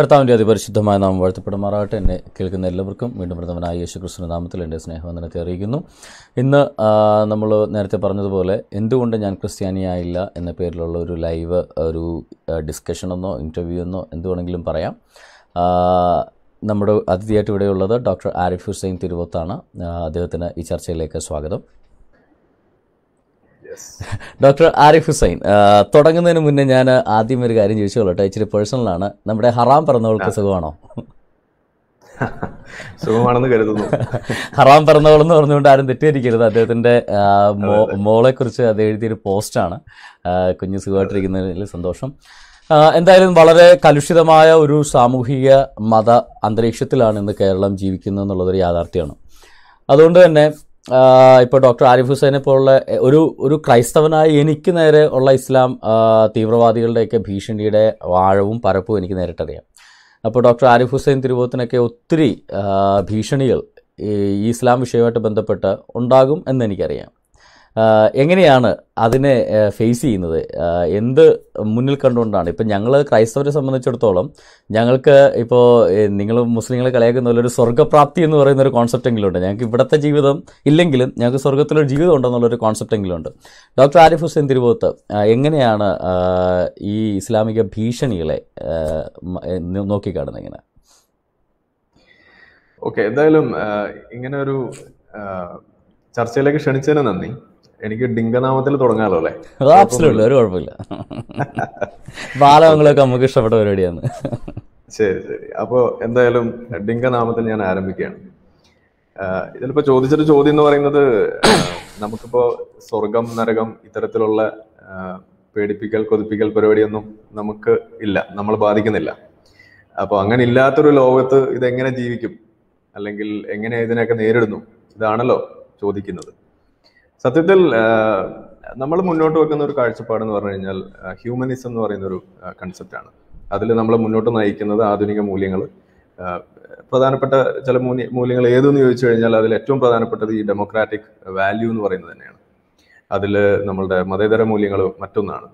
കർത്താവിൻ്റെ അതിപരിശുദ്ധമായ നാം വാഴ്ത്തപ്പെടുമാറാകട്ടെ എന്നെ കേൾക്കുന്ന എല്ലാവർക്കും വീണ്ടും പ്രഥമനായ യേശു നാമത്തിൽ എൻ്റെ സ്നേഹവന്ദനത്തെ അറിയിക്കുന്നു ഇന്ന് നമ്മൾ നേരത്തെ പറഞ്ഞതുപോലെ എന്തുകൊണ്ട് ഞാൻ ക്രിസ്ത്യാനിയായില്ല എന്ന പേരിലുള്ള ഒരു ലൈവ് ഒരു ഡിസ്കഷനെന്നോ ഇൻ്റർവ്യൂ എന്നോ എന്തു പറയാം നമ്മുടെ അതിഥിയായിട്ട് ഇവിടെയുള്ളത് ഡോക്ടർ ആരിഫ് ഹുസൈൻ തിരുവത്താണ് അദ്ദേഹത്തിന് ഈ ചർച്ചയിലേക്ക് സ്വാഗതം ഡോക്ടർ ആരിഫ് ഹുസൈൻ തുടങ്ങുന്നതിന് മുന്നേ ഞാൻ ആദ്യം ഒരു കാര്യം ചോദിച്ചു കൊള്ളട്ടെ ഇച്ചിരി ആണ് നമ്മുടെ ഹറാം പറഞ്ഞവൾക്ക് സുഖമാണോ സുഖമാണെന്ന് കരുതുന്നു ഹറാം പറഞ്ഞവൾ എന്ന് പറഞ്ഞുകൊണ്ട് ആരും തെറ്റിദ്ധരിക്കരുത് അദ്ദേഹത്തിന്റെ മോളെ കുറിച്ച് അത് എഴുതിയൊരു പോസ്റ്റാണ് കുഞ്ഞ് സുഖമായിട്ടിരിക്കുന്നതിൽ സന്തോഷം എന്തായാലും വളരെ കലുഷിതമായ ഒരു സാമൂഹിക മത അന്തരീക്ഷത്തിലാണ് ഇന്ന് കേരളം ജീവിക്കുന്നത് എന്നുള്ളതൊരു യാഥാർത്ഥ്യമാണ് അതുകൊണ്ട് തന്നെ ഇപ്പോൾ ഡോക്ടർ ആരിഫ് ഹുസൈനെ പോലുള്ള ഒരു ഒരു ക്രൈസ്തവനായ എനിക്ക് നേരെ ഉള്ള ഇസ്ലാം തീവ്രവാദികളുടെയൊക്കെ ഭീഷണിയുടെ വാഴവും പരപ്പും എനിക്ക് നേരിട്ടറിയാം അപ്പോൾ ഡോക്ടർ ആരിഫ് ഹുസൈൻ തിരുവോത്തിനൊക്കെ ഒത്തിരി ഭീഷണികൾ ഈ ഇസ്ലാം വിഷയവുമായിട്ട് ബന്ധപ്പെട്ട് ഉണ്ടാകും എന്നെനിക്കറിയാം എങ്ങനെയാണ് അതിനെ ഫേസ് ചെയ്യുന്നത് എന്ത് മുന്നിൽ കണ്ടുകൊണ്ടാണ് ഇപ്പം ഞങ്ങൾ ക്രൈസ്തവരെ സംബന്ധിച്ചിടത്തോളം ഞങ്ങൾക്ക് ഇപ്പോൾ നിങ്ങൾ മുസ്ലിങ്ങളെ കളിയാക്കുന്ന പോലെ ഒരു സ്വർഗ്ഗപ്രാപ്തി എന്ന് പറയുന്ന ഒരു കോൺസെപ്റ്റ് എങ്കിലും ഉണ്ട് ഞങ്ങൾക്ക് ഇവിടുത്തെ ജീവിതം ഇല്ലെങ്കിലും ഞങ്ങൾക്ക് സ്വർഗ്ഗത്തിലൊരു ജീവിതം ഉണ്ടെന്നുള്ളൊരു കോൺസെപ്റ്റ് എങ്കിലും ഉണ്ട് ഡോക്ടർ ആരിഫ് ഹുസൈൻ തിരുവോത്ത് എങ്ങനെയാണ് ഈ ഇസ്ലാമിക ഭീഷണികളെ നോക്കിക്കാണുന്നത് എങ്ങനെ ഓക്കെ എന്തായാലും ഇങ്ങനെ ഒരു ചർച്ചയിലേക്ക് ക്ഷണിച്ചതിന് നന്ദി എനിക്ക് ഡിങ്കനാമത്തിൽ തുടങ്ങാമല്ലോ അല്ലേ ആബ്സലൂട്ട്ലി ഒരു കുഴപ്പമില്ല ബാലവങ്ങളൊക്കെ നമുക്ക് ഇഷ്ടപ്പെട്ട പരിപാടിയാണ് ശരി ശരി അപ്പോൾ എന്തായാലും നാമത്തിൽ ഞാൻ ആരംഭിക്കുകയാണ് ഇതിലിപ്പോൾ ചോദിച്ചൊരു ചോദ്യം എന്ന് പറയുന്നത് നമുക്കിപ്പോൾ സ്വർഗം നരകം ഇത്തരത്തിലുള്ള പേടിപ്പിക്കൽ കൊതിപ്പിക്കൽ പരിപാടിയൊന്നും നമുക്ക് ഇല്ല നമ്മൾ ബാധിക്കുന്നില്ല അപ്പോൾ അങ്ങനെ ഇല്ലാത്തൊരു ലോകത്ത് ഇതെങ്ങനെ ജീവിക്കും അല്ലെങ്കിൽ എങ്ങനെ ഇതിനെയൊക്കെ നേരിടുന്നു ഇതാണല്ലോ ചോദിക്കുന്നത് സത്യത്തിൽ നമ്മൾ മുന്നോട്ട് വെക്കുന്ന ഒരു കാഴ്ചപ്പാട് എന്ന് പറഞ്ഞു കഴിഞ്ഞാൽ ഹ്യൂമനിസം എന്ന് പറയുന്ന ഒരു കൺസെപ്റ്റ് ആണ് അതിൽ നമ്മൾ മുന്നോട്ട് നയിക്കുന്നത് ആധുനിക മൂല്യങ്ങൾ പ്രധാനപ്പെട്ട ചില മൂല്യ മൂല്യങ്ങൾ ഏതെന്ന് ചോദിച്ചു കഴിഞ്ഞാൽ അതിൽ ഏറ്റവും പ്രധാനപ്പെട്ടത് ഈ ഡെമോക്രാറ്റിക് വാല്യൂ എന്ന് പറയുന്നത് തന്നെയാണ് അതിൽ നമ്മളുടെ മതേതര മൂല്യങ്ങൾ മറ്റൊന്നാണ്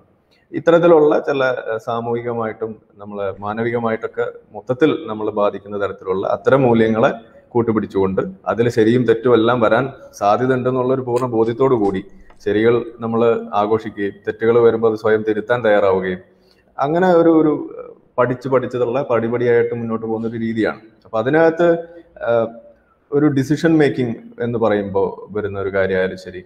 ഇത്തരത്തിലുള്ള ചില സാമൂഹികമായിട്ടും നമ്മളെ മാനവികമായിട്ടൊക്കെ മൊത്തത്തിൽ നമ്മൾ ബാധിക്കുന്ന തരത്തിലുള്ള അത്തരം മൂല്യങ്ങളെ കൂട്ടുപിടിച്ചുകൊണ്ട് അതിൽ ശരിയും തെറ്റും എല്ലാം വരാൻ സാധ്യത ഉണ്ടെന്നുള്ളൊരു പൂർണ്ണ ബോധ്യത്തോടു കൂടി ശരികൾ നമ്മൾ ആഘോഷിക്കുകയും തെറ്റുകൾ വരുമ്പോൾ അത് സ്വയം തിരുത്താൻ തയ്യാറാവുകയും അങ്ങനെ ഒരു ഒരു പഠിച്ച് പഠിച്ചതുള്ള പടിപടിയായിട്ട് മുന്നോട്ട് പോകുന്ന ഒരു രീതിയാണ് അപ്പം അതിനകത്ത് ഒരു ഡിസിഷൻ മേക്കിംഗ് എന്ന് പറയുമ്പോൾ വരുന്ന ഒരു കാര്യമായാലും ശരി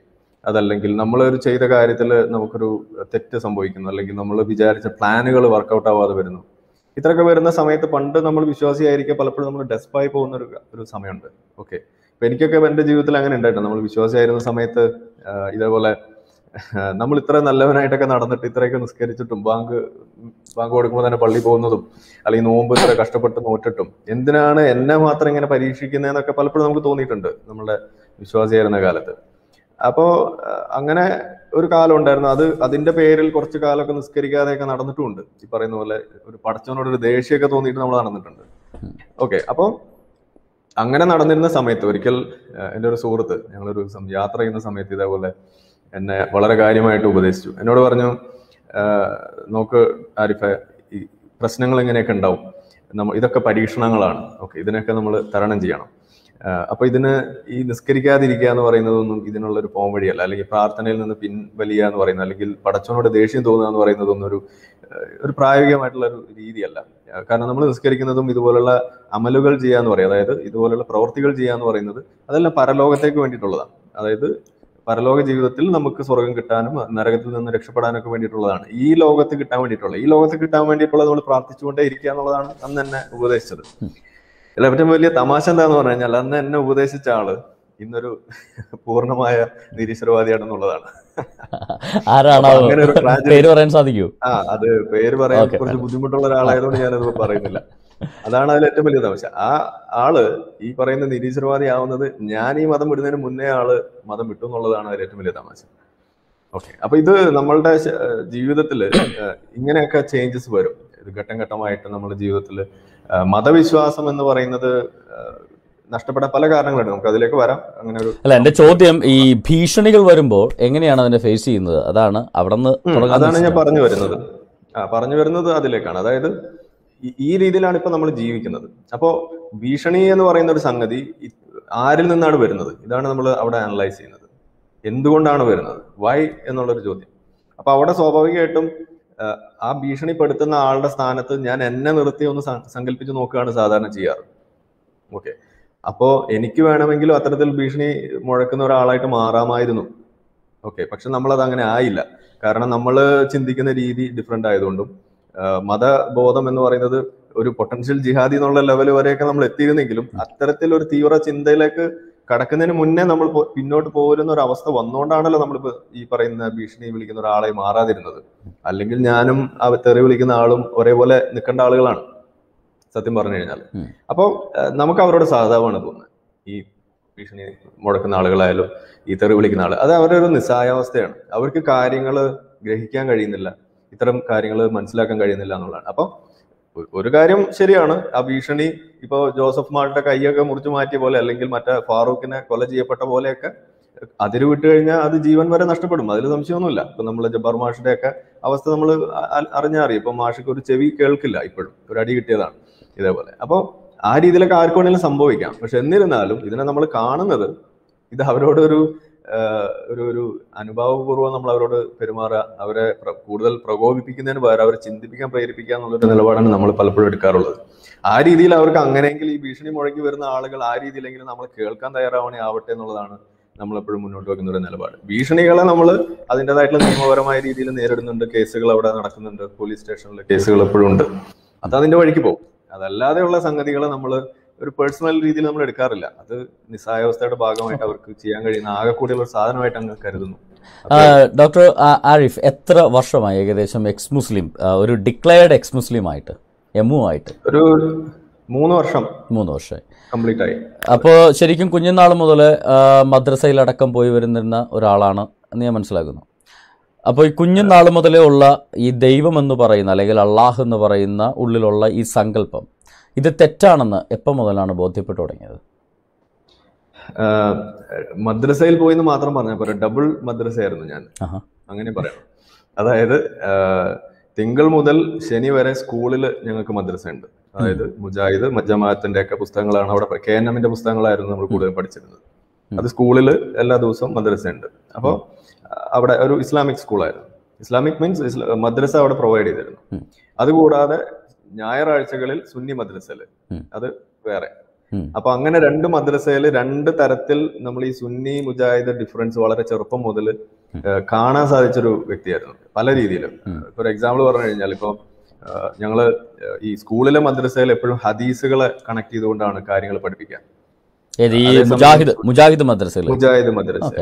അതല്ലെങ്കിൽ നമ്മൾ ഒരു ചെയ്ത കാര്യത്തിൽ നമുക്കൊരു തെറ്റ് സംഭവിക്കുന്നു അല്ലെങ്കിൽ നമ്മൾ വിചാരിച്ച പ്ലാനുകൾ വർക്കൗട്ട് ആവാതെ വരുന്നു ഇത്രയൊക്കെ വരുന്ന സമയത്ത് പണ്ട് നമ്മൾ വിശ്വാസിയായിരിക്കുക പലപ്പോഴും നമ്മൾ ഡെസ്പായി പോകുന്ന ഒരു ഒരു സമയമുണ്ട് ഓക്കെ ഇപ്പൊ എനിക്കൊക്കെ എന്റെ ജീവിതത്തിൽ അങ്ങനെ ഉണ്ടായിട്ടുണ്ട് നമ്മൾ വിശ്വാസിയായിരുന്ന സമയത്ത് ഇതേപോലെ നമ്മൾ ഇത്ര നല്ലവനായിട്ടൊക്കെ നടന്നിട്ട് ഇത്രയൊക്കെ നിസ്കരിച്ചിട്ടും ബാങ്ക് ബാങ്ക് കൊടുക്കുമ്പോൾ തന്നെ പള്ളി പോകുന്നതും അല്ലെങ്കിൽ നോമ്പ് ഇത്ര കഷ്ടപ്പെട്ട് നോറ്റിട്ടും എന്തിനാണ് എന്നെ മാത്രം ഇങ്ങനെ പരീക്ഷിക്കുന്നതെന്നൊക്കെ പലപ്പോഴും നമുക്ക് തോന്നിയിട്ടുണ്ട് നമ്മുടെ വിശ്വാസിയായിരുന്ന കാലത്ത് അപ്പോൾ അങ്ങനെ ഒരു കാലം ഉണ്ടായിരുന്നു അത് അതിന്റെ പേരിൽ കുറച്ച് കാലമൊക്കെ നിസ്കരിക്കാതെയൊക്കെ നടന്നിട്ടുമുണ്ട് ഈ പറയുന്ന പോലെ ഒരു പടച്ചവനോട് ഒരു ദേഷ്യമൊക്കെ തോന്നിയിട്ട് നമ്മൾ നടന്നിട്ടുണ്ട് ഓക്കെ അപ്പം അങ്ങനെ നടന്നിരുന്ന സമയത്ത് ഒരിക്കൽ എൻ്റെ ഒരു സുഹൃത്ത് ഞങ്ങളൊരു ദിവസം യാത്ര ചെയ്യുന്ന സമയത്ത് ഇതേപോലെ എന്നെ വളരെ കാര്യമായിട്ട് ഉപദേശിച്ചു എന്നോട് പറഞ്ഞു നോക്ക് ആരിഫ ഈ പ്രശ്നങ്ങൾ എങ്ങനെയൊക്കെ ഉണ്ടാവും നമ്മൾ ഇതൊക്കെ പരീക്ഷണങ്ങളാണ് ഓക്കെ ഇതിനൊക്കെ നമ്മൾ തരണം ചെയ്യണം അപ്പൊ ഇതിന് ഈ നിസ്കരിക്കാതിരിക്കുക എന്ന് പറയുന്നതൊന്നും ഇതിനുള്ള ഒരു പോം വഴിയല്ല അല്ലെങ്കിൽ പ്രാർത്ഥനയിൽ നിന്ന് പിൻവലിയ എന്ന് പറയുന്നത് അല്ലെങ്കിൽ പടച്ചവനോട് ദേഷ്യം തോന്നുക എന്ന് പറയുന്നതൊന്നും ഒരു ഒരു പ്രായോഗികമായിട്ടുള്ള ഒരു രീതിയല്ല കാരണം നമ്മൾ നിസ്കരിക്കുന്നതും ഇതുപോലുള്ള അമലുകൾ ചെയ്യാന്ന് എന്ന് പറയും അതായത് ഇതുപോലുള്ള പ്രവർത്തികൾ ചെയ്യുക എന്ന് പറയുന്നത് അതെല്ലാം പരലോകത്തേക്ക് വേണ്ടിയിട്ടുള്ളതാണ് അതായത് പരലോക ജീവിതത്തിൽ നമുക്ക് സ്വർഗം കിട്ടാനും നരകത്തിൽ നിന്ന് രക്ഷപ്പെടാനൊക്കെ വേണ്ടിയിട്ടുള്ളതാണ് ഈ ലോകത്ത് കിട്ടാൻ വേണ്ടിയിട്ടുള്ളത് ഈ ലോകത്ത് കിട്ടാൻ വേണ്ടിയിട്ടുള്ളത് നമ്മൾ പ്രാർത്ഥിച്ചുകൊണ്ടേ ഇരിക്കുക എന്നുള്ളതാണ് അന്ന് തന്നെ ഉപദേശിച്ചത് അല്ല ഏറ്റവും വലിയ തമാശ എന്താന്ന് പറഞ്ഞു കഴിഞ്ഞാൽ അന്ന് എന്നെ ഉപദേശിച്ച ആള് ഇന്നൊരു പൂർണ്ണമായ നിരീശ്വരവാദിയാണെന്നുള്ളതാണ് പേര് പറയാൻ സാധിക്കൂ ആ അത് പേര് പറയാൻ കുറച്ച് ബുദ്ധിമുട്ടുള്ള ഒരാളായതുകൊണ്ട് ഞാനത് പറയുന്നില്ല അതാണ് അതിൽ ഏറ്റവും വലിയ തമാശ ആ ആള് ഈ പറയുന്ന നിരീശ്വരവാദി ആവുന്നത് ഞാൻ ഈ മതം വിടുന്നതിന് മുന്നേ ആള് മതം വിട്ടു എന്നുള്ളതാണ് അതിൽ ഏറ്റവും വലിയ തമാശ ഓക്കെ അപ്പൊ ഇത് നമ്മളുടെ ജീവിതത്തിൽ ഇങ്ങനെയൊക്കെ ചേഞ്ചസ് വരും ഇത് ഘട്ടം ഘട്ടമായിട്ട് നമ്മുടെ ജീവിതത്തിൽ മതവിശ്വാസം എന്ന് പറയുന്നത് നഷ്ടപ്പെടാൻ പല കാരണങ്ങളുണ്ട് നമുക്ക് അതിലേക്ക് വരാം അങ്ങനെ ഒരു അല്ല എന്റെ ചോദ്യം ഈ ഭീഷണികൾ വരുമ്പോൾ എങ്ങനെയാണ് അതിനെ ഫേസ് ചെയ്യുന്നത് അതാണ് അവിടെ അതാണ് ഞാൻ പറഞ്ഞു വരുന്നത് ആ പറഞ്ഞു വരുന്നത് അതിലേക്കാണ് അതായത് ഈ രീതിയിലാണ് ഇപ്പൊ നമ്മൾ ജീവിക്കുന്നത് അപ്പോൾ ഭീഷണി എന്ന് പറയുന്ന ഒരു സംഗതി ആരിൽ നിന്നാണ് വരുന്നത് ഇതാണ് നമ്മൾ അവിടെ അനലൈസ് ചെയ്യുന്നത് എന്തുകൊണ്ടാണ് വരുന്നത് വൈ എന്നുള്ളൊരു ചോദ്യം അപ്പൊ അവിടെ സ്വാഭാവികമായിട്ടും ആ ഭീഷണിപ്പെടുത്തുന്ന ആളുടെ സ്ഥാനത്ത് ഞാൻ എന്നെ നിർത്തി ഒന്ന് സങ്കല്പിച്ച് നോക്കുകയാണ് സാധാരണ ചെയ്യാറ് ഓക്കെ അപ്പോ എനിക്ക് വേണമെങ്കിലും അത്തരത്തിൽ ഭീഷണി മുഴക്കുന്ന ഒരാളായിട്ട് മാറാമായിരുന്നു ഓക്കെ പക്ഷെ നമ്മളത് അങ്ങനെ ആയില്ല കാരണം നമ്മൾ ചിന്തിക്കുന്ന രീതി ഡിഫറെൻ്റ് ആയതുകൊണ്ടും മതബോധം എന്ന് പറയുന്നത് ഒരു പൊട്ടൻഷ്യൽ ജിഹാദി എന്നുള്ള ലെവൽ വരെയൊക്കെ നമ്മൾ എത്തിയിരുന്നെങ്കിലും അത്തരത്തിൽ ഒരു തീവ്ര ചിന്തയിലേക്ക് കടക്കുന്നതിന് മുന്നേ നമ്മൾ പിന്നോട്ട് പോരുന്ന ഒരു അവസ്ഥ വന്നുകൊണ്ടാണല്ലോ നമ്മളിപ്പോ ഈ പറയുന്ന ഭീഷണി വിളിക്കുന്ന ഒരാളെ മാറാതിരുന്നത് അല്ലെങ്കിൽ ഞാനും ആ തെറി വിളിക്കുന്ന ആളും ഒരേപോലെ നിൽക്കേണ്ട ആളുകളാണ് സത്യം പറഞ്ഞു കഴിഞ്ഞാൽ അപ്പോൾ നമുക്ക് അവരോട് സഹതാപമാണ് തോന്നുന്നത് ഈ ഭീഷണി മുടക്കുന്ന ആളുകളായാലും ഈ തെറി വിളിക്കുന്ന ആള് അത് അവരുടെ ഒരു നിസ്സായാവസ്ഥയാണ് അവർക്ക് കാര്യങ്ങൾ ഗ്രഹിക്കാൻ കഴിയുന്നില്ല ഇത്തരം കാര്യങ്ങൾ മനസ്സിലാക്കാൻ കഴിയുന്നില്ല എന്നുള്ളതാണ് അപ്പം ഒരു കാര്യം ശരിയാണ് ആ ഭീഷണി ഇപ്പൊ ജോസഫ് മാളുടെ കൈയൊക്കെ മുറിച്ചു മാറ്റിയ പോലെ അല്ലെങ്കിൽ മറ്റേ ഫാറൂഖിനെ കൊല ചെയ്യപ്പെട്ട പോലെയൊക്കെ അതിര് വിട്ട് കഴിഞ്ഞാൽ അത് ജീവൻ വരെ നഷ്ടപ്പെടും അതിൽ സംശയമൊന്നുമില്ല ഇപ്പൊ നമ്മൾ ജബ്ബാർ മാഷിന്റെ ഒക്കെ അവസ്ഥ നമ്മൾ അറിഞ്ഞറിയും ഇപ്പൊ മാഷിക്ക് ഒരു ചെവി കേൾക്കില്ല ഇപ്പോഴും ഒരു അടി കിട്ടിയതാണ് ഇതേപോലെ അപ്പോൾ ആ രീതിയിലൊക്കെ ആർക്കുവേണേലും സംഭവിക്കാം പക്ഷെ എന്നിരുന്നാലും ഇതിനെ നമ്മൾ കാണുന്നത് ഇത് അവരോടൊരു ഒരു ഒരു അനുഭാവപൂർവ്വം നമ്മൾ അവരോട് പെരുമാറുക അവരെ കൂടുതൽ പ്രകോപിപ്പിക്കുന്നതിന് പകരം അവരെ ചിന്തിപ്പിക്കാൻ പ്രേരിപ്പിക്കുക എന്നുള്ളൊരു നിലപാടാണ് നമ്മൾ പലപ്പോഴും എടുക്കാറുള്ളത് ആ രീതിയിൽ അവർക്ക് അങ്ങനെയെങ്കിൽ ഈ ഭീഷണി മുഴക്കി വരുന്ന ആളുകൾ ആ രീതിയിലെങ്കിലും നമ്മൾ കേൾക്കാൻ തയ്യാറാവണേ ആവട്ടെ എന്നുള്ളതാണ് നമ്മളെപ്പോഴും മുന്നോട്ട് വെക്കുന്ന ഒരു നിലപാട് ഭീഷണികളെ നമ്മൾ അതിൻ്റെതായിട്ടുള്ള നിയമപരമായ രീതിയിൽ നേരിടുന്നുണ്ട് കേസുകൾ അവിടെ നടക്കുന്നുണ്ട് പോലീസ് സ്റ്റേഷനിലെ കേസുകൾ എപ്പോഴും ഉണ്ട് അത് അതിന്റെ വഴിക്ക് പോകും അതല്ലാതെയുള്ള സംഗതികളെ നമ്മൾ ഒരു പേഴ്സണൽ രീതിയിൽ നമ്മൾ എടുക്കാറില്ല അത് നിസ്സായാവസ്ഥയുടെ ഭാഗമായിട്ട് അവർക്ക് ചെയ്യാൻ കഴിയുന്ന ആകെ കൂടിയുള്ള ഒരു സാധനമായിട്ട് അങ്ങ് കരുതുന്നു ഡോക്ടർ ആരിഫ് എത്ര വർഷമായി ഏകദേശം എക്സ് മുസ്ലിം ഒരു ഡിക്ലയർഡ് എക്സ് മുസ്ലിം ആയിട്ട് എമു ആയിട്ട് ഒരു മൂന്ന് വർഷം മൂന്ന് വർഷമായി കംപ്ലീറ്റ് ആയി അപ്പോൾ ശരിക്കും കുഞ്ഞുനാൾ മുതൽ മദ്രസയിലടക്കം പോയി വരുന്നിരുന്ന ഒരാളാണ് എന്ന് ഞാൻ മനസ്സിലാക്കുന്നു അപ്പോൾ ഈ കുഞ്ഞുനാൾ മുതലേ ഉള്ള ഈ ദൈവം എന്ന് പറയുന്ന അല്ലെങ്കിൽ അള്ളാഹ് എന്ന് പറയുന്ന ഉള്ളിലുള്ള ഈ സങ്കല്പം ഇത് തെറ്റാണെന്ന് എപ്പോൾ മുതലാണ് ബോധ്യപ്പെട്ടു തുടങ്ങിയത് മദ്രസയിൽ പോയി എന്ന് മാത്രം പറഞ്ഞാൽ പോരാ ഡബിൾ മദ്രസയായിരുന്നു ഞാൻ അങ്ങനെ പറയണം അതായത് തിങ്കൾ മുതൽ ശനി വരെ സ്കൂളിൽ ഞങ്ങൾക്ക് മദ്രസ ഉണ്ട് അതായത് മുജാഹിദ് മജമാഅത്തിന്റെ ഒക്കെ പുസ്തകങ്ങളാണ് അവിടെ കെ എൻ എമ്മിന്റെ പുസ്തകങ്ങളായിരുന്നു നമ്മൾ കൂടുതലും പഠിച്ചിരുന്നത് അത് സ്കൂളിൽ എല്ലാ ദിവസവും മദ്രസ ഉണ്ട് അപ്പോൾ അവിടെ ഒരു ഇസ്ലാമിക് സ്കൂളായിരുന്നു ഇസ്ലാമിക് മീൻസ് മദ്രസ അവിടെ പ്രൊവൈഡ് ചെയ്തിരുന്നു അതുകൂടാതെ ഞായറാഴ്ചകളിൽ സുന്നി മദ്രസയില് അത് വേറെ അപ്പൊ അങ്ങനെ രണ്ട് മദ്രസയില് രണ്ട് തരത്തിൽ നമ്മൾ ഈ സുന്നി മുജാഹിദ് ഡിഫറൻസ് വളരെ ചെറുപ്പം മുതൽ കാണാൻ സാധിച്ചൊരു വ്യക്തിയായിരുന്നു പല രീതിയിലും ഫോർ എക്സാമ്പിൾ പറഞ്ഞു കഴിഞ്ഞാൽ ഇപ്പൊ ഞങ്ങള് ഈ സ്കൂളിലെ മദ്രസയിൽ എപ്പോഴും ഹദീസുകളെ കണക്ട് ചെയ്തുകൊണ്ടാണ് കാര്യങ്ങൾ പഠിപ്പിക്കുക ഏത് ഈ മുജാഹിദ് മുജാഹിദ് മദ്രസ മുജാഹിദ് മദ്രസ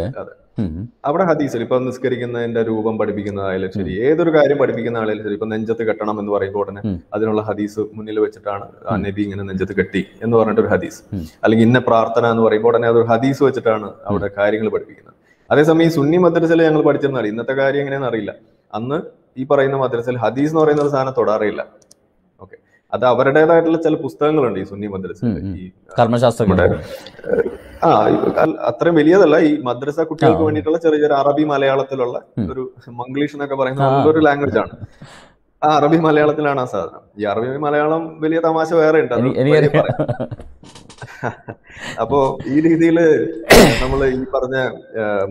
അവിടെ ഹദീസിൽ ഇപ്പൊ നിസ്കരിക്കുന്നതിന്റെ രൂപം പഠിപ്പിക്കുന്നതായാലും ശരി ഏതൊരു കാര്യം പഠിപ്പിക്കുന്ന ആളായാലും ശരി ഇപ്പൊ നെഞ്ചത്ത് കെട്ടണം എന്ന് പറയുമ്പോൾ ഉടനെ അതിനുള്ള ഹദീസ് മുന്നിൽ വെച്ചിട്ടാണ് ആ നബി ഇങ്ങനെ നെഞ്ചത്ത് കെട്ടി എന്ന് പറഞ്ഞിട്ട് ഒരു ഹദീസ് അല്ലെങ്കിൽ ഇന്ന പ്രാർത്ഥന എന്ന് പറയുമ്പോൾ ഉടനെ അതൊരു ഹദീസ് വെച്ചിട്ടാണ് അവിടെ കാര്യങ്ങൾ പഠിപ്പിക്കുന്നത് അതേസമയം ഈ സുന്നി മദ്രസയിൽ ഞങ്ങൾ പഠിച്ചിരുന്നാൽ ഇന്നത്തെ കാര്യം എങ്ങനെയാണെന്ന് അറിയില്ല അന്ന് ഈ പറയുന്ന മദ്രസയിൽ ഹദീസ് എന്ന് പറയുന്ന ഒരു സാധനം തൊടാറില്ല അത് അവരുടേതായിട്ടുള്ള ചില പുസ്തകങ്ങളുണ്ട് ഈ സുന്നി മദ്രസ ഈ കർമ്മശാസ്ത്രങ്ങളുടെ ആ അത്രയും വലിയതല്ല ഈ മദ്രസ കുട്ടികൾക്ക് വേണ്ടിയിട്ടുള്ള ചെറിയ ചെറിയ അറബി മലയാളത്തിലുള്ള ഒരു മംഗ്ലീഷ് എന്നൊക്കെ പറയുന്ന ഒരു ലാംഗ്വേജ് ആണ് ആ അറബി മലയാളത്തിലാണ് ആ സാധനം ഈ അറബി മലയാളം വലിയ തമാശ വേറെ ഉണ്ട് അപ്പോ ഈ രീതിയിൽ നമ്മൾ ഈ പറഞ്ഞ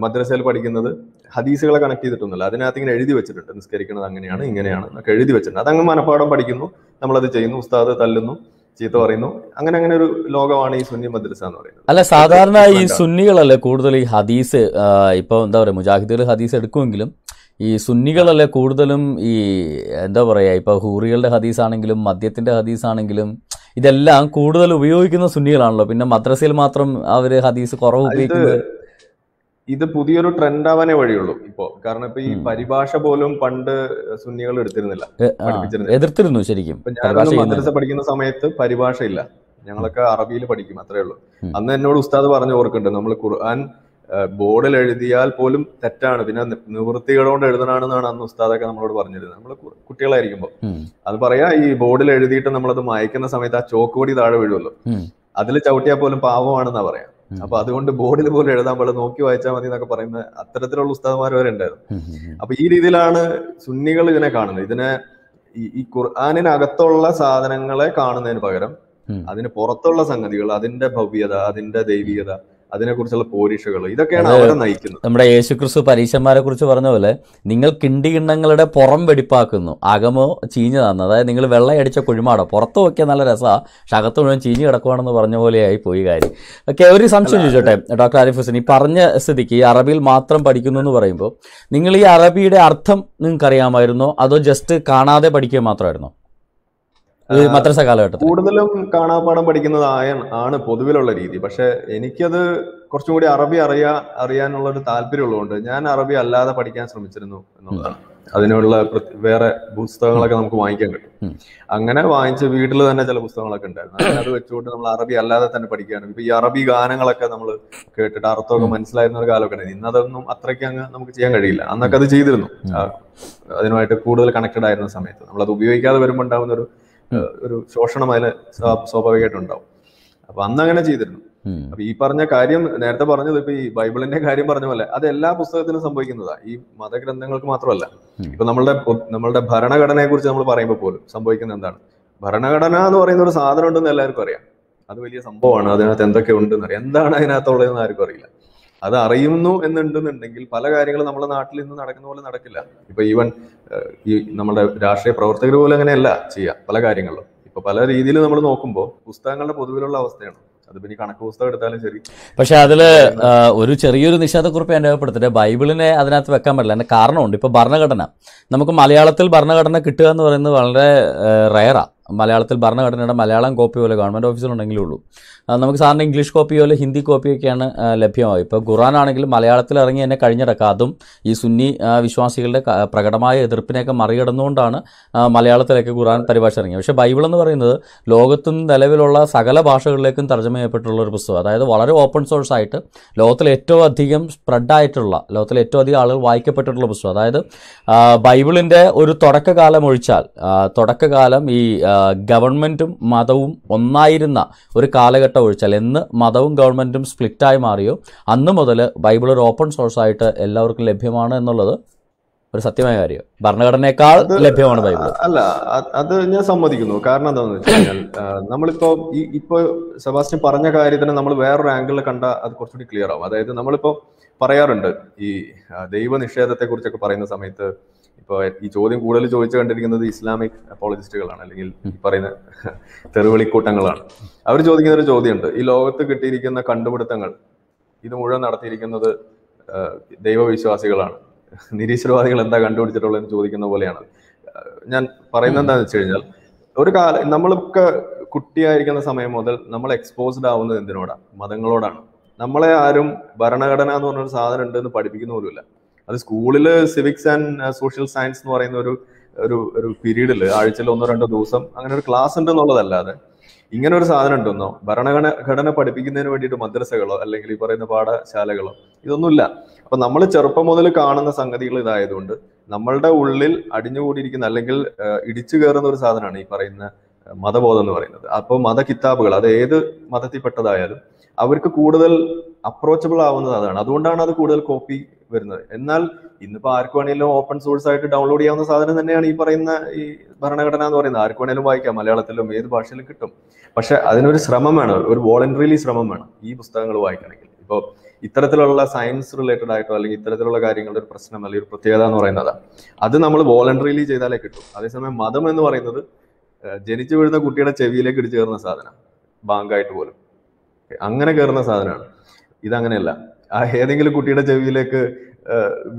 മദ്രസയിൽ പഠിക്കുന്നത് ഹദീസുകളെ കണക്ട് ചെയ്തിട്ടൊന്നുമില്ല അതിനകത്ത് ഇങ്ങനെ എഴുതി വെച്ചിട്ടുണ്ട് നിസ്കരിക്കുന്നത് അങ്ങനെയാണ് ഇങ്ങനെയാണ് എന്നൊക്കെ എഴുതി വെച്ചിട്ടുണ്ട് അതങ്ങ് മനഃപാഠം പഠിക്കുന്നു നമ്മളത് ചെയ്യുന്നു ഉസ്താദ് തല്ലുന്നു ചീത്ത പറയുന്നു അങ്ങനെ അങ്ങനെ ഒരു ലോകമാണ് ഈ സുന്നി മദ്രസ എന്ന് പറയുന്നത് അല്ല സാധാരണ ഈ സുന്നികളല്ലേ കൂടുതൽ ഈ ഹദീസ് ഇപ്പൊ എന്താ പറയുക മുജാഹിദുകൾ ഹദീസ് എടുക്കുമെങ്കിലും ഈ സുന്നികളല്ലേ കൂടുതലും ഈ എന്താ പറയാ ഇപ്പൊ ഹൂറികളുടെ ഹദീസ് ആണെങ്കിലും മദ്യത്തിൻ്റെ ഹദീസ് ആണെങ്കിലും ഇതെല്ലാം കൂടുതൽ ഉപയോഗിക്കുന്ന സുന്നികളാണല്ലോ പിന്നെ മദ്രസയിൽ മാത്രം അവര് ഹദീസ് കുറവ് ഉപയോഗിക്കുന്നത് ഇത് പുതിയൊരു ട്രെൻഡ് ആവാനേ വഴിയുള്ളൂ ഇപ്പോ കാരണം ഇപ്പൊ ഈ പരിഭാഷ പോലും പണ്ട് സുന്നികൾ എടുത്തിരുന്നില്ല എതിർത്തിരുന്നു ശരിക്കും മദ്രസ പഠിക്കുന്ന സമയത്ത് പരിഭാഷ ഇല്ല ഞങ്ങളൊക്കെ അറബിയിൽ പഠിക്കും അത്രേ ഉള്ളൂ അന്ന് എന്നോട് ഉസ്താദ് പറഞ്ഞു ഓർക്കുന്നുണ്ട് നമ്മൾ ഖുർആൻ ബോർഡിൽ എഴുതിയാൽ പോലും തെറ്റാണ് പിന്നെ നിവൃത്തികളോണ്ട് എഴുതണമെന്നാണ് അന്ന് ഉസ്താദൊക്കെ നമ്മളോട് പറഞ്ഞിരുന്നത് നമ്മൾ കുട്ടികളായിരിക്കുമ്പോൾ അത് പറയാ ഈ ബോർഡിൽ എഴുതിയിട്ട് നമ്മളത് മായ്ക്കുന്ന സമയത്ത് ആ ചോക്ക് പൊടി താഴെ വീഴുമല്ലോ അതിൽ ചവിട്ടിയാൽ പോലും പാവമാണെന്നാ പറയാം അപ്പൊ അതുകൊണ്ട് ബോർഡിൽ പോലും എഴുതാൻ പാടില്ല നോക്കി വായിച്ചാൽ മതി എന്നൊക്കെ പറയുന്ന അത്തരത്തിലുള്ള ഉസ്താദ്മാർ വരെ ഉണ്ടായിരുന്നു അപ്പൊ ഈ രീതിയിലാണ് സുന്നികൾ ഇതിനെ കാണുന്നത് ഇതിനെ ഈ ഖുർആാനിനകത്തുള്ള സാധനങ്ങളെ കാണുന്നതിന് പകരം അതിന് പുറത്തുള്ള സംഗതികൾ അതിന്റെ ഭവ്യത അതിന്റെ ദൈവീയത അതിനെക്കുറിച്ചുള്ള പോരീക്ഷകൾ ഇതൊക്കെയാണ് അവരെ നയിക്കുന്നത് നമ്മുടെ യേശു ക്രിസ്തു പരീക്ഷന്മാരെ കുറിച്ച് പറഞ്ഞ പോലെ നിങ്ങൾ കിണ്ടി കിണ്ണങ്ങളുടെ പുറം വെടിപ്പാക്കുന്നു അകമോ ചീഞ്ഞതാണ് അതായത് നിങ്ങൾ വെള്ളയടിച്ച കുഴിമാടോ പുറത്തു നോക്കിയാൽ നല്ല രസമാണ് പക്ഷെ അകത്ത് മുഴുവൻ ചീഞ്ഞ് കിടക്കുവാണെന്ന് പറഞ്ഞ പോലെയായി പോയി കാര്യം ഓക്കെ ഒരു സംശയം ചോദിച്ചോട്ടെ ഡോക്ടർ ആരിഫ് ഹുസൈൻ ഈ പറഞ്ഞ സ്ഥിതിക്ക് ഈ അറബിയിൽ മാത്രം പഠിക്കുന്നു എന്ന് പറയുമ്പോൾ നിങ്ങൾ ഈ അറബിയുടെ അർത്ഥം നിങ്ങൾക്ക് അറിയാമായിരുന്നോ അതോ ജസ്റ്റ് കാണാതെ പഠിക്കുക മാത്രമായിരുന്നോ മദ്രസ കാലഘട്ടത്തിൽ കൂടുതലും കാണാപാഠം പഠിക്കുന്നത് ആണ് പൊതുവിലുള്ള രീതി പക്ഷെ എനിക്കത് കുറച്ചും കൂടി അറബി അറിയാ അറിയാനുള്ള ഒരു ഉള്ളതുകൊണ്ട് ഞാൻ അറബി അല്ലാതെ പഠിക്കാൻ ശ്രമിച്ചിരുന്നു എന്നുള്ളതാണ് അതിനുള്ള വേറെ പുസ്തകങ്ങളൊക്കെ നമുക്ക് വാങ്ങിക്കാൻ കിട്ടും അങ്ങനെ വാങ്ങിച്ച് വീട്ടിൽ തന്നെ ചില പുസ്തകങ്ങളൊക്കെ ഉണ്ടായിരുന്നു അത് വെച്ചുകൊണ്ട് നമ്മൾ അറബി അല്ലാതെ തന്നെ പഠിക്കുകയാണ് ഇപ്പൊ ഈ അറബി ഗാനങ്ങളൊക്കെ നമ്മൾ കേട്ടിട്ട് അർത്ഥമൊക്കെ മനസ്സിലായിരുന്ന ഒരു കാലമൊക്കെ ഇന്നതൊന്നും അത്രയ്ക്ക് അങ്ങ് നമുക്ക് ചെയ്യാൻ കഴിയില്ല അന്നൊക്കെ അത് ചെയ്തിരുന്നു അതിനുമായിട്ട് കൂടുതൽ കണക്റ്റഡ് ആയിരുന്ന സമയത്ത് നമ്മളത് ഉപയോഗിക്കാതെ വരുമ്പോൾ ഉണ്ടാകുന്ന ഒരു ഒരു ശോഷണം അതിന് സ്വാഭാവികമായിട്ട് ഉണ്ടാവും അപ്പൊ അന്ന് അങ്ങനെ ചെയ്തിരുന്നു അപ്പൊ ഈ പറഞ്ഞ കാര്യം നേരത്തെ പറഞ്ഞത് ഇപ്പൊ ഈ ബൈബിളിന്റെ കാര്യം പറഞ്ഞ പോലെ അത് എല്ലാ പുസ്തകത്തിനും സംഭവിക്കുന്നതാ ഈ മതഗ്രന്ഥങ്ങൾക്ക് മാത്രമല്ല ഇപ്പൊ നമ്മളുടെ നമ്മളുടെ ഭരണഘടനയെ കുറിച്ച് നമ്മൾ പറയുമ്പോൾ പോലും സംഭവിക്കുന്ന എന്താണ് ഭരണഘടന എന്ന് പറയുന്ന ഒരു സാധനം ഉണ്ടെന്ന് എല്ലാവർക്കും അറിയാം അത് വലിയ സംഭവമാണ് അതിനകത്ത് എന്തൊക്കെ ഉണ്ടെന്ന് അറിയാം എന്താണ് അതിനകത്തുള്ളതെന്ന് ആർക്കും അറിയില്ല അത് അറിയുന്നു എന്നുണ്ടെന്നുണ്ടെങ്കിൽ പല കാര്യങ്ങളും നമ്മുടെ നാട്ടിൽ ഇന്ന് നടക്കുന്ന പോലെ നടക്കില്ല ഇപ്പൊ ഈവൻ ഈ നമ്മുടെ രാഷ്ട്രീയ പ്രവർത്തകർ പോലും അങ്ങനെയല്ല ചെയ്യുക പല കാര്യങ്ങളിലും ഇപ്പൊ പല രീതിയിൽ നമ്മൾ നോക്കുമ്പോൾ പുസ്തകങ്ങളുടെ പൊതുവിലുള്ള അവസ്ഥയാണ് ശരി പക്ഷെ അതില് ഒരു ചെറിയൊരു നിഷേധക്കുറിപ്പ് അനുഭവപ്പെടുത്തിട്ട് ബൈബിളിനെ അതിനകത്ത് വെക്കാൻ പറ്റില്ല അതിന്റെ കാരണമുണ്ട് ഇപ്പൊ ഭരണഘടന നമുക്ക് മലയാളത്തിൽ ഭരണഘടന കിട്ടുക എന്ന് പറയുന്നത് വളരെ റയറാണ് മലയാളത്തിൽ ഭരണഘടനയുടെ മലയാളം കോപ്പി പോലെ ഗവൺമെൻറ് ഓഫീസിലുണ്ടെങ്കിലേ ഉള്ളൂ നമുക്ക് സാറിന് ഇംഗ്ലീഷ് കോപ്പി പോലെ ഹിന്ദി കോപ്പിയൊക്കെയാണ് ലഭ്യമാവുക ഇപ്പോൾ ആണെങ്കിലും മലയാളത്തിൽ ഇറങ്ങി തന്നെ കഴിഞ്ഞിടക്കാം അതും ഈ സുന്നി വിശ്വാസികളുടെ പ്രകടമായ എതിർപ്പിനെയൊക്കെ മറികടന്നുകൊണ്ടാണ് മലയാളത്തിലേക്ക് ഖുറാൻ പരിഭാഷ ഇറങ്ങിയത് പക്ഷേ ബൈബിൾ എന്ന് പറയുന്നത് ലോകത്തും നിലവിലുള്ള സകല ഭാഷകളിലേക്കും തർജ്ജമ ചെയ്യപ്പെട്ടുള്ള ഒരു പുസ്തകം അതായത് വളരെ ഓപ്പൺ സോഴ്സ് ആയിട്ട് ലോകത്തിലെ ഏറ്റവും അധികം സ്പ്രെഡായിട്ടുള്ള ലോകത്തിലെ ഏറ്റവും അധികം ആളുകൾ വായിക്കപ്പെട്ടിട്ടുള്ള പുസ്തകം അതായത് ബൈബിളിൻ്റെ ഒരു തുടക്കകാലം ഒഴിച്ചാൽ തുടക്കകാലം ഈ ഗവൺമെൻറ്റും മതവും ഒന്നായിരുന്ന ഒരു കാലഘട്ടം ഒഴിച്ചാൽ എന്ന് മതവും ഗവൺമെൻറ്റും സ്പ്ലിറ്റായി മാറിയോ അന്ന് മുതൽ ബൈബിൾ ഒരു ഓപ്പൺ സോഴ്സായിട്ട് എല്ലാവർക്കും ലഭ്യമാണ് എന്നുള്ളത് ഒരു സത്യമായ കാര്യം ഭരണഘടനയെക്കാൾ ലഭ്യമാണ് ബൈബിൾ അല്ല അത് ഞാൻ സമ്മതിക്കുന്നു കാരണം എന്താണെന്ന് വെച്ച് കഴിഞ്ഞാൽ നമ്മളിപ്പോ ഈ ഇപ്പോ സെബാസ്റ്റ്യൻ പറഞ്ഞ കാര്യത്തിന് നമ്മൾ വേറൊരു ആംഗിളിൽ കണ്ട അത് കുറച്ചുകൂടി ക്ലിയർ ആവും അതായത് നമ്മളിപ്പോ പറയാറുണ്ട് ഈ നിഷേധത്തെ കുറിച്ചൊക്കെ പറയുന്ന സമയത്ത് ഇപ്പൊ ഈ ചോദ്യം കൂടുതൽ ചോദിച്ചു കണ്ടിരിക്കുന്നത് ഇസ്ലാമിക് അപ്പോളജിസ്റ്റുകളാണ് അല്ലെങ്കിൽ ഈ പറയുന്ന തെറിവിളിക്കൂട്ടങ്ങളാണ് അവർ ചോദിക്കുന്ന ഒരു ചോദ്യമുണ്ട് ഈ ലോകത്ത് കിട്ടിയിരിക്കുന്ന കണ്ടുപിടുത്തങ്ങൾ ഇത് മുഴുവൻ നടത്തിയിരിക്കുന്നത് ദൈവവിശ്വാസികളാണ് നിരീശ്വരവാദികൾ എന്താ കണ്ടുപിടിച്ചിട്ടുള്ളതെന്ന് ചോദിക്കുന്ന പോലെയാണ് ഞാൻ പറയുന്നത് എന്താണെന്ന് വെച്ച് കഴിഞ്ഞാൽ ഒരു കാല നമ്മളൊക്കെ കുട്ടിയായിരിക്കുന്ന സമയം മുതൽ നമ്മൾ എക്സ്പോസ്ഡ് ആവുന്നത് എന്തിനോടാണ് മതങ്ങളോടാണ് നമ്മളെ ആരും ഭരണഘടന എന്ന് പറഞ്ഞൊരു സാധനം ഉണ്ടെന്ന് പഠിപ്പിക്കുന്ന പോലുമില്ല അത് സ്കൂളിൽ സിവിക്സ് ആൻഡ് സോഷ്യൽ സയൻസ് എന്ന് പറയുന്ന ഒരു ഒരു ഒരു പീരീഡിൽ ആഴ്ചയിൽ ഒന്നോ രണ്ടോ ദിവസം അങ്ങനെ ഒരു ക്ലാസ് ഉണ്ട് എന്നുള്ളതല്ലാതെ ഇങ്ങനെ ഒരു സാധനം ഉണ്ടെന്നോ ഭരണഘടന പഠിപ്പിക്കുന്നതിന് വേണ്ടിയിട്ട് മദ്രസകളോ അല്ലെങ്കിൽ ഈ പറയുന്ന പാഠശാലകളോ ഇതൊന്നുമില്ല അപ്പൊ നമ്മൾ ചെറുപ്പം മുതൽ കാണുന്ന സംഗതികൾ ഇതായതുകൊണ്ട് നമ്മളുടെ ഉള്ളിൽ അടിഞ്ഞുകൂടിയിരിക്കുന്ന അല്ലെങ്കിൽ uh, ഇടിച്ചു കയറുന്ന ഒരു സാധനമാണ് ഈ പറയുന്ന uh, മതബോധം എന്ന് പറയുന്നത് അപ്പോൾ മത കിതാബുകൾ അത് ഏത് മതത്തിൽപ്പെട്ടതായാലും അവർക്ക് കൂടുതൽ അപ്രോച്ചബിൾ ആവുന്നത് അതാണ് അതുകൊണ്ടാണ് അത് കൂടുതൽ കോപ്പി വരുന്നത് എന്നാൽ ഇന്നിപ്പോ ആർക്ക് വേണേലും ഓപ്പൺ സോഴ്സ് ആയിട്ട് ഡൗൺലോഡ് ചെയ്യാവുന്ന സാധനം തന്നെയാണ് ഈ പറയുന്ന ഈ ഭരണഘടന എന്ന് പറയുന്നത് ആർക്ക് വേണേലും വായിക്കാം മലയാളത്തിലും ഏത് ഭാഷയിലും കിട്ടും പക്ഷെ അതിനൊരു ശ്രമം വേണം ഒരു വോളണ്ടറിലി ശ്രമം വേണം ഈ പുസ്തകങ്ങൾ വായിക്കണമെങ്കിൽ ഇപ്പോൾ ഇത്തരത്തിലുള്ള സയൻസ് റിലേറ്റഡ് ആയിട്ടോ അല്ലെങ്കിൽ ഇത്തരത്തിലുള്ള കാര്യങ്ങളുടെ ഒരു പ്രശ്നം അല്ലെങ്കിൽ ഒരു പ്രത്യേകത എന്ന് പറയുന്നത് അത് നമ്മൾ വോളണ്ടറിലി ചെയ്താലേ കിട്ടും അതേസമയം മതം എന്ന് പറയുന്നത് ജനിച്ചു വീഴുന്ന കുട്ടിയുടെ ചെവിയിലേക്ക് ഇടിച്ചു കയറുന്ന സാധനം ബാങ്കായിട്ട് പോലും അങ്ങനെ കയറുന്ന സാധനമാണ് ഇതങ്ങനെയല്ല ആ ഏതെങ്കിലും കുട്ടിയുടെ ചെവിയിലേക്ക്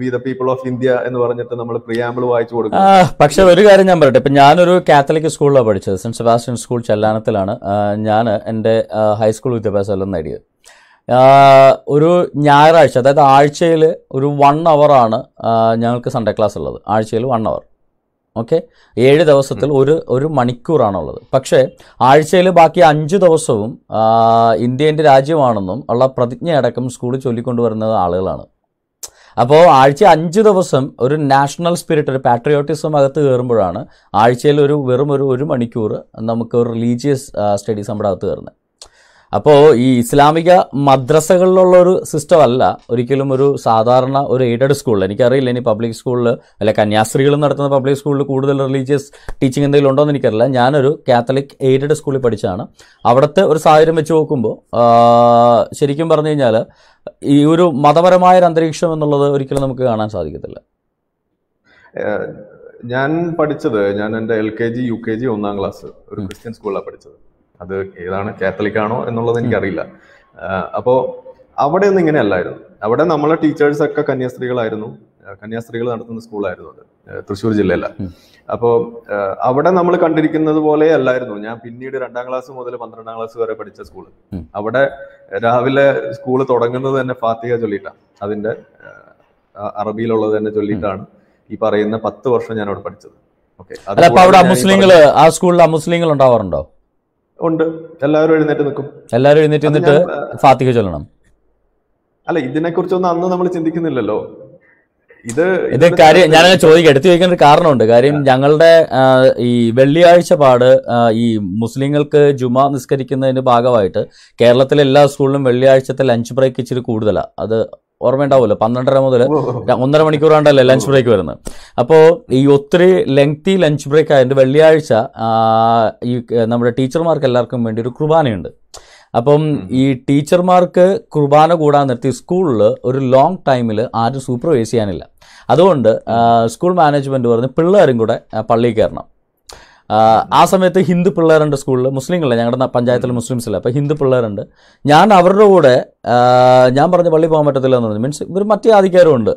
വി പീപ്പിൾ ഓഫ് ഇന്ത്യ എന്ന് പറഞ്ഞിട്ട് നമ്മൾ വായിച്ചു കൊടുക്കും പക്ഷെ ഒരു കാര്യം ഞാൻ പറയട്ടെ ഇപ്പൊ ഞാനൊരു കാത്തലിക് സ്കൂളിലാണ് പഠിച്ചത് സെന്റ് സെബാസ്റ്റ്യൻ സ്കൂൾ ചെല്ലാനത്തിലാണ് ഞാൻ എൻ്റെ ഹൈസ്കൂൾ വിദ്യാഭ്യാസം എല്ലാം നേടിയത് ഒരു ഞായറാഴ്ച അതായത് ആഴ്ചയിൽ ഒരു വൺ അവറാണ് ഞങ്ങൾക്ക് സൺഡേ ക്ലാസ് ഉള്ളത് ആഴ്ചയിൽ വൺ അവർ ഓക്കെ ഏഴ് ദിവസത്തിൽ ഒരു ഒരു മണിക്കൂറാണുള്ളത് പക്ഷേ ആഴ്ചയിൽ ബാക്കി അഞ്ച് ദിവസവും ഇന്ത്യൻ്റെ രാജ്യമാണെന്നും ഉള്ള പ്രതിജ്ഞയടക്കം സ്കൂളിൽ ചൊല്ലിക്കൊണ്ടുവരുന്നത് ആളുകളാണ് അപ്പോൾ ആഴ്ച അഞ്ച് ദിവസം ഒരു നാഷണൽ സ്പിരിറ്റ് ഒരു പാട്രിയോട്ടിസം അകത്ത് കയറുമ്പോഴാണ് ആഴ്ചയിൽ ഒരു വെറും ഒരു ഒരു മണിക്കൂർ നമുക്ക് റിലീജിയസ് സ്റ്റഡീസ് നമ്മുടെ അകത്ത് കയറുന്നത് അപ്പോൾ ഈ ഇസ്ലാമിക മദ്രസകളിലുള്ള ഒരു സിസ്റ്റം അല്ല ഒരിക്കലും ഒരു സാധാരണ ഒരു എയ്ഡഡ് സ്കൂളിൽ എനിക്കറിയില്ല ഇനി പബ്ലിക് സ്കൂളിൽ അല്ല കന്യാസ്ത്രീകൾ നടത്തുന്ന പബ്ലിക് സ്കൂളിൽ കൂടുതൽ റിലീജിയസ് ടീച്ചിങ് എന്തെങ്കിലും ഉണ്ടോ എന്ന് എനിക്കറിയില്ല ഞാനൊരു കാത്തലിക് എയ്ഡഡ് സ്കൂളിൽ പഠിച്ചാണ് അവിടുത്തെ ഒരു സാഹചര്യം വെച്ച് നോക്കുമ്പോൾ ശരിക്കും പറഞ്ഞു കഴിഞ്ഞാൽ ഈ ഒരു മതപരമായ ഒരു അന്തരീക്ഷം എന്നുള്ളത് ഒരിക്കലും നമുക്ക് കാണാൻ സാധിക്കത്തില്ല ഞാൻ പഠിച്ചത് ഞാൻ എൻ്റെ L K G U K G ഒന്നാം ക്ലാസ് ഒരു ക്രിസ്ത്യൻ സ്കൂളിലാണ് പഠിച്ചത് അത് ഏതാണ് കാത്തലിക് ആണോ എന്നുള്ളത് എനിക്കറിയില്ല അപ്പോൾ അവിടെ ഒന്നും ഇങ്ങനെ അല്ലായിരുന്നു അവിടെ നമ്മളെ ടീച്ചേഴ്സ് ഒക്കെ കന്യാസ്ത്രീകളായിരുന്നു കന്യാസ്ത്രീകൾ നടത്തുന്ന സ്കൂളായിരുന്നു അത് തൃശ്ശൂർ ജില്ലയില അപ്പോൾ അവിടെ നമ്മൾ കണ്ടിരിക്കുന്നത് പോലെ അല്ലായിരുന്നു ഞാൻ പിന്നീട് രണ്ടാം ക്ലാസ് മുതൽ പന്ത്രണ്ടാം ക്ലാസ് വരെ പഠിച്ച സ്കൂൾ അവിടെ രാവിലെ സ്കൂൾ തുടങ്ങുന്നത് തന്നെ ഫാത്തിക ചൊല്ലിയിട്ടാണ് അതിന്റെ അറബിയിലുള്ളത് തന്നെ ചൊല്ലിയിട്ടാണ് ഈ പറയുന്ന പത്ത് വർഷം ഞാൻ അവിടെ പഠിച്ചത് ഓക്കെ മുസ്ലിങ്ങൾ ആ സ്കൂളിൽ മുസ്ലിങ്ങൾ ഉണ്ടാവാറുണ്ടോ ഉണ്ട് എല്ലാവരും എഴുന്നേറ്റ് നിൽക്കും എല്ലാവരും എഴുന്നേറ്റ് നിന്നിട്ട് ഫാത്തിഹ ചൊല്ലണം അല്ല ഇതിനെക്കുറിച്ചൊന്നും അന്ന് നമ്മൾ ചിന്തിക്കുന്നില്ലല്ലോ ഇത് ഇത് കാര്യം ഞാൻ ചോദിക്കുക എടുത്തു ചോദിക്കേണ്ട ഒരു കാരണമുണ്ട് കാര്യം ഞങ്ങളുടെ ഈ വെള്ളിയാഴ്ച പാട് ഈ മുസ്ലിങ്ങൾക്ക് ജുമ നിസ്കരിക്കുന്നതിന്റെ ഭാഗമായിട്ട് കേരളത്തിലെ എല്ലാ സ്കൂളിലും വെള്ളിയാഴ്ചത്തെ ലഞ്ച് ബ്രേക്ക് ഇച്ചിരി കൂടുതലാണ് അത് ഓർമ്മയുണ്ടാവുമല്ലോ പന്ത്രണ്ടര മുതൽ ഒന്നര മണിക്കൂറാണ്ടല്ലേ ലഞ്ച് ബ്രേക്ക് വരുന്നത് അപ്പോൾ ഈ ഒത്തിരി ലെങ്തി ലഞ്ച് ബ്രേക്ക് ആയതുകൊണ്ട് വെള്ളിയാഴ്ച ഈ നമ്മുടെ ടീച്ചർമാർക്ക് എല്ലാവർക്കും വേണ്ടി ഒരു കുർബാനയുണ്ട് അപ്പം ഈ ടീച്ചർമാർക്ക് കുർബാന കൂടാൻ നിർത്തി സ്കൂളിൽ ഒരു ലോങ് ടൈമിൽ ആരും സൂപ്പർവൈസ് ചെയ്യാനില്ല അതുകൊണ്ട് സ്കൂൾ മാനേജ്മെൻറ്റ് പറഞ്ഞ് പിള്ളേരും കൂടെ പള്ളിയിൽ കയറണം ആ സമയത്ത് ഹിന്ദു പിള്ളേരുണ്ട് സ്കൂളിൽ മുസ്ലിങ്ങളെ ഞങ്ങളുടെ പഞ്ചായത്തിൽ മുസ്ലിംസിൽ അപ്പോൾ ഹിന്ദു പിള്ളേരുണ്ട് ഞാൻ അവരുടെ കൂടെ ഞാൻ പറഞ്ഞ പള്ളി പോകാൻ പറ്റത്തില്ല എന്ന് പറഞ്ഞു മീൻസ് ഇവർ മറ്റേ ഉണ്ട്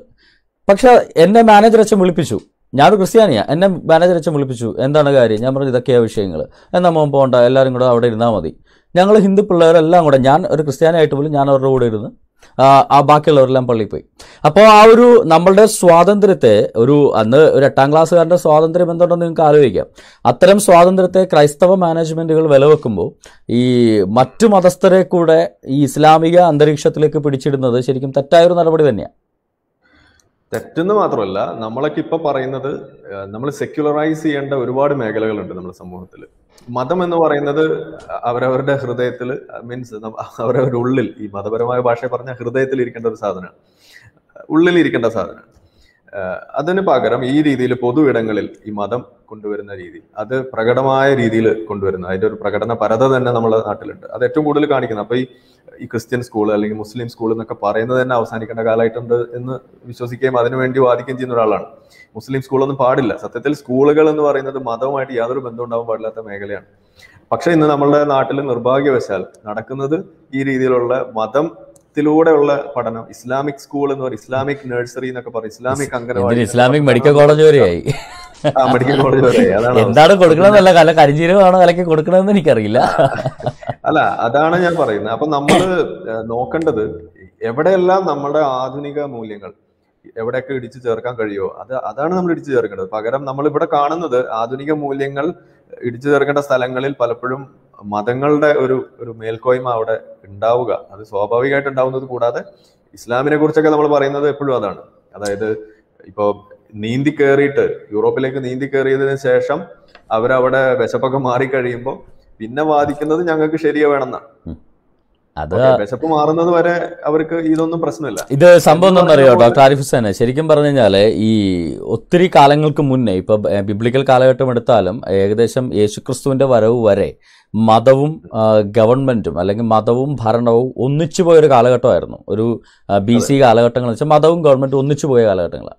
പക്ഷേ എന്നെ മാനേജർ അച്ഛൻ വിളിപ്പിച്ചു ഞാനൊരു ക്രിസ്ത്യാനിയാ എന്നെ മാനേജർ അച്ഛൻ വിളിപ്പിച്ചു എന്താണ് കാര്യം ഞാൻ പറഞ്ഞു ഇതൊക്കെയാണ് വിഷയങ്ങൾ എന്നാൽ മോൻ പോകണ്ട എല്ലാവരും കൂടെ അവിടെ ഇരുന്നാൽ മതി ഞങ്ങൾ ഹിന്ദു പിള്ളേരെല്ലാം കൂടെ ഞാൻ ഒരു ക്രിസ്ത്യാനിയായിട്ട് പോലും ഞാൻ അവരുടെ കൂടെ ഇരുന്ന് ആ ബാക്കിയുള്ളവരെല്ലാം പള്ളിയിൽ പോയി അപ്പോൾ ആ ഒരു നമ്മളുടെ സ്വാതന്ത്ര്യത്തെ ഒരു അന്ന് ഒരു എട്ടാം ക്ലാസ്സുകാരൻ്റെ സ്വാതന്ത്ര്യം എന്തുണ്ടെന്ന് നിങ്ങൾക്ക് ആലോചിക്കാം അത്തരം സ്വാതന്ത്ര്യത്തെ ക്രൈസ്തവ മാനേജ്മെൻറ്റുകൾ വിലവെക്കുമ്പോൾ ഈ മറ്റു മതസ്ഥരെ കൂടെ ഈ ഇസ്ലാമിക അന്തരീക്ഷത്തിലേക്ക് പിടിച്ചിടുന്നത് ശരിക്കും തെറ്റായൊരു നടപടി തന്നെയാണ് തെറ്റെന്ന് മാത്രമല്ല നമ്മളൊക്കെ ഇപ്പൊ പറയുന്നത് നമ്മൾ സെക്യുലറൈസ് ചെയ്യേണ്ട ഒരുപാട് മേഖലകളുണ്ട് നമ്മുടെ സമൂഹത്തിൽ മതം എന്ന് പറയുന്നത് അവരവരുടെ ഹൃദയത്തിൽ മീൻസ് അവരവരുടെ ഉള്ളിൽ ഈ മതപരമായ ഭാഷ പറഞ്ഞാൽ ഹൃദയത്തിൽ ഇരിക്കേണ്ട ഒരു സാധനമാണ് ഉള്ളിൽ ഇരിക്കേണ്ട സാധനം അതിന് പകരം ഈ രീതിയിൽ പൊതു ഇടങ്ങളിൽ ഈ മതം കൊണ്ടുവരുന്ന രീതി അത് പ്രകടമായ രീതിയിൽ കൊണ്ടുവരുന്നു അതിന്റെ ഒരു പ്രകടന പരത തന്നെ നമ്മുടെ നാട്ടിലുണ്ട് അത് ഏറ്റവും കൂടുതൽ കാണിക്കുന്നത് അപ്പൊ ഈ ഈ ക്രിസ്ത്യൻ സ്കൂൾ അല്ലെങ്കിൽ മുസ്ലിം സ്കൂൾ എന്നൊക്കെ പറയുന്നത് തന്നെ അവസാനിക്കേണ്ട കാലമായിട്ടുണ്ട് എന്ന് വിശ്വസിക്കുകയും അതിനുവേണ്ടി വാദിക്കുകയും ചെയ്യുന്ന ഒരാളാണ് മുസ്ലിം സ്കൂളൊന്നും പാടില്ല സത്യത്തിൽ സ്കൂളുകൾ എന്ന് പറയുന്നത് മതവുമായിട്ട് യാതൊരു ബന്ധം ഉണ്ടാവാൻ പാടില്ലാത്ത മേഖലയാണ് പക്ഷെ ഇന്ന് നമ്മളുടെ നാട്ടിൽ നിർഭാഗ്യവശാൽ നടക്കുന്നത് ഈ രീതിയിലുള്ള മതം ത്തിലൂടെയുള്ള പഠനം ഇസ്ലാമിക് സ്കൂൾ എന്ന് പറയും ഇസ്ലാമിക് നഴ്സറി എന്നൊക്കെ പറയും Islamic anganwadi Islamic medical college വരെയായി മെഡിക്കൽ കോളേജ് വരെ അതാണ് എന്താണ് കൊടുക്കണമെന്നല്ല കല കരിഞ്ചീരകമാണോ കലക്ക് കൊടുക്കണമെന്ന് എനിക്കറിയില്ല അല്ല അതാണ് ഞാൻ പറയുന്നത് അപ്പൊ നമ്മൾ നോക്കേണ്ടത് എവിടെയെല്ലാം നമ്മുടെ ആധുനിക മൂല്യങ്ങൾ എവിടെയൊക്കെ ഇടിച്ചു ചേർക്കാൻ കഴിയുമോ അത് അതാണ് നമ്മൾ ഇടിച്ചു ചേർക്കേണ്ടത് പകരം നമ്മൾ ഇവിടെ കാണുന്നത് ആധുനിക മൂല്യങ്ങൾ ഇടിച്ചു ചേർക്കേണ്ട സ്ഥലങ്ങളിൽ പലപ്പോഴും മതങ്ങളുടെ ഒരു ഒരു മേൽക്കോയ്മ അവിടെ ഉണ്ടാവുക അത് സ്വാഭാവികമായിട്ട് ഉണ്ടാവുന്നത് കൂടാതെ ഇസ്ലാമിനെ കുറിച്ചൊക്കെ നമ്മൾ പറയുന്നത് എപ്പോഴും അതാണ് അതായത് ഇപ്പോ നീന്തി കയറിയിട്ട് യൂറോപ്പിലേക്ക് നീന്തി കയറിയതിനു ശേഷം അവരവിടെ വിശപ്പൊക്കെ മാറിക്കഴിയുമ്പോൾ പിന്നെ വാദിക്കുന്നത് ഞങ്ങൾക്ക് ശരിയെ വേണമെന്നാണ് അത് വിശപ്പ് മാറുന്നത് വരെ അവർക്ക് ഇതൊന്നും പ്രശ്നമില്ല ഇത് സംഭവം അറിയാം ഡോക്ടർ ആരിഫ് ഹുസൈൻ ശരിക്കും പറഞ്ഞു കഴിഞ്ഞാൽ ഈ ഒത്തിരി കാലങ്ങൾക്ക് മുന്നേ ഇപ്പൊ ബിബ്ലിക്കൽ കാലഘട്ടം എടുത്താലും ഏകദേശം യേശുക്രിസ്തുവിന്റെ വരവ് വരെ മതവും ഗവൺമെന്റും അല്ലെങ്കിൽ മതവും ഭരണവും ഒന്നിച്ചു പോയൊരു കാലഘട്ടമായിരുന്നു ഒരു ബി സി കാലഘട്ടങ്ങൾ വെച്ചാൽ മതവും ഗവൺമെന്റും ഒന്നിച്ചു പോയ കാലഘട്ടങ്ങൾ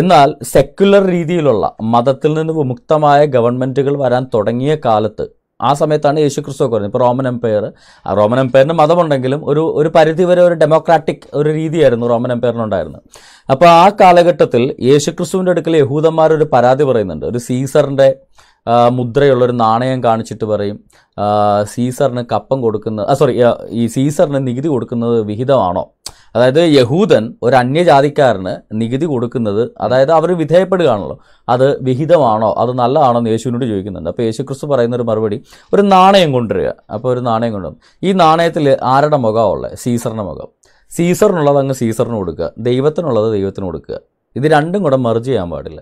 എന്നാൽ സെക്യുലർ രീതിയിലുള്ള മതത്തിൽ നിന്ന് വിമുക്തമായ ഗവൺമെന്റുകൾ വരാൻ തുടങ്ങിയ കാലത്ത് ആ സമയത്താണ് യേശു ക്രിസ്തുവൊക്കെ പറഞ്ഞത് ഇപ്പോൾ റോമൻ എംപയർ ആ റോമൻ എംപയറിന് മതമുണ്ടെങ്കിലും ഒരു ഒരു പരിധിവരെ ഒരു ഡെമോക്രാറ്റിക് ഒരു രീതിയായിരുന്നു റോമൻ എംപയറിനുണ്ടായിരുന്നത് അപ്പോൾ ആ കാലഘട്ടത്തിൽ യേശു ക്രിസ്തുവിൻ്റെ അടുക്കൽ യഹൂദന്മാർ ഒരു പരാതി പറയുന്നുണ്ട് ഒരു സീസറിൻ്റെ മുദ്രയുള്ളൊരു നാണയം കാണിച്ചിട്ട് പറയും സീസറിന് കപ്പം കൊടുക്കുന്നത് സോറി ഈ സീസറിന് നികുതി കൊടുക്കുന്നത് വിഹിതമാണോ അതായത് യഹൂദൻ ഒരു അന്യജാതിക്കാരന് നികുതി കൊടുക്കുന്നത് അതായത് അവർ വിധേയപ്പെടുകയാണല്ലോ അത് വിഹിതമാണോ അത് നല്ലതാണോ എന്ന് യേശുവിനോട് ചോദിക്കുന്നുണ്ട് അപ്പോൾ യേശു ക്രിസ്തു പറയുന്ന ഒരു മറുപടി ഒരു നാണയം കൊണ്ടുവരിക അപ്പോൾ ഒരു നാണയം കൊണ്ടുവരും ഈ നാണയത്തിൽ ആരുടെ മുഖമാണ് ഉള്ളത് സീസറിൻ്റെ മുഖം സീസറിനുള്ളത് അങ്ങ് സീസറിന് കൊടുക്കുക ദൈവത്തിനുള്ളത് ദൈവത്തിന് കൊടുക്കുക ഇത് രണ്ടും കൂടെ മെർജ് ചെയ്യാൻ പാടില്ല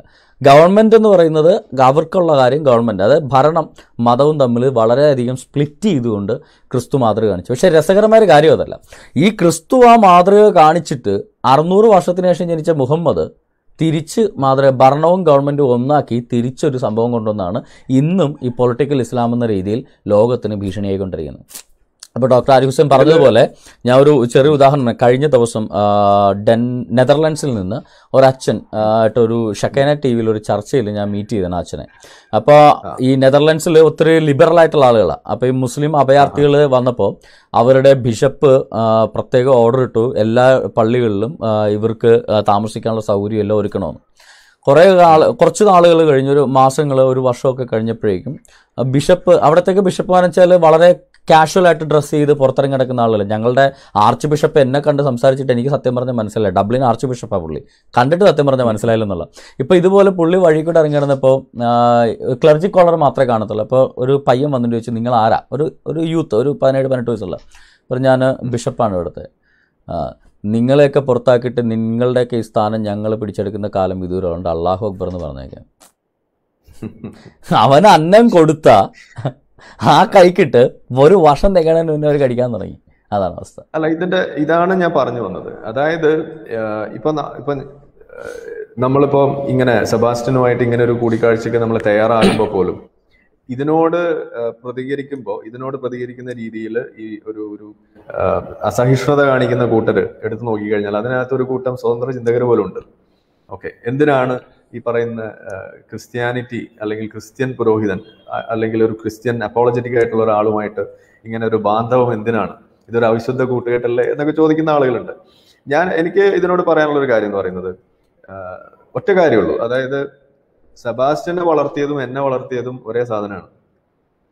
ഗവൺമെൻറ് എന്ന് പറയുന്നത് അവർക്കുള്ള കാര്യം ഗവൺമെൻറ് അതായത് ഭരണം മതവും തമ്മിൽ വളരെയധികം സ്പ്ലിറ്റ് ചെയ്തുകൊണ്ട് ക്രിസ്തു മാതൃക കാണിച്ചു പക്ഷേ രസകരമായ ഒരു കാര്യം അതല്ല ഈ ക്രിസ്തു ആ മാതൃക കാണിച്ചിട്ട് അറുന്നൂറ് വർഷത്തിന് ശേഷം ജനിച്ച മുഹമ്മദ് തിരിച്ച് മാതൃക ഭരണവും ഗവൺമെൻറ്റും ഒന്നാക്കി തിരിച്ചൊരു സംഭവം കൊണ്ടുവന്നാണ് ഇന്നും ഈ പൊളിറ്റിക്കൽ ഇസ്ലാം എന്ന രീതിയിൽ ലോകത്തിന് ഭീഷണിയായിക്കൊണ്ടിരിക്കുന്നത് അപ്പോൾ ഡോക്ടർ ആരിഫ് ഹുസൈൻ പറഞ്ഞതുപോലെ ഞാൻ ഒരു ചെറിയ ഉദാഹരണം കഴിഞ്ഞ ദിവസം ഡെൻ നെതർലാൻഡ്സിൽ നിന്ന് ഒരച്ഛൻ ആയിട്ടൊരു ഷക്കേന ടി വിയിൽ ഒരു ചർച്ചയിൽ ഞാൻ മീറ്റ് ചെയ്തതാണ് അച്ഛനെ അപ്പോൾ ഈ നെതർലാൻഡ്സിൽ ഒത്തിരി ലിബറൽ ആയിട്ടുള്ള ആളുകളാണ് അപ്പോൾ ഈ മുസ്ലിം അഭയാർത്ഥികൾ വന്നപ്പോൾ അവരുടെ ബിഷപ്പ് പ്രത്യേക ഓർഡർ ഇട്ടു എല്ലാ പള്ളികളിലും ഇവർക്ക് താമസിക്കാനുള്ള സൗകര്യം എല്ലാം ഒരുക്കണമെന്ന് കുറേ നാൾ കുറച്ച് നാളുകൾ കഴിഞ്ഞ് ഒരു മാസങ്ങൾ ഒരു വർഷമൊക്കെ കഴിഞ്ഞപ്പോഴേക്കും ബിഷപ്പ് അവിടത്തേക്ക് ബിഷപ്പ് എന്ന് വെച്ചാൽ വളരെ കാഷ്വൽ ആയിട്ട് ഡ്രസ്സ് ചെയ്ത് പുറത്തിറങ്ങി കിടക്കുന്ന ആളുകൾ ഞങ്ങളുടെ ആർച്ച് ബിഷപ്പ് എന്നെ കണ്ട് സംസാരിച്ചിട്ട് എനിക്ക് സത്യം പറഞ്ഞ മനസ്സിലായി ഡബ്ലിൻ ആർച്ച് ബിഷപ്പാണ് പുള്ളി കണ്ടിട്ട് സത്യം പറഞ്ഞാൽ മനസ്സിലായില്ലെന്നുള്ള ഇപ്പോൾ ഇതുപോലെ പുള്ളി വഴി കൂടെ ഇറങ്ങിയിരുന്നപ്പോൾ ക്ലർജി കോളർ മാത്രമേ കാണത്തുള്ളൂ അപ്പോൾ ഒരു പയ്യൻ വന്നിട്ട് ചോദിച്ചു നിങ്ങൾ ആരാ ഒരു ഒരു യൂത്ത് ഒരു പതിനേഴ് പതിനെട്ട് വയസ്സുള്ള അപ്പോൾ ഞാൻ ബിഷപ്പാണ് ഇവിടുത്തെ നിങ്ങളെയൊക്കെ പുറത്താക്കിയിട്ട് നിങ്ങളുടെയൊക്കെ ഈ സ്ഥാനം ഞങ്ങൾ പിടിച്ചെടുക്കുന്ന കാലം ഉണ്ട് അള്ളാഹു അക്ബർ എന്ന് പറഞ്ഞേക്കാം അവന് അന്നം കൊടുത്ത ആ കൈക്കിട്ട് ഒരു വർഷം തികണേന് മുന്നേ അവർ കടിക്കാൻ തുടങ്ങി അതാണ് അവസ്ഥ അല്ല ഇതിന്റെ ഇതാണ് ഞാൻ പറഞ്ഞു വന്നത് അതായത് ഇപ്പൊ ഇപ്പൊ നമ്മളിപ്പോ ഇങ്ങനെ സെബാസ്റ്റ്യനുമായിട്ട് ഇങ്ങനെ ഒരു കൂടിക്കാഴ്ചക്ക് നമ്മൾ തയ്യാറാകുമ്പോ പോലും ഇതിനോട് പ്രതികരിക്കുമ്പോൾ ഇതിനോട് പ്രതികരിക്കുന്ന രീതിയിൽ ഈ ഒരു ഒരു അസഹിഷ്ണുത കാണിക്കുന്ന കൂട്ടർ എടുത്തു നോക്കിക്കഴിഞ്ഞാൽ അതിനകത്ത് ഒരു കൂട്ടം സ്വതന്ത്ര ചിന്തകർ പോലും ഉണ്ട് ഓക്കെ എന്തിനാണ് ഈ പറയുന്ന ക്രിസ്ത്യാനിറ്റി അല്ലെങ്കിൽ ക്രിസ്ത്യൻ പുരോഹിതൻ അല്ലെങ്കിൽ ഒരു ക്രിസ്ത്യൻ അപ്പോളജറ്റിക് ആയിട്ടുള്ള ഒരാളുമായിട്ട് ഇങ്ങനെ ഒരു ബാന്ധവം എന്തിനാണ് ഇതൊരു അവിശുദ്ധ കൂട്ടുകെട്ടല്ലേ എന്നൊക്കെ ചോദിക്കുന്ന ആളുകളുണ്ട് ഞാൻ എനിക്ക് ഇതിനോട് പറയാനുള്ള ഒരു കാര്യം എന്ന് പറയുന്നത് ഒറ്റ കാര്യമുള്ളൂ അതായത് സെബാസ്റ്റ്യനെ വളർത്തിയതും എന്നെ വളർത്തിയതും ഒരേ സാധനമാണ്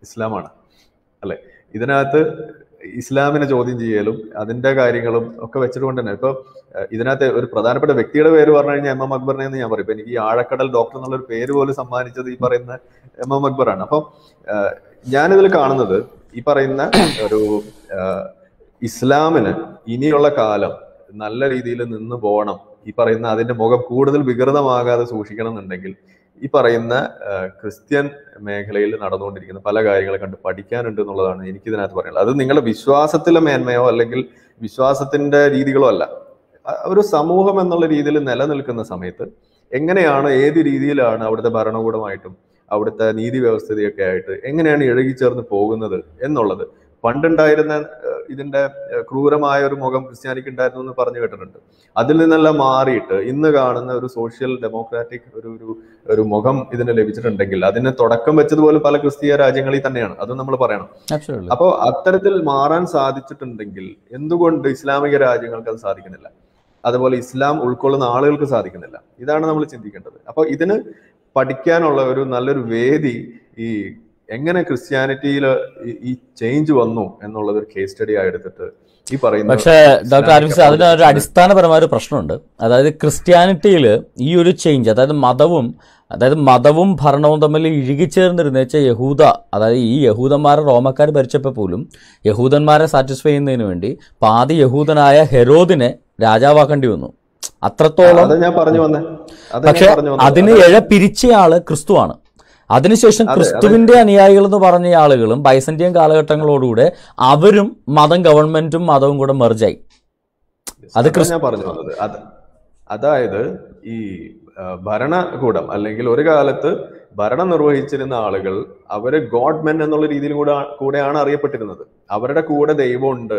ഇസ്ലാമാണ് അല്ലെ ഇതിനകത്ത് ഇസ്ലാമിനെ ചോദ്യം ചെയ്യലും അതിന്റെ കാര്യങ്ങളും ഒക്കെ വെച്ചിട്ടുകൊണ്ട് തന്നെ ഇപ്പൊ ഇതിനകത്ത് ഒരു പ്രധാനപ്പെട്ട വ്യക്തിയുടെ പേര് പറഞ്ഞു കഴിഞ്ഞാൽ എം എം അക്ബറിനെ എന്ന് ഞാൻ പറയും എനിക്ക് ഈ ആഴക്കടൽ ഡോക്ടർ എന്നുള്ള ഒരു പേര് പോലും സമ്മാനിച്ചത് ഈ പറയുന്ന എം എം അക്ബറാണ് അപ്പൊ ഞാനിതിൽ കാണുന്നത് ഈ പറയുന്ന ഒരു ഇസ്ലാമിന് ഇനിയുള്ള കാലം നല്ല രീതിയിൽ നിന്ന് പോകണം ഈ പറയുന്ന അതിന്റെ മുഖം കൂടുതൽ വികൃതമാകാതെ സൂക്ഷിക്കണം എന്നുണ്ടെങ്കിൽ ഈ പറയുന്ന ക്രിസ്ത്യൻ മേഖലയിൽ നടന്നുകൊണ്ടിരിക്കുന്ന പല കാര്യങ്ങളെ കണ്ട് പഠിക്കാനുണ്ട് എന്നുള്ളതാണ് എനിക്ക് ഇതിനകത്ത് പറയാനുള്ളത് അത് നിങ്ങളുടെ വിശ്വാസത്തിലെ മേന്മയോ അല്ലെങ്കിൽ വിശ്വാസത്തിന്റെ രീതികളോ അല്ല ഒരു സമൂഹം എന്നുള്ള രീതിയിൽ നിലനിൽക്കുന്ന സമയത്ത് എങ്ങനെയാണ് ഏത് രീതിയിലാണ് അവിടുത്തെ ഭരണകൂടമായിട്ടും അവിടുത്തെ നീതി വ്യവസ്ഥയൊക്കെ ആയിട്ട് എങ്ങനെയാണ് ഇഴകിച്ചേർന്ന് പോകുന്നത് എന്നുള്ളത് പണ്ടുണ്ടായിരുന്ന ഇതിന്റെ ക്രൂരമായ ഒരു മുഖം ക്രിസ്ത്യാനിക്ക് ഉണ്ടായിരുന്നു എന്ന് പറഞ്ഞു കേട്ടിട്ടുണ്ട് അതിൽ നിന്നെല്ലാം മാറിയിട്ട് ഇന്ന് കാണുന്ന ഒരു സോഷ്യൽ ഡെമോക്രാറ്റിക് ഒരു ഒരു ഒരു മുഖം ഇതിന് ലഭിച്ചിട്ടുണ്ടെങ്കിൽ അതിന് തുടക്കം വെച്ചതുപോലെ പല ക്രിസ്തീയ രാജ്യങ്ങളിൽ തന്നെയാണ് അത് നമ്മൾ പറയണം അപ്പോൾ അത്തരത്തിൽ മാറാൻ സാധിച്ചിട്ടുണ്ടെങ്കിൽ എന്തുകൊണ്ട് ഇസ്ലാമിക രാജ്യങ്ങൾക്ക് അത് സാധിക്കുന്നില്ല അതുപോലെ ഇസ്ലാം ഉൾക്കൊള്ളുന്ന ആളുകൾക്ക് സാധിക്കുന്നില്ല ഇതാണ് നമ്മൾ ചിന്തിക്കേണ്ടത് അപ്പോൾ ഇതിന് പഠിക്കാനുള്ള ഒരു നല്ലൊരു വേദി ഈ എങ്ങനെ ക്രിസ്ത്യാനിറ്റിയിൽ ഈ ചേഞ്ച് വന്നു എന്നുള്ളത് ഒരു കേസ് സ്റ്റഡി ആയി എടുത്തിട്ട് ഈ പറയുന്നത് പക്ഷേ ഡോക്ടർ ആരിഫ് അതിന് ഒരു അടിസ്ഥാനപരമായ ഒരു പ്രശ്നമുണ്ട് അതായത് ക്രിസ്ത്യാനിറ്റിയിൽ ഈ ഒരു ചേഞ്ച് അതായത് മതവും അതായത് മതവും ഭരണവും തമ്മിൽ ഇഴുകിച്ചേർന്നിരുന്ന വെച്ചാൽ യഹൂദ അതായത് ഈ യഹൂദന്മാരെ റോമക്കാർ ഭരിച്ചപ്പോൾ പോലും യഹൂദന്മാരെ സാറ്റിസ്ഫൈ ചെയ്യുന്നതിന് വേണ്ടി പാതി യഹൂദനായ ഹെരോദിനെ രാജാവാക്കേണ്ടി വന്നു അത്രത്തോളം പക്ഷെ അതിന് ഇഴ പിരിച്ചയാള് ക്രിസ്തുവാണ് അതിനുശേഷം ക്രിസ്തുവിന്റെ അനുയായികൾ എന്ന് പറഞ്ഞ ആളുകളും ബൈസന്റിയൻ കാലഘട്ടങ്ങളോടുകൂടെ അവരും മതം ഗവൺമെന്റും മതവും കൂടെ മെർജായി അത് ഞാൻ പറഞ്ഞു അതായത് ഈ ഭരണകൂടം അല്ലെങ്കിൽ ഒരു കാലത്ത് ഭരണം നിർവഹിച്ചിരുന്ന ആളുകൾ അവര് ഗോഡ്മെൻ എന്നുള്ള രീതിയിൽ കൂടെ കൂടെയാണ് അറിയപ്പെട്ടിരുന്നത് അവരുടെ കൂടെ ദൈവമുണ്ട്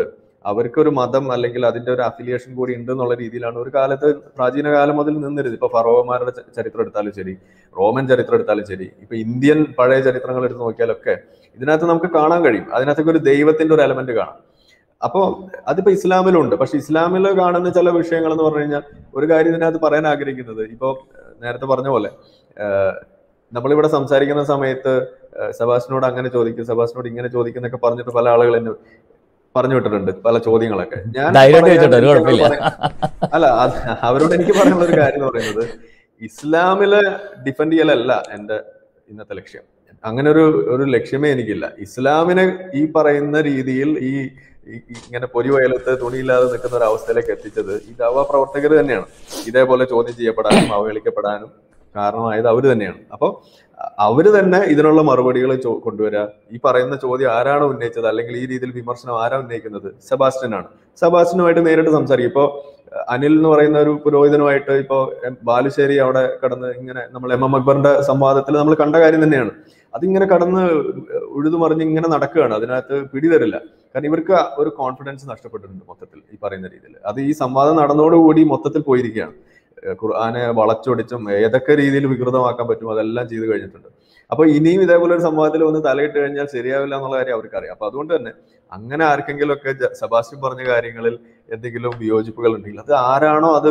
അവർക്ക് ഒരു മതം അല്ലെങ്കിൽ അതിന്റെ ഒരു അഫിലിയേഷൻ കൂടി ഉണ്ട് എന്നുള്ള രീതിയിലാണ് ഒരു കാലത്ത് പ്രാചീന കാലം മുതൽ നിന്നിരുത് ഇപ്പൊ ഫറോമാരുടെ ചരിത്രം എടുത്താലും ശരി റോമൻ ചരിത്രം എടുത്താലും ശരി ഇപ്പൊ ഇന്ത്യൻ പഴയ ചരിത്രങ്ങൾ എടുത്ത് നോക്കിയാലൊക്കെ ഇതിനകത്ത് നമുക്ക് കാണാൻ കഴിയും അതിനകത്തൊക്കെ ഒരു ദൈവത്തിന്റെ ഒരു എലമെന്റ് കാണാം അപ്പോൾ അതിപ്പോ ഇസ്ലാമിലുണ്ട് പക്ഷെ ഇസ്ലാമിൽ കാണുന്ന ചില വിഷയങ്ങൾ എന്ന് പറഞ്ഞു കഴിഞ്ഞാൽ ഒരു കാര്യം ഇതിനകത്ത് പറയാൻ ആഗ്രഹിക്കുന്നത് ഇപ്പോൾ നേരത്തെ പറഞ്ഞ പോലെ നമ്മളിവിടെ സംസാരിക്കുന്ന സമയത്ത് സബാസിനോട് അങ്ങനെ ചോദിക്കും സബാസിനോട് ഇങ്ങനെ ചോദിക്കുന്നൊക്കെ പറഞ്ഞിട്ട് പല ആളുകൾ എന്നെ പറഞ്ഞു വിട്ടിട്ടുണ്ട് പല ചോദ്യങ്ങളൊക്കെ ഞാൻ അല്ല അവരോട് എനിക്ക് പറയാനുള്ള ഒരു കാര്യം എന്ന് പറയുന്നത് ഇസ്ലാമിലെ ഡിഫെൻഡ് ചെയ്യലല്ല എന്റെ ഇന്നത്തെ ലക്ഷ്യം അങ്ങനെ ഒരു ഒരു ലക്ഷ്യമേ എനിക്കില്ല ഇസ്ലാമിനെ ഈ പറയുന്ന രീതിയിൽ ഈ ഇങ്ങനെ വയലത്ത് തുണിയില്ലാതെ നിൽക്കുന്ന ഒരു അവസ്ഥയിലേക്ക് എത്തിച്ചത് ഈ ദവ പ്രവർത്തകർ തന്നെയാണ് ഇതേപോലെ ചോദ്യം ചെയ്യപ്പെടാനും അവഹേളിക്കപ്പെടാനും കാരണമായത് അവർ തന്നെയാണ് അപ്പോൾ അവര് തന്നെ ഇതിനുള്ള മറുപടികൾ കൊണ്ടുവരിക ഈ പറയുന്ന ചോദ്യം ആരാണ് ഉന്നയിച്ചത് അല്ലെങ്കിൽ ഈ രീതിയിൽ വിമർശനം ആരാ ഉന്നയിക്കുന്നത് ആണ് സെബാസ്റ്റ്യനുമായിട്ട് നേരിട്ട് സംസാരിക്കും ഇപ്പോ അനിൽ എന്ന് പറയുന്ന ഒരു പുരോഹിതനുമായിട്ട് ഇപ്പോ ബാലുശ്ശേരി അവിടെ കടന്ന് ഇങ്ങനെ നമ്മൾ എം എം അക്ബറിന്റെ സംവാദത്തിൽ നമ്മൾ കണ്ട കാര്യം തന്നെയാണ് അതിങ്ങനെ കടന്ന് ഉഴുതുമറിഞ്ഞ് ഇങ്ങനെ നടക്കുകയാണ് അതിനകത്ത് പിടിതരില്ല കാരണം ഇവർക്ക് ഒരു കോൺഫിഡൻസ് നഷ്ടപ്പെട്ടിട്ടുണ്ട് മൊത്തത്തിൽ ഈ പറയുന്ന രീതിയിൽ അത് ഈ സംവാദം നടന്നതോടുകൂടി മൊത്തത്തിൽ പോയിരിക്കുകയാണ് ഖുർആാനെ വളച്ചൊടിച്ചും ഏതൊക്കെ രീതിയിൽ വികൃതമാക്കാൻ പറ്റും അതെല്ലാം ചെയ്തു കഴിഞ്ഞിട്ടുണ്ട് അപ്പൊ ഇനിയും ഇതേപോലെ ഒരു സംഭവത്തിൽ ഒന്ന് തലയിട്ട് കഴിഞ്ഞാൽ ശരിയാവില്ല എന്നുള്ള കാര്യം അവർക്കറിയാം അപ്പൊ അതുകൊണ്ട് തന്നെ അങ്ങനെ ആർക്കെങ്കിലുമൊക്കെ സെബാസ്റ്റ്യൻ പറഞ്ഞ കാര്യങ്ങളിൽ എന്തെങ്കിലും വിയോജിപ്പുകൾ ഉണ്ടെങ്കിൽ അത് ആരാണോ അത്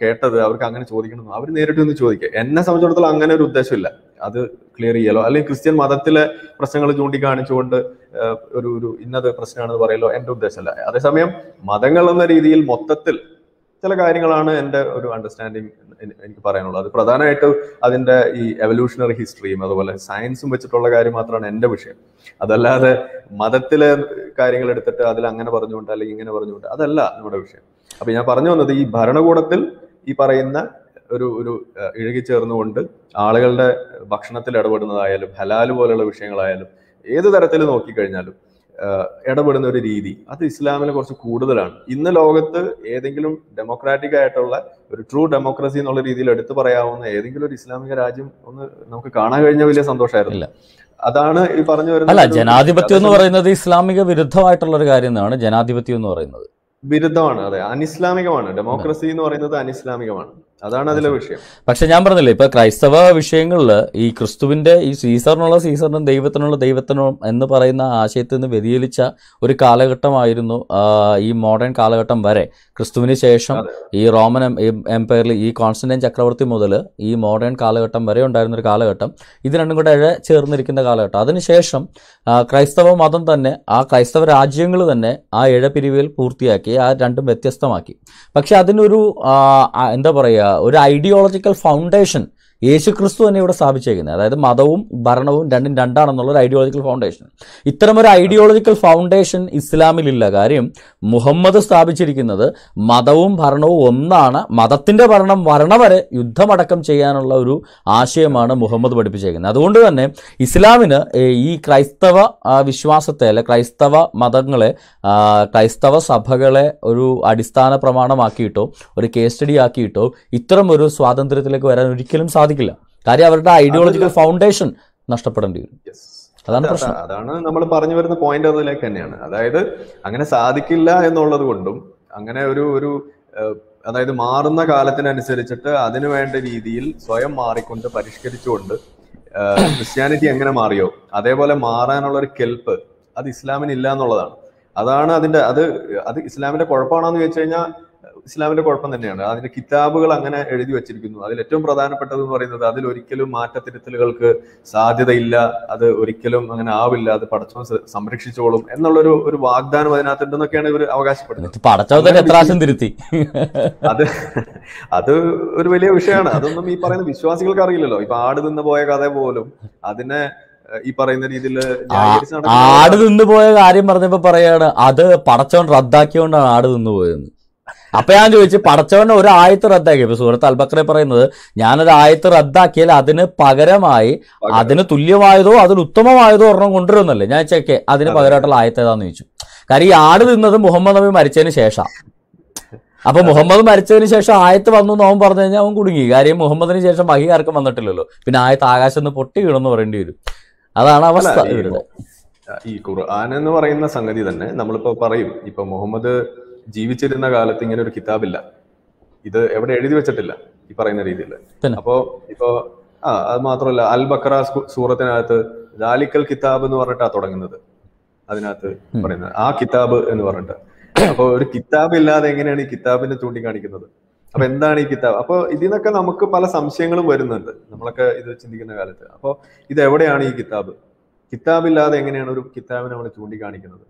കേട്ടത് അവർക്ക് അങ്ങനെ ചോദിക്കണം അവർ നേരിട്ട് ഒന്ന് ചോദിക്കുക എന്നെ സംബന്ധിച്ചിടത്തോളം അങ്ങനെ ഒരു ഉദ്ദേശമില്ല അത് ക്ലിയർ ചെയ്യലോ അല്ലെങ്കിൽ ക്രിസ്ത്യൻ മതത്തിലെ പ്രശ്നങ്ങൾ ചൂണ്ടിക്കാണിച്ചുകൊണ്ട് ഒരു ഒരു ഇന്നത് പ്രശ്നമാണെന്ന് പറയലോ എന്റെ ഉദ്ദേശമല്ല അതേസമയം മതങ്ങൾ എന്ന രീതിയിൽ മൊത്തത്തിൽ ചില കാര്യങ്ങളാണ് എൻ്റെ ഒരു അണ്ടർസ്റ്റാൻഡിങ് എനിക്ക് പറയാനുള്ളത് അത് പ്രധാനമായിട്ട് അതിൻ്റെ ഈ എവല്യൂഷണറി ഹിസ്റ്ററിയും അതുപോലെ സയൻസും വെച്ചിട്ടുള്ള കാര്യം മാത്രമാണ് എൻ്റെ വിഷയം അതല്ലാതെ മതത്തിലെ കാര്യങ്ങൾ എടുത്തിട്ട് അതിൽ അങ്ങനെ പറഞ്ഞുകൊണ്ട് അല്ലെങ്കിൽ ഇങ്ങനെ പറഞ്ഞുകൊണ്ട് അതല്ല നമ്മുടെ വിഷയം അപ്പം ഞാൻ പറഞ്ഞു വന്നത് ഈ ഭരണകൂടത്തിൽ ഈ പറയുന്ന ഒരു ഒരു ഇഴുകിച്ചേർന്നുകൊണ്ട് ആളുകളുടെ ഭക്ഷണത്തിൽ ഇടപെടുന്നതായാലും ഹലാല് പോലെയുള്ള വിഷയങ്ങളായാലും ഏത് തരത്തിൽ നോക്കിക്കഴിഞ്ഞാലും ഇടപെടുന്ന ഒരു രീതി അത് ഇസ്ലാമിലെ കുറച്ച് കൂടുതലാണ് ഇന്ന് ലോകത്ത് ഏതെങ്കിലും ഡെമോക്രാറ്റിക് ആയിട്ടുള്ള ഒരു ട്രൂ ഡെമോക്രസി എന്നുള്ള രീതിയിൽ എടുത്തു പറയാവുന്ന ഏതെങ്കിലും ഒരു ഇസ്ലാമിക രാജ്യം ഒന്ന് നമുക്ക് കാണാൻ കഴിഞ്ഞ വലിയ സന്തോഷമായിരുന്നില്ല അതാണ് ഈ പറഞ്ഞു വരുന്നത് അല്ല ജനാധിപത്യം എന്ന് പറയുന്നത് ഇസ്ലാമിക വിരുദ്ധമായിട്ടുള്ള ഒരു കാര്യം എന്നാണ് ജനാധിപത്യം എന്ന് പറയുന്നത് വിരുദ്ധമാണ് അതെ അനിസ്ലാമികമാണ് ഡെമോക്രസി എന്ന് പറയുന്നത് അനിസ്ലാമികമാണ് അതാണ് അതിലെ വിഷയം പക്ഷെ ഞാൻ പറഞ്ഞില്ലേ ഇപ്പൊ ക്രൈസ്തവ വിഷയങ്ങളിൽ ഈ ക്രിസ്തുവിന്റെ ഈ സീസറിനുള്ള സീസറിനും ദൈവത്തിനുള്ള ദൈവത്തിനും എന്ന് പറയുന്ന ആശയത്തിൽ നിന്ന് വ്യതിയലിച്ച ഒരു കാലഘട്ടമായിരുന്നു ഈ മോഡേൺ കാലഘട്ടം വരെ ക്രിസ്തുവിന് ശേഷം ഈ റോമൻ എംപയറിൽ ഈ കോൺസ്റ്റന്റൈൻ ചക്രവർത്തി മുതൽ ഈ മോഡേൺ കാലഘട്ടം വരെ ഉണ്ടായിരുന്ന ഒരു കാലഘട്ടം ഇത് രണ്ടും കൂടെ ഇഴ ചേർന്നിരിക്കുന്ന കാലഘട്ടം അതിനുശേഷം ക്രൈസ്തവ മതം തന്നെ ആ ക്രൈസ്തവ രാജ്യങ്ങൾ തന്നെ ആ ഇഴപിരിവിൽ പൂർത്തിയാക്കി ആ രണ്ടും വ്യത്യസ്തമാക്കി പക്ഷെ അതിനൊരു എന്താ പറയുക ഒരു ഐഡിയോളജിക്കൽ ഫൗണ്ടേഷൻ യേശുക്രിസ്തു തന്നെ ഇവിടെ സ്ഥാപിച്ചേക്കുന്നത് അതായത് മതവും ഭരണവും രണ്ടും രണ്ടാണെന്നുള്ള ഒരു ഐഡിയോളജിക്കൽ ഫൗണ്ടേഷൻ ഇത്തരമൊരു ഐഡിയോളജിക്കൽ ഫൗണ്ടേഷൻ ഇസ്ലാമിലില്ല കാര്യം മുഹമ്മദ് സ്ഥാപിച്ചിരിക്കുന്നത് മതവും ഭരണവും ഒന്നാണ് മതത്തിൻ്റെ ഭരണം മരണം വരെ യുദ്ധമടക്കം ചെയ്യാനുള്ള ഒരു ആശയമാണ് മുഹമ്മദ് പഠിപ്പിച്ചേക്കുന്നത് അതുകൊണ്ട് തന്നെ ഇസ്ലാമിന് ഈ ക്രൈസ്തവ വിശ്വാസത്തെ അല്ലെ ക്രൈസ്തവ മതങ്ങളെ ക്രൈസ്തവ സഭകളെ ഒരു അടിസ്ഥാന പ്രമാണമാക്കിയിട്ടോ ഒരു കേസ് സ്റ്റഡി ആക്കിയിട്ടോ ഇത്തരം ഒരു സ്വാതന്ത്ര്യത്തിലേക്ക് വരാൻ ഒരിക്കലും സാധിക്കും സാധിക്കില്ല കാര്യം അവരുടെ ഐഡിയോളജിക്കൽ ഫൗണ്ടേഷൻ നഷ്ടപ്പെടേണ്ടി വരും അതാണ് പ്രശ്നം അതാണ് നമ്മൾ പറഞ്ഞു വരുന്ന പോയിന്റ് അതിലേക്ക് തന്നെയാണ് അതായത് അങ്ങനെ സാധിക്കില്ല എന്നുള്ളത് കൊണ്ടും അങ്ങനെ ഒരു ഒരു അതായത് മാറുന്ന കാലത്തിനനുസരിച്ചിട്ട് അതിനു വേണ്ട രീതിയിൽ സ്വയം മാറിക്കൊണ്ട് പരിഷ്കരിച്ചുകൊണ്ട് ക്രിസ്ത്യാനിറ്റി എങ്ങനെ മാറിയോ അതേപോലെ മാറാനുള്ള ഒരു കെൽപ്പ് അത് ഇസ്ലാമിനില്ല എന്നുള്ളതാണ് അതാണ് അതിന്റെ അത് അത് ഇസ്ലാമിന്റെ കുഴപ്പമാണോ എന്ന് ചോദിച്ചു കഴിഞ്ഞാൽ ഇസ്ലാമിന്റെ കുഴപ്പം തന്നെയാണ് അതിന്റെ കിതാബുകൾ അങ്ങനെ എഴുതി വെച്ചിരിക്കുന്നു അതിൽ ഏറ്റവും പ്രധാനപ്പെട്ടത് എന്ന് പറയുന്നത് അതിൽ ഒരിക്കലും മാറ്റത്തിരുത്തലുകൾക്ക് സാധ്യതയില്ല അത് ഒരിക്കലും അങ്ങനെ ആവില്ല അത് പടച്ചവൻ സംരക്ഷിച്ചോളും എന്നുള്ളൊരു ഒരു വാഗ്ദാനം അതിനകത്തുണ്ടെന്നൊക്കെയാണ് ഇവർ അവകാശപ്പെടുന്നത് പടച്ചവൻ തിരുത്തി അത് അത് ഒരു വലിയ വിഷയമാണ് അതൊന്നും ഈ പറയുന്ന വിശ്വാസികൾക്ക് അറിയില്ലല്ലോ ഇപ്പൊ ആട് നിന്ന് പോയ കഥ പോലും അതിനെ ഈ പറയുന്ന രീതിയിൽ ആട് നിന്ന് പോയ കാര്യം പറഞ്ഞപ്പോ പറയാണ് അത് പടച്ചവൻ റദ്ദാക്കിയോണ്ടാണ് ആട് നിന്ന് പോയത് അപ്പൊ ഞാൻ ചോദിച്ചു പടച്ചവന് ഒരു ആയത്ത് റദ്ദാക്കി ഇപ്പൊ സൂറത്ത് അൽബക്രെ പറയുന്നത് ഞാനൊരു ആയത്ത് റദ്ദാക്കിയാൽ അതിന് പകരമായി അതിന് തുല്യമായതോ അതിന് ഉത്തമമായതോ ഒരെണ്ണം കൊണ്ടുവരുന്നല്ലേ ഞാൻ ചെക്കെ അതിന് പകരമായിട്ടുള്ള ആയത്ത് ഏതാന്ന് ചോദിച്ചു കാര്യം ഈ ആട് തിന്നത് മുഹമ്മദ് നബി മരിച്ചതിന് ശേഷം അപ്പൊ മുഹമ്മദ് മരിച്ചതിന് ശേഷം ആയത്ത് വന്നു എന്ന് അവൻ പറഞ്ഞു കഴിഞ്ഞാൽ അവൻ കുടുങ്ങി കാര്യം മുഹമ്മദിന് ശേഷം വഹി ആർക്കും വന്നിട്ടില്ലല്ലോ പിന്നെ ആയത്ത് ആകാശം നിന്ന് പൊട്ടി വീണെന്ന് പറയേണ്ടി വരും അതാണ് അവസ്ഥ ഈ ഖുർആൻ എന്ന് പറയുന്ന സംഗതി തന്നെ നമ്മളിപ്പോ പറയും ഇപ്പൊ മുഹമ്മദ് ജീവിച്ചിരുന്ന കാലത്ത് ഇങ്ങനെ ഒരു കിതാബില്ല ഇത് എവിടെ എഴുതി വെച്ചിട്ടില്ല ഈ പറയുന്ന രീതിയിൽ അപ്പോ ഇപ്പോ ആ അത് മാത്രമല്ല അൽ ബക്ര സൂറത്തിനകത്ത് ദാലിക്കൽ കിതാബ് എന്ന് പറഞ്ഞിട്ടാ തുടങ്ങുന്നത് അതിനകത്ത് പറയുന്നത് ആ കിതാബ് എന്ന് പറഞ്ഞിട്ട് അപ്പോൾ ഒരു കിതാബ് ഇല്ലാതെ എങ്ങനെയാണ് ഈ കിതാബിനെ ചൂണ്ടിക്കാണിക്കുന്നത് അപ്പൊ എന്താണ് ഈ കിതാബ് അപ്പോൾ ഇതിനൊക്കെ നമുക്ക് പല സംശയങ്ങളും വരുന്നുണ്ട് നമ്മളൊക്കെ ഇത് ചിന്തിക്കുന്ന കാലത്ത് അപ്പോൾ ഇത് എവിടെയാണ് ഈ കിതാബ് കിതാബില്ലാതെ എങ്ങനെയാണ് ഒരു കിതാബിനെ നമ്മൾ ചൂണ്ടിക്കാണിക്കുന്നത്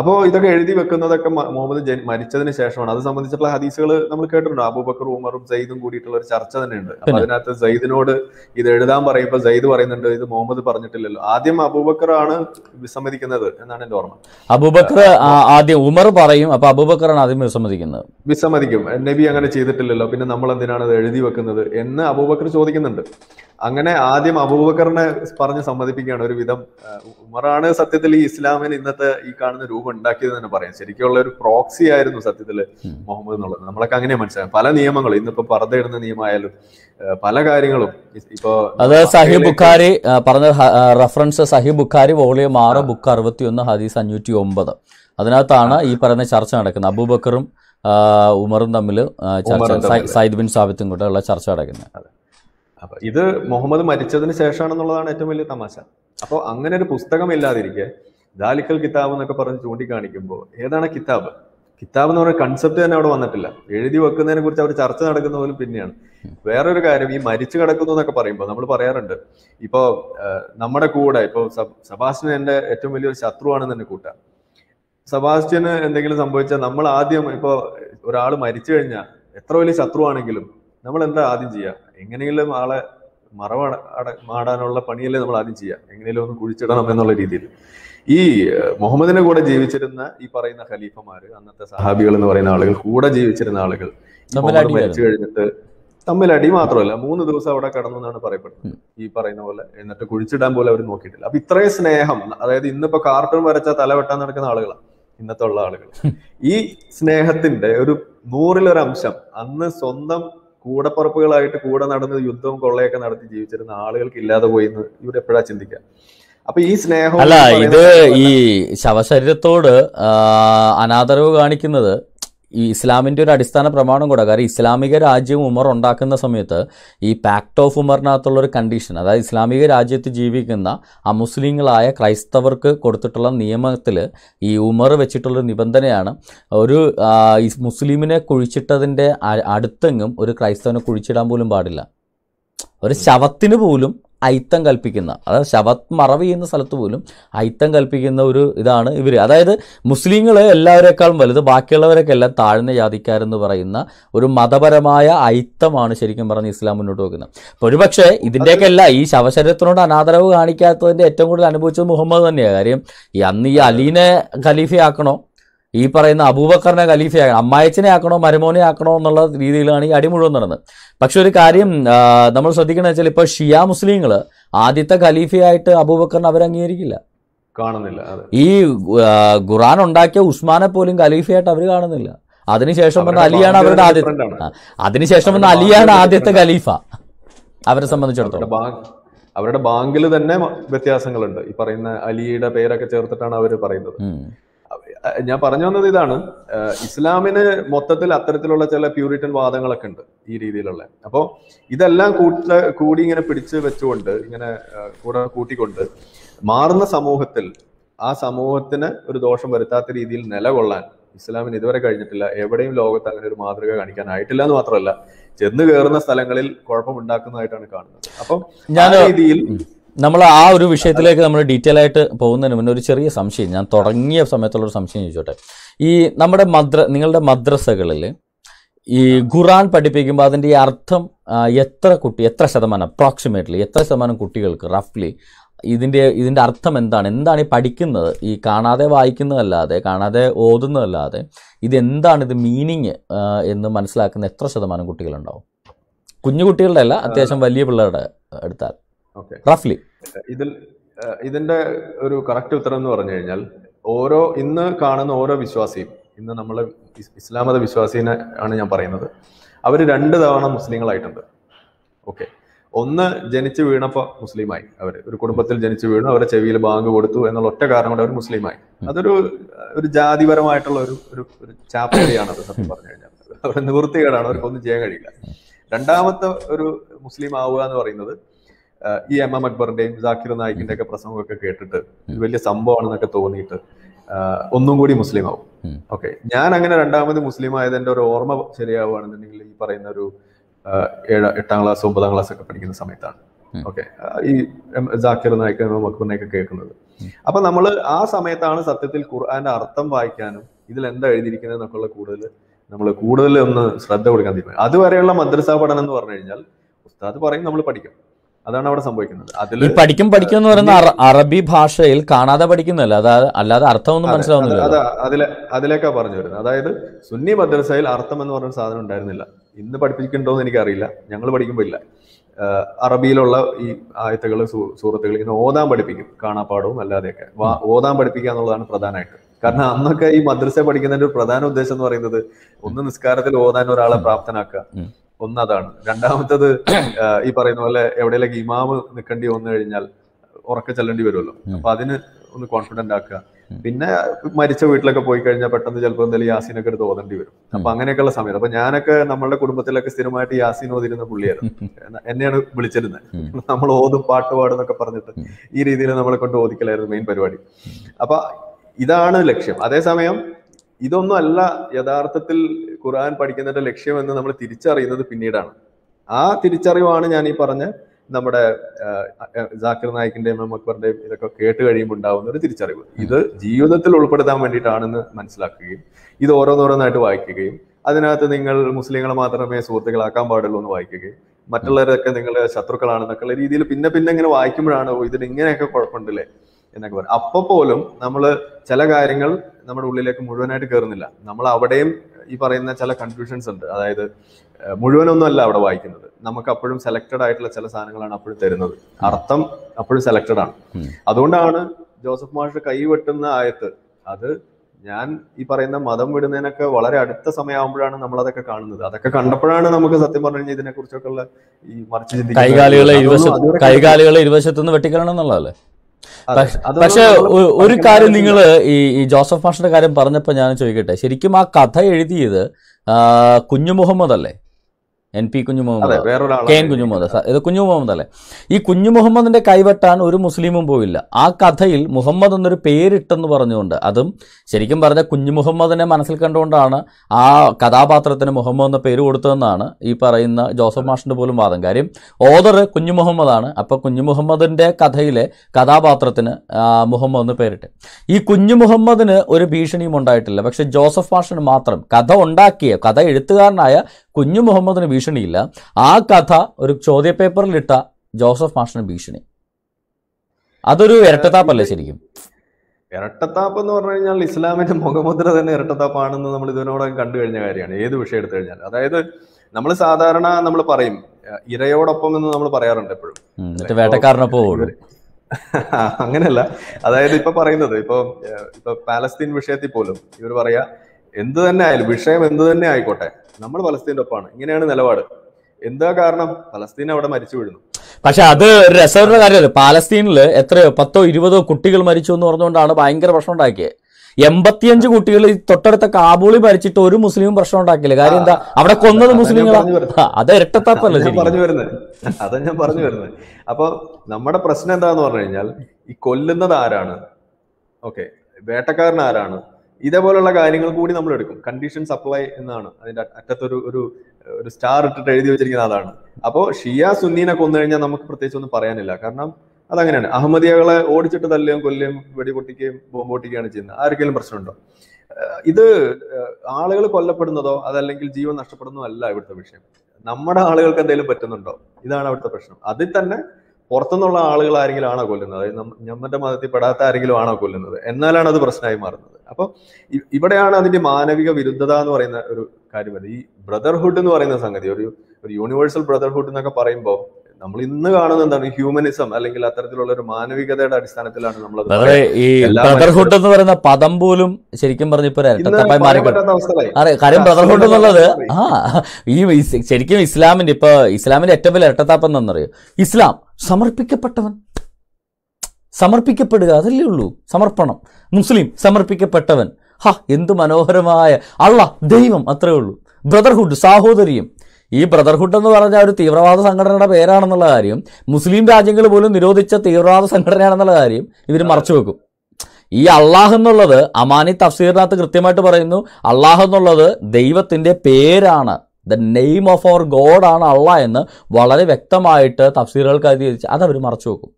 അപ്പോ ഇതൊക്കെ എഴുതി വെക്കുന്നതൊക്കെ മുഹമ്മദ് മരിച്ചതിന് ശേഷമാണ് അത് സംബന്ധിച്ചുള്ള ഹദീസുകൾ നമ്മൾ കേട്ടിട്ടുണ്ട് അബൂബക്കർ ഉമറും സയ്ദും കൂടിയിട്ടുള്ള ഒരു ചർച്ച തന്നെയുണ്ട് അതിനകത്ത് സയ്ദിനോട് ഇത് എഴുതാൻ പറയുമ്പോൾ സയ്ദ് പറയുന്നുണ്ട് ഇത് മുഹമ്മദ് പറഞ്ഞിട്ടില്ലല്ലോ ആദ്യം അബൂബക്കർ ആണ് വിസമ്മതിക്കുന്നത് എന്നാണ് എന്റെ ഓർമ്മ അബൂബക്കർ ആദ്യം ഉമർ പറയും അപ്പൊ അബൂബക്കർ ആണ് ആദ്യം വിസമ്മതിക്കുന്നത് വിസമ്മതിക്കും നബി അങ്ങനെ ചെയ്തിട്ടില്ലല്ലോ പിന്നെ നമ്മൾ എന്തിനാണ് ഇത് എഴുതി വെക്കുന്നത് എന്ന് അബൂബക്കർ ചോദിക്കുന്നുണ്ട് അങ്ങനെ ആദ്യം അബൂബക്കറിനെ പറഞ്ഞ് സമ്മതിപ്പിക്കുകയാണ് ഒരു വിധം ഉമറാണ് സത്യത്തിൽ ഈ ഇസ്ലാമിന് ഇന്നത്തെ ഈ കാണുന്ന രൂപം ഉണ്ടാക്കിയത് തന്നെ പറയാം ശരിക്കുള്ള ഒരു പ്രോക്സി ആയിരുന്നു സത്യത്തിൽ മുഹമ്മദ് എന്നുള്ളത് നമ്മളൊക്കെ അങ്ങനെ മനസ്സിലാകും പല നിയമങ്ങളും ഇന്നിപ്പോ പറഞ്ഞിടുന്ന നിയമമായാലും പല കാര്യങ്ങളും ഇപ്പോ അത് സഹി ബുഖാരി പറഞ്ഞ റഫറൻസ് സഹി ബുഖാരി വോളിയം ആറ് ബുക്ക് അറുപത്തി ഒന്ന് ഹദീസ് അഞ്ഞൂറ്റി ഒമ്പത് അതിനകത്താണ് ഈ പറയുന്ന ചർച്ച നടക്കുന്നത് അബൂബക്കറും ഉമറും തമ്മിൽ ചർച്ച സയ്യിദ് ബിൻ സാബിത്തും കൂടെ ഉള്ള ചർച്ച നടക്കുന്നത് അപ്പൊ ഇത് മുഹമ്മദ് മരിച്ചതിന് ശേഷമാണെന്നുള്ളതാണ് ഏറ്റവും വലിയ തമാശ അപ്പോൾ അങ്ങനെ ഒരു പുസ്തകം ഇല്ലാതിരിക്കെ ദാലിക്കൽ കിതാബ് എന്നൊക്കെ പറഞ്ഞ് ചൂണ്ടിക്കാണിക്കുമ്പോൾ ഏതാണ് കിതാബ് കിതാബ് എന്ന് പറയുന്ന കൺസെപ്റ്റ് തന്നെ അവിടെ വന്നിട്ടില്ല എഴുതി വെക്കുന്നതിനെ കുറിച്ച് അവർ ചർച്ച നടക്കുന്ന പോലും പിന്നെയാണ് വേറൊരു കാര്യം ഈ മരിച്ചു കിടക്കുന്നു എന്നൊക്കെ പറയുമ്പോൾ നമ്മൾ പറയാറുണ്ട് ഇപ്പോൾ നമ്മുടെ കൂടെ ഇപ്പോൾ സബാസ്റ്റിന് എൻ്റെ ഏറ്റവും വലിയൊരു ശത്രുവാണെന്ന് തന്നെ കൂട്ടാം സബാസ്റ്റിന് എന്തെങ്കിലും സംഭവിച്ചാൽ നമ്മൾ ആദ്യം ഇപ്പോൾ ഒരാൾ മരിച്ചു കഴിഞ്ഞാൽ എത്ര വലിയ ശത്രുവാണെങ്കിലും നമ്മൾ എന്താ ആദ്യം ചെയ്യുക എങ്ങനെയെങ്കിലും ആളെ മറവ് മാടാനുള്ള പണിയല്ലേ നമ്മൾ ആദ്യം ചെയ്യുക എങ്ങനെയെങ്കിലും ഒന്ന് കുഴിച്ചിടണം എന്നുള്ള രീതിയിൽ ഈ മുഹമ്മദിന്റെ കൂടെ ജീവിച്ചിരുന്ന ഈ പറയുന്ന ഖലീഫമാര് അന്നത്തെ സഹാബികൾ എന്ന് പറയുന്ന ആളുകൾ കൂടെ ജീവിച്ചിരുന്ന ആളുകൾ മരിച്ചു കഴിഞ്ഞിട്ട് തമ്മിൽ അടി മാത്രമല്ല മൂന്ന് ദിവസം അവിടെ കടന്നു എന്നാണ് പറയപ്പെടുന്നത് ഈ പറയുന്ന പോലെ എന്നിട്ട് കുഴിച്ചിടാൻ പോലും അവർ നോക്കിയിട്ടില്ല അപ്പൊ ഇത്രയും സ്നേഹം അതായത് ഇന്നിപ്പോ കാർട്ടൂൺ വരച്ച തലവെട്ടാൻ നടക്കുന്ന ആളുകളാണ് ഇന്നത്തെ ഉള്ള ആളുകൾ ഈ സ്നേഹത്തിന്റെ ഒരു നൂറിലൊരു അംശം അന്ന് സ്വന്തം കൂടപ്പുറപ്പുകളായിട്ട് കൂടെ നടന്ന് യുദ്ധവും കൊള്ളയൊക്കെ നടത്തി ജീവിച്ചിരുന്ന ആളുകൾക്ക് ഇല്ലാതെ പോയി എന്ന് ഇവരെപ്പോഴാ ചിന്തിക്കുക അപ്പൊ ഈ സ്നേഹം അല്ല ഇത് ഈ ശവശരീരത്തോട് അനാദരവ് കാണിക്കുന്നത് ഈ ഇസ്ലാമിൻ്റെ ഒരു അടിസ്ഥാന പ്രമാണം കൂടെ കാരണം ഇസ്ലാമിക രാജ്യം ഉമർ ഉണ്ടാക്കുന്ന സമയത്ത് ഈ പാക്ട് ഓഫ് ഉമറിനകത്തുള്ള ഒരു കണ്ടീഷൻ അതായത് ഇസ്ലാമിക രാജ്യത്ത് ജീവിക്കുന്ന അമുസ്ലിങ്ങളായ ക്രൈസ്തവർക്ക് കൊടുത്തിട്ടുള്ള നിയമത്തിൽ ഈ ഉമർ വെച്ചിട്ടുള്ള നിബന്ധനയാണ് ഒരു മുസ്ലിമിനെ കുഴിച്ചിട്ടതിൻ്റെ അടുത്തെങ്ങും ഒരു ക്രൈസ്തവനെ കുഴിച്ചിടാൻ പോലും പാടില്ല ഒരു ശവത്തിന് പോലും അയിത്തം കൽപ്പിക്കുന്ന അതായത് ശവത് മറവ് ചെയ്യുന്ന സ്ഥലത്ത് പോലും അയിത്തം കൽപ്പിക്കുന്ന ഒരു ഇതാണ് ഇവർ അതായത് മുസ്ലിങ്ങൾ എല്ലാവരെക്കാളും വലുത് ബാക്കിയുള്ളവരൊക്കെ എല്ലാം താഴ്ന്ന ജാതിക്കാരെന്ന് പറയുന്ന ഒരു മതപരമായ അയിത്തമാണ് ശരിക്കും പറഞ്ഞ് ഇസ്ലാം മുന്നോട്ട് വെക്കുന്നത് അപ്പോൾ ഒരുപക്ഷെ ഇതിൻ്റെയൊക്കെ അല്ല ഈ ശവശരീരത്തിനോട് അനാദരവ് കാണിക്കാത്തതിൻ്റെ ഏറ്റവും കൂടുതൽ അനുഭവിച്ചത് മുഹമ്മദ് തന്നെയാണ് കാര്യം ഈ അന്ന് ഈ അലീനെ ഖലീഫയാക്കണോ ഈ പറയുന്ന അബൂബക്കറിനെ ഖലീഫയാക്കണം അമ്മായച്ചനെ ആക്കണോ മരുമോനെ ആക്കണോ എന്നുള്ള രീതിയിലാണ് ഈ അടി മുഴുവൻ നടന്നത് പക്ഷെ ഒരു കാര്യം നമ്മൾ ശ്രദ്ധിക്കണമെന്ന് വെച്ചാൽ ഇപ്പൊ ഷിയ മുസ്ലിങ്ങൾ ആദ്യത്തെ ഖലീഫയായിട്ട് അബൂബക്കറിനെ അവർ കാണുന്നില്ല ഈ ഖുറാൻ ഉണ്ടാക്കിയ ഉസ്മാനെ പോലും ഖലീഫയായിട്ട് അവർ കാണുന്നില്ല അതിനുശേഷം വന്ന അലിയാണ് അവരുടെ ആദ്യത്തെ അതിനുശേഷം വന്ന അലിയാണ് ആദ്യത്തെ ഖലീഫ അവരെ സംബന്ധിച്ചിടത്തോളം അവരുടെ ബാങ്കിൽ തന്നെ വ്യത്യാസങ്ങളുണ്ട് ഈ പറയുന്ന അലിയുടെ പേരൊക്കെ ചേർത്തിട്ടാണ് അവർ പറയുന്നത് ഞാൻ പറഞ്ഞു വന്നത് ഇതാണ് ഇസ്ലാമിന് മൊത്തത്തിൽ അത്തരത്തിലുള്ള ചില പ്യൂരിറ്റൻ വാദങ്ങളൊക്കെ ഉണ്ട് ഈ രീതിയിലുള്ള അപ്പോൾ ഇതെല്ലാം കൂട്ട കൂടി ഇങ്ങനെ പിടിച്ച് വെച്ചുകൊണ്ട് ഇങ്ങനെ കൂടെ കൂട്ടിക്കൊണ്ട് മാറുന്ന സമൂഹത്തിൽ ആ സമൂഹത്തിന് ഒരു ദോഷം വരുത്താത്ത രീതിയിൽ നിലകൊള്ളാൻ ഇസ്ലാമിന് ഇതുവരെ കഴിഞ്ഞിട്ടില്ല എവിടെയും ലോകത്ത് അങ്ങനെ ഒരു മാതൃക കാണിക്കാനായിട്ടില്ല എന്ന് മാത്രമല്ല ചെന്ന് കയറുന്ന സ്ഥലങ്ങളിൽ കുഴപ്പമുണ്ടാക്കുന്നതായിട്ടാണ് കാണുന്നത് അപ്പം ഞാൻ രീതിയിൽ നമ്മൾ ആ ഒരു വിഷയത്തിലേക്ക് നമ്മൾ ഡീറ്റെയിൽ ആയിട്ട് പോകുന്നതിന് മുന്നേ ഒരു ചെറിയ സംശയം ഞാൻ തുടങ്ങിയ സമയത്തുള്ളൊരു സംശയം ചോദിച്ചോട്ടെ ഈ നമ്മുടെ മദ്ര നിങ്ങളുടെ മദ്രസകളിൽ ഈ ഖുറാൻ പഠിപ്പിക്കുമ്പോൾ അതിൻ്റെ ഈ അർത്ഥം എത്ര കുട്ടി എത്ര ശതമാനം അപ്രോക്സിമേറ്റ്ലി എത്ര ശതമാനം കുട്ടികൾക്ക് റഫ്ലി ഇതിൻ്റെ ഇതിൻ്റെ അർത്ഥം എന്താണ് എന്താണ് ഈ പഠിക്കുന്നത് ഈ കാണാതെ വായിക്കുന്നതല്ലാതെ കാണാതെ ഓതുന്നതല്ലാതെ ഇതെന്താണ് ഇത് മീനിങ് എന്ന് മനസ്സിലാക്കുന്ന എത്ര ശതമാനം കുട്ടികളുണ്ടാവും കുഞ്ഞു കുട്ടികളുടെ അല്ല അത്യാവശ്യം വലിയ പിള്ളേരുടെ എടുത്താൽ റഫ്ലി ഇതിൽ ഇതിന്റെ ഒരു കറക്റ്റ് ഉത്തരം എന്ന് പറഞ്ഞു കഴിഞ്ഞാൽ ഓരോ ഇന്ന് കാണുന്ന ഓരോ വിശ്വാസിയും ഇന്ന് നമ്മൾ ഇസ്ലാമത വിശ്വാസീനെ ആണ് ഞാൻ പറയുന്നത് അവർ രണ്ട് തവണ മുസ്ലിങ്ങളായിട്ടുണ്ട് ഓക്കെ ഒന്ന് ജനിച്ചു വീണപ്പോൾ മുസ്ലിമായി അവർ ഒരു കുടുംബത്തിൽ ജനിച്ചു വീണു അവരെ ചെവിയിൽ ബാങ്ക് കൊടുത്തു എന്നുള്ള ഒറ്റ കാരണം കൊണ്ട് അവർ മുസ്ലിമായി അതൊരു ഒരു ജാതിപരമായിട്ടുള്ള ഒരു ഒരു ചാപ്പടിയാണ് അത് സത്യം പറഞ്ഞു കഴിഞ്ഞാൽ അവരുടെ നിവൃത്തികേടാണ് അവർക്കൊന്നും ചെയ്യാൻ കഴിയില്ല രണ്ടാമത്തെ ഒരു മുസ്ലിം ആവുക എന്ന് പറയുന്നത് ഈ എം എം അക്ബറിന്റെയും ജാക്കിർ നായിക്കിന്റെ ഒക്കെ പ്രസംഗമൊക്കെ കേട്ടിട്ട് ഇത് വലിയ സംഭവമാണെന്നൊക്കെ തോന്നിയിട്ട് ഒന്നും കൂടി മുസ്ലിം ആവും ഓക്കെ ഞാൻ അങ്ങനെ രണ്ടാമത് മുസ്ലിം ആയത് ഒരു ഓർമ്മ ശരിയാവുകയാണെന്നുണ്ടെങ്കിൽ ഈ പറയുന്ന ഒരു ഏഴ് എട്ടാം ക്ലാസ് ഒമ്പതാം ക്ലാസ് ഒക്കെ പഠിക്കുന്ന സമയത്താണ് ഓക്കെ ഈ ജാക്കിർ നായിക്ക് എം എം അക്ബറിനെയൊക്കെ കേൾക്കുന്നത് അപ്പൊ നമ്മൾ ആ സമയത്താണ് സത്യത്തിൽ ഖുർആന്റെ അർത്ഥം വായിക്കാനും ഇതിൽ എന്താ എഴുതിയിരിക്കുന്നത് എന്നൊക്കെയുള്ള കൂടുതൽ നമ്മൾ കൂടുതൽ ഒന്ന് ശ്രദ്ധ കൊടുക്കാൻ തീരുമാനം അതുവരെയുള്ള മദ്രസാ പഠനം എന്ന് പറഞ്ഞു കഴിഞ്ഞാൽ ഉസ്താദ് പറയും നമ്മൾ പഠിക്കും അതാണ് അവിടെ സംഭവിക്കുന്നത് അതിൽ പഠിക്കും പഠിക്കും എന്ന് പറയുന്ന അറബി ഭാഷയിൽ കാണാതെ പഠിക്കുന്നല്ല അതായത് അല്ലാതെ അർത്ഥമൊന്നും മനസ്സിലാവുന്നില്ല അതാ അതിലെ അതിലേക്കാ പറഞ്ഞു വരുന്നത് അതായത് സുന്നി മദ്രസയിൽ അർത്ഥം എന്ന് പറഞ്ഞ സാധനം ഉണ്ടായിരുന്നില്ല ഇന്ന് പഠിപ്പിക്കുന്നുണ്ടോ എന്ന് എനിക്കറിയില്ല ഞങ്ങൾ പഠിക്കുമ്പോൾ ഇല്ല അറബിയിലുള്ള ഈ ആയത്തുകൾ സുഹൃത്തുക്കൾ ഇങ്ങനെ ഓതാൻ പഠിപ്പിക്കും കാണാപ്പാടവും അല്ലാതെയൊക്കെ ഓതാൻ പഠിപ്പിക്കുക എന്നുള്ളതാണ് പ്രധാനമായിട്ട് കാരണം അന്നൊക്കെ ഈ മദ്രസ പഠിക്കുന്നതിന്റെ ഒരു പ്രധാന ഉദ്ദേശം എന്ന് പറയുന്നത് ഒന്ന് നിസ്കാരത്തിൽ ഓതാൻ ഒരാളെ പ്രാപ്തനാക്കുക ഒന്നതാണ് രണ്ടാമത്തത് ഈ പറയുന്ന പോലെ എവിടെയെങ്കിലും ഇമാമ് നിൽക്കേണ്ടി വന്നു കഴിഞ്ഞാൽ ഉറക്കെ ചെല്ലേണ്ടി വരുമല്ലോ അപ്പൊ അതിന് ഒന്ന് കോൺഫിഡന്റ് ആക്കുക പിന്നെ മരിച്ച വീട്ടിലൊക്കെ പോയി കഴിഞ്ഞാൽ പെട്ടെന്ന് ചിലപ്പോൾ എന്തെങ്കിലും യാസീനൊക്കെ എടുത്ത് ഓതേണ്ടി വരും അപ്പൊ അങ്ങനെയൊക്കെയുള്ള സമയത്ത് അപ്പൊ ഞാനൊക്കെ നമ്മളുടെ കുടുംബത്തിലൊക്കെ സ്ഥിരമായിട്ട് യാസീൻ ഓതിരുന്ന പുള്ളിയായിരുന്നു എന്നെയാണ് വിളിച്ചിരുന്നത് നമ്മൾ ഓതും പാട്ട് എന്നൊക്കെ പറഞ്ഞിട്ട് ഈ രീതിയിൽ നമ്മളെ കൊണ്ട് ഓദിക്കലായിരുന്നു മെയിൻ പരിപാടി അപ്പൊ ഇതാണ് ലക്ഷ്യം അതേസമയം ഇതൊന്നും അല്ല യഥാർത്ഥത്തിൽ ഖുർആൻ പഠിക്കുന്നതിന്റെ ലക്ഷ്യമെന്ന് നമ്മൾ തിരിച്ചറിയുന്നത് പിന്നീടാണ് ആ തിരിച്ചറിവാണ് ഞാൻ ഈ പറഞ്ഞ നമ്മുടെ ജാക്കിർ നായിക്കിന്റെയും എം അക്ബറിന്റെയും ഇതൊക്കെ കേട്ട് കഴിയുമ്പോൾ ഉണ്ടാവുന്ന ഒരു തിരിച്ചറിവ് ഇത് ജീവിതത്തിൽ ഉൾപ്പെടുത്താൻ വേണ്ടിയിട്ടാണെന്ന് മനസ്സിലാക്കുകയും ഇത് ഓരോന്നോരോന്നായിട്ട് വായിക്കുകയും അതിനകത്ത് നിങ്ങൾ മുസ്ലിങ്ങളെ മാത്രമേ സുഹൃത്തുക്കളാക്കാൻ പാടുള്ളൂ എന്ന് വായിക്കുകയും മറ്റുള്ളവരൊക്കെ നിങ്ങളുടെ ശത്രുക്കളാണെന്നൊക്കെയുള്ള രീതിയിൽ പിന്നെ പിന്നെ ഇങ്ങനെ വായിക്കുമ്പോഴാണ് ഇതിന് ഇങ്ങനെയൊക്കെ കുഴപ്പമുണ്ടല്ലേ എന്നൊക്കെ പറയും അപ്പൊ പോലും നമ്മൾ ചില കാര്യങ്ങൾ നമ്മുടെ ഉള്ളിലേക്ക് മുഴുവനായിട്ട് കയറുന്നില്ല നമ്മൾ അവിടെയും ഈ പറയുന്ന ചില കൺഫ്യൂഷൻസ് ഉണ്ട് അതായത് മുഴുവനൊന്നും അല്ല അവിടെ വായിക്കുന്നത് നമുക്ക് അപ്പോഴും സെലക്റ്റഡ് ആയിട്ടുള്ള ചില സാധനങ്ങളാണ് അപ്പോഴും തരുന്നത് അർത്ഥം അപ്പോഴും സെലക്റ്റഡ് ആണ് അതുകൊണ്ടാണ് ജോസഫ് മാഷ് കൈവെട്ടുന്ന ആയത്ത് അത് ഞാൻ ഈ പറയുന്ന മതം വിടുന്നതിനൊക്കെ വളരെ അടുത്ത സമയമാകുമ്പോഴാണ് നമ്മൾ അതൊക്കെ കാണുന്നത് അതൊക്കെ കണ്ടപ്പോഴാണ് നമുക്ക് സത്യം പറഞ്ഞു കഴിഞ്ഞാൽ ഇതിനെ കുറിച്ചൊക്കെയുള്ള ഈ മറിച്ച് കൈകാലുകളെ ഇരുവശത്തുനിന്ന് വെട്ടിക്കളണം എന്നുള്ളതല്ലേ പക്ഷെ ഒരു കാര്യം നിങ്ങൾ ഈ ജോസഫ് മാഷിന്റെ കാര്യം പറഞ്ഞപ്പോൾ ഞാൻ ചോദിക്കട്ടെ ശരിക്കും ആ കഥ എഴുതിയത് കുഞ്ഞു മുഹമ്മദ് അല്ലേ എൻ പി കുഞ്ഞു മുഹമ്മദ് കെ എൻ കുഞ്ഞു മുഹമ്മദ് ഇത് കുഞ്ഞു മുഹമ്മദ് അല്ലേ ഈ കുഞ്ഞു മുഹമ്മദിന്റെ കൈവെട്ടാൻ ഒരു മുസ്ലിമും പോയില്ല ആ കഥയിൽ മുഹമ്മദ് എന്നൊരു പേരിട്ടെന്ന് പറഞ്ഞുകൊണ്ട് അതും ശരിക്കും പറഞ്ഞ കുഞ്ഞു മുഹമ്മദിനെ മനസ്സിൽ കണ്ടുകൊണ്ടാണ് ആ കഥാപാത്രത്തിന് മുഹമ്മദ് എന്ന പേര് കൊടുത്തതെന്നാണ് ഈ പറയുന്ന ജോസഫ് മാഷിന്റെ പോലും വാദം കാര്യം ഓദർ കുഞ്ഞു മുഹമ്മദാണ് അപ്പോൾ കുഞ്ഞു മുഹമ്മദിന്റെ കഥയിലെ കഥാപാത്രത്തിന് മുഹമ്മദ് എന്ന് പേരിട്ട് ഈ കുഞ്ഞു മുഹമ്മദിന് ഒരു ഭീഷണിയും ഉണ്ടായിട്ടില്ല പക്ഷെ ജോസഫ് മാഷിന് മാത്രം കഥ ഉണ്ടാക്കിയ കഥ എഴുത്തുകാരനായ കുഞ്ഞു മുഹമ്മദിന് ഭീഷണിയില്ല ആ കഥ ഒരു ചോദ്യപേപ്പറിലിട്ട ജോസഫ് മാഷിന് ഭീഷണി അതൊരു ഇരട്ടത്താപ്പല്ലേ ശരിക്കും ഇരട്ടത്താപ്പ് എന്ന് പറഞ്ഞു കഴിഞ്ഞാൽ ഇസ്ലാമിന്റെ മുഖമുദ്ര തന്നെ ഇരട്ടത്താപ്പാണെന്ന് നമ്മൾ ഇതിനോടകം കണ്ടു കഴിഞ്ഞ കാര്യമാണ് ഏത് വിഷയം എടുത്തു കഴിഞ്ഞാൽ അതായത് നമ്മൾ സാധാരണ നമ്മൾ പറയും ഇരയോടൊപ്പം എന്ന് നമ്മൾ പറയാറുണ്ട് എപ്പോഴും വേട്ടക്കാരനൊപ്പം അങ്ങനെയല്ല അതായത് ഇപ്പൊ പറയുന്നത് ഇപ്പൊ ഇപ്പൊ പാലസ്തീൻ വിഷയത്തിൽ പോലും ഇവർ പറയാ എന്ത് തന്നെ ആയാലും വിഷയം എന്ത് തന്നെ ആയിക്കോട്ടെ നമ്മൾ പലസ്തീൻ്റെ ഒപ്പമാണ് ഇങ്ങനെയാണ് നിലപാട് എന്താ കാരണം പലസ്തീൻ അവിടെ മരിച്ചു വീഴുന്നു പക്ഷെ അത് ഒരു രസകരമായ കാര്യമല്ല പാലസ്തീനിൽ എത്രയോ പത്തോ ഇരുപതോ കുട്ടികൾ മരിച്ചു എന്ന് പറഞ്ഞുകൊണ്ടാണ് ഭയങ്കര പ്രശ്നം ഉണ്ടാക്കിയത് എൺപത്തിയഞ്ച് കുട്ടികൾ തൊട്ടടുത്ത കാബൂളി മരിച്ചിട്ട് ഒരു മുസ്ലിം പ്രശ്നം ഉണ്ടാക്കില്ല കാര്യം എന്താ അവിടെ കൊന്നത് മുസ്ലിങ്ങളാണ് അത് ഇരട്ടത്താപ്പല്ല പറഞ്ഞു വരുന്നത് അതാ ഞാൻ പറഞ്ഞു വരുന്നത് അപ്പൊ നമ്മുടെ പ്രശ്നം എന്താന്ന് പറഞ്ഞു കഴിഞ്ഞാൽ ഈ കൊല്ലുന്നത് ആരാണ് ഓക്കെ വേട്ടക്കാരൻ ആരാണ് ഇതേപോലുള്ള കാര്യങ്ങൾ കൂടി നമ്മൾ എടുക്കും കണ്ടീഷൻ സപ്ലൈ എന്നാണ് അതിന്റെ അറ്റത്തൊരു ഒരു ഒരു സ്റ്റാർ ഇട്ടിട്ട് എഴുതി വെച്ചിരിക്കുന്ന അതാണ് അപ്പോൾ ഷിയ സുന്നീനെ കൊന്നു കഴിഞ്ഞാൽ നമുക്ക് പ്രത്യേകിച്ച് ഒന്നും പറയാനില്ല കാരണം അതങ്ങനെയാണ് അഹമ്മദിയകളെ ഓടിച്ചിട്ട് തല്ലുകയും കൊല്ലുകയും വെടിപൊട്ടിക്കുകയും ബോംബ് പൊട്ടിക്കുകയാണ് ചെയ്യുന്നത് ആർക്കെങ്കിലും പ്രശ്നമുണ്ടോ ഇത് ആളുകൾ കൊല്ലപ്പെടുന്നതോ അതല്ലെങ്കിൽ ജീവൻ നഷ്ടപ്പെടുന്നോ അല്ല ഇവിടുത്തെ വിഷയം നമ്മുടെ ആളുകൾക്ക് എന്തെങ്കിലും പറ്റുന്നുണ്ടോ ഇതാണ് അവിടുത്തെ പ്രശ്നം അതിൽ തന്നെ പുറത്തുനിന്നുള്ള ആളുകൾ ആരെങ്കിലും ആണോ കൊല്ലുന്നത് അതായത് നമ്മുടെ മതത്തിൽ പെടാത്ത ആരെങ്കിലും ആണോ കൊല്ലുന്നത് എന്നാലാണ് അത് പ്രശ്നമായി മാറുന്നത് അപ്പൊ ഇവിടെയാണ് അതിന്റെ മാനവിക വിരുദ്ധത എന്ന് പറയുന്ന ഒരു കാര്യം വരുന്നത് ഈ ബ്രദർഹുഡ് എന്ന് പറയുന്ന സംഗതി ഒരു ഒരു യൂണിവേഴ്സൽ ബ്രദർഹുഡ് എന്നൊക്കെ പറയുമ്പോൾ നമ്മൾ ഇന്ന് കാണുന്ന എന്താണ് ഹ്യൂമനിസം അല്ലെങ്കിൽ അത്തരത്തിലുള്ള ഒരു മാനവികതയുടെ അടിസ്ഥാനത്തിലാണ് നമ്മൾ ഈ ബ്രദർഹുഡ് എന്ന് പറയുന്ന പദം പോലും ശരിക്കും പറഞ്ഞപ്പോ കാര്യം ബ്രദർഹുഡ് എന്നുള്ളത് ആ ഈ ശരിക്കും ഇസ്ലാമിന്റെ ഇപ്പൊ ഇസ്ലാമിന്റെ ഏറ്റവും വലിയ ഇരട്ടത്താപ്പം എന്താണെന്നറിയോ ഇസ്ലാം സമർപ്പിക്കപ്പെട്ടവൻ സമർപ്പിക്കപ്പെടുക അതല്ലേ ഉള്ളൂ സമർപ്പണം മുസ്ലിം സമർപ്പിക്കപ്പെട്ടവൻ ഹ എന്ത് മനോഹരമായ അള്ള ദൈവം അത്രേ ഉള്ളൂ ബ്രദർഹുഡ് സാഹോദര്യം ഈ ബ്രദർഹുഡ് എന്ന് പറഞ്ഞ ഒരു തീവ്രവാദ സംഘടനയുടെ പേരാണെന്നുള്ള കാര്യം മുസ്ലിം രാജ്യങ്ങൾ പോലും നിരോധിച്ച തീവ്രവാദ സംഘടനയാണെന്നുള്ള കാര്യം ഇവർ മറച്ചു വെക്കും ഈ അള്ളാഹ് എന്നുള്ളത് അമാനി തഫ്സീറിനകത്ത് കൃത്യമായിട്ട് പറയുന്നു അള്ളാഹ് എന്നുള്ളത് ദൈവത്തിൻ്റെ പേരാണ് ദ നെയിം ഓഫ് അവർ ഗോഡാണ് അള്ളാഹ് എന്ന് വളരെ വ്യക്തമായിട്ട് തഫ്സീറുകൾക്ക് അത് അവർ മറച്ചു വെക്കും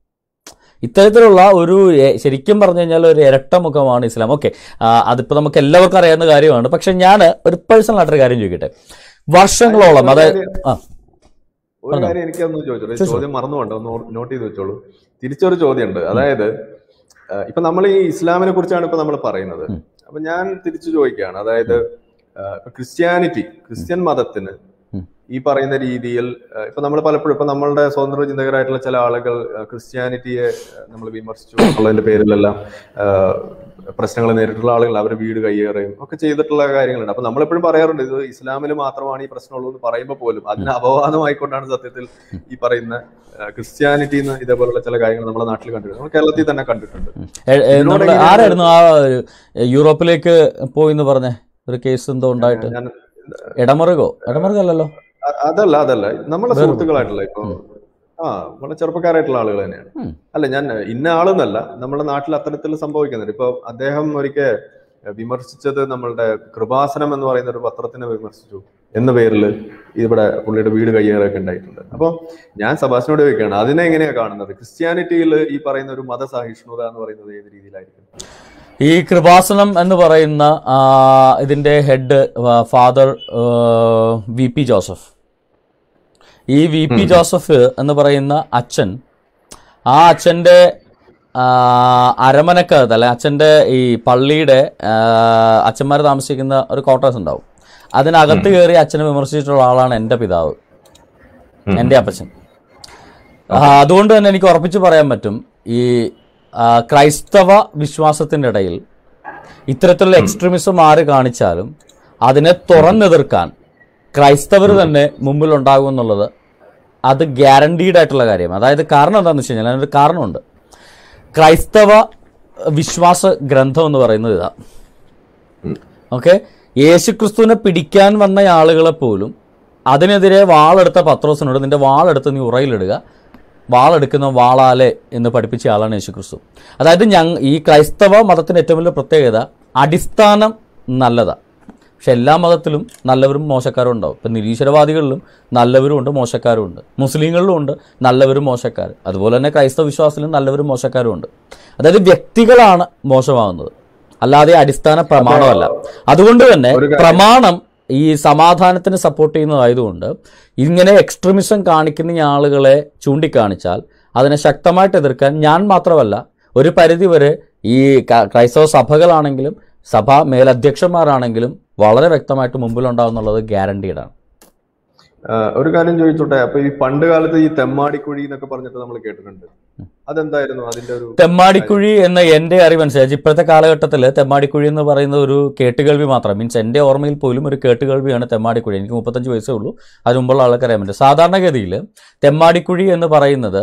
ഇത്തരത്തിലുള്ള ഒരു ശരിക്കും പറഞ്ഞു കഴിഞ്ഞാൽ ഒരു ഇരട്ടമുഖമാണ് ഇസ്ലാം ഓക്കെ അതിപ്പോൾ നമുക്ക് എല്ലാവർക്കും അറിയാവുന്ന കാര്യമാണ് പക്ഷെ ഞാൻ ഒരു പേഴ്സണൽ ഒരു കാര്യം ചോദിക്കട്ടെ വർഷങ്ങളോളം അതായത് ആ ഒരു കാര്യം എനിക്കൊന്ന് ചോദിച്ചോളൂ ചോദ്യം ഉണ്ട് ഒന്ന് നോട്ട് ചെയ്ത് വെച്ചോളൂ തിരിച്ചൊരു ചോദ്യമുണ്ട് അതായത് ഇപ്പൊ നമ്മൾ ഈ ഇസ്ലാമിനെ കുറിച്ചാണ് ഇപ്പൊ നമ്മൾ പറയുന്നത് അപ്പൊ ഞാൻ തിരിച്ചു ചോദിക്കുകയാണ് അതായത് ക്രിസ്ത്യാനിറ്റി ക്രിസ്ത്യൻ മതത്തിന് ഈ പറയുന്ന രീതിയിൽ ഇപ്പൊ നമ്മൾ പലപ്പോഴും ഇപ്പൊ നമ്മളുടെ സ്വതന്ത്ര ചിന്തകരായിട്ടുള്ള ചില ആളുകൾ ക്രിസ്ത്യാനിറ്റിയെ നമ്മൾ വിമർശിച്ചു എന്നുള്ളതിന്റെ പേരിലെല്ലാം പ്രശ്നങ്ങൾ നേരിട്ടുള്ള ആളുകൾ അവരുടെ വീട് കയ്യേറുകയും ഒക്കെ ചെയ്തിട്ടുള്ള കാര്യങ്ങളുണ്ട് അപ്പൊ നമ്മളെപ്പോഴും പറയാറുണ്ട് ഇത് ഇസ്ലാമിൽ മാത്രമാണ് ഈ പ്രശ്നമുള്ളൂ എന്ന് പറയുമ്പോൾ പോലും അതിന് അപവാദമായിക്കൊണ്ടാണ് സത്യത്തിൽ ഈ പറയുന്ന ക്രിസ്ത്യാനിറ്റി എന്ന് ഇതേപോലുള്ള ചില കാര്യങ്ങൾ നമ്മുടെ നാട്ടിൽ കണ്ടിട്ടുണ്ട് നമ്മൾ കേരളത്തിൽ തന്നെ കണ്ടിട്ടുണ്ട് ആരായിരുന്നു ആ യൂറോപ്പിലേക്ക് പോയി എന്ന് പറഞ്ഞേ ഒരു കേസ് എന്തോ ഉണ്ടായിട്ട് ഇടമറുകോ ഇടമറുകല്ലോ അതല്ല അതല്ല നമ്മളെ സുഹൃത്തുക്കളായിട്ടല്ല ഇപ്പൊ ആ നമ്മളെ ചെറുപ്പക്കാരായിട്ടുള്ള ആളുകൾ തന്നെയാണ് അല്ല ഞാൻ ഇന്ന ആളെന്നല്ല നമ്മുടെ നാട്ടിൽ അത്തരത്തിൽ സംഭവിക്കുന്നുണ്ട് ഇപ്പൊ അദ്ദേഹം ഒരിക്കൽ വിമർശിച്ചത് നമ്മളുടെ കൃപാസനം എന്ന് പറയുന്ന ഒരു പത്രത്തിനെ വിമർശിച്ചു എന്ന പേരിൽ ഇവിടെ പുള്ളിയുടെ വീട് കയ്യേറൊക്കെ ഉണ്ടായിട്ടുണ്ട് അപ്പോൾ ഞാൻ സബാസിനോട് ചോദിക്കുകയാണ് അതിനെ എങ്ങനെയാണ് കാണുന്നത് ക്രിസ്ത്യാനിറ്റിയിൽ ഈ പറയുന്ന ഒരു മതസഹിഷ്ണുത എന്ന് പറയുന്നത് ഏത് രീതിയിലായിരിക്കും ഈ കൃപാസനം എന്ന് പറയുന്ന ഇതിൻ്റെ head father V P Joseph ഈ വി പി ജോസഫ് എന്ന് പറയുന്ന അച്ഛൻ ആ അച്ഛൻ്റെ അരമനക്കകത്ത് അല്ലെ അച്ഛൻ്റെ ഈ പള്ളിയുടെ അച്ഛന്മാർ താമസിക്കുന്ന ഒരു ക്വാർട്ടേഴ്സ് ഉണ്ടാവും അതിനകത്ത് കയറി അച്ഛനെ വിമർശിച്ചിട്ടുള്ള ആളാണ് എൻ്റെ പിതാവ് എൻ്റെ അപ്പച്ചൻ അതുകൊണ്ട് തന്നെ എനിക്ക് ഉറപ്പിച്ച് പറയാൻ പറ്റും ഈ ക്രൈസ്തവ വിശ്വാസത്തിൻ്റെ ഇടയിൽ ഇത്തരത്തിലുള്ള എക്സ്ട്രീമിസം ആര് കാണിച്ചാലും അതിനെ തുറന്നെതിർക്കാൻ ക്രൈസ്തവർ തന്നെ മുമ്പിൽ ഉണ്ടാകും എന്നുള്ളത് അത് ഗ്യാരണ്ടീഡ് ആയിട്ടുള്ള കാര്യമാണ് അതായത് കാരണം എന്താണെന്ന് വെച്ച് കഴിഞ്ഞാൽ അതിനൊരു കാരണമുണ്ട് ക്രൈസ്തവ വിശ്വാസ ഗ്രന്ഥം എന്ന് പറയുന്നത് ഇതാ ഓക്കെ യേശുക്രിസ്തുവിനെ പിടിക്കാൻ വന്ന ആളുകളെ പോലും അതിനെതിരെ വാളെടുത്ത പത്രോസിനോട് നിന്റെ വാളെടുത്ത് നീ ഉറയിലിടുക വാളെടുക്കുന്ന വാളാലെ എന്ന് പഠിപ്പിച്ച ആളാണ് യേശുക്രിസ്തു അതായത് ഞങ്ങൾ ഈ ക്രൈസ്തവ മതത്തിന് ഏറ്റവും വലിയ പ്രത്യേകത അടിസ്ഥാനം നല്ലതാണ് പക്ഷെ എല്ലാ മതത്തിലും നല്ലവരും മോശക്കാരും ഉണ്ടാവും ഇപ്പം നിരീശ്വരവാദികളിലും നല്ലവരും ഉണ്ട് മോശക്കാരും ഉണ്ട് മുസ്ലിങ്ങളിലും ഉണ്ട് നല്ലവരും മോശക്കാർ അതുപോലെ തന്നെ ക്രൈസ്തവ വിശ്വാസത്തിലും നല്ലവരും മോശക്കാരും ഉണ്ട് അതായത് വ്യക്തികളാണ് മോശമാകുന്നത് അല്ലാതെ അടിസ്ഥാന പ്രമാണമല്ല അതുകൊണ്ട് തന്നെ പ്രമാണം ഈ സമാധാനത്തിന് സപ്പോർട്ട് ചെയ്യുന്നതായതുകൊണ്ട് ഇങ്ങനെ എക്സ്ട്രീമിസം കാണിക്കുന്ന ആളുകളെ ചൂണ്ടിക്കാണിച്ചാൽ അതിനെ ശക്തമായിട്ട് എതിർക്കാൻ ഞാൻ മാത്രമല്ല ഒരു പരിധിവരെ ഈ ക്രൈസ്തവ സഭകളാണെങ്കിലും സഭാ മേലധ്യക്ഷന്മാരാണെങ്കിലും വളരെ വ്യക്തമായിട്ട് മുമ്പിലുണ്ടാവുന്നുള്ളത് ഗ്യാരണ്ടീഡാണ് ഒരു കാര്യം ചോദിച്ചോട്ടെ അപ്പൊ ഈ പണ്ട് കാലത്ത് ഈ തെമ്മാടിക്കുഴി എന്നൊക്കെ പറഞ്ഞിട്ട് നമ്മൾ കേട്ടിട്ടുണ്ട് അതെന്തായിരുന്നു അതിന്റെ ഒരു തെമ്മാടിക്കുഴി എന്ന എന്റെ അനുസരിച്ച് ഇപ്പോഴത്തെ കാലഘട്ടത്തിൽ തെമ്മാടിക്കുഴി എന്ന് പറയുന്ന ഒരു കേട്ടുകേൾവി മാത്രം മീൻസ് എന്റെ ഓർമ്മയിൽ പോലും ഒരു കേട്ടുകേൾവിയാണ് തെമ്മാടിക്കുഴി എനിക്ക് മുപ്പത്തഞ്ച് വയസ്സേ ഉള്ളൂ അത് മുമ്പുള്ള ആൾക്കറിയാൻ പറ്റും സാധാരണഗതിയിൽ തെമ്മാടിക്കുഴി എന്ന് പറയുന്നത്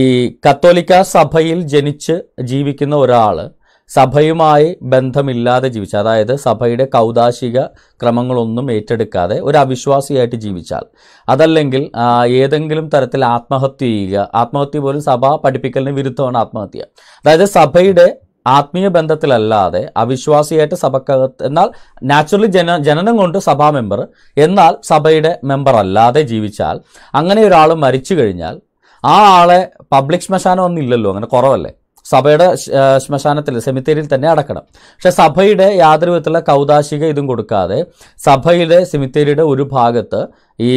ഈ കത്തോലിക്ക സഭയിൽ ജനിച്ച് ജീവിക്കുന്ന ഒരാൾ സഭയുമായി ബന്ധമില്ലാതെ ജീവിച്ച അതായത് സഭയുടെ കൗദാശിക ക്രമങ്ങളൊന്നും ഏറ്റെടുക്കാതെ ഒരു അവിശ്വാസിയായിട്ട് ജീവിച്ചാൽ അതല്ലെങ്കിൽ ഏതെങ്കിലും തരത്തിൽ ആത്മഹത്യ ചെയ്യുക ആത്മഹത്യ പോലും സഭ പഠിപ്പിക്കലിന് വിരുദ്ധമാണ് ആത്മഹത്യ അതായത് സഭയുടെ ആത്മീയ ബന്ധത്തിലല്ലാതെ അവിശ്വാസിയായിട്ട് സഭക്കകത്ത് എന്നാൽ നാച്ചുറലി ജന ജനനം കൊണ്ട് സഭാ മെമ്പർ എന്നാൽ സഭയുടെ മെമ്പർ അല്ലാതെ ജീവിച്ചാൽ അങ്ങനെ ഒരാൾ മരിച്ചു കഴിഞ്ഞാൽ ആ ആളെ പബ്ലിക് ശ്മശാനം ഒന്നും ഇല്ലല്ലോ അങ്ങനെ കുറവല്ലേ സഭയുടെ ശ്മശാനത്തിൽ സെമിത്തേരിയിൽ തന്നെ അടക്കണം പക്ഷെ സഭയുടെ യാതൊരു വിധത്തിലുള്ള കൗതാശിക ഇതും കൊടുക്കാതെ സഭയിലെ സെമിത്തേരിയുടെ ഒരു ഭാഗത്ത് ഈ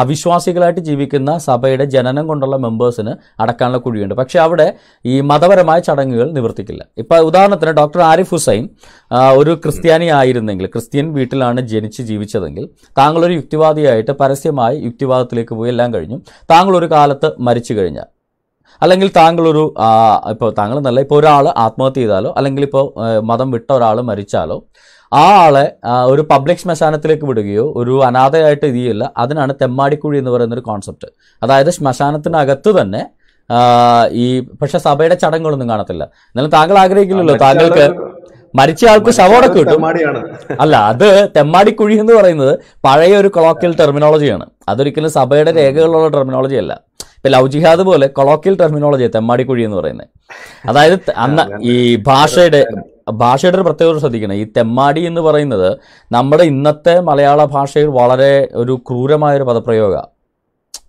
അവിശ്വാസികളായിട്ട് ജീവിക്കുന്ന സഭയുടെ ജനനം കൊണ്ടുള്ള മെമ്പേഴ്സിന് അടക്കാനുള്ള കുഴിയുണ്ട് പക്ഷേ അവിടെ ഈ മതപരമായ ചടങ്ങുകൾ നിവർത്തിക്കില്ല ഇപ്പോൾ ഉദാഹരണത്തിന് ഡോക്ടർ ആരിഫ് ഹുസൈൻ ഒരു ക്രിസ്ത്യാനി ആയിരുന്നെങ്കിൽ ക്രിസ്ത്യൻ വീട്ടിലാണ് ജനിച്ച് ജീവിച്ചതെങ്കിൽ താങ്കളൊരു യുക്തിവാദിയായിട്ട് പരസ്യമായി യുക്തിവാദത്തിലേക്ക് പോയി എല്ലാം കഴിഞ്ഞു താങ്കളൊരു കാലത്ത് മരിച്ചു കഴിഞ്ഞാൽ അല്ലെങ്കിൽ താങ്കളൊരു ഇപ്പോൾ താങ്കൾ നല്ല ഇപ്പോൾ ഒരാൾ ആത്മഹത്യ ചെയ്താലോ അല്ലെങ്കിൽ ഇപ്പോൾ മതം വിട്ട ഒരാൾ മരിച്ചാലോ ആ ആളെ ഒരു പബ്ലിക് ശ്മശാനത്തിലേക്ക് വിടുകയോ ഒരു അനാഥയായിട്ട് ഇത് അതിനാണ് തെമ്മാടിക്കുഴി എന്ന് പറയുന്നൊരു കോൺസെപ്റ്റ് അതായത് ശ്മശാനത്തിനകത്ത് തന്നെ ഈ പക്ഷെ സഭയുടെ ചടങ്ങുകളൊന്നും കാണത്തില്ല എന്നാലും താങ്കൾ ആഗ്രഹിക്കില്ലല്ലോ താങ്കൾക്ക് മരിച്ച ആൾക്ക് ശവോടൊക്കെ കിട്ടും അല്ല അത് തെമ്മാടിക്കുഴി എന്ന് പറയുന്നത് പഴയ ഒരു കൊളോക്കിയൽ ടെർമിനോളജിയാണ് അതൊരിക്കലും സഭയുടെ രേഖകളുള്ള ടെർമിനോളജി അല്ല ഇപ്പൊ ലവ് ജിഹാദ് പോലെ കൊളോക്കിയൽ ടെർമിനോളജി തെമ്മാടിക്കുഴി എന്ന് പറയുന്നത് അതായത് അന്ന ഈ ഭാഷയുടെ ഭാഷയുടെ ഒരു പ്രത്യേകത ശ്രദ്ധിക്കണം ഈ തെമ്മാടി എന്ന് പറയുന്നത് നമ്മുടെ ഇന്നത്തെ മലയാള ഭാഷയിൽ വളരെ ഒരു ക്രൂരമായ ഒരു പദപ്രയോഗമാണ്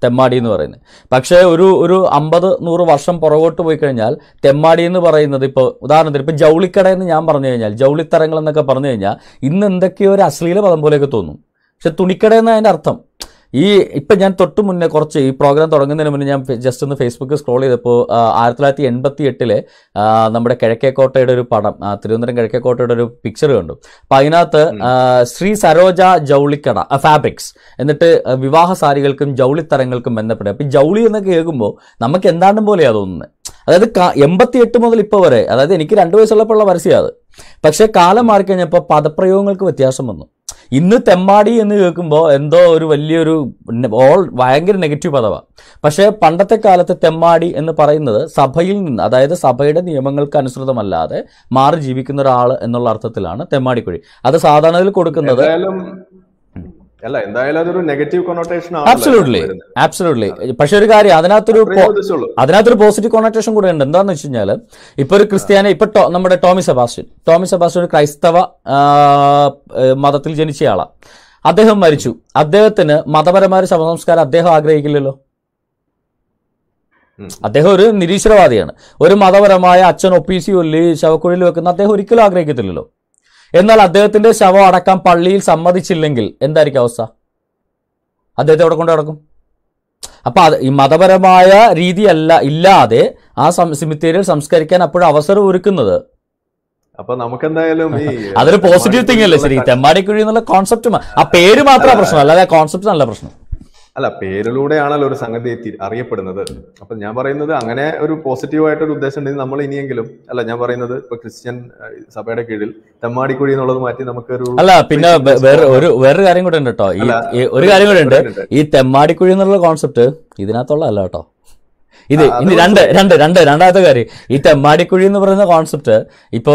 തെമ്മാടി എന്ന് പറയുന്നത് പക്ഷേ ഒരു ഒരു അമ്പത് നൂറ് വർഷം പുറകോട്ട് പോയി കഴിഞ്ഞാൽ തെമ്മാടി എന്ന് പറയുന്നത് ഇപ്പോൾ ഉദാഹരണത്തിന് ഇപ്പോൾ ജൗളിക്കട എന്ന് ഞാൻ പറഞ്ഞു കഴിഞ്ഞാൽ ജൗളിത്തരങ്ങൾ എന്നൊക്കെ പറഞ്ഞു കഴിഞ്ഞാൽ ഇന്ന് എന്തൊക്കെയോ ഒരു അശ്ലീല പദം പോലെയൊക്കെ തോന്നും പക്ഷെ തുണിക്കട എന്നതിൻ്റെ അർത്ഥം ഈ ഇപ്പം ഞാൻ തൊട്ട് മുന്നേ കുറച്ച് ഈ പ്രോഗ്രാം തുടങ്ങുന്നതിന് മുന്നേ ഞാൻ ജസ്റ്റ് ഒന്ന് ഫേസ്ബുക്ക് സ്ക്രോൾ ചെയ്തപ്പോൾ ആയിരത്തി തൊള്ളായിരത്തി എൺപത്തി എട്ടിലെ നമ്മുടെ കിഴക്കേക്കോട്ടയുടെ ഒരു പടം തിരുവനന്തപുരം കിഴക്കേക്കോട്ടയുടെ ഒരു പിക്ചർ കണ്ടു അപ്പം അതിനകത്ത് ശ്രീ സരോജ ജൗളിക്കട ഫാബ്രിക്സ് എന്നിട്ട് വിവാഹ സാരികൾക്കും ജൗളിത്തരങ്ങൾക്കും ബന്ധപ്പെട്ട് അപ്പം ജൗളി എന്നൊക്കെ കേൾക്കുമ്പോൾ നമുക്ക് എന്താണ്ടും പോലെയാണ് തോന്നുന്നത് അതായത് എട്ട് മുതൽ ഇപ്പോൾ വരെ അതായത് എനിക്ക് രണ്ട് വയസ്സുള്ളപ്പോഴുള്ള പരസ്യമാണ് അത് പക്ഷേ കാലം മാറിക്കഴിഞ്ഞപ്പോൾ പദപ്രയോഗങ്ങൾക്ക് വ്യത്യാസം വന്നു ഇന്ന് തെമ്മാടി എന്ന് കേൾക്കുമ്പോൾ എന്തോ ഒരു വലിയൊരു ഓൾ ഭയങ്കര നെഗറ്റീവ് പദമാണ് പക്ഷേ പണ്ടത്തെ കാലത്ത് തെമ്മാടി എന്ന് പറയുന്നത് സഭയിൽ നിന്ന് അതായത് സഭയുടെ നിയമങ്ങൾക്ക് അനുസൃതമല്ലാതെ മാറി ജീവിക്കുന്ന ഒരാൾ എന്നുള്ള അർത്ഥത്തിലാണ് തെമ്മാടിക്കുഴി അത് സാധാരണയിൽ കൊടുക്കുന്നത് അല്ല എന്തായാലും അതൊരു നെഗറ്റീവ് കൊണോട്ടേഷൻ ആബ്സലൂട്ട്ലി ആബ്സലൂട്ട്ലി പക്ഷെ ഒരു കാര്യം അതിനകത്തൊരു അതിനകത്തൊരു പോസിറ്റീവ് കൊണോട്ടേഷൻ കൂടെ ഉണ്ട് എന്താന്ന് വെച്ച് കഴിഞ്ഞാൽ ഇപ്പൊ ഒരു ക്രിസ്ത്യാനി ഇപ്പൊ നമ്മുടെ ടോമി സെബാസ്റ്റ്യൻ ടോമി സെബാസ്റ്റ്യൻ ഒരു ക്രൈസ്തവ മതത്തിൽ ജനിച്ച അദ്ദേഹം മരിച്ചു അദ്ദേഹത്തിന് മതപരമായ ശവസംസ്കാരം അദ്ദേഹം ആഗ്രഹിക്കില്ലല്ലോ അദ്ദേഹം ഒരു നിരീശ്വരവാദിയാണ് ഒരു മതപരമായ അച്ഛൻ ഒപ്പീസി ഒല്ലി ശവക്കുഴിയിൽ വെക്കുന്ന അദ്ദേഹം ഒരിക്കലും ആഗ്രഹിക്കത്തില്ലല്ലോ എന്നാൽ അദ്ദേഹത്തിന്റെ ശവം അടക്കാൻ പള്ളിയിൽ സമ്മതിച്ചില്ലെങ്കിൽ എന്തായിരിക്കും അവസ്ഥ അദ്ദേഹത്തെ അവിടെ കൊണ്ട് അപ്പൊ അത് ഈ മതപരമായ രീതിയല്ല ഇല്ലാതെ ആ മെറ്റീരിയൽ സംസ്കരിക്കാൻ അപ്പോഴും അവസരം ഒരുക്കുന്നത് അപ്പൊ നമുക്കെന്തായാലും അതൊരു പോസിറ്റീവ് തിങ് അല്ലേ ശരി തെമ്മാടിക്കുഴി എന്നുള്ള കോൺസെപ്റ്റ് ആ പേര് മാത്രമാണ് പ്രശ്നം അല്ലാതെ കോൺസെപ്റ്റ് നല്ല പ്രശ്നം അല്ല പേരിലൂടെയാണല്ലോ ഒരു സംഗതി അറിയപ്പെടുന്നത് അപ്പൊ ഞാൻ പറയുന്നത് അങ്ങനെ ഒരു പോസിറ്റീവ് ആയിട്ടൊരു ഉദ്ദേശം ഉണ്ടെങ്കിൽ നമ്മൾ ഇനിയെങ്കിലും അല്ല ഞാൻ പറയുന്നത് ഇപ്പൊ ക്രിസ്ത്യൻ സഭയുടെ കീഴിൽ തെമ്മാടിക്കുഴി എന്നുള്ളത് മാറ്റി നമുക്കൊരു അല്ല പിന്നെ വേറെ ഒരു വേറൊരു കാര്യം കൂടെ ഉണ്ട് കേട്ടോ ഒരു കാര്യം കൂടെ ഉണ്ട് ഈ തെമ്മാടിക്കുഴി എന്നുള്ള കോൺസെപ്റ്റ് ഇതിനകത്തുള്ള അല്ല കേട്ടോ ഇത് ഇനി രണ്ട് രണ്ട് രണ്ട് രണ്ടാമത്തെ കാര്യം ഈ തെമ്മാടിക്കുഴി എന്ന് പറയുന്ന കോൺസെപ്റ്റ് ഇപ്പോ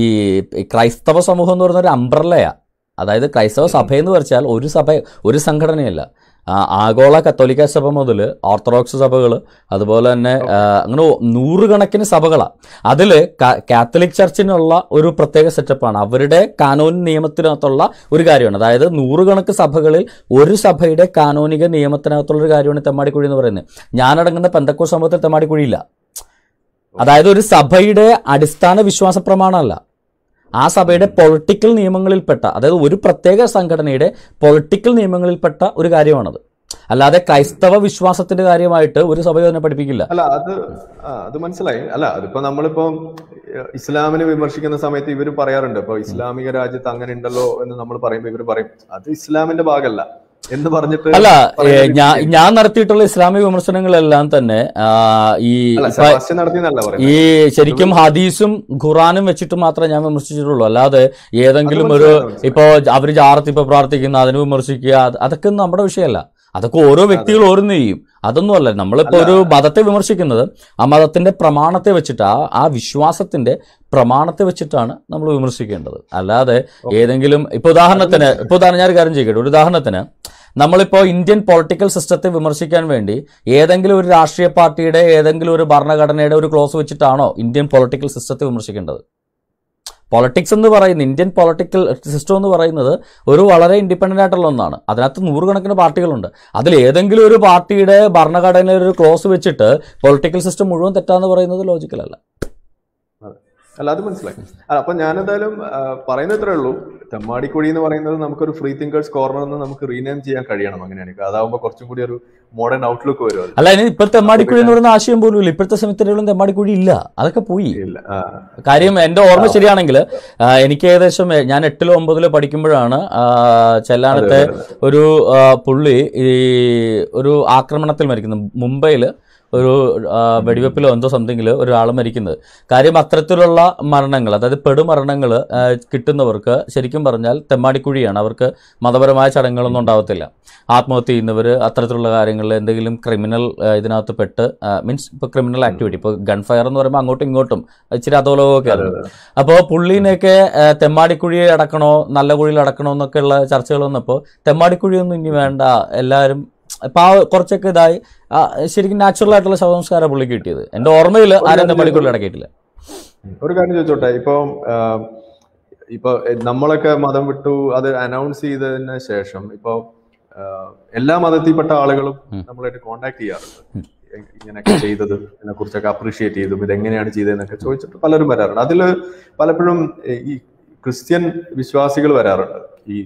ഈ ക്രൈസ്തവ സമൂഹം എന്ന് പറയുന്ന ഒരു അംബ്രല്ലയാണ് അതായത് ക്രൈസ്തവ സഭ എന്ന് വെച്ചാൽ ഒരു സഭ ഒരു സംഘടനയല്ല ആഗോള കത്തോലിക്ക സഭ മുതൽ ഓർത്തഡോക്സ് സഭകൾ അതുപോലെ തന്നെ അങ്ങനെ നൂറുകണക്കിന് സഭകളാണ് അതിൽ കാത്തലിക് ചർച്ചിനുള്ള ഒരു പ്രത്യേക സെറ്റപ്പാണ് അവരുടെ കാനോൻ നിയമത്തിനകത്തുള്ള ഒരു കാര്യമാണ് അതായത് നൂറുകണക്ക് സഭകളിൽ ഒരു സഭയുടെ കാനോനിക നിയമത്തിനകത്തുള്ള ഒരു കാര്യമാണ് തെമ്മാടിക്കുഴി എന്ന് പറയുന്നത് ഞാനടങ്ങുന്ന പെന്തക്കോ സമൂഹത്തിൽ തെമ്മാടിക്കുഴിയില്ല അതായത് ഒരു സഭയുടെ അടിസ്ഥാന വിശ്വാസ പ്രമാണമല്ല ആ സഭയുടെ പൊളിറ്റിക്കൽ നിയമങ്ങളിൽപ്പെട്ട അതായത് ഒരു പ്രത്യേക സംഘടനയുടെ പൊളിറ്റിക്കൽ നിയമങ്ങളിൽപ്പെട്ട ഒരു കാര്യമാണത് അല്ലാതെ ക്രൈസ്തവ വിശ്വാസത്തിന്റെ കാര്യമായിട്ട് ഒരു സഭയോ തന്നെ പഠിപ്പിക്കില്ല അല്ല അത് അത് മനസ്സിലായി അല്ല അതിപ്പോ നമ്മളിപ്പോ ഇസ്ലാമിനെ വിമർശിക്കുന്ന സമയത്ത് ഇവർ പറയാറുണ്ട് ഇപ്പൊ ഇസ്ലാമിക രാജ്യത്ത് അങ്ങനെ ഉണ്ടല്ലോ എന്ന് നമ്മൾ പറയുമ്പോൾ ഇവർ പറയും അത് ഇസ്ലാമിന്റെ ഭാഗമല്ല എന്ന് പറഞ്ഞിട്ട് അല്ല ഞാൻ നടത്തിയിട്ടുള്ള ഇസ്ലാമിക വിമർശനങ്ങളെല്ലാം തന്നെ ഈ ഈ ശരിക്കും ഹദീസും ഖുറാനും വെച്ചിട്ട് മാത്രമേ ഞാൻ വിമർശിച്ചിട്ടുള്ളൂ അല്ലാതെ ഏതെങ്കിലും ഒരു ഇപ്പോ അവര് ജാറത്തിപ്പോ പ്രാർത്ഥിക്കുന്ന അതിനെ വിമർശിക്കുക അതൊക്കെ നമ്മുടെ വിഷയമല്ല അതൊക്കെ ഓരോ വ്യക്തികൾ ഓരോന്ന് ചെയ്യും അതൊന്നും അല്ല നമ്മളിപ്പോ ഒരു മതത്തെ വിമർശിക്കുന്നത് ആ മതത്തിന്റെ പ്രമാണത്തെ വെച്ചിട്ട് ആ ആ വിശ്വാസത്തിന്റെ പ്രമാണത്തെ വെച്ചിട്ടാണ് നമ്മൾ വിമർശിക്കേണ്ടത് അല്ലാതെ ഏതെങ്കിലും ഇപ്പൊ ഉദാഹരണത്തിന് ഇപ്പൊ ഉദാഹരണം ഞാൻ ഒരു കാര്യം ചെയ്യട്ടെ ഒരു ഉദാഹരണത്തിന് നമ്മളിപ്പോൾ ഇന്ത്യൻ പൊളിറ്റിക്കൽ സിസ്റ്റത്തെ വിമർശിക്കാൻ വേണ്ടി ഏതെങ്കിലും ഒരു രാഷ്ട്രീയ പാർട്ടിയുടെ ഏതെങ്കിലും ഒരു ഭരണഘടനയുടെ ഒരു ക്ലോസ് വെച്ചിട്ടാണോ ഇന്ത്യൻ പൊളിറ്റിക്കൽ സിസ്റ്റത്തെ വിമർശിക്കേണ്ടത് പൊളിറ്റിക്സ് എന്ന് പറയുന്നത് ഇന്ത്യൻ പൊളിറ്റിക്കൽ സിസ്റ്റം എന്ന് പറയുന്നത് ഒരു വളരെ ഇൻഡിപെൻഡൻ്റ് ആയിട്ടുള്ള ഒന്നാണ് അതിനകത്ത് നൂറുകണക്കിന് പാർട്ടികളുണ്ട് അതിൽ ഏതെങ്കിലും ഒരു പാർട്ടിയുടെ ഭരണഘടനയിൽ ഒരു ക്ലോസ് വെച്ചിട്ട് പൊളിറ്റിക്കൽ സിസ്റ്റം മുഴുവൻ തെറ്റാന്ന് പറയുന്നത് ലോജിക്കലല്ല അല്ല അത് മനസ്സിലായി അല്ല അപ്പൊ ഞാനെന്തായാലും പറയുന്നത് ഇത്രേ ഉള്ളൂ തെമ്മാടിക്കുഴി എന്ന് പറയുന്നത് നമുക്കൊരു ഫ്രീ തിങ്കേഴ്സ് കോർണർ എന്ന് നമുക്ക് റീനെയിം ചെയ്യാൻ കഴിയണം അങ്ങനെയാണ് അതാവുമ്പോൾ കുറച്ചും കൂടി ഒരു മോഡേൺ ഔട്ട്ലുക്ക് വരും അല്ല ഇപ്പൊ തെമ്മാടിക്കുഴി എന്ന് പറയുന്ന ആശയം പോലും ഇല്ല ഇപ്പോഴത്തെ സെമിത്തറികളും തെമ്മാടിക്കുഴി ഇല്ല അതൊക്കെ പോയി ഇല്ല കാര്യം എൻ്റെ ഓർമ്മ ശരിയാണെങ്കിൽ എനിക്ക് ഏകദേശം ഞാൻ എട്ടിലോ ഒമ്പതിലോ പഠിക്കുമ്പോഴാണ് ചെല്ലാനത്തെ ഒരു പുള്ളി ഈ ഒരു ആക്രമണത്തിൽ മരിക്കുന്നത് മുംബൈയില് ഒരു വെടിവെപ്പിലോ എന്തോ സംതിങ്ങിൽ ഒരാൾ മരിക്കുന്നത് കാര്യം അത്തരത്തിലുള്ള മരണങ്ങൾ അതായത് പെടുമരണങ്ങൾ കിട്ടുന്നവർക്ക് ശരിക്കും പറഞ്ഞാൽ തെമ്മാടിക്കുഴിയാണ് അവർക്ക് മതപരമായ ചടങ്ങുകളൊന്നും ഉണ്ടാവത്തില്ല ആത്മഹത്യ ചെയ്യുന്നവർ അത്തരത്തിലുള്ള കാര്യങ്ങളിൽ എന്തെങ്കിലും ക്രിമിനൽ ഇതിനകത്ത് പെട്ട് മീൻസ് ഇപ്പോൾ ക്രിമിനൽ ആക്ടിവിറ്റി ഇപ്പോൾ ഗൺ ഫയർ എന്ന് പറയുമ്പോൾ അങ്ങോട്ടും ഇങ്ങോട്ടും ഇച്ചിരി അതോലോകമൊക്കെ ആയിരുന്നു അപ്പോൾ പുള്ളീനെയൊക്കെ തെമ്മാടിക്കുഴിയെ അടക്കണോ നല്ല കുഴിയിൽ അടക്കണോ എന്നൊക്കെയുള്ള ചർച്ചകൾ വന്നപ്പോൾ തെമ്മാടിക്കുഴിയൊന്നും ഇനി വേണ്ട എല്ലാവരും ഇപ്പം ആ കുറച്ചൊക്കെ ഇതായി ശരിക്കും നാച്ചുറൽ ആയിട്ടുള്ള ശവസംസ്കാരം പുള്ളി കിട്ടിയത് എൻ്റെ ഓർമ്മയിൽ ആരും ആരെന്താ മണിക്കൂറിൽ അടക്കിയിട്ടില്ല ഒരു കാര്യം ചോദിച്ചോട്ടെ ഇപ്പം ഇപ്പൊ നമ്മളൊക്കെ മതം വിട്ടു അത് അനൗൺസ് ചെയ്തതിന് ശേഷം ഇപ്പൊ എല്ലാ മതത്തിൽപ്പെട്ട ആളുകളും നമ്മളായിട്ട് കോണ്ടാക്ട് ചെയ്യാറുണ്ട് ഇങ്ങനെയൊക്കെ ചെയ്തത് ഇതിനെ കുറിച്ചൊക്കെ അപ്രീഷിയേറ്റ് ചെയ്തും ഇതെങ്ങനെയാണ് ചെയ്തതെന്നൊക്കെ ചോദിച്ചിട്ട് പലരും വരാറുണ്ട് അതിൽ പലപ്പോഴും ഈ ക്രിസ്ത്യൻ വിശ്വാസികൾ വരാറുണ്ട് ഈ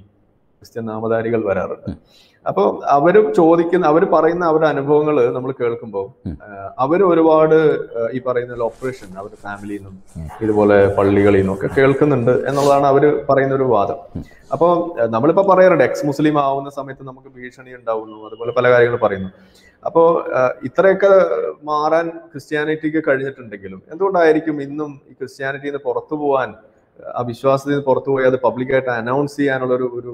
ക്രിസ്ത്യൻ നാമധാരികൾ വരാറുണ്ട് അപ്പൊ അവര് ചോദിക്കുന്ന അവർ പറയുന്ന അവരുടെ അനുഭവങ്ങൾ നമ്മൾ കേൾക്കുമ്പോൾ അവർ ഒരുപാട് ഈ പറയുന്ന ഓപ്പറേഷൻ അവരുടെ ഫാമിലിയിൽ നിന്നും ഇതുപോലെ പള്ളികളിൽ നിന്നും ഒക്കെ കേൾക്കുന്നുണ്ട് എന്നുള്ളതാണ് അവർ പറയുന്ന ഒരു വാദം അപ്പൊ നമ്മളിപ്പോ പറയാറുണ്ട് എക്സ് മുസ്ലിം ആവുന്ന സമയത്ത് നമുക്ക് ഭീഷണി ഉണ്ടാവുന്നു അതുപോലെ പല കാര്യങ്ങൾ പറയുന്നു അപ്പോ ഇത്രയൊക്കെ മാറാൻ ക്രിസ്ത്യാനിറ്റിക്ക് കഴിഞ്ഞിട്ടുണ്ടെങ്കിലും എന്തുകൊണ്ടായിരിക്കും ഇന്നും ഈ ക്രിസ്ത്യാനിറ്റിന്ന് പുറത്തു പോകാൻ ആ വിശ്വാസത്തിൽ നിന്ന് പുറത്തു പോയി അത് പബ്ലിക്കായിട്ട് അനൗൺസ് ചെയ്യാനുള്ള ഒരു ഒരു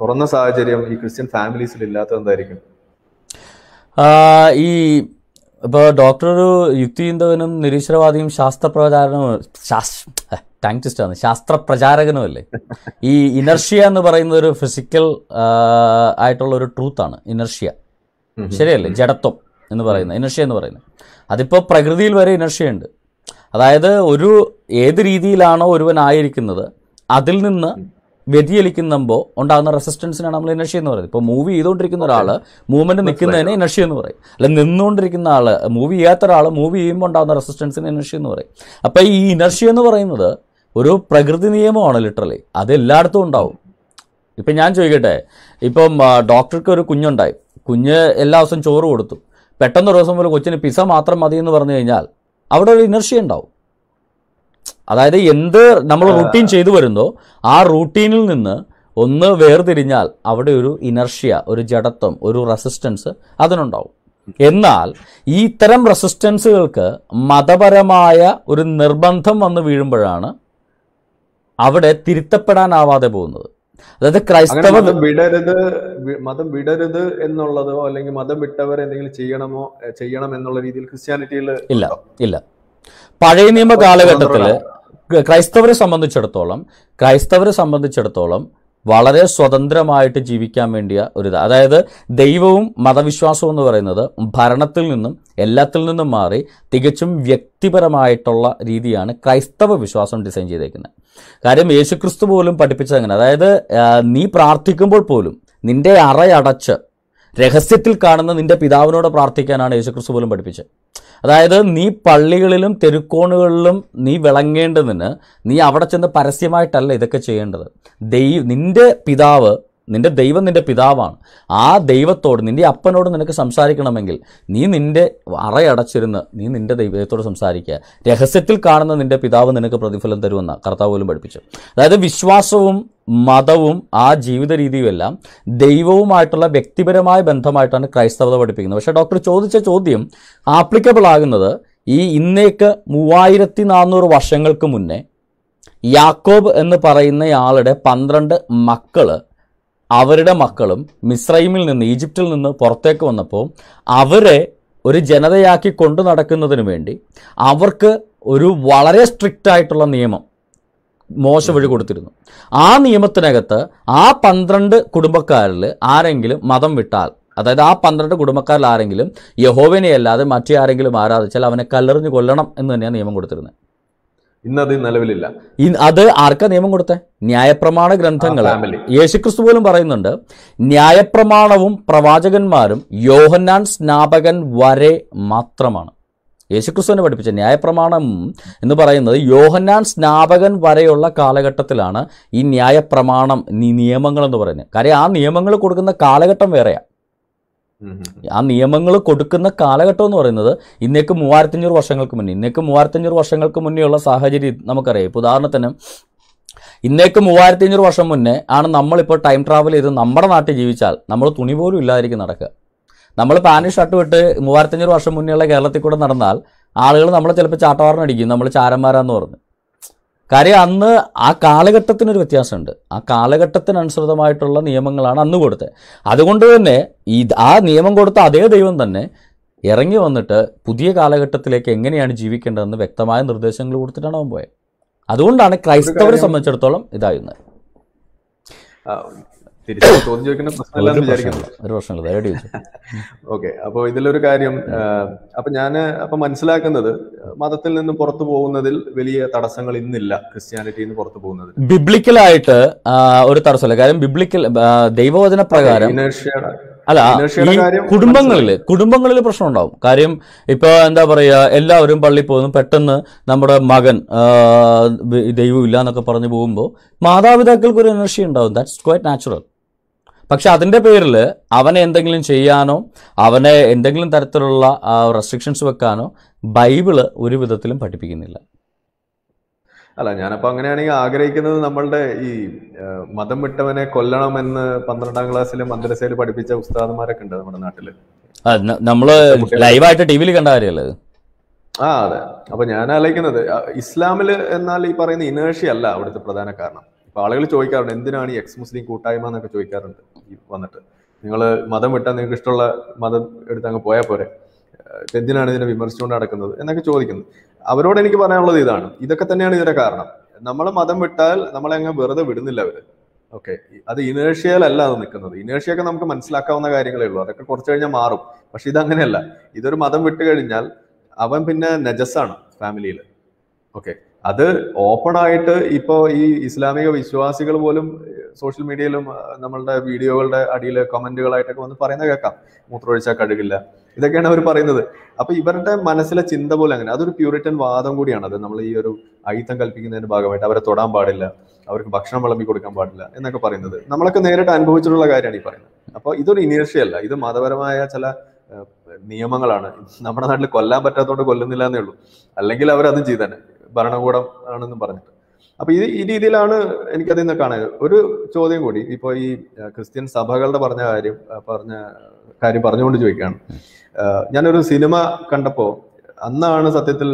തുറന്ന സാഹചര്യം ഈ ക്രിസ്ത്യൻ ഫാമിലീസിൽ ഇല്ലാത്തത് എന്തായിരിക്കും ഈ ഇപ്പോൾ ഡോക്ടർ ഒരു യുക്തിചിന്തകനും നിരീശ്വരവാദിയും ശാസ്ത്രപ്രചാരണവും ടാങ്ക്ടിസ്റ്റാണ് അല്ലേ ഈ ഇനർഷ്യ എന്ന് പറയുന്ന ഒരു ഫിസിക്കൽ ആയിട്ടുള്ള ഒരു ട്രൂത്ത് ആണ് ഇനർഷ്യ ശരിയല്ലേ ജഡത്വം എന്ന് പറയുന്നത് ഇനർഷ്യ എന്ന് പറയുന്നത് അതിപ്പോൾ പ്രകൃതിയിൽ വരെ ഇനർഷ്യയുണ്ട് അതായത് ഒരു ഏത് രീതിയിലാണോ ഒരുവൻ അതിൽ നിന്ന് വ്യതിയലിക്കുമ്പോൾ ഉണ്ടാകുന്ന റെസിസ്റ്റൻസിനാണ് നമ്മൾ ഇനർഷ്യ എന്ന് പറയുന്നത് ഇപ്പോൾ മൂവ് ചെയ്തുകൊണ്ടിരിക്കുന്ന ഒരാൾ മൂവ്മെൻറ്റ് നിൽക്കുന്നതിന് ഇനർഷ്യ എന്ന് പറയും അല്ലെങ്കിൽ നിന്നുകൊണ്ടിരിക്കുന്ന ആൾ മൂവ് ചെയ്യാത്ത ഒരാൾ മൂവ് ചെയ്യുമ്പോൾ ഉണ്ടാകുന്ന റെസിസ്റ്റൻസിന് ഇനർഷ്യ എന്ന് പറയും അപ്പോൾ ഈ ഇനർഷി എന്ന് പറയുന്നത് ഒരു പ്രകൃതി നിയമമാണ് ലിറ്ററലി അത് എല്ലായിടത്തും ഉണ്ടാവും ഇപ്പം ഞാൻ ചോദിക്കട്ടെ ഇപ്പം ഡോക്ടർക്ക് ഒരു കുഞ്ഞുണ്ടായി കുഞ്ഞ് എല്ലാ ദിവസവും ചോറ് കൊടുത്തു പെട്ടെന്ന് ഒരു ദിവസം പോലെ കൊച്ചിന് പിസ മാത്രം മതി എന്ന് പറഞ്ഞു കഴിഞ്ഞാൽ അവിടെ ഒരു ഇനർഷ്യ ഉണ്ടാവും അതായത് എന്ത് നമ്മൾ റൂട്ടീൻ ചെയ്തു വരുന്നോ ആ റൂട്ടീനിൽ നിന്ന് ഒന്ന് വേർതിരിഞ്ഞാൽ അവിടെ ഒരു ഇനർഷ്യ ഒരു ജഡത്വം ഒരു റെസിസ്റ്റൻസ് അതിനുണ്ടാവും എന്നാൽ ഈ ഇത്തരം റെസിസ്റ്റൻസുകൾക്ക് മതപരമായ ഒരു നിർബന്ധം വന്ന് വീഴുമ്പോഴാണ് അവിടെ തിരുത്തപ്പെടാനാവാതെ പോകുന്നത് അതായത് ക്രൈസ്തവ വിടരുത് മതം വിടരുത് എന്നുള്ളതോ അല്ലെങ്കിൽ മതം വിട്ടവർ എന്തെങ്കിലും ചെയ്യണമോ ചെയ്യണം എന്നുള്ള രീതിയിൽ ക്രിസ്ത്യാനിറ്റിയിൽ ഇല്ല ഇല്ല പഴയ നിയമ കാലഘട്ടത്തിൽ ക്രൈസ്തവരെ സംബന്ധിച്ചിടത്തോളം ക്രൈസ്തവരെ സംബന്ധിച്ചിടത്തോളം വളരെ സ്വതന്ത്രമായിട്ട് ജീവിക്കാൻ വേണ്ടിയ ഒരു അതായത് ദൈവവും മതവിശ്വാസവും എന്ന് പറയുന്നത് ഭരണത്തിൽ നിന്നും എല്ലാത്തിൽ നിന്നും മാറി തികച്ചും വ്യക്തിപരമായിട്ടുള്ള രീതിയാണ് ക്രൈസ്തവ വിശ്വാസം ഡിസൈൻ ചെയ്തേക്കുന്നത് കാര്യം യേശുക്രിസ്തു പോലും പഠിപ്പിച്ചത് അങ്ങനെ അതായത് നീ പ്രാർത്ഥിക്കുമ്പോൾ പോലും നിന്റെ അറയടച്ച് രഹസ്യത്തിൽ കാണുന്ന നിന്റെ പിതാവിനോട് പ്രാർത്ഥിക്കാനാണ് യേശുക്രിസ്തു പോലും പഠിപ്പിച്ചത് അതായത് നീ പള്ളികളിലും തെരുക്കോണുകളിലും നീ വിളങ്ങേണ്ടതിന് നീ അവിടെ ചെന്ന് പരസ്യമായിട്ടല്ല ഇതൊക്കെ ചെയ്യേണ്ടത് ദൈവ നിന്റെ പിതാവ് നിന്റെ ദൈവം നിന്റെ പിതാവാണ് ആ ദൈവത്തോട് നിന്റെ അപ്പനോട് നിനക്ക് സംസാരിക്കണമെങ്കിൽ നീ നിന്റെ അറയടച്ചിരുന്ന് നീ നിന്റെ ദൈവത്തോട് സംസാരിക്കുക രഹസ്യത്തിൽ കാണുന്ന നിന്റെ പിതാവ് നിനക്ക് പ്രതിഫലം തരുമെന്ന കർത്താവ് പോലും പഠിപ്പിച്ചു അതായത് വിശ്വാസവും മതവും ആ ജീവിത രീതിയുമെല്ലാം ദൈവവുമായിട്ടുള്ള വ്യക്തിപരമായ ബന്ധമായിട്ടാണ് ക്രൈസ്തവത പഠിപ്പിക്കുന്നത് പക്ഷേ ഡോക്ടർ ചോദിച്ച ചോദ്യം ആപ്ലിക്കബിൾ ആകുന്നത് ഈ ഇന്നേക്ക് മൂവായിരത്തി നാനൂറ് വർഷങ്ങൾക്ക് മുന്നേ യാക്കോബ് എന്ന് പറയുന്നയാളുടെ പന്ത്രണ്ട് മക്കൾ അവരുടെ മക്കളും മിസ്രൈമിൽ നിന്ന് ഈജിപ്തിൽ നിന്ന് പുറത്തേക്ക് വന്നപ്പോൾ അവരെ ഒരു ജനതയാക്കി കൊണ്ടു നടക്കുന്നതിന് വേണ്ടി അവർക്ക് ഒരു വളരെ സ്ട്രിക്റ്റ് ആയിട്ടുള്ള നിയമം മോശം വഴി കൊടുത്തിരുന്നു ആ നിയമത്തിനകത്ത് ആ പന്ത്രണ്ട് കുടുംബക്കാരിൽ ആരെങ്കിലും മതം വിട്ടാൽ അതായത് ആ പന്ത്രണ്ട് കുടുംബക്കാരിൽ ആരെങ്കിലും യഹോവനെ അല്ലാതെ മറ്റേ ആരെങ്കിലും ആരാധിച്ചാൽ അവനെ കല്ലെറിഞ്ഞു കൊല്ലണം എന്ന് തന്നെയാണ് നിയമം കൊടുത്തിരുന്നത് ഇന്നത് നിലവിലില്ല അത് ആർക്കാ നിയമം കൊടുത്തെ ന്യായപ്രമാണ ഗ്രന്ഥങ്ങൾ യേശുക്രിസ്തു പോലും പറയുന്നുണ്ട് ന്യായപ്രമാണവും പ്രവാചകന്മാരും യോഹന്നാൻ സ്നാപകൻ വരെ മാത്രമാണ് യേശുക്രിസ്തുവിനെ പഠിപ്പിച്ച ന്യായപ്രമാണം എന്ന് പറയുന്നത് യോഹന്നാൻ സ്നാപകൻ വരെയുള്ള കാലഘട്ടത്തിലാണ് ഈ ന്യായപ്രമാണം നിയമങ്ങൾ എന്ന് പറയുന്നത് കാര്യം ആ നിയമങ്ങൾ കൊടുക്കുന്ന കാലഘട്ടം വേറെയാണ് ആ നിയമങ്ങൾ കൊടുക്കുന്ന കാലഘട്ടം എന്ന് പറയുന്നത് ഇന്നേക്ക് മൂവായിരത്തഞ്ഞൂറ് വർഷങ്ങൾക്ക് മുന്നേ ഇന്നേക്ക് മൂവായിരത്തഞ്ഞൂറ് വർഷങ്ങൾക്ക് ഉള്ള സാഹചര്യം നമുക്കറിയാം ഇപ്പോൾ ഉദാഹരണത്തിന് ഇന്നേക്ക് മൂവായിരത്തഞ്ഞൂറ് വർഷം മുന്നേ ആണ് നമ്മളിപ്പോൾ ടൈം ട്രാവൽ ചെയ്ത് നമ്മുടെ നാട്ടിൽ ജീവിച്ചാൽ നമ്മൾ തുണി പോലും ഇല്ലാതിരിക്കും നടക്കുക നമ്മൾ പാൻറ് ഷർട്ട് വിട്ട് മൂവായിരത്തഞ്ഞൂറ് വർഷം മുന്നേയുള്ള കേരളത്തിൽ കൂടെ നടന്നാൽ ആളുകൾ നമ്മൾ ചിലപ്പോൾ ചാട്ടവാറിനടിക്കും നമ്മൾ ചാരന്മാരാന്ന് പറഞ്ഞ് കാര്യം അന്ന് ആ കാലഘട്ടത്തിനൊരു വ്യത്യാസമുണ്ട് ആ കാലഘട്ടത്തിനനുസൃതമായിട്ടുള്ള നിയമങ്ങളാണ് അന്ന് കൊടുത്തത് അതുകൊണ്ട് തന്നെ ഈ ആ നിയമം കൊടുത്ത അതേ ദൈവം തന്നെ ഇറങ്ങി വന്നിട്ട് പുതിയ കാലഘട്ടത്തിലേക്ക് എങ്ങനെയാണ് ജീവിക്കേണ്ടതെന്ന് വ്യക്തമായ നിർദ്ദേശങ്ങൾ കൊടുത്തിട്ടാണ് അവൻ പോയത് അതുകൊണ്ടാണ് ക്രൈസ്തവരെ സംബന്ധിച്ചിടത്തോളം ഇതായിരുന്നത് ഓക്കെ അപ്പോൾ ഇതിലൊരു കാര്യം അപ്പൊ ഞാൻ അപ്പൊ മനസ്സിലാക്കുന്നത് മതത്തിൽ നിന്ന് പുറത്തു പോകുന്നതിൽ വലിയ തടസ്സങ്ങൾ ഇന്നില്ല ക്രിസ്ത്യാനിറ്റി നിന്ന് പുറത്തു പോകുന്നത് ബിബ്ലിക്കലായിട്ട് ഒരു തടസ്സമില്ല കാര്യം ബിബ്ലിക്കൽ ദൈവവചന പ്രകാരം അല്ല ഈ കുടുംബങ്ങളിൽ കുടുംബങ്ങളിൽ പ്രശ്നം ഉണ്ടാവും കാര്യം ഇപ്പൊ എന്താ പറയുക എല്ലാവരും പള്ളി പോകുന്നു പെട്ടെന്ന് നമ്മുടെ മകൻ ഇല്ല എന്നൊക്കെ പറഞ്ഞു പോകുമ്പോൾ മാതാപിതാക്കൾക്ക് ഒരു എനർജി ഉണ്ടാവും ദാറ്റ്സ് ക്വൈറ്റ് നാച്ചുറൽ പക്ഷെ അതിൻ്റെ പേരിൽ അവനെ എന്തെങ്കിലും ചെയ്യാനോ അവനെ എന്തെങ്കിലും തരത്തിലുള്ള റെസ്ട്രിക്ഷൻസ് വെക്കാനോ ബൈബിള് ഒരു വിധത്തിലും പഠിപ്പിക്കുന്നില്ല അല്ല ഞാനപ്പോൾ അങ്ങനെയാണെങ്കിൽ ആഗ്രഹിക്കുന്നത് നമ്മളുടെ ഈ മതം വിട്ടവനെ കൊല്ലണം എന്ന് പന്ത്രണ്ടാം ക്ലാസ്സിൽ മദ്രസയിൽ പഠിപ്പിച്ച ഉസ്താദന്മാരൊക്കെ ഉണ്ട് നമ്മുടെ നാട്ടിൽ നമ്മള് ലൈവായിട്ട് ടി വിയിൽ കണ്ട കാര്യമല്ലേ ആ അതെ അപ്പൊ ഞാൻ ആലോചിക്കുന്നത് ഇസ്ലാമിൽ എന്നാൽ ഈ പറയുന്ന ഇനേഴ്ഷ്യ അല്ല അവിടുത്തെ പ്രധാന കാരണം അപ്പൊ ആളുകൾ ചോദിക്കാറുണ്ട് എന്തിനാണ് ഈ എക്സ് മുസ്ലിം കൂട്ടായ്മ എന്നൊക്കെ ചോദിക്കാറുണ്ട് വന്നിട്ട് നിങ്ങൾ മതം വിട്ടാൽ നിങ്ങൾക്ക് ഇഷ്ടമുള്ള മതം എടുത്ത് അങ്ങ് പോയാൽ പോരെ എന്തിനാണ് ഇതിനെ വിമർശിച്ചുകൊണ്ട് നടക്കുന്നത് എന്നൊക്കെ ചോദിക്കുന്നു അവരോട് എനിക്ക് പറയാനുള്ളത് ഇതാണ് ഇതൊക്കെ തന്നെയാണ് ഇതിന്റെ കാരണം നമ്മൾ മതം വിട്ടാൽ നമ്മളെ അങ്ങ് വെറുതെ വിടുന്നില്ല അവര് ഓക്കെ അത് ഇനേഴ്ഷ്യയിലല്ല അത് നിൽക്കുന്നത് ഇനേഴ്ഷ്യയൊക്കെ നമുക്ക് മനസ്സിലാക്കാവുന്ന കാര്യങ്ങളേ ഉള്ളൂ അതൊക്കെ കുറച്ച് കഴിഞ്ഞാൽ മാറും പക്ഷെ ഇതങ്ങനെയല്ല ഇതൊരു മതം വിട്ട് കഴിഞ്ഞാൽ അവൻ പിന്നെ നജസ്സാണ് ഫാമിലിയിൽ ഓക്കെ അത് ഓപ്പൺ ആയിട്ട് ഇപ്പോ ഈ ഇസ്ലാമിക വിശ്വാസികൾ പോലും സോഷ്യൽ മീഡിയയിലും നമ്മളുടെ വീഡിയോകളുടെ അടിയിൽ കമന്റുകളായിട്ടൊക്കെ വന്ന് പറയുന്നത് കേൾക്കാം മൂത്രമൊഴിച്ചാൽ കഴുകില്ല ഇതൊക്കെയാണ് അവർ പറയുന്നത് അപ്പൊ ഇവരുടെ മനസ്സിലെ ചിന്ത പോലെ അങ്ങനെ അതൊരു പ്യൂരിറ്റൻ വാദം കൂടിയാണ് അത് നമ്മൾ ഈ ഒരു ഐത്തം കൽപ്പിക്കുന്നതിന്റെ ഭാഗമായിട്ട് അവരെ തൊടാൻ പാടില്ല അവർക്ക് ഭക്ഷണം വിളമ്പി കൊടുക്കാൻ പാടില്ല എന്നൊക്കെ പറയുന്നത് നമ്മളൊക്കെ നേരിട്ട് അനുഭവിച്ചിട്ടുള്ള കാര്യമാണ് ഈ പറയുന്നത് അപ്പോൾ ഇതൊരു ഇനേഴ്ഷ്യയല്ല ഇത് മതപരമായ ചില നിയമങ്ങളാണ് നമ്മുടെ നാട്ടിൽ കൊല്ലാൻ പറ്റാത്തതുകൊണ്ട് കൊല്ലുന്നില്ല എന്നേ ഉള്ളൂ അല്ലെങ്കിൽ അവർ ചെയ്തന്നെ ഭരണകൂടം ആണെന്ന് പറഞ്ഞിട്ട് അപ്പൊ ഇത് ഈ രീതിയിലാണ് എനിക്കതിൽ നിന്ന് കാണാൻ ഒരു ചോദ്യം കൂടി ഇപ്പോ ഈ ക്രിസ്ത്യൻ സഭകളുടെ പറഞ്ഞ കാര്യം പറഞ്ഞ കാര്യം പറഞ്ഞുകൊണ്ട് ചോദിക്കുകയാണ് ഞാനൊരു സിനിമ കണ്ടപ്പോൾ അന്നാണ് സത്യത്തിൽ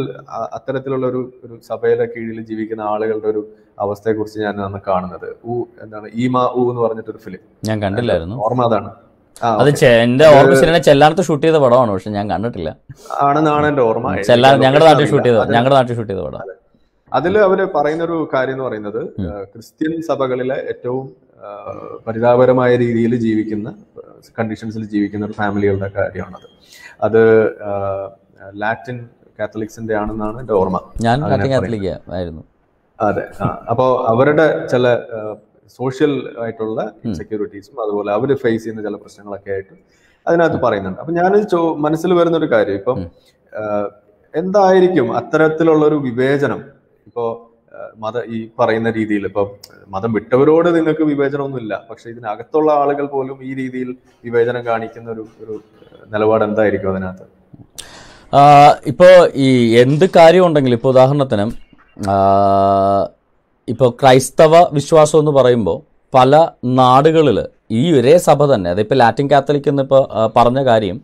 അത്തരത്തിലുള്ള ഒരു ഒരു സഭയുടെ കീഴിൽ ജീവിക്കുന്ന ആളുകളുടെ ഒരു അവസ്ഥയെ കുറിച്ച് ഞാൻ അന്ന് കാണുന്നത് ഊ എന്താണ് ഈമ ഊ എന്ന് പറഞ്ഞിട്ടൊരു ഫിലിം ഞാൻ കണ്ടില്ലായിരുന്നു ഓർമ്മ അതാണ് അത് എന്റെ ഓർമ്മ ചെല്ലാനത്ത് ഷൂട്ട് ചെയ്ത പടമാണ് പക്ഷെ ഞാൻ കണ്ടിട്ടില്ല ആണെന്നാണ് എന്റെ ഓർമ്മ ഞങ്ങളുടെ നാട്ടിൽ ഷൂട്ട് ചെയ്ത ഞങ്ങളുടെ നാട്ടിൽ ഷൂട്ട് ചെയ്ത പടം അതിൽ അവർ പറയുന്ന ഒരു കാര്യം എന്ന് പറയുന്നത് ക്രിസ്ത്യൻ സഭകളിലെ ഏറ്റവും പരിതാപകരമായ രീതിയിൽ ജീവിക്കുന്ന കണ്ടീഷൻസിൽ ജീവിക്കുന്ന ഒരു ഫാമിലികളുടെ കാര്യമാണത് അത് ലാറ്റിൻ കാത്തലിക്സിന്റെ ആണെന്നാണ് എന്റെ ഓർമ്മ ഞാൻ കാത്തലിക് ആയിരുന്നു അതെ അപ്പോ അവരുടെ ചില സോഷ്യൽ ആയിട്ടുള്ള ഇൻസെക്യൂരിറ്റീസും അതുപോലെ അവർ ഫേസ് ചെയ്യുന്ന ചില പ്രശ്നങ്ങളൊക്കെ ആയിട്ട് അതിനകത്ത് പറയുന്നുണ്ട് അപ്പൊ ഞാൻ മനസ്സിൽ വരുന്ന ഒരു കാര്യം ഇപ്പം എന്തായിരിക്കും അത്തരത്തിലുള്ള ഒരു വിവേചനം ഇപ്പോ മത ഈ പറയുന്ന രീതിയിൽ ഇപ്പം മതം വിട്ടവരോട് നിങ്ങൾക്ക് വിവേചനമൊന്നുമില്ല പക്ഷെ ഇതിനകത്തുള്ള ആളുകൾ പോലും ഈ രീതിയിൽ വിവേചനം കാണിക്കുന്ന ഒരു ഒരു നിലപാട് എന്തായിരിക്കും അതിനകത്ത് ഇപ്പോ ഈ എന്ത് കാര്യമുണ്ടെങ്കിലും ഇപ്പൊ ഉദാഹരണത്തിന് ഇപ്പോൾ ക്രൈസ്തവ വിശ്വാസം എന്ന് പറയുമ്പോൾ പല നാടുകളിൽ ഈ ഒരേ സഭ തന്നെ അതിപ്പോൾ ലാറ്റിൻ കാത്തലിക് എന്നിപ്പോൾ പറഞ്ഞ കാര്യം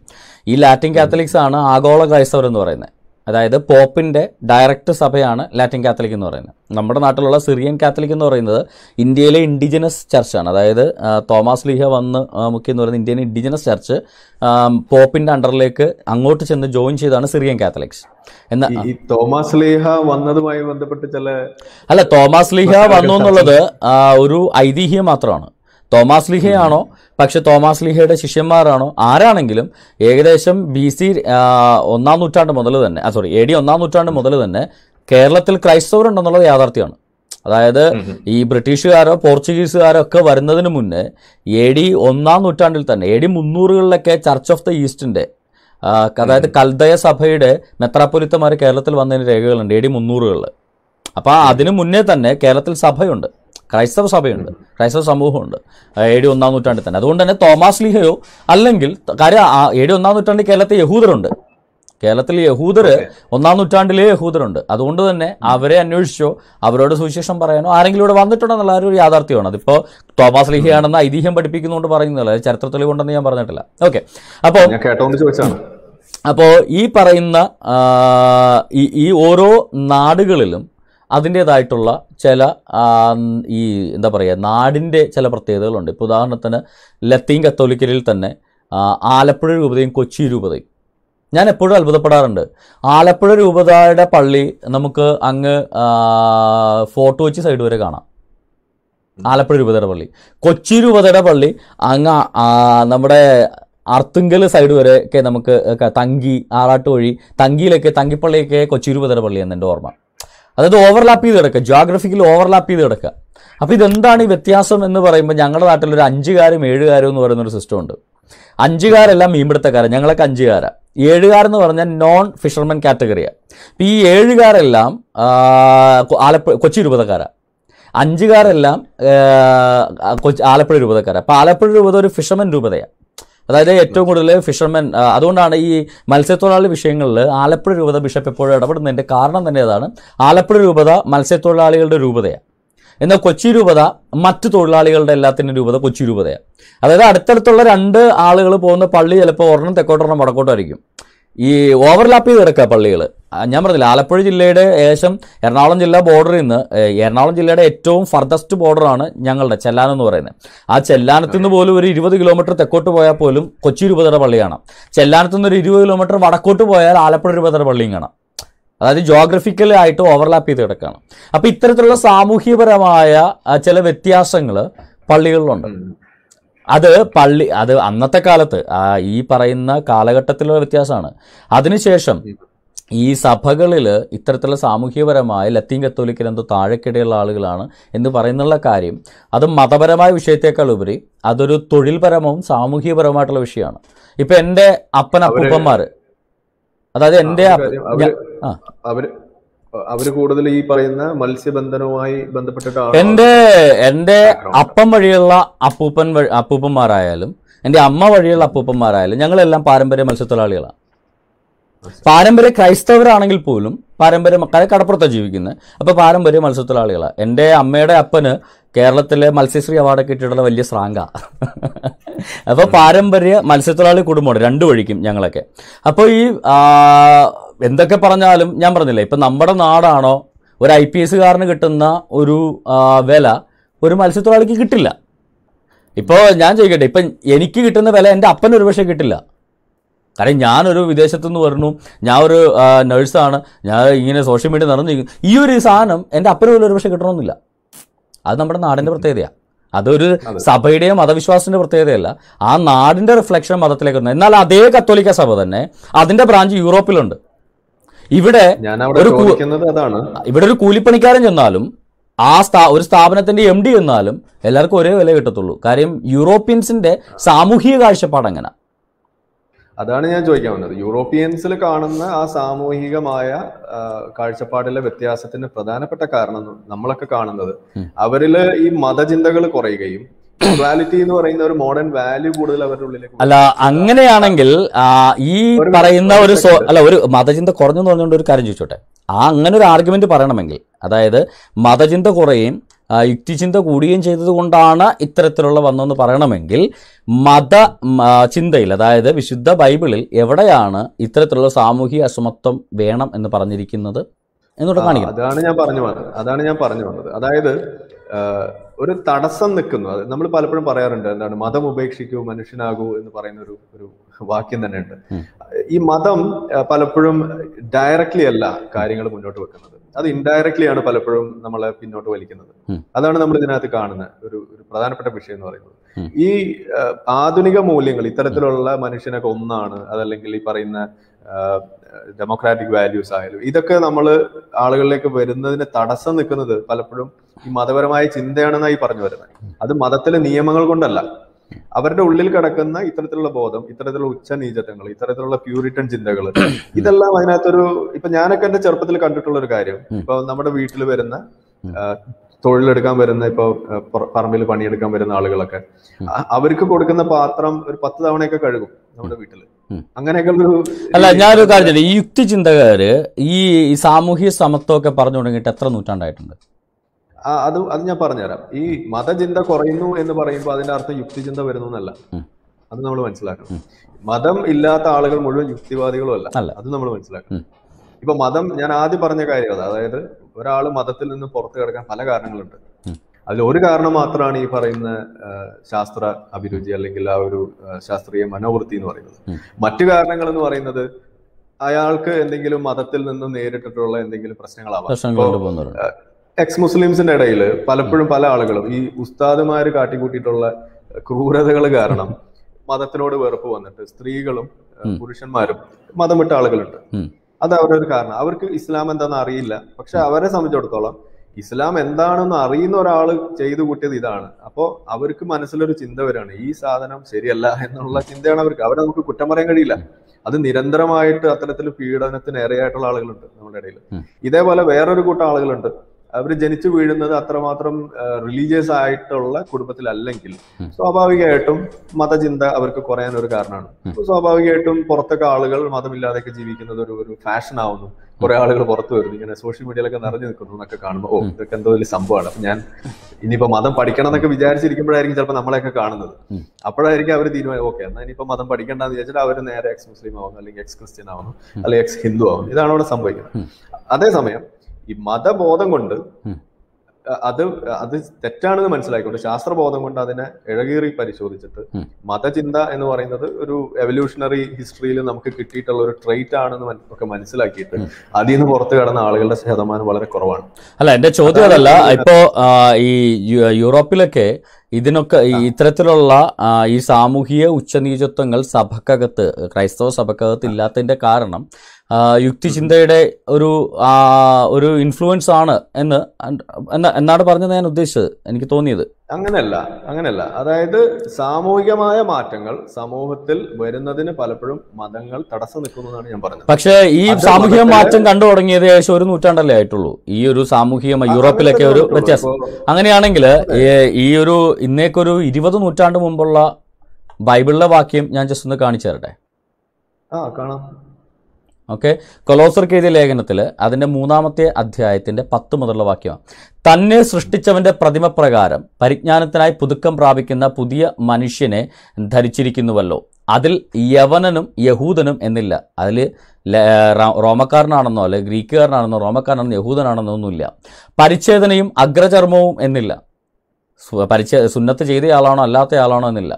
ഈ ലാറ്റിൻ കാത്തലിക്സ് ആണ് ആഗോള ക്രൈസ്തവർ എന്ന് പറയുന്നത് അതായത് പോപ്പിൻ്റെ ഡയറക്റ്റ് സഭയാണ് ലാറ്റിൻ കാത്തലിക് എന്ന് പറയുന്നത് നമ്മുടെ നാട്ടിലുള്ള സിറിയൻ കാത്തലിക് എന്ന് പറയുന്നത് ഇന്ത്യയിലെ ഇൻഡിജിനസ് ചർച്ചാണ് അതായത് തോമസ് ലീഹ വന്ന് മുഖ്യം എന്ന് പറയുന്ന ഇന്ത്യൻ ഇൻഡിജിനസ് ചർച്ച് പോപ്പിൻ്റെ അണ്ടറിലേക്ക് അങ്ങോട്ട് ചെന്ന് ജോയിൻ ചെയ്താണ് സിറിയൻ കാത്തലിക്സ് ഈ തോമസ് ലീഹ വന്നതുമായി ബന്ധപ്പെട്ട് ചില അല്ല തോമസ് ലീഹ വന്നു എന്നുള്ളത് ഒരു ഐതിഹ്യം മാത്രമാണ് തോമാസ് ലിഹയാണോ പക്ഷെ തോമാസ് ലിഹയുടെ ശിഷ്യന്മാരാണോ ആരാണെങ്കിലും ഏകദേശം ബി സി ഒന്നാം നൂറ്റാണ്ട് മുതൽ തന്നെ സോറി എ ഡി ഒന്നാം നൂറ്റാണ്ട് മുതൽ തന്നെ കേരളത്തിൽ ക്രൈസ്തവരുണ്ടെന്നുള്ളത് യാഥാർത്ഥ്യമാണ് അതായത് ഈ ബ്രിട്ടീഷുകാരോ പോർച്ചുഗീസുകാരോ ഒക്കെ വരുന്നതിന് മുന്നേ എ ഡി ഒന്നാം നൂറ്റാണ്ടിൽ തന്നെ എ ഡി മുന്നൂറുകളിലൊക്കെ ചർച്ച് ഓഫ് ദ ഈസ്റ്റിന്റെ അതായത് കൽദയ സഭയുടെ മെത്രാപ്പൊലിത്തമാർ കേരളത്തിൽ വന്നതിന് രേഖകളുണ്ട് എ ഡി മുന്നൂറുകളിൽ അപ്പോൾ അതിനു മുന്നേ തന്നെ കേരളത്തിൽ സഭയുണ്ട് ക്രൈസ്തവ സഭയുണ്ട് ക്രൈസ്തവ സമൂഹമുണ്ട് ഏഴ് ഒന്നാം നൂറ്റാണ്ടിൽ തന്നെ അതുകൊണ്ട് തന്നെ തോമാസ് ലീഹയോ അല്ലെങ്കിൽ കാര്യം എ ഡി ഒന്നാം നൂറ്റാണ്ടിൽ കേരളത്തിൽ യഹൂദരുണ്ട് കേരളത്തിൽ യഹൂദർ ഒന്നാം നൂറ്റാണ്ടിലേ യഹൂദരുണ്ട് അതുകൊണ്ട് തന്നെ അവരെ അന്വേഷിച്ചോ അവരോട് സുവിശേഷം പറയാനോ ആരെങ്കിലും ഇവിടെ വന്നിട്ടുണ്ടോ എന്നുള്ള ഒരു യാഥാർത്ഥ്യമാണ് അതിപ്പോൾ തോമസ് ലീഹയാണെന്ന് ഐതിഹ്യം പഠിപ്പിക്കുന്നതുകൊണ്ട് പറയുന്നില്ല ചരിത്രത്തിൽ കൊണ്ടെന്ന് ഞാൻ പറഞ്ഞിട്ടില്ല ഓക്കെ അപ്പോൾ അപ്പോൾ ഈ പറയുന്ന ഈ ഓരോ നാടുകളിലും അതിൻ്റേതായിട്ടുള്ള ചില ഈ എന്താ പറയുക നാടിൻ്റെ ചില പ്രത്യേകതകളുണ്ട് ഇപ്പോൾ ഉദാഹരണത്തിന് ലത്തീൻ കത്തോലിക്കലിൽ തന്നെ ആലപ്പുഴ രൂപതയും കൊച്ചി രൂപതയും ഞാൻ എപ്പോഴും അത്ഭുതപ്പെടാറുണ്ട് ആലപ്പുഴ രൂപതയുടെ പള്ളി നമുക്ക് അങ്ങ് ഫോട്ടോ വെച്ച് സൈഡ് വരെ കാണാം ആലപ്പുഴ രൂപതയുടെ പള്ളി കൊച്ചി രൂപതയുടെ പള്ളി അങ്ങ് നമ്മുടെ അർത്തുങ്കൽ സൈഡ് വരെ ഒക്കെ നമുക്ക് തങ്കി ആറാട്ട് വഴി തങ്കിയിലൊക്കെ തങ്കിപ്പള്ളിയൊക്കെ കൊച്ചി രൂപതയുടെ പള്ളി എന്നെൻ്റെ ഓർമ്മ അതായത് ഓവർലാപ്പ് ചെയ്ത് കിടക്കുക ജോഗ്രഫിക്കൽ ഓവർലാപ്പ് ചെയ്ത് കിടക്കുക അപ്പോൾ ഇതെന്താണ് ഈ വ്യത്യാസം എന്ന് പറയുമ്പോൾ ഞങ്ങളുടെ നാട്ടിൽ ഒരു അഞ്ചുകാരും ഏഴുകാരും എന്ന് പറയുന്ന ഒരു സിസ്റ്റം ഉണ്ട് അഞ്ചുകാരെല്ലാം മീൻപിടുത്തക്കാരൻ ഞങ്ങളൊക്കെ അഞ്ചുകാരാണ് ഏഴുകാരെന്ന് പറഞ്ഞാൽ നോൺ ഫിഷർമെൻ കാറ്റഗറിയാണ് അപ്പം ഈ ഏഴുകാരെല്ലാം ആലപ്പുഴ കൊച്ചി രൂപതക്കാരാണ് അഞ്ചുകാരെല്ലാം കൊച്ചി ആലപ്പുഴ രൂപതക്കാരാണ് അപ്പോൾ ആലപ്പുഴ രൂപത ഒരു ഫിഷർമെൻ രൂപതയാണ് അതായത് ഏറ്റവും കൂടുതൽ ഫിഷർമെൻ അതുകൊണ്ടാണ് ഈ മത്സ്യത്തൊഴിലാളി വിഷയങ്ങളിൽ ആലപ്പുഴ രൂപത ബിഷപ്പ് എപ്പോഴും ഇടപെടുന്നതിൻ്റെ കാരണം തന്നെ അതാണ് ആലപ്പുഴ രൂപത മത്സ്യത്തൊഴിലാളികളുടെ രൂപതയാണ് എന്നാൽ കൊച്ചി രൂപത മറ്റ് തൊഴിലാളികളുടെ എല്ലാത്തിൻ്റെ രൂപത കൊച്ചി രൂപതയാണ് അതായത് അടുത്തടുത്തുള്ള രണ്ട് ആളുകൾ പോകുന്ന പള്ളി ചിലപ്പോൾ ഒരെണ്ണം തെക്കോട്ടൊരെണ്ണം വടക്കോട്ടായിരിക്കും ഈ ഓവർലാപ്പ് ചെയ്ത് കിടക്കുക പള്ളികൾ ഞാൻ പറഞ്ഞില്ല ആലപ്പുഴ ജില്ലയുടെ ഏകദേശം എറണാകുളം ജില്ലാ ബോർഡറിൽ നിന്ന് എറണാകുളം ജില്ലയുടെ ഏറ്റവും ഫർദസ്റ്റ് ബോർഡറാണ് ഞങ്ങളുടെ ചെല്ലാനം എന്ന് പറയുന്നത് ആ ചെല്ലാനത്ത് നിന്ന് പോലും ഒരു ഇരുപത് കിലോമീറ്റർ തെക്കോട്ട് പോയാൽ പോലും കൊച്ചി രൂപതയുടെ പള്ളി കാണാം നിന്ന് ഒരു ഇരുപത് കിലോമീറ്റർ വടക്കോട്ട് പോയാൽ ആലപ്പുഴ രൂപതയുടെ പള്ളിയും കാണാം അതായത് ജോഗ്രഫിക്കൽ ആയിട്ട് ഓവർലാപ്പ് ചെയ്ത് കിടക്കുകയാണ് അപ്പോൾ ഇത്തരത്തിലുള്ള സാമൂഹ്യപരമായ ചില വ്യത്യാസങ്ങൾ പള്ളികളിലുണ്ട് അത് പള്ളി അത് അന്നത്തെ കാലത്ത് ഈ പറയുന്ന കാലഘട്ടത്തിലുള്ള വ്യത്യാസമാണ് അതിനുശേഷം ഈ സഭകളിൽ ഇത്തരത്തിലുള്ള സാമൂഹ്യപരമായ ലത്തീൻ എന്തോ താഴെക്കിടയുള്ള ആളുകളാണ് എന്ന് പറയുന്നുള്ള കാര്യം അത് മതപരമായ വിഷയത്തെക്കാൾ ഉപരി അതൊരു തൊഴിൽപരമവും സാമൂഹ്യപരവുമായിട്ടുള്ള വിഷയമാണ് ഇപ്പൊ എൻ്റെ അപ്പൻ അപ്പൂപ്പന്മാർ അതായത് എൻ്റെ അവര് കൂടുതൽ ഈ പറയുന്ന മത്സ്യബന്ധനവുമായി ബന്ധപ്പെട്ടിട്ട് എൻ്റെ എൻ്റെ അപ്പം വഴിയുള്ള അപ്പൂപ്പൻ അപ്പൂപ്പന്മാരായാലും എൻ്റെ അമ്മ വഴിയുള്ള അപ്പൂപ്പന്മാരായാലും ഞങ്ങളെല്ലാം പാരമ്പര്യ മത്സ്യത്തൊഴിലാളികളാണ് പാരമ്പര്യ ക്രൈസ്തവരാണെങ്കിൽ പോലും പാരമ്പര്യ മക്കാരെ കടപ്പുറത്താണ് ജീവിക്കുന്നത് അപ്പോൾ പാരമ്പര്യ മത്സ്യത്തൊഴിലാളികളാണ് എൻ്റെ അമ്മയുടെ അപ്പന് കേരളത്തിലെ മത്സ്യശ്രീ അവാർഡൊക്കെ ഇട്ടിട്ടുള്ള വലിയ ശ്രാങ്ക അപ്പോൾ പാരമ്പര്യ മത്സ്യത്തൊഴിലാളി കുടുംബമാണ് രണ്ടു വഴിക്കും ഞങ്ങളൊക്കെ അപ്പോൾ ഈ എന്തൊക്കെ പറഞ്ഞാലും ഞാൻ പറഞ്ഞില്ലേ ഇപ്പം നമ്മുടെ നാടാണോ ഒരു ഐ പി എസ്സുകാരന് കിട്ടുന്ന ഒരു വില ഒരു മത്സ്യത്തൊഴിലാളിക്ക് കിട്ടില്ല ഇപ്പോൾ ഞാൻ ചോദിക്കട്ടെ ഇപ്പം എനിക്ക് കിട്ടുന്ന വില എൻ്റെ അപ്പൻ ഒരുപക്ഷെ കിട്ടില്ല കാരണം ഞാനൊരു നിന്ന് പറഞ്ഞു ഞാൻ ഒരു നഴ്സാണ് ഞാൻ ഇങ്ങനെ സോഷ്യൽ മീഡിയ നടന്നു ഈ ഒരു സാധനം എൻ്റെ അപ്പനും പോലും ഒരുപക്ഷെ കിട്ടണമെന്നില്ല അത് നമ്മുടെ നാടിൻ്റെ പ്രത്യേകതയാണ് അതൊരു സഭയുടെയോ മതവിശ്വാസത്തിന്റെ പ്രത്യേകതയല്ല ആ നാടിന്റെ റിഫ്ലക്ഷൻ മതത്തിലേക്ക് വന്നു എന്നാൽ അതേ കത്തോലിക്ക സഭ തന്നെ അതിന്റെ ബ്രാഞ്ച് യൂറോപ്പിലുണ്ട് ഇവിടെ ഒരു ഇവിടെ ഒരു കൂലിപ്പണിക്കാരൻ ചെന്നാലും ആ സ്ഥാ ഒരു സ്ഥാപനത്തിന്റെ എം ഡി എന്നാലും എല്ലാവർക്കും ഒരേ വില കിട്ടത്തുള്ളൂ കാര്യം യൂറോപ്യൻസിന്റെ സാമൂഹിക കാഴ്ചപ്പാട് അങ്ങനെ അതാണ് ഞാൻ ചോദിക്കാൻ വന്നത് യൂറോപ്യൻസിൽ കാണുന്ന ആ സാമൂഹികമായ കാഴ്ചപ്പാടിലെ വ്യത്യാസത്തിന് പ്രധാനപ്പെട്ട കാരണം നമ്മളൊക്കെ കാണുന്നത് അവരില് ഈ മതചിന്തകൾ കുറയുകയും എന്ന് പറയുന്ന ഒരു മോഡേൺ വാല്യൂ കൂടുതൽ അവരുടെ ഉള്ളിലേക്ക് അല്ല അങ്ങനെയാണെങ്കിൽ ഈ പറയുന്ന ഒരു അല്ല ഒരു മതചിന്ത കുറഞ്ഞു പറഞ്ഞുകൊണ്ട് ഒരു കാര്യം ചോദിച്ചോട്ടെ ആ അങ്ങനെ ഒരു ആർഗ്യുമെന്റ് പറയണമെങ്കിൽ അതായത് മതചിന്ത കുറയും യുക്തിചിന്ത കൂടുകയും ചെയ്തതുകൊണ്ടാണ് ഇത്തരത്തിലുള്ള വന്നതെന്ന് പറയണമെങ്കിൽ മത ചിന്തയിൽ അതായത് വിശുദ്ധ ബൈബിളിൽ എവിടെയാണ് ഇത്തരത്തിലുള്ള സാമൂഹിക അസമത്വം വേണം എന്ന് പറഞ്ഞിരിക്കുന്നത് എന്നോട് കാണിക്കണം അതാണ് ഞാൻ പറഞ്ഞു വന്നത് അതാണ് ഞാൻ പറഞ്ഞു വന്നത് അതായത് ഒരു തടസ്സം നിൽക്കുന്നു നമ്മൾ പലപ്പോഴും പറയാറുണ്ട് എന്താണ് മതം ഉപേക്ഷിക്കൂ മനുഷ്യനാകൂ എന്ന് പറയുന്ന ഒരു ഒരു വാക്യം തന്നെയുണ്ട് ഈ മതം പലപ്പോഴും ഡയറക്റ്റ്ലി അല്ല കാര്യങ്ങൾ മുന്നോട്ട് വെക്കുന്നത് അത് ഇൻഡയറക്ട്ലി ആണ് പലപ്പോഴും നമ്മളെ പിന്നോട്ട് വലിക്കുന്നത് അതാണ് നമ്മൾ ഇതിനകത്ത് കാണുന്ന ഒരു ഒരു പ്രധാനപ്പെട്ട വിഷയം എന്ന് പറയുന്നത് ഈ ആധുനിക മൂല്യങ്ങൾ ഇത്തരത്തിലുള്ള മനുഷ്യനൊക്കെ ഒന്നാണ് അതല്ലെങ്കിൽ ഈ പറയുന്ന ഡെമോക്രാറ്റിക് വാല്യൂസ് ആയാലും ഇതൊക്കെ നമ്മൾ ആളുകളിലേക്ക് വരുന്നതിന് തടസ്സം നിൽക്കുന്നത് പലപ്പോഴും ഈ മതപരമായ ചിന്തയാണെന്നായി പറഞ്ഞു വരുന്നത് അത് മതത്തിലെ നിയമങ്ങൾ കൊണ്ടല്ല അവരുടെ ഉള്ളിൽ കിടക്കുന്ന ഇത്തരത്തിലുള്ള ബോധം ഇത്തരത്തിലുള്ള നീചത്വങ്ങൾ ഇത്തരത്തിലുള്ള പ്യൂരിറ്റൻ ചിന്തകൾ ഇതെല്ലാം അതിനകത്തൊരു ഇപ്പൊ ഞാനൊക്കെ എന്റെ ചെറുപ്പത്തിൽ കണ്ടിട്ടുള്ള ഒരു കാര്യം ഇപ്പൊ നമ്മുടെ വീട്ടിൽ വരുന്ന തൊഴിലെടുക്കാൻ വരുന്ന ഇപ്പൊ പറമ്പിൽ പണിയെടുക്കാൻ വരുന്ന ആളുകളൊക്കെ അവർക്ക് കൊടുക്കുന്ന പാത്രം ഒരു പത്ത് തവണയൊക്കെ കഴുകും നമ്മുടെ വീട്ടിൽ ഒരു അല്ല ഞാനൊരു കാര്യം ഈ യുക്തി ചിന്തകര് ഈ സാമൂഹ്യ ഒക്കെ പറഞ്ഞു തുടങ്ങിയിട്ട് എത്ര നൂറ്റാണ്ടായിട്ടുണ്ട് അത് അത് ഞാൻ പറഞ്ഞുതരാം ഈ മതചിന്ത കുറയുന്നു എന്ന് പറയുമ്പോൾ അതിന്റെ അർത്ഥം യുക്തിചിന്ത വരുന്നു എന്നല്ല അത് നമ്മൾ മനസ്സിലാക്കണം മതം ഇല്ലാത്ത ആളുകൾ മുഴുവൻ യുക്തിവാദികളും അല്ല അത് നമ്മൾ മനസ്സിലാക്കണം ഇപ്പൊ മതം ഞാൻ ആദ്യം പറഞ്ഞ കാര്യം അത് അതായത് ഒരാൾ മതത്തിൽ നിന്ന് പുറത്തു കിടക്കാൻ പല കാരണങ്ങളുണ്ട് അതിൽ ഒരു കാരണം മാത്രമാണ് ഈ പറയുന്ന ശാസ്ത്ര അഭിരുചി അല്ലെങ്കിൽ ആ ഒരു ശാസ്ത്രീയ മനോവൃത്തി എന്ന് പറയുന്നത് മറ്റു കാരണങ്ങൾ എന്ന് പറയുന്നത് അയാൾക്ക് എന്തെങ്കിലും മതത്തിൽ നിന്ന് നേരിട്ടിട്ടുള്ള എന്തെങ്കിലും പ്രശ്നങ്ങളാവാം എക്സ് മുസ്ലിംസിന്റെ ഇടയിൽ പലപ്പോഴും പല ആളുകളും ഈ ഉസ്താദുമാര് കാട്ടിക്കൂട്ടിയിട്ടുള്ള ക്രൂരതകൾ കാരണം മതത്തിനോട് വെറുപ്പ് വന്നിട്ട് സ്ത്രീകളും പുരുഷന്മാരും മതം വിട്ട ആളുകളുണ്ട് അത് അവരൊരു കാരണം അവർക്ക് ഇസ്ലാം എന്താണെന്ന് അറിയില്ല പക്ഷെ അവരെ സംബന്ധിച്ചിടത്തോളം ഇസ്ലാം എന്താണെന്ന് അറിയുന്ന ഒരാൾ ചെയ്തു കൂട്ടിയത് ഇതാണ് അപ്പോൾ അവർക്ക് മനസ്സിലൊരു ചിന്ത വരികയാണ് ഈ സാധനം ശരിയല്ല എന്നുള്ള ചിന്തയാണ് അവർക്ക് അവരെ നമുക്ക് കുറ്റം പറയാൻ കഴിയില്ല അത് നിരന്തരമായിട്ട് അത്തരത്തിൽ പീഡനത്തിന് ഏറെയായിട്ടുള്ള ആളുകളുണ്ട് നമ്മുടെ ഇടയിൽ ഇതേപോലെ വേറൊരു കൂട്ടം ആളുകളുണ്ട് അവർ ജനിച്ചു വീഴുന്നത് അത്രമാത്രം റിലീജിയസ് ആയിട്ടുള്ള കുടുംബത്തിലല്ലെങ്കിൽ സ്വാഭാവികമായിട്ടും മതചിന്ത അവർക്ക് കുറയാൻ ഒരു കാരണമാണ് സ്വാഭാവികമായിട്ടും പുറത്തൊക്കെ ആളുകൾ മതമില്ലാതെയൊക്കെ ജീവിക്കുന്നത് ഒരു ഒരു ഫാഷൻ ആവുന്നു കുറെ ആളുകൾ പുറത്തു വരുന്നു ഇങ്ങനെ സോഷ്യൽ മീഡിയയിലൊക്കെ നിറഞ്ഞു നിൽക്കുന്നു എന്നൊക്കെ കാണുമ്പോൾ ഓ ഇതൊക്കെ എന്തോ വലിയ സംഭവമാണ് അപ്പൊ ഞാൻ ഇനിയിപ്പോ മതം പഠിക്കണം എന്നൊക്കെ വിചാരിച്ചിരിക്കുമ്പോഴായിരിക്കും ചിലപ്പോൾ നമ്മളെയൊക്കെ കാണുന്നത് അപ്പോഴായിരിക്കും അവർ തീരുമാനം ഓക്കെ എന്നാൽ ഇനിയിപ്പോ മതം പഠിക്കണ്ടെന്ന് വിചാരിച്ചിട്ട് അവർ നേരെ എക്സ് മുസ്ലിം ആവുന്നു അല്ലെങ്കിൽ എക്സ് ക്രിസ്ത്യൻ ആവുന്നു അല്ലെങ്കിൽ എക്സ് ഹിന്ദു ആവുന്നു ഇതാണ് അവിടെ സംഭവിക്കുന്നത് അതേസമയം ഈ മതബോധം കൊണ്ട് അത് അത് തെറ്റാണെന്ന് മനസ്സിലായിക്കൊണ്ട് ശാസ്ത്രബോധം കൊണ്ട് അതിനെ ഇഴകീറി പരിശോധിച്ചിട്ട് മതചിന്ത എന്ന് പറയുന്നത് ഒരു എവല്യൂഷണറി ഹിസ്റ്ററിയിൽ നമുക്ക് കിട്ടിയിട്ടുള്ള ഒരു ട്രെയിറ്റ് ആണെന്ന് ഒക്കെ മനസ്സിലാക്കിയിട്ട് അതിൽ നിന്ന് പുറത്തു കടന്ന ആളുകളുടെ ശതമാനം വളരെ കുറവാണ് അല്ല എന്റെ ചോദ്യം അതല്ല ഇപ്പോ ഈ യൂറോപ്പിലൊക്കെ ഇതിനൊക്കെ ഇത്തരത്തിലുള്ള ഈ സാമൂഹിക ഉച്ചനീചത്വങ്ങൾ സഭക്കകത്ത് ക്രൈസ്തവ സഭക്കകത്ത് ഇല്ലാത്തതിന്റെ കാരണം യുക്തിചിന്തയുടെ ഒരു ഒരു ഇൻഫ്ലുവൻസ് ആണ് എന്ന് എന്നാണ് പറഞ്ഞത് ഞാൻ ഉദ്ദേശിച്ചത് എനിക്ക് തോന്നിയത് അങ്ങനെയല്ല അങ്ങനെയല്ല അതായത് സാമൂഹികമായ മാറ്റങ്ങൾ സമൂഹത്തിൽ വരുന്നതിന് പലപ്പോഴും മതങ്ങൾ തടസ്സം നിൽക്കുന്നതാണ് ഞാൻ പറഞ്ഞത് പക്ഷേ ഈ സാമൂഹിക മാറ്റം കണ്ടു തുടങ്ങിയത് ഏകദേശം ഒരു നൂറ്റാണ്ടല്ലേ ആയിട്ടുള്ളൂ ഈ ഒരു സാമൂഹിക യൂറോപ്പിലൊക്കെ ഒരു വ്യത്യാസം അങ്ങനെയാണെങ്കിൽ ഈ ഒരു ഇന്നേക്കൊരു ഇരുപത് നൂറ്റാണ്ട് മുമ്പുള്ള ബൈബിളിലെ വാക്യം ഞാൻ ജസ്റ്റ് ഒന്ന് കാണിച്ചു തരട്ടെ ആ കാണാം ഓക്കെ കൊലോസർക്ക് എഴുതിയ ലേഖനത്തിൽ അതിൻ്റെ മൂന്നാമത്തെ അധ്യായത്തിൻ്റെ പത്ത് മുതലുള്ള വാക്യമാണ് തന്നെ സൃഷ്ടിച്ചവൻ്റെ പ്രതിമ പ്രകാരം പരിജ്ഞാനത്തിനായി പുതുക്കം പ്രാപിക്കുന്ന പുതിയ മനുഷ്യനെ ധരിച്ചിരിക്കുന്നുവല്ലോ അതിൽ യവനനും യഹൂദനും എന്നില്ല അതിൽ റോമക്കാരനാണെന്നോ അല്ലെ ഗ്രീക്കുകാരനാണെന്നോ റോമക്കാരനാണെന്നോ യഹൂദനാണെന്നോ ഒന്നുമില്ല പരിച്ഛേദനയും അഗ്രചർമ്മവും എന്നില്ല പരിചയ സുന്നത്ത് ചെയ്തയാളാണോ അല്ലാത്തയാളാണോ എന്നില്ല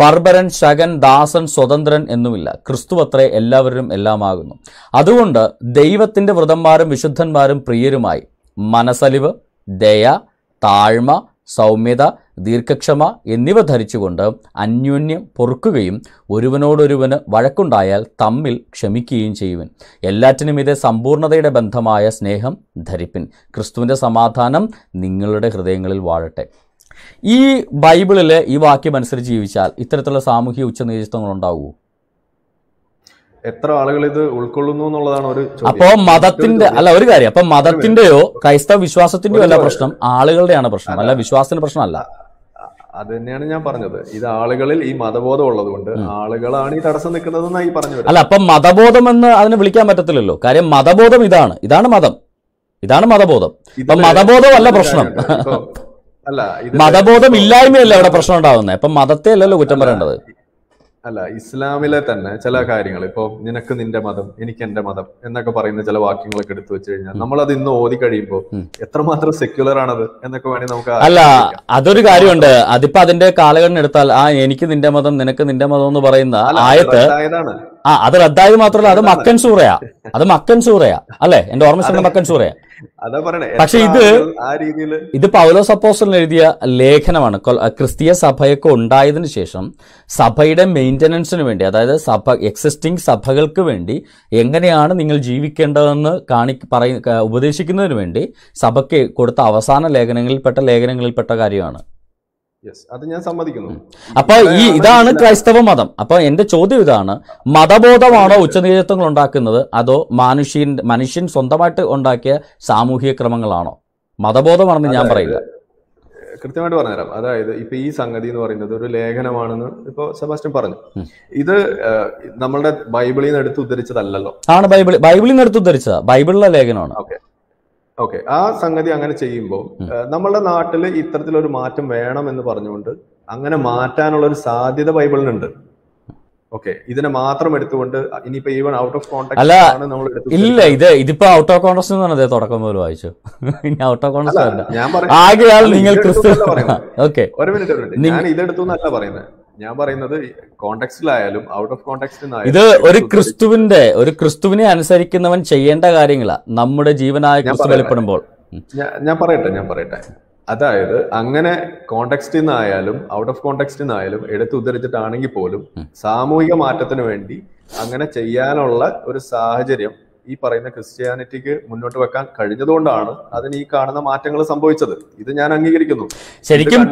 ബർബരൻ ശകൻ ദാസൻ സ്വതന്ത്രൻ എന്നുമില്ല ക്രിസ്തു അത്രേ എല്ലാവരും എല്ലാമാകുന്നു അതുകൊണ്ട് ദൈവത്തിൻ്റെ വ്രതന്മാരും വിശുദ്ധന്മാരും പ്രിയരുമായി മനസ്സലിവ് ദയ താഴ്മ സൗമ്യത ദീർഘക്ഷമ എന്നിവ ധരിച്ചുകൊണ്ട് അന്യോന്യം പൊറുക്കുകയും ഒരുവനോടൊരുവന് വഴക്കുണ്ടായാൽ തമ്മിൽ ക്ഷമിക്കുകയും ചെയ്യുവൻ എല്ലാറ്റിനും ഇതേ സമ്പൂർണ്ണതയുടെ ബന്ധമായ സ്നേഹം ധരിപ്പിൻ ക്രിസ്തുവിൻ്റെ സമാധാനം നിങ്ങളുടെ ഹൃദയങ്ങളിൽ വാഴട്ടെ ഈ ബൈബിളിലെ ഈ വാക്യം അനുസരിച്ച് ജീവിച്ചാൽ ഇത്തരത്തിലുള്ള സാമൂഹിക ഉച്ചനീചിത്വങ്ങൾ ഉണ്ടാവൂ എത്ര ആളുകൾ ഇത് ഉൾക്കൊള്ളുന്നു എന്നുള്ളതാണ് ഒരു അപ്പോ മതത്തിന്റെ അല്ല ഒരു കാര്യം അപ്പൊ മതത്തിന്റെയോ ക്രൈസ്തവ വിശ്വാസത്തിന്റെയോ അല്ല പ്രശ്നം ആളുകളുടെയാണ് പ്രശ്നം അല്ല വിശ്വാസത്തിന്റെ പ്രശ്നമല്ല അത് തന്നെയാണ് ഞാൻ പറഞ്ഞത് ഇത് ആളുകളിൽ ഈ മതബോധം ഉള്ളതുകൊണ്ട് ആളുകളാണ് ഈ തടസ്സം നിൽക്കുന്നതെന്നാണ് എന്നായി പറഞ്ഞു അല്ല അപ്പൊ മതബോധം എന്ന് അതിനെ വിളിക്കാൻ പറ്റത്തില്ലല്ലോ കാര്യം മതബോധം ഇതാണ് ഇതാണ് മതം ഇതാണ് മതബോധം അല്ല പ്രശ്നം മതബോധം ഇല്ലായ്മയല്ല അവിടെ പ്രശ്നം ഉണ്ടാവുന്നത് അപ്പൊ മതത്തെ അല്ലല്ലോ കുറ്റം പറയേണ്ടത് അല്ല ഇസ്ലാമിലെ തന്നെ ചില കാര്യങ്ങൾ ഇപ്പോൾ നിനക്ക് നിന്റെ മതം എനിക്ക് എന്റെ മതം എന്നൊക്കെ പറയുന്ന ചില വാക്യങ്ങളൊക്കെ എടുത്തു വെച്ച് കഴിഞ്ഞാൽ നമ്മൾ അത് ഇന്ന് ഓതി കഴിയുമ്പോൾ എത്രമാത്രം സെക്യുലർ ആണത് എന്നൊക്കെ വേണേ നമുക്ക് അല്ല അതൊരു കാര്യമുണ്ട് അതിപ്പോ അതിന്റെ കാലഘട്ടം എടുത്താൽ ആ എനിക്ക് നിന്റെ മതം നിനക്ക് നിന്റെ മതം എന്ന് പറയുന്ന ആയത്ത് ആ അത് റദ്ദായത് മാത്രമല്ല അത് മക്കൻ സൂറയാ അത് മക്കൻ സൂറയാ അല്ലെ എന്റെ ഓർമ്മ മക്കൻ സൂറയാ പക്ഷെ ഇത് ഇത് പൗലോ സപ്പോസൽ എഴുതിയ ലേഖനമാണ് ക്രിസ്തീയ സഭയൊക്കെ ഉണ്ടായതിനു ശേഷം സഭയുടെ മെയിൻ്റനൻസിന് വേണ്ടി അതായത് സഭ എക്സിസ്റ്റിംഗ് സഭകൾക്ക് വേണ്ടി എങ്ങനെയാണ് നിങ്ങൾ ജീവിക്കേണ്ടതെന്ന് കാണി പറയ ഉപദേശിക്കുന്നതിന് വേണ്ടി സഭയ്ക്ക് കൊടുത്ത അവസാന ലേഖനങ്ങളിൽപ്പെട്ട ലേഖനങ്ങളിൽപ്പെട്ട കാര്യമാണ് അത് ഞാൻ സമ്മതിക്കുന്നു അപ്പൊ ഈ ഇതാണ് ക്രൈസ്തവ മതം അപ്പൊ എന്റെ ചോദ്യം ഇതാണ് മതബോധമാണോ ഉച്ചനീചത്വങ്ങൾ ഉണ്ടാക്കുന്നത് അതോ മനുഷ്യൻ മനുഷ്യൻ സ്വന്തമായിട്ട് ഉണ്ടാക്കിയ സാമൂഹിക ക്രമങ്ങളാണോ മതബോധമാണെന്ന് ഞാൻ പറയില്ല കൃത്യമായിട്ട് പറഞ്ഞുതരാം അതായത് ഇപ്പൊ ഈ സംഗതി എന്ന് പറയുന്നത് ഒരു ലേഖനമാണെന്ന് ഇപ്പൊ സെബാസ്റ്റ്യൻ പറഞ്ഞു ഇത് നമ്മളുടെ ബൈബിളിൽ നിന്ന് എടുത്ത് ഉദ്ധരിച്ചതല്ലല്ലോ ആണ് ബൈബിൾ ബൈബിളിൽ നിന്ന് എടുത്ത് ഉദ്ധരിച്ചതാ ബൈബിളിലെ ലേഖനമാണ് ഓക്കെ ഓക്കെ ആ സംഗതി അങ്ങനെ ചെയ്യുമ്പോൾ നമ്മളുടെ നാട്ടിൽ ഇത്തരത്തിലൊരു മാറ്റം വേണം എന്ന് പറഞ്ഞുകൊണ്ട് അങ്ങനെ മാറ്റാനുള്ള ഒരു സാധ്യത ബൈബിളിനുണ്ട് ഓക്കെ ഇതിനെ മാത്രം എടുത്തുകൊണ്ട് ഇനിയിപ്പോ ഈവൻ ഔട്ട് ഓഫ് കോൺടാക്ട് ഇല്ല ഇത് ഇതിപ്പോ ഔട്ട് ഓഫ് കോൺടാക്ട് എന്ന് പറഞ്ഞത് തുടക്കം മുതൽ വായിച്ചു ഇനി ഔട്ട് ഓഫ് കോൺടാക്ട് ഞാൻ ആകെയാണ് നിങ്ങൾ ക്രിസ്തു ഓക്കെ ഒരു മിനിറ്റ് ഞാൻ ഇതെടുത്തു എന്നല്ല പറയുന്നത് ഞാൻ പറയുന്നത് കോണ്ടെക്സ്റ്റിലായാലും ഔട്ട് ഓഫ് കോണ്ടെക്സ്റ്റ് ഇത് ഒരു ക്രിസ്തുവിന്റെ ഒരു ക്രിസ്തുവിനെ അനുസരിക്കുന്നവൻ ചെയ്യേണ്ട കാര്യങ്ങളാണ് നമ്മുടെ ജീവനായ ക്രിസ്തു വെളിപ്പെടുമ്പോൾ ഞാൻ പറയട്ടെ ഞാൻ പറയട്ടെ അതായത് അങ്ങനെ കോണ്ടെക്സ്റ്റിൽ നിന്നായാലും ഔട്ട് ഓഫ് കോണ്ടെക്സ്റ്റിൽ നിന്നായാലും എടുത്തു ഉദ്ധരിച്ചിട്ടാണെങ്കിൽ പോലും സാമൂഹിക മാറ്റത്തിന് വേണ്ടി അങ്ങനെ ചെയ്യാനുള്ള ഒരു സാഹചര്യം ഈ പറയുന്ന ക്രിസ്ത്യാനിറ്റിക്ക് മുന്നോട്ട് വെക്കാൻ കഴിഞ്ഞതുകൊണ്ടാണ് അതിന് ഈ കാണുന്ന മാറ്റങ്ങൾ സംഭവിച്ചത് ഇത് ഞാൻ അംഗീകരിക്കുന്നു ശരിക്കും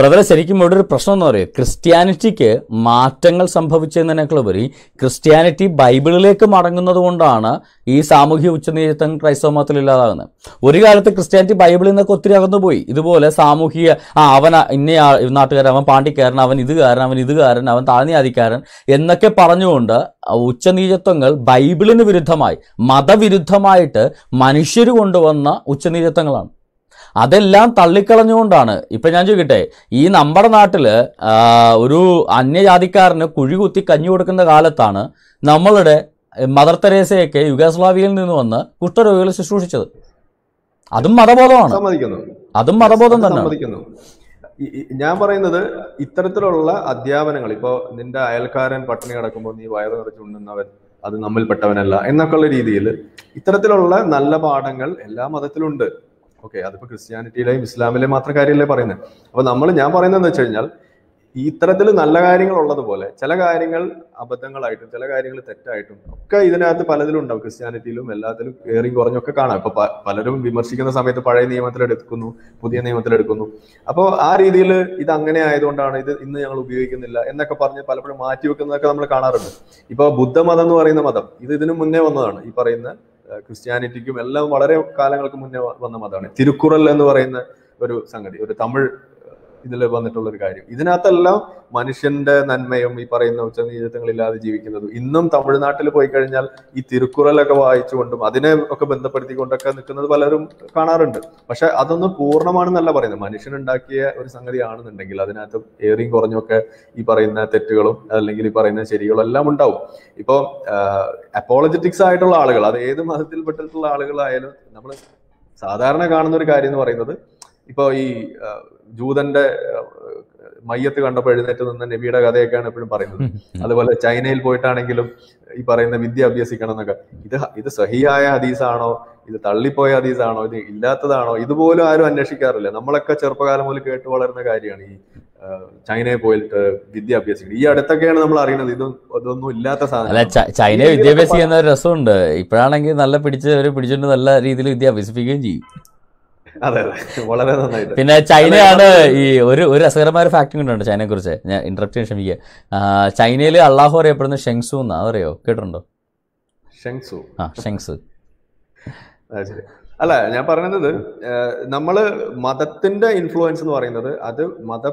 ബ്രദർ ശരിക്കും ഇവിടെ ഒരു പ്രശ്നം എന്ന് പറയുക ക്രിസ്ത്യാനിറ്റിക്ക് മാറ്റങ്ങൾ ഉപരി ക്രിസ്ത്യാനിറ്റി ബൈബിളിലേക്ക് മടങ്ങുന്നത് കൊണ്ടാണ് ഈ സാമൂഹ്യ ഉച്ചനീചിത്വം ക്രൈസ്തവ മതത്തിൽ ഇല്ലാതാകുന്നത് ഒരു കാലത്ത് ക്രിസ്ത്യാനിറ്റി ബൈബിളിൽ നിന്നൊക്കെ ഒത്തിരി അകന്നുപോയി ഇതുപോലെ സാമൂഹിക ആ അവൻ ഇന്ന നാട്ടുകാരൻ അവൻ പാണ്ടിക്കാരൻ അവൻ ഇത് കാരണം അവൻ ഇത് കാരണം അവൻ താഴ്ന്നയാതിക്കാരൻ എന്നൊക്കെ പറഞ്ഞുകൊണ്ട് ഉച്ചനീചത്വങ്ങൾ ബൈബിളിന് വിരുദ്ധമായി മതവിരുദ്ധമായിട്ട് മനുഷ്യർ കൊണ്ടുവന്ന ഉച്ചനീചത്വങ്ങളാണ് അതെല്ലാം തള്ളിക്കളഞ്ഞുകൊണ്ടാണ് ഇപ്പം ഞാൻ ചോദിക്കട്ടെ ഈ നമ്മുടെ നാട്ടിൽ ഒരു അന്യജാതിക്കാരന് കുഴി കുത്തി കഞ്ഞി കൊടുക്കുന്ന കാലത്താണ് നമ്മളുടെ മദർ തെരേസയൊക്കെ യുഗസ്ലാവിയയിൽ നിന്ന് വന്ന് കുഷ്ഠരോഗികൾ ശുശ്രൂഷിച്ചത് അതും മതബോധമാണ് അതും മതബോധം തന്നെ ഞാൻ പറയുന്നത് ഇത്തരത്തിലുള്ള അധ്യാപനങ്ങൾ ഇപ്പോ നിന്റെ അയൽക്കാരൻ പട്ടിണി കിടക്കുമ്പോൾ നീ വയറ് നിറച്ച് ഉണ്ണുന്നവൻ അത് നമ്മിൽപ്പെട്ടവനല്ല എന്നൊക്കെയുള്ള രീതിയിൽ ഇത്തരത്തിലുള്ള നല്ല പാഠങ്ങൾ എല്ലാ മതത്തിലുണ്ട് ഓക്കെ അതിപ്പോ ക്രിസ്ത്യാനിറ്റിയിലെയും ഇസ്ലാമിലെയും മാത്രം കാര്യമല്ലേ പറയുന്നത് അപ്പോൾ നമ്മൾ ഞാൻ പറയുന്നത് എന്ന് വെച്ച് കഴിഞ്ഞാൽ ഇത്തരത്തിൽ നല്ല കാര്യങ്ങൾ ഉള്ളതുപോലെ ചില കാര്യങ്ങൾ അബദ്ധങ്ങളായിട്ടും ചില കാര്യങ്ങൾ തെറ്റായിട്ടും ഒക്കെ ഇതിനകത്ത് പലതിലും ഉണ്ടാവും ക്രിസ്ത്യാനിറ്റിയിലും എല്ലാത്തിലും കയറി കുറഞ്ഞൊക്കെ കാണാം ഇപ്പൊ പലരും വിമർശിക്കുന്ന സമയത്ത് പഴയ നിയമത്തിലെടുക്കുന്നു പുതിയ നിയമത്തിലെടുക്കുന്നു അപ്പോൾ ആ രീതിയിൽ ഇത് അങ്ങനെ ആയതുകൊണ്ടാണ് ഇത് ഇന്ന് ഞങ്ങൾ ഉപയോഗിക്കുന്നില്ല എന്നൊക്കെ പറഞ്ഞ് പലപ്പോഴും മാറ്റി വെക്കുന്നതൊക്കെ നമ്മൾ കാണാറുണ്ട് ഇപ്പൊ ബുദ്ധമതം എന്ന് പറയുന്ന മതം ഇത് ഇതിനു മുന്നേ വന്നതാണ് ഈ പറയുന്ന ക്രിസ്ത്യാനിറ്റിക്കും എല്ലാം വളരെ കാലങ്ങൾക്ക് മുന്നേ വന്ന മതമാണ് തിരുക്കുറൽ എന്ന് പറയുന്ന ഒരു സംഗതി ഒരു തമിഴ് ഇതിൽ വന്നിട്ടുള്ള ഒരു കാര്യം ഇതിനകത്തെല്ലാം മനുഷ്യന്റെ നന്മയും ഈ പറയുന്ന ഉച്ചനീചത്വങ്ങളില്ലാതെ ജീവിക്കുന്നതും ഇന്നും തമിഴ്നാട്ടിൽ പോയി കഴിഞ്ഞാൽ ഈ തിരുക്കുറലൊക്കെ വായിച്ചുകൊണ്ടും അതിനെ ഒക്കെ ബന്ധപ്പെടുത്തിക്കൊണ്ടൊക്കെ നിൽക്കുന്നത് പലരും കാണാറുണ്ട് പക്ഷെ അതൊന്നും പൂർണ്ണമാണെന്നല്ല പറയുന്നത് മനുഷ്യനുണ്ടാക്കിയ ഒരു സംഗതിയാണെന്നുണ്ടെങ്കിൽ അതിനകത്ത് ഏറിയും കുറഞ്ഞൊക്കെ ഈ പറയുന്ന തെറ്റുകളും അല്ലെങ്കിൽ ഈ പറയുന്ന ശരികളും എല്ലാം ഉണ്ടാവും ഇപ്പൊ അപ്പോളജറ്റിക്സ് ആയിട്ടുള്ള ആളുകൾ അത് ഏത് മതത്തിൽപ്പെട്ടിട്ടുള്ള ആളുകളായാലും നമ്മൾ സാധാരണ കാണുന്ന ഒരു കാര്യം എന്ന് പറയുന്നത് ഇപ്പോൾ ഈ ജൂതന്റെ മയ്യത്ത് കണ്ടപ്പോൾ എഴുന്നേറ്റ് നിന്ന നബിയുടെ കഥയൊക്കെയാണ് എപ്പോഴും പറയുന്നത് അതുപോലെ ചൈനയിൽ പോയിട്ടാണെങ്കിലും ഈ പറയുന്ന വിദ്യ അഭ്യസിക്കണം എന്നൊക്കെ ഇത് ഇത് സഹിയായ ഹദീസാണോ ഇത് തള്ളിപ്പോയ ഹദീസാണോ ഇത് ഇല്ലാത്തതാണോ ഇതുപോലും ആരും അന്വേഷിക്കാറില്ല നമ്മളൊക്കെ ചെറുപ്പകാലം മുതൽ കേട്ട് വളരുന്ന കാര്യമാണ് ഈ ചൈനയിൽ പോയിട്ട് വിദ്യ അഭ്യസിക്കുന്നത് ഈ അടുത്തൊക്കെയാണ് നമ്മൾ അറിയുന്നത് ഇതും ഇതൊന്നും ഇല്ലാത്ത സാധനം ചൈന വിദ്യാഭ്യാസം ചെയ്യുന്ന രസമുണ്ട് ഇപ്പോഴാണെങ്കിൽ നല്ല പിടിച്ച് പിടിച്ചിട്ട് നല്ല രീതിയിൽ വിദ്യ അഭ്യസിപ്പിക്കുകയും ചെയ്യും അതെ പിന്നെ ചൈനയാണ് ഈ ഒരു ഒരു രസകരമായ ഒരു ഫാക്ടും ചൈനയെ കുറിച്ച് ഞാൻ ഇന്ററപ്റ്റ് ചെയ്യാൻ ശ്രമിക്കുക ചൈനയിൽ അള്ളാഹു അറിയപ്പെടുന്ന ഷെങ്സു എന്നാ അറിയോ കേട്ടിട്ടുണ്ടോ ഷെങ്സു ആ ഷെങ്സ് അല്ല ഞാൻ പറയുന്നത് നമ്മള് മതത്തിന്റെ ഇൻഫ്ലുവൻസ് എന്ന് പറയുന്നത് അത് മത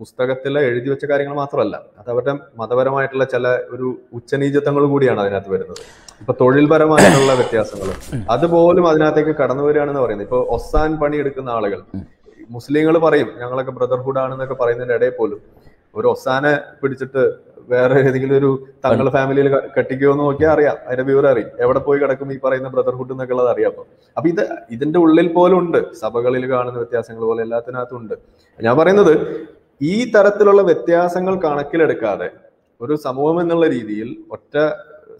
പുസ്തകത്തിൽ എഴുതി വെച്ച കാര്യങ്ങൾ മാത്രമല്ല അത് അവരുടെ മതപരമായിട്ടുള്ള ചില ഒരു ഉച്ചനീചത്വങ്ങൾ കൂടിയാണ് അതിനകത്ത് വരുന്നത് ഇപ്പൊ തൊഴിൽപരമായിട്ടുള്ള വ്യത്യാസങ്ങൾ അതുപോലും അതിനകത്തേക്ക് കടന്നു വരികയാണെന്ന് പറയുന്നത് ഇപ്പൊ ഒസാൻ പണിയെടുക്കുന്ന ആളുകൾ മുസ്ലിങ്ങൾ പറയും ഞങ്ങളൊക്കെ ബ്രദർഹുഡ് ആണെന്നൊക്കെ പറയുന്നതിന്റെ ഇടയിൽ പോലും ഒരു ഒസാനെ പിടിച്ചിട്ട് വേറെ ഏതെങ്കിലും ഒരു തങ്ങളുടെ ഫാമിലിയിൽ കെട്ടിക്കോ എന്ന് നോക്കിയാൽ അറിയാം അതിന്റെ വിവരം അറിയും എവിടെ പോയി കിടക്കും ഈ പറയുന്ന ബ്രദർഹുഡ് എന്നൊക്കെയുള്ളത് അറിയാം അപ്പൊ അപ്പൊ ഇത് ഇതിന്റെ ഉള്ളിൽ പോലും ഉണ്ട് സഭകളിൽ കാണുന്ന വ്യത്യാസങ്ങൾ പോലെ എല്ലാത്തിനകത്തും ഉണ്ട് ഞാൻ പറയുന്നത് ഈ തരത്തിലുള്ള വ്യത്യാസങ്ങൾ കണക്കിലെടുക്കാതെ ഒരു സമൂഹം എന്നുള്ള രീതിയിൽ ഒറ്റ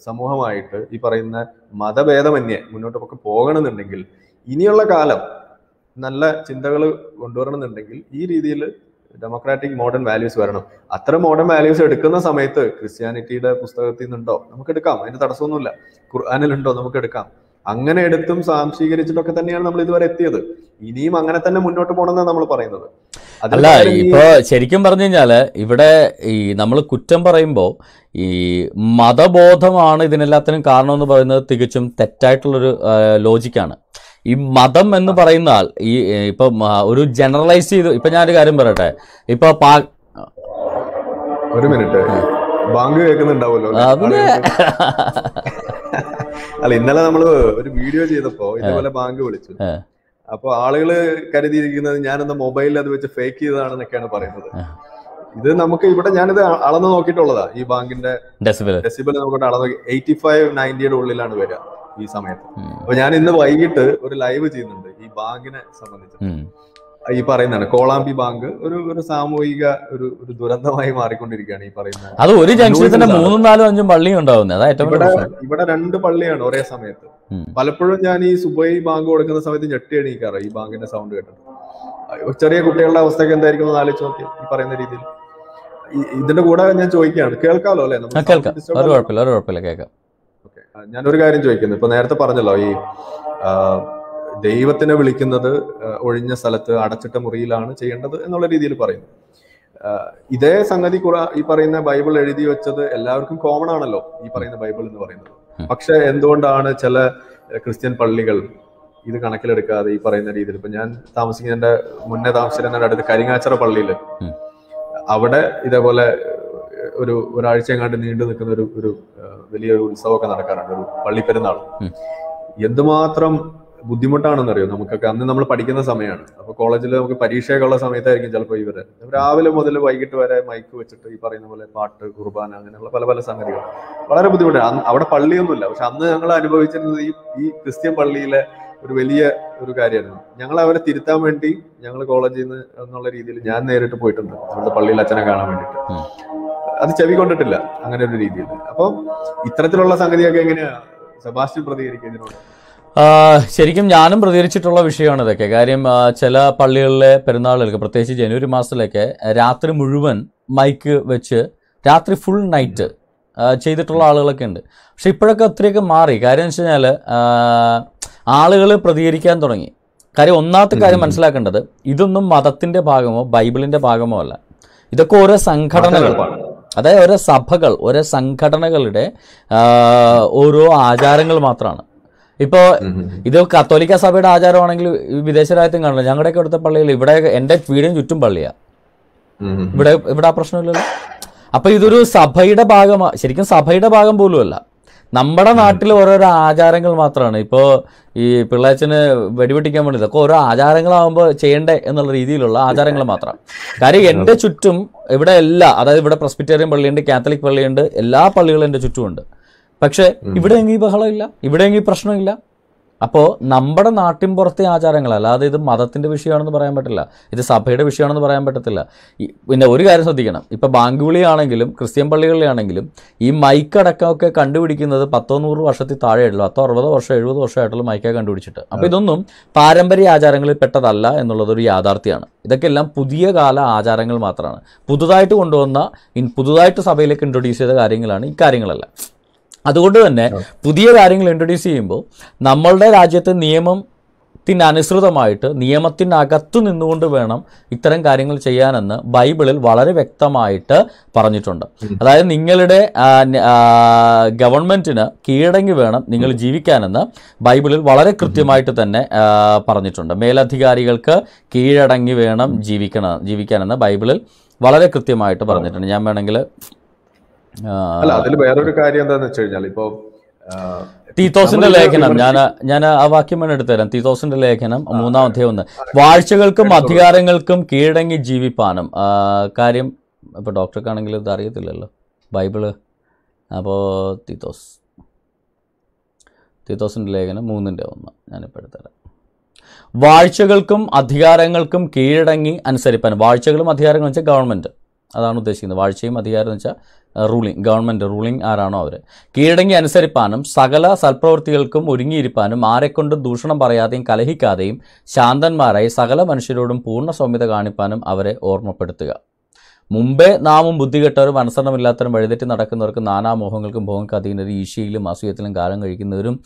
സമൂഹമായിട്ട് ഈ പറയുന്ന മതഭേദമന്യേ മുന്നോട്ട് പൊക്കെ പോകണമെന്നുണ്ടെങ്കിൽ ഇനിയുള്ള കാലം നല്ല ചിന്തകൾ കൊണ്ടുവരണമെന്നുണ്ടെങ്കിൽ ഈ രീതിയിൽ ഡെമോക്രാറ്റിക് മോഡേൺ വാല്യൂസ് വരണം അത്ര മോഡേൺ വാല്യൂസ് എടുക്കുന്ന സമയത്ത് ക്രിസ്ത്യാനിറ്റിയുടെ പുസ്തകത്തിൽ നിന്നുണ്ടോ നമുക്ക് എടുക്കാം അതിന് തടസ്സമൊന്നുമില്ല ഖുർആാനിലുണ്ടോ നമുക്ക് എടുക്കാം അങ്ങനെ എടുത്തും സാംശീകരിച്ചിട്ടൊക്കെ തന്നെയാണ് നമ്മൾ ഇതുവരെ എത്തിയത് ഇനിയും അങ്ങനെ തന്നെ മുന്നോട്ട് പോകണമെന്നാണ് നമ്മൾ പറയുന്നത് അല്ല ഇപ്പൊ ശരിക്കും പറഞ്ഞു കഴിഞ്ഞാല് ഇവിടെ ഈ നമ്മൾ കുറ്റം പറയുമ്പോൾ ഈ മതബോധമാണ് ഇതിനെല്ലാത്തിനും കാരണം എന്ന് പറയുന്നത് തികച്ചും തെറ്റായിട്ടുള്ളൊരു ലോജിക്കാണ് ഈ മതം എന്ന് പറയുന്ന ആൾ ഈ ഇപ്പൊ ഒരു ജനറലൈസ് ചെയ്ത് ഇപ്പൊ ഞാനൊരു കാര്യം പറയട്ടെ ഇപ്പൊ പാ ഒരു മിനിറ്റ് ബാങ്ക് കേൾക്കുന്നുണ്ടാവുമല്ലോ അല്ല ഇന്നലെ നമ്മള് ഒരു വീഡിയോ ചെയ്തപ്പോ ഇതേപോലെ ബാങ്ക് വിളിച്ചു അപ്പൊ ആളുകള് കരുതിയിരിക്കുന്നത് ഞാനെന്ന മൊബൈലിൽ അത് വെച്ച് ഫേക്ക് ചെയ്തതാണെന്നൊക്കെയാണ് പറയുന്നത് ഇത് നമുക്ക് ഇവിടെ ഞാനിത് അളന്ന് നോക്കിയിട്ടുള്ളതാ ഈ ബാങ്കിന്റെ ഡെസിബിൾ നമുക്ക് അളന്ന് എയ്റ്റി ഫൈവ് നയൻറ്റിയുടെ ഉള്ളിലാണ് വരിക ഈ സമയത്ത് അപ്പൊ ഞാൻ ഇന്ന് വൈകിട്ട് ഒരു ലൈവ് ചെയ്യുന്നുണ്ട് ഈ ബാങ്കിനെ സംബന്ധിച്ച് ഈ പറയുന്നതാണ് കോളാമ്പി ബാങ്ക് ഒരു ഒരു സാമൂഹിക ഒരു ഒരു ദുരന്തമായി മാറിക്കൊണ്ടിരിക്കുകയാണ് ഈ പറയുന്നത് അത് ഒരു ജംഗ്ഷനിൽ തന്നെ മൂന്നും നാലും അഞ്ചും പള്ളിയും ഉണ്ടാവുന്നത് ഏറ്റവും ഇവിടെ ഇവിടെ രണ്ട് പള്ളിയാണ് ഒരേ സമയത്ത് പലപ്പോഴും ഞാൻ ഈ സുബൈ ബാങ്ക് കൊടുക്കുന്ന സമയത്ത് ഞെട്ടി എണീക്കാറ് ഈ ബാങ്കിന്റെ സൗണ്ട് കേട്ടിട്ട് ചെറിയ കുട്ടികളുടെ അവസ്ഥയൊക്കെ എന്തായിരിക്കും എന്ന് ആലോചിച്ച് നോക്കി ഈ പറയുന്ന രീതിയിൽ ഇതിന്റെ കൂടെ ഞാൻ ചോദിക്കുകയാണ് കേൾക്കാമല്ലോ അല്ലെ കേൾക്കാം ഞാൻ ഒരു കാര്യം ചോദിക്കുന്നു ഇപ്പൊ നേരത്തെ പറഞ്ഞല്ലോ ഈ ദൈവത്തിനെ വിളിക്കുന്നത് ഒഴിഞ്ഞ സ്ഥലത്ത് അടച്ചിട്ട മുറിയിലാണ് ചെയ്യേണ്ടത് എന്നുള്ള രീതിയിൽ പറയുന്നു ഇതേ സംഗതി കുറ ഈ പറയുന്ന ബൈബിൾ എഴുതി വെച്ചത് എല്ലാവർക്കും കോമൺ ആണല്ലോ ഈ പറയുന്ന ബൈബിൾ എന്ന് പറയുന്നത് പക്ഷെ എന്തുകൊണ്ടാണ് ചില ക്രിസ്ത്യൻ പള്ളികൾ ഇത് കണക്കിലെടുക്കാതെ ഈ പറയുന്ന രീതിയിൽ ഇപ്പൊ ഞാൻ താമസിക്കുന്ന എന്റെ മുന്നേ താമസിച്ചിരുന്ന അടുത്ത് കരിങ്ങാച്ചറ പള്ളിയിൽ അവിടെ ഇതേപോലെ ഒരു ഒരാഴ്ച എങ്ങാണ്ട് നീണ്ടു നിൽക്കുന്ന ഒരു ഒരു വലിയൊരു ഉത്സവമൊക്കെ നടക്കാറുണ്ട് ഒരു പള്ളിപ്പെരുന്നാൾ എന്തുമാത്രം ബുദ്ധിമുട്ടാണെന്നറിയോ നമുക്കൊക്കെ അന്ന് നമ്മൾ പഠിക്കുന്ന സമയമാണ് അപ്പൊ കോളേജിൽ നമുക്ക് പരീക്ഷയൊക്കെ ഉള്ള സമയത്തായിരിക്കും ചിലപ്പോൾ ഇവര് രാവിലെ മുതൽ വൈകിട്ട് വരെ മൈക്ക് വെച്ചിട്ട് ഈ പറയുന്ന പോലെ പാട്ട് കുർബാന അങ്ങനെയുള്ള പല പല സംഗതികൾ വളരെ ബുദ്ധിമുട്ടാണ് അവിടെ പള്ളിയൊന്നുമില്ല പക്ഷെ അന്ന് ഞങ്ങൾ അനുഭവിച്ചിരുന്നത് ഈ ഈ ക്രിസ്ത്യൻ പള്ളിയിലെ ഒരു വലിയ ഒരു കാര്യമായിരുന്നു ഞങ്ങൾ അവരെ തിരുത്താൻ വേണ്ടി ഞങ്ങൾ കോളേജിൽ നിന്ന് എന്നുള്ള രീതിയിൽ ഞാൻ നേരിട്ട് പോയിട്ടുണ്ട് അവിടുത്തെ പള്ളിയിൽ അച്ഛനെ കാണാൻ വേണ്ടിയിട്ട് അത് ചെവി കൊണ്ടിട്ടില്ല അങ്ങനെ ഒരു രീതിയിൽ അപ്പോൾ ഇത്തരത്തിലുള്ള സംഗതിയൊക്കെ എങ്ങനെയാ സെബാസ്റ്റ്യൻ പ്രതികരിക്കുന്നതിനോട് ശരിക്കും ഞാനും പ്രതികരിച്ചിട്ടുള്ള വിഷയമാണ് ഇതൊക്കെ കാര്യം ചില പള്ളികളിലെ പെരുന്നാളുകൾക്ക് പ്രത്യേകിച്ച് ജനുവരി മാസത്തിലൊക്കെ രാത്രി മുഴുവൻ മൈക്ക് വെച്ച് രാത്രി ഫുൾ നൈറ്റ് ചെയ്തിട്ടുള്ള ആളുകളൊക്കെ ഉണ്ട് പക്ഷെ ഇപ്പോഴൊക്കെ ഒത്തിരിയൊക്കെ മാറി കാര്യം വെച്ച് കഴിഞ്ഞാൽ ആളുകൾ പ്രതികരിക്കാൻ തുടങ്ങി കാര്യം ഒന്നാമത്തെ കാര്യം മനസ്സിലാക്കേണ്ടത് ഇതൊന്നും മതത്തിന്റെ ഭാഗമോ ബൈബിളിന്റെ ഭാഗമോ അല്ല ഇതൊക്കെ ഓരോ സംഘടനകളാണ് അതായത് ഓരോ സഭകൾ ഓരോ സംഘടനകളുടെ ഓരോ ആചാരങ്ങൾ മാത്രമാണ് ഇപ്പോ ഇത് കത്തോലിക്ക സഭയുടെ ആചാരമാണെങ്കിൽ വിദേശ രാജ്യത്തും കാണില്ല ഒക്കെ അടുത്ത പള്ളിയിൽ ഇവിടെ എന്റെ വീടിന് ചുറ്റും പള്ളിയാ ഇവിടെ ഇവിടെ ആ പ്രശ്നമില്ലല്ലോ അപ്പൊ ഇതൊരു സഭയുടെ ഭാഗമാ ശരിക്കും സഭയുടെ ഭാഗം പോലും അല്ല നമ്മുടെ നാട്ടിൽ ഓരോരോ ആചാരങ്ങൾ മാത്രമാണ് ഇപ്പോ ഈ പിള്ളേച്ചന് വെടിവെട്ടിക്കാൻ വേണ്ടി ഇതൊക്കെ ഓരോ ആചാരങ്ങളാകുമ്പോൾ ചെയ്യണ്ടേ എന്നുള്ള രീതിയിലുള്ള ആചാരങ്ങൾ മാത്രം കാര്യം എൻ്റെ ചുറ്റും ഇവിടെ എല്ലാ അതായത് ഇവിടെ പ്രസ്പിറ്റേറിയൻ പള്ളിയുണ്ട് കാത്തലിക് പള്ളിയുണ്ട് എല്ലാ പള്ളികളും എൻ്റെ ചുറ്റുമുണ്ട് പക്ഷേ ഇവിടെയെങ്കിൽ ബഹളമില്ല എങ്കിൽ പ്രശ്നമില്ല അപ്പോൾ നമ്മുടെ നാട്ടിൻ പുറത്തെ ആചാരങ്ങൾ അല്ലാതെ ഇത് മതത്തിൻ്റെ വിഷയമാണെന്ന് പറയാൻ പറ്റില്ല ഇത് സഭയുടെ വിഷയമാണെന്ന് പറയാൻ പറ്റത്തില്ല പിന്നെ ഒരു കാര്യം ശ്രദ്ധിക്കണം ഇപ്പോൾ വിളിയാണെങ്കിലും ക്രിസ്ത്യൻ പള്ളികളിലാണെങ്കിലും ഈ മൈക്കടക്കമൊക്കെ കണ്ടുപിടിക്കുന്നത് പത്തോ നൂറ് വർഷത്തിൽ താഴെയുള്ളൂ പത്തോ അറുപതോ വർഷം എഴുപത് വർഷമായിട്ടുള്ള മൈക്ക കണ്ടുപിടിച്ചിട്ട് അപ്പോൾ ഇതൊന്നും പാരമ്പര്യ ആചാരങ്ങളിൽ പെട്ടതല്ല എന്നുള്ളതൊരു യാഥാർത്ഥ്യമാണ് ഇതൊക്കെ എല്ലാം പുതിയ കാല ആചാരങ്ങൾ മാത്രമാണ് പുതുതായിട്ട് കൊണ്ടുവന്ന പുതുതായിട്ട് സഭയിലേക്ക് ഇൻട്രൊഡ്യൂസ് ചെയ്ത കാര്യങ്ങളാണ് ഈ കാര്യങ്ങളല്ല അതുകൊണ്ട് തന്നെ പുതിയ കാര്യങ്ങൾ ഇൻട്രൊഡ്യൂസ് ചെയ്യുമ്പോൾ നമ്മളുടെ രാജ്യത്തെ നിയമം ത്തിനനുസൃതമായിട്ട് നിയമത്തിനകത്തു നിന്നുകൊണ്ട് വേണം ഇത്തരം കാര്യങ്ങൾ ചെയ്യാനെന്ന് ബൈബിളിൽ വളരെ വ്യക്തമായിട്ട് പറഞ്ഞിട്ടുണ്ട് അതായത് നിങ്ങളുടെ ഗവൺമെൻറ്റിന് കീഴടങ്ങി വേണം നിങ്ങൾ ജീവിക്കാനെന്ന് ബൈബിളിൽ വളരെ കൃത്യമായിട്ട് തന്നെ പറഞ്ഞിട്ടുണ്ട് മേലധികാരികൾക്ക് കീഴടങ്ങി വേണം ജീവിക്കണം ജീവിക്കാനെന്ന് ബൈബിളിൽ വളരെ കൃത്യമായിട്ട് പറഞ്ഞിട്ടുണ്ട് ഞാൻ വേണമെങ്കിൽ അല്ല അതിൽ വേറൊരു കാര്യം എന്താണെന്ന് വെച്ച് കഴിഞ്ഞാൽ ഇപ്പൊ തീത്തോസിന്റെ ലേഖനം ഞാൻ ഞാൻ ആ വാക്യം വേണം എടുത്തുതരാം തീത്തോസിന്റെ ലേഖനം മൂന്നാം അധ്യായം ഒന്ന് വാഴ്ചകൾക്കും അധികാരങ്ങൾക്കും കീഴടങ്ങി ജീവിപ്പാനും കാര്യം ഇപ്പൊ ഡോക്ടർക്കാണെങ്കിൽ ഇത് അറിയത്തില്ലല്ലോ ബൈബിള് അപ്പോ തീത്തോസ് തീത്തോസിന്റെ ലേഖനം മൂന്നിന്റെ ഒന്ന് ഞാനിപ്പോ എടുത്തുതരാം വാഴ്ചകൾക്കും അധികാരങ്ങൾക്കും കീഴടങ്ങി അനുസരിപ്പാൻ വാഴ്ചകളും അധികാരങ്ങളും വെച്ചാൽ ഗവൺമെന്റ് അതാണ് ഉദ്ദേശിക്കുന്നത് വാഴ്ചയും അധികാരം എന്ന് വെച്ചാൽ റൂളിംഗ് ഗവൺമെൻറ് റൂളിംഗ് ആരാണോ അവർ കീഴടങ്ങി അനുസരിപ്പാനും സകല സൽപ്രവൃത്തികൾക്കും ഒരുങ്ങിയിരിപ്പാനും ആരെക്കൊണ്ടും ദൂഷണം പറയാതെയും കലഹിക്കാതെയും ശാന്തന്മാരായി സകല മനുഷ്യരോടും പൂർണ്ണ സൗമ്യത കാണിപ്പാനും അവരെ ഓർമ്മപ്പെടുത്തുക മുമ്പേ നാമും ബുദ്ധികെട്ടവരും അനുസരണമില്ലാത്തവരും വഴിതെറ്റി നടക്കുന്നവർക്ക് മോഹങ്ങൾക്കും ഭോഗം കഥീനരും ഈശയിലും അസൂയത്തിലും കാലം കഴിക്കുന്നവരും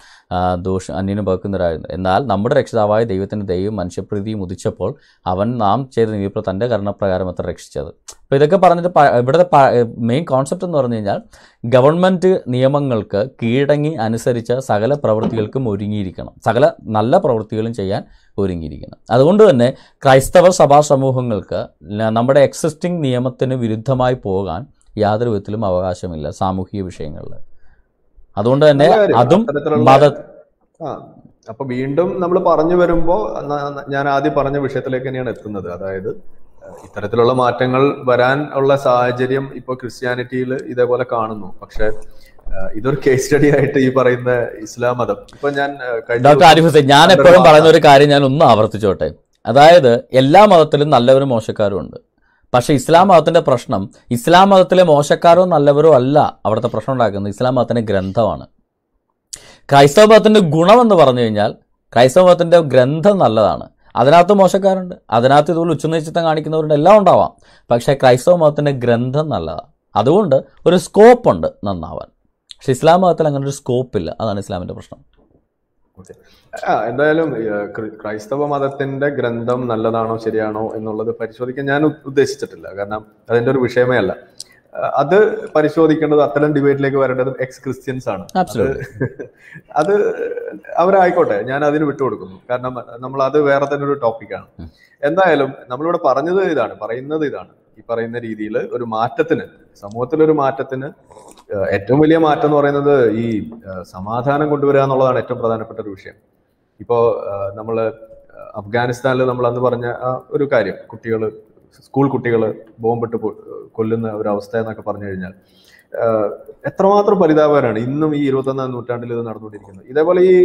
ദോഷം അന്യനും പകുക്കുന്നവരായിരുന്നു എന്നാൽ നമ്മുടെ രക്ഷിതാവായ ദൈവത്തിൻ്റെ ദൈവം മനുഷ്യപ്രീതിയും ഉദിച്ചപ്പോൾ അവൻ നാം ചെയ്ത നീതിപ്ര തൻ്റെ കരണപ്രകാരം അത്ര രക്ഷിച്ചത് അപ്പോൾ ഇതൊക്കെ പറഞ്ഞിട്ട് ഇവിടുത്തെ മെയിൻ കോൺസെപ്റ്റ് എന്ന് പറഞ്ഞു കഴിഞ്ഞാൽ ഗവൺമെൻറ് നിയമങ്ങൾക്ക് കീഴടങ്ങി അനുസരിച്ച സകല പ്രവൃത്തികൾക്കും ഒരുങ്ങിയിരിക്കണം സകല നല്ല പ്രവൃത്തികളും ചെയ്യാൻ ഒരുങ്ങിയിരിക്കുന്നത് അതുകൊണ്ട് തന്നെ ക്രൈസ്തവ സഭാ സമൂഹങ്ങൾക്ക് നമ്മുടെ എക്സിസ്റ്റിംഗ് നിയമത്തിന് വിരുദ്ധമായി പോകാൻ യാതൊരു വിധത്തിലും അവകാശമില്ല സാമൂഹിക വിഷയങ്ങളിൽ അതുകൊണ്ട് തന്നെ അതും മത അപ്പൊ വീണ്ടും നമ്മൾ പറഞ്ഞു വരുമ്പോൾ ഞാൻ ആദ്യം പറഞ്ഞ വിഷയത്തിലേക്ക് തന്നെയാണ് എത്തുന്നത് അതായത് ഇത്തരത്തിലുള്ള മാറ്റങ്ങൾ വരാൻ ഉള്ള സാഹചര്യം ഇപ്പോൾ ക്രിസ്ത്യാനിറ്റിയിൽ ഇതേപോലെ കാണുന്നു പക്ഷെ ഇതൊരു കേസ് സ്റ്റഡി ആയിട്ട് ഈ പറയുന്ന ഇസ്ലാം മതം ഇപ്പൊ ഞാൻ ഡോക്ടർ ആരിഫ് ഹുസൈൻ ഞാൻ എപ്പോഴും പറയുന്ന ഒരു കാര്യം ഞാൻ ഒന്ന് ആവർത്തിച്ചോട്ടെ അതായത് എല്ലാ മതത്തിലും നല്ലവരും മോശക്കാരും ഉണ്ട് പക്ഷേ ഇസ്ലാം മതത്തിൻ്റെ പ്രശ്നം ഇസ്ലാം മതത്തിലെ മോശക്കാരോ നല്ലവരോ അല്ല അവിടുത്തെ പ്രശ്നം ഉണ്ടാക്കുന്നത് ഇസ്ലാം മതത്തിൻ്റെ ഗ്രന്ഥമാണ് ക്രൈസ്തവ മതത്തിൻ്റെ ഗുണമെന്ന് പറഞ്ഞു കഴിഞ്ഞാൽ ക്രൈസ്തവ മതത്തിൻ്റെ ഗ്രന്ഥം നല്ലതാണ് അതിനകത്ത് മോശക്കാരുണ്ട് അതിനകത്ത് ഇതുപോലെ ഉച്ചനീച്ചിത്തം കാണിക്കുന്നവരുടെ എല്ലാം ഉണ്ടാവാം പക്ഷേ ക്രൈസ്തവ മതത്തിൻ്റെ ഗ്രന്ഥം നല്ലതാണ് അതുകൊണ്ട് ഒരു സ്കോപ്പ് ഉണ്ട് നന്നാവാൻ പക്ഷെ ഇസ്ലാം മതത്തിൽ അങ്ങനെ ഒരു സ്കോപ്പ് ഇല്ല അതാണ് ഇസ്ലാമിന്റെ പ്രശ്നം ആ എന്തായാലും ക്രൈസ്തവ മതത്തിന്റെ ഗ്രന്ഥം നല്ലതാണോ ശരിയാണോ എന്നുള്ളത് പരിശോധിക്കാൻ ഞാൻ ഉദ്ദേശിച്ചിട്ടില്ല കാരണം അതിന്റെ ഒരു വിഷയമേ അല്ല അത് പരിശോധിക്കേണ്ടത് അത്തരം ഡിബേറ്റിലേക്ക് വരേണ്ടത് എക്സ് ക്രിസ്ത്യൻസ് ആണ് അത് അവരായിക്കോട്ടെ ഞാൻ അതിന് വിട്ടുകൊടുക്കുന്നു കാരണം നമ്മൾ അത് വേറെ തന്നെ ഒരു ടോപ്പിക്കാണ് എന്തായാലും നമ്മളിവിടെ പറഞ്ഞത് ഇതാണ് പറയുന്നത് ഇതാണ് ഈ പറയുന്ന രീതിയിൽ ഒരു മാറ്റത്തിന് സമൂഹത്തിലൊരു മാറ്റത്തിന് ഏറ്റവും വലിയ മാറ്റം എന്ന് പറയുന്നത് ഈ സമാധാനം കൊണ്ടുവരിക എന്നുള്ളതാണ് ഏറ്റവും പ്രധാനപ്പെട്ട ഒരു വിഷയം ഇപ്പോൾ നമ്മൾ അഫ്ഗാനിസ്ഥാനിൽ നമ്മൾ അന്ന് പറഞ്ഞ ഒരു കാര്യം കുട്ടികൾ സ്കൂൾ കുട്ടികൾ ബോംബിട്ട് കൊല്ലുന്ന ഒരു അവസ്ഥ എന്നൊക്കെ പറഞ്ഞു കഴിഞ്ഞാൽ എത്രമാത്രം പരിതാപകരമാണ് ഇന്നും ഈ ഇരുപത്തൊന്നാം നൂറ്റാണ്ടിൽ ഇത് നടന്നുകൊണ്ടിരിക്കുന്നത് ഇതേപോലെ ഈ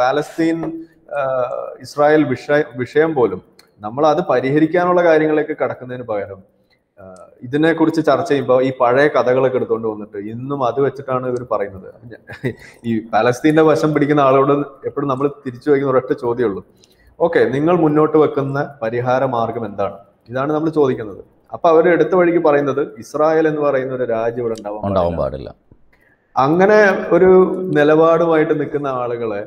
പാലസ്തീൻ ഇസ്രായേൽ വിഷയം പോലും നമ്മൾ അത് പരിഹരിക്കാനുള്ള കാര്യങ്ങളൊക്കെ കടക്കുന്നതിന് പകരം ഇതിനെ കുറിച്ച് ചർച്ച ചെയ്യുമ്പോൾ ഈ പഴയ കഥകളൊക്കെ എടുത്തുകൊണ്ട് വന്നിട്ട് ഇന്നും അത് വെച്ചിട്ടാണ് ഇവർ പറയുന്നത് ഈ പാലസ്തീന്റെ വശം പിടിക്കുന്ന ആളോട് എപ്പോഴും നമ്മൾ തിരിച്ചു വയ്ക്കുന്ന ഒരൊറ്റ ചോദ്യമുള്ളൂ ഓക്കെ നിങ്ങൾ മുന്നോട്ട് വെക്കുന്ന പരിഹാര മാർഗം എന്താണ് ഇതാണ് നമ്മൾ ചോദിക്കുന്നത് അപ്പൊ അവർ എടുത്ത വഴിക്ക് പറയുന്നത് ഇസ്രായേൽ എന്ന് പറയുന്ന ഒരു രാജ്യം ഇവിടെ ഉണ്ടാവാൻ പാടില്ല അങ്ങനെ ഒരു നിലപാടുമായിട്ട് നിൽക്കുന്ന ആളുകളെ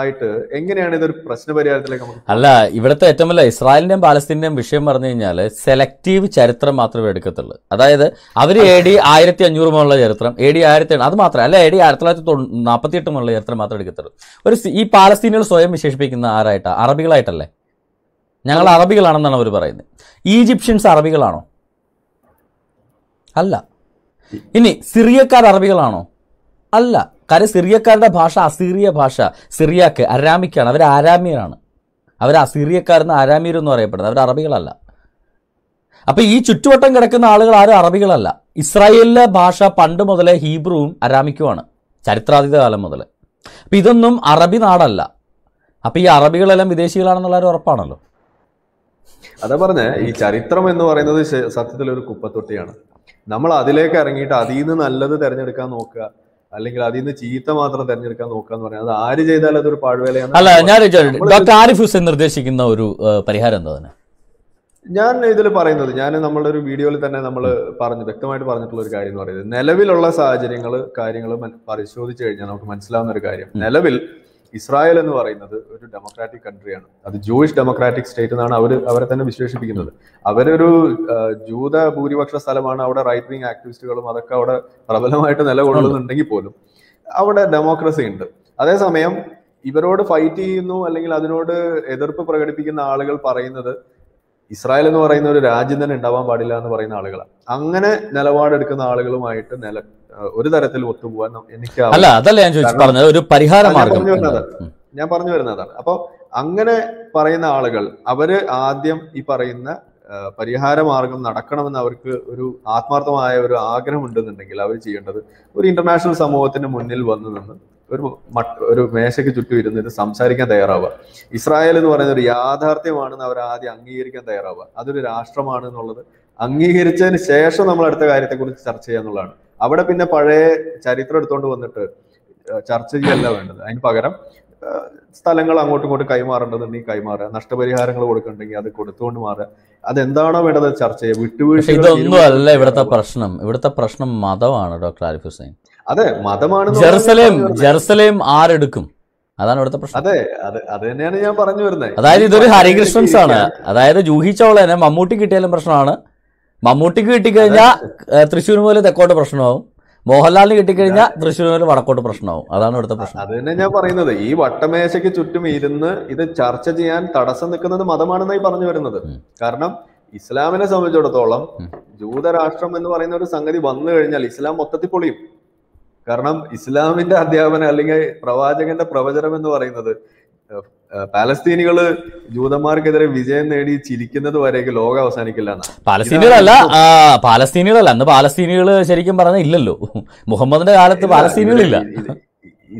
ആയിട്ട് എങ്ങനെയാണ് ഇതൊരു പ്രശ്ന പരിഹാരത്തിലേക്ക് അല്ല ഇവിടുത്തെ ഏറ്റവും വലിയ ഇസ്രായേലിന്റെയും പാലസ്തീനിന്റെയും വിഷയം പറഞ്ഞു കഴിഞ്ഞാൽ സെലക്റ്റീവ് ചരിത്രം മാത്രമേ എടുക്കത്തുള്ളൂ അതായത് അവർ എ ഡി ആയിരത്തി അഞ്ഞൂറ് മുതലുള്ള ചരിത്രം എ ഡി ആയിരത്തി അത് മാത്രം അല്ല എ ഡി ആയിരത്തി തൊള്ളായിരത്തി നാൽപ്പത്തി എട്ട് മുതലുള്ള ചരിത്രം മാത്രമേ എടുക്കത്തുള്ളൂ ഒരു ഈ പാലസ്തീനുകൾ സ്വയം വിശേഷിപ്പിക്കുന്ന ആരായിട്ടാണ് അറബികളായിട്ടല്ലേ ഞങ്ങൾ അറബികളാണെന്നാണ് അവർ പറയുന്നത് ഈജിപ്ഷ്യൻസ് അറബികളാണോ അല്ല ഇനി സിറിയക്കാർ അറബികളാണോ അല്ല കാരണം സിറിയക്കാരുടെ ഭാഷ അസീറിയ ഭാഷ സിറിയാക്ക് അരാമിക്കാണ് അവർ ആരാമിയരാണ് അവർ അസീറിയക്കാരെന്ന് ആരാമ്യരെന്ന് പറയപ്പെടുന്നത് അവർ അറബികളല്ല അപ്പോൾ ഈ ചുറ്റുവട്ടം കിടക്കുന്ന ആളുകൾ ആരും അറബികളല്ല ഇസ്രായേലിലെ ഭാഷ പണ്ട് മുതലേ ഹീബ്രുവും അരാമിക്കുമാണ് ചരിത്രാതീത കാലം മുതൽ അപ്പം ഇതൊന്നും അറബി നാടല്ല അപ്പം ഈ അറബികളെല്ലാം വിദേശികളാണെന്നുള്ള ഒരു ഉറപ്പാണല്ലോ അതാ പറഞ്ഞ ഈ ചരിത്രം എന്ന് പറയുന്നത് സത്യത്തിൽ ഒരു കുപ്പത്തൊട്ടിയാണ് നമ്മൾ അതിലേക്ക് ഇറങ്ങിയിട്ട് അതിൽ നിന്ന് നല്ലത് തിരഞ്ഞെടുക്കാൻ നോക്കുക അല്ലെങ്കിൽ അതിൽ നിന്ന് ചീത്ത മാത്രം തിരഞ്ഞെടുക്കാൻ നോക്കുക എന്ന് പറയുന്നത് ആര് ചെയ്താലും അതൊരു പാഴ്വേലയാണ് അല്ല ഞാൻ ഡോക്ടർ ആരിഫ് ഹുസൈൻ നിർദ്ദേശിക്കുന്ന ഒരു പരിഹാരം എന്താ തന്നെ ഞാൻ ഇതിൽ പറയുന്നത് ഞാൻ നമ്മളൊരു ഒരു വീഡിയോയിൽ തന്നെ നമ്മൾ പറഞ്ഞു വ്യക്തമായിട്ട് പറഞ്ഞിട്ടുള്ള ഒരു കാര്യം എന്ന് പറയുന്നത് നിലവിലുള്ള സാഹചര്യങ്ങൾ കാര്യങ്ങൾ പരിശോധിച്ചു കഴിഞ്ഞാൽ നമുക്ക് മനസ്സിലാവുന്ന ഒരു കാര്യം നിലവിൽ ഇസ്രായേൽ എന്ന് പറയുന്നത് ഒരു ഡെമോക്രാറ്റിക് കൺട്രിയാണ് അത് ജൂയിഷ് ഡെമോക്രാറ്റിക് സ്റ്റേറ്റ് എന്നാണ് അവർ അവരെ തന്നെ വിശേഷിപ്പിക്കുന്നത് അവരൊരു ജൂത ഭൂരിപക്ഷ സ്ഥലമാണ് അവിടെ റൈറ്റ് വിങ് ആക്ടിവിസ്റ്റുകളും അതൊക്കെ അവിടെ പ്രബലമായിട്ട് നിലകൊള്ളുന്നുണ്ടെങ്കിൽ പോലും അവിടെ ഡെമോക്രസി ഉണ്ട് അതേസമയം ഇവരോട് ഫൈറ്റ് ചെയ്യുന്നു അല്ലെങ്കിൽ അതിനോട് എതിർപ്പ് പ്രകടിപ്പിക്കുന്ന ആളുകൾ പറയുന്നത് ഇസ്രായേൽ എന്ന് പറയുന്ന ഒരു രാജ്യം തന്നെ ഉണ്ടാവാൻ പാടില്ല എന്ന് പറയുന്ന ആളുകളാണ് അങ്ങനെ നിലപാടെടുക്കുന്ന ആളുകളുമായിട്ട് നില ഒരു തരത്തിൽ ഒത്തുപോകാൻ എനിക്ക് അല്ല അതല്ല ഞാൻ ചോദിച്ചു പറഞ്ഞത് ഒരു പരിഹാര മാർഗം ഞാൻ പറഞ്ഞു വരുന്നതാണ് അപ്പോൾ അങ്ങനെ പറയുന്ന ആളുകൾ അവര് ആദ്യം ഈ പറയുന്ന പരിഹാര മാർഗം നടക്കണമെന്ന് അവർക്ക് ഒരു ആത്മാർത്ഥമായ ഒരു ആഗ്രഹം ഉണ്ടെന്നുണ്ടെങ്കിൽ അവർ ചെയ്യേണ്ടത് ഒരു ഇന്റർനാഷണൽ സമൂഹത്തിന് മുന്നിൽ വന്നു നിന്ന് ഒരു ഒരു മേശയ്ക്ക് ചുറ്റും ഇരുന്നിട്ട് സംസാരിക്കാൻ തയ്യാറാവുക ഇസ്രായേൽ എന്ന് പറയുന്ന ഒരു യാഥാർത്ഥ്യമാണെന്ന് അവർ ആദ്യം അംഗീകരിക്കാൻ തയ്യാറാവുക അതൊരു രാഷ്ട്രമാണ് എന്നുള്ളത് അംഗീകരിച്ചതിന് ശേഷം നമ്മൾ അടുത്ത കാര്യത്തെക്കുറിച്ച് ചർച്ച ചെയ്യാന്നുള്ളതാണ് അവിടെ പിന്നെ പഴയ ചരിത്രം എടുത്തുകൊണ്ട് വന്നിട്ട് ചർച്ച ചെയ്യല്ല വേണ്ടത് അതിന് പകരം സ്ഥലങ്ങൾ അങ്ങോട്ടും ഇങ്ങോട്ടും കൈമാറേണ്ടതുണ്ടെങ്കിൽ കൈമാറുക നഷ്ടപരിഹാരങ്ങൾ കൊടുക്കണ്ടെങ്കിൽ അത് കൊടുത്തുകൊണ്ട് മാറുക അതെന്താണോ വേണ്ടത് ചർച്ച ചെയ്യുക വിട്ടുവീഴ്ച ഇതൊന്നും അല്ല ഇവിടുത്തെ പ്രശ്നം ഇവിടുത്തെ പ്രശ്നം മതമാണ് ഡോക്ടർ ആരിഫ് ഹുസൈൻ അതെ മതമാണ് ജെറുസലേം ജെറുസലേം ആരെടുക്കും അതാണ് ഇവിടുത്തെ പ്രശ്നം അതെ അത് തന്നെയാണ് ഞാൻ പറഞ്ഞു വരുന്നത് അതായത് ഇതൊരു ഹരികൃഷ്ണൻസ് ആണ് അതായത് ജൂഹി മമ്മൂട്ടി കിട്ടിയാലും പ്രശ്നമാണ് മമ്മൂട്ടിക്ക് കിട്ടിക്കഴിഞ്ഞാൽ തൃശ്ശൂർ പോലെ തെക്കോട്ട് പ്രശ്നമാവും മോഹൻലാലിന് കിട്ടിക്കഴിഞ്ഞാൽ തൃശ്ശൂർ പോലെ വടക്കോട്ട് പ്രശ്നമാവും അതാണ് ഇവിടുത്തെ പ്രശ്നം അത് തന്നെ ഞാൻ പറയുന്നത് ഈ വട്ടമേശയ്ക്ക് ചുറ്റും ഇരുന്ന് ഇത് ചർച്ച ചെയ്യാൻ തടസ്സം നിൽക്കുന്നത് മതമാണെന്നായി പറഞ്ഞു വരുന്നത് കാരണം ഇസ്ലാമിനെ സംബന്ധിച്ചിടത്തോളം ജൂതരാഷ്ട്രം എന്ന് പറയുന്ന ഒരു സംഗതി വന്നു കഴിഞ്ഞാൽ ഇസ്ലാം മൊത്തത്തിൽ പൊളിയും കാരണം ഇസ്ലാമിന്റെ അധ്യാപനം അല്ലെങ്കിൽ പ്രവാചകന്റെ പ്രവചനം എന്ന് പറയുന്നത് പാലസ്തീനികൾ ജൂതന്മാർക്കെതിരെ വിജയം നേടി ചിരിക്കുന്നത് വരെയൊക്കെ ലോകം അവസാനിക്കില്ല പാലസ്തീനികളല്ല പാലസ്തീനികളല്ല അന്ന് പാലസ്തീനികൾ ശരിക്കും പറഞ്ഞ ഇല്ലല്ലോ മുഹമ്മദിന്റെ കാലത്ത് പാലസ്തീനികളില്ല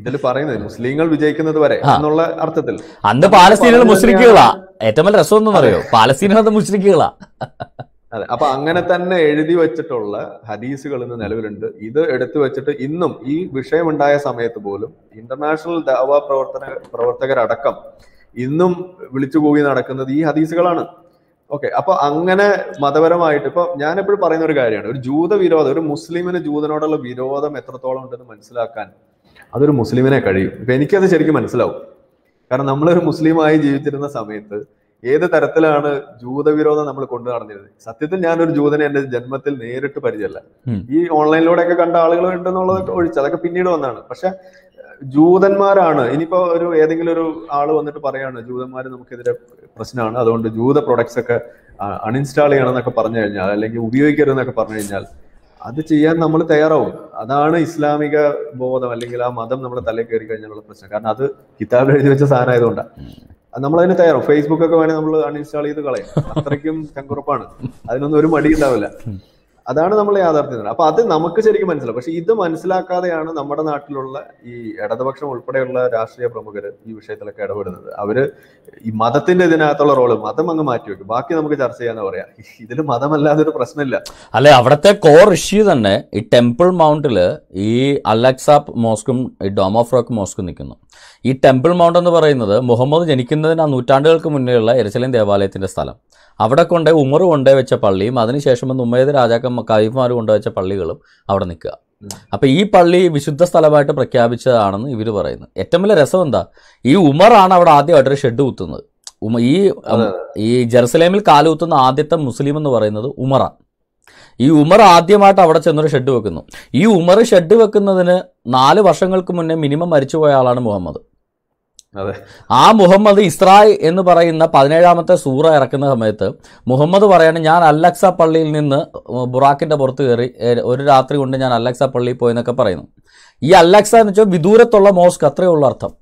ഇതിൽ പറയുന്നത് മുസ്ലിങ്ങൾ വിജയിക്കുന്നത് വരെ എന്നുള്ള അർത്ഥത്തിൽ അന്ന് പാലസ്തീനികൾ മുസ്ലിക്കുകളാ ഏറ്റവും നല്ല രസം എന്താണെന്നറിയോ പാലസ്തീനുകൾ മുസ്ലിക്കുകളാ അതെ അപ്പൊ അങ്ങനെ തന്നെ എഴുതി വെച്ചിട്ടുള്ള ഹദീസുകൾ ഇന്ന് നിലവിലുണ്ട് ഇത് എടുത്തു വെച്ചിട്ട് ഇന്നും ഈ വിഷയമുണ്ടായ സമയത്ത് പോലും ഇന്റർനാഷണൽ ദാവ പ്രവർത്തന പ്രവർത്തകരടക്കം ഇന്നും വിളിച്ചു കൂവി നടക്കുന്നത് ഈ ഹദീസുകളാണ് ഓക്കെ അപ്പൊ അങ്ങനെ മതപരമായിട്ട് ഇപ്പൊ ഞാൻ എപ്പോഴും പറയുന്ന ഒരു കാര്യമാണ് ഒരു ജൂത വിരോധം ഒരു മുസ്ലിമിന് ജൂതനോടുള്ള വിരോധം എത്രത്തോളം ഉണ്ടെന്ന് മനസ്സിലാക്കാൻ അതൊരു മുസ്ലിമിനെ കഴിയും ഇപ്പൊ എനിക്കത് ശരിക്കും മനസ്സിലാവും കാരണം നമ്മളൊരു മുസ്ലിമായി ജീവിച്ചിരുന്ന സമയത്ത് ഏത് തരത്തിലാണ് ജൂതവിരോധം നമ്മൾ കൊണ്ടു നടന്നിരുന്നത് സത്യത്തിൽ ഞാനൊരു ജൂതനെ എന്റെ ജന്മത്തിൽ നേരിട്ട് പരിചയമല്ല ഈ ഓൺലൈനിലൂടെയൊക്കെ കണ്ട ആളുകൾ ഉണ്ടെന്നുള്ളത് ഒഴിച്ച് അതൊക്കെ പിന്നീട് വന്നാണ് പക്ഷെ ജൂതന്മാരാണ് ഇനിയിപ്പോ ഒരു ഏതെങ്കിലും ഒരു ആള് വന്നിട്ട് പറയാണ് ജൂതന്മാര് നമുക്കെതിരെ പ്രശ്നമാണ് അതുകൊണ്ട് ജൂത പ്രൊഡക്ട്സ് ഒക്കെ അൺഇൻസ്റ്റാൾ ചെയ്യണം എന്നൊക്കെ പറഞ്ഞു കഴിഞ്ഞാൽ അല്ലെങ്കിൽ ഉപയോഗിക്കരുതെന്നൊക്കെ പറഞ്ഞു കഴിഞ്ഞാൽ അത് ചെയ്യാൻ നമ്മൾ തയ്യാറാവും അതാണ് ഇസ്ലാമിക ബോധം അല്ലെങ്കിൽ ആ മതം നമ്മുടെ തലയിൽ കയറി കഴിഞ്ഞാലുള്ള പ്രശ്നം കാരണം അത് കിതാബിൽ എഴുതി വെച്ച സാധനമായതുകൊണ്ടാണ് നമ്മൾ അതിന് തയ്യാറും ഫേസ്ബുക്ക് ഒക്കെ വേണേൽ നമ്മൾ അൺഇൻസ്റ്റാൾ ചെയ്ത് കളയും അത്രയ്ക്കും ചങ്കുറപ്പാണ് അതിനൊന്നും ഒരു മടി ഉണ്ടാവില്ല അതാണ് നമ്മൾ യാഥാർത്ഥ്യം അപ്പൊ അത് നമുക്ക് ശരിക്കും മനസ്സിലാവും പക്ഷെ ഇത് മനസ്സിലാക്കാതെയാണ് നമ്മുടെ നാട്ടിലുള്ള ഈ ഇടതുപക്ഷം ഉൾപ്പെടെയുള്ള രാഷ്ട്രീയ പ്രമുഖർ ഈ വിഷയത്തിലൊക്കെ ഇടപെടുന്നത് അവര് ഈ മതത്തിന്റെ ഇതിനകത്തുള്ള റോള് മതം അങ്ങ് മാറ്റി വെക്കും ബാക്കി നമുക്ക് ചർച്ച ചെയ്യാന്ന് പറയാം ഇതിൽ മതമല്ലാതെ ഒരു പ്രശ്നമില്ല അല്ലെ അവിടുത്തെ കോർ ഇഷ്യൂ തന്നെ ഈ ടെമ്പിൾ മൗണ്ടില് ഈ അലക്സാപ് മോസ്കും ഈ ഡോമോഫ്രോക്ക് മോസ്കും നിൽക്കുന്നു ഈ ടെമ്പിൾ മൗണ്ട് എന്ന് പറയുന്നത് മുഹമ്മദ് ജനിക്കുന്നതിന് ആ നൂറ്റാണ്ടുകൾക്ക് മുന്നേയുള്ള എരസലേം ദേവാലയത്തിന്റെ സ്ഥലം അവിടെ കൊണ്ട് ഉമർ കൊണ്ടേ വെച്ച പള്ളിയും അതിനുശേഷം നുമേദ് രാജാക്കം കൈഫ്മാർ കൊണ്ടുവച്ച പള്ളികളും അവിടെ നിൽക്കുക അപ്പൊ ഈ പള്ളി വിശുദ്ധ സ്ഥലമായിട്ട് പ്രഖ്യാപിച്ചതാണെന്ന് ഇവർ പറയുന്നു ഏറ്റവും വലിയ രസം എന്താ ഈ ഉമറാണ് അവിടെ ആദ്യമായിട്ടൊരു ഷെഡ് കുത്തുന്നത് ഉമ ഈ ഈ ജെറുസലേമിൽ കാലുകുത്തുന്ന ആദ്യത്തെ മുസ്ലിം എന്ന് പറയുന്നത് ഉമറാണ് ഈ ഉമർ ആദ്യമായിട്ട് അവിടെ ചെന്നൊരു ഷെഡ് വെക്കുന്നു ഈ ഉമർ ഷെഡ് വെക്കുന്നതിന് നാല് വർഷങ്ങൾക്ക് മുന്നേ മിനിമം മരിച്ചുപോയ ആളാണ് മുഹമ്മദ് ആ മുഹമ്മദ് ഇസ്രായ് എന്ന് പറയുന്ന പതിനേഴാമത്തെ സൂറ ഇറക്കുന്ന സമയത്ത് മുഹമ്മദ് പറയാണ് ഞാൻ അല്ലക്സ പള്ളിയിൽ നിന്ന് ബുറാക്കിൻ്റെ പുറത്ത് കയറി ഒരു രാത്രി കൊണ്ട് ഞാൻ അല്ലക്സ പള്ളിയിൽ പോയെന്നൊക്കെ പറയുന്നു ഈ അല്ലക്സ എന്ന് വെച്ചാൽ വിദൂരത്തുള്ള മോസ്ക് അത്രയേ ഉള്ളൂ അർത്ഥം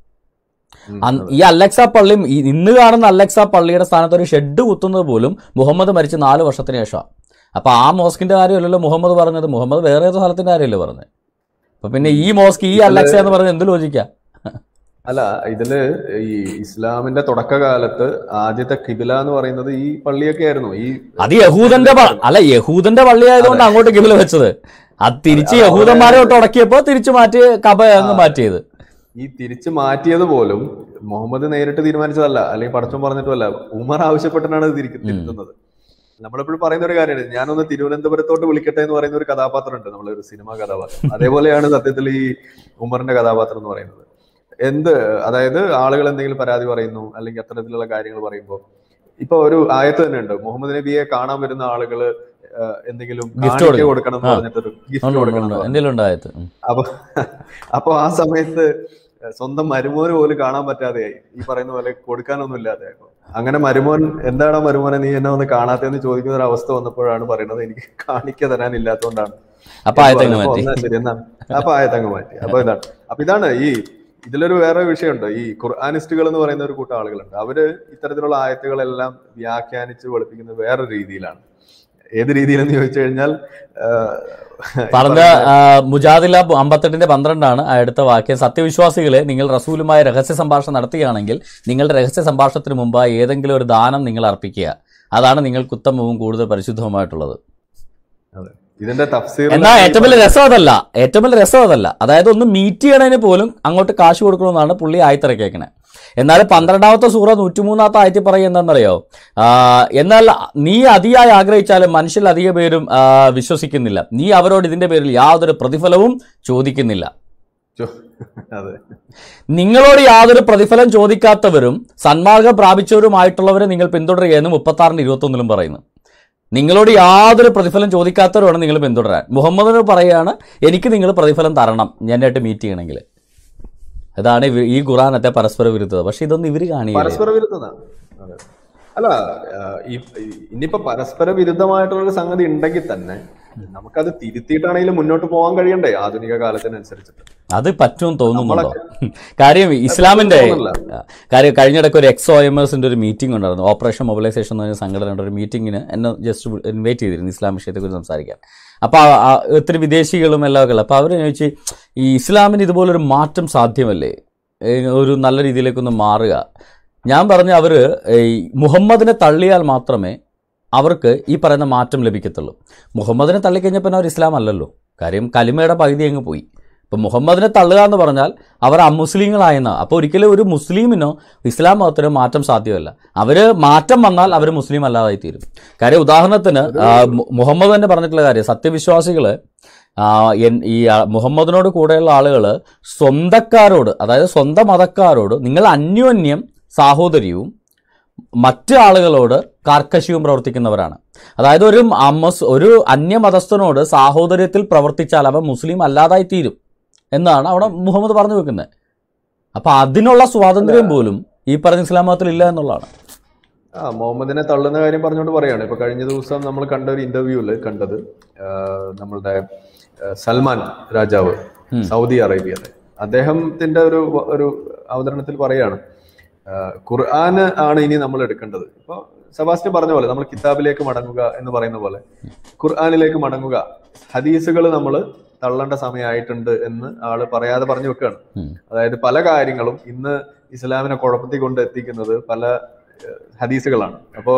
ഈ അല്ലക്സ പള്ളി ഇന്ന് കാണുന്ന അല്ലക്സ പള്ളിയുടെ സ്ഥാനത്ത് ഒരു ഷെഡ് കുത്തുന്നത് പോലും മുഹമ്മദ് മരിച്ച നാല് വർഷത്തിന് ശേഷമാണ് അപ്പോൾ ആ മോസ്കിന്റെ കാര്യമല്ലല്ലോ മുഹമ്മദ് പറഞ്ഞത് മുഹമ്മദ് വേറെ ഏത് സ്ഥലത്തിന്റെ കാര്യമല്ലേ പറഞ്ഞത് അപ്പൊ പിന്നെ ഈ മോസ്ക് ഈ അല്ലക്സ എന്ന് പറഞ്ഞത് എന്ത് ലോചിക്കാം അല്ല ഇതില് ഈ ഇസ്ലാമിന്റെ തുടക്കകാലത്ത് ആദ്യത്തെ കിബില എന്ന് പറയുന്നത് ഈ പള്ളിയൊക്കെ ആയിരുന്നു ഈ അത് യഹൂദന്റെ അല്ല യഹൂദന്റെ പള്ളി ആയതുകൊണ്ട് അങ്ങോട്ട് കിബില വെച്ചത് അത് തിരിച്ച് യഹൂദന്മാരെ തുടക്കിയപ്പോ തിരിച്ചു മാറ്റി കബ അങ്ങ് മാറ്റിയത് ഈ തിരിച്ചു മാറ്റിയത് പോലും മുഹമ്മദ് നേരിട്ട് തീരുമാനിച്ചതല്ല അല്ലെങ്കിൽ പടച്ചം പറഞ്ഞിട്ടുമല്ല ഉമർ ആവശ്യപ്പെട്ടിട്ടാണ് ഇത് തിരിക്കുന്നത് നമ്മളെപ്പോഴും പറയുന്ന ഒരു കാര്യമാണ് ഞാനൊന്ന് തിരുവനന്തപുരത്തോട്ട് വിളിക്കട്ടെ എന്ന് പറയുന്ന ഒരു കഥാപാത്രം ഉണ്ട് നമ്മളൊരു സിനിമാ കഥാപാത്രം അതേപോലെയാണ് സത്യത്തിൽ ഈ ഉമറിന്റെ കഥാപാത്രം എന്ന് പറയുന്നത് എന്ത് അതായത് ആളുകൾ എന്തെങ്കിലും പരാതി പറയുന്നു അല്ലെങ്കിൽ അത്തരത്തിലുള്ള കാര്യങ്ങൾ പറയുമ്പോൾ ഇപ്പൊ ഒരു ആയത്ത് തന്നെ ഉണ്ട് മുഹമ്മദ് നബിയെ കാണാൻ വരുന്ന ആളുകൾ എന്തെങ്കിലും ഗിഫ്റ്റ് കൊടുക്കണം പറഞ്ഞിട്ടൊരു ഗിഫ്റ്റ് അപ്പൊ അപ്പൊ ആ സമയത്ത് സ്വന്തം മരുമോന് പോലും കാണാൻ പറ്റാതെയായി ഈ പറയുന്ന പോലെ കൊടുക്കാനൊന്നും ഇല്ലാതെ അങ്ങനെ മരുമോൻ എന്താണ് മരുമോനെ നീ എന്നെ ഒന്ന് കാണാത്തെന്ന് ചോദിക്കുന്ന ഒരു അവസ്ഥ വന്നപ്പോഴാണ് പറയുന്നത് എനിക്ക് കാണിക്ക തരാനില്ലാത്തോണ്ടാണ് മാറ്റി അപ്പൊ ആയത്തങ്ങ് മാറ്റി അപ്പൊ ഇതാണ് അപ്പൊ ഇതാണ് ഈ ഇതിലൊരു വേറെ വിഷയമുണ്ട് ഈ ഖുർആാനിസ്റ്റുകൾ എന്ന് പറയുന്ന ഒരു കൂട്ടം ആളുകളുണ്ട് അവര് ഇത്തരത്തിലുള്ള ആയത്തുകളെല്ലാം വ്യാഖ്യാനിച്ച് വെളുപ്പിക്കുന്നത് വേറെ രീതിയിലാണ് ഏത് രീതിയിലെന്ന് ചോദിച്ചു കഴിഞ്ഞാൽ പറഞ്ഞ മുജാദില അമ്പത്തെട്ടിന്റെ പന്ത്രണ്ടാണ് അടുത്ത വാക്യം സത്യവിശ്വാസികളെ നിങ്ങൾ റസൂലുമായ രഹസ്യ സംഭാഷണം നടത്തുകയാണെങ്കിൽ നിങ്ങളുടെ രഹസ്യ സംഭാഷണത്തിന് മുമ്പായി ഏതെങ്കിലും ഒരു ദാനം നിങ്ങൾ അർപ്പിക്കുക അതാണ് നിങ്ങൾക്ക് ഉത്തമവും കൂടുതൽ പരിശുദ്ധവുമായിട്ടുള്ളത് അതെ ഇതിന്റെ തഫ്സീർ ഏറ്റവും വലിയ രസം അതല്ല ഏറ്റവും വലിയ രസം അതല്ല അതായത് ഒന്ന് മീറ്റ് ചെയ്യണതിന് പോലും അങ്ങോട്ട് കാശ് കൊടുക്കണമെന്നാണ് പുള്ളി ആയത്തിറക്കിയേക്കണേ എന്നാൽ പന്ത്രണ്ടാമത്തെ സൂറ നൂറ്റിമൂന്നാമത്തെ ആയിട്ട് പറയുന്നതെന്നറിയോ എന്നാൽ നീ അതിയായി ആഗ്രഹിച്ചാലും മനുഷ്യരിൽ അധിക പേരും വിശ്വസിക്കുന്നില്ല നീ അവരോട് ഇതിന്റെ പേരിൽ യാതൊരു പ്രതിഫലവും ചോദിക്കുന്നില്ല നിങ്ങളോട് യാതൊരു പ്രതിഫലം ചോദിക്കാത്തവരും സന്മാർഗം പ്രാപിച്ചവരുമായിട്ടുള്ളവരെ നിങ്ങൾ പിന്തുടരുകയെന്ന് മുപ്പത്താറിന് ഇരുപത്തൊന്നിലും പറയുന്നു നിങ്ങളോട് യാതൊരു പ്രതിഫലം ചോദിക്കാത്തവരുമാണ് നിങ്ങൾ പിന്തുടരാൻ മുഹമ്മദിനോട് പറയുകയാണ് എനിക്ക് നിങ്ങൾ പ്രതിഫലം തരണം ഞാനായിട്ട് മീറ്റ് ചെയ്യണമെങ്കിൽ അതാണ് ഈ ഖുറാനത്തെ പരസ്പര വിരുദ്ധത പക്ഷെ ഇതൊന്നും ഇവർ കാണില്ല പരസ്പര വിരുദ്ധത അല്ല ഇനിയിപ്പോ പരസ്പര വിരുദ്ധമായിട്ടുള്ള സംഗതി ഉണ്ടെങ്കിൽ തന്നെ നമുക്കത് തിരുത്തിയിട്ടാണെങ്കിലും മുന്നോട്ട് പോകാൻ കഴിയണ്ടേ ആധുനിക കാലത്തിനനുസരിച്ചിട്ട് അത് പറ്റും തോന്നുന്നുണ്ടോ കാര്യം ഇസ്ലാമിന്റെ കാര്യം കഴിഞ്ഞിടയ്ക്ക് ഒരു എക്സോ എസിന്റെ ഒരു മീറ്റിംഗ് ഉണ്ടായിരുന്നു ഓപ്പറേഷൻ മൊബിലൈസേഷൻ എന്ന് പറഞ്ഞ സംഘടനയുടെ ഒരു മീറ്റിംഗിന് എന്നെ ജസ്റ്റ് ഇൻവൈറ്റ് ചെയ്തിരുന്നു ഇസ്ലാം വിഷയത്തെക്കുറിച്ച് സംസാരിക്കാൻ അപ്പോൾ ഒത്തിരി വിദേശികളും എല്ലാമൊക്കെ ഉള്ളത് അപ്പോൾ അവർ ചോദിച്ചു ഈ ഇസ്ലാമിന് ഇതുപോലൊരു മാറ്റം സാധ്യമല്ലേ ഒരു നല്ല രീതിയിലേക്കൊന്ന് മാറുക ഞാൻ പറഞ്ഞ അവർ മുഹമ്മദിനെ തള്ളിയാൽ മാത്രമേ അവർക്ക് ഈ പറയുന്ന മാറ്റം ലഭിക്കത്തുള്ളൂ മുഹമ്മദിനെ തള്ളിക്കഴിഞ്ഞപ്പോൾ അവർ ഇസ്ലാം അല്ലല്ലോ കാര്യം കലിമയുടെ പകുതി അങ്ങ് പോയി ഇപ്പം മുഹമ്മദിനെ തള്ളുക എന്ന് പറഞ്ഞാൽ അവർ അമുസ്ലിങ്ങളായെന്ന അപ്പോൾ ഒരിക്കലും ഒരു മുസ്ലിമിനോ ഇസ്ലാം മതത്തിനോ മാറ്റം സാധ്യമല്ല അവർ മാറ്റം വന്നാൽ അവർ മുസ്ലിം അല്ലാതായി തീരും കാര്യം ഉദാഹരണത്തിന് മുഹമ്മദ് തന്നെ പറഞ്ഞിട്ടുള്ള കാര്യം സത്യവിശ്വാസികൾ ഈ മുഹമ്മദിനോട് കൂടെയുള്ള ആളുകൾ സ്വന്തക്കാരോട് അതായത് സ്വന്തം മതക്കാരോട് നിങ്ങൾ അന്യോന്യം സാഹോദര്യവും മറ്റ് ആളുകളോട് കാർക്കശ്യവും പ്രവർത്തിക്കുന്നവരാണ് അതായത് ഒരു അമ്മസ് ഒരു അന്യമതസ്ഥനോട് സാഹോദര്യത്തിൽ പ്രവർത്തിച്ചാൽ അവൻ മുസ്ലിം അല്ലാതായി തീരും എന്നാണ് അവിടെ മുഹമ്മദ് പറഞ്ഞു വെക്കുന്നത് അപ്പൊ അതിനുള്ള സ്വാതന്ത്ര്യം പോലും ഈ പറഞ്ഞ ഇസ്ലാം മതത്തിൽ ഇല്ല എന്നുള്ളതാണ് ആ മുഹമ്മദിനെ തള്ളുന്ന കാര്യം പറഞ്ഞുകൊണ്ട് പറയാണ് ഇപ്പൊ കഴിഞ്ഞ ദിവസം നമ്മൾ കണ്ട ഒരു ഇന്റർവ്യൂല് കണ്ടത് നമ്മളുടെ സൽമാൻ രാജാവ് സൗദി അറേബ്യയിലെ അദ്ദേഹത്തിന്റെ ഒരു ഒരു അവതരണത്തിൽ പറയാണ് ഖുർആന് ആണ് ഇനി നമ്മൾ എടുക്കേണ്ടത് ഇപ്പൊ സെബാസ്റ്റ്യൻ പറഞ്ഞ പോലെ നമ്മൾ കിതാബിലേക്ക് മടങ്ങുക എന്ന് പറയുന്ന പോലെ ഖുർആാനിലേക്ക് മടങ്ങുക ഹദീസുകൾ നമ്മൾ തള്ളേണ്ട സമയമായിട്ടുണ്ട് എന്ന് ആള് പറയാതെ പറഞ്ഞു വെക്കുകയാണ് അതായത് പല കാര്യങ്ങളും ഇന്ന് ഇസ്ലാമിനെ കുഴപ്പത്തിൽ കൊണ്ട് എത്തിക്കുന്നത് പല ഹദീസുകളാണ് അപ്പോ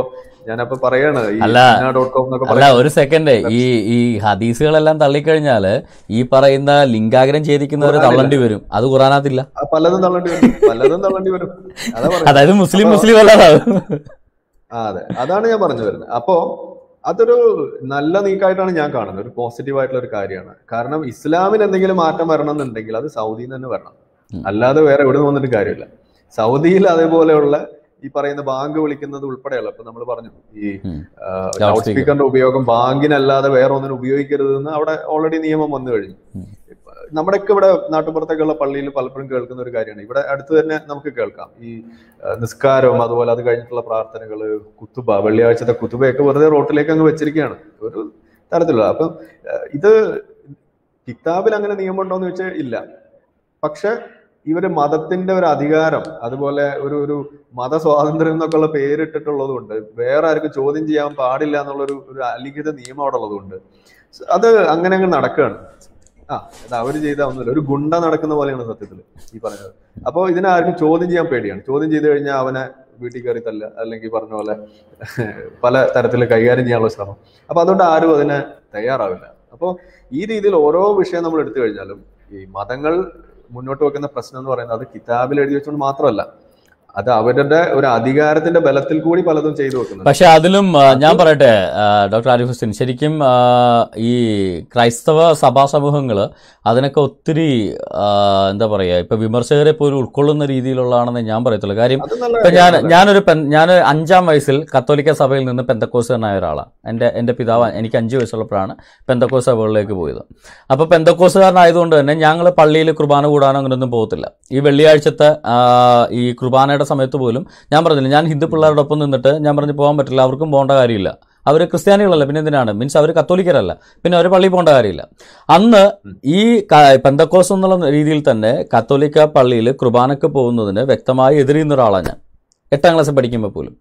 ഞാനപ്പോ പറയാണ് അല്ല ഒരു സെക്കൻഡ് ഈ ഈ ഹദീസുകളെല്ലാം തള്ളിക്കഴിഞ്ഞാല് ഈ പറയുന്ന ലിംഗാഗ്രഹം ചെയ്തിരിക്കുന്നവർ തള്ളണ്ടി വരും അത് കുറാനാത്തില്ല പലതും തള്ളണ്ടി വരും പലതും തള്ളണ്ടി വരും അതായത് മുസ്ലിം മുസ്ലിം അല്ലാതാവും അതെ അതാണ് ഞാൻ പറഞ്ഞു വരുന്നത് അപ്പോ അതൊരു നല്ല നീക്കായിട്ടാണ് ഞാൻ കാണുന്നത് ഒരു പോസിറ്റീവ് ആയിട്ടുള്ള ഒരു കാര്യമാണ് കാരണം ഇസ്ലാമിന് എന്തെങ്കിലും മാറ്റം വരണം എന്നുണ്ടെങ്കിൽ അത് സൗദിയിൽ നിന്ന് തന്നെ വരണം അല്ലാതെ വേറെ എവിടെ വന്നിട്ട് കാര്യമില്ല സൗദിയിൽ അതേപോലെയുള്ള ഈ പറയുന്ന ബാങ്ക് വിളിക്കുന്നത് ഉൾപ്പെടെയുള്ള ഇപ്പൊ നമ്മൾ പറഞ്ഞു ഈ ലൗഡ് സ്പീക്കറിന്റെ ഉപയോഗം ബാങ്കിനല്ലാതെ വേറെ ഒന്നിനും ഉപയോഗിക്കരുതെന്ന് അവിടെ ഓൾറെഡി നിയമം വന്നു കഴിഞ്ഞു നമ്മുടെയൊക്കെ ഇവിടെ നാട്ടുപുറത്തൊക്കെയുള്ള പള്ളിയിൽ പലപ്പോഴും കേൾക്കുന്ന ഒരു കാര്യമാണ് ഇവിടെ അടുത്ത് തന്നെ നമുക്ക് കേൾക്കാം ഈ നിസ്കാരവും അതുപോലെ അത് കഴിഞ്ഞിട്ടുള്ള പ്രാർത്ഥനകൾ കുത്തുബ വെള്ളിയാഴ്ചത്തെ കുത്തുബയൊക്കെ വെറുതെ റോട്ടിലേക്ക് അങ്ങ് വെച്ചിരിക്കുകയാണ് ഒരു തരത്തിലുള്ള അപ്പം ഇത് കിതാബിൽ അങ്ങനെ നിയമം എന്ന് ചോദിച്ചാൽ ഇല്ല പക്ഷെ ഇവര് മതത്തിന്റെ ഒരു അധികാരം അതുപോലെ ഒരു ഒരു മതസ്വാതന്ത്ര്യം ഉള്ള പേരിട്ടിട്ടുള്ളത് കൊണ്ട് വേറെ ആർക്കും ചോദ്യം ചെയ്യാൻ പാടില്ല എന്നുള്ളൊരു ഒരു അലിഖിത നിയമം അവിടെ ഉള്ളതുകൊണ്ട് അത് അങ്ങനെ അങ്ങ് നടക്കുകയാണ് ആ അത് അവർ ഒന്നുമില്ല ഒരു ഗുണ്ട നടക്കുന്ന പോലെയാണ് സത്യത്തിൽ ഈ പറഞ്ഞത് അപ്പോൾ ഇതിനെ ആർക്കും ചോദ്യം ചെയ്യാൻ പേടിയാണ് ചോദ്യം ചെയ്ത് കഴിഞ്ഞാൽ അവനെ വീട്ടിൽ കയറി തല്ല അല്ലെങ്കിൽ പറഞ്ഞ പോലെ പല തരത്തിൽ കൈകാര്യം ചെയ്യാനുള്ള ശ്രമം അപ്പോൾ അതുകൊണ്ട് ആരും അതിനെ തയ്യാറാവില്ല അപ്പോൾ ഈ രീതിയിൽ ഓരോ വിഷയം നമ്മൾ എടുത്തു കഴിഞ്ഞാലും ഈ മതങ്ങൾ മുന്നോട്ട് വെക്കുന്ന പ്രശ്നം എന്ന് പറയുന്നത് അത് കിതാബിൽ എഴുതി വെച്ചുകൊണ്ട് മാത്രമല്ല അത് അവരുടെ ഒരു അധികാരത്തിന്റെ ബലത്തിൽ കൂടി പലതും ചെയ്തു വെക്കുന്നു പക്ഷെ അതിലും ഞാൻ പറയട്ടെ ഡോക്ടർ ആരിഫ് ഹുസൈൻ ശരിക്കും ഈ ക്രൈസ്തവ സഭാ സമൂഹങ്ങൾ അതിനൊക്കെ ഒത്തിരി എന്താ പറയാ ഇപ്പൊ വിമർശകരെ പോലും ഉൾക്കൊള്ളുന്ന രീതിയിലുള്ളതാണെന്ന് ഞാൻ പറയത്തുള്ളൂ കാര്യം ഇപ്പൊ ഞാൻ ഞാനൊരു ഞാൻ അഞ്ചാം വയസ്സിൽ കത്തോലിക്ക സഭയിൽ നിന്ന് പെന്തക്കോസുകാരനായ ഒരാളാണ് എൻ്റെ എൻ്റെ പിതാവ് എനിക്ക് അഞ്ച് വയസ്സുള്ളപ്പോഴാണ് പെന്തക്കോസ് സഭകളിലേക്ക് പോയത് അപ്പോൾ പെന്തക്കോസുകാരനായതുകൊണ്ട് തന്നെ ഞങ്ങൾ പള്ളിയിൽ കുർബാന കൂടാനോ അങ്ങനെയൊന്നും പോകത്തില്ല ഈ വെള്ളിയാഴ്ചത്തെ ഈ കുർബാനയുടെ കൊറോണയുടെ സമയത്ത് പോലും ഞാൻ പറഞ്ഞില്ല ഞാൻ ഹിന്ദു പിള്ളേരോടൊപ്പം നിന്നിട്ട് ഞാൻ പറഞ്ഞു പോകാൻ പറ്റില്ല അവർക്കും പോകേണ്ട കാര്യമില്ല അവർ ക്രിസ്ത്യാനികളല്ല പിന്നെ എന്തിനാണ് മീൻസ് അവർ കത്തോലിക്കരല്ല പിന്നെ അവർ പള്ളിയിൽ പോകേണ്ട കാര്യമില്ല അന്ന് ഈ പെന്തക്കോസ് എന്നുള്ള രീതിയിൽ തന്നെ കത്തോലിക്ക പള്ളിയിൽ കുർബാനക്ക് പോകുന്നതിന് വ്യക്തമായി എതിരിയുന്ന ഒരാളാണ് ഞാൻ എട്ടാം ക്ലാസ്സിൽ പഠിക്കുമ്പോൾ പോലും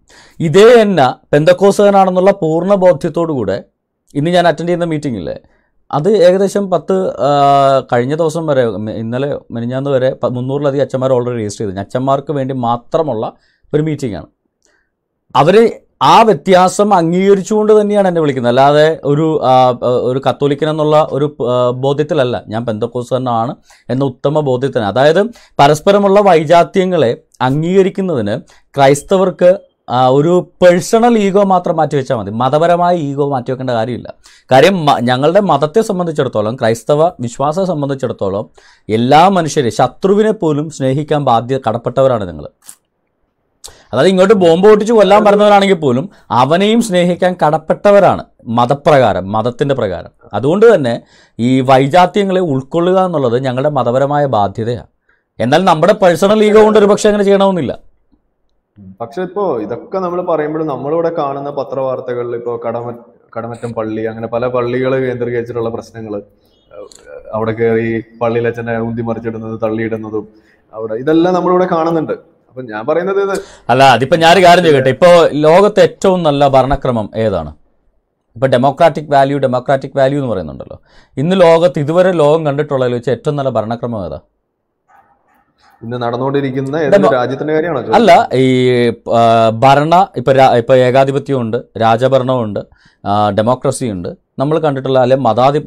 ഇതേ എന്ന പെന്തക്കോസുകനാണെന്നുള്ള പൂർണ്ണ ബോധ്യത്തോടു കൂടെ ഇന്ന് ഞാൻ അറ്റൻഡ് ചെയ്യുന്ന മീറ്റിംഗില്ലേ അത് ഏകദേശം പത്ത് കഴിഞ്ഞ ദിവസം വരെ ഇന്നലെ മെനിഞ്ഞാന്ന് വരെ മുന്നൂറിലധികം അച്ഛന്മാർ ഓൾറെഡി രജിസ്റ്റർ ചെയ്തു അച്ഛന്മാർക്ക് വേണ്ടി മാത്രമുള്ള ഒരു മീറ്റിംഗ് ആണ് അവർ ആ വ്യത്യാസം അംഗീകരിച്ചുകൊണ്ട് തന്നെയാണ് എന്നെ വിളിക്കുന്നത് അല്ലാതെ ഒരു ഒരു കത്തോലിക്കനെന്നുള്ള എന്നുള്ള ഒരു ബോധ്യത്തിലല്ല ഞാൻ തന്നെയാണ് എന്ന ഉത്തമ ബോധ്യത്തിന് അതായത് പരസ്പരമുള്ള വൈജാത്യങ്ങളെ അംഗീകരിക്കുന്നതിന് ക്രൈസ്തവർക്ക് ഒരു പേഴ്സണൽ ഈഗോ മാത്രം മാറ്റി വെച്ചാൽ മതി മതപരമായ ഈഗോ മാറ്റി വെക്കേണ്ട കാര്യമില്ല കാര്യം ഞങ്ങളുടെ മതത്തെ സംബന്ധിച്ചിടത്തോളം ക്രൈസ്തവ വിശ്വാസത്തെ സംബന്ധിച്ചിടത്തോളം എല്ലാ മനുഷ്യരെയും ശത്രുവിനെ പോലും സ്നേഹിക്കാൻ ബാധ്യത കടപ്പെട്ടവരാണ് നിങ്ങൾ അതായത് ഇങ്ങോട്ട് ബോംബ് പൊട്ടിച്ച് കൊല്ലാൻ പറഞ്ഞവരാണെങ്കിൽ പോലും അവനെയും സ്നേഹിക്കാൻ കടപ്പെട്ടവരാണ് മതപ്രകാരം മതത്തിൻ്റെ പ്രകാരം അതുകൊണ്ട് തന്നെ ഈ വൈജാത്യങ്ങളെ ഉൾക്കൊള്ളുക എന്നുള്ളത് ഞങ്ങളുടെ മതപരമായ ബാധ്യതയാണ് എന്നാൽ നമ്മുടെ പേഴ്സണൽ ഈഗോ കൊണ്ട് ഒരു പക്ഷേ അങ്ങനെ ചെയ്യണമെന്നില്ല പക്ഷെ ഇപ്പോ ഇതൊക്കെ നമ്മൾ പറയുമ്പോൾ നമ്മളിവിടെ കാണുന്ന പത്രവാർത്തകളിൽ ഇപ്പോ കടമ കടമറ്റം പള്ളി അങ്ങനെ പല പള്ളികൾ കേന്ദ്രീകരിച്ചിട്ടുള്ള പ്രശ്നങ്ങൾ അവിടെ കയറി അച്ഛനെ ഉന്തി മറിച്ചിടുന്നത് തള്ളിയിടുന്നതും അവിടെ ഇതെല്ലാം നമ്മളിവിടെ കാണുന്നുണ്ട് അപ്പൊ ഞാൻ പറയുന്നത് അല്ല അതിപ്പോ ഞാനൊരു കാര്യം ചെയ്യട്ടെ ഇപ്പോ ലോകത്തെ ഏറ്റവും നല്ല ഭരണക്രമം ഏതാണ് ഇപ്പൊ ഡെമോക്രാറ്റിക് വാല്യൂ ഡെമോക്രാറ്റിക് വാല്യൂ എന്ന് പറയുന്നുണ്ടല്ലോ ഇന്ന് ലോകത്ത് ഇതുവരെ ലോകം കണ്ടിട്ടുള്ളതിൽ വെച്ച് ഏറ്റവും നല്ല ഭരണക്രമം ഏതാണ് ഇന്ന് നടന്നുകൊണ്ടിരിക്കുന്ന കാര്യമാണോ അല്ല ഈ ഭരണ ഇപ്പൊ ഇപ്പൊ ഏകാധിപത്യമുണ്ട് രാജഭരണമുണ്ട് ഡെമോക്രസിയുണ്ട് നമ്മൾ കണ്ടിട്ടുള്ള അല്ലെ മതാധി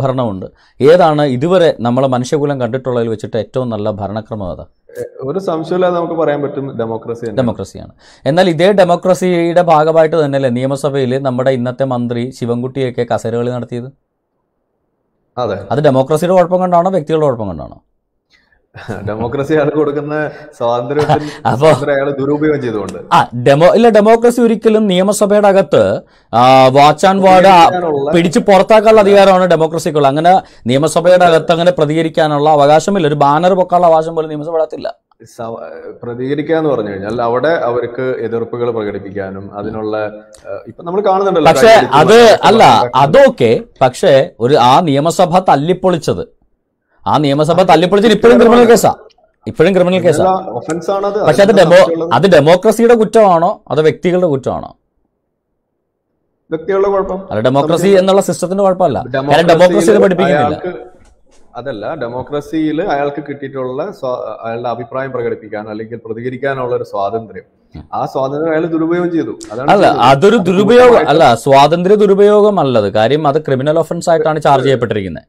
ഭരണമുണ്ട് ഏതാണ് ഇതുവരെ നമ്മളെ മനുഷ്യകുലം കണ്ടിട്ടുള്ളതിൽ വെച്ചിട്ട് ഏറ്റവും നല്ല ഭരണക്രമം അതാ ഒരു സംശയമില്ലാതെ നമുക്ക് പറയാൻ പറ്റും ഡെമോക്രസി ഡെമോക്രസിയാണ് എന്നാൽ ഇതേ ഡെമോക്രസിയുടെ ഭാഗമായിട്ട് തന്നെയല്ലേ നിയമസഭയിൽ നമ്മുടെ ഇന്നത്തെ മന്ത്രി ശിവൻകുട്ടിയൊക്കെ കസേരകളി നടത്തിയത് അതെ അത് ഡെമോക്രസിയുടെ കുഴപ്പം കണ്ടാണോ വ്യക്തികളുടെ കുഴപ്പം കണ്ടാണോ ആണ് കൊടുക്കുന്ന സ്വാതന്ത്ര്യത്തിൽ അയാൾ ദുരുപയോഗം ചെയ്തുകൊണ്ട് ആ ഡെമോ ഇല്ല ഡെമോക്രസി ഒരിക്കലും നിയമസഭയുടെ അകത്ത് വാച്ച് ആൻഡ് വാർഡ് പിടിച്ച് പുറത്താക്കാനുള്ള അധികാരമാണ് ഡെമോക്രസിക്കുള്ള അങ്ങനെ നിയമസഭയുടെ അകത്ത് അങ്ങനെ പ്രതികരിക്കാനുള്ള അവകാശമില്ല ഒരു ബാനർ പൊക്കാനുള്ള അവകാശം പോലും നിയമസഭയുടെ അകത്തില്ല പ്രതികരിക്കുക എന്ന് പറഞ്ഞു കഴിഞ്ഞാൽ അവിടെ അവർക്ക് എതിർപ്പുകൾ പ്രകടിപ്പിക്കാനും അതിനുള്ള ഇപ്പൊ നമ്മൾ കാണുന്നുണ്ടല്ലോ പക്ഷേ അത് അല്ല അതൊക്കെ പക്ഷേ ഒരു ആ നിയമസഭ തല്ലിപ്പൊളിച്ചത് ആ നിയമസഭ തല്ലിപ്പൊളിച്ചിട്ട് ഇപ്പോഴും ക്രിമിനൽ കേസാ ഇപ്പോഴും ക്രിമിനൽ കേസാ പക്ഷെ അത് ഡെമോ അത് ഡെമോക്രസിയുടെ കുറ്റമാണോ അതോ വ്യക്തികളുടെ കുറ്റമാണോ വ്യക്തികളുടെ കുഴപ്പം അല്ല ഡെമോക്രസി എന്നുള്ള സിസ്റ്റത്തിന്റെ കുഴപ്പമല്ല ഡെമോക്രസി പഠിപ്പിക്കുന്നില്ല അതല്ല ഡെമോക്രസിയിൽ അയാൾക്ക് കിട്ടിയിട്ടുള്ള അയാളുടെ അഭിപ്രായം പ്രകടിപ്പിക്കാൻ അല്ലെങ്കിൽ പ്രതികരിക്കാനുള്ള ഒരു സ്വാതന്ത്ര്യം ആ സ്വാതന്ത്ര്യം അയാൾ ദുരുപയോഗം ചെയ്തു അല്ല അതൊരു ദുരുപയോഗം അല്ല സ്വാതന്ത്ര്യ അല്ലത് കാര്യം അത് ക്രിമിനൽ ഓഫൻസ് ആയിട്ടാണ് ചാർജ് ചെയ്യപ്പെട്ടിരിക്കുന്നത്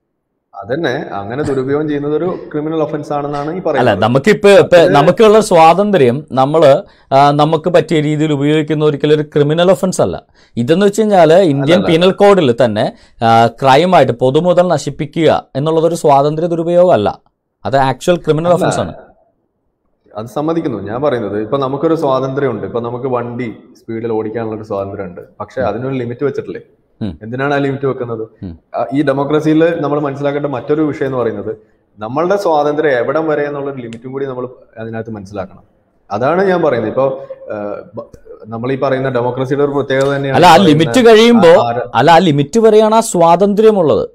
അതന്നെ അങ്ങനെ ദുരുപയോഗം ചെയ്യുന്നത് ഒരു ക്രിമിനൽ ഒഫൻസ് ആണെന്നാണ് ഈ പറയുന്നത് അല്ല നമുക്ക് ഇപ്പൊ നമുക്കുള്ള സ്വാതന്ത്ര്യം നമ്മൾ നമുക്ക് പറ്റിയ രീതിയിൽ ഉപയോഗിക്കുന്ന ഒരിക്കലും ഒരു ക്രിമിനൽ ഒഫൻസ് അല്ല ഇതെന്ന് വെച്ച് കഴിഞ്ഞാല് ഇന്ത്യൻ പീനൽ കോഡിൽ തന്നെ ക്രൈമായിട്ട് പൊതുമുതൽ നശിപ്പിക്കുക എന്നുള്ളതൊരു സ്വാതന്ത്ര്യ ദുരുപയോഗമല്ല അത് ആക്ച്വൽ ക്രിമിനൽ ഒഫൻസ് ആണ് അത് സമ്മതിക്കുന്നു ഞാൻ പറയുന്നത് ഇപ്പൊ നമുക്കൊരു ഉണ്ട് ഇപ്പൊ നമുക്ക് വണ്ടി സ്പീഡിൽ ഓടിക്കാനുള്ള ഒരു ഉണ്ട് പക്ഷെ അതിനൊരു ലിമിറ്റ് വെച്ചിട്ടില്ലേ എന്തിനാണ് ആ ലിമിറ്റ് വെക്കുന്നത് ഈ ഡെമോക്രസിയിൽ നമ്മൾ മനസ്സിലാക്കേണ്ട മറ്റൊരു വിഷയം എന്ന് പറയുന്നത് നമ്മളുടെ സ്വാതന്ത്ര്യം എവിടം വരെ എന്നുള്ള ലിമിറ്റും കൂടി നമ്മൾ അതിനകത്ത് മനസ്സിലാക്കണം അതാണ് ഞാൻ പറയുന്നത് ഇപ്പൊ നമ്മൾ ഈ പറയുന്ന ഡെമോക്രസിയുടെ ഒരു പ്രത്യേകത തന്നെയാണ് അല്ല ആ ലിമിറ്റ് കഴിയുമ്പോൾ അല്ല ആ ലിമിറ്റ് വരെയാണ് ആ സ്വാതന്ത്ര്യമുള്ളത്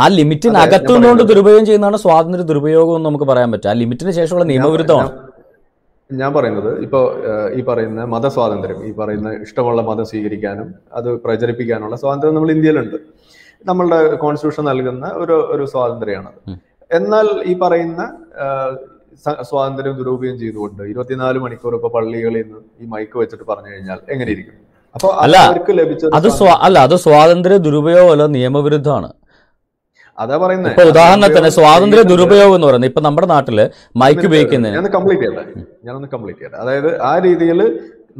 ആ ലിമിറ്റിനകത്തുനിന്നുകൊണ്ട് ദുരുപയോഗം ചെയ്യുന്നതാണ് സ്വാതന്ത്ര്യ ദുരുപയോഗം എന്ന് നമുക്ക് പറയാൻ പറ്റും ആ ലിമിറ്റിന് ശേഷമുള്ള നിയമവിരുദ്ധമാണ് ഞാൻ പറയുന്നത് ഇപ്പോൾ ഈ പറയുന്ന മതസ്വാതന്ത്ര്യം ഈ പറയുന്ന ഇഷ്ടമുള്ള മതം സ്വീകരിക്കാനും അത് പ്രചരിപ്പിക്കാനുള്ള സ്വാതന്ത്ര്യം നമ്മൾ ഇന്ത്യയിലുണ്ട് നമ്മളുടെ കോൺസ്റ്റിറ്റ്യൂഷൻ നൽകുന്ന ഒരു ഒരു സ്വാതന്ത്ര്യമാണത് എന്നാൽ ഈ പറയുന്ന സ്വാതന്ത്ര്യം ദുരുപയോഗം ചെയ്തുകൊണ്ട് ഇരുപത്തിനാല് മണിക്കൂർ ഇപ്പൊ പള്ളികളിൽ നിന്ന് ഈ മൈക്ക് വെച്ചിട്ട് പറഞ്ഞു കഴിഞ്ഞാൽ എങ്ങനെയിരിക്കും അപ്പൊ അല്ല അത് അല്ല അത് സ്വാതന്ത്ര്യ ദുരുപയോഗമല്ല നിയമവിരുദ്ധമാണ് അതാ പറയുന്നത് ഉദാഹരണത്തിന് സ്വാതന്ത്ര്യ ദുരുപയോഗം എന്ന് പറയുന്നത് ഇപ്പൊ നമ്മുടെ നാട്ടില് മൈക്ക് ഉപയോഗിക്കുന്നത് ഞാൻ കംപ്ലീറ്റ് ചെയ്യട്ടെ ഞാനൊന്ന് കംപ്ലീറ്റ് ചെയ്യട്ടെ അതായത് ആ രീതിയിൽ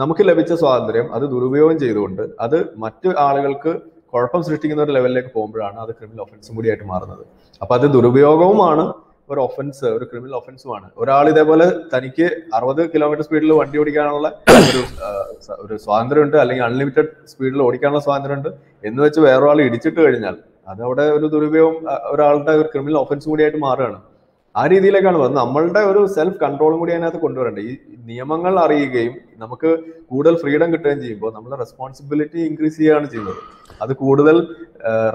നമുക്ക് ലഭിച്ച സ്വാതന്ത്ര്യം അത് ദുരുപയോഗം ചെയ്തുകൊണ്ട് അത് മറ്റു ആളുകൾക്ക് കുഴപ്പം സൃഷ്ടിക്കുന്ന ഒരു ലെവലിലേക്ക് പോകുമ്പോഴാണ് അത് ക്രിമിനൽ ഒഫൻസും കൂടിയായിട്ട് മാറുന്നത് അപ്പൊ അത് ദുരുപയോഗവുമാണ് ഒരു ഒഫൻസ് ഒരു ക്രിമിനൽ ഒഫൻസുമാണ് ഒരാൾ ഇതേപോലെ തനിക്ക് അറുപത് കിലോമീറ്റർ സ്പീഡിൽ വണ്ടി ഓടിക്കാനുള്ള ഒരു ഒരു സ്വാതന്ത്ര്യമുണ്ട് അല്ലെങ്കിൽ അൺലിമിറ്റഡ് സ്പീഡിൽ ഓടിക്കാനുള്ള സ്വാതന്ത്ര്യമുണ്ട് എന്ന് വെച്ച് വേറെ ഇടിച്ചിട്ട് കഴിഞ്ഞാൽ അതവിടെ ഒരു ദുരുപയോഗം ഒരാളുടെ ഒരു ക്രിമിനൽ ഒഫൻസ് കൂടിയായിട്ട് മാറുകയാണ് ആ രീതിയിലേക്കാണ് വരുന്നത് നമ്മളുടെ ഒരു സെൽഫ് കൺട്രോളും കൂടി അതിനകത്ത് കൊണ്ടുവരേണ്ടത് ഈ നിയമങ്ങൾ അറിയുകയും നമുക്ക് കൂടുതൽ ഫ്രീഡം കിട്ടുകയും ചെയ്യുമ്പോൾ നമ്മുടെ റെസ്പോൺസിബിലിറ്റി ഇൻക്രീസ് ചെയ്യുകയാണ് ചെയ്യുന്നത് അത് കൂടുതൽ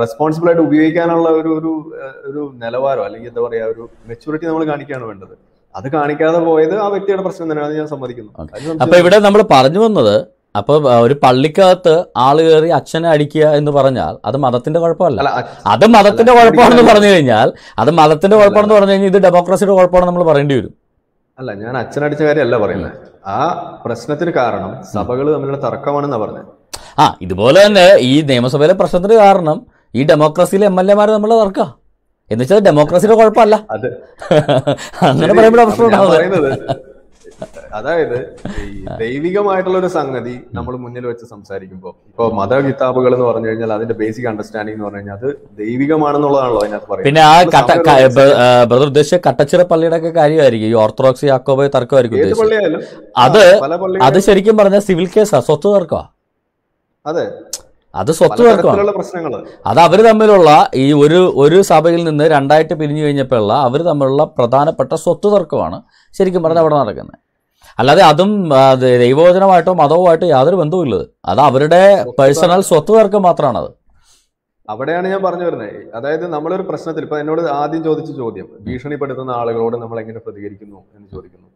റെസ്പോൺസിബിൾ ആയിട്ട് ഉപയോഗിക്കാനുള്ള ഒരു ഒരു ഒരു നിലവാരം അല്ലെങ്കിൽ എന്താ പറയുക ഒരു മെച്ചൂരിറ്റി നമ്മൾ കാണിക്കുകയാണ് വേണ്ടത് അത് കാണിക്കാതെ പോയത് ആ വ്യക്തിയുടെ പ്രശ്നം തന്നെയാണ് ഞാൻ സമ്മതിക്കുന്നത് അപ്പൊ ഇവിടെ നമ്മൾ പറഞ്ഞു വന്നത് അപ്പോൾ ഒരു പള്ളിക്കകത്ത് ആള് കയറി അച്ഛനെ അടിക്കുക എന്ന് പറഞ്ഞാൽ അത് മതത്തിന്റെ കുഴപ്പമല്ല അത് മതത്തിന്റെ കുഴപ്പമാണെന്ന് പറഞ്ഞു കഴിഞ്ഞാൽ അത് മതത്തിന്റെ കുഴപ്പമാണെന്ന് പറഞ്ഞു കഴിഞ്ഞാൽ ഇത് ഡെമോക്രസിയുടെ കുഴപ്പമാണ് നമ്മൾ പറയേണ്ടി വരും അല്ല ഞാൻ അച്ഛനടിച്ച കാര്യമല്ല പറയുന്നത് ആ പ്രശ്നത്തിന് കാരണം സഭകൾ തമ്മിലുള്ള തർക്കമാണെന്നാണ് പറഞ്ഞത് ആ ഇതുപോലെ തന്നെ ഈ നിയമസഭയിലെ പ്രശ്നത്തിന് കാരണം ഈ ഡെമോക്രസിയിലെ എം എൽ എമാർ നമ്മൾ തർക്കാം എന്നുവെച്ചാൽ ഡെമോക്രസിയുടെ കുഴപ്പമല്ല അങ്ങനെ പറയുമ്പോൾ പ്രശ്നം ഉണ്ടാവുന്നത് അതായത് ഈ ദൈവികമായിട്ടുള്ള ഒരു സംഗതി നമ്മൾ മുന്നിൽ വെച്ച് സംസാരിക്കുമ്പോൾ ഇപ്പൊ മത കിതാബുകൾ എന്ന് പറഞ്ഞു കഴിഞ്ഞാൽ അതിന്റെ ബേസിക് അണ്ടർസ്റ്റാൻഡിംഗ് എന്ന് പറഞ്ഞു കഴിഞ്ഞാൽ അത് ദൈവികമാണെന്നുള്ളതാണല്ലോ അതിനകത്ത് പറയുന്നത് പിന്നെ ആ ബ്രദർ ഉദ്ദേശിച്ച കട്ടച്ചിറ പള്ളിയുടെ ഒക്കെ കാര്യമായിരിക്കും ഈ ഓർത്തഡോക്സ് യാക്കോബോ തർക്കമായിരിക്കും അത് അത് ശരിക്കും പറഞ്ഞാൽ സിവിൽ കേസാ സ്വത്ത് തർക്കമാ അതെ അത് സ്വത്ത് തർക്കമാണ് അത് അവർ തമ്മിലുള്ള ഈ ഒരു ഒരു സഭയിൽ നിന്ന് രണ്ടായിട്ട് പിരിഞ്ഞു കഴിഞ്ഞപ്പോഴുള്ള അവർ തമ്മിലുള്ള പ്രധാനപ്പെട്ട സ്വത്ത് തർക്കമാണ് ശരിക്കും പറഞ്ഞാൽ അവിടെ നടക്കുന്നത് അല്ലാതെ അതും ദൈവവചനമായിട്ടോ മതവുമായിട്ടോ യാതൊരു ബന്ധവുമില്ലത് അത് അവരുടെ പേഴ്സണൽ സ്വത്ത് തർക്കം മാത്രമാണത് അവിടെയാണ് ഞാൻ പറഞ്ഞു വരുന്നത് അതായത് നമ്മളൊരു പ്രശ്നത്തിൽ ഇപ്പൊ എന്നോട് ആദ്യം ചോദിച്ച ചോദ്യം ഭീഷണിപ്പെടുത്തുന്ന ആളുകളോട് നമ്മൾ എങ്ങനെ പ്രതികരിക്കുന്നു എന്ന് ചോദിക്കുന്നു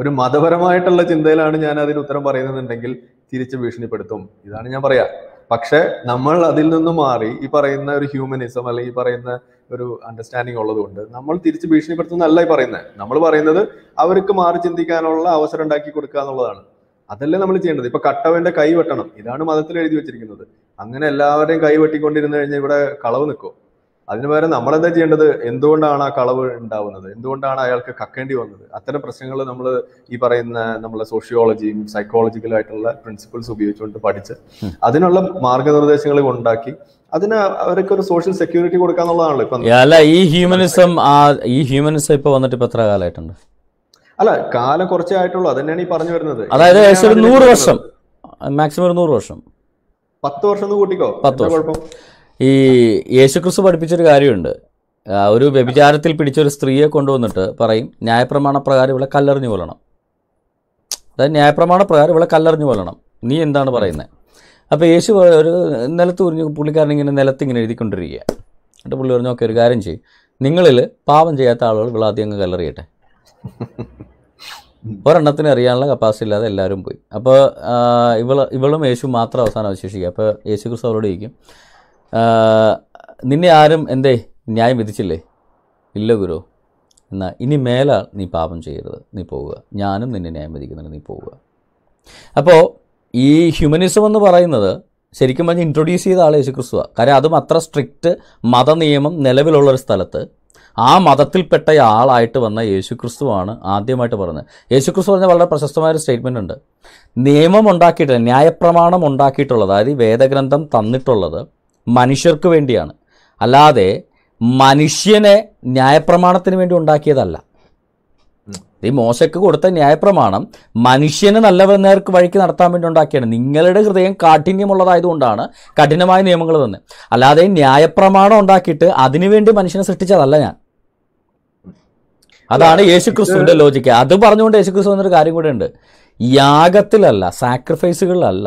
ഒരു മതപരമായിട്ടുള്ള ചിന്തയിലാണ് ഞാൻ അതിന് ഉത്തരം പറയുന്നുണ്ടെങ്കിൽ തിരിച്ച് ഭീഷണിപ്പെടുത്തും ഇതാണ് ഞാൻ പറയാ പക്ഷെ നമ്മൾ അതിൽ നിന്ന് മാറി ഈ പറയുന്ന ഒരു ഹ്യൂമനിസം അല്ലെങ്കിൽ ഈ പറയുന്ന ഒരു അണ്ടർസ്റ്റാൻഡിങ് ഉള്ളതുകൊണ്ട് നമ്മൾ തിരിച്ച് ഭീഷണിപ്പെടുത്തുന്നല്ല ഈ പറയുന്നത് നമ്മൾ പറയുന്നത് അവർക്ക് മാറി ചിന്തിക്കാനുള്ള അവസരം ഉണ്ടാക്കി കൊടുക്കുക എന്നുള്ളതാണ് അതല്ലേ നമ്മൾ ചെയ്യേണ്ടത് ഇപ്പൊ കട്ടവന്റെ കൈ വെട്ടണം ഇതാണ് മതത്തിൽ എഴുതി വെച്ചിരിക്കുന്നത് അങ്ങനെ എല്ലാവരുടെയും കൈ വെട്ടിക്കൊണ്ടിരുന്നു കഴിഞ്ഞാൽ ഇവിടെ കളവ് നിൽക്കും അതിനു പകരം എന്താ ചെയ്യേണ്ടത് എന്തുകൊണ്ടാണ് ആ കളവ് ഉണ്ടാവുന്നത് എന്തുകൊണ്ടാണ് അയാൾക്ക് കക്കേണ്ടി വന്നത് അത്തരം പ്രശ്നങ്ങൾ നമ്മൾ ഈ പറയുന്ന നമ്മളെ സോഷ്യോളജിയും സൈക്കോളജിക്കലായിട്ടുള്ള പ്രിൻസിപ്പിൾസ് ഉപയോഗിച്ചുകൊണ്ട് പഠിച്ച് അതിനുള്ള മാർഗനിർദ്ദേശങ്ങൾ ഉണ്ടാക്കി അതിന് അവർക്ക് ഒരു സോഷ്യൽ സെക്യൂരിറ്റി കൊടുക്കാന്നുള്ളതാണല്ലോ ഇപ്പം അല്ല ഈ ഹ്യൂമനിസം ഈ ഹ്യൂമനിസം ഇപ്പൊ വന്നിട്ട് ഇപ്പൊ എത്ര കാലമായിട്ടുണ്ട് അല്ല കാലം കുറച്ചേ ആയിട്ടുള്ളൂ ഈ പറഞ്ഞു വരുന്നത് അതായത് ഒരു നൂറ് വർഷം മാക്സിമം ഒരു നൂറ് വർഷം പത്ത് വർഷം കൂട്ടിക്കോ പത്ത് കുഴപ്പം ഈ യേശുക്രിസ്തു പഠിപ്പിച്ചൊരു കാര്യമുണ്ട് ഒരു വ്യഭിചാരത്തിൽ പിടിച്ചൊരു സ്ത്രീയെ കൊണ്ടുവന്നിട്ട് പറയും ന്യായപ്രമാണ പ്രകാരം ഇവിടെ കല്ലെറിഞ്ഞു കൊല്ലണം അതായത് ന്യായപ്രമാണ പ്രകാരം ഇവിടെ കല്ലെറിഞ്ഞു കൊല്ലണം നീ എന്താണ് പറയുന്നത് അപ്പോൾ യേശു ഒരു നിലത്ത് ഉരിഞ്ഞ് പുള്ളിക്കാരൻ ഇങ്ങനെ നിലത്ത് ഇങ്ങനെ എഴുതിക്കൊണ്ടിരിക്കുക എന്നിട്ട് പുള്ളി പറഞ്ഞു ഓക്കെ ഒരു കാര്യം ചെയ്യും നിങ്ങളിൽ പാപം ചെയ്യാത്ത ആളുകൾ വിളാദ്യം അങ്ങ് കല്ലെറിയട്ടെ ഒരെണ്ണത്തിന് അറിയാനുള്ള കപ്പാസിറ്റി ഇല്ലാതെ എല്ലാവരും പോയി അപ്പോൾ ഇവള് ഇവളും യേശു മാത്രം അവസാനം അവശേഷിക്കുക അപ്പോൾ യേശു ക്രിസ്തു അവരോട് ചോദിക്കും നിന്നെ ആരും എന്തേ ന്യായം വിധിച്ചില്ലേ ഇല്ല ഗുരു എന്നാൽ ഇനി മേല നീ പാപം ചെയ്യരുത് നീ പോവുക ഞാനും നിന്നെ ന്യായം വിധിക്കുന്നില്ല നീ പോവുക അപ്പോൾ ഈ ഹ്യൂമനിസം എന്ന് പറയുന്നത് ശരിക്കും പറഞ്ഞാൽ ഇൻട്രൊഡ്യൂസ് ചെയ്ത ആൾ യേശുക്രിസ്തുവാണ് കാര്യം അതും അത്ര സ്ട്രിക്റ്റ് മതനിയമം നിലവിലുള്ളൊരു സ്ഥലത്ത് ആ മതത്തിൽപ്പെട്ട ആളായിട്ട് വന്ന യേശുക്രിസ്തുവാണ് ആദ്യമായിട്ട് പറഞ്ഞത് യേശുക്രിസ്തു പറഞ്ഞ വളരെ പ്രശസ്തമായൊരു സ്റ്റേറ്റ്മെൻ്റ് ഉണ്ട് നിയമം ഉണ്ടാക്കിയിട്ടില്ല ന്യായപ്രമാണം ഉണ്ടാക്കിയിട്ടുള്ളത് അതായത് വേദഗ്രന്ഥം തന്നിട്ടുള്ളത് മനുഷ്യർക്ക് വേണ്ടിയാണ് അല്ലാതെ മനുഷ്യനെ ന്യായപ്രമാണത്തിന് വേണ്ടി ഉണ്ടാക്കിയതല്ല ഈ മോശയ്ക്ക് കൊടുത്ത ന്യായപ്രമാണം മനുഷ്യന് നേർക്ക് വഴിക്ക് നടത്താൻ വേണ്ടി ഉണ്ടാക്കിയാണ് നിങ്ങളുടെ ഹൃദയം കാഠിന്യമുള്ളതായതുകൊണ്ടാണ് കഠിനമായ നിയമങ്ങൾ തന്നെ അല്ലാതെ ന്യായപ്രമാണം ഉണ്ടാക്കിയിട്ട് അതിനുവേണ്ടി മനുഷ്യനെ സൃഷ്ടിച്ചതല്ല ഞാൻ അതാണ് യേശു ക്രിസ്തുവിൻ്റെ ലോജിക്ക് അത് പറഞ്ഞുകൊണ്ട് യേശു എന്നൊരു കാര്യം കൂടെ ഉണ്ട് യാഗത്തിലല്ല സാക്രിഫൈസുകളിലല്ല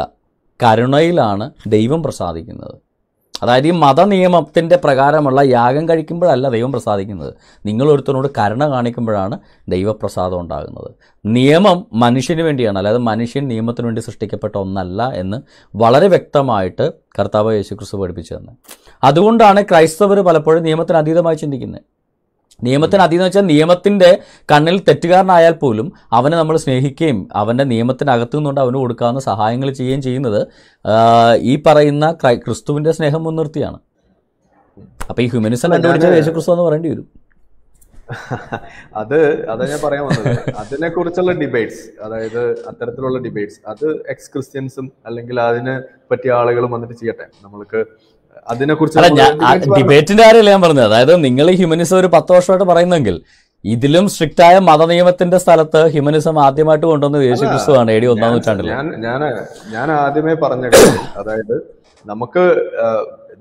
കരുണയിലാണ് ദൈവം പ്രസാദിക്കുന്നത് അതായത് ഈ മതനിയമത്തിൻ്റെ പ്രകാരമുള്ള യാഗം കഴിക്കുമ്പോഴല്ല ദൈവം പ്രസാദിക്കുന്നത് നിങ്ങളൊരുത്തനോട് കരുണ കാണിക്കുമ്പോഴാണ് ദൈവപ്രസാദം ഉണ്ടാകുന്നത് നിയമം മനുഷ്യന് വേണ്ടിയാണ് അല്ലാതെ മനുഷ്യൻ നിയമത്തിന് വേണ്ടി സൃഷ്ടിക്കപ്പെട്ട ഒന്നല്ല എന്ന് വളരെ വ്യക്തമായിട്ട് കർത്താവ് യേശുക്രിസ്തു പഠിപ്പിച്ചു തന്നെ അതുകൊണ്ടാണ് ക്രൈസ്തവർ പലപ്പോഴും നിയമത്തിന് അതീതമായി ചിന്തിക്കുന്നത് നിയമത്തിന് അതീന്ന് വെച്ചാൽ നിയമത്തിന്റെ കണ്ണിൽ തെറ്റുകാരനായാൽ പോലും അവനെ നമ്മൾ സ്നേഹിക്കുകയും അവന്റെ നിയമത്തിനകത്തു നിന്നുകൊണ്ട് അവന് കൊടുക്കാവുന്ന സഹായങ്ങൾ ചെയ്യുകയും ചെയ്യുന്നത് ഈ പറയുന്ന ക്രിസ്തുവിന്റെ സ്നേഹം മുൻനിർത്തിയാണ് അപ്പോൾ ഈ ഹ്യൂമനിസം കണ്ടുപിടിച്ച യേശുക്രിസ്തു എന്ന് പറയേണ്ടി വരും അത് അത് ഞാൻ പറയാൻ വന്നത് അതിനെ കുറിച്ചുള്ള ഡിബേറ്റ്സ് അതായത് അത്തരത്തിലുള്ള ഡിബേറ്റ്സ് അത് എക്സ് ക്രിസ്ത്യൻസും അല്ലെങ്കിൽ അതിന് പറ്റിയ ആളുകളും വന്നിട്ട് ചെയ്യട്ടെ നമ്മൾക്ക് അതിനെക്കുറിച്ച് ഡിബേറ്റിന്റെ കാര്യമല്ല ഞാൻ പറഞ്ഞത് അതായത് നിങ്ങൾ ഹ്യൂമനിസം ഒരു പത്ത് വർഷമായിട്ട് പറയുന്നെങ്കിൽ ഇതിലും സ്ട്രിക്റ്റ് ആയ മതനിയമത്തിന്റെ സ്ഥലത്ത് ഹ്യൂമനിസം ആദ്യമായിട്ട് കൊണ്ടുവന്ന യേശു ക്രിസ്തുവാണ് എ ഡി ഒന്നാം നൂറ്റാണ്ടിൽ ഞാൻ ഞാൻ ആദ്യമേ പറഞ്ഞ അതായത് നമുക്ക്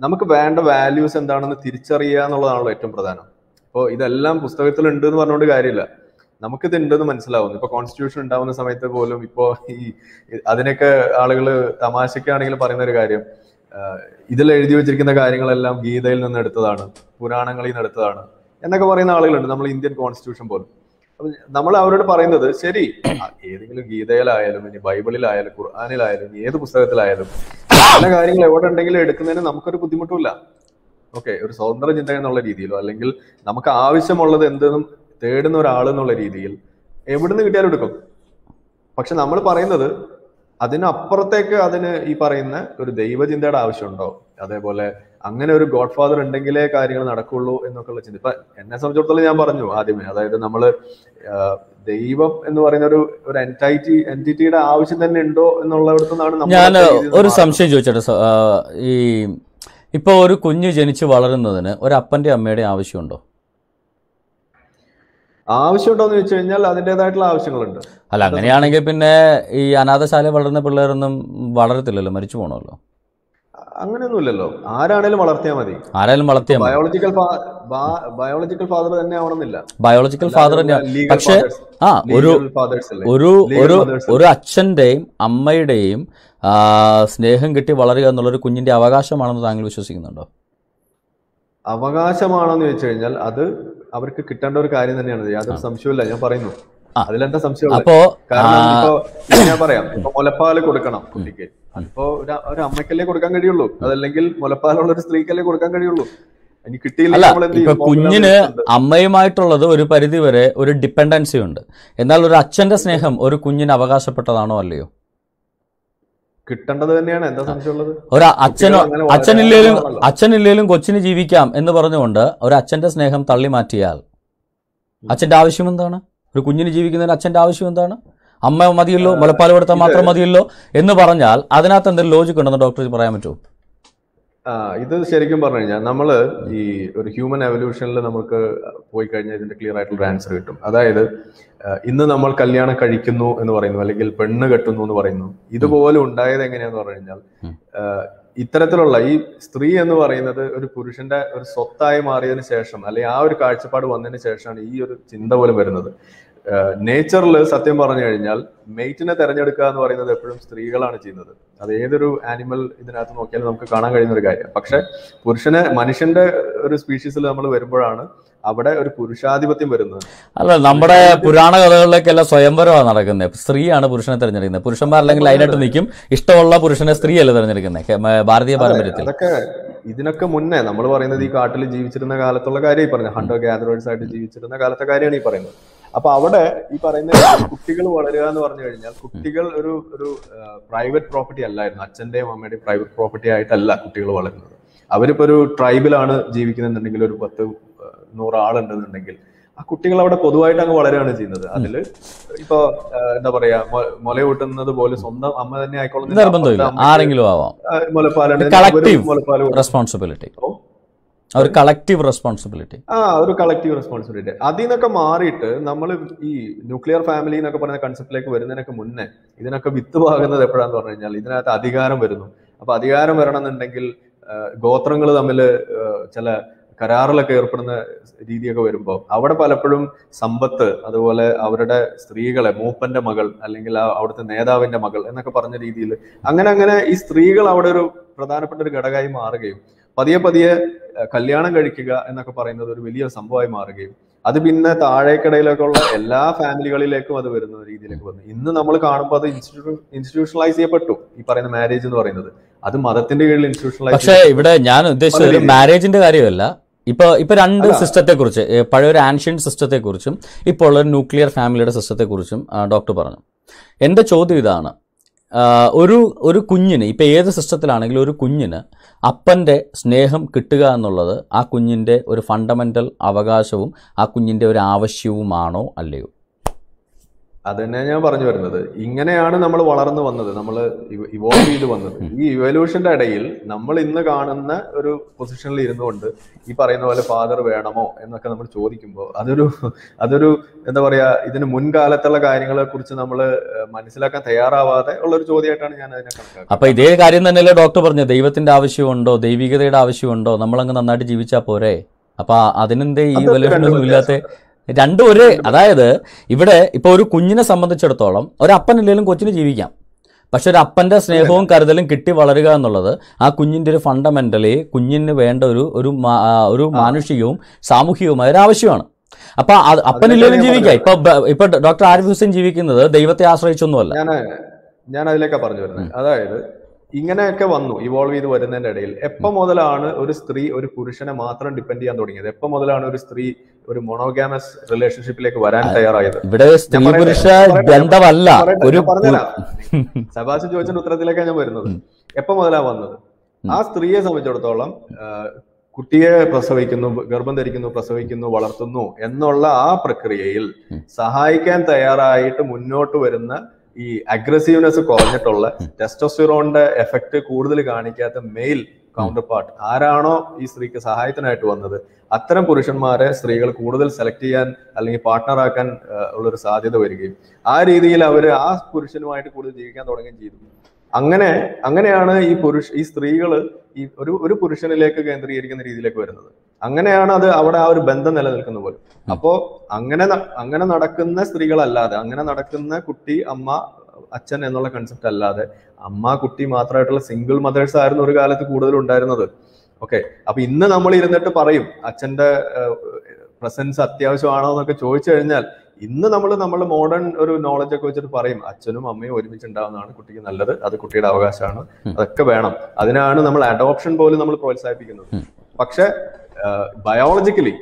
നമുക്ക് വേണ്ട വാല്യൂസ് എന്താണെന്ന് തിരിച്ചറിയുക എന്നുള്ളതാണല്ലോ ഏറ്റവും പ്രധാനം അപ്പോൾ ഇതെല്ലാം പുസ്തകത്തിൽ ഉണ്ട് എന്ന് പറഞ്ഞുകൊണ്ട് കാര്യമില്ല നമുക്കിത് ഉണ്ടെന്ന് മനസ്സിലാവുന്നു ഇപ്പൊ കോൺസ്റ്റിറ്റ്യൂഷൻ ഉണ്ടാവുന്ന സമയത്ത് പോലും ഇപ്പോ ഈ അതിനൊക്കെ ആളുകൾ തമാശക്കാണെങ്കിലും പറയുന്ന ഒരു കാര്യം ഇതിൽ എഴുതി വെച്ചിരിക്കുന്ന കാര്യങ്ങളെല്ലാം ഗീതയിൽ നിന്ന് എടുത്തതാണ് പുരാണങ്ങളിൽ നിന്ന് എടുത്തതാണ് എന്നൊക്കെ പറയുന്ന ആളുകളുണ്ട് നമ്മൾ ഇന്ത്യൻ കോൺസ്റ്റിറ്റ്യൂഷൻ പോലും അപ്പൊ നമ്മൾ അവരോട് പറയുന്നത് ശരി ഏതെങ്കിലും ഗീതയിലായാലും ഇനി ബൈബിളിലായാലും ഖുർആാനിലായാലും ഏത് പുസ്തകത്തിലായാലും പല കാര്യങ്ങൾ എവിടെ ഉണ്ടെങ്കിലും എടുക്കുന്നതിന് നമുക്കൊരു ബുദ്ധിമുട്ടില്ല ഓക്കെ ഒരു സ്വതന്ത്ര ചിന്ത എന്നുള്ള രീതിയിലോ അല്ലെങ്കിൽ നമുക്ക് ആവശ്യമുള്ളത് എന്തെന്നും തേടുന്ന ഒരാൾ എന്നുള്ള രീതിയിൽ എവിടുന്ന് കിട്ടിയാലും എടുക്കും പക്ഷെ നമ്മൾ പറയുന്നത് അതിനപ്പുറത്തേക്ക് അതിന് ഈ പറയുന്ന ഒരു ദൈവചിന്തയുടെ ആവശ്യമുണ്ടോ അതേപോലെ അങ്ങനെ ഒരു ഗോഡ് ഫാദർ ഉണ്ടെങ്കിലേ കാര്യങ്ങൾ നടക്കുള്ളൂ എന്നൊക്കെയുള്ള ചിന്ത ഇപ്പൊ എന്നെ സംബന്ധിച്ചിടത്തോളം ഞാൻ പറഞ്ഞു ആദ്യമേ അതായത് നമ്മൾ ദൈവം എന്ന് പറയുന്ന ഒരു ഒരു എൻറ്റൈറ്റി എൻറ്റിറ്റിയുടെ ആവശ്യം തന്നെ ഉണ്ടോ നിന്നാണ് ഞാൻ ഒരു സംശയം ചോദിച്ചോട്ടെ ഈ ഇപ്പൊ ഒരു കുഞ്ഞ് ജനിച്ച് വളരുന്നതിന് ഒരു അപ്പന്റെ അമ്മയുടെ ആവശ്യമുണ്ടോ ആവശ്യമുണ്ടോ എന്ന് വെച്ച് കഴിഞ്ഞാൽ അതിൻ്റെതായിട്ടുള്ള ആവശ്യങ്ങളുണ്ട് അല്ല അങ്ങനെയാണെങ്കിൽ പിന്നെ ഈ അനാഥശാല വളർന്ന പിള്ളേരൊന്നും വളരത്തില്ലല്ലോ മരിച്ചു പോകണമല്ലോ അങ്ങനെയൊന്നുമില്ലല്ലോ ആരാണേലും വളർത്തിയാൽ മതി ആരായാലും വളർത്തിയാൽ ബയോളജിക്കൽ ബയോളജിക്കൽ ഫാദർ തന്നെ ആവണമെന്നില്ല ബയോളജിക്കൽ ഫാദർ തന്നെ പക്ഷേ ആ ഒരു ഒരു ഒരു ഒരു അച്ഛന്റെയും അമ്മയുടെയും സ്നേഹം കിട്ടി വളരുക എന്നുള്ള ഒരു കുഞ്ഞിന്റെ അവകാശമാണെന്ന് താങ്കൾ വിശ്വസിക്കുന്നുണ്ടോ എന്ന് ചോദിച്ചു കഴിഞ്ഞാൽ അത് അവർക്ക് കിട്ടേണ്ട ഒരു കാര്യം തന്നെയാണ് യാതൊരു സംശയമില്ല ഞാൻ പറയുന്നു അതിലെന്താ സംശയം അപ്പോ ഞാൻ പറയാം ഇപ്പൊ മുലപ്പാല് കൊടുക്കണം കുട്ടിക്ക് അതിപ്പോ ഒരു അമ്മയ്ക്കല്ലേ കൊടുക്കാൻ കഴിയുള്ളൂ അതല്ലെങ്കിൽ മുലപ്പാലുള്ള ഒരു സ്ത്രീക്കല്ലേ കൊടുക്കാൻ കഴിയുള്ളൂ അല്ല ഇപ്പൊ കുഞ്ഞിന് അമ്മയുമായിട്ടുള്ളത് ഒരു പരിധി വരെ ഒരു ഡിപ്പെൻഡൻസി ഉണ്ട് എന്നാൽ ഒരു അച്ഛന്റെ സ്നേഹം ഒരു കുഞ്ഞിന് അവകാശപ്പെട്ടതാണോ അല്ലയോ കിട്ടേണ്ടത് തന്നെയാണ് എന്താ സംശയമുള്ളത് ഒരു അച്ഛനോ അച്ഛനില്ലേലും അച്ഛനില്ലേലും കൊച്ചിന് ജീവിക്കാം എന്ന് പറഞ്ഞുകൊണ്ട് ഒരു അച്ഛന്റെ സ്നേഹം തള്ളി മാറ്റിയാൽ അച്ഛന്റെ ആവശ്യം എന്താണ് ഒരു കുഞ്ഞിന് ജീവിക്കുന്നതിന് അച്ഛന്റെ ആവശ്യം എന്താണ് അമ്മ മതിയല്ലോ മുലപ്പാൽ കൊടുത്താൽ മാത്രം മതിയല്ലോ എന്ന് പറഞ്ഞാൽ അതിനകത്ത് എന്തെങ്കിലും ലോജിക് ഉണ്ടെന്ന് ഡോക്ടർ പറയാൻ പറ്റുമോ ഇത് ശരിക്കും പറഞ്ഞു കഴിഞ്ഞാൽ നമ്മൾ ഈ ഒരു ഹ്യൂമൻ എവല്യൂഷനിൽ നമുക്ക് പോയി കഴിഞ്ഞാൽ ഇതിന്റെ ക്ലിയർ ആയിട്ടുള്ള ആൻസർ കിട്ടും അതായത് ഇന്ന് നമ്മൾ കല്യാണം കഴിക്കുന്നു എന്ന് പറയുന്നു അല്ലെങ്കിൽ പെണ്ണ് കെട്ടുന്നു എന്ന് പറയുന്നു ഇതുപോലെ ഉണ്ടായത് എങ്ങനെയാന്ന് പറഞ്ഞു കഴിഞ്ഞാൽ ഇത്തരത്തിലുള്ള ഈ സ്ത്രീ എന്ന് പറയുന്നത് ഒരു പുരുഷന്റെ ഒരു സ്വത്തായി മാറിയതിനു ശേഷം അല്ലെങ്കിൽ ആ ഒരു കാഴ്ചപ്പാട് വന്നതിന് ശേഷമാണ് ഈ ഒരു ചിന്ത പോലും വരുന്നത് നേച്ചറിൽ സത്യം പറഞ്ഞു കഴിഞ്ഞാൽ മെയ്റ്റിനെ തെരഞ്ഞെടുക്കുക എന്ന് പറയുന്നത് എപ്പോഴും സ്ത്രീകളാണ് ചെയ്യുന്നത് അത് ഏതൊരു ആനിമൽ ഇതിനകത്ത് നോക്കിയാലും നമുക്ക് കാണാൻ കഴിയുന്ന ഒരു കാര്യം പക്ഷെ പുരുഷനെ മനുഷ്യന്റെ ഒരു സ്പീഷീസിൽ നമ്മൾ വരുമ്പോഴാണ് അവിടെ ഒരു പുരുഷാധിപത്യം വരുന്നത് അല്ല നമ്മുടെ പുരാണ എല്ലാം സ്വയംവരമാണ് നടക്കുന്നത് സ്ത്രീയാണ് പുരുഷനെ തിരഞ്ഞെടുക്കുന്നത് പുരുഷന്മാർ അല്ലെങ്കിൽ അതിനായിട്ട് നിൽക്കും ഇഷ്ടമുള്ള പുരുഷനെ സ്ത്രീയല്ല തിരഞ്ഞെടുക്കുന്നത് ഭാരതീയ പാരമ്പര്യത്തിൽ അതൊക്കെ ഇതിനൊക്കെ മുന്നേ നമ്മൾ പറയുന്നത് ഈ കാട്ടിൽ ജീവിച്ചിരുന്ന കാലത്തുള്ള കാര്യം ഈ പറഞ്ഞു ഹണ്ടോ ഗാദറേഴ്സ് ആയിട്ട് ജീവിച്ചിരുന്ന കാലത്തെ കാര്യമാണ് ഈ പറയുന്നത് അപ്പൊ അവിടെ ഈ പറയുന്ന കുട്ടികൾ വളരുക എന്ന് പറഞ്ഞു കഴിഞ്ഞാൽ കുട്ടികൾ ഒരു ഒരു പ്രൈവറ്റ് പ്രോപ്പർട്ടി അല്ലായിരുന്നു അച്ഛന്റെയും അമ്മയുടെയും പ്രൈവറ്റ് പ്രോപ്പർട്ടി ആയിട്ടല്ല കുട്ടികൾ വളരുന്നത് അവരിപ്പോ ഒരു ട്രൈബിലാണ് ജീവിക്കുന്നുണ്ടെങ്കിൽ ഒരു പത്ത് നൂറാളുണ്ടെന്നുണ്ടെങ്കിൽ ആ കുട്ടികൾ അവിടെ പൊതുവായിട്ട് അങ്ങ് വളരുകയാണ് ചെയ്യുന്നത് അതില് ഇപ്പൊ എന്താ പറയാ കൂട്ടുന്നത് പോലെ സ്വന്തം അമ്മ തന്നെ ആയിക്കോളും നിർബന്ധമില്ല ആരെങ്കിലും ആവാം മുലപ്പാലുണ്ട് റെസ്പോൺസിബിലിറ്റി ഒരു കളക്റ്റീവ് റെസ്പോൺസിബിലിറ്റി ആ ഒരു കളക്റ്റീവ് റെസ്പോൺസിബിലിറ്റി അതിൽ നിന്നൊക്കെ മാറിയിട്ട് നമ്മൾ ഈ ന്യൂക്ലിയർ ഫാമിലി എന്നൊക്കെ പറയുന്ന കൺസെപ്റ്റിലേക്ക് വരുന്നതിനൊക്കെ മുന്നേ ഇതിനൊക്കെ വിത്ത് പാകുന്നത് എപ്പോഴാന്ന് പറഞ്ഞു കഴിഞ്ഞാൽ ഇതിനകത്ത് അധികാരം വരുന്നു അപ്പൊ അധികാരം വരണമെന്നുണ്ടെങ്കിൽ ഗോത്രങ്ങൾ തമ്മിൽ ചില കരാറിലൊക്കെ ഏർപ്പെടുന്ന രീതിയൊക്കെ വരുമ്പോൾ അവിടെ പലപ്പോഴും സമ്പത്ത് അതുപോലെ അവരുടെ സ്ത്രീകളെ മൂപ്പന്റെ മകൾ അല്ലെങ്കിൽ അവിടുത്തെ നേതാവിന്റെ മകൾ എന്നൊക്കെ പറഞ്ഞ രീതിയിൽ അങ്ങനെ അങ്ങനെ ഈ സ്ത്രീകൾ അവിടെ ഒരു പ്രധാനപ്പെട്ട ഒരു ഘടകമായി മാറുകയും പതിയെ പതിയെ കല്യാണം കഴിക്കുക എന്നൊക്കെ പറയുന്നത് ഒരു വലിയ സംഭവമായി മാറുകയും അത് പിന്നെ താഴേക്കിടയിലേക്കുള്ള എല്ലാ ഫാമിലികളിലേക്കും അത് വരുന്ന രീതിയിലേക്ക് വന്നു ഇന്ന് നമ്മൾ കാണുമ്പോൾ അത് ഇൻസ്റ്റിറ്റ്യൂഷൻ ഇൻസ്റ്റിറ്റ്യൂഷണലൈസ് ചെയ്യപ്പെട്ടു ഈ പറയുന്ന മാരേജ് എന്ന് പറയുന്നത് അത് മതത്തിന്റെ കീഴിൽ ഇൻസ്റ്റിറ്റ്യൂഷണലൈസ് പക്ഷേ ഇവിടെ ഞാൻ ഉദ്ദേശിച്ചത് മാരേജിന്റെ കാര്യമല്ല ഇപ്പൊ ഇപ്പൊ രണ്ട് സിസ്റ്റത്തെ കുറിച്ച് പഴയ ഒരു ആൻഷ്യൻ സിസ്റ്റത്തെ കുറിച്ചും ഇപ്പോൾ ഒരു ന്യൂക്ലിയർ ഫാമിലിയുടെ സിസ്റ്റത്തെ കുറിച്ചും ഡോക്ടർ പറഞ്ഞു എന്റെ ചോദ്യം ഇതാണ് ഒരു ഒരു കുഞ്ഞിന് ഇപ്പൊ ഏത് സിസ്റ്റത്തിലാണെങ്കിലും ഒരു കുഞ്ഞിന് അപ്പൻ്റെ സ്നേഹം കിട്ടുക എന്നുള്ളത് ആ കുഞ്ഞിൻ്റെ ഒരു ഫണ്ടമെൻ്റൽ അവകാശവും ആ കുഞ്ഞിൻ്റെ ഒരു ആവശ്യവുമാണോ അല്ലയോ അത് തന്നെ ഞാൻ പറഞ്ഞു വരുന്നത് ഇങ്ങനെയാണ് നമ്മൾ വളർന്നു വന്നത് നമ്മൾ ഇവോൾവ് ചെയ്ത് വന്നത് ഈ ഇവല്യൂഷന്റെ ഇടയിൽ നമ്മൾ ഇന്ന് കാണുന്ന ഒരു പൊസിഷനിൽ കൊണ്ട് ഈ പറയുന്ന പോലെ ഫാദർ വേണമോ എന്നൊക്കെ നമ്മൾ ചോദിക്കുമ്പോൾ അതൊരു അതൊരു എന്താ പറയാ ഇതിന് മുൻകാലത്തുള്ള കാര്യങ്ങളെ കുറിച്ച് നമ്മൾ മനസ്സിലാക്കാൻ തയ്യാറാവാതെ ഉള്ള ഒരു ചോദ്യമായിട്ടാണ് ഞാൻ അതിനെ കണക്കാക്കുന്നത് അപ്പൊ ഇതേ കാര്യം തന്നെയല്ലേ ഡോക്ടർ പറഞ്ഞത് ദൈവത്തിന്റെ ആവശ്യമുണ്ടോ ദൈവികതയുടെ ആവശ്യമുണ്ടോ നമ്മളങ്ങ് നന്നായിട്ട് ജീവിച്ചാൽ പോരെ അപ്പൊ അതിനെന്തേ ഈ വലുതൊന്നും ഇല്ലാത്ത രണ്ടും ഒരു അതായത് ഇവിടെ ഇപ്പൊ ഒരു കുഞ്ഞിനെ സംബന്ധിച്ചിടത്തോളം ഒരു അപ്പനില്ലെങ്കിലും കൊച്ചിന് ജീവിക്കാം പക്ഷെ ഒരു അപ്പന്റെ സ്നേഹവും കരുതലും കിട്ടി വളരുക എന്നുള്ളത് ആ കുഞ്ഞിന്റെ ഒരു ഫണ്ടമെന്റലി കുഞ്ഞിന് വേണ്ട ഒരു ഒരു ഒരു മാനുഷികവും സാമൂഹികവുമായ ഒരു ആവശ്യമാണ് അപ്പൊ അപ്പനില്ലെങ്കിലും ജീവിക്കാം ഇപ്പൊ ഇപ്പൊ ഡോക്ടർ ആരിഫ് ഹുസൈൻ ജീവിക്കുന്നത് ദൈവത്തെ ആശ്രയിച്ചൊന്നുമല്ല ഞാൻ അതിലേക്കാ പറഞ്ഞു വരുന്നത് അതായത് ഇങ്ങനെയൊക്കെ വന്നു ഇവോൾവ് ചെയ്ത് വരുന്നതിന്റെ ഇടയിൽ എപ്പോ മുതലാണ് ഒരു സ്ത്രീ ഒരു പുരുഷനെ മാത്രം ഡിപ്പെൻഡ് ചെയ്യാൻ തുടങ്ങിയത് എപ്പോ മുതലാണ് ഒരു സ്ത്രീ ഒരു മോണോഗാമസ് റിലേഷൻഷിപ്പിലേക്ക് വരാൻ തയ്യാറായത് ഇവിടെ സ്ത്രീ പുരുഷ ബന്ധമല്ല ഒരു സബാസ് ചോദിച്ചതിന്റെ ഉത്തരത്തിലേക്കാണ് ഞാൻ വരുന്നത് എപ്പോ മുതലാ വന്നത് ആ സ്ത്രീയെ സംബന്ധിച്ചിടത്തോളം കുട്ടിയെ പ്രസവിക്കുന്നു ഗർഭം ധരിക്കുന്നു പ്രസവിക്കുന്നു വളർത്തുന്നു എന്നുള്ള ആ പ്രക്രിയയിൽ സഹായിക്കാൻ തയ്യാറായിട്ട് മുന്നോട്ട് വരുന്ന ഈ അഗ്രസീവ്നെസ് കുറഞ്ഞിട്ടുള്ള ടെസ്റ്റോസ്റ്റിറോണിന്റെ എഫക്ട് കൂടുതൽ കാണിക്കാത്ത മെയിൽ കൗണ്ടർ പാർട്ട് ആരാണോ ഈ സ്ത്രീക്ക് സഹായത്തിനായിട്ട് വന്നത് അത്തരം പുരുഷന്മാരെ സ്ത്രീകൾ കൂടുതൽ സെലക്ട് ചെയ്യാൻ അല്ലെങ്കിൽ പാർട്ട്ണർ ആക്കാൻ ഉള്ളൊരു സാധ്യത വരികയും ആ രീതിയിൽ അവർ ആ പുരുഷനുമായിട്ട് കൂടുതൽ ജീവിക്കാൻ തുടങ്ങുകയും ചെയ്തു അങ്ങനെ അങ്ങനെയാണ് ഈ പുരുഷ ഈ സ്ത്രീകൾ ഈ ഒരു ഒരു പുരുഷനിലേക്ക് കേന്ദ്രീകരിക്കുന്ന രീതിയിലേക്ക് വരുന്നത് അങ്ങനെയാണ് അത് അവിടെ ആ ഒരു ബന്ധം നിലനിൽക്കുന്ന പോലെ അപ്പോ അങ്ങനെ അങ്ങനെ നടക്കുന്ന സ്ത്രീകളല്ലാതെ അങ്ങനെ നടക്കുന്ന കുട്ടി അമ്മ അച്ഛൻ എന്നുള്ള കൺസെപ്റ്റ് അല്ലാതെ അമ്മ കുട്ടി മാത്രമായിട്ടുള്ള സിംഗിൾ മദേഴ്സ് ആയിരുന്നു ഒരു കാലത്ത് കൂടുതൽ ഉണ്ടായിരുന്നത് ഓക്കെ അപ്പൊ ഇന്ന് നമ്മൾ ഇരുന്നിട്ട് പറയും അച്ഛന്റെ പ്രസൻസ് അത്യാവശ്യമാണോ എന്നൊക്കെ ചോദിച്ചു കഴിഞ്ഞാൽ ഇന്ന് നമ്മൾ നമ്മൾ മോഡേൺ ഒരു നോളജ് ഒക്കെ വെച്ചിട്ട് പറയും അച്ഛനും അമ്മയും ഒരുമിച്ച് ഉണ്ടാവുന്നതാണ് കുട്ടിക്ക് നല്ലത് അത് കുട്ടിയുടെ അവകാശമാണ് അതൊക്കെ വേണം അതിനാണ് നമ്മൾ അഡോപ്ഷൻ പോലും നമ്മൾ പ്രോത്സാഹിപ്പിക്കുന്നത് പക്ഷെ ബയോളജിക്കലി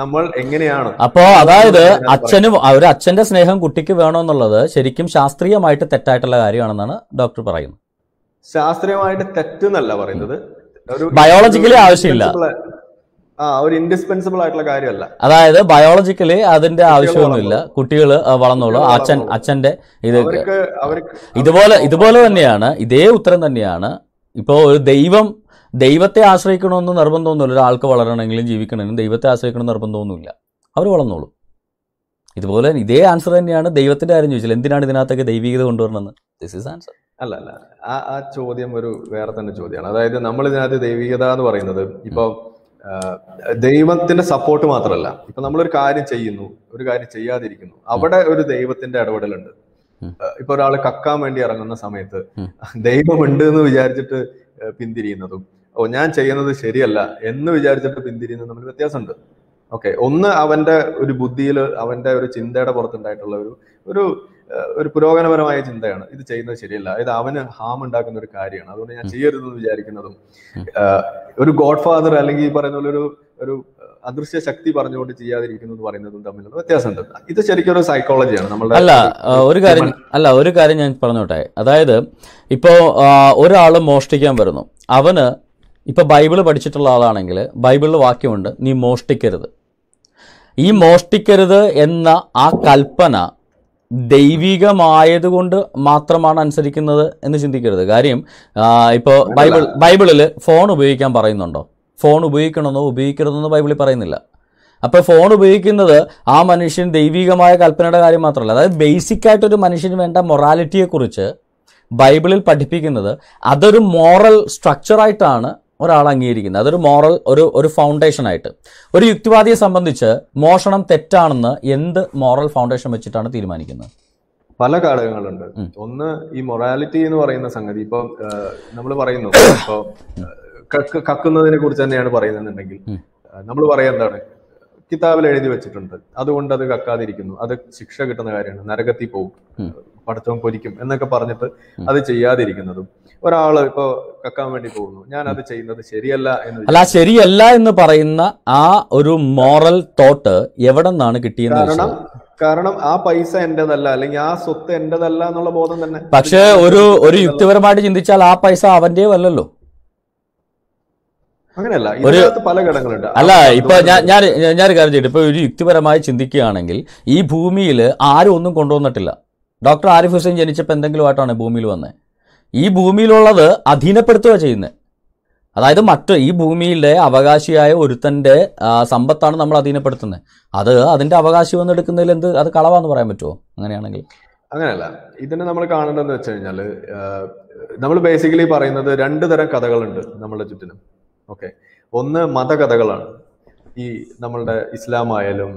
നമ്മൾ എങ്ങനെയാണ് അപ്പോ അതായത് അച്ഛനും ഒരു അച്ഛന്റെ സ്നേഹം കുട്ടിക്ക് വേണമെന്നുള്ളത് ശരിക്കും ശാസ്ത്രീയമായിട്ട് തെറ്റായിട്ടുള്ള കാര്യമാണെന്നാണ് ഡോക്ടർ പറയുന്നത് ശാസ്ത്രീയമായിട്ട് തെറ്റെന്നല്ല പറയുന്നത് ബയോളജിക്കലി ആവശ്യമില്ല ആ ഒരു ഇൻഡിസ്പെൻസിബിൾ ആയിട്ടുള്ള കാര്യമല്ല അതായത് ബയോളജിക്കലി അതിന്റെ ആവശ്യമൊന്നുമില്ല കുട്ടികൾ വളർന്നോളൂ അച്ഛൻ അച്ഛന്റെ ഇത് ഇതുപോലെ ഇതുപോലെ തന്നെയാണ് ഇതേ ഉത്തരം തന്നെയാണ് ഇപ്പോ ഒരു ദൈവം ദൈവത്തെ ആശ്രയിക്കണമെന്ന് നിർബന്ധമൊന്നുമില്ല ഒരാൾക്ക് വളരണമെങ്കിലും ജീവിക്കണമെങ്കിലും ദൈവത്തെ ആശ്രയിക്കണം നിർബന്ധമൊന്നുമില്ല അവർ വളർന്നോളൂ ഇതുപോലെ ഇതേ ആൻസർ തന്നെയാണ് ദൈവത്തിൻ്റെ കാര്യം ചോദിച്ചത് എന്തിനാണ് ഇതിനകത്തൊക്കെ ദൈവികത കൊണ്ടുവരണമെന്ന് ദിസ് ഈസ് ആൻസർ അല്ല അല്ല ആ ആ ചോദ്യം ഒരു വേറെ തന്നെ ചോദ്യമാണ് അതായത് നമ്മൾ ഇതിനകത്ത് ദൈവികത എന്ന് പറയുന്നത് ഇപ്പൊ ദൈവത്തിന്റെ സപ്പോർട്ട് മാത്രമല്ല ഇപ്പൊ നമ്മളൊരു കാര്യം ചെയ്യുന്നു ഒരു കാര്യം ചെയ്യാതിരിക്കുന്നു അവിടെ ഒരു ദൈവത്തിന്റെ ഇടപെടലുണ്ട് ഇപ്പൊ ഒരാൾ കക്കാൻ വേണ്ടി ഇറങ്ങുന്ന സമയത്ത് ദൈവമുണ്ട് എന്ന് വിചാരിച്ചിട്ട് പിന്തിരിയുന്നതും ഓ ഞാൻ ചെയ്യുന്നത് ശരിയല്ല എന്ന് വിചാരിച്ചിട്ട് പിന്തിരിയുന്ന തമ്മിൽ വ്യത്യാസമുണ്ട് ഓക്കെ ഒന്ന് അവന്റെ ഒരു ബുദ്ധിയിൽ അവന്റെ ഒരു ചിന്തയുടെ പുറത്തുണ്ടായിട്ടുള്ള ഒരു ഒരു ഒരു പുരോഗമനപരമായ ചിന്തയാണ് ഇത് ചെയ്യുന്നത് ശരിയല്ല ഇത് അവന് ഹാം ഉണ്ടാക്കുന്ന ഒരു കാര്യമാണ് അതുകൊണ്ട് ഞാൻ ചെയ്യരുതെന്ന് വിചാരിക്കുന്നതും ഒരു ഗോഡ് ഫാദർ അല്ലെങ്കിൽ ഈ പറയുന്ന പോലെ ഒരു ഒരു അദൃശ്യ ശക്തി പറഞ്ഞുകൊണ്ട് ചെയ്യാതിരിക്കുന്നു എന്ന് പറയുന്നതും തമ്മിലുള്ള വ്യത്യാസമുണ്ട് ഇത് ശരിക്കും ഒരു സൈക്കോളജിയാണ് നമ്മളുടെ അല്ല ഒരു കാര്യം അല്ല ഒരു കാര്യം ഞാൻ പറഞ്ഞോട്ടെ അതായത് ഇപ്പോ ഒരാൾ മോഷ്ടിക്കാൻ വരുന്നു അവന് ഇപ്പോൾ ബൈബിൾ പഠിച്ചിട്ടുള്ള ആളാണെങ്കിൽ ബൈബിളിൽ വാക്യമുണ്ട് നീ മോഷ്ടിക്കരുത് ഈ മോഷ്ടിക്കരുത് എന്ന ആ കൽപ്പന ദൈവികമായതുകൊണ്ട് മാത്രമാണ് അനുസരിക്കുന്നത് എന്ന് ചിന്തിക്കരുത് കാര്യം ഇപ്പോൾ ബൈബിൾ ബൈബിളിൽ ഫോൺ ഉപയോഗിക്കാൻ പറയുന്നുണ്ടോ ഫോൺ ഉപയോഗിക്കണമെന്നോ ഉപയോഗിക്കരുതെന്നോ ബൈബിളിൽ പറയുന്നില്ല അപ്പോൾ ഫോൺ ഉപയോഗിക്കുന്നത് ആ മനുഷ്യൻ ദൈവികമായ കൽപ്പനയുടെ കാര്യം മാത്രമല്ല അതായത് ബേസിക് ആയിട്ടൊരു മനുഷ്യന് വേണ്ട മൊറാലിറ്റിയെക്കുറിച്ച് ബൈബിളിൽ പഠിപ്പിക്കുന്നത് അതൊരു മോറൽ സ്ട്രക്ചറായിട്ടാണ് ഒരാൾ അംഗീകരിക്കുന്നത് അതൊരു മോറൽ ഒരു ഒരു ഫൗണ്ടേഷനായിട്ട് ഒരു യുക്തിവാദിയെ സംബന്ധിച്ച് മോഷണം തെറ്റാണെന്ന് എന്ത് മോറൽ ഫൗണ്ടേഷൻ വെച്ചിട്ടാണ് തീരുമാനിക്കുന്നത് പല ഘടകങ്ങളുണ്ട് ഒന്ന് ഈ മൊറാലിറ്റി എന്ന് പറയുന്ന സംഗതി ഇപ്പൊ നമ്മൾ പറയുന്നു ഇപ്പൊ കക്കുന്നതിനെ കുറിച്ച് തന്നെയാണ് പറയുന്നുണ്ടെങ്കിൽ നമ്മൾ പറയാം എന്താണ് കിതാബിൽ എഴുതി വെച്ചിട്ടുണ്ട് അതുകൊണ്ട് അത് കക്കാതിരിക്കുന്നു അത് ശിക്ഷ കിട്ടുന്ന കാര്യമാണ് നരകത്തിൽ പോകും പഠിത്തം പൊരിക്കും എന്നൊക്കെ പറഞ്ഞിട്ട് അത് ചെയ്യാതിരിക്കുന്നതും ഒരാൾ ഇപ്പോ കക്കാൻ വേണ്ടി പോകുന്നു ഞാൻ അത് ചെയ്യുന്നത് ശരിയല്ല എന്ന് അല്ല ശരിയല്ല എന്ന് പറയുന്ന ആ ഒരു മോറൽ തോട്ട് എവിടെ നിന്നാണ് കിട്ടിയത് കാരണം കാരണം ആ പൈസ എന്റേതല്ല അല്ലെങ്കിൽ ആ സ്വത്ത് എന്റേതല്ല എന്നുള്ള ബോധം തന്നെ പക്ഷേ ഒരു ഒരു യുക്തിപരമായിട്ട് ചിന്തിച്ചാൽ ആ പൈസ അവന്റെ അല്ലല്ലോ അങ്ങനെയല്ല ഇതിനകത്ത് പല ഘടകങ്ങളുണ്ട് അല്ല ഇപ്പൊ ഞാൻ ഞാൻ ഞാനൊരു കാര്യം ചെയ്യട്ടെ ഇപ്പൊ ഒരു യുക്തിപരമായി ചിന്തിക്കുകയാണെങ്കിൽ ഈ ഭൂമിയിൽ ആരും ഒന്നും കൊണ്ടുവന്നിട്ടില്ല ഡോക്ടർ ആരിഫ് ഹുസൈൻ ജനിച്ചപ്പോൾ എന്തെങ്കിലും ആയിട്ടാണ് ഭൂമിയിൽ വന്നത് ഈ ഭൂമിയിലുള്ളത് അധീനപ്പെടുത്തുക ചെയ്യുന്നത് അതായത് മറ്റു ഈ ഭൂമിയിലെ അവകാശിയായ ഒരുത്തൻ്റെ സമ്പത്താണ് നമ്മൾ അധീനപ്പെടുത്തുന്നത് അത് അതിൻ്റെ അവകാശം എടുക്കുന്നതിൽ എന്ത് അത് കളവാന്ന് പറയാൻ പറ്റുമോ അങ്ങനെയാണെങ്കിൽ അങ്ങനെയല്ല ഇതിനെ നമ്മൾ കാണേണ്ടതെന്ന് വെച്ച് കഴിഞ്ഞാൽ നമ്മൾ ബേസിക്കലി പറയുന്നത് രണ്ട് തരം കഥകളുണ്ട് നമ്മളുടെ ചുറ്റിനും ഓക്കെ ഒന്ന് മതകഥകളാണ് ഈ നമ്മളുടെ ഇസ്ലാം ആയാലും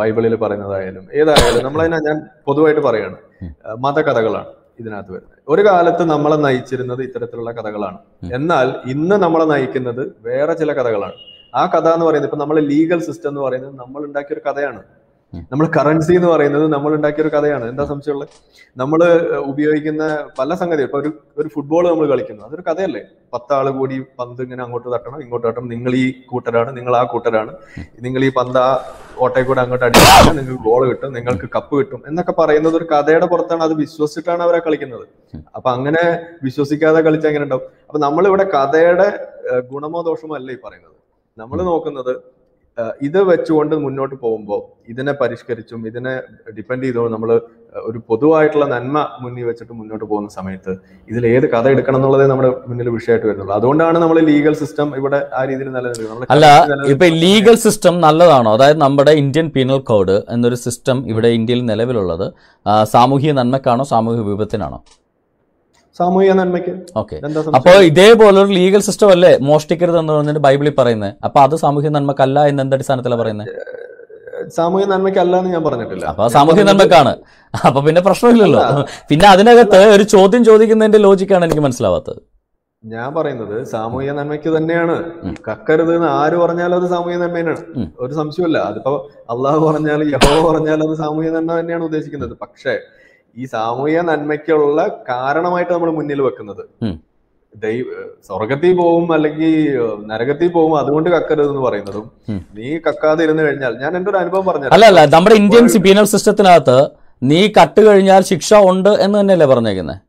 ബൈബിളിൽ പറയുന്നതായാലും ഏതായാലും നമ്മളതിനാ ഞാൻ പൊതുവായിട്ട് പറയാണ് മതകഥകളാണ് ഇതിനകത്ത് വരുന്നത് ഒരു കാലത്ത് നമ്മളെ നയിച്ചിരുന്നത് ഇത്തരത്തിലുള്ള കഥകളാണ് എന്നാൽ ഇന്ന് നമ്മളെ നയിക്കുന്നത് വേറെ ചില കഥകളാണ് ആ കഥ എന്ന് പറയുന്നത് ഇപ്പൊ നമ്മളെ ലീഗൽ സിസ്റ്റം എന്ന് പറയുന്നത് നമ്മൾ ഉണ്ടാക്കിയ ഒരു കഥയാണ് നമ്മൾ കറൻസി എന്ന് പറയുന്നത് നമ്മൾ ഉണ്ടാക്കിയ ഒരു കഥയാണ് എന്താ സംശയമുള്ളത് നമ്മൾ ഉപയോഗിക്കുന്ന പല സംഗതി ഇപ്പൊ ഒരു ഒരു ഫുട്ബോൾ നമ്മൾ കളിക്കുന്നു അതൊരു കഥയല്ലേ പത്താൾ കൂടി പന്ത് ഇങ്ങനെ അങ്ങോട്ട് തട്ടണം ഇങ്ങോട്ട് തട്ടണം നിങ്ങൾ ഈ കൂട്ടരാണ് നിങ്ങൾ ആ കൂട്ടരാണ് നിങ്ങൾ ഈ പന്ത് ആ ഓട്ടയിൽ കൂടെ അങ്ങോട്ട് അടിച്ചു നിങ്ങൾക്ക് ഗോൾ കിട്ടും നിങ്ങൾക്ക് കപ്പ് കിട്ടും എന്നൊക്കെ പറയുന്നത് ഒരു കഥയുടെ പുറത്താണ് അത് വിശ്വസിച്ചിട്ടാണ് അവരെ കളിക്കുന്നത് അപ്പൊ അങ്ങനെ വിശ്വസിക്കാതെ കളിച്ചാൽ എങ്ങനെ ഉണ്ടാവും അപ്പൊ നമ്മളിവിടെ കഥയുടെ ഗുണമോ ദോഷമോ അല്ല ഈ പറയുന്നത് നമ്മൾ നോക്കുന്നത് ഇത് വെച്ചുകൊണ്ട് മുന്നോട്ട് പോകുമ്പോൾ ഇതിനെ പരിഷ്കരിച്ചും ഇതിനെ ഡിപ്പെൻഡ് ചെയ്തുകൊണ്ട് നമ്മൾ ഒരു പൊതുവായിട്ടുള്ള നന്മ മുന്നിൽ വെച്ചിട്ട് മുന്നോട്ട് പോകുന്ന സമയത്ത് ഇതിൽ ഏത് കഥ എടുക്കണം എന്നുള്ളതേ നമ്മുടെ മുന്നിൽ വിഷയമായിട്ട് വരുന്നുള്ളൂ അതുകൊണ്ടാണ് നമ്മൾ ലീഗൽ സിസ്റ്റം ഇവിടെ ആ രീതിയിൽ നിലനിൽക്കുന്നത് അല്ല ഇപ്പൊ ലീഗൽ സിസ്റ്റം നല്ലതാണോ അതായത് നമ്മുടെ ഇന്ത്യൻ പീനൽ കോഡ് എന്നൊരു സിസ്റ്റം ഇവിടെ ഇന്ത്യയിൽ നിലവിലുള്ളത് സാമൂഹിക നന്മക്കാണോ സാമൂഹിക വിപത്തിനാണോ സാമൂഹിക നന്മയ്ക്ക് ഓക്കെ ഇതേപോലെ ഒരു ലീഗൽ സിസ്റ്റം അല്ലേ മോഷ്ടിക്കരുത് എന്ന് പറഞ്ഞിട്ട് ബൈബിളിൽ പറയുന്നത് അപ്പൊ അത് സാമൂഹിക നന്മക്കല്ല എന്ന് അടിസ്ഥാനത്തിലാണ് പറയുന്നത് സാമൂഹ്യ നന്മയ്ക്കല്ല എന്ന് ഞാൻ പറഞ്ഞിട്ടില്ല അപ്പൊ സാമൂഹ്യ നന്മക്കാണ് അപ്പൊ പിന്നെ പ്രശ്നമില്ലല്ലോ പിന്നെ അതിനകത്ത് ഒരു ചോദ്യം ചോദിക്കുന്നതിന്റെ ലോജിക്കാണ് എനിക്ക് മനസ്സിലാവാത്തത് ഞാൻ പറയുന്നത് സാമൂഹ്യ നന്മയ്ക്ക് തന്നെയാണ് കക്കരുത് എന്ന് ആര് പറഞ്ഞാലും അത് സാമൂഹിക നന്മയാണ് ഒരു സംശയമല്ല അതിപ്പോ അള്ളാഹു പറഞ്ഞാലും യഹോ പറഞ്ഞാലും അത് സാമൂഹ്യ നന്മ തന്നെയാണ് ഉദ്ദേശിക്കുന്നത് പക്ഷേ ഈ സാമൂഹിക നന്മയ്ക്കുള്ള കാരണമായിട്ട് നമ്മൾ മുന്നിൽ വെക്കുന്നത് ദൈവ സ്വർഗത്തിൽ പോവും അല്ലെങ്കിൽ നരകത്തിൽ പോവും അതുകൊണ്ട് കക്കരുത് എന്ന് പറയുന്നതും നീ കക്കാതെ ഇരുന്ന് കഴിഞ്ഞാൽ ഞാൻ എന്റെ ഒരു അനുഭവം പറഞ്ഞു അല്ല അല്ല നമ്മുടെ ഇന്ത്യൻ പീനൽ സിസ്റ്റത്തിനകത്ത് നീ കട്ട് കഴിഞ്ഞാൽ ശിക്ഷ ഉണ്ട് എന്ന് തന്നെയല്ലേ പറഞ്ഞേക്കുന്നത്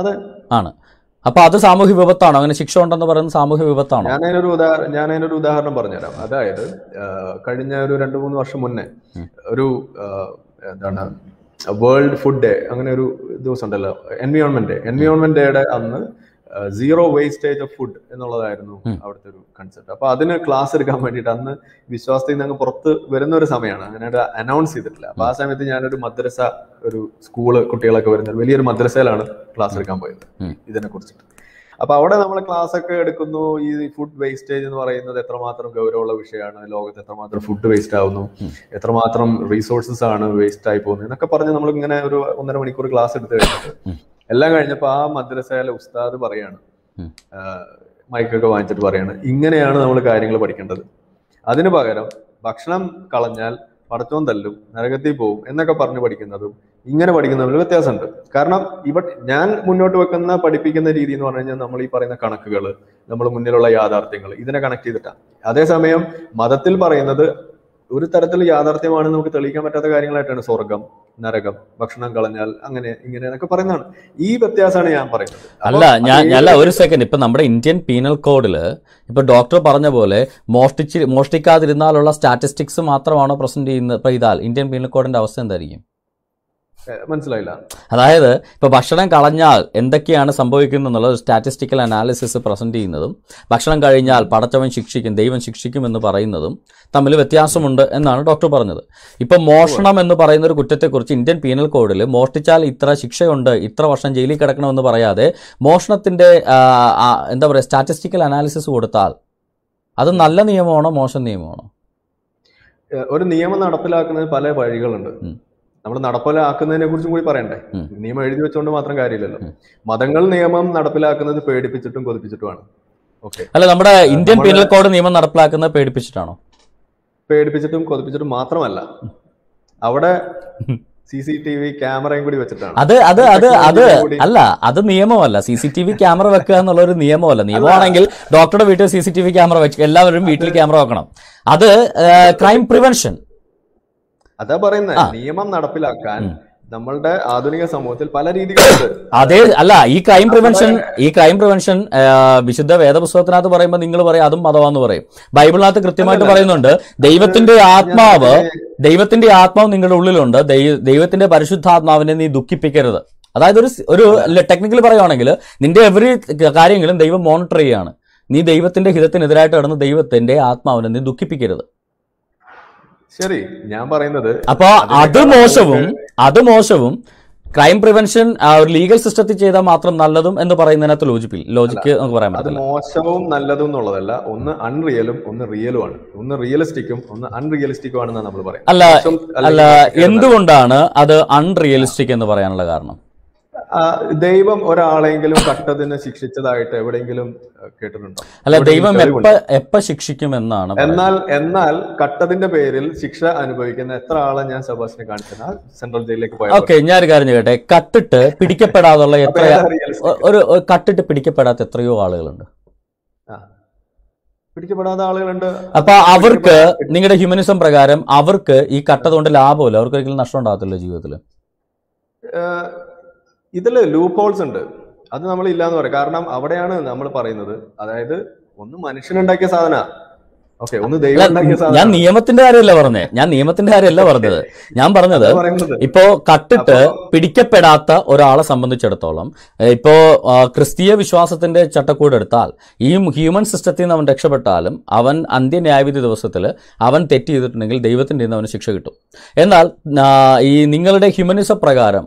അതെ ആണ് അപ്പൊ അത് സാമൂഹ്യ വിപത്താണോ അങ്ങനെ ശിക്ഷ ഉണ്ടെന്ന് പറയുന്നത് സാമൂഹ്യ വിപത്താണോ ഞാൻ അതിനൊരു ഉദാഹരണം ഞാൻ അതിനൊരു ഉദാഹരണം പറഞ്ഞുതരാം അതായത് കഴിഞ്ഞ ഒരു രണ്ടു മൂന്ന് വർഷം മുന്നേ ഒരു എന്താണ് വേൾഡ് ഫുഡ് ഡേ അങ്ങനെ ഒരു ദിവസം ഉണ്ടല്ലോ എൻവിയോൺമെന്റ് ഡേ എൻവിയോൺമെന്റ് ഡേയുടെ അന്ന് സീറോ വേസ്റ്റേജ് ഓഫ് ഫുഡ് എന്നുള്ളതായിരുന്നു അവിടുത്തെ ഒരു കൺസെപ്റ്റ് അപ്പൊ അതിന് ക്ലാസ് എടുക്കാൻ വേണ്ടിയിട്ട് അന്ന് വിശ്വാസത്തിൽ നിന്ന് അങ്ങ് പുറത്ത് വരുന്ന ഒരു സമയമാണ് അങ്ങനെ അനൗൺസ് ചെയ്തിട്ടില്ല അപ്പൊ ആ സമയത്ത് ഞാനൊരു മദ്രസ ഒരു സ്കൂള് കുട്ടികളൊക്കെ വരുന്ന വലിയൊരു മദ്രസയിലാണ് ക്ലാസ് എടുക്കാൻ പോയത് ഇതിനെ കുറിച്ചിട്ട് അപ്പൊ അവിടെ നമ്മൾ ക്ലാസ് ഒക്കെ എടുക്കുന്നു ഈ ഫുഡ് വേസ്റ്റേജ് എന്ന് പറയുന്നത് എത്രമാത്രം ഗൗരവമുള്ള വിഷയമാണ് ലോകത്ത് എത്രമാത്രം ഫുഡ് വേസ്റ്റ് ആവുന്നു എത്രമാത്രം റിസോഴ്സസ് ആണ് വേസ്റ്റ് ആയി പോകുന്നത് എന്നൊക്കെ പറഞ്ഞ് നമ്മൾ ഇങ്ങനെ ഒരു ഒന്നര മണിക്കൂർ ക്ലാസ് എടുത്തു കഴിഞ്ഞിട്ട് എല്ലാം കഴിഞ്ഞപ്പോൾ ആ മദ്രസയിലെ ഉസ്താദ് പറയാണ് മൈക്കൊക്കെ വാങ്ങിച്ചിട്ട് പറയാണ് ഇങ്ങനെയാണ് നമ്മൾ കാര്യങ്ങൾ പഠിക്കേണ്ടത് അതിനു പകരം ഭക്ഷണം കളഞ്ഞാൽ പടച്ചോൻ തല്ലും നരകത്തിൽ പോവും എന്നൊക്കെ പറഞ്ഞ് പഠിക്കുന്നതും ഇങ്ങനെ പഠിക്കുന്നതിൽ വ്യത്യാസമുണ്ട് കാരണം ഇവ ഞാൻ മുന്നോട്ട് വെക്കുന്ന പഠിപ്പിക്കുന്ന രീതി എന്ന് പറഞ്ഞു കഴിഞ്ഞാൽ നമ്മൾ ഈ പറയുന്ന കണക്കുകൾ നമ്മൾ മുന്നിലുള്ള യാഥാർത്ഥ്യങ്ങൾ ഇതിനെ കണക്ട് ചെയ്തിട്ടാണ് അതേസമയം മതത്തിൽ പറയുന്നത് ഒരു തരത്തിൽ യാഥാർത്ഥ്യമാണ് നമുക്ക് തെളിയിക്കാൻ പറ്റാത്ത കാര്യങ്ങളായിട്ടാണ് സ്വർഗം നരകം ഭക്ഷണം കളഞ്ഞാൽ അങ്ങനെ ഇങ്ങനെ എന്നൊക്കെ പറയുന്നതാണ് ഈ വ്യത്യാസമാണ് ഞാൻ പറയുന്നത് അല്ല ഞാൻ അല്ല ഒരു സെക്കൻഡ് ഇപ്പൊ നമ്മുടെ ഇന്ത്യൻ പീനൽ കോഡില് ഇപ്പൊ ഡോക്ടർ പറഞ്ഞ പോലെ മോഷ്ടിച്ച് മോഷ്ടിക്കാതിരുന്നാലുള്ള സ്റ്റാറ്റിസ്റ്റിക്സ് മാത്രമാണോ പ്രസന്റ് ചെയ്യുന്നത് ഇപ്പൊ ഇന്ത്യൻ പീനൽ കോഡിന്റെ അവസ്ഥ എന്തായിരിക്കും മനസ്സിലായില്ല അതായത് ഇപ്പൊ ഭക്ഷണം കളഞ്ഞാൽ എന്തൊക്കെയാണ് സംഭവിക്കുന്നത് എന്നുള്ളത് സ്റ്റാറ്റിസ്റ്റിക്കൽ അനാലിസിസ് പ്രസന്റ് ചെയ്യുന്നതും ഭക്ഷണം കഴിഞ്ഞാൽ പടച്ചവൻ ശിക്ഷിക്കും ദൈവം ശിക്ഷിക്കും എന്ന് പറയുന്നതും തമ്മിൽ വ്യത്യാസമുണ്ട് എന്നാണ് ഡോക്ടർ പറഞ്ഞത് ഇപ്പൊ മോഷണം എന്ന് പറയുന്ന ഒരു കുറ്റത്തെക്കുറിച്ച് ഇന്ത്യൻ പീനൽ കോഡിൽ മോഷ്ടിച്ചാൽ ഇത്ര ശിക്ഷയുണ്ട് ഇത്ര വർഷം ജയിലിൽ കിടക്കണമെന്ന് പറയാതെ മോഷണത്തിന്റെ എന്താ പറയുക സ്റ്റാറ്റിസ്റ്റിക്കൽ അനാലിസിസ് കൊടുത്താൽ അത് നല്ല നിയമമാണോ മോശം നിയമമാണോ ഒരു നിയമം നടപ്പിലാക്കുന്നതിന് പല വഴികളുണ്ട് നമ്മൾ നടപ്പിലാക്കുന്നതിനെ കുറിച്ചും കൂടി പറയണ്ടേ നിയമം എഴുതി വെച്ചുകൊണ്ട് മാത്രം കാര്യമില്ലല്ലോ മതങ്ങൾ നിയമം നടപ്പിലാക്കുന്നത് പേടിപ്പിച്ചിട്ടും കൊതിപ്പിച്ചിട്ടുമാണ് അല്ല നമ്മുടെ ഇന്ത്യൻ പീനൽ കോഡ് നിയമം നടപ്പിലാക്കുന്നത് പേടിപ്പിച്ചിട്ടാണോ പേടിപ്പിച്ചിട്ടും കൊതിപ്പിച്ചിട്ടും മാത്രമല്ല അവിടെ സിസിടിവി ക്യാമറയും കൂടി വെച്ചിട്ടാണ് അത് അത് അത് അത് അല്ല അത് നിയമമല്ല C C T V camera വെക്കുക എന്നുള്ള ഒരു നിയമമല്ല നിയമമാണെങ്കിൽ ഡോക്ടറുടെ വീട്ടിൽ C C T V camera വെച്ച് എല്ലാവരും വീട്ടിൽ ക്യാമറ വെക്കണം അത് ക്രൈം പ്രിവെൻഷൻ അതാ പറയുന്ന നിയമം നടപ്പിലാക്കാൻ നമ്മളുടെ ആധുനിക സമൂഹത്തിൽ പല രീതികളുണ്ട് അതെ അല്ല ഈ ക്രൈം പ്രിവെൻഷൻ ഈ ക്രൈം പ്രിവെൻഷൻ വിശുദ്ധ വേദപുസ്തകത്തിനകത്ത് പറയുമ്പോൾ നിങ്ങൾ പറയും അതും മതമാന്ന് പറയും ബൈബിളിനകത്ത് കൃത്യമായിട്ട് പറയുന്നുണ്ട് ദൈവത്തിന്റെ ആത്മാവ് ദൈവത്തിന്റെ ആത്മാവ് നിങ്ങളുടെ ഉള്ളിലുണ്ട് ദൈവത്തിന്റെ പരിശുദ്ധാത്മാവിനെ നീ ദുഃഖിപ്പിക്കരുത് അതായത് ഒരു ഒരു ടെക്നിക്കലി പറയുകയാണെങ്കിൽ നിന്റെ എവറി കാര്യങ്ങളും ദൈവം മോണിറ്റർ ചെയ്യാണ് നീ ദൈവത്തിന്റെ ഹിതത്തിനെതിരായിട്ട് നടന്ന് ദൈവത്തിന്റെ ആത്മാവിനെ നീ ദുഃഖിപ്പിക്കരുത് ശരി ഞാൻ പറയുന്നത് അപ്പൊ അത് മോശവും അത് മോശവും ക്രൈം പ്രിവെൻഷൻ ആ ഒരു ലീഗൽ സിസ്റ്റത്തിൽ ചെയ്താൽ മാത്രം നല്ലതും എന്ന് പറയുന്നതിനകത്ത് ലോജിപ്പിൽ ലോജിക്ക് നമുക്ക് പറയാൻ പറ്റില്ല മോശവും നല്ലതും എന്നുള്ളതല്ല ഒന്ന് അൺറിയലും ഒന്ന് റിയലും ആണ് ഒന്ന് റിയലിസ്റ്റിക്കും ഒന്ന് അൺറിയലിസ്റ്റിക്കും ആണെന്നാണ് നമ്മൾ പറയുന്നത് അല്ല അല്ല എന്തുകൊണ്ടാണ് അത് അൺറിയലിസ്റ്റിക് എന്ന് പറയാനുള്ള കാരണം ദൈവം ഒരാളെങ്കിലും കട്ടതിനെ ശിക്ഷിച്ചതായിട്ട് എവിടെയെങ്കിലും കേട്ടിട്ടുണ്ടോ അല്ല ദൈവം എപ്പ എപ്പ ശിക്ഷിക്കും എന്നാണ് എന്നാൽ എന്നാൽ കട്ടതിന്റെ പേരിൽ ശിക്ഷ അനുഭവിക്കുന്ന എത്ര ആളെ ഞാൻ സെബാസ്റ്റിനെ കാണിച്ചത് സെൻട്രൽ ജയിലിലേക്ക് പോയത് ഓക്കെ ഞാനൊരു കാര്യം കേട്ടെ കട്ടിട്ട് പിടിക്കപ്പെടാതുള്ള എത്ര ഒരു കട്ടിട്ട് പിടിക്കപ്പെടാത്ത എത്രയോ ആളുകളുണ്ട് പിടിക്കപ്പെടാത്ത ആളുകളുണ്ട് അപ്പൊ അവർക്ക് നിങ്ങളുടെ ഹ്യൂമനിസം പ്രകാരം അവർക്ക് ഈ കട്ടതുകൊണ്ട് ലാഭമില്ല അവർക്ക് ഒരിക്കലും നഷ്ടം ഉണ്ടാകത്തില്ല ജീവിതത്തില് ഇതിൽ ലൂപ്പ് ഹോൾസ് ഉണ്ട് അത് നമ്മൾ ഇല്ലാന്ന് പറയാം കാരണം അവിടെയാണ് നമ്മൾ പറയുന്നത് അതായത് ഒന്ന് മനുഷ്യനുണ്ടാക്കിയ സാധന ഒന്ന് ഞാൻ നിയമത്തിന്റെ കാര്യമല്ല പറഞ്ഞേ ഞാൻ നിയമത്തിന്റെ കാര്യമല്ല പറഞ്ഞത് ഞാൻ പറഞ്ഞത് ഇപ്പോ കട്ടിട്ട് പിടിക്കപ്പെടാത്ത ഒരാളെ സംബന്ധിച്ചിടത്തോളം ഇപ്പോ ക്രിസ്തീയ വിശ്വാസത്തിന്റെ ചട്ടക്കൂട് എടുത്താൽ ഈ ഹ്യൂമൻ സിസ്റ്റത്തിൽ നിന്ന് അവൻ രക്ഷപ്പെട്ടാലും അവൻ അന്ത്യന്യായവിധി ദിവസത്തിൽ അവൻ തെറ്റ് ചെയ്തിട്ടുണ്ടെങ്കിൽ ദൈവത്തിന്റെ നിന്ന് അവന് ശിക്ഷ കിട്ടും എന്നാൽ ഈ നിങ്ങളുടെ ഹ്യൂമനിസം പ്രകാരം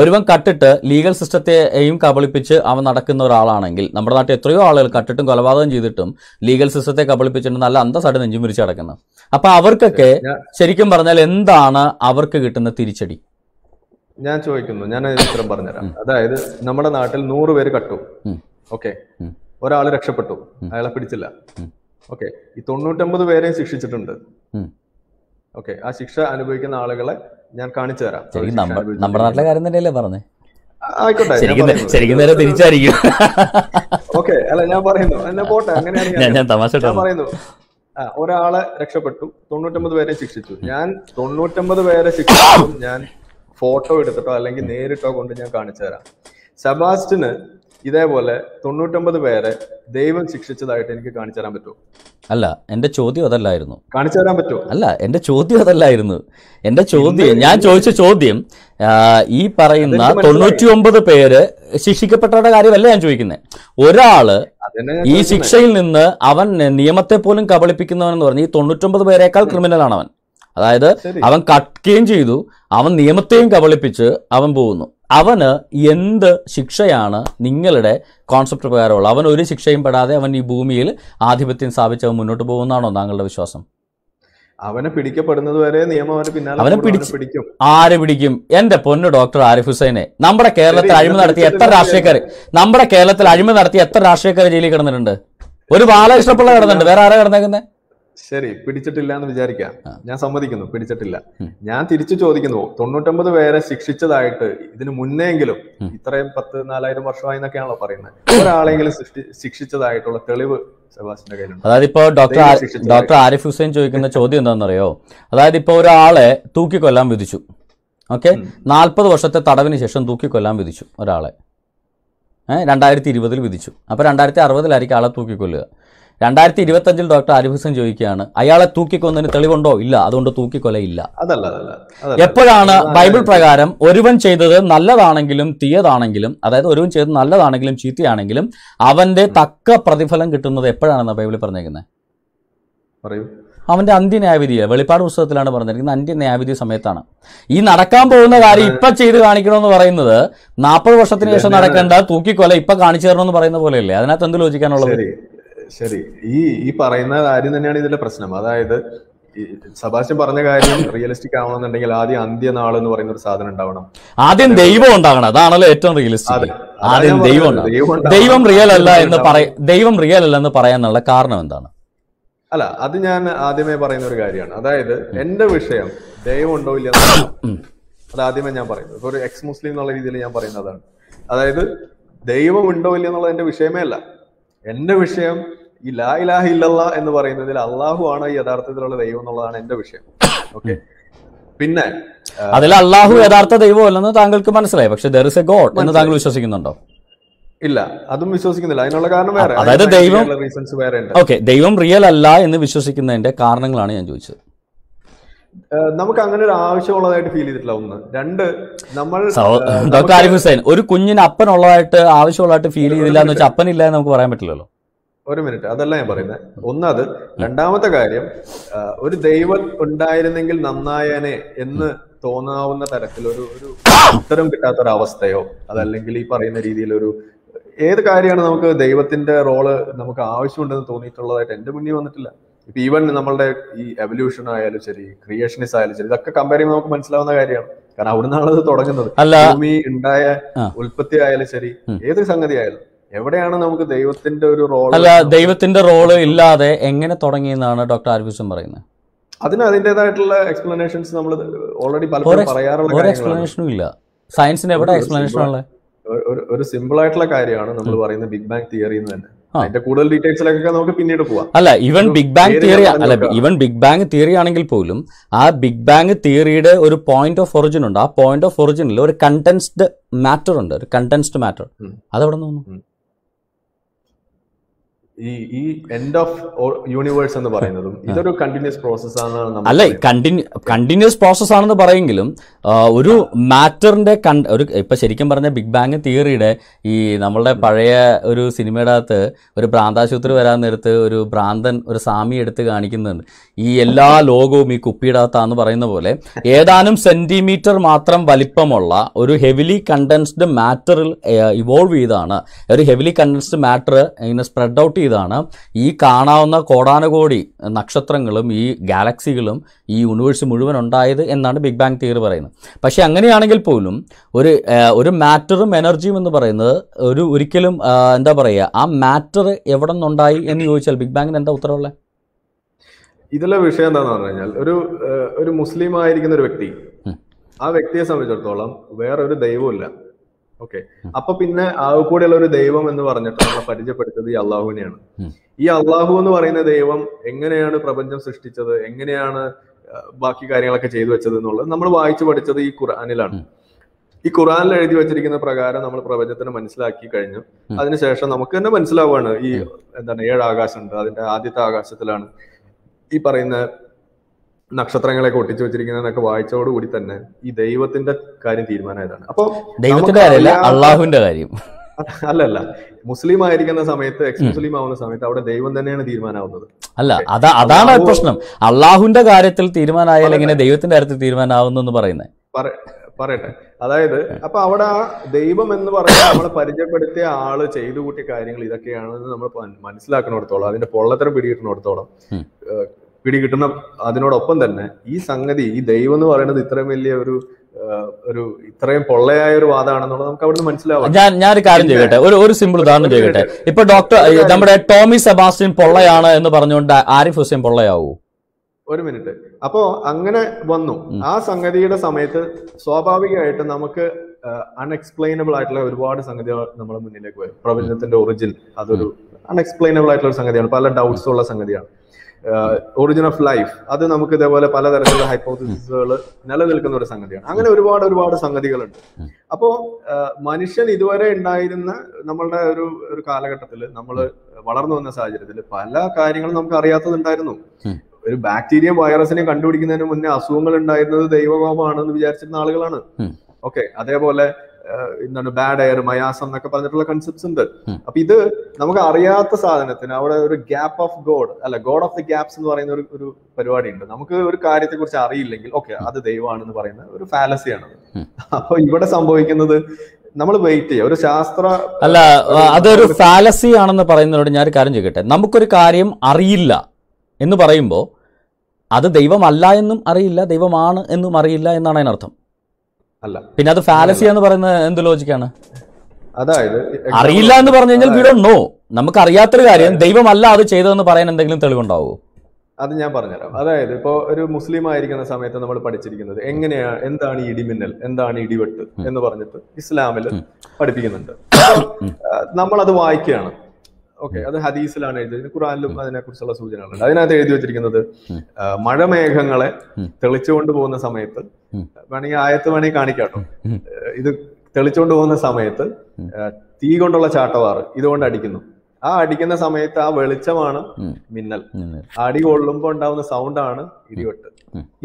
ഒരുവൻ കട്ടിട്ട് ലീഗൽ സിസ്റ്റത്തെയും കബളിപ്പിച്ച് അവൻ നടക്കുന്ന ഒരാളാണെങ്കിൽ നമ്മുടെ നാട്ടിൽ എത്രയോ ആളുകൾ കട്ടിട്ടും കൊലപാതകം ചെയ്തിട്ടും ലീഗൽ സിസ്റ്റത്തെ കബളിപ്പിച്ചിട്ട് നല്ല അന്തസ്സായിട്ട് നെഞ്ചും പിരിച്ച് കിടക്കുന്നത് അപ്പൊ അവർക്കൊക്കെ ശരിക്കും പറഞ്ഞാൽ എന്താണ് അവർക്ക് കിട്ടുന്ന തിരിച്ചടി ഞാൻ ചോദിക്കുന്നു ഞാൻ ഉത്തരം പറഞ്ഞുതരാം അതായത് നമ്മുടെ നാട്ടിൽ നൂറ് പേര് കട്ടു ഓക്കെ ഒരാൾ രക്ഷപ്പെട്ടു അയാളെ പിടിച്ചില്ല ഓക്കെ ഈ തൊണ്ണൂറ്റമ്പത് പേരെയും ശിക്ഷിച്ചിട്ടുണ്ട് ഓക്കെ ആ ശിക്ഷ അനുഭവിക്കുന്ന ആളുകളെ ഞാൻ കാണിച്ചു തരാം ശരിക്കും നമ്മുടെ നാട്ടിലെ കാര്യം തന്നെയല്ലേ പറഞ്ഞേ ആയിക്കോട്ടെ നേരെ തിരിച്ചായിരിക്കും ഓക്കെ അല്ല ഞാൻ പറയുന്നു എന്നാ പോട്ടെ അങ്ങനെയാണ് ഞാൻ തമാശ പറയുന്നു ആ ഒരാളെ രക്ഷപ്പെട്ടു തൊണ്ണൂറ്റമ്പത് പേരെ ശിക്ഷിച്ചു ഞാൻ തൊണ്ണൂറ്റമ്പത് പേരെ ശിക്ഷിച്ചു ഞാൻ ഫോട്ടോ എടുത്തിട്ടോ അല്ലെങ്കിൽ നേരിട്ടോ കൊണ്ട് ഞാൻ കാണിച്ചു തരാം സെബാസ്റ്റിന് ഇതേപോലെ തൊണ്ണൂറ്റൊമ്പത് പേരെ ദൈവം ശിക്ഷിച്ചതായിട്ട് എനിക്ക് കാണിച്ചു തരാൻ പറ്റുമോ അല്ല എൻ്റെ ചോദ്യം അതല്ലായിരുന്നു കാണിച്ചു തരാൻ പറ്റുമോ അല്ല എൻ്റെ ചോദ്യം അതല്ലായിരുന്നു എൻ്റെ ചോദ്യം ഞാൻ ചോദിച്ച ചോദ്യം ഈ പറയുന്ന തൊണ്ണൂറ്റി ഒമ്പത് പേര് ശിക്ഷിക്കപ്പെട്ടവരുടെ കാര്യമല്ല ഞാൻ ചോദിക്കുന്നത് ഒരാള് ഈ ശിക്ഷയിൽ നിന്ന് അവൻ നിയമത്തെ പോലും കബളിപ്പിക്കുന്നവൻ എന്ന് പറഞ്ഞ് ഈ തൊണ്ണൂറ്റൊമ്പത് പേരെക്കാൾ ക്രിമിനൽ ആണ് അവൻ അതായത് അവൻ കക്കുകയും ചെയ്തു അവൻ നിയമത്തെയും കബളിപ്പിച്ച് അവൻ പോകുന്നു അവന് എന്ത് ശിക്ഷയാണ് നിങ്ങളുടെ കോൺസെപ്റ്റ് പ്രകാരമുള്ള അവൻ ഒരു ശിക്ഷയും പെടാതെ അവൻ ഈ ഭൂമിയിൽ ആധിപത്യം സ്ഥാപിച്ച് അവൻ മുന്നോട്ട് പോകുന്നതാണോ താങ്കളുടെ വിശ്വാസം അവനെ പിടിക്കപ്പെടുന്നത് വരെ നിയമം പിന്നാലെ അവനെ പിടിക്കും ആര് പിടിക്കും എന്റെ പൊന്നു ഡോക്ടർ ആരിഫ് ഹുസൈനെ നമ്മുടെ കേരളത്തിൽ അഴിമതി നടത്തിയ എത്ര രാഷ്ട്രീയക്കാർ നമ്മുടെ കേരളത്തിൽ അഴിമതി നടത്തിയ എത്ര രാഷ്ട്രീയക്കാർ ജയിലിൽ കിടന്നിട്ടുണ്ട് ഒരു ബാലകൃഷ്ണപ്പിള്ള കിടന്നിട്ടുണ്ട് വേറെ ആരാ കിടന്നേക്കുന്നത് ശരി പിടിച്ചിട്ടില്ല എന്ന് വിചാരിക്കാം ഞാൻ സമ്മതിക്കുന്നു പിടിച്ചിട്ടില്ല ഞാൻ തിരിച്ചു ചോദിക്കുന്നു തൊണ്ണൂറ്റൊമ്പത് പേരെ ശിക്ഷിച്ചതായിട്ട് ഇതിന് മുന്നേങ്കിലും ഇത്രയും പത്ത് നാലായിരം വർഷമായി എന്നൊക്കെയാണല്ലോ പറയുന്നത് ഒരാളെങ്കിലും ശിക്ഷിച്ചതായിട്ടുള്ള തെളിവ് കയ്യിലുണ്ട് അതായത് ഇപ്പോ ഡോക്ടർ ഡോക്ടർ ആരിഫ് ഹുസൈൻ ചോദിക്കുന്ന ചോദ്യം എന്താണെന്നറിയോ അതായത് ഇപ്പൊ ഒരാളെ തൂക്കിക്കൊല്ലാൻ വിധിച്ചു ഓക്കെ നാൽപ്പത് വർഷത്തെ തടവിന് ശേഷം തൂക്കിക്കൊല്ലാൻ വിധിച്ചു ഒരാളെ രണ്ടായിരത്തി ഇരുപതിൽ വിധിച്ചു അപ്പോൾ രണ്ടായിരത്തി അറുപതിലായിരിക്കും ആളെ തൂക്കിക്കൊല്ലുക രണ്ടായിരത്തി അഞ്ചിൽ ഡോക്ടർ ആരിഫ് ചോദിക്കുകയാണ് അയാളെ തൂക്കിക്കൊന്നതിന് തെളിവുണ്ടോ ഇല്ല അതുകൊണ്ട് തൂക്കിക്കൊലയില്ല എപ്പോഴാണ് ബൈബിൾ പ്രകാരം ഒരുവൻ ചെയ്തത് നല്ലതാണെങ്കിലും തീയതാണെങ്കിലും അതായത് ഒരുവൻ ചെയ്തത് നല്ലതാണെങ്കിലും ചീത്തയാണെങ്കിലും അവന്റെ തക്ക പ്രതിഫലം കിട്ടുന്നത് എപ്പോഴാണെന്ന് ബൈബിൾ പറഞ്ഞേക്കുന്നത് അവന്റെ അന്ത്യന്യായവിധി വെളിപ്പാട് പുസ്തകത്തിലാണ് പറഞ്ഞിരിക്കുന്നത് അന്ത്യന്യായവിധി സമയത്താണ് ഈ നടക്കാൻ പോകുന്ന കാര്യം ഇപ്പൊ ചെയ്ത് കാണിക്കണമെന്ന് പറയുന്നത് നാൽപ്പത് വർഷത്തിന് ശേഷം നടക്കേണ്ട തൂക്കിക്കൊല ഇപ്പൊ കാണിച്ചു തരണമെന്ന് പറയുന്ന പോലെയല്ലേ അതിനകത്ത് എന്ത് ലോചിക്കാനുള്ളത് ശരി ഈ ഈ പറയുന്ന കാര്യം തന്നെയാണ് ഇതിന്റെ പ്രശ്നം അതായത് സബാസ്റ്റ്യൻ പറഞ്ഞ കാര്യം റിയലിസ്റ്റിക് ആവണമെന്നുണ്ടെങ്കിൽ ആദ്യം അന്ത്യനാൾ എന്ന് പറയുന്ന ഒരു സാധനം ഉണ്ടാവണം ആദ്യം ദൈവം ഉണ്ടാകണം അതാണല്ലോ ഏറ്റവും റിയലിസ്റ്റിക് ആദ്യം ദൈവം ദൈവം റിയൽ അല്ല എന്ന് പറയ ദൈവം റിയൽ അല്ല എന്ന് പറയാനുള്ള കാരണം എന്താണ് അല്ല അത് ഞാൻ ആദ്യമേ പറയുന്ന ഒരു കാര്യമാണ് അതായത് എന്റെ വിഷയം ദൈവം ഉണ്ടോ ഇല്ല അത് ആദ്യമേ ഞാൻ പറയുന്നത് ഇപ്പൊ ഒരു എക്സ് മുസ്ലിം എന്നുള്ള രീതിയിൽ ഞാൻ പറയുന്നതാണ് അതായത് ദൈവം ഉണ്ടോ ഇല്ല എന്നുള്ളത് എന്റെ വിഷയമേ അല്ല എന്റെ വിഷയം ഈ ലാ ഇലാഹ ഇല്ലല്ലാ എന്ന് പറയുന്നതിൽ അള്ളാഹു ആണ് യഥാർത്ഥത്തിലുള്ള ദൈവം എന്നുള്ളതാണ് എന്റെ വിഷയം ഓക്കെ പിന്നെ അതിൽ അള്ളാഹു യഥാർത്ഥ ദൈവം അല്ലെന്ന് താങ്കൾക്ക് മനസ്സിലായി പക്ഷെ ദർ ഇസ് എ ഗോഡ് എന്ന് താങ്കൾ വിശ്വസിക്കുന്നുണ്ടോ ഇല്ല അതും വിശ്വസിക്കുന്നില്ല അതിനുള്ള കാരണം വേറെ അതായത് ദൈവം റീസൺസ് വേറെ ഉണ്ട് ഓക്കെ ദൈവം റിയൽ അല്ല എന്ന് വിശ്വസിക്കുന്നതിന്റെ കാരണങ്ങളാണ് ഞാൻ ചോദിച്ചത് നമുക്ക് അങ്ങനെ ഒരു ആവശ്യമുള്ളതായിട്ട് ഫീൽ ചെയ്തിട്ടില്ല ഒന്ന് രണ്ട് നമ്മൾ ഡോക്ടർ ആരിഫ് ഹുസൈൻ ഒരു കുഞ്ഞിന് അപ്പനുള്ളതായിട്ട് ആവശ്യമുള്ളതായിട്ട് ഫീൽ ചെയ്തില്ല എന്ന് വെച്ചാൽ അപ്പനില്ല എന്ന് നമുക്ക് പറയാൻ പറ്റില്ലല്ലോ ഒരു മിനിറ്റ് അതല്ല ഞാൻ പറയുന്നത് ഒന്നത് രണ്ടാമത്തെ കാര്യം ഒരു ദൈവം ഉണ്ടായിരുന്നെങ്കിൽ നന്നായനെ എന്ന് തോന്നാവുന്ന തരത്തിൽ ഒരു ഒരു ഉത്തരം കിട്ടാത്ത ഒരു അവസ്ഥയോ അതല്ലെങ്കിൽ ഈ പറയുന്ന രീതിയിൽ ഒരു ഏത് കാര്യമാണ് നമുക്ക് ദൈവത്തിന്റെ റോള് നമുക്ക് ആവശ്യമുണ്ടെന്ന് തോന്നിയിട്ടുള്ളതായിട്ട് എന്റെ മുന്നിൽ വന്നിട്ടില്ല ഇപ്പൊ ഈവൻ നമ്മളുടെ ഈ എവല്യൂഷൻ ആയാലും ശരി ക്രിയേഷനിസ് ആയാലും ശരി ഇതൊക്കെ കമ്പയർ ചെയ്യുമ്പോൾ നമുക്ക് മനസ്സിലാവുന്ന കാര്യമാണ് കാരണം അത് തുടങ്ങുന്നത് ഭൂമി ഉണ്ടായ ഉൽപ്പത്തി ആയാലും ശരി ഏത് സംഗതി ആയാലും എവിടെയാണ് നമുക്ക് ദൈവത്തിന്റെ ഒരു റോൾ അല്ല ദൈവത്തിന്റെ റോള് ഇല്ലാതെ എങ്ങനെ തുടങ്ങിയെന്നാണ് ഡോക്ടർ ആൽവിസും പറയുന്നത് അതിന് അതിൻ്റെതായിട്ടുള്ള എക്സ്പ്ലനേഷൻസ് നമ്മൾ ഓൾറെഡി പലപ്പോഴും പറയാറുള്ള എക്സ്പ്ലനേഷനും ഇല്ല സയൻസിന് എവിടെ എക്സ്പ്ലനേഷൻ ഉള്ളത് ഒരു സിമ്പിൾ ആയിട്ടുള്ള കാര്യമാണ് നമ്മൾ പറയുന്നത് ബിഗ് ബാങ് തിയറി എന്ന് തന്നെ അതിന്റെ കൂടുതൽ ഡീറ്റെയിൽസിലൊക്കെ നമുക്ക് പിന്നീട് പോവാം അല്ല ഈവൻ ബിഗ് ബാങ് തിയറി അല്ല ഈവൻ ബിഗ് ബാങ് തിയറി ആണെങ്കിൽ പോലും ആ ബിഗ് ബാങ് തിയറിയുടെ ഒരു പോയിന്റ് ഓഫ് ഒറിജിൻ ഉണ്ട് ആ പോയിന്റ് ഓഫ് ഒറിജിനിൽ ഒരു കണ്ടൻസ്ഡ് മാറ്റർ ഉണ്ട് ഒരു കണ്ടൻസ്ഡ് മാറ്റർ അതെവിടെ നിന്ന് ഈ ഈ എൻഡ് ഓഫ് യൂണിവേഴ്സ് എന്ന് പറയുന്നതും ഇതൊരു കണ്ടിന്യൂസ് പ്രോസസ് ആണെന്നാണ് അല്ല കണ്ടിന്യൂ കണ്ടിന്യൂസ് പ്രോസസ് ആണെന്ന് പറയെങ്കിലും ഒരു മാറ്ററിന്റെ കണ്ട് ഒരു ഇപ്പൊ ശരിക്കും പറഞ്ഞ ബിഗ് ബാങ് തിയറിയുടെ ഈ നമ്മളുടെ പഴയ ഒരു സിനിമയുടെ അകത്ത് ഒരു ഭ്രാന്താശുപത്രി വരാൻ നേരത്ത് ഒരു ഭ്രാന്തൻ ഒരു സാമി എടുത്ത് കാണിക്കുന്നുണ്ട് ഈ എല്ലാ ലോകവും ഈ കുപ്പിയുടെ അകത്താന്ന് പറയുന്ന പോലെ ഏതാനും സെന്റിമീറ്റർ മാത്രം വലിപ്പമുള്ള ഒരു ഹെവിലി കണ്ടൻസ്ഡ് മാറ്ററിൽ ഇവോൾവ് ചെയ്താണ് ഒരു ഹെവിലി കണ്ടൻസ്ഡ് മാറ്റർ ഇങ്ങനെ സ്പ്രെഡ് ഔട്ട് ചെയ്താണ് ഈ കാണാവുന്ന കോടാനുകോടി നക്ഷത്രങ്ങളും ഈ ഗാലക്സികളും ഈ യൂണിവേഴ്സ് മുഴുവൻ ഉണ്ടായത് എന്നാണ് ബിഗ് ബാങ് തിയറി പറയുന്നത് പക്ഷേ അങ്ങനെയാണെങ്കിൽ പോലും ഒരു ഒരു മാറ്ററും എനർജിയും എന്ന് പറയുന്നത് ഒരു ഒരിക്കലും എന്താ പറയുക ആ മാറ്റർ എവിടെ നിന്നുണ്ടായി എന്ന് ചോദിച്ചാൽ ബിഗ് ബാങ്ങിന് എന്താ ഉത്തരവുള്ളത് ഇതിലെ വിഷയം എന്താണെന്ന് പറഞ്ഞു കഴിഞ്ഞാൽ ഒരു ഒരു മുസ്ലിം ആയിരിക്കുന്ന ഒരു വ്യക്തി ആ വ്യക്തിയെ സംബന്ധിച്ചിടത്തോളം വേറൊരു ദൈവമില്ല ഓക്കെ അപ്പൊ പിന്നെ ആകെ കൂടെയുള്ള ഒരു ദൈവം എന്ന് പറഞ്ഞിട്ട് നമ്മളെ പരിചയപ്പെടുത്തത് ഈ അള്ളാഹുവിനെയാണ് ഈ അള്ളാഹു എന്ന് പറയുന്ന ദൈവം എങ്ങനെയാണ് പ്രപഞ്ചം സൃഷ്ടിച്ചത് എങ്ങനെയാണ് ബാക്കി കാര്യങ്ങളൊക്കെ ചെയ്തു വെച്ചത് എന്നുള്ളത് നമ്മൾ വായിച്ചു പഠിച്ചത് ഈ ഖുറാനിലാണ് ഈ ഖുറാനിൽ എഴുതി വെച്ചിരിക്കുന്ന പ്രകാരം നമ്മൾ പ്രപഞ്ചത്തിന് മനസ്സിലാക്കി കഴിഞ്ഞു അതിനുശേഷം നമുക്ക് തന്നെ മനസ്സിലാവുകയാണ് ഈ എന്താണ് ഏഴ് ആകാശമുണ്ട് അതിന്റെ ആദ്യത്തെ ആകാശത്തിലാണ് ഈ പറയുന്ന നക്ഷത്രങ്ങളെ ഒട്ടിച്ചു വെച്ചിരിക്കുന്നതൊക്കെ വായിച്ചതോടുകൂടി തന്നെ ഈ ദൈവത്തിന്റെ കാര്യം തീരുമാനമായതാണ് അപ്പൊ ദൈവത്തിന്റെ കാര്യമല്ല അള്ളാഹുവിന്റെ കാര്യം അല്ലല്ല മുസ്ലിം ആയിരിക്കുന്ന സമയത്ത് മുസ്ലിം ആവുന്ന സമയത്ത് അവിടെ ദൈവം തന്നെയാണ് തീരുമാനമാവുന്നത് അല്ല അതാ അതാണ് പ്രശ്നം അള്ളാഹുവിന്റെ കാര്യത്തിൽ തീരുമാനമായാൽ എങ്ങനെ ദൈവത്തിന്റെ കാര്യത്തിൽ തീരുമാനമാവുന്നു എന്ന് പറയുന്നത് പറയട്ടെ അതായത് അപ്പൊ അവിടെ ആ ദൈവം എന്ന് പറഞ്ഞാൽ നമ്മൾ പരിചയപ്പെടുത്തിയ ആള് ചെയ്തു കൂട്ടിയ കാര്യങ്ങൾ ഇതൊക്കെയാണെന്ന് നമ്മൾ മനസ്സിലാക്കണോടത്തോളം അതിന്റെ പൊള്ളത്തരം പിടികിട്ടണോടത്തോളം പിടി അതിനോടൊപ്പം തന്നെ ഈ സംഗതി ഈ ദൈവം എന്ന് പറയുന്നത് ഇത്രയും വലിയ ഒരു ഒരു ഇത്രയും പൊള്ളയായ ഒരു വാദമാണെന്നുള്ളത് നമുക്ക് അവിടുന്ന് മനസ്സിലാവും ഞാൻ ഞാൻ ഒരു കാര്യം ചെയ്യട്ടെ ഒരു ഒരു സിമ്പിൾ ഉദാഹരണം ചെയ്യട്ടെ ഇപ്പൊ ഡോക്ടർ നമ്മുടെ ടോമി സെബാസ്റ്റ്യൻ പൊള്ളയാണ് എന്ന് പറഞ്ഞുകൊണ്ട് ആരിഫ് ഹുസൈൻ പൊള്ളയാവൂ ഒരു മിനിറ്റ് അപ്പോ അങ്ങനെ വന്നു ആ സംഗതിയുടെ സമയത്ത് സ്വാഭാവികമായിട്ട് നമുക്ക് അൺഎക്സ്പ്ലെയിനബിൾ ആയിട്ടുള്ള ഒരുപാട് സംഗതികൾ നമ്മുടെ മുന്നിലേക്ക് വരും പ്രപഞ്ചത്തിന്റെ ഒറിജിൻ അതൊരു അൺഎക്സ്പ്ലെയിനബിൾ ആയിട്ടുള്ള ഒരു സംഗതിയാണ് പല ഡൗട്ട്സ് ഉള്ള സംഗതിയാണ് ഒറിജിൻ ഓഫ് ലൈഫ് അത് നമുക്ക് ഇതേപോലെ പലതരത്തിലുള്ള ഹൈപ്പോസിസുകൾ നിലനിൽക്കുന്ന ഒരു സംഗതിയാണ് അങ്ങനെ ഒരുപാട് ഒരുപാട് സംഗതികളുണ്ട് അപ്പോ മനുഷ്യൻ ഇതുവരെ ഉണ്ടായിരുന്ന നമ്മളുടെ ഒരു ഒരു കാലഘട്ടത്തിൽ നമ്മൾ വളർന്നു വന്ന സാഹചര്യത്തിൽ പല കാര്യങ്ങളും നമുക്ക് അറിയാത്തതുണ്ടായിരുന്നു ഒരു ബാക്ടീരിയ വൈറസിനെ കണ്ടുപിടിക്കുന്നതിന് മുന്നേ അസുഖങ്ങൾ ഉണ്ടായിരുന്നത് ദൈവകോപമാണെന്ന് വിചാരിച്ചിരുന്ന ആളുകളാണ് ഓക്കെ അതേപോലെ എന്താണ് ബാഡ് എയർ മയാസം എന്നൊക്കെ പറഞ്ഞിട്ടുള്ള കൺസെപ്റ്റ്സ് ഉണ്ട് അപ്പൊ ഇത് നമുക്ക് അറിയാത്ത സാധനത്തിന് അവിടെ ഒരു ഗ്യാപ്പ് ഓഫ് ഗോഡ് അല്ല ഗോഡ് ഓഫ് ദി ഗ്യാപ്സ് എന്ന് പറയുന്ന ഒരു ഒരു പരിപാടി ഉണ്ട് നമുക്ക് ഒരു കാര്യത്തെ കുറിച്ച് അറിയില്ലെങ്കിൽ ഓക്കെ അത് ദൈവമാണെന്ന് പറയുന്ന ഒരു ഫാലസിയാണ് അപ്പൊ ഇവിടെ സംഭവിക്കുന്നത് നമ്മൾ വെയിറ്റ് ചെയ്യുക ഒരു ശാസ്ത്ര അല്ല അതൊരു ഫാലസി ആണെന്ന് പറയുന്നതിനോട് ഞാൻ ഒരു കാര്യം ചോദിക്കട്ടെ നമുക്കൊരു കാര്യം അറിയില്ല എന്ന് പറയുമ്പോൾ അത് ദൈവമല്ല എന്നും അറിയില്ല ദൈവമാണ് എന്നും അറിയില്ല എന്നാണ് അതിനർത്ഥം അല്ല പിന്നെ അത് ഫാലസി എന്ന് പറയുന്ന എന്ത് ലോജിക്കാണ് അതായത് അറിയില്ല എന്ന് പറഞ്ഞു കഴിഞ്ഞാൽ വി ഡോണ്ട് നോ നമുക്ക് അറിയാത്തൊരു കാര്യം ദൈവമല്ല അത് ചെയ്തതെന്ന് പറയാൻ എന്തെങ്കിലും തെളിവുണ്ടാവോ അത് ഞാൻ പറഞ്ഞുതരാം അതായത് ഇപ്പോ ഒരു മുസ്ലിം ആയിരിക്കുന്ന സമയത്ത് നമ്മൾ പഠിച്ചിരിക്കുന്നത് എങ്ങനെയാണ് എന്താണ് ഇടിമിന്നൽ എന്താണ് ഇടിവെട്ട് എന്ന് പറഞ്ഞിട്ട് ഇസ്ലാമിൽ പഠിപ്പിക്കുന്നുണ്ട് നമ്മൾ അത് വായിക്കുകയാണ് ഓക്കെ അത് ഹദീസിലാണ് എഴുതിയത് ഖുറാനിലും അതിനെക്കുറിച്ചുള്ള സൂചനകളുണ്ട് അതിനകത്ത് എഴുതി വെച്ചിരിക്കുന്നത് മഴമേഘങ്ങളെ തെളിച്ചുകൊണ്ട് പോകുന്ന സമയത്ത് വേണമെങ്കിൽ ആയത്ത് വേണമെങ്കിൽ കാണിക്കാട്ടോ ഇത് തെളിച്ചോണ്ട് പോകുന്ന സമയത്ത് തീ കൊണ്ടുള്ള ചാട്ടവാറ് ഇതുകൊണ്ട് അടിക്കുന്നു ആ അടിക്കുന്ന സമയത്ത് ആ വെളിച്ചമാണ് മിന്നൽ അടി കൊള്ളുമ്പോൾ ഉണ്ടാവുന്ന സൗണ്ടാണ് ഇടിവെട്ട്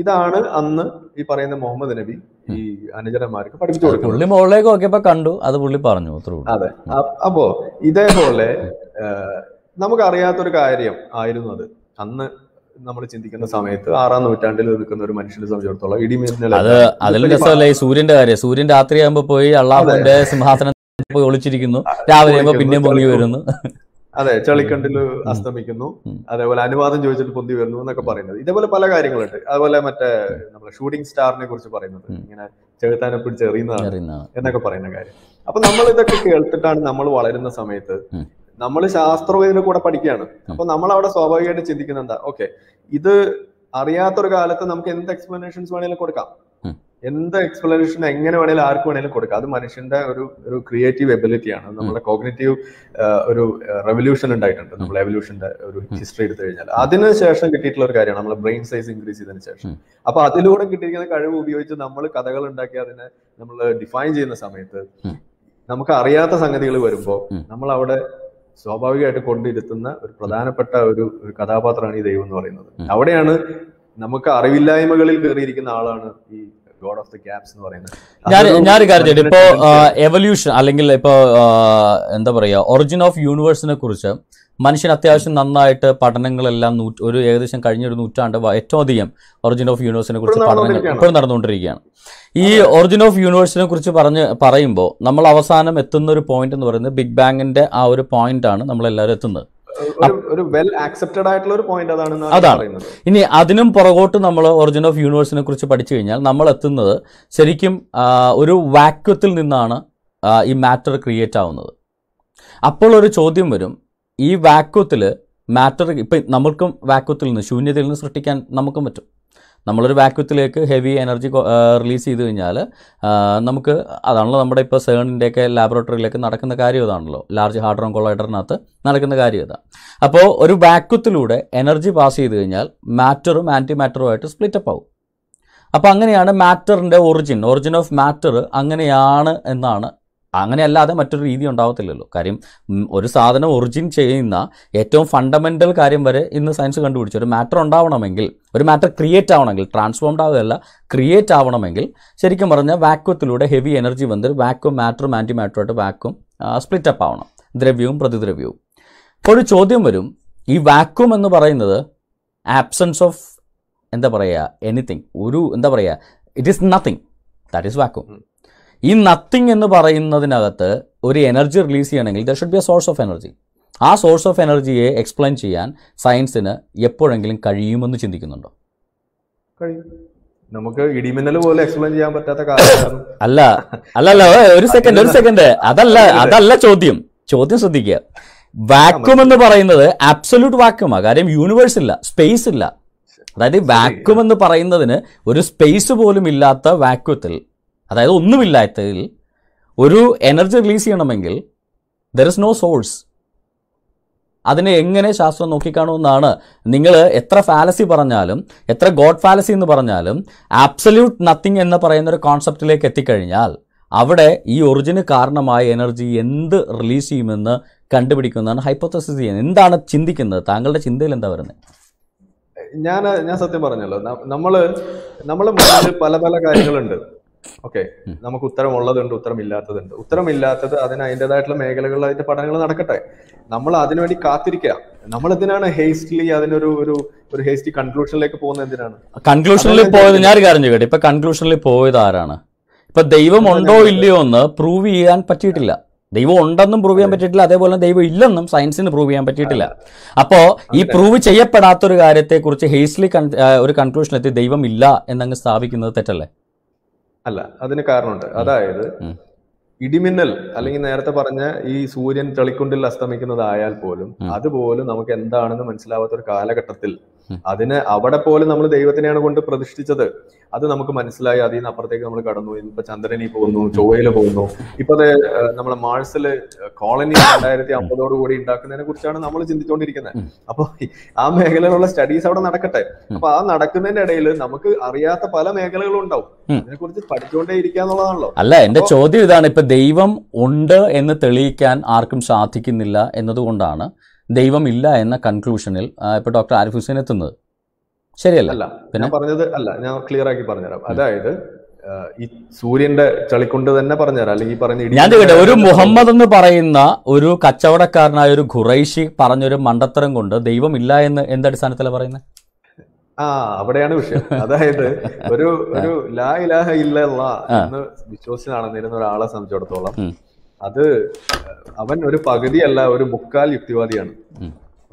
ഇതാണ് അന്ന് ഈ പറയുന്ന മുഹമ്മദ് നബി ഈ അനുചരന്മാർക്ക് പഠിപ്പിച്ചു കൊടുക്കും പുള്ളി മുകളിലേക്ക് നോക്കിയപ്പോ കണ്ടു അത് പുള്ളി പറഞ്ഞു അതെ അപ്പോ ഇതേപോലെ നമുക്കറിയാത്തൊരു കാര്യം ആയിരുന്നു അത് അന്ന് നമ്മൾ ചിന്തിക്കുന്ന സമയത്ത് ആറാം നൂറ്റാണ്ടിൽ നിൽക്കുന്ന ഒരു മനുഷ്യനെ സംബന്ധിച്ചിടത്തോളം ഇടിമിന്നല അത് അതിൽ രസമല്ലേ സൂര്യന്റെ കാര്യം സൂര്യൻ രാത്രിയാകുമ്പോ പോയി അള്ളാഹുന്റെ സിംഹാസനം ഒളിച്ചിരിക്കുന്നു രാവിലെ ആകുമ്പോ പിന്നെയും പൊങ്ങി വരുന്നു അതെ ചളിക്കണ്ടില് അസ്തമിക്കുന്നു അതേപോലെ അനുവാദം ചോദിച്ചിട്ട് പൊന്തി വരുന്നു എന്നൊക്കെ പറയുന്നത് ഇതേപോലെ പല കാര്യങ്ങളുണ്ട് അതുപോലെ മറ്റേ നമ്മുടെ ഷൂട്ടിംഗ് സ്റ്റാറിനെ കുറിച്ച് പറയുന്നത് ഇങ്ങനെ ചെറുത്താനെ പിടിച്ച് എറിയുന്നതാണ് എന്നൊക്കെ പറയുന്ന കാര്യം അപ്പൊ നമ്മൾ ഇതൊക്കെ കേൾത്തിട്ടാണ് നമ്മൾ വളരുന്ന സമയത്ത് നമ്മൾ ശാസ്ത്രവും ഇതിന്റെ കൂടെ പഠിക്കുകയാണ് അപ്പൊ നമ്മൾ അവിടെ സ്വാഭാവികമായിട്ട് ചിന്തിക്കുന്നത് എന്താ ഓക്കെ ഇത് അറിയാത്തൊരു കാലത്ത് നമുക്ക് എന്ത് എക്സ്പ്ലനേഷൻസ് വേണേലും കൊടുക്കാം എന്ത് എക്സ്പ്ലനേഷൻ എങ്ങനെ വേണേലും ആർക്ക് വേണേലും കൊടുക്കാം അത് മനുഷ്യന്റെ ഒരു ഒരു ക്രിയേറ്റീവ് എബിലിറ്റിയാണ് നമ്മുടെ കോഗ്നേറ്റീവ് ഒരു റെവല്യൂഷൻ ഉണ്ടായിട്ടുണ്ട് നമ്മുടെ എവല്യൂഷന്റെ ഒരു ഹിസ്റ്ററി എടുത്തു കഴിഞ്ഞാൽ അതിന് ശേഷം കിട്ടിയിട്ടുള്ള ഒരു കാര്യമാണ് നമ്മുടെ ബ്രെയിൻ സൈസ് ഇൻക്രീസ് ചെയ്തതിനു ശേഷം അപ്പൊ അതിലൂടെ കിട്ടിയിരിക്കുന്ന കഴിവ് ഉപയോഗിച്ച് നമ്മൾ കഥകൾ ഉണ്ടാക്കി അതിനെ നമ്മൾ ഡിഫൈൻ ചെയ്യുന്ന സമയത്ത് നമുക്ക് അറിയാത്ത സംഗതികൾ വരുമ്പോൾ നമ്മൾ അവിടെ സ്വാഭാവികമായിട്ട് കൊണ്ടിരുത്തുന്ന ഒരു പ്രധാനപ്പെട്ട ഒരു ഒരു കഥാപാത്രമാണ് ഈ ദൈവം എന്ന് പറയുന്നത് അവിടെയാണ് നമുക്ക് അറിവില്ലായ്മകളിൽ കയറിയിരിക്കുന്ന ആളാണ് ഈ ഗോഡ് ഓഫ് ദി ഗ്യാപ്സ് എന്ന് പറയുന്നത് ഞാൻ ഞാനൊരു കാര്യം ചോദിച്ചു ഇപ്പോ എവല്യൂഷൻ അല്ലെങ്കിൽ ഇപ്പോ എന്താ പറയുക ഒറിജിൻ ഓഫ് യൂണിവേഴ്സിനെ കുറിച്ച് മനുഷ്യൻ അത്യാവശ്യം നന്നായിട്ട് പഠനങ്ങളെല്ലാം നൂറ്റ് ഒരു ഏകദേശം കഴിഞ്ഞ ഒരു നൂറ്റാണ്ട് ഏറ്റവും അധികം ഒറിജിൻ ഓഫ് യൂണിവേഴ്സിനെ കുറിച്ച് പഠനങ്ങൾ ഇപ്പോഴും നടന്നുകൊണ്ടിരിക്കുകയാണ് ഈ ഒറിജിൻ ഓഫ് യൂണിവേഴ്സിനെ കുറിച്ച് പറഞ്ഞ് പറയുമ്പോൾ നമ്മൾ അവസാനം എത്തുന്ന ഒരു പോയിന്റ് എന്ന് പറയുന്നത് ബിഗ് ബാങ്ങിന്റെ ആ ഒരു പോയിന്റ് ആണ് നമ്മൾ എല്ലാവരും എത്തുന്നത് ഒരു വെൽ ആക്സെപ്റ്റഡ് ആയിട്ടുള്ള ഒരു പോയിന്റ് അതാണ് അതാണ് ഇനി അതിനും പുറകോട്ട് നമ്മൾ ഒറിജിൻ ഓഫ് യൂണിവേഴ്സിനെ കുറിച്ച് പഠിച്ചു കഴിഞ്ഞാൽ നമ്മൾ എത്തുന്നത് ശരിക്കും ഒരു വാക്യത്തിൽ നിന്നാണ് ഈ മാറ്റർ ക്രിയേറ്റ് ആവുന്നത് അപ്പോൾ ഒരു ചോദ്യം വരും ഈ വാക്വത്തിൽ മാറ്റർ ഇപ്പം നമ്മൾക്കും വാക്വത്തിൽ നിന്ന് ശൂന്യതയിൽ നിന്ന് സൃഷ്ടിക്കാൻ നമുക്കും പറ്റും നമ്മളൊരു വാക്വത്തിലേക്ക് ഹെവി എനർജി റിലീസ് ചെയ്ത് കഴിഞ്ഞാൽ നമുക്ക് അതാണല്ലോ നമ്മുടെ ഇപ്പോൾ സേണിൻ്റെയൊക്കെ ലാബറട്ടറിയിലൊക്കെ നടക്കുന്ന കാര്യം ഇതാണല്ലോ ലാർജ് ഹാർഡ്രോൺ കൊളൈഡറിനകത്ത് നടക്കുന്ന കാര്യം ഇതാണ് അപ്പോൾ ഒരു വാക്വത്തിലൂടെ എനർജി പാസ് ചെയ്ത് കഴിഞ്ഞാൽ മാറ്ററും ആൻറ്റി മാറ്ററുമായിട്ട് സ്പ്ലിറ്റപ്പ് ആവും അപ്പോൾ അങ്ങനെയാണ് മാറ്ററിൻ്റെ ഒറിജിൻ ഒറിജിൻ ഓഫ് മാറ്റർ അങ്ങനെയാണ് എന്നാണ് അങ്ങനെയല്ലാതെ മറ്റൊരു രീതി ഉണ്ടാവത്തില്ലല്ലോ കാര്യം ഒരു സാധനം ഒറിജിൻ ചെയ്യുന്ന ഏറ്റവും ഫണ്ടമെൻ്റൽ കാര്യം വരെ ഇന്ന് സയൻസ് കണ്ടുപിടിച്ചു ഒരു മാറ്റർ ഉണ്ടാവണമെങ്കിൽ ഒരു മാറ്റർ ക്രിയേറ്റ് ആവണമെങ്കിൽ ട്രാൻസ്ഫോംഡ് ആവുകയല്ല ക്രിയേറ്റ് ആവണമെങ്കിൽ ശരിക്കും പറഞ്ഞാൽ വാക്വത്തിലൂടെ ഹെവി എനർജി വന്ന് വാക്വം മാറ്ററും ആൻറ്റി മാറ്ററുമായിട്ട് വാക്വം സ്പ്ലിറ്റ് അപ്പ് ആവണം ദ്രവ്യവും പ്രതിദ്രവ്യവും അപ്പോൾ ഒരു ചോദ്യം വരും ഈ വാക്വം എന്ന് പറയുന്നത് ആബ്സെൻസ് ഓഫ് എന്താ പറയുക എനിത്തിങ് ഒരു എന്താ പറയുക it is nothing that is vacuum ഈ നത്തിങ് എന്ന് പറയുന്നതിനകത്ത് ഒരു എനർജി റിലീസ് ചെയ്യണമെങ്കിൽ there should be a source of energy ആ സോഴ്സ് ഓഫ് എനർജിയെ എക്സ്പ്ലെയിൻ ചെയ്യാൻ സയൻസിന് എപ്പോഴെങ്കിലും കഴിയുമെന്ന് ചിന്തിക്കുന്നുണ്ടോ നമുക്ക് ഇടിമിന്നൽ പോലെ എക്സ്പ്ലെയിൻ ചെയ്യാൻ പറ്റാത്ത അല്ല അല്ലല്ല ഒരു സെക്കൻഡ് ഒരു സെക്കൻഡ് അതല്ല അതല്ല ചോദ്യം ചോദ്യം ശ്രദ്ധിക്കുക വാക്വം എന്ന് പറയുന്നത് അബ്സല്യൂട്ട് വാക്വമാണ് കാര്യം യൂണിവേഴ്സ് ഇല്ല സ്പേസ് ഇല്ല അതായത് വാക്വം എന്ന് പറയുന്നതിന് ഒരു സ്പേസ് പോലും ഇല്ലാത്ത വാക്വത്തിൽ അതായത് ഒന്നുമില്ലാത്തതിൽ ഒരു എനർജി റിലീസ് ചെയ്യണമെങ്കിൽ ദർ ഇസ് നോ സോഴ്സ് അതിനെ എങ്ങനെ ശാസ്ത്രം നോക്കിക്കാണുമെന്നാണ് നിങ്ങൾ എത്ര ഫാലസി പറഞ്ഞാലും എത്ര ഗോഡ് ഫാലസി എന്ന് പറഞ്ഞാലും ആബ്സല്യൂട്ട് നത്തിങ് എന്ന് പറയുന്ന ഒരു കോൺസെപ്റ്റിലേക്ക് എത്തിക്കഴിഞ്ഞാൽ അവിടെ ഈ ഒറിജിന് കാരണമായ എനർജി എന്ത് റിലീസ് ചെയ്യുമെന്ന് കണ്ടുപിടിക്കുന്നതാണ് ഹൈപ്പോത്തസിസ് ചെയ്യുന്നത് എന്താണ് ചിന്തിക്കുന്നത് താങ്കളുടെ ചിന്തയിൽ എന്താ വരുന്നത് ഞാൻ ഞാൻ സത്യം പറഞ്ഞല്ലോ നമ്മൾ നമ്മൾ പല പല കാര്യങ്ങളുണ്ട് ഓക്കെ നമുക്ക് ഉത്തരമുള്ളതുണ്ട് ഉത്തരമില്ലാത്തതുണ്ട് ഉത്തരമില്ലാത്തത് അതിന് അതിൻ്റെതായിട്ടുള്ള മേഖലകളിൽ അതിന്റെ പഠനങ്ങൾ നടക്കട്ടെ നമ്മൾ അതിനുവേണ്ടി കാത്തിരിക്കുക നമ്മൾ എന്തിനാണ് ഹേസ്റ്റ്ലി അതിനൊരു ഒരു ഒരു ഹേസ്റ്റി കൺക്ലൂഷനിലേക്ക് പോകുന്നത് എന്തിനാണ് കൺക്ലൂഷനിൽ പോയത് ഞാൻ കാര്യം ചെയ്യട്ടെ ഇപ്പൊ കൺക്ലൂഷനിൽ പോയത് ആരാണ് ഇപ്പൊ ദൈവം ഉണ്ടോ ഇല്ലയോ എന്ന് പ്രൂവ് ചെയ്യാൻ പറ്റിയിട്ടില്ല ദൈവം ഉണ്ടെന്നും പ്രൂവ് ചെയ്യാൻ പറ്റിയിട്ടില്ല അതേപോലെ ദൈവം ഇല്ലെന്നും സയൻസിന് പ്രൂവ് ചെയ്യാൻ പറ്റിയിട്ടില്ല അപ്പോ ഈ പ്രൂവ് ചെയ്യപ്പെടാത്തൊരു കാര്യത്തെക്കുറിച്ച് ഹേസ്ലി ഒരു കൺക്ലൂഷൻ എത്തി ദൈവം ഇല്ല എന്നങ്ങ് സ്ഥാപിക്കുന്നത് തെറ്റല്ലേ അല്ല അതിന് കാരണമുണ്ട് അതായത് ഇടിമിന്നൽ അല്ലെങ്കിൽ നേരത്തെ പറഞ്ഞ ഈ സൂര്യൻ തെളിക്കുണ്ടിൽ അസ്തമിക്കുന്നതായാൽ പോലും അതുപോലും നമുക്ക് എന്താണെന്ന് മനസ്സിലാവാത്ത ഒരു കാലഘട്ടത്തിൽ അതിന് അവിടെ പോലും നമ്മൾ ദൈവത്തിനെയാണ് കൊണ്ട് പ്രതിഷ്ഠിച്ചത് അത് നമുക്ക് മനസ്സിലായി അതിൽ നിന്ന് അപ്പുറത്തേക്ക് നമ്മൾ കടന്നു ഇപ്പൊ ചന്ദ്രനിൽ പോകുന്നു ചൊവ്വയിൽ പോകുന്നു ഇപ്പൊ അത് നമ്മളെ മാഴ്സില് കോളനി രണ്ടായിരത്തി അമ്പതോട് കൂടി ഉണ്ടാക്കുന്നതിനെ കുറിച്ചാണ് നമ്മൾ ചിന്തിച്ചുകൊണ്ടിരിക്കുന്നത് അപ്പൊ ആ മേഖലയിലുള്ള സ്റ്റഡീസ് അവിടെ നടക്കട്ടെ അപ്പൊ ആ നടക്കുന്നതിന്റെ ഇടയിൽ നമുക്ക് അറിയാത്ത പല മേഖലകളും ഉണ്ടാവും അതിനെ കുറിച്ച് പഠിച്ചുകൊണ്ടേ ഇരിക്കാന്നുള്ളതാണല്ലോ അല്ല എന്റെ ചോദ്യം ഇതാണ് ഇപ്പൊ ദൈവം ഉണ്ട് എന്ന് തെളിയിക്കാൻ ആർക്കും സാധിക്കുന്നില്ല എന്നതുകൊണ്ടാണ് ദൈവമില്ല എന്ന കൺക്ലൂഷനിൽ ഇപ്പൊ ഡോക്ടർ ആരിഫ് ഹുസൈൻ എത്തുന്നത് ശരിയല്ല ഞാൻ പറഞ്ഞത് അല്ല ഞാൻ ക്ലിയർ ആക്കി പറഞ്ഞുതരാം അതായത് ഈ സൂര്യന്റെ ചളിക്കൊണ്ട് തന്നെ പറഞ്ഞുതരാം അല്ലെങ്കിൽ പറഞ്ഞ ഞാൻ കേട്ടെ ഒരു മുഹമ്മദ് എന്ന് പറയുന്ന ഒരു കച്ചവടക്കാരനായ ഒരു ഖുറൈഷി പറഞ്ഞൊരു മണ്ടത്തരം കൊണ്ട് ദൈവമില്ല എന്ന് എന്തടിസ്ഥാനത്തിലാണ് പറയുന്നത് ആ അവിടെയാണ് വിഷയം അതായത് ഒരു ഒരു ലാ ഇലാഹ ഇല്ല എന്ന് വിശ്വസിച്ച് നടന്നിരുന്ന ഒരാളെ സംബന്ധിച്ചിടത്തോളം അത് അവൻ ഒരു പകുതിയല്ല ഒരു മുക്കാൽ യുക്തിവാദിയാണ്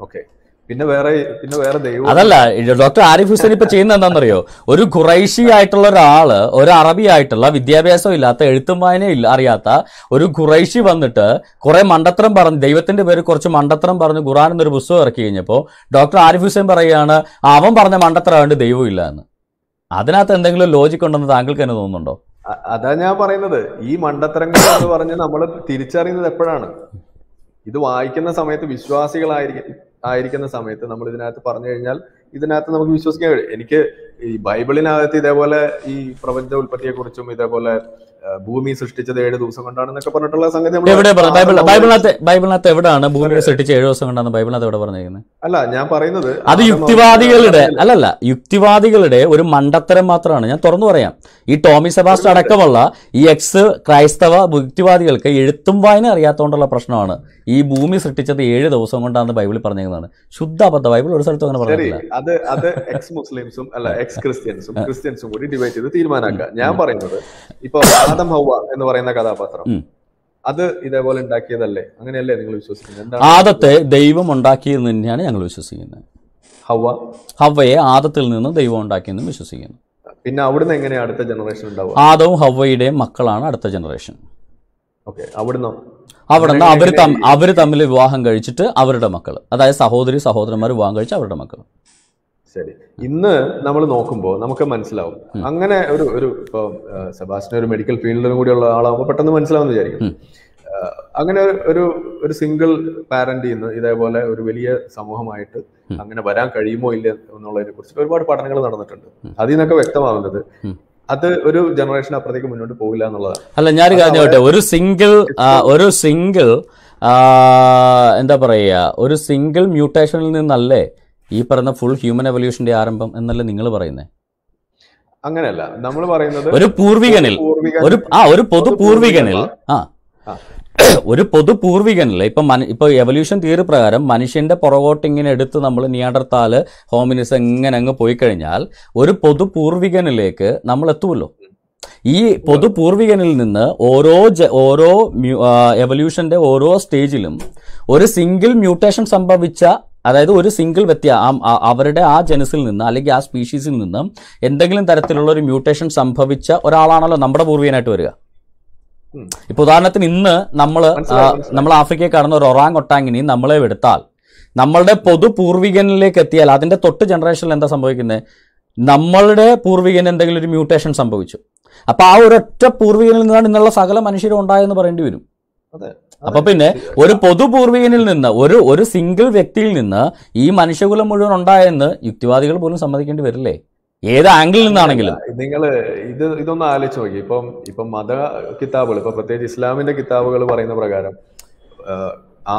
ഓക്കെ പിന്നെ വേറെ പിന്നെ വേറെ ദൈവം അതല്ല ഡോക്ടർ ആരിഫ് ഹുസൈൻ ഇപ്പൊ ചെയ്യുന്ന എന്താണെന്നറിയോ ഒരു ഖുറൈഷി ആയിട്ടുള്ള ഒരാള് ഒരു അറബി ആയിട്ടുള്ള വിദ്യാഭ്യാസം ഇല്ലാത്ത എഴുത്തും വായന ഇല്ല അറിയാത്ത ഒരു ഖുറൈഷി വന്നിട്ട് കുറെ മണ്ടത്തരം പറഞ്ഞ് ദൈവത്തിന്റെ പേര് കുറച്ച് മണ്ടത്തരം പറഞ്ഞ് ഖുറാൻ എന്നൊരു പുസ്തകം ഇറക്കി കഴിഞ്ഞപ്പോൾ ഡോക്ടർ ആരിഫ് ഹുസൈൻ പറയുകയാണ് അവൻ പറഞ്ഞ മണ്ടത്തരം ആവേണ്ട ദൈവം ഇല്ല എന്ന് അതിനകത്ത് എന്തെങ്കിലും ലോജിക് ഉണ്ടെന്ന് താങ്കൾക്ക് തന്നെ തോന്നുന്നുണ്ടോ അതാ ഞാൻ പറയുന്നത് ഈ മണ്ടത്തരങ്ങൾ എന്ന് പറഞ്ഞ് നമ്മൾ തിരിച്ചറിയുന്നത് എപ്പോഴാണ് ഇത് വായിക്കുന്ന സമയത്ത് വിശ്വാസികളായിരിക്കും ആയിരിക്കുന്ന സമയത്ത് നമ്മൾ ഇതിനകത്ത് പറഞ്ഞു കഴിഞ്ഞാൽ ഇതിനകത്ത് നമുക്ക് വിശ്വസിക്കാൻ കഴിയും എനിക്ക് ഈ ബൈബിളിനകത്ത് ഇതേപോലെ ഈ പ്രപഞ്ച കുറിച്ചും ഇതേപോലെ ഭൂമി സൃഷ്ടിച്ചത് ഏഴ് ദിവസം കൊണ്ടാണെന്നൊക്കെ പറഞ്ഞിട്ടുള്ള സംഗതി ബൈബിളിനകത്ത് ബൈബിളിനകത്ത് എവിടെയാണ് ഭൂമി സൃഷ്ടിച്ച ഏഴ് ദിവസം കൊണ്ടാണ് ബൈബിളിനകത്ത് എവിടെ പറഞ്ഞിരിക്കുന്നത് അല്ല ഞാൻ പറയുന്നത് അത് യുക്തിവാദികളുടെ അല്ലല്ല യുക്തിവാദികളുടെ ഒരു മണ്ടത്തരം മാത്രമാണ് ഞാൻ തുറന്നു പറയാം ഈ ടോമി സെബാസ്റ്റർ അടക്കമുള്ള ഈ എക്സ് ക്രൈസ്തവ യുക്തിവാദികൾക്ക് എഴുത്തും വായന അറിയാത്തതുകൊണ്ടുള്ള പ്രശ്നമാണ് ഈ ഭൂമി സൃഷ്ടിച്ചത് ഏഴ് ദിവസം കൊണ്ടാണ് ബൈബിളിൽ പറഞ്ഞിരിക്കുന്നതാണ് ശുദ്ധ അബദ്ധ ബൈബിൾ ഒരു സ്ഥലത്ത് അങ്ങനെ പറഞ്ഞില്ല അത് അത് എക്സ് മുസ്ലിംസും അല്ല എക്സ് ക്രിസ്ത്യൻസും ക്രിസ്ത്യൻസും കൂടി ഡിവൈഡ് ചെയ്ത് തീരുമാനമാക്കുക ഞാൻ പറയുന്നത് ഇപ്പൊ ആദം ഹൗവ എന്ന് പറയുന്ന കഥാപാത്രം അത് ഇതേപോലെ ഉണ്ടാക്കിയതല്ലേ അങ്ങനെയല്ലേ നിങ്ങൾ വിശ്വസിക്കുന്നത് ആദത്തെ ദൈവം ഉണ്ടാക്കിയത് തന്നെയാണ് ഞങ്ങൾ വിശ്വസിക്കുന്നത് ഹവ ഹവയെ ആദത്തിൽ നിന്ന് ദൈവം ഉണ്ടാക്കിയെന്നും വിശ്വസിക്കുന്നു പിന്നെ അവിടുന്ന് എങ്ങനെയാണ് അടുത്ത ജനറേഷൻ ഉണ്ടാവുക ആദവും ഹവയുടെ മക്കളാണ് അടുത്ത ജനറേഷൻ ഓക്കെ അവിടുന്ന് അവിടുന്ന് അവർ തമ്മിൽ അവർ തമ്മിൽ വിവാഹം കഴിച്ചിട്ട് അവരുടെ മക്കൾ അതായത് സഹോദരി സഹോദരന്മാർ വിവാഹം കഴിച്ച് അവരുടെ മക്കൾ ശരി ഇന്ന് നമ്മൾ നോക്കുമ്പോൾ നമുക്ക് മനസ്സിലാവും അങ്ങനെ ഒരു ഒരു ഇപ്പൊ സെബാസ്റ്റിന് ഒരു മെഡിക്കൽ ഫീൽഡിലും കൂടിയുള്ള ആളാകുമ്പോൾ പെട്ടെന്ന് മനസ്സിലാവും വിചാരിക്കും അങ്ങനെ ഒരു ഒരു സിംഗിൾ പാരന്റ് ഇന്ന് ഇതേപോലെ ഒരു വലിയ സമൂഹമായിട്ട് അങ്ങനെ വരാൻ കഴിയുമോ ഇല്ല എന്നുള്ളതിനെ കുറിച്ച് ഒരുപാട് പഠനങ്ങൾ നടന്നിട്ടുണ്ട് അതിൽ നിന്നൊക്കെ വ്യക്തമാവുന്നത് അത് ഒരു ജനറേഷൻ അപ്പുറത്തേക്ക് മുന്നോട്ട് പോകില്ല എന്നുള്ളതാണ് അല്ല ഞാൻ കാര്യമായിട്ട് ഒരു സിംഗിൾ ഒരു സിംഗിൾ എന്താ പറയുക ഒരു സിംഗിൾ മ്യൂട്ടേഷനിൽ നിന്നല്ലേ ഈ പറയുന്ന ഫുൾ ഹ്യൂമൻ എവല്യൂഷന്റെ ആരംഭം എന്നല്ലേ നിങ്ങൾ പറയുന്നത് അങ്ങനെയല്ല നമ്മൾ പറയുന്നത് ഒരു പൂർവികനിൽ ഒരു ആ ഒരു പൊതു പൂർവികനിൽ ആ ഒരു പൊതു പൂർവികനില്ല ഇപ്പൊ ഇപ്പൊ എവല്യൂഷൻ തിയറി പ്രകാരം മനുഷ്യന്റെ പുറകോട്ടിങ്ങനെ എടുത്ത് നമ്മൾ നിയാണ്ടർത്താല് ഹോമിനിസ് എങ്ങനെ അങ്ങ് പോയി കഴിഞ്ഞാൽ ഒരു പൊതു പൂർവികനിലേക്ക് നമ്മൾ എത്തുമല്ലോ ഈ പൊതു പൂർവികനിൽ നിന്ന് ഓരോ ഓരോ എവല്യൂഷന്റെ ഓരോ സ്റ്റേജിലും ഒരു സിംഗിൾ മ്യൂട്ടേഷൻ സംഭവിച്ച അതായത് ഒരു സിംഗിൾ വ്യത്യ അവരുടെ ആ ജനസിൽ നിന്ന് അല്ലെങ്കിൽ ആ സ്പീഷീസിൽ നിന്ന് എന്തെങ്കിലും തരത്തിലുള്ള ഒരു മ്യൂട്ടേഷൻ സംഭവിച്ച ഒരാളാണല്ലോ നമ്മുടെ പൂർവീനായിട്ട് വരിക ഇപ്പൊ ഉദാഹരണത്തിന് ഇന്ന് നമ്മൾ നമ്മൾ ആഫ്രിക്കയിൽ കാണുന്ന ഒരു ഒറാങ് ഒട്ടാങ്ങിനി നമ്മളെ എടുത്താൽ നമ്മളുടെ പൊതു പൂർവികനിലേക്ക് എത്തിയാൽ അതിന്റെ തൊട്ട് ജനറേഷനിൽ എന്താ സംഭവിക്കുന്നത് നമ്മളുടെ പൂർവികൻ എന്തെങ്കിലും ഒരു മ്യൂട്ടേഷൻ സംഭവിച്ചു അപ്പൊ ആ ഒരൊറ്റ പൂർവികനിൽ നിന്നാണ് ഇന്നുള്ള സകല മനുഷ്യരും ഉണ്ടായെന്ന് പറയേണ്ടി വരും അപ്പൊ പിന്നെ ഒരു പൊതുപൂർവികനിൽ നിന്ന് ഒരു ഒരു സിംഗിൾ വ്യക്തിയിൽ നിന്ന് ഈ മനുഷ്യകുലം മുഴുവൻ ഉണ്ടായെന്ന് യുക്തിവാദികൾ പോലും സമ്മതിക്കേണ്ടി വരില്ലേ ഏത് ആംഗിളിൽ നിന്നാണെങ്കിലും നിങ്ങൾ ഇത് ഇതൊന്ന് ആലോചിച്ച് നോക്കി ഇപ്പം ഇപ്പം മത കിതാബുകൾ ഇപ്പൊ പ്രത്യേകിച്ച് ഇസ്ലാമിന്റെ കിതാബുകൾ പറയുന്ന പ്രകാരം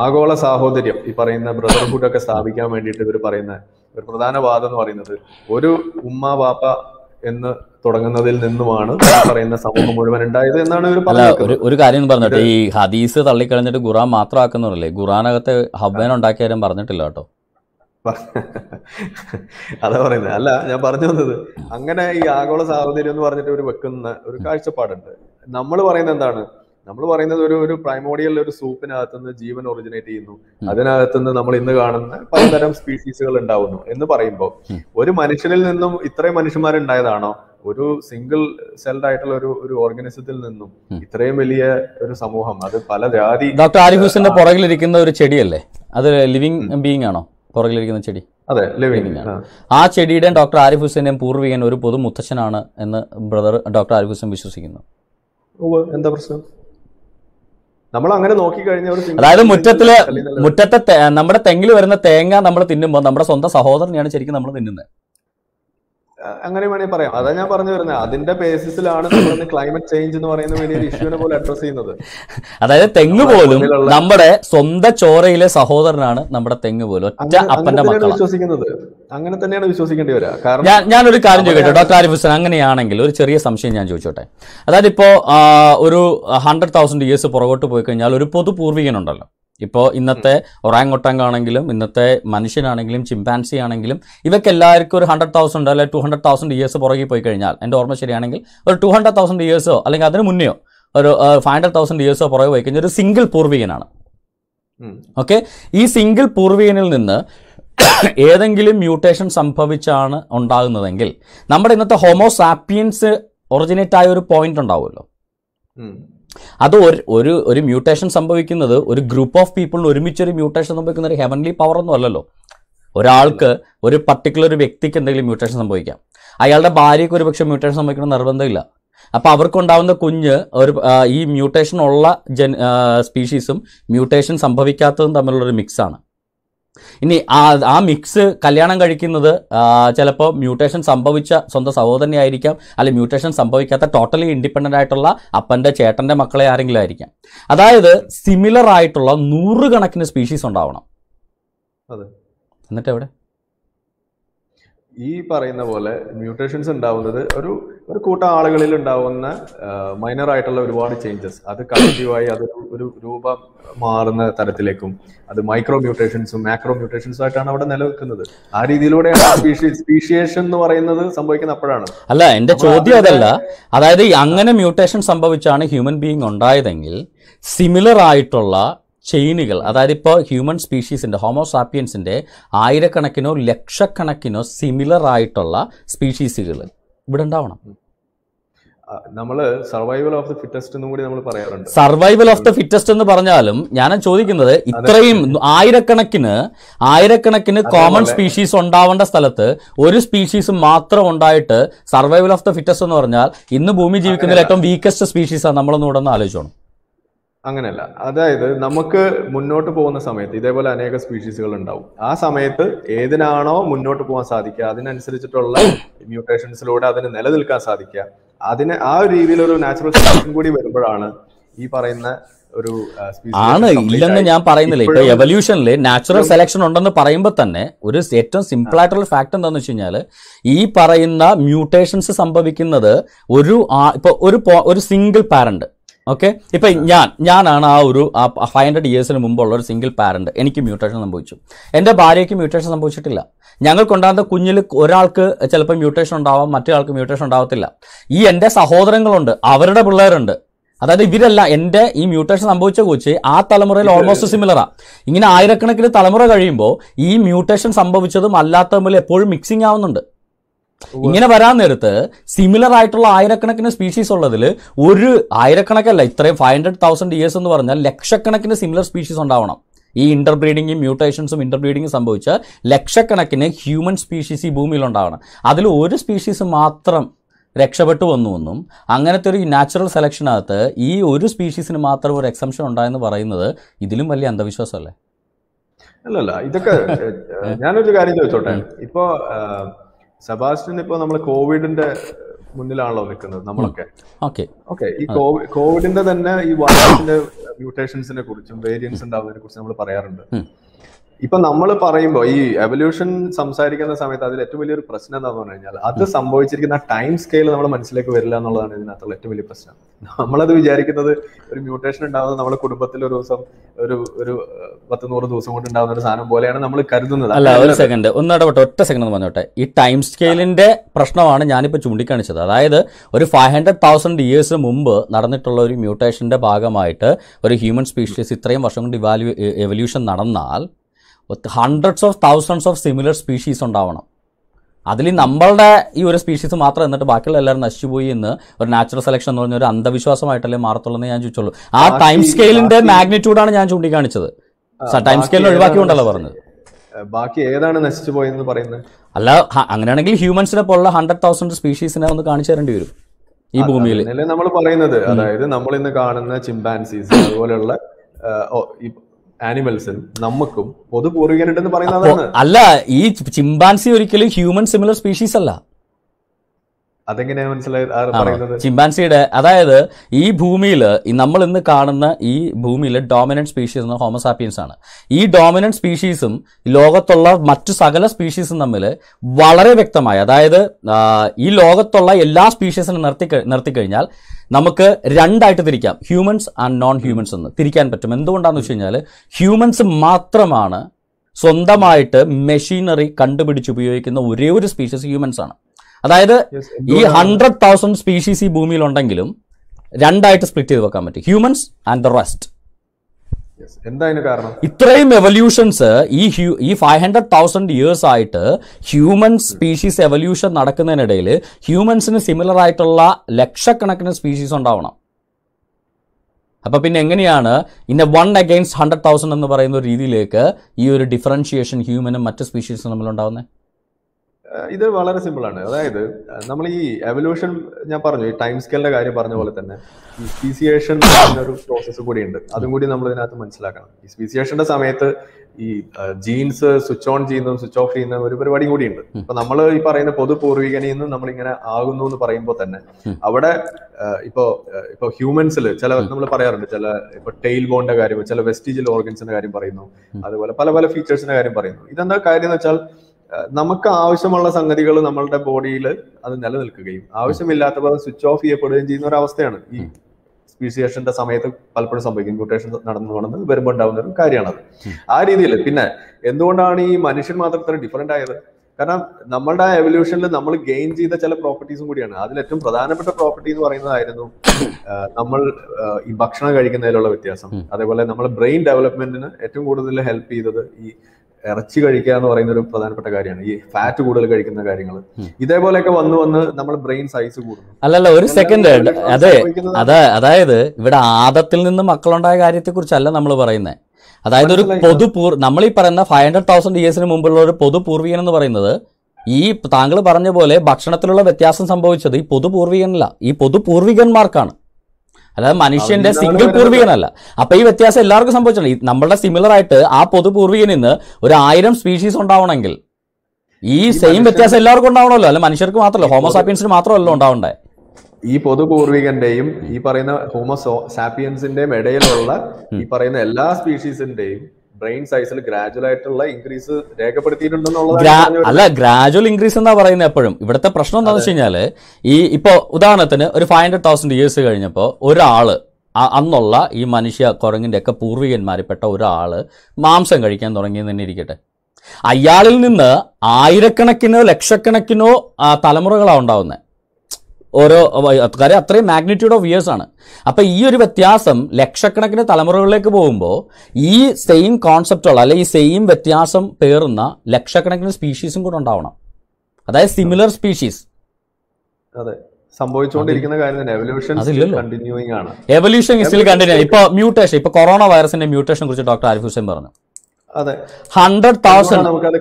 ആഗോള സാഹോദര്യം ഈ പറയുന്ന ബ്രദർഹുഡ് ഒക്കെ സ്ഥാപിക്കാൻ വേണ്ടിയിട്ട് ഇവർ പറയുന്ന ഒരു പ്രധാന വാദം എന്ന് പറയുന്നത് ഒരു ഉമ്മ വാപ്പ എന്ന് തുടങ്ങുന്നതിൽ നിന്നുമാണ് പറയുന്ന സമൂഹം മുഴുവൻ ഉണ്ടായത് എന്നാണ് ഇവർ ഒരു കാര്യം പറഞ്ഞിട്ട് ഈ ഹദീസ് തള്ളിക്കളഞ്ഞിട്ട് ഖുറാൻ മാത്രം ആക്കുന്നില്ലേ ഖുറാനകത്ത് ഹബ്ബേൻ ഉണ്ടാക്കിയാലും പറഞ്ഞിട്ടില്ല കേട്ടോ അതാ പറയുന്നത് അല്ല ഞാൻ പറഞ്ഞു വന്നത് അങ്ങനെ ഈ ആഗോള സാഹചര്യം എന്ന് പറഞ്ഞിട്ട് ഒരു വെക്കുന്ന ഒരു കാഴ്ചപ്പാടുണ്ട് നമ്മൾ പറയുന്നത് എന്താണ് നമ്മൾ പറയുന്നത് ഒരു ഒരു പ്രൈമോഡിയൽ ഒരു സൂപ്പിനകത്തുനിന്ന് ജീവൻ ഒറിജിനേറ്റ് ചെയ്യുന്നു അതിനകത്തുനിന്ന് നമ്മൾ ഇന്ന് കാണുന്ന പലതരം സ്പീഷീസുകൾ ഉണ്ടാവുന്നു എന്ന് പറയുമ്പോൾ ഒരു മനുഷ്യനിൽ നിന്നും ഇത്രയും മനുഷ്യന്മാരുണ്ടായതാണോ ഒരു സിംഗിൾ സെൽഡ് ആയിട്ടുള്ള ഒരു ഒരു ഓർഗനിസത്തിൽ നിന്നും ഇത്രയും വലിയ ഒരു സമൂഹം അത് പല ജാതി ഡോക്ടർ ആരിഫ് ഹുസൈന്റെ പുറകിലിരിക്കുന്ന ഒരു ചെടിയല്ലേ അത് ലിവിങ് ബീങ് ആണോ പുറകിലിരിക്കുന്ന ചെടി അതെ ലിവിങ് ആ ചെടിയുടെയും ഡോക്ടർ ആരിഫ് ഹുസൈന്റെയും പൂർവികൻ ഒരു പൊതു മുത്തച്ഛനാണ് എന്ന് ബ്രദർ ഡോക്ടർ ആരിഫ് ഹുസൈൻ വിശ്വസിക്കുന്നു എന്താ പ്രശ്നം നമ്മൾ അങ്ങനെ അതായത് മുറ്റത്തില് മുറ്റത്തെ നമ്മുടെ തെങ്ങിൽ വരുന്ന തേങ്ങ നമ്മൾ തിന്നുമ്പോൾ നമ്മുടെ സ്വന്തം സഹോദരനെയാണ് ശരിക്കും നമ്മൾ തിന്നുന്നത് അങ്ങനെ വേണേ പറയാം അതാ ഞാൻ പറഞ്ഞു വരുന്നത് അതിന്റെ ബേസിസിലാണ് നമ്മൾ ക്ലൈമറ്റ് ചേഞ്ച് എന്ന് പറയുന്ന വലിയൊരു ഇഷ്യൂനെ പോലെ അഡ്രസ് ചെയ്യുന്നത് അതായത് തെങ്ങ് പോലും നമ്മുടെ സ്വന്തം ചോരയിലെ സഹോദരനാണ് നമ്മുടെ തെങ്ങ് പോലും ഒറ്റ അപ്പന്റെ വിശ്വസിക്കുന്നത് അങ്ങനെ തന്നെയാണ് വിശ്വസിക്കേണ്ടി വരിക കാരണം ഞാനൊരു കാര്യം ചോദിക്കട്ടെ ഡോക്ടർ ആരിഫ് ഹുസൈൻ അങ്ങനെയാണെങ്കിൽ ഒരു ചെറിയ സംശയം ഞാൻ ചോദിച്ചോട്ടെ അതായത് ഇപ്പോ ഒരു ഹൺഡ്രഡ് തൗസൻഡ് ഇയേഴ്സ് പുറകോട്ട് പോയി കഴിഞ്ഞാൽ ഒരു പൊതു പൂർവികനുണ്ടല്ലോ ഇപ്പോൾ ഇന്നത്തെ ഒറാങ്ങോട്ടങ് ആണെങ്കിലും ഇന്നത്തെ മനുഷ്യനാണെങ്കിലും ചിമ്പാൻസി ആണെങ്കിലും ഇവയ്ക്ക് എല്ലാവർക്കും ഒരു ഹൺഡ്രഡ് തൗസൻഡ് അല്ലെങ്കിൽ ടു ഹൺഡ്രഡ് തൗസൻഡ് ഇയേഴ്സ് പുറകെ പോയി കഴിഞ്ഞാൽ എൻ്റെ ഓർമ്മ ശരിയാണെങ്കിൽ ഒരു ടു ഹൺഡ്രഡ് തൗസൻഡ് ഇയേഴ്സോ അല്ലെങ്കിൽ അതിന് മുന്നെയോ ഒരു ഫൈവ് ഹൺഡ്രഡ് തൗസൻഡ് ഇയേഴ്സോ പുറകെ പോയി കഴിഞ്ഞാൽ ഒരു സിംഗിൾ പൂർവികനാണ് ഓക്കെ ഈ സിംഗിൾ പൂർവികനിൽ നിന്ന് ഏതെങ്കിലും മ്യൂട്ടേഷൻ സംഭവിച്ചാണ് ഉണ്ടാകുന്നതെങ്കിൽ നമ്മുടെ ഇന്നത്തെ ഹോമോസാപ്പിയൻസ് ഒറിജിനേറ്റ് ആയ ഒരു പോയിന്റ് ഉണ്ടാവുമല്ലോ അത് ഒരു ഒരു ഒരു മ്യൂട്ടേഷൻ സംഭവിക്കുന്നത് ഒരു ഗ്രൂപ്പ് ഓഫ് പീപ്പിളിന് ഒരുമിച്ചൊരു മ്യൂട്ടേഷൻ സംഭവിക്കുന്ന ഒരു ഹെവൻലി പവർ ഒന്നും അല്ലല്ലോ ഒരാൾക്ക് ഒരു പർട്ടിക്കുലർ ഒരു വ്യക്തിക്ക് എന്തെങ്കിലും മ്യൂട്ടേഷൻ സംഭവിക്കാം അയാളുടെ ഭാര്യയ്ക്ക് ഒരു പക്ഷേ മ്യൂട്ടേഷൻ സംഭവിക്കണം നിർബന്ധമില്ല അപ്പോൾ അവർക്കുണ്ടാവുന്ന കുഞ്ഞ് ഒരു ഈ മ്യൂട്ടേഷൻ ഉള്ള ജൻ സ്പീഷീസും മ്യൂട്ടേഷൻ സംഭവിക്കാത്തതും തമ്മിലുള്ളൊരു മിക്സാണ് ഇനി ആ ആ മിക്സ് കല്യാണം കഴിക്കുന്നത് ചിലപ്പോൾ മ്യൂട്ടേഷൻ സംഭവിച്ച സ്വന്തം സഹോദരനെ ആയിരിക്കാം അല്ലെങ്കിൽ മ്യൂട്ടേഷൻ സംഭവിക്കാത്ത ടോട്ടലി ഇൻഡിപെൻഡൻ്റ് ആയിട്ടുള്ള അപ്പൻ്റെ ചേട്ടൻ്റെ മക്കളെ ആരെങ്കിലും ആയിരിക്കാം അതായത് സിമിലർ ആയിട്ടുള്ള നൂറുകണക്കിന് സ്പീഷീസ് ഉണ്ടാവണം എന്നിട്ട് എവിടെ ഈ പറയുന്ന പോലെ മ്യൂട്ടേഷൻസ് ഉണ്ടാവുന്നത് ഒരു ഒരു കൂട്ടം ആളുകളിൽ ഉണ്ടാവുന്ന മൈനർ ആയിട്ടുള്ള ഒരുപാട് ചേഞ്ചസ് അത് കളക്റ്റീവായി അത് ഒരു രൂപം മാറുന്ന തരത്തിലേക്കും അത് മൈക്രോ മ്യൂട്ടേഷൻസും മാക്രോ മ്യൂട്ടേഷൻസും ആയിട്ടാണ് അവിടെ നിലനിൽക്കുന്നത് ആ രീതിയിലൂടെയാണ് സ്പീഷിയേഷൻ എന്ന് പറയുന്നത് സംഭവിക്കുന്ന അപ്പോഴാണ് അല്ല എന്റെ ചോദ്യം അതല്ല അതായത് അങ്ങനെ മ്യൂട്ടേഷൻ സംഭവിച്ചാണ് ഹ്യൂമൻ ബീങ് ഉണ്ടായതെങ്കിൽ സിമിലർ ആയിട്ടുള്ള ചെയിനുകൾ അതായത് ഇപ്പോൾ ഹ്യൂമൻ സ്പീഷീസിൻ്റെ ഹോമോസാപ്പിയൻസിൻ്റെ ആയിരക്കണക്കിനോ ലക്ഷക്കണക്കിനോ സിമിലർ ആയിട്ടുള്ള സ്പീഷീസുകൾ ഇവിടെ ഉണ്ടാവണം നമ്മൾ സർവൈവൽ ഓഫ് ദ ഫിറ്റസ്റ്റ് എന്നും കൂടി നമ്മൾ പറയാറുണ്ട് സർവൈവൽ ഓഫ് ദി ഫിറ്റസ്റ്റ് എന്ന് പറഞ്ഞാലും ഞാൻ ചോദിക്കുന്നത് ഇത്രയും ആയിരക്കണക്കിന് ആയിരക്കണക്കിന് കോമൺ സ്പീഷീസ് ഉണ്ടാവേണ്ട സ്ഥലത്ത് ഒരു സ്പീഷീസ് മാത്രം ഉണ്ടായിട്ട് സർവൈവൽ ഓഫ് ദ ഫിറ്റസ്റ്റ് എന്ന് പറഞ്ഞാൽ ഇന്ന് ഭൂമി ജീവിക്കുന്നതിൽ ഏറ്റവും വീക്കസ്റ്റ് സ്പീഷീസാണ് നമ്മളൊന്നും ഇവിടെ നിന്ന് ആലോചിച്ചോണം അങ്ങനെയല്ല അതായത് നമുക്ക് മുന്നോട്ട് പോകുന്ന സമയത്ത് ഇതേപോലെ അനേക സ്പീഷീസുകൾ ഉണ്ടാവും ആ സമയത്ത് ഏതിനാണോ മുന്നോട്ട് പോകാൻ സാധിക്കുക അതിനനുസരിച്ചിട്ടുള്ള മ്യൂട്ടേഷൻസിലൂടെ അതിന് നിലനിൽക്കാൻ സാധിക്കുക അതിന് ആ ഒരു രീതിയിലൊരു നാച്ചുറൽ സെലക്ഷൻ കൂടി വരുമ്പോഴാണ് ഈ പറയുന്ന ഒരു ആണ് ഇല്ലെന്ന് ഞാൻ പറയുന്നില്ല ഇപ്പൊ എവല്യൂഷനിൽ നാച്ചുറൽ സെലക്ഷൻ ഉണ്ടെന്ന് പറയുമ്പോൾ തന്നെ ഒരു ഏറ്റവും സിമ്പിൾ ആയിട്ടുള്ള ഫാക്ട് എന്താണെന്ന് വെച്ച് കഴിഞ്ഞാൽ ഈ പറയുന്ന മ്യൂട്ടേഷൻസ് സംഭവിക്കുന്നത് ഒരു ഇപ്പൊ ഒരു ഒരു സിംഗിൾ പാരന്റ് ഓക്കെ ഇപ്പൊ ഞാൻ ഞാനാണ് ആ ഒരു ഫൈവ് ഹൺഡ്രഡ് ഇയേഴ്സിന് മുമ്പുള്ള ഒരു സിംഗിൾ പാരന്റ് എനിക്ക് മ്യൂട്ടേഷൻ സംഭവിച്ചു എൻ്റെ ഭാര്യയ്ക്ക് മ്യൂട്ടേഷൻ സംഭവിച്ചിട്ടില്ല ഞങ്ങൾക്കുണ്ടാകുന്ന കുഞ്ഞിൽ ഒരാൾക്ക് ചിലപ്പോൾ മ്യൂട്ടേഷൻ ഉണ്ടാവാം മറ്റൊരാൾക്ക് മ്യൂട്ടേഷൻ ഉണ്ടാവത്തില്ല ഈ എൻ്റെ സഹോദരങ്ങളുണ്ട് അവരുടെ പിള്ളേരുണ്ട് അതായത് ഇവരല്ല എൻ്റെ ഈ മ്യൂട്ടേഷൻ സംഭവിച്ച കൊച്ച് ആ തലമുറയിൽ ഓൾമോസ്റ്റ് സിമിലറാ ഇങ്ങനെ ആയിരക്കണക്കിന് തലമുറ കഴിയുമ്പോൾ ഈ മ്യൂട്ടേഷൻ സംഭവിച്ചതും അല്ലാത്ത തമ്മിൽ എപ്പോഴും മിക്സിംഗ് ആവുന്നുണ്ട് ഇങ്ങനെ വരാൻ നേരത്ത് സിമിലർ ആയിട്ടുള്ള ആയിരക്കണക്കിന് സ്പീഷീസ് ഉള്ളതിൽ ഒരു ആയിരക്കണക്കല്ല ഇത്രയും ഫൈവ് ഹൺഡ്രഡ് തൗസൻഡ് ഇയേഴ്സ് എന്ന് പറഞ്ഞാൽ ലക്ഷക്കണക്കിന് സിമിലർ സ്പീഷീസ് ഉണ്ടാവണം ഈ ഇന്റർബ്രീഡിങ്ങും മ്യൂട്ടേഷൻസും ഇന്റർബ്രീഡിങ്ങും സംഭവിച്ച ലക്ഷക്കണക്കിന് ഹ്യൂമൻ സ്പീഷീസ് ഈ ഭൂമിയിൽ ഉണ്ടാവണം അതിൽ ഒരു സ്പീഷീസ് മാത്രം രക്ഷപ്പെട്ടു വന്നുവെന്നും അങ്ങനത്തെ ഒരു നാച്ചുറൽ സെലക്ഷനകത്ത് ഈ ഒരു സ്പീഷീസിന് മാത്രം ഒരു എക്സംഷൻ ഉണ്ടായെന്ന് പറയുന്നത് ഇതിലും വലിയ അന്ധവിശ്വാസമല്ലേ അല്ലല്ല ഇതൊക്കെ ഞാനൊരു കാര്യം ചോദിച്ചോട്ടെ ഇപ്പോ സെബാസ്റ്റിൻ ഇപ്പോൾ നമ്മൾ കോവിഡിന്റെ മുന്നിലാണല്ലോ നിൽക്കുന്നത് നമ്മളൊക്കെ ഓക്കെ ഈ കോവിഡിന്റെ തന്നെ ഈ വൈറസിന്റെ മ്യൂട്ടേഷൻസിനെ കുറിച്ചും വേരിയൻസ് ഉണ്ടാവുന്നതിനെ കുറിച്ചും നമ്മൾ പറയാറുണ്ട് ഇപ്പൊ നമ്മൾ പറയുമ്പോ ഈ എവല്യൂഷൻ സംസാരിക്കുന്ന സമയത്ത് അതിൽ ഏറ്റവും വലിയൊരു പ്രശ്നം എന്താന്ന് പറഞ്ഞു കഴിഞ്ഞാൽ അത് സംഭവിച്ചിരിക്കുന്ന ടൈം സ്കെയിൽ നമ്മൾ മനസ്സിലേക്ക് വരില്ല എന്നുള്ളതാണ് ഇതിനകത്തുള്ള ഏറ്റവും വലിയ പ്രശ്നം നമ്മളത് വിചാരിക്കുന്നത് ഒരു മ്യൂട്ടേഷൻ ഉണ്ടാകുന്നത് നമ്മുടെ കുടുംബത്തിൽ ഒരു ദിവസം ഒരു ഒരു പത്ത് നൂറ് ദിവസം കൊണ്ട് ഉണ്ടാകുന്ന ഒരു സാധനം പോലെയാണ് നമ്മൾ കരുതുന്നത് അല്ല ഒരു സെക്കൻഡ് ഒന്ന് ഇടപെട്ടെ ഒറ്റ സെക്കൻഡ് എന്ന് പറഞ്ഞോട്ടെ ഈ ടൈം സ്കെയിലിന്റെ പ്രശ്നമാണ് ഞാനിപ്പോൾ ചൂണ്ടിക്കാണിച്ചത് അതായത് ഒരു ഫൈവ് ഹൺഡ്രഡ് തൗസൻഡ് ഇയേഴ്സിന് മുമ്പ് നടന്നിട്ടുള്ള ഒരു മ്യൂട്ടേഷന്റെ ഭാഗമായിട്ട് ഒരു ഹ്യൂമൻ സ്പീഷീസ് ഇത്രയും വർഷം കൊണ്ട് ഇവാലു എവല്യൂഷൻ e- നടന്നാൽ hundreds of thousands of similar species ഉണ്ടാവണം അതിൽ നമ്മളുടെ ഈ ഒരു സ്പീഷീസ് മാത്രം എന്നിട്ട് ബാക്കിയുള്ള എല്ലാവരും നശിച്ചുപോയി എന്ന് ഒരു നാച്ചുറൽ സെലക്ഷൻ എന്ന് പറഞ്ഞ ഒരു അന്ധവിശ്വാസമായിട്ടല്ലേ മാറത്തുള്ളൂ ഞാൻ ചോദിച്ചുള്ളൂ ആ ടൈം സ്കെയിലിന്റെ മാഗ്നിറ്റ്യൂഡാണ് ഞാൻ ചൂണ്ടിക്കാണിച്ചത് ടൈം സ്കെയിൽ ഒഴിവാക്കിക്കൊണ്ടല്ലോ പറഞ്ഞത് ബാക്കി ഏതാണ് നശിച്ചു പോയെന്ന് പറയുന്നത് അല്ല അങ്ങനെയാണെങ്കിൽ ഹ്യൂമൻസിനെ പോലുള്ള ഹൺഡ്രഡ് തൗസൻഡ് സ്പീഷീസിനെ ഒന്ന് കാണിച്ചു തരേണ്ടി വരും ഈ ഭൂമിയിൽ നമ്മൾ പറയുന്നത് അതായത് നമ്മൾ ഇന്ന് കാണുന്ന ചിമ്പാൻസീസ് അതുപോലെയുള്ള ആനിമൽസിനും നമുക്കും പൊതുപൂർവികനുണ്ടെന്ന് പറയുന്നത് അല്ല ഈ ചിമ്പാൻസി ഒരിക്കലും ഹ്യൂമൻ സിമിലർ സ്പീഷീസ് അല്ല ചിമ്പാൻസിയുടെ അതായത് ഈ ഭൂമിയിൽ നമ്മൾ ഇന്ന് കാണുന്ന ഈ ഭൂമിയിൽ ഡോമിനന്റ് സ്പീഷീസ് എന്ന ഹോമസാപ്പിയൻസ് ആണ് ഈ ഡോമിനന്റ് സ്പീഷീസും ലോകത്തുള്ള മറ്റു സകല സ്പീഷീസും തമ്മിൽ വളരെ വ്യക്തമായി അതായത് ഈ ലോകത്തുള്ള എല്ലാ സ്പീഷീസിനും നിർത്തി കഴിഞ്ഞാൽ നമുക്ക് രണ്ടായിട്ട് തിരിക്കാം ഹ്യൂമൻസ് ആൻഡ് നോൺ ഹ്യൂമൻസ് എന്ന് തിരിക്കാൻ പറ്റും എന്തുകൊണ്ടാണെന്ന് വെച്ച് കഴിഞ്ഞാൽ ഹ്യൂമൻസ് മാത്രമാണ് സ്വന്തമായിട്ട് മെഷീനറി കണ്ടുപിടിച്ച് ഉപയോഗിക്കുന്ന ഒരേ ഒരു സ്പീഷീസ് ഹ്യൂമൻസ് ആണ് അതായത് ഈ ഹൺഡ്രഡ് തൗസൻഡ് സ്പീഷീസ് ഈ ഭൂമിയിലുണ്ടെങ്കിലും രണ്ടായിട്ട് സ്പ്ലിറ്റ് ചെയ്ത് വെക്കാൻ പറ്റും ഹ്യൂമൻസ് ആൻഡ് ദ റെസ്റ്റ് ഇത്രയും എവല്യൂഷൻസ് ഈ ഹ്യൂ ഈ ഫൈവ് ഹൺഡ്രഡ് തൗസൻഡ് ഇയേഴ്സ് ആയിട്ട് ഹ്യൂമൻ സ്പീഷീസ് എവല്യൂഷൻ നടക്കുന്നതിനിടയിൽ ഹ്യൂമൻസിന് സിമിലർ ആയിട്ടുള്ള ലക്ഷക്കണക്കിന് സ്പീഷീസ് ഉണ്ടാവണം അപ്പോൾ പിന്നെ എങ്ങനെയാണ് ഇന്ന വൺ അഗെയിൻസ്റ്റ് ഹൺഡ്രഡ് തൗസൻഡ് എന്ന് പറയുന്ന ഒരു രീതിയിലേക്ക് ഈ ഒരു ഡിഫറൻഷിയേഷൻ ഹ്യൂമനും മറ്റ് സ്പീഷീസും തമ്മിലുണ്ടാവുന്നത് ഇത് വളരെ സിമ്പിൾ ആണ് അതായത് നമ്മൾ ഈ എവല്യൂഷൻ ഞാൻ പറഞ്ഞു ഈ ടൈം സ്കെയിലിന്റെ കാര്യം പറഞ്ഞ പോലെ തന്നെ ഈ സ്പീസിയേഷൻ ഒരു പ്രോസസ്സ് കൂടി ഉണ്ട് അതും കൂടി നമ്മൾ ഇതിനകത്ത് മനസ്സിലാക്കണം ഈ സ്പീസിയേഷന്റെ സമയത്ത് ഈ ജീൻസ് സ്വിച്ച് ഓൺ ചെയ്യുന്നതും സ്വിച്ച് ഓഫ് ചെയ്യുന്നതും ഒരു പരിപാടി ഉണ്ട് അപ്പൊ നമ്മൾ ഈ പറയുന്ന പൊതുപൂർവികനിൽ നിന്നും നമ്മൾ ഇങ്ങനെ ആകുന്നു എന്ന് പറയുമ്പോൾ തന്നെ അവിടെ ഇപ്പോ ഇപ്പോ ഹ്യൂമൻസിൽ ചില നമ്മൾ പറയാറുണ്ട് ചില ഇപ്പൊ ടെയിൽ ബോണിന്റെ കാര്യം ചില വെസ്റ്റിജിൽ ഓർഗൻസിന്റെ കാര്യം പറയുന്നു അതുപോലെ പല പല ഫീച്ചേഴ്സിന്റെ കാര്യം പറയുന്നു ഇതെന്താ കാര്യം എന്ന് വെച്ചാൽ നമുക്ക് ആവശ്യമുള്ള സംഗതികൾ നമ്മളുടെ ബോഡിയിൽ അത് നിലനിൽക്കുകയും ആവശ്യമില്ലാത്തപ്പോൾ പോലെ സ്വിച്ച് ഓഫ് ചെയ്യപ്പെടുകയും ചെയ്യുന്ന ഒരു അവസ്ഥയാണ് ഈ സ്പീസിയേഷന്റെ സമയത്ത് പലപ്പോഴും സംഭവിക്കും മ്യൂട്ടേഷൻ നടന്നു പോകുന്നത് വരുമ്പോൾ ഉണ്ടാകുന്ന ഒരു കാര്യമാണത് ആ രീതിയിൽ പിന്നെ എന്തുകൊണ്ടാണ് ഈ മനുഷ്യൻ മാത്രം ഇത്ര ഡിഫറെന്റ് ആയത് കാരണം നമ്മളുടെ എവല്യൂഷനിൽ നമ്മൾ ഗെയിൻ ചെയ്ത ചില പ്രോപ്പർട്ടീസും കൂടിയാണ് അതിൽ ഏറ്റവും പ്രധാനപ്പെട്ട പ്രോപ്പർട്ടി എന്ന് പറയുന്നതായിരുന്നു നമ്മൾ ഈ ഭക്ഷണം കഴിക്കുന്നതിലുള്ള വ്യത്യാസം അതേപോലെ നമ്മൾ ബ്രെയിൻ ഡെവലപ്മെന്റിന് ഏറ്റവും കൂടുതൽ ഹെൽപ്പ് ചെയ്തത് ഈ ഇറച്ചി കഴിക്കുക എന്ന് പറയുന്ന ഒരു പ്രധാനപ്പെട്ട കാര്യമാണ് ഈ ഫാറ്റ് കൂടുതൽ കഴിക്കുന്ന കാര്യങ്ങൾ ഇതേപോലെയൊക്കെ വന്നു വന്ന് നമ്മൾ ബ്രെയിൻ സൈസ് കൂടുന്നു അല്ലല്ല ഒരു സെക്കൻഡ് അതെ അതെ അതായത് ഇവിടെ ആദത്തിൽ നിന്ന് മക്കളുണ്ടായ കാര്യത്തെ കുറിച്ചല്ല നമ്മൾ പറയുന്നത് അതായത് ഒരു പൊതുപൂർ നമ്മൾ ഈ പറയുന്ന ഫൈവ് ഹൺഡ്രഡ് തൗസൻഡ് ഇയേഴ്സിന് മുമ്പുള്ള ഒരു പൊതുപൂർവികൻ എന്ന് പറയുന്നത് ഈ താങ്കൾ പറഞ്ഞ പോലെ ഭക്ഷണത്തിലുള്ള വ്യത്യാസം സംഭവിച്ചത് ഈ പൊതുപൂർവികനല്ല ഈ പൊതുപൂർവികന്മാർക്കാണ് അല്ലാതെ മനുഷ്യന്റെ സിംഗിൾ പൂർവികനല്ല അപ്പൊ ഈ വ്യത്യാസം എല്ലാവർക്കും സംഭവിച്ചിട്ടുണ്ട് നമ്മളുടെ സിമിലർ ആയിട്ട് ആ പൊതുപൂർവികനിൽ നിന്ന് ഒരു ആയിരം സ്പീഷീസ് ഉണ്ടാവണമെങ്കിൽ ഈ സെയിം വ്യത്യാസം എല്ലാവർക്കും ഉണ്ടാവണമല്ലോ അല്ല മനുഷ്യർക്ക് മാത്രമല്ല ഹോമോസാപ്പിയൻസിന് മാത്രമല്ലോ ഉണ്ടാവണ്ടേ ഈ പൊതുപൂർവികന്റെയും ഈ പറയുന്ന ഹോമോസോ സാപ്പിയൻസിന്റെയും ഇടയിലുള്ള ഈ പറയുന്ന എല്ലാ സ്പീഷീസിന്റെയും ബ്രെയിൻ സൈസിൽ ഗ്രാജുവൽ ആയിട്ടുള്ള ഇൻക്രീസ് രേഖപ്പെടുത്തിയിട്ടുണ്ടെന്നുള്ളത് അല്ല ഗ്രാജുവൽ ഇൻക്രീസ് എന്നാ പറയുന്നത് എപ്പോഴും ഇവിടുത്തെ പ്രശ്നം എന്താണെന്ന് വെച്ച് കഴിഞ്ഞാല് ഈ ഇപ്പോ ഉദാഹരണത്തിന് ഒരു ഫൈവ് ഹൺഡ്രഡ് തൗസൻഡ് ഇയേഴ്സ് കഴിഞ്ഞപ്പോൾ ഒരാള് അന്നുള്ള ഈ മനുഷ്യ കുരങ്ങിന്റെ ഒക്കെ പെട്ട ഒരാൾ മാംസം കഴിക്കാൻ തുടങ്ങി തന്നെ ഇരിക്കട്ടെ അയാളിൽ നിന്ന് ആയിരക്കണക്കിനോ ലക്ഷക്കണക്കിനോ തലമുറകളാണ് ഉണ്ടാവുന്നത് ഓരോ കാര്യം അത്രയും മാഗ്നിറ്റ്യൂഡ് ഓഫ് ഇയേഴ്സ് ആണ് അപ്പോൾ ഈ ഒരു വ്യത്യാസം ലക്ഷക്കണക്കിന് തലമുറകളിലേക്ക് പോകുമ്പോൾ ഈ സെയിം കോൺസെപ്റ്റുള്ള അല്ലെങ്കിൽ ഈ സെയിം വ്യത്യാസം പേറുന്ന ലക്ഷക്കണക്കിന് സ്പീഷീസും കൂടെ ഉണ്ടാവണം അതായത് സിമിലർ സ്പീഷീസ് അതെ സംഭവിച്ചുകൊണ്ടിരിക്കുന്ന കാര്യം തന്നെ എവല്യൂഷൻ കണ്ടിന്യൂയിങ് ആണ് എവല്യൂഷൻ സ്റ്റിൽ കണ്ടിന്യൂ ഇപ്പൊ മ്യൂട്ടേഷൻ ഇപ്പൊ കൊറോണ വൈറസിന്റെ മ്യൂട്ടേഷനെ കുറിച്ച് ഡോക്ടർ ആരിഫ് ഹുസൈൻ പറഞ്ഞു അതെ ഹൺഡ്രഡ് തൗസൻഡ്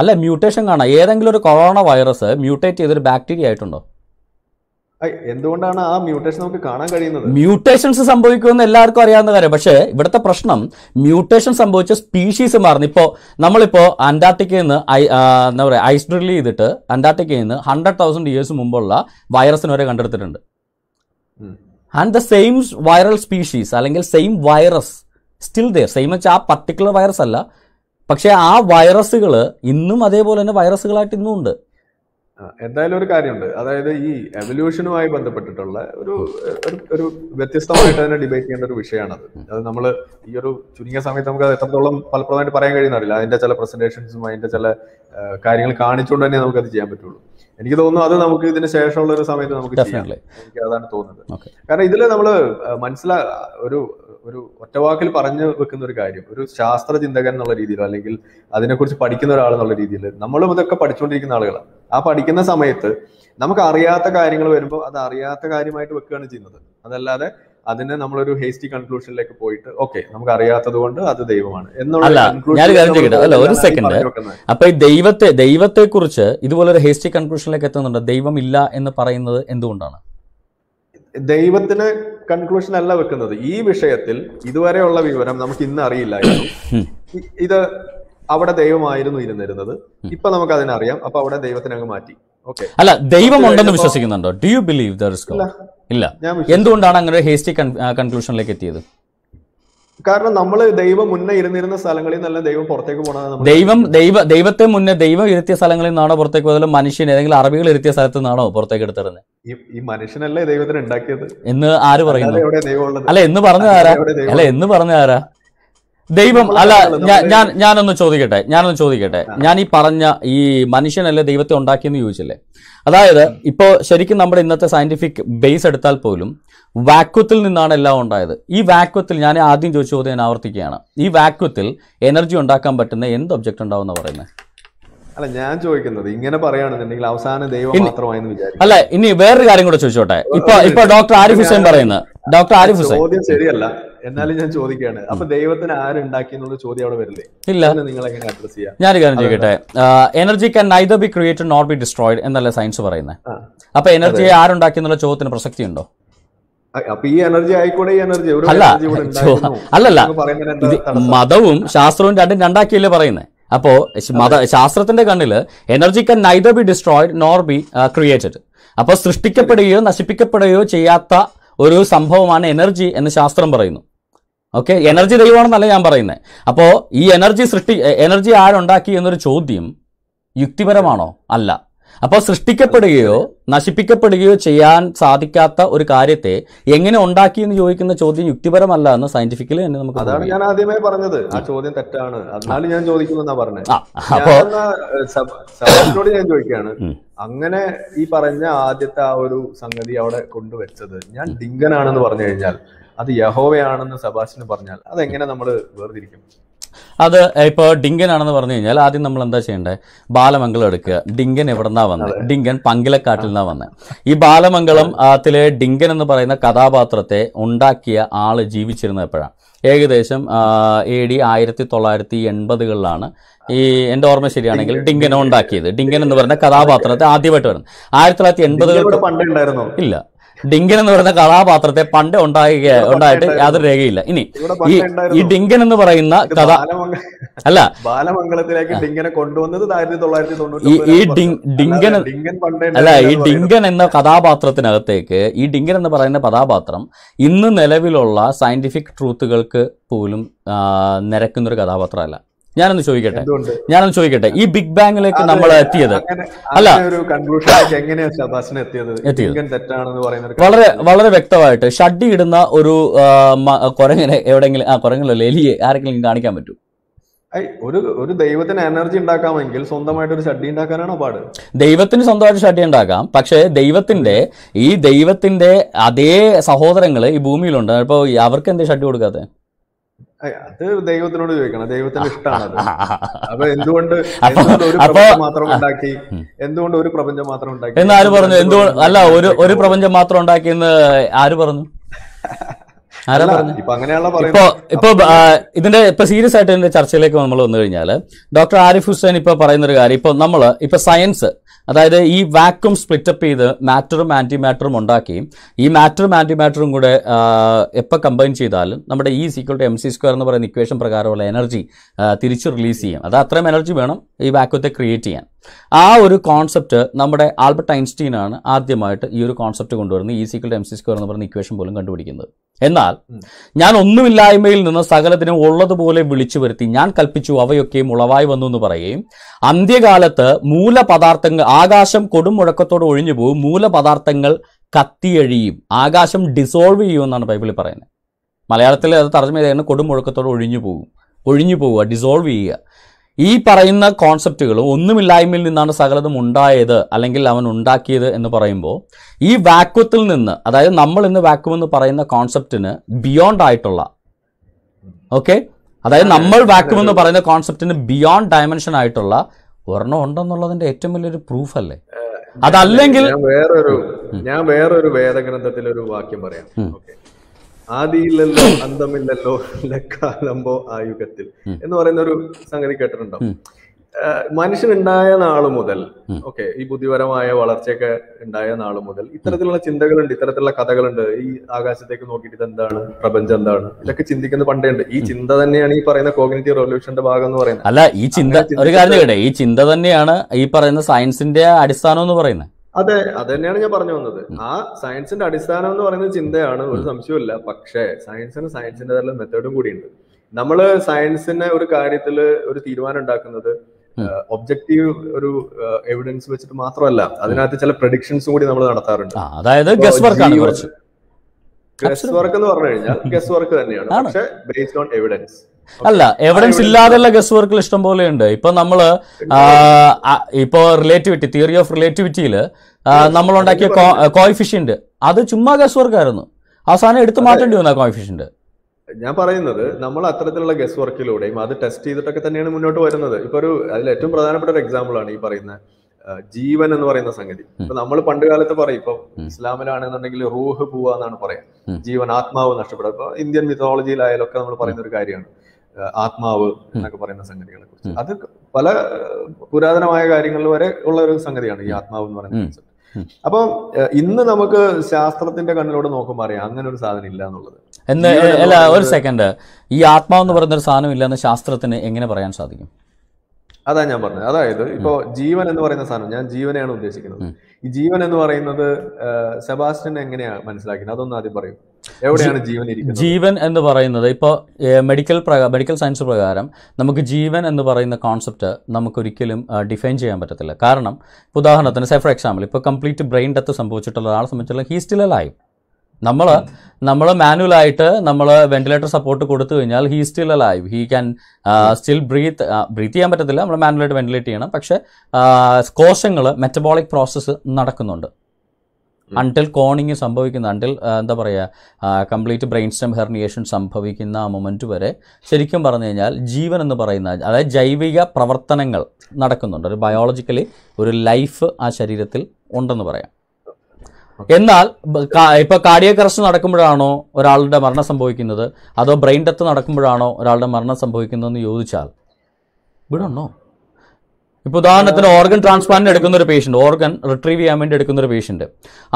അല്ല മ്യൂട്ടേഷൻ കാണാം ഏതെങ്കിലും ഒരു കൊറോണ വൈറസ് മ്യൂട്ടേറ്റ് ചെയ്തൊരു ബാക്ടീരിയ ആയിട്ടുണ്ടോ എന്തുകൊണ്ടാണ് ആ മ്യൂട്ടേഷൻ നമുക്ക് കാണാൻ കഴിയുന്നത് മ്യൂട്ടേഷൻസ് സംഭവിക്കുമെന്ന് എല്ലാവർക്കും അറിയാവുന്ന കാര്യം പക്ഷേ ഇവിടുത്തെ പ്രശ്നം മ്യൂട്ടേഷൻ സംഭവിച്ച സ്പീഷീസ് മാറുന്നു ഇപ്പോൾ നമ്മളിപ്പോൾ അന്റാർട്ടിക്കയിൽ നിന്ന് എന്താ പറയുക ഐസ് ഡ്രിൽ ചെയ്തിട്ട് അന്റാർട്ടിക്കയിൽ നിന്ന് ഹൺഡ്രഡ് തൗസൻഡ് ഇയേഴ്സ് മുമ്പുള്ള വൈറസിന് വരെ കണ്ടെടുത്തിട്ടുണ്ട് and the same viral species അല്ലെങ്കിൽ same virus still there same വെച്ചാൽ ആ പർട്ടിക്കുലർ വൈറസ് അല്ല പക്ഷേ ആ വൈറസുകൾ ഇന്നും അതേപോലെ തന്നെ വൈറസുകളായിട്ട് ഇന്നും ഉണ്ട് എന്തായാലും ഒരു കാര്യമുണ്ട് അതായത് ഈ എവല്യൂഷനുമായി ബന്ധപ്പെട്ടിട്ടുള്ള ഒരു ഒരു വ്യത്യസ്തമായിട്ട് തന്നെ ഡിബേറ്റ് ചെയ്യേണ്ട ഒരു വിഷയമാണത് അത് നമ്മൾ ഈ ഒരു ചുരുങ്ങിയ സമയത്ത് നമുക്ക് അത് എത്രത്തോളം ഫലപ്രദമായിട്ട് പറയാൻ കഴിയുന്നറിയില്ല അതിന്റെ ചില പ്രസന്റേഷൻസും അതിന്റെ ചില കാര്യങ്ങൾ കാണിച്ചുകൊണ്ട് തന്നെ നമുക്കത് ചെയ്യാൻ പറ്റുള്ളൂ എനിക്ക് തോന്നുന്നു അത് നമുക്ക് ഇതിന് ശേഷമുള്ള ഒരു സമയത്ത് നമുക്ക് ചെയ്യാം എനിക്ക് അതാണ് തോന്നുന്നത് കാരണം ഇതിൽ നമ്മൾ മനസ്സിലാ ഒരു ഒരു ഒറ്റവാക്കിൽ പറഞ്ഞു വെക്കുന്ന ഒരു കാര്യം ഒരു ശാസ്ത്ര ചിന്തകൻ എന്നുള്ള രീതിയിലോ അല്ലെങ്കിൽ അതിനെക്കുറിച്ച് പഠിക്കുന്ന ഒരാൾ എന്നുള്ള രീതിയിൽ നമ്മളും ഇതൊക്കെ പഠിച്ചുകൊണ്ടിരിക്കുന്ന ആളുകളാണ് ആ പഠിക്കുന്ന സമയത്ത് നമുക്ക് അറിയാത്ത കാര്യങ്ങൾ വരുമ്പോൾ അത് അറിയാത്ത കാര്യമായിട്ട് വെക്കുകയാണ് ചെയ്യുന്നത് അതല്ലാതെ അതിനെ നമ്മളൊരു ഹേസ്റ്റി കൺക്ലൂഷനിലേക്ക് പോയിട്ട് ഓക്കെ നമുക്ക് അറിയാത്തത് കൊണ്ട് അത് ദൈവമാണ് എന്നുള്ള ഒരു സെക്കൻഡ് അപ്പൊ ഈ ദൈവത്തെ ദൈവത്തെ കുറിച്ച് ഇതുപോലെ ഒരു ഹേസ്റ്റി കൺക്ലൂഷനിലേക്ക് എത്തുന്നുണ്ട് ദൈവം ഇല്ല എന്ന് പറയുന്നത് എന്തുകൊണ്ടാണ് ദൈവത്തിന് കൺക്ലൂഷൻ അല്ല വെക്കുന്നത് ഈ വിഷയത്തിൽ ഇതുവരെയുള്ള വിവരം നമുക്ക് ഇന്ന് അറിയില്ലായിരുന്നു ഇത് അവിടെ ദൈവമായിരുന്നു ഇരുന്നിരുന്നത് ഇപ്പൊ നമുക്ക് അതിനറിയാം അപ്പൊ അവിടെ ദൈവത്തിനങ്ങ് അങ്ങ് മാറ്റി അല്ല ദൈവമുണ്ടെന്ന് വിശ്വസിക്കുന്നുണ്ടോ ഡു യു ബിലീവ് ഇല്ല എന്തുകൊണ്ടാണ് അങ്ങനെ ഹേസ്റ്റി കൺക്ലൂഷനിലേക്ക് എത്തിയത് കാരണം നമ്മൾ ദൈവം മുന്നേ ഇരുന്നിരുന്ന സ്ഥലങ്ങളിൽ നിന്നല്ല ദൈവം പുറത്തേക്ക് പോകണത് ദൈവം ദൈവ ദൈവത്തെ മുന്നേ ദൈവം ഇരുത്തിയ സ്ഥലങ്ങളിൽ നിന്നാണോ പുറത്തേക്ക് പോകുന്നത് മനുഷ്യൻ ഏതെങ്കിലും അറബികൾ ഇരുത്തിയ സ്ഥലത്ത് നിന്നാണോ പുറത്തേക്ക് എടുത്തിരുന്നത് ഈ മനുഷ്യനല്ലേ ദൈവത്തിന് ഉണ്ടാക്കിയത് എന്ന് ആര് പറയുന്നു അല്ല എന്ന് പറഞ്ഞു ആരാ അല്ല എന്ന് പറഞ്ഞു ആരാ ദൈവം അല്ല ഞാൻ ഞാനൊന്ന് ചോദിക്കട്ടെ ഞാനൊന്ന് ചോദിക്കട്ടെ ഞാൻ ഈ പറഞ്ഞ ഈ മനുഷ്യനല്ലേ ദൈവത്തെ ഉണ്ടാക്കിയെന്ന് ചോദിച്ചില്ലേ അതായത് ഇപ്പോൾ ശരിക്കും നമ്മുടെ ഇന്നത്തെ സയന്റിഫിക് ബേസ് എടുത്താൽ പോലും വാക്വത്തിൽ നിന്നാണ് എല്ലാം ഉണ്ടായത് ഈ വാക്വത്തിൽ ഞാൻ ആദ്യം ചോദിച്ച ചോദ്യം ഞാൻ ആവർത്തിക്കുകയാണ് ഈ വാക്വത്തിൽ എനർജി ഉണ്ടാക്കാൻ പറ്റുന്ന എന്ത് ഒബ്ജക്റ്റ് ഉണ്ടാവും എന്ന് പറയുന്നത് അല്ല ഞാൻ ചോദിക്കുന്നത് ഇങ്ങനെ പറയുകയാണെന്നുണ്ടെങ്കിൽ അവസാനം ദൈവം മാത്രമായെന്ന് വിചാരിക്കും അല്ല ഇനി വേറൊരു കാര്യം കൂടെ ചോദിച്ചോട്ടെ ഇപ്പൊ ഇപ്പൊ ഡോക്ടർ ആരിഫ് ഹുസൈൻ പറയുന്നത് ഡോക്ടർ ആരിഫ് ഹുസൈൻ ചോദ്യം ശരിയല്ല എന്നാലും ഞാൻ ചോദിക്കുകയാണ് അപ്പൊ ദൈവത്തിന് ആരുണ്ടാക്കി എന്നുള്ള ചോദ്യം അവിടെ വരില്ലേ ഇല്ല നിങ്ങൾ എങ്ങനെ അഡ്രസ് ചെയ്യാം ഞാനൊരു കാര്യം ചോദിക്കട്ടെ energy can neither be created not be destroyed എന്നല്ല സയൻസ് പറയുന്നത് അപ്പൊ എനർജിയെ ആരുണ്ടാക്കി എന്നുള്ള ചോദ്യത്തിന് പ്രസക്തി ഉണ്ടോ അപ്പൊ ഈ എനർജി എനർജി അല്ലല്ല മതവും ശാസ്ത്രവും രണ്ടും രണ്ടാക്കിയല്ലേ പറയുന്നേ അപ്പോൾ മത ശാസ്ത്രത്തിന്റെ കണ്ണിൽ energy can neither be destroyed nor be created അപ്പോൾ സൃഷ്ടിക്കപ്പെടുകയോ നശിപ്പിക്കപ്പെടുകയോ ചെയ്യാത്ത ഒരു സംഭവമാണ് എനർജി എന്ന് ശാസ്ത്രം പറയുന്നു ഓക്കെ എനർജി ദൈവമാണെന്നല്ല ഞാൻ പറയുന്നത് അപ്പോൾ ഈ എനർജി സൃഷ്ടി എനർജി ആരുണ്ടാക്കി എന്നൊരു ചോദ്യം യുക്തിപരമാണോ അല്ല അപ്പോൾ സൃഷ്ടിക്കപ്പെടുകയോ നശിപ്പിക്കപ്പെടുകയോ ചെയ്യാൻ സാധിക്കാത്ത ഒരു കാര്യത്തെ എങ്ങനെ ഉണ്ടാക്കി എന്ന് ചോദിക്കുന്ന ചോദ്യം യുക്തിപരമല്ല എന്ന് സയന്റിഫിക്കലി തന്നെ നമുക്ക് അതാണ് ഞാൻ ആദ്യമേ പറഞ്ഞത് ആ ചോദ്യം തെറ്റാണ് അതാണ് ഞാൻ ചോദിക്കുമെന്നാ പറഞ്ഞത് അപ്പോ സഭയോട് ഞാൻ ചോദിക്കുകയാണ് അങ്ങനെ ഈ പറഞ്ഞ ആദ്യത്തെ ആ ഒരു സംഗതി അവിടെ കൊണ്ടുവച്ചത് ഞാൻ ഡിങ്കനാണെന്ന് പറഞ്ഞു കഴിഞ്ഞാൽ അത് യഹോവയാണെന്ന് സബാഷിന് പറഞ്ഞാൽ അതെങ്ങനെ നമ്മൾ വേർതിരിക്കും അത് ഇപ്പോൾ ഡിങ്കൻ ആണെന്ന് പറഞ്ഞു കഴിഞ്ഞാൽ ആദ്യം നമ്മൾ എന്താ ചെയ്യേണ്ടത് ബാലമംഗളം എടുക്കുക ഡിങ്കൻ എവിടെന്നാ വന്നത് ഡിങ്കൻ പങ്കിലക്കാട്ടിൽ നിന്നാ വന്നത് ഈ ബാലമംഗളം അതിലെ ഡിങ്കൻ എന്ന് പറയുന്ന കഥാപാത്രത്തെ ഉണ്ടാക്കിയ ആള് ജീവിച്ചിരുന്നത് എപ്പോഴാണ് ഏകദേശം ഏ ഡി ആയിരത്തി തൊള്ളായിരത്തി എൺപതുകളിലാണ് ഈ എന്റെ ഓർമ്മ ശരിയാണെങ്കിൽ ഡിങ്കനെ ഉണ്ടാക്കിയത് ഡിങ്കൻ എന്ന് പറയുന്ന കഥാപാത്രത്തെ ആദ്യമായിട്ട് വരുന്നത് ആയിരത്തി തൊള്ളായിരത്തി എൺപതുകൾ ഇല്ല ഡിങ്കൻ എന്ന് പറയുന്ന കഥാപാത്രത്തെ പണ്ട് ഉണ്ടാകുക ഉണ്ടായിട്ട് യാതൊരു രേഖയില്ല ഇനി ഈ ഡിങ്കൻ എന്ന് പറയുന്ന കഥ അല്ല ബാലമംഗലത്തിലേക്ക് ഡിങ്കനെ കൊണ്ടുവന്നത് ആയിരത്തി തൊള്ളായിരത്തി തൊണ്ണൂറ്റി ഈ ഡിങ്കൻ അല്ല ഈ ഡിങ്കൻ എന്ന കഥാപാത്രത്തിനകത്തേക്ക് ഈ ഡിങ്കൻ എന്ന് പറയുന്ന കഥാപാത്രം ഇന്ന് നിലവിലുള്ള സയന്റിഫിക് ട്രൂത്തുകൾക്ക് പോലും നിരക്കുന്നൊരു കഥാപാത്രമല്ല ഞാനൊന്ന് ചോദിക്കട്ടെ ഞാനൊന്ന് ചോദിക്കട്ടെ ഈ ബിഗ് ബാങ്ങിലേക്ക് നമ്മൾ എത്തിയത് അല്ല വളരെ വളരെ വ്യക്തമായിട്ട് ഷഡ്ഡി ഇടുന്ന ഒരു കുരങ്ങനെ എവിടെങ്കിലും ആ കുരങ്ങനല്ലേ എലിയെ ആരെങ്കിലും കാണിക്കാൻ പറ്റൂ ഒരു ഒരു ദൈവത്തിന് എനർജി ഉണ്ടാക്കാമെങ്കിൽ സ്വന്തമായിട്ട് ഒരു ഷഡ്ഡി ഉണ്ടാക്കാനാണോ പാട് ദൈവത്തിന് സ്വന്തമായിട്ട് ഷഡ്ഡി ഉണ്ടാക്കാം പക്ഷേ ദൈവത്തിന്റെ ഈ ദൈവത്തിന്റെ അതേ സഹോദരങ്ങള് ഈ ഭൂമിയിലുണ്ട് അപ്പോൾ അവർക്ക് എന്തേ ഷഡ്ഡി കൊടുക്കാത്തത് അത് ദൈവത്തിനോട് ചോദിക്കണം ദൈവത്തിന് ഇഷ്ടമാണ് അപ്പൊ എന്തുകൊണ്ട് ഒരു പ്രപഞ്ചം മാത്രം ഉണ്ടാക്കി എന്തുകൊണ്ട് ഒരു പ്രപഞ്ചം മാത്രം ഉണ്ടാക്കി എന്ന് ആര് പറഞ്ഞു എന്തുകൊണ്ട് അല്ല ഒരു ഒരു പ്രപഞ്ചം മാത്രം എന്ന് ആര് പറഞ്ഞു ഇപ്പൊ ഇപ്പൊ ഇതിന്റെ ഇപ്പൊ സീരിയസ് ആയിട്ട് ഇതിന്റെ ചർച്ചയിലേക്ക് നമ്മൾ വന്നു കഴിഞ്ഞാൽ ഡോക്ടർ ആരിഫ് ഹുസൈൻ ഇപ്പൊ പറയുന്ന ഒരു കാര്യം ഇപ്പൊ നമ്മൾ ഇപ്പൊ സയൻസ് അതായത് ഈ വാക്വം സ്പ്ലിറ്റപ്പ് ചെയ്ത് മാറ്ററും ആൻറ്റി മാറ്ററും ഉണ്ടാക്കി ഈ മാറ്ററും ആൻറ്റി മാറ്ററും കൂടെ എപ്പോൾ കമ്പൈൻ ചെയ്താലും നമ്മുടെ ഈ equal to M C square എന്ന് പറയുന്ന ഇക്വേഷൻ പ്രകാരമുള്ള എനർജി തിരിച്ച് റിലീസ് ചെയ്യാം അത് അത്രയും എനർജി വേണം ഈ വാക്വത്തെ ക്രിയേറ്റ് ചെയ്യാൻ ആ ഒരു കോൺസെപ്റ്റ് നമ്മുടെ ആൽബർട്ട് ഐൻസ്റ്റീൻ ആണ് ആദ്യമായിട്ട് ഈ ഒരു കോൺസെപ്റ്റ് കൊണ്ടുവരുന്നത് ഈ സീക്വൽ എം സി സ്ക്വയർ എന്ന് പറയുന്ന ഇക്വേഷൻ പോലും കണ്ടുപിടിക്കുന്നത് എന്നാൽ ഞാൻ ഒന്നുമില്ലായ്മയിൽ നിന്ന് സകലത്തിനും ഉള്ളതുപോലെ വിളിച്ചു വരുത്തി ഞാൻ കൽപ്പിച്ചു അവയൊക്കെയും ഉളവായി വന്നു എന്ന് പറയുകയും അന്ത്യകാലത്ത് മൂലപദാർത്ഥങ്ങൾ ആകാശം കൊടും മുഴക്കത്തോട് ഒഴിഞ്ഞു പോകും മൂലപദാർത്ഥങ്ങൾ കത്തിയഴിയും ആകാശം ഡിസോൾവ് ചെയ്യുമെന്നാണ് ബൈബിളിൽ പറയുന്നത് മലയാളത്തിൽ അത് തർജ്ജമ ചെയ്തതാണ് കൊടും മുഴക്കത്തോട് ഒഴിഞ്ഞു പോകും ഒഴിഞ്ഞു പോവുക ഡിസോൾവ് ചെയ്യുക ഈ പറയുന്ന കോൺസെപ്റ്റുകളും ഒന്നുമില്ലായ്മയിൽ നിന്നാണ് സകലതും ഉണ്ടായത് അല്ലെങ്കിൽ അവൻ ഉണ്ടാക്കിയത് എന്ന് പറയുമ്പോൾ ഈ വാക്വത്തിൽ നിന്ന് അതായത് നമ്മൾ ഇന്ന് വാക്വം എന്ന് പറയുന്ന കോൺസെപ്റ്റിന് ബിയോണ്ട് ആയിട്ടുള്ള ഓക്കെ അതായത് നമ്മൾ വാക്വം എന്ന് പറയുന്ന കോൺസെപ്റ്റിന് ബിയോണ്ട് ഡയമെൻഷൻ ആയിട്ടുള്ള ഒരെണ്ണം ഉണ്ടെന്നുള്ളതിന്റെ ഏറ്റവും വലിയൊരു പ്രൂഫ് അല്ലേ അതല്ലെങ്കിൽ ഞാൻ വേറൊരു ഞാൻ വേറൊരു വേദഗ്രന്ഥത്തിൽ ഒരു വാക്യം പറയാം ആദിയില്ലല്ലോ അന്തമില്ലല്ലോ ലക്കാലമ്പോ ആ യുഗത്തിൽ എന്ന് പറയുന്ന ഒരു സംഗതി മനുഷ്യൻ ഉണ്ടായ നാളു മുതൽ ഓക്കെ ഈ ബുദ്ധിപരമായ വളർച്ചയൊക്കെ ഉണ്ടായ നാളു മുതൽ ഇത്തരത്തിലുള്ള ചിന്തകളുണ്ട് ഇത്തരത്തിലുള്ള കഥകളുണ്ട് ഈ ആകാശത്തേക്ക് നോക്കിയിട്ട് എന്താണ് പ്രപഞ്ചം എന്താണ് ഇതൊക്കെ ചിന്തിക്കുന്ന പണ്ടേ ഉണ്ട് ഈ ചിന്ത തന്നെയാണ് ഈ പറയുന്ന കോഗ്നേറ്റീവ് റെവല്യൂഷന്റെ ഭാഗം എന്ന് പറയുന്നത് അല്ല ഈ ചിന്ത ഒരു കാര്യം ഈ ചിന്ത തന്നെയാണ് ഈ പറയുന്ന സയൻസിന്റെ അടിസ്ഥാനം എന്ന് പറയുന്നത് അതെ അത് തന്നെയാണ് ഞാൻ പറഞ്ഞു വന്നത് ആ സയൻസിന്റെ അടിസ്ഥാനം എന്ന് പറയുന്ന ചിന്തയാണ് ഒരു സംശയമില്ല പക്ഷേ സയൻസിന് സയൻസിന്റെ മെത്തേഡും കൂടിയുണ്ട് നമ്മൾ സയൻസിനെ ഒരു കാര്യത്തിൽ ഒരു തീരുമാനം ഉണ്ടാക്കുന്നത് ഒബ്ജക്റ്റീവ് ഒരു എവിഡൻസ് വെച്ചിട്ട് മാത്രമല്ല അതിനകത്ത് ചില പ്രഡിക്ഷൻസും കൂടി നമ്മൾ നടത്താറുണ്ട് അതായത് ഗസ് വർക്കാണ് ഗസ് വർക്ക് എന്ന് പറഞ്ഞു കഴിഞ്ഞാൽ ഗസ് വർക്ക് തന്നെയാണ് പക്ഷെ ബേസ്ഡ് ഓൺ എവിഡൻസ് അല്ല എവിഡൻസ് ഇല്ലാതെയുള്ള ഗസ് വർക്കുകൾ ഇഷ്ടം പോലെയുണ്ട് ഇപ്പൊ നമ്മള് ഇപ്പോ റിലേറ്റിവിറ്റി തിയറി ഓഫ് റിലേറ്റിവിറ്റിയിൽ നമ്മൾ ഉണ്ടാക്കിയ കോയിഫിഷ്യന്റ് അത് ചുമ്മാ ഗസ് വർക്കായിരുന്നു അവസാനം എടുത്തു മാറ്റേണ്ടി വന്ന കോയിഫിഷ്യന്റ് ഞാൻ പറയുന്നത് നമ്മൾ അത്തരത്തിലുള്ള ഗസ് വർക്കിലൂടെയും അത് ടെസ്റ്റ് ചെയ്തിട്ടൊക്കെ തന്നെയാണ് മുന്നോട്ട് വരുന്നത് ഇപ്പൊ ഒരു അതിൽ ഏറ്റവും പ്രധാനപ്പെട്ട ഒരു എക്സാമ്പിൾ ആണ് ഈ പറയുന്ന ജീവൻ എന്ന് പറയുന്ന സംഗതി ഇപ്പൊ നമ്മൾ പണ്ട് കാലത്ത് പറയും ഇപ്പൊ ഇസ്ലാമിലാണെന്നുണ്ടെങ്കിൽ റൂഹ് പോവാ എന്നാണ് പറയാം ജീവൻ ആത്മാവ് നഷ്ടപ്പെടുക ഇപ്പൊ ഇന്ത്യൻ മിത്തോളജിയിലായാലൊക്കെ നമ്മൾ പറയുന്ന ഒരു കാര്യമാണ് ആത്മാവ് എന്നൊക്കെ പറയുന്ന സംഗതികളെ കുറിച്ച് അത് പല പുരാതനമായ കാര്യങ്ങളിൽ വരെ ഉള്ള ഒരു സംഗതിയാണ് ഈ ആത്മാവ് എന്ന് പറയുന്ന കോൺസെപ്റ്റ് അപ്പം ഇന്ന് നമുക്ക് ശാസ്ത്രത്തിന്റെ കണ്ണിലൂടെ നോക്കുമ്പോൾ അറിയാം അങ്ങനെ ഒരു സാധനം ഇല്ല എന്നുള്ളത് അല്ല ഒരു സെക്കൻഡ് ഈ ആത്മാവ് എന്ന് പറയുന്ന ഒരു സാധനം ഇല്ലെന്ന് ശാസ്ത്രത്തിന് എങ്ങനെ പറയാൻ സാധിക്കും അതാ ഞാൻ പറഞ്ഞത് അതായത് ഇപ്പോ ജീവൻ എന്ന് പറയുന്ന സാധനം ഞാൻ ജീവനെയാണ് ഉദ്ദേശിക്കുന്നത് ഈ ജീവൻ എന്ന് പറയുന്നത് സെബാസ്റ്റ്യൻ എങ്ങനെയാണ് മനസ്സിലാക്കുന്നത് അതൊന്നും ആദ്യം പറയും എവിടെയാണ് ജീവൻ ഇരിക്കുന്നത് ജീവൻ എന്ന് പറയുന്നത് ഇപ്പോൾ മെഡിക്കൽ പ്രകാരം മെഡിക്കൽ സയൻസ് പ്രകാരം നമുക്ക് ജീവൻ എന്ന് പറയുന്ന കോൺസെപ്റ്റ് ഒരിക്കലും ഡിഫൈൻ ചെയ്യാൻ പറ്റത്തില്ല കാരണം ഉദാഹരണത്തിന് സെ ഫോർ എക്സാമ്പിൾ ഇപ്പോൾ കംപ്ലീറ്റ് ബ്രെയിൻ ഡെത്ത് സംഭവിച്ചിട്ടുള്ള ഒരാളെ സംബന്ധിച്ചുള്ള ഹീ സ്റ്റിൽ അലൈവ് നമ്മൾ നമ്മൾ മാനുവലായിട്ട് നമ്മൾ വെന്റിലേറ്റർ സപ്പോർട്ട് കൊടുത്തു കഴിഞ്ഞാൽ he still live he can still breathe breathe ചെയ്യാൻ പറ്റത്തില്ല നമ്മൾ മാനുവലായിട്ട് വെന്റിലേറ്റ് ചെയ്യണം പക്ഷേ കോശങ്ങൾ മെറ്റബോളിക് പ്രോസസ്സ് നടക്കുന്നുണ്ട് അണ്ടിൽ കോണിങ് സംഭവിക്കുന്ന അണ്ടിൽ എന്താ പറയുക കംപ്ലീറ്റ് ബ്രെയിൻ സ്റ്റം ഹെർണിയേഷൻ സംഭവിക്കുന്ന മൊമെൻറ്റ് വരെ ശരിക്കും പറഞ്ഞു കഴിഞ്ഞാൽ ജീവൻ എന്ന് പറയുന്ന അതായത് ജൈവിക പ്രവർത്തനങ്ങൾ നടക്കുന്നുണ്ട് ഒരു ബയോളജിക്കലി ഒരു ലൈഫ് ആ ശരീരത്തിൽ ഉണ്ടെന്ന് പറയാം എന്നാൽ ഇപ്പൊ കാർഡിയക് അറസ്റ്റ് നടക്കുമ്പോഴാണോ ഒരാളുടെ മരണം സംഭവിക്കുന്നത് അതോ ബ്രെയിൻ ഡെത്ത് നടക്കുമ്പോഴാണോ ഒരാളുടെ മരണം സംഭവിക്കുന്നതെന്ന് ചോദിച്ചാൽ വിടണോ ഇപ്പൊ ഉദാഹരണത്തിന് ഓർഗൻ ട്രാൻസ്പ്ലാന്റ് എടുക്കുന്ന ഒരു പേഷ്യന്റ് ഓർഗൻ റിട്രീവ് ചെയ്യാൻ വേണ്ടി എടുക്കുന്ന ഒരു പേഷ്യന്റ്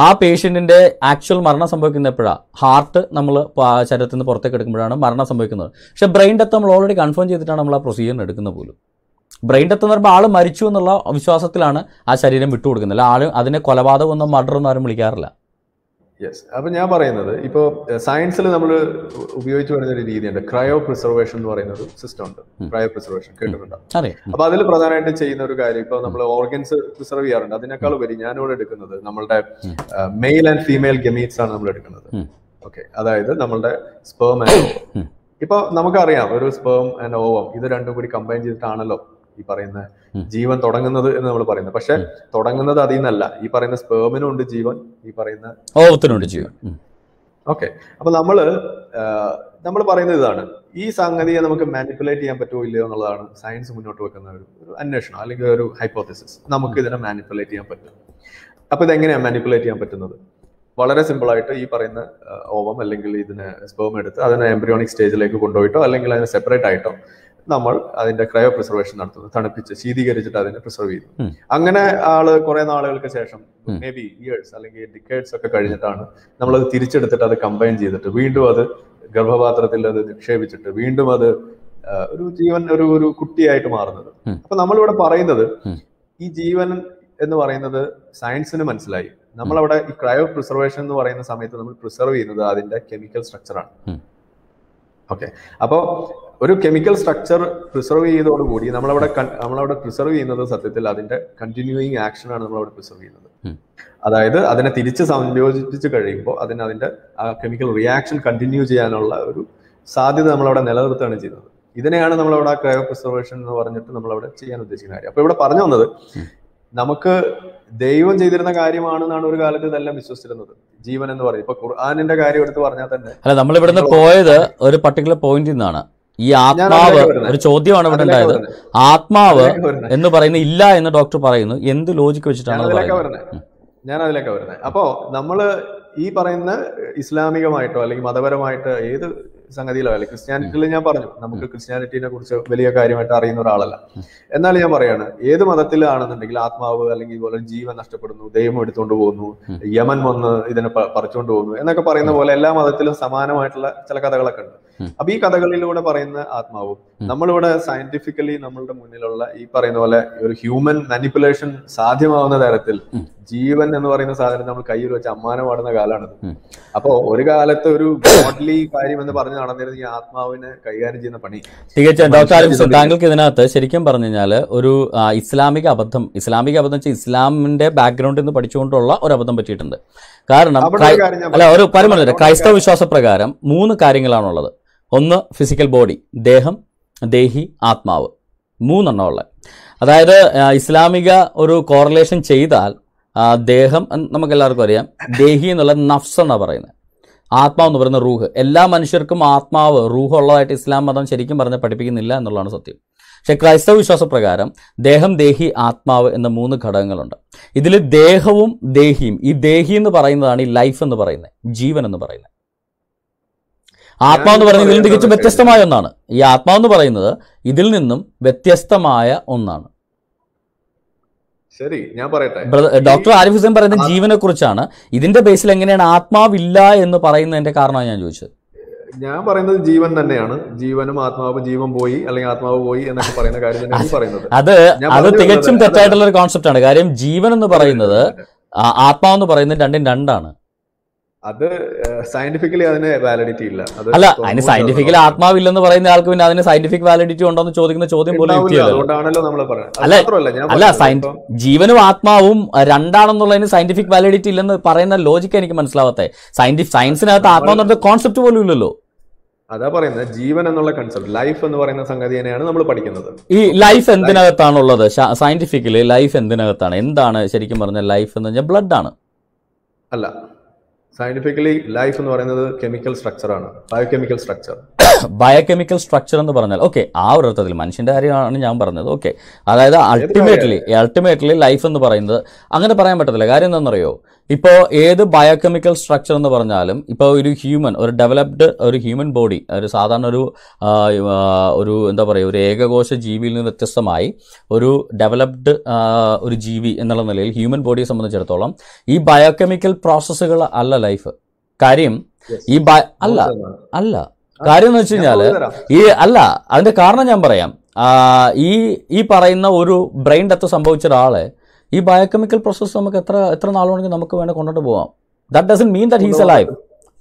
ആ പേഷ്യന്റിന്റെ ആക്ച്വൽ മരണം സംഭവിക്കുന്ന എപ്പോഴാണ് ഹാർട്ട് നമ്മൾ ശരീരത്തിൽ നിന്ന് പുറത്തേക്ക് എടുക്കുമ്പോഴാണ് മരണം സംഭവിക്കുന്നത് പക്ഷെ ബ്രെയിൻ ഡെത്ത് നമ്മൾ ഓൾറെഡി കൺഫേം ചെയ്തിട്ടാണ് നമ്മൾ ആ പ്രൊസീജിയറിന് എടുക്കുന്ന പോലും ബ്രെയിൻ ഡെത്ത് എന്ന് പറയുമ്പോൾ ആൾ മരിച്ചു എന്നുള്ള വിശ്വാസത്തിലാണ് ആ ശരീരം വിട്ടുകൊടുക്കുന്നത് അല്ല ആൾ അതിനെ കൊലപാതകം ഒന്നും മർഡർ ഒന്നും ആരും വിളിക്കാറില്ല യെസ് അപ്പം ഞാൻ പറയുന്നത് ഇപ്പോൾ സയൻസിൽ നമ്മൾ ഉപയോഗിച്ച് വരുന്ന ഒരു രീതിയുണ്ട് ക്രയോ പ്രിസർവേഷൻ എന്ന് പറയുന്ന ഒരു സിസ്റ്റം ഉണ്ട് ക്രയോ പ്രിസർവേഷൻ കേട്ടിട്ടുണ്ട് അപ്പൊ അതിൽ പ്രധാനമായിട്ടും ചെയ്യുന്ന ഒരു കാര്യം ഇപ്പോൾ നമ്മൾ ഓർഗൻസ് പ്രിസർവ് ചെയ്യാറുണ്ട് അതിനേക്കാൾ വരി ഞാനിവിടെ എടുക്കുന്നത് നമ്മളുടെ മെയിൽ ആൻഡ് ഫീമെയിൽ ഗമീറ്റ്സ് ആണ് നമ്മൾ എടുക്കുന്നത് ഓക്കെ അതായത് നമ്മളുടെ സ്പേം ആൻഡ് ഇപ്പോൾ നമുക്കറിയാം ഒരു സ്പേം ആൻഡ് ഓവം ഇത് രണ്ടും കൂടി കമ്പൈൻ ചെയ്തിട്ടാണല്ലോ ഈ പറയുന്ന ജീവൻ തുടങ്ങുന്നത് എന്ന് നമ്മൾ പറയുന്നത് പക്ഷെ തുടങ്ങുന്നത് അതിൽ നിന്നല്ല ഈ പറയുന്ന സ്പേമിനുണ്ട് ജീവൻ ഈ പറയുന്ന ഓവത്തിനുണ്ട് ജീവൻ ഓക്കെ അപ്പൊ നമ്മള് നമ്മൾ പറയുന്നത് ഇതാണ് ഈ സംഗതിയെ നമുക്ക് മാനിപ്പുലേറ്റ് ചെയ്യാൻ പറ്റുമോ ഇല്ലയോ എന്നുള്ളതാണ് സയൻസ് മുന്നോട്ട് വെക്കുന്ന ഒരു അന്വേഷണം അല്ലെങ്കിൽ ഒരു ഹൈപ്പോത്തിസിസ് നമുക്ക് ഇതിനെ മാനിപ്പുലേറ്റ് ചെയ്യാൻ പറ്റും അപ്പൊ ഇതെങ്ങനെയാണ് മാനിപ്പുലേറ്റ് ചെയ്യാൻ പറ്റുന്നത് വളരെ സിമ്പിൾ ആയിട്ട് ഈ പറയുന്ന ഓവം അല്ലെങ്കിൽ ഇതിനെ സ്പേം എടുത്ത് അതിനെ എംബ്രിയോണിക് സ്റ്റേജിലേക്ക് കൊണ്ടുപോയിട്ടോ അല്ലെങ്കിൽ അതിനെ സെപ്പറേറ്റ് ആയിട്ടോ നമ്മൾ അതിന്റെ ക്രയോ പ്രിസർവേഷൻ നടത്തുന്നു തണുപ്പിച്ച് ശീതീകരിച്ചിട്ട് അതിനെ പ്രിസർവ് ചെയ്യുന്നു അങ്ങനെ ആള് കുറെ നാളുകൾക്ക് ശേഷം മേ ബി ഇയേഴ്സ് അല്ലെങ്കിൽ ഡിക്കേഡ്സ് ഒക്കെ കഴിഞ്ഞിട്ടാണ് നമ്മളത് തിരിച്ചെടുത്തിട്ട് അത് കമ്പൈൻ ചെയ്തിട്ട് വീണ്ടും അത് ഗർഭപാത്രത്തിൽ അത് നിക്ഷേപിച്ചിട്ട് വീണ്ടും അത് ഒരു ജീവൻ ഒരു ഒരു കുട്ടിയായിട്ട് മാറുന്നത് അപ്പൊ നമ്മളിവിടെ പറയുന്നത് ഈ ജീവൻ എന്ന് പറയുന്നത് സയൻസിന് മനസ്സിലായി നമ്മളവിടെ ഈ ക്രയോ പ്രിസർവേഷൻ എന്ന് പറയുന്ന സമയത്ത് നമ്മൾ പ്രിസർവ് ചെയ്യുന്നത് അതിന്റെ കെമിക്കൽ സ്ട്രക്ചറാണ് ഓക്കെ അപ്പോൾ ഒരു കെമിക്കൽ സ്ട്രക്ചർ പ്രിസർവ് ചെയ്തോടുകൂടി നമ്മളവിടെ നമ്മളവിടെ പ്രിസർവ് ചെയ്യുന്നത് സത്യത്തിൽ അതിന്റെ കണ്ടിന്യൂയിങ് ആക്ഷനാണ് നമ്മളവിടെ പ്രിസർവ് ചെയ്യുന്നത് അതായത് അതിനെ തിരിച്ച് സംയോജിപ്പിച്ച് കഴിയുമ്പോൾ അതിന് അതിന്റെ ആ കെമിക്കൽ റിയാക്ഷൻ കണ്ടിന്യൂ ചെയ്യാനുള്ള ഒരു സാധ്യത നമ്മളവിടെ നിലനിർത്തുകയാണ് ചെയ്യുന്നത് ഇതിനെയാണ് നമ്മളവിടെ ആ ക്രയോ പ്രിസർവേഷൻ എന്ന് പറഞ്ഞിട്ട് നമ്മളവിടെ ചെയ്യാൻ ഉദ്ദേശിക്കുന്ന കാര്യം അപ്പൊ ഇവിടെ പറഞ്ഞു വന്നത് നമുക്ക് ദൈവം ചെയ്തിരുന്ന കാര്യമാണെന്നാണ് ഒരു കാലത്ത് ഇതെല്ലാം വിശ്വസിച്ചിരുന്നത് ജീവൻ എന്ന് പറയുന്നത് ഇപ്പൊ ഖുർആാനിന്റെ കാര്യം എടുത്ത് പറഞ്ഞാൽ തന്നെ അല്ല നമ്മൾ ഇവിടുന്ന് പോയത് ഒരു പർട്ടിക്കുലർ പോയിന്റിൽ നിന്നാണ് ഈ ആത്മാവ് ഒരു ചോദ്യമാണ് ഇവിടെ ഉണ്ടായത് ആത്മാവ് എന്ന് പറയുന്ന ഇല്ല എന്ന് ഡോക്ടർ പറയുന്നു എന്ത് ലോജിക്ക് വെച്ചിട്ടാണ് ഞാൻ അതിലൊക്കെ വരുന്നത് അപ്പോ നമ്മള് ഈ പറയുന്ന ഇസ്ലാമികമായിട്ടോ അല്ലെങ്കിൽ മതപരമായിട്ട് ഏത് സംഗതിയിലോ അല്ലെങ്കിൽ ക്രിസ്ത്യാനിറ്റിയിൽ ഞാൻ പറഞ്ഞു നമുക്ക് ക്രിസ്ത്യാനിറ്റിനെ കുറിച്ച് വലിയ കാര്യമായിട്ട് അറിയുന്ന ഒരാളല്ല എന്നാൽ ഞാൻ പറയാണ് ഏത് മതത്തിലാണെന്നുണ്ടെങ്കിൽ ആത്മാവ് അല്ലെങ്കിൽ ഇതുപോലെ ജീവൻ നഷ്ടപ്പെടുന്നു ദൈവം എടുത്തുകൊണ്ട് പോകുന്നു യമൻ വന്ന് ഇതിനെ പറിച്ചുകൊണ്ട് പോകുന്നു എന്നൊക്കെ പറയുന്ന പോലെ എല്ലാ മതത്തിലും സമാനമായിട്ടുള്ള ചില കഥകളൊക്കെ ഉണ്ട് അപ്പൊ ഈ കഥകളിലൂടെ പറയുന്ന ആത്മാവും നമ്മളിവിടെ സയന്റിഫിക്കലി നമ്മളുടെ മുന്നിലുള്ള ഈ പറയുന്ന പോലെ ഒരു ഹ്യൂമൻ മാനിപ്പുലേഷൻ സാധ്യമാവുന്ന തരത്തിൽ ജീവൻ എന്ന് പറയുന്ന സാധനം നമ്മൾ കയ്യിൽ വെച്ച് അമ്മാനം പാടുന്ന കാലമാണിത് അപ്പോ ഒരു കാലത്ത് ഒരു ഗോഡ്ലി കാര്യം എന്ന് പറഞ്ഞ് നടന്നിരുന്ന ഈ ആത്മാവിനെ കൈകാര്യം ചെയ്യുന്ന പണി തികച്ചും ഡോക്ടർ താങ്കൾക്ക് ഇതിനകത്ത് ശരിക്കും പറഞ്ഞു കഴിഞ്ഞാൽ ഒരു ഇസ്ലാമിക അബദ്ധം ഇസ്ലാമിക അബദ്ധം വെച്ചാൽ ഇസ്ലാമിന്റെ ബാക്ക്ഗ്രൗണ്ടിൽ നിന്ന് പഠിച്ചുകൊണ്ടുള്ള ഒരു അബദ്ധം പറ്റിയിട്ടുണ്ട് കാരണം അല്ല ഒരു പരമ ക്രൈസ്തവ വിശ്വാസപ്രകാരം മൂന്ന് കാര്യങ്ങളാണുള്ളത് ഒന്ന് ഫിസിക്കൽ ബോഡി ദേഹം ദേഹി ആത്മാവ് ഉള്ളത് അതായത് ഇസ്ലാമിക ഒരു കോറിലേഷൻ ചെയ്താൽ ദേഹം നമുക്കെല്ലാവർക്കും അറിയാം ദേഹി എന്നുള്ള നഫ്സ് എന്നാണ് പറയുന്നത് ആത്മാവ് എന്ന് പറയുന്ന റൂഹ് എല്ലാ മനുഷ്യർക്കും ആത്മാവ് റൂഹ് ഉള്ളതായിട്ട് ഇസ്ലാം മതം ശരിക്കും പറഞ്ഞ് പഠിപ്പിക്കുന്നില്ല എന്നുള്ളതാണ് സത്യം പക്ഷെ ക്രൈസ്തവ വിശ്വാസപ്രകാരം ദേഹം ദേഹി ആത്മാവ് എന്ന മൂന്ന് ഘടകങ്ങളുണ്ട് ഇതിൽ ദേഹവും ദേഹിയും ഈ ദേഹി എന്ന് പറയുന്നതാണ് ഈ ലൈഫ് എന്ന് പറയുന്നത് ജീവൻ എന്ന് പറയുന്നത് ആത്മാവ് എന്ന് പറയുന്നത് ഇതിൽ തികച്ചും വ്യത്യസ്തമായ ഒന്നാണ് ഈ ആത്മാവ് എന്ന് പറയുന്നത് ഇതിൽ നിന്നും വ്യത്യസ്തമായ ഒന്നാണ് ശരി ഞാൻ പറയട്ടെ ഡോക്ടർ ആരിഫ് ഹുസൈൻ പറയുന്നത് ജീവനെ കുറിച്ചാണ് ഇതിന്റെ ബേസിൽ എങ്ങനെയാണ് ആത്മാവില്ല എന്ന് പറയുന്നതിന്റെ കാരണമാണ് ഞാൻ ചോദിച്ചത് ഞാൻ പറയുന്നത് ജീവൻ തന്നെയാണ് ജീവനും ആത്മാവും ജീവൻ പോയി അല്ലെങ്കിൽ ആത്മാവ് പോയി എന്നൊക്കെ പറയുന്ന കാര്യം തന്നെയാണ് പറയുന്നത് അത് അത് തികച്ചും തെറ്റായിട്ടുള്ള ഒരു കോൺസെപ്റ്റ് ആണ് കാര്യം ജീവൻ എന്ന് പറയുന്നത് ആത്മാവെന്ന് പറയുന്നത് രണ്ടും രണ്ടാണ് അത് സയന്റിഫിക്കലി അതിന് വാലിഡിറ്റി ഇല്ല അല്ല അതിന് സയന്റിഫിക്കലി ആത്മാവില്ലെന്ന് പറയുന്ന ആൾക്ക് പിന്നെ അതിന് സയന്റിഫിക് വാലിഡിറ്റി ഉണ്ടോ എന്ന് ചോദിക്കുന്ന ചോദ്യം പോലും നമ്മൾ അല്ല ജീവനും ആത്മാവും രണ്ടാണെന്നുള്ളതിന് സയന്റിഫിക് വാലിഡിറ്റി ഇല്ലെന്ന് പറയുന്ന ലോജിക്ക് എനിക്ക് മനസ്സിലാവാത്ത സയന്റിഫിക് സയൻസിനകത്ത് എന്ന് പറഞ്ഞ കോൺസെപ്റ്റ് പോലും ഇല്ലല്ലോ അതാ പറയുന്നത് ജീവൻ എന്നുള്ള കൺസെപ്റ്റ് ലൈഫ് എന്ന് പറയുന്ന തന്നെയാണ് നമ്മൾ പഠിക്കുന്നത് ഈ ലൈഫ് എന്തിനകത്താണുള്ളത് സയന്റിഫിക്കലി ലൈഫ് എന്തിനകത്താണ് എന്താണ് ശരിക്കും പറഞ്ഞ ലൈഫ് എന്ന് പറഞ്ഞാൽ ബ്ലഡ് ആണ് അല്ല സയന്റിഫിക്കലി ലൈഫ് എന്ന് പറയുന്നത് കെമിക്കൽ സ്ട്രക്ചറാണ് ബയോകെമിക്കൽ സ്ട്രക്ചർ ബയോകെമിക്കൽ സ്ട്രക്ചർ എന്ന് പറഞ്ഞാൽ ഓക്കെ ആ ഒരു അർത്ഥത്തിൽ മനുഷ്യന്റെ കാര്യമാണ് ഞാൻ പറഞ്ഞത് ഓക്കെ അതായത് അൾട്ടിമേറ്റ്ലി അൾട്ടിമേറ്റ്ലി ലൈഫ് എന്ന് പറയുന്നത് അങ്ങനെ പറയാൻ പറ്റത്തില്ല കാര്യം എന്താണെന്നറിയോ ഇപ്പോൾ ഏത് ബയോകെമിക്കൽ സ്ട്രക്ചർ എന്ന് പറഞ്ഞാലും ഇപ്പോൾ ഒരു ഹ്യൂമൻ ഒരു ഡെവലപ്ഡ് ഒരു ഹ്യൂമൻ ബോഡി ഒരു സാധാരണ ഒരു ഒരു എന്താ പറയുക ഒരു ഏകകോശ ജീവിയിൽ നിന്ന് വ്യത്യസ്തമായി ഒരു ഡെവലപ്ഡ് ഒരു ജീവി എന്നുള്ള നിലയിൽ ഹ്യൂമൻ ബോഡിയെ സംബന്ധിച്ചിടത്തോളം ഈ ബയോകെമിക്കൽ പ്രോസസ്സുകൾ അല്ല ലൈഫ് കാര്യം ഈ അല്ല അല്ല കാര്യം എന്ന് വെച്ച് കഴിഞ്ഞാല് ഈ അല്ല അതിന്റെ കാരണം ഞാൻ പറയാം ഈ ഈ പറയുന്ന ഒരു ബ്രെയിൻ ഡെത്ത് സംഭവിച്ച ഒരാളെ ഈ ബയോകെമിക്കൽ പ്രോസസ്സ് നമുക്ക് എത്ര എത്ര നാളുണ്ടെങ്കിൽ നമുക്ക് വേണേൽ കൊണ്ടോട്ട് പോവാം that doesn't mean that he's alive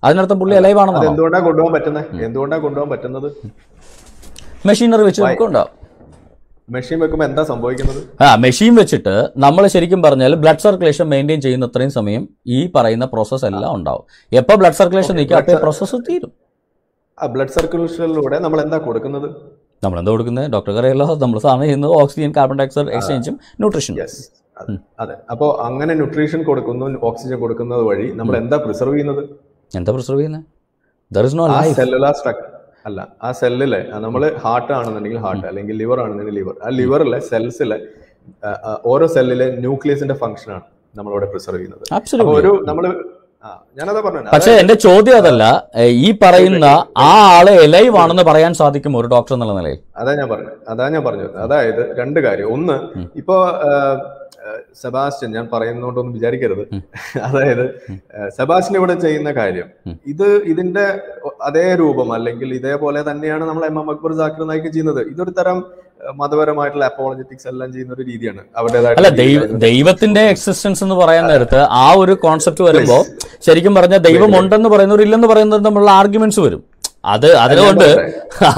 അതിനർത്ഥം പുള്ളി അലൈവ് ആണെന്ന് എന്തുകൊണ്ടാണ് കൊണ്ടുപോകാൻ പറ്റുന്നത് എന്തുകൊണ്ടാണ് കൊണ്ടുപോകാൻ പറ്റുന്നത് മെഷീനറി വെച്ച് നമുക്ക് മെഷീൻ വെക്കുമ്പോൾ എന്താ സംഭവിക്കുന്നത് ആ മെഷീൻ വെച്ചിട്ട് നമ്മൾ ശരിക്കും പറഞ്ഞാൽ ബ്ലഡ് സർക്കുലേഷൻ മെയിൻറ്റെയിൻ ചെയ്യുന്ന അത്രയും സമയം ഈ പറയുന്ന പ്രോസസ്സ് എല്ലാം ഉണ്ടാവും എപ്പോൾ ബ്ലഡ് സർക്കുലേഷൻ നിൽക്കുക പ്രോസസ്സ് തീരും ബ്ലഡ് സർക്കുലേഷനിലൂടെ നമ്മൾ എന്താ കൊടുക്കുന്നത് നമ്മൾ എന്താ കൊടുക്കുന്നത് ഡോക്ടർ അറിയാലോ നമ്മൾ സാധനം ചെയ്യുന്നത് ഓക്സിജൻ കാർബൺ ഡയോക്സൈഡ് എക്സ്ചേഞ്ചും ന്യൂട്രീഷൻ അതെ അപ്പോൾ അങ്ങനെ ന്യൂട്രീഷൻ കൊടുക്കുന്നു ഓക്സിജൻ കൊടുക്കുന്നത് വഴി നമ്മൾ എന്താ പ്രിസർവ് ചെയ്യുന്നത് എന്താ പ്രിസർവ് ചെയ്യുന്നത് സെല്ലുലാർ സ്ട്രക്ചർ അല്ല ആ സെല്ലിലെ നമ്മൾ ഹാർട്ട് ആണെന്നുണ്ടെങ്കിൽ ഹാർട്ട് അല്ലെങ്കിൽ ലിവർ ആണെന്നുണ്ടെങ്കിൽ ലിവർ ആ ലിവറിലെ സെൽസിലെ ഓരോ സെല്ലിലെ ന്യൂക്ലിയസിന്റെ ഫംഗ്ഷനാണ് നമ്മളിവിടെ പ്രിസർവ് ചെയ്യുന്നത് ഒരു നമ്മൾ പക്ഷെ എന്റെ ചോദ്യം അതല്ല ഈ പറയുന്ന ആ ആളെ എലൈവ് ആണെന്ന് പറയാൻ സാധിക്കും ഒരു ഡോക്ടർ എന്നുള്ള നിലയിൽ അതാ ഞാൻ പറഞ്ഞു അതാ ഞാൻ പറഞ്ഞു അതായത് രണ്ട് കാര്യം ഒന്ന് ഇപ്പോ സെബാസ്റ്റ്യൻ ഞാൻ പറയുന്നോണ്ടൊന്നും വിചാരിക്കരുത് അതായത് സെബാസ്റ്റ്യൻ ഇവിടെ ചെയ്യുന്ന കാര്യം ഇത് ഇതിന്റെ അതേ രൂപം അല്ലെങ്കിൽ ഇതേപോലെ തന്നെയാണ് നമ്മൾ എം എം അക്ബർ ജാക്കിർ നായിക്ക് ചെയ്യുന്നത് ഇതൊരു തരം മതപരമായിട്ടുള്ള അപ്പോളജറ്റിക്സ് എല്ലാം ചെയ്യുന്ന ഒരു രീതിയാണ് അവരുടേതായ ദൈവത്തിന്റെ എക്സിസ്റ്റൻസ് എന്ന് പറയാൻ നേരത്ത് ആ ഒരു കോൺസെപ്റ്റ് വരുമ്പോൾ ശരിക്കും പറഞ്ഞാൽ ദൈവം ഉണ്ടെന്ന് പറയുന്നവർ ഇല്ലെന്ന് പറയുന്നവർ തമ്മിലുള്ള ആർഗ്യുമെന്റ്സ് വരും അത് അതുകൊണ്ട്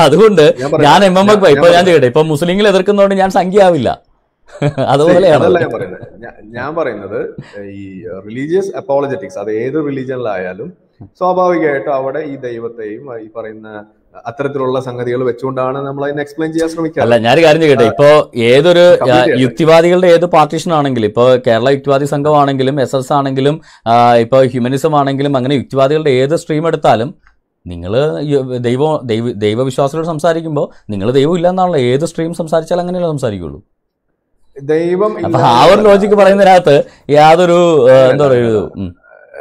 അതുകൊണ്ട് ഞാൻ എം എം എഫ് ഇപ്പൊ ഞാൻ ചെയ്യട്ടെ ഇപ്പൊ മുസ്ലിങ്ങൾ എതിർക്കുന്നതുകൊണ്ട് ഞാൻ സംഖ്യ ആവില്ല അതുപോലെയാണ് ഞാൻ പറയുന്നത് ഞാൻ പറയുന്നത് ഈ റിലീജിയസ് അപ്പോളജറ്റിക്സ് അത് ഏത് റിലീജിയനിലായാലും സ്വാഭാവികമായിട്ടും അവിടെ ഈ ദൈവത്തെയും ഈ പറയുന്ന അത്തരത്തിലുള്ള സംഗതികൾ വെച്ചുകൊണ്ടാണ് നമ്മൾ അതിനെ എക്സ്പ്ലെയിൻ ചെയ്യാൻ ശ്രമിക്കുക അല്ല ഞാൻ കാര്യം ചെയ്യട്ടെ ഇപ്പോ ഏതൊരു യുക്തിവാദികളുടെ ഏത് പാർട്ടിഷൻ ആണെങ്കിലും ഇപ്പോ കേരള യുക്തിവാദി സംഘമാണെങ്കിലും എസ് എസ് ആണെങ്കിലും ഇപ്പോ ഹ്യൂമനിസം ആണെങ്കിലും അങ്ങനെ യുക്തിവാദികളുടെ ഏത് സ്ട്രീം എടുത്താലും നിങ്ങൾ ദൈവ ദൈവ ദൈവവിശ്വാസികളോട് സംസാരിക്കുമ്പോൾ നിങ്ങൾ ദൈവം ഇല്ലെന്നാണല്ലോ ഏത് സ്ട്രീം സംസാരിച്ചാലും അങ്ങനെയല്ലേ സംസാരിക്കുള്ളൂ ദൈവം ആ ഒരു ലോജിക്ക് പറയുന്നതിനകത്ത് യാതൊരു എന്താ പറയുക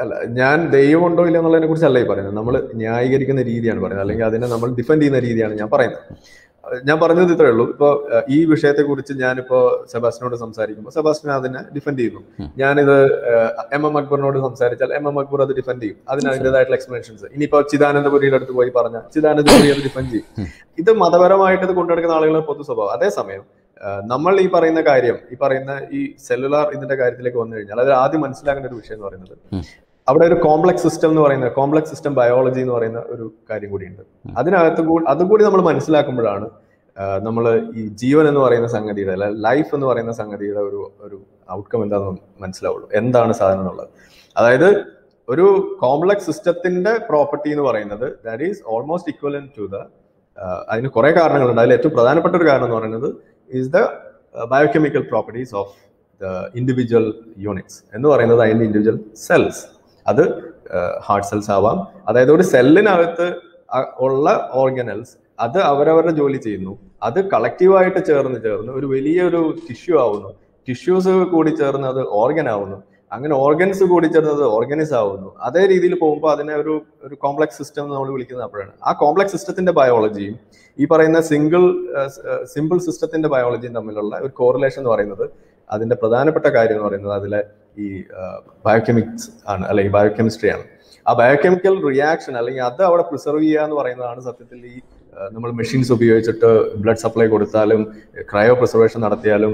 അല്ല ഞാൻ ദൈവമുണ്ടോ ഇല്ല എന്നുള്ളതിനെ കുറിച്ചല്ല ഈ പറയുന്നത് നമ്മൾ ന്യായീകരിക്കുന്ന രീതിയാണ് പറയുന്നത് അല്ലെങ്കിൽ അതിനെ നമ്മൾ ഡിഫെൻഡ് ചെയ്യുന്ന രീതിയാണ് ഞാൻ പറയുന്നത് ഞാൻ പറഞ്ഞത് ഇത്രയേ ഉള്ളൂ ഇപ്പൊ ഈ വിഷയത്തെക്കുറിച്ച് ഞാനിപ്പോ സെബാസ്റ്റിനോട് സംസാരിക്കുമ്പോൾ സെബാസ്റ്റിൻ അതിനെ ഡിഫെൻഡ് ചെയ്യുന്നു ഞാനിത് എം എം അക്ബറിനോട് സംസാരിച്ചാൽ എം എം അക്ബർ അത് ഡിഫെൻഡ് ചെയ്യും അതിന് അതിൻ്റെതായിട്ടുള്ള എക്സ്പ്ലനേഷൻസ് ഇനിയിപ്പോ ചിദാനന്ദപുരിയുടെ അടുത്ത് പോയി പറഞ്ഞാൽ ചിദാനന്ദപുരി അത് ഡിഫെൻഡ് ചെയ്യും ഇത് മതപരമായിട്ട് ഇത് കൊണ്ടുനടക്കുന്ന ആളുകളുടെ പൊതു സ്വഭാവം അതേസമയം നമ്മൾ ഈ പറയുന്ന കാര്യം ഈ പറയുന്ന ഈ സെല്ലുലാർ ഇതിന്റെ കാര്യത്തിലേക്ക് വന്നു കഴിഞ്ഞാൽ അതിൽ ആദ്യം മനസ്സിലാക്കേണ്ട ഒരു വിഷയം എന്ന് പറയുന്നത് അവിടെ ഒരു കോംപ്ലക്സ് സിസ്റ്റം എന്ന് പറയുന്ന കോംപ്ലക്സ് സിസ്റ്റം ബയോളജി എന്ന് പറയുന്ന ഒരു കാര്യം കൂടിയുണ്ട് അതിനകത്ത് അതുകൂടി നമ്മൾ മനസ്സിലാക്കുമ്പോഴാണ് നമ്മൾ ഈ ജീവൻ എന്ന് പറയുന്ന സംഗതിയുടെ അല്ല ലൈഫ് എന്ന് പറയുന്ന സംഗതിയുടെ ഒരു ഒരു ഔട്ട്കം എന്താണെന്ന് മനസ്സിലാവുള്ളൂ എന്താണ് സാധനം എന്നുള്ളത് അതായത് ഒരു കോംപ്ലക്സ് സിസ്റ്റത്തിന്റെ പ്രോപ്പർട്ടി എന്ന് പറയുന്നത് that is almost equal to the അതിന് കുറേ കാരണങ്ങളുണ്ട് അതിൽ ഏറ്റവും പ്രധാനപ്പെട്ട ഒരു കാരണം എന്ന് പറയുന്നത് is the biochemical properties of the individual units എന്ന് പറയുന്നത് അതിൻ്റെ ഇൻഡിവിജ്വൽ സെൽസ് അത് ഹാർട്ട് സെൽസ് ആവാം അതായത് ഒരു സെല്ലിനകത്ത് ഉള്ള ഓർഗനൽസ് അത് അവരവരുടെ ജോലി ചെയ്യുന്നു അത് കളക്റ്റീവായിട്ട് ചേർന്ന് ചേർന്ന് ഒരു വലിയൊരു ടിഷ്യൂ ആവുന്നു ടിഷ്യൂസ് കൂടി ചേർന്ന് അത് ഓർഗൻ ആവുന്നു അങ്ങനെ ഓർഗൻസ് കൂടി ചേർന്നത് ഓർഗനിസ് ആവുന്നു അതേ രീതിയിൽ പോകുമ്പോൾ അതിനെ ഒരു ഒരു കോംപ്ലക്സ് സിസ്റ്റം നമ്മൾ വിളിക്കുന്നത് അപ്പോഴാണ് ആ കോംപ്ലക്സ് സിസ്റ്റത്തിന്റെ ബയോളജിയും ഈ പറയുന്ന സിംഗിൾ സിമ്പിൾ സിസ്റ്റത്തിന്റെ ബയോളജിയും തമ്മിലുള്ള ഒരു കോറിലേഷൻ എന്ന് പറയുന്നത് അതിന്റെ പ്രധാനപ്പെട്ട കാര്യം എന്ന് പറയുന്നത് അതിലെ ഈ ബയോകെമിക്സ് ആണ് അല്ലെങ്കിൽ ബയോകെമിസ്ട്രി ആണ് ആ ബയോകെമിക്കൽ റിയാക്ഷൻ അല്ലെങ്കിൽ അത് അവിടെ പ്രിസർവ് ചെയ്യുക എന്ന് പറയുന്നതാണ് സത്യത്തിൽ ഈ നമ്മൾ മെഷീൻസ് ഉപയോഗിച്ചിട്ട് ബ്ലഡ് സപ്ലൈ കൊടുത്താലും ക്രയോ പ്രിസർവേഷൻ നടത്തിയാലും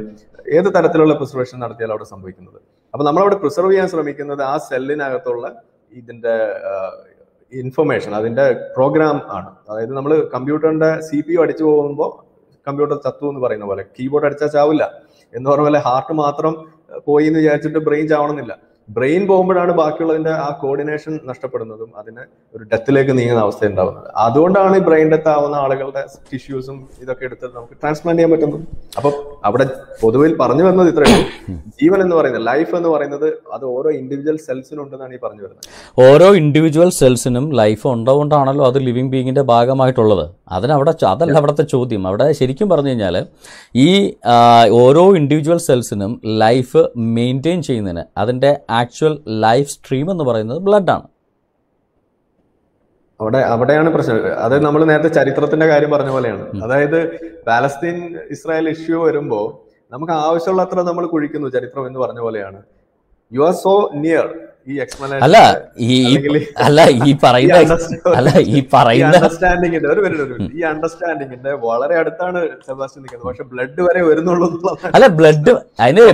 ഏത് തരത്തിലുള്ള പ്രിസർവേഷൻ നടത്തിയാലും അവിടെ സംഭവിക്കുന്നത് അപ്പൊ നമ്മളവിടെ പ്രിസർവ് ചെയ്യാൻ ശ്രമിക്കുന്നത് ആ സെല്ലിനകത്തുള്ള ഇതിന്റെ ഇൻഫർമേഷൻ അതിന്റെ പ്രോഗ്രാം ആണ് അതായത് നമ്മൾ കമ്പ്യൂട്ടറിന്റെ സി പി യു അടിച്ചു പോകുമ്പോൾ കമ്പ്യൂട്ടർ തത്വം എന്ന് പറയുന്ന പോലെ കീബോർഡ് അടിച്ചാൽ ചാവില്ല എന്ന് പറഞ്ഞ പോലെ ഹാർട്ട് മാത്രം പോയി എന്ന് വിചാരിച്ചിട്ട് ബ്രെയിൻ ചാവണമെന്നില്ല ബ്രെയിൻ പോകുമ്പോഴാണ് ബാക്കിയുള്ളതിന്റെ ആ കോർഡിനേഷൻ നഷ്ടപ്പെടുന്നതും അതിന് ഒരു ഡെത്തിലേക്ക് നീങ്ങുന്ന അവസ്ഥ ഉണ്ടാവുന്നത് അതുകൊണ്ടാണ് ഈ ബ്രെയിൻ ഡെത്ത് ആവുന്ന ആളുകളുടെ ടിഷ്യൂസും ഇതൊക്കെ എടുത്ത് നമുക്ക് ട്രാൻസ്പ്ലാന്റ് ചെയ്യാൻ പറ്റുന്നത് അപ്പൊ അവിടെ പൊതുവിൽ പറഞ്ഞു വരുന്നത് ഇത്രയും ജീവൻ എന്ന് പറയുന്നത് ലൈഫ് എന്ന് പറയുന്നത് അത് ഓരോ ഇൻഡിവിജ്വൽ സെൽസിനും ഉണ്ടെന്നാണ് ഈ പറഞ്ഞു വരുന്നത് ഓരോ ഇൻഡിവിജ്വൽ സെൽസിനും ലൈഫ് ഉണ്ടോണ്ടാണല്ലോ അത് ലിവിങ് ബീങ്ങിന്റെ ഭാഗമായിട്ടുള്ളത് അതിനവിടെ അതല്ല അവിടുത്തെ ചോദ്യം അവിടെ ശരിക്കും പറഞ്ഞു കഴിഞ്ഞാൽ ഈ ഓരോ ഇൻഡിവിജ്വൽ സെൽസിനും ലൈഫ് മെയിൻറ്റെയിൻ ചെയ്യുന്നതിന് അതിൻ്റെ ആക്ച്വൽ ലൈഫ് സ്ട്രീം എന്ന് പറയുന്നത് ബ്ലഡാണ് അവിടെ അവിടെയാണ് പ്രശ്നം അതായത് നമ്മൾ നേരത്തെ ചരിത്രത്തിന്റെ കാര്യം പറഞ്ഞ പോലെയാണ് അതായത് പാലസ്തീൻ ഇസ്രായേൽ ഇഷ്യൂ വരുമ്പോൾ നമുക്ക് ആവശ്യമുള്ളത്ര നമ്മൾ കുഴിക്കുന്നു ചരിത്രം എന്ന് പറഞ്ഞ പോലെയാണ് യു ആർ സോ നിയർ ഈ എക്സ്പ്ലനേഷൻ അല്ല ഈ അല്ല ഈ പറയുന്ന അല്ല ഈ പറയുന്ന അണ്ടർസ്റ്റാൻഡിംഗിന്റെ ഒരു പേര് ഈ അണ്ടർസ്റ്റാൻഡിംഗിന്റെ വളരെ അടുത്താണ് സെബാസ്റ്റ്യൻ നിൽക്കുന്നത് പക്ഷെ ബ്ലഡ് വരെ വരുന്നുള്ളൂ അല്ല ബ്ലഡ് അതിന്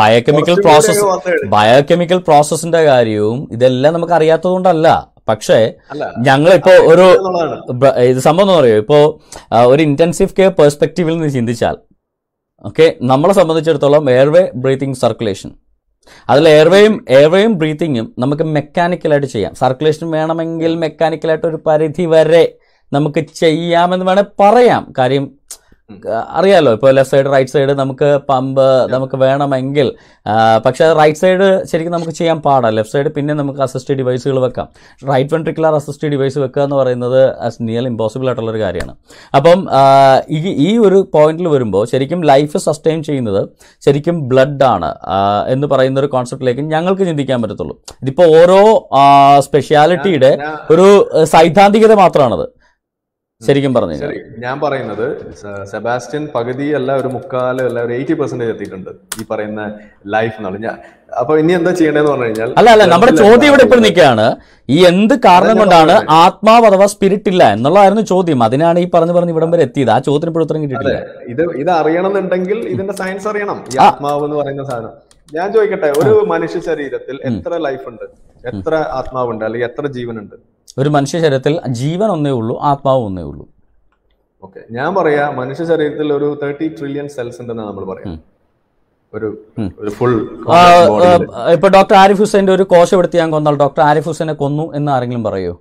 ബയോകെമിക്കൽ പ്രോസസ് ബയോകെമിക്കൽ പ്രോസസ്സിന്റെ കാര്യവും ഇതെല്ലാം നമുക്ക് അറിയാത്തതുകൊണ്ടല്ല കൊണ്ടല്ല പക്ഷേ ഞങ്ങളിപ്പോ ഒരു ഇത് സംഭവം എന്ന് പറയുമോ ഇപ്പോ ഒരു ഇന്റൻസീവ് കെയർ പെർസ്പെക്റ്റീവിൽ നിന്ന് ചിന്തിച്ചാൽ ഓക്കെ നമ്മളെ സംബന്ധിച്ചിടത്തോളം എയർവേ ബ്രീത്തിങ് സർക്കുലേഷൻ അതിൽ എയർവേയും എയർവേയും ബ്രീത്തിങ്ങും നമുക്ക് മെക്കാനിക്കലായിട്ട് ചെയ്യാം സർക്കുലേഷൻ വേണമെങ്കിൽ മെക്കാനിക്കലായിട്ട് ഒരു പരിധി വരെ നമുക്ക് ചെയ്യാമെന്ന് വേണേൽ പറയാം കാര്യം അറിയാലോ ഇപ്പോൾ ലെഫ്റ്റ് സൈഡ് റൈറ്റ് സൈഡ് നമുക്ക് പമ്പ് നമുക്ക് വേണമെങ്കിൽ പക്ഷേ റൈറ്റ് സൈഡ് ശരിക്കും നമുക്ക് ചെയ്യാൻ പാടാണ് ലെഫ്റ്റ് സൈഡ് പിന്നെ നമുക്ക് അസിസ്റ്റ് ഡിവൈസുകൾ വെക്കാം റൈറ്റ് വെൻട്രിക്കുലർ അസിസ്റ്റ് ഡിവൈസ് വെക്കുക എന്ന് പറയുന്നത് നിയർ ഇമ്പോസിബിൾ ആയിട്ടുള്ളൊരു കാര്യമാണ് അപ്പം ഈ ഈ ഒരു പോയിന്റിൽ വരുമ്പോൾ ശരിക്കും ലൈഫ് സസ്റ്റെയിൻ ചെയ്യുന്നത് ശരിക്കും ബ്ലഡാണ് എന്ന് പറയുന്ന ഒരു കോൺസെപ്റ്റിലേക്ക് ഞങ്ങൾക്ക് ചിന്തിക്കാൻ പറ്റത്തുള്ളൂ ഇതിപ്പോൾ ഓരോ സ്പെഷ്യാലിറ്റിയുടെ ഒരു സൈദ്ധാന്തികത മാത്രമാണത് ശരിക്കും പറഞ്ഞു ശരി ഞാൻ പറയുന്നത് സെബാസ്റ്റ്യൻ പകുതി അല്ല ഒരു മുക്കാല് അല്ല ഒരു എയ്റ്റി പെർസെന്റേജ് എത്തിയിട്ടുണ്ട് ഈ പറയുന്ന ലൈഫ് എന്നാണ് ഞാൻ അപ്പൊ ഇനി എന്താ ചെയ്യണ്ടെന്ന് പറഞ്ഞു കഴിഞ്ഞാൽ അല്ല അല്ല നമ്മുടെ ചോദ്യം ഇവിടെ ഇപ്പോൾ നിൽക്കുകയാണ് ഈ എന്ത് കാരണം കൊണ്ടാണ് ആത്മാവ് അഥവാ സ്പിരിറ്റ് ഇല്ല എന്നുള്ളതായിരുന്നു ചോദ്യം അതിനാണ് ഈ പറഞ്ഞു പറഞ്ഞ് ഇവിടം വരെ എത്തിയത് ആ ചോദ്യത്തിന് ഇപ്പോൾ ഉത്തരം കിട്ടിയിട്ടില്ല ഇത് ഇത് അറിയണം എന്നുണ്ടെങ്കിൽ ഇതിന്റെ സയൻസ് അറിയണം ഈ ആത്മാവ് എന്ന് പറയുന്ന സാധനം ഞാൻ ചോദിക്കട്ടെ ഒരു മനുഷ്യ ശരീരത്തിൽ എത്ര ലൈഫ് ഉണ്ട് എത്ര ആത്മാവുണ്ട് അല്ലെങ്കിൽ എത്ര ജീവനുണ്ട് ഒരു മനുഷ്യ ശരീരത്തിൽ ജീവൻ ഒന്നേ ഉള്ളൂ ആത്മാവ് ഒന്നേ ഉള്ളൂ ഓക്കെ ഞാൻ പറയാ മനുഷ്യ ശരീരത്തിൽ ഒരു തേർട്ടി ട്രില്യൺ സെൽസ് ഉണ്ടെന്നാണ് നമ്മൾ പറയാം ഒരു ഫുൾ ഇപ്പൊ ഡോക്ടർ ആരിഫ് ഹുസൈന്റെ ഒരു കോശം എടുത്ത് ഞാൻ കൊന്നാൽ ഡോക്ടർ ആരിഫ് ഹുസൈനെ കൊന്നു എന്ന് ആരെങ്കിലും പറയോ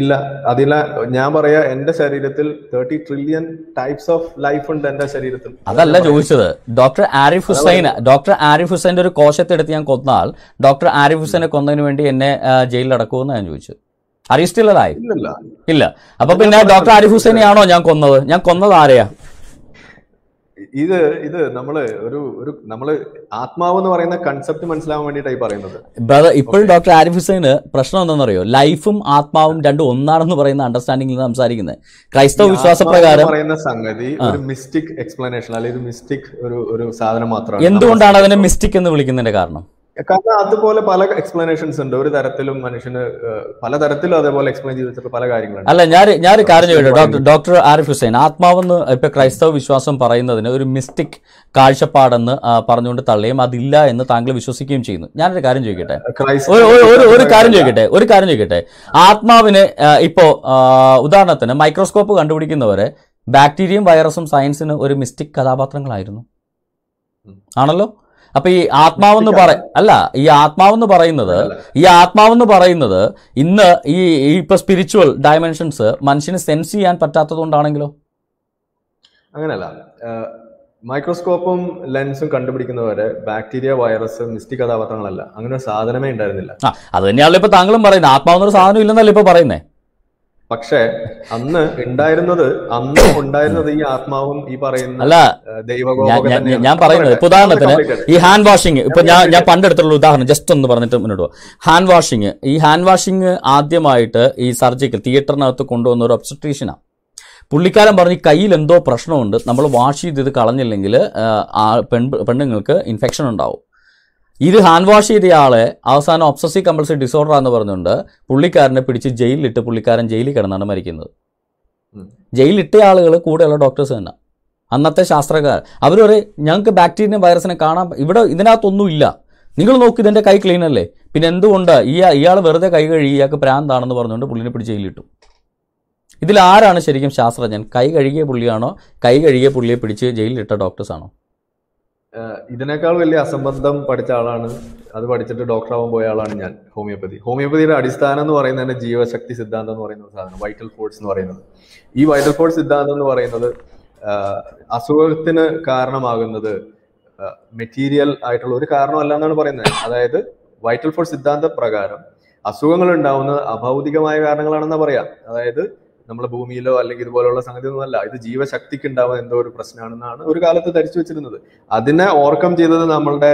ഇല്ല അതില ഞാൻ പറയാ എന്റെ ശരീരത്തിൽ thirty trillion types of life ഉണ്ട് എന്റെ ശരീരത്തിൽ അതല്ല ചോദിച്ചത് ഡോക്ടർ ആരിഫ് ഹുസൈൻ ഡോക്ടർ ആരിഫ് ഹുസൈന്റെ ഒരു കോശത്തെടുത്ത് ഞാൻ കൊന്നാൽ ഡോക്ടർ ആരിഫ് ഹുസൈനെ കൊന്നതിന് വേണ്ടി എന്നെ ജയിലിൽ അടക്കുമെന്ന് ഞാൻ ചോദിച്ചു അറിയിച്ചിട്ടുള്ളതായി ഇല്ല അപ്പൊ പിന്നെ ഡോക്ടർ ആരിഫ് ഹുസൈനെയാണോ ഞാൻ കൊന്നത് ഞാൻ കൊന്നത് ആരെയാ ഇത് ഇത് നമ്മള് ഒരു ഒരു നമ്മള് ആത്മാവ് എന്ന് പറയുന്ന കൺസെപ്റ്റ് മനസ്സിലാവാൻ വേണ്ടിയിട്ടായി പറയുന്നത് ഇപ്പോഴും ഡോക്ടർ ആരിഫ് ഹുസൈന് പ്രശ്നം എന്താണെന്നറിയോ ലൈഫും ആത്മാവും രണ്ടും ഒന്നാണെന്ന് പറയുന്ന അണ്ടർസ്റ്റാൻഡിംഗിൽ സംസാരിക്കുന്നത് ക്രൈസ്തവ വിശ്വാസ പ്രകാരം പറയുന്ന സംഗതി ഒരു മിസ്റ്റിക് എക്സ്പ്ലനേഷൻ അല്ലെങ്കിൽ മിസ്റ്റിക് ഒരു ഒരു സാധനം മാത്രമാണ് എന്തുകൊണ്ടാണ് അതിനെ മിസ്റ്റിക് എന്ന് വിളിക്കുന്നതിന്റെ കാരണം കാരണം അതുപോലെ പല എക്സ്പ്ലനേഷൻസ് ഉണ്ട് ഒരു തരത്തിലും മനുഷ്യന് പലതരത്തിലും അതേപോലെ എക്സ്പ്ലെയിൻ ചെയ്ത് വെച്ചിട്ട് പല കാര്യങ്ങളുണ്ട് അല്ല ഞാൻ ഒരു കാര്യം ചോദിച്ചു ഡോക്ടർ ഡോക്ടർ ആരിഫ് ഹുസൈൻ ആത്മാവെന്ന് ഇപ്പൊ ക്രൈസ്തവ വിശ്വാസം പറയുന്നതിന് ഒരു മിസ്റ്റിക് കാഴ്ചപ്പാടെന്ന് പറഞ്ഞുകൊണ്ട് തള്ളിയും അതില്ല എന്ന് താങ്കൾ വിശ്വസിക്കുകയും ചെയ്യുന്നു ഞാനൊരു കാര്യം ചോദിക്കട്ടെ ഒരു കാര്യം ചോദിക്കട്ടെ ഒരു കാര്യം ചോദിക്കട്ടെ ആത്മാവിനെ ഇപ്പോ ഉദാഹരണത്തിന് മൈക്രോസ്കോപ്പ് കണ്ടുപിടിക്കുന്നവരെ ബാക്ടീരിയയും വൈറസും സയൻസിന് ഒരു മിസ്റ്റിക് കഥാപാത്രങ്ങളായിരുന്നു ആണല്ലോ അപ്പൊ ഈ ആത്മാവെന്ന് പറ അല്ല ഈ ആത്മാവെന്ന് പറയുന്നത് ഈ ആത്മാവെന്ന് പറയുന്നത് ഇന്ന് ഈ ഇപ്പൊ സ്പിരിച്വൽ ഡയമെൻഷൻസ് മനുഷ്യന് സെൻസ് ചെയ്യാൻ കൊണ്ടാണെങ്കിലോ അങ്ങനല്ല മൈക്രോസ്കോപ്പും ലെൻസും കണ്ടുപിടിക്കുന്നവരെ ബാക്ടീരിയ വൈറസ് മിസ്റ്റി കഥാപാത്രങ്ങളല്ല അങ്ങനെ ഒരു സാധനമേ ഉണ്ടായിരുന്നില്ല അത് തന്നെയാണല്ലോ ഇപ്പൊ താങ്കളും പറയുന്നത് ആത്മാവെന്നൊരു സാധനം ഇല്ലെന്നല്ലേ ഇപ്പൊ പറയുന്നേ പക്ഷേ അന്ന് ഉണ്ടായിരുന്നത് അന്ന് ഉണ്ടായിരുന്നത് ഈ ആത്മാവും ഈ പറയുന്ന അല്ല ഞാൻ പറയുന്നത് ഇപ്പൊ ഉദാഹരണത്തിന് ഈ ഹാൻഡ് വാഷിംഗ് ഇപ്പൊ ഞാൻ ഞാൻ പണ്ടെടുത്തുള്ള ഉദാഹരണം ജസ്റ്റ് ഒന്ന് പറഞ്ഞിട്ട് മുന്നോട്ട് ഹാൻഡ് വാഷിംഗ് ഈ ഹാൻഡ് വാഷിംഗ് ആദ്യമായിട്ട് ഈ സർജിക്കൽ തിയേറ്ററിനകത്ത് കൊണ്ടുവന്ന ഒരു ഒബ്സ്ട്രീഷനാണ് പുള്ളിക്കാരൻ പറഞ്ഞ് കയ്യിൽ എന്തോ പ്രശ്നമുണ്ട് നമ്മൾ വാഷ് ചെയ്ത് ഇത് കളഞ്ഞില്ലെങ്കിൽ പെൺ പെണ്ണുങ്ങൾക്ക് ഇൻഫെക്ഷൻ ഉണ്ടാവും ഇത് ഹാൻഡ് വാഷ് ചെയ്ത ആളെ അവസാനം ഒബ്സസീവ് കമ്പൾസറി ഡിസോർഡർ എന്ന് പറഞ്ഞുകൊണ്ട് പുള്ളിക്കാരനെ പിടിച്ച് ജയിലിലിട്ട് പുള്ളിക്കാരൻ ജയിലിൽ കിടന്നാണ് മരിക്കുന്നത് ജയിലിട്ട ആളുകൾ കൂടെയുള്ള ഡോക്ടേഴ്സ് തന്നെ അന്നത്തെ ശാസ്ത്രക്കാർ അവർ പറയും ഞങ്ങൾക്ക് ബാക്ടീരിയ വൈറസിനെ കാണാൻ ഇവിടെ ഇതിനകത്തൊന്നുമില്ല നിങ്ങൾ നോക്കി ഇതിൻ്റെ കൈ ക്ലീൻ അല്ലേ പിന്നെ എന്തുകൊണ്ട് ഈ ഇയാൾ വെറുതെ കൈ കഴുകി ഇയാൾക്ക് പ്രാന്താണെന്ന് പറഞ്ഞുകൊണ്ട് പുള്ളിനെ പിടിച്ച് ജയിലിട്ടു ഇതിൽ ആരാണ് ശരിക്കും ശാസ്ത്രജ്ഞൻ കൈ കഴുകിയ പുള്ളിയാണോ കൈ കഴുകിയ പുള്ളിയെ പിടിച്ച് ജയിലിലിട്ട ഡോക്ടേഴ്സാണോ ഇതിനേക്കാൾ വലിയ അസംബന്ധം പഠിച്ച ആളാണ് അത് പഠിച്ചിട്ട് ഡോക്ടർ ആവാൻ പോയ ആളാണ് ഞാൻ ഹോമിയോപ്പതി ഹോമിയോപ്പതിയുടെ അടിസ്ഥാനം എന്ന് പറയുന്നത് തന്നെ ജീവശക്തി സിദ്ധാന്തം എന്ന് പറയുന്ന സാധനം വൈറ്റൽ ഫോഴ്സ് എന്ന് പറയുന്നത് ഈ വൈറ്റൽ ഫോഴ്സ് സിദ്ധാന്തം എന്ന് പറയുന്നത് അസുഖത്തിന് കാരണമാകുന്നത് മെറ്റീരിയൽ ആയിട്ടുള്ള ഒരു കാരണമല്ല എന്നാണ് പറയുന്നത് അതായത് വൈറ്റൽ ഫോഴ്സ് സിദ്ധാന്ത പ്രകാരം അസുഖങ്ങൾ ഉണ്ടാവുന്നത് അഭൗതികമായ കാരണങ്ങളാണെന്നാ പറയാം അതായത് നമ്മുടെ ഭൂമിയിലോ അല്ലെങ്കിൽ ഇതുപോലുള്ള സംഗതിയൊന്നും അല്ല ഇത് ജീവശക്തിക്ക് ഉണ്ടാവുന്ന എന്തോ ഒരു പ്രശ്നമാണെന്നാണ് ഒരു കാലത്ത് ധരിച്ചു വെച്ചിരുന്നത് അതിനെ ഓവർകം ചെയ്തത് നമ്മളുടെ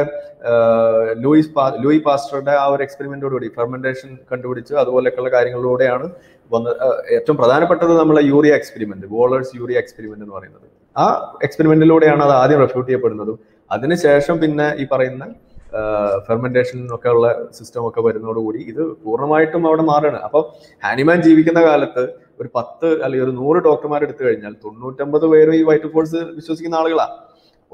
ലൂയിസ് പാ ലൂയി പാസ്റ്ററുടെ ആ ഒരു കൂടി ഫെർമെന്റേഷൻ കണ്ടുപിടിച്ച് അതുപോലെയൊക്കെയുള്ള കാര്യങ്ങളിലൂടെയാണ് വന്ന് ഏറ്റവും പ്രധാനപ്പെട്ടത് നമ്മളെ urea experiment Wohler's urea experiment എന്ന് പറയുന്നത് ആ എക്സ്പെരിമെന്റിലൂടെയാണ് അത് ആദ്യം റെഫ്യൂട്ട് ചെയ്യപ്പെടുന്നതും അതിനുശേഷം പിന്നെ ഈ പറയുന്ന ഫെർമെന്റേഷൻ ഒക്കെ ഉള്ള സിസ്റ്റം ഒക്കെ വരുന്നതോടുകൂടി ഇത് പൂർണ്ണമായിട്ടും അവിടെ മാറുകയാണ് അപ്പൊ ഹാനിമാൻ ജീവിക്കുന്ന കാലത്ത് ഒരു പത്ത് അല്ലെങ്കിൽ ഒരു നൂറ് ഡോക്ടർമാർ എടുത്തു കഴിഞ്ഞാൽ തൊണ്ണൂറ്റമ്പത് പേരും ഈ വൈറ്റ് ഫോഴ്സ് വിശ്വസിക്കുന്ന ആളുകളാണ്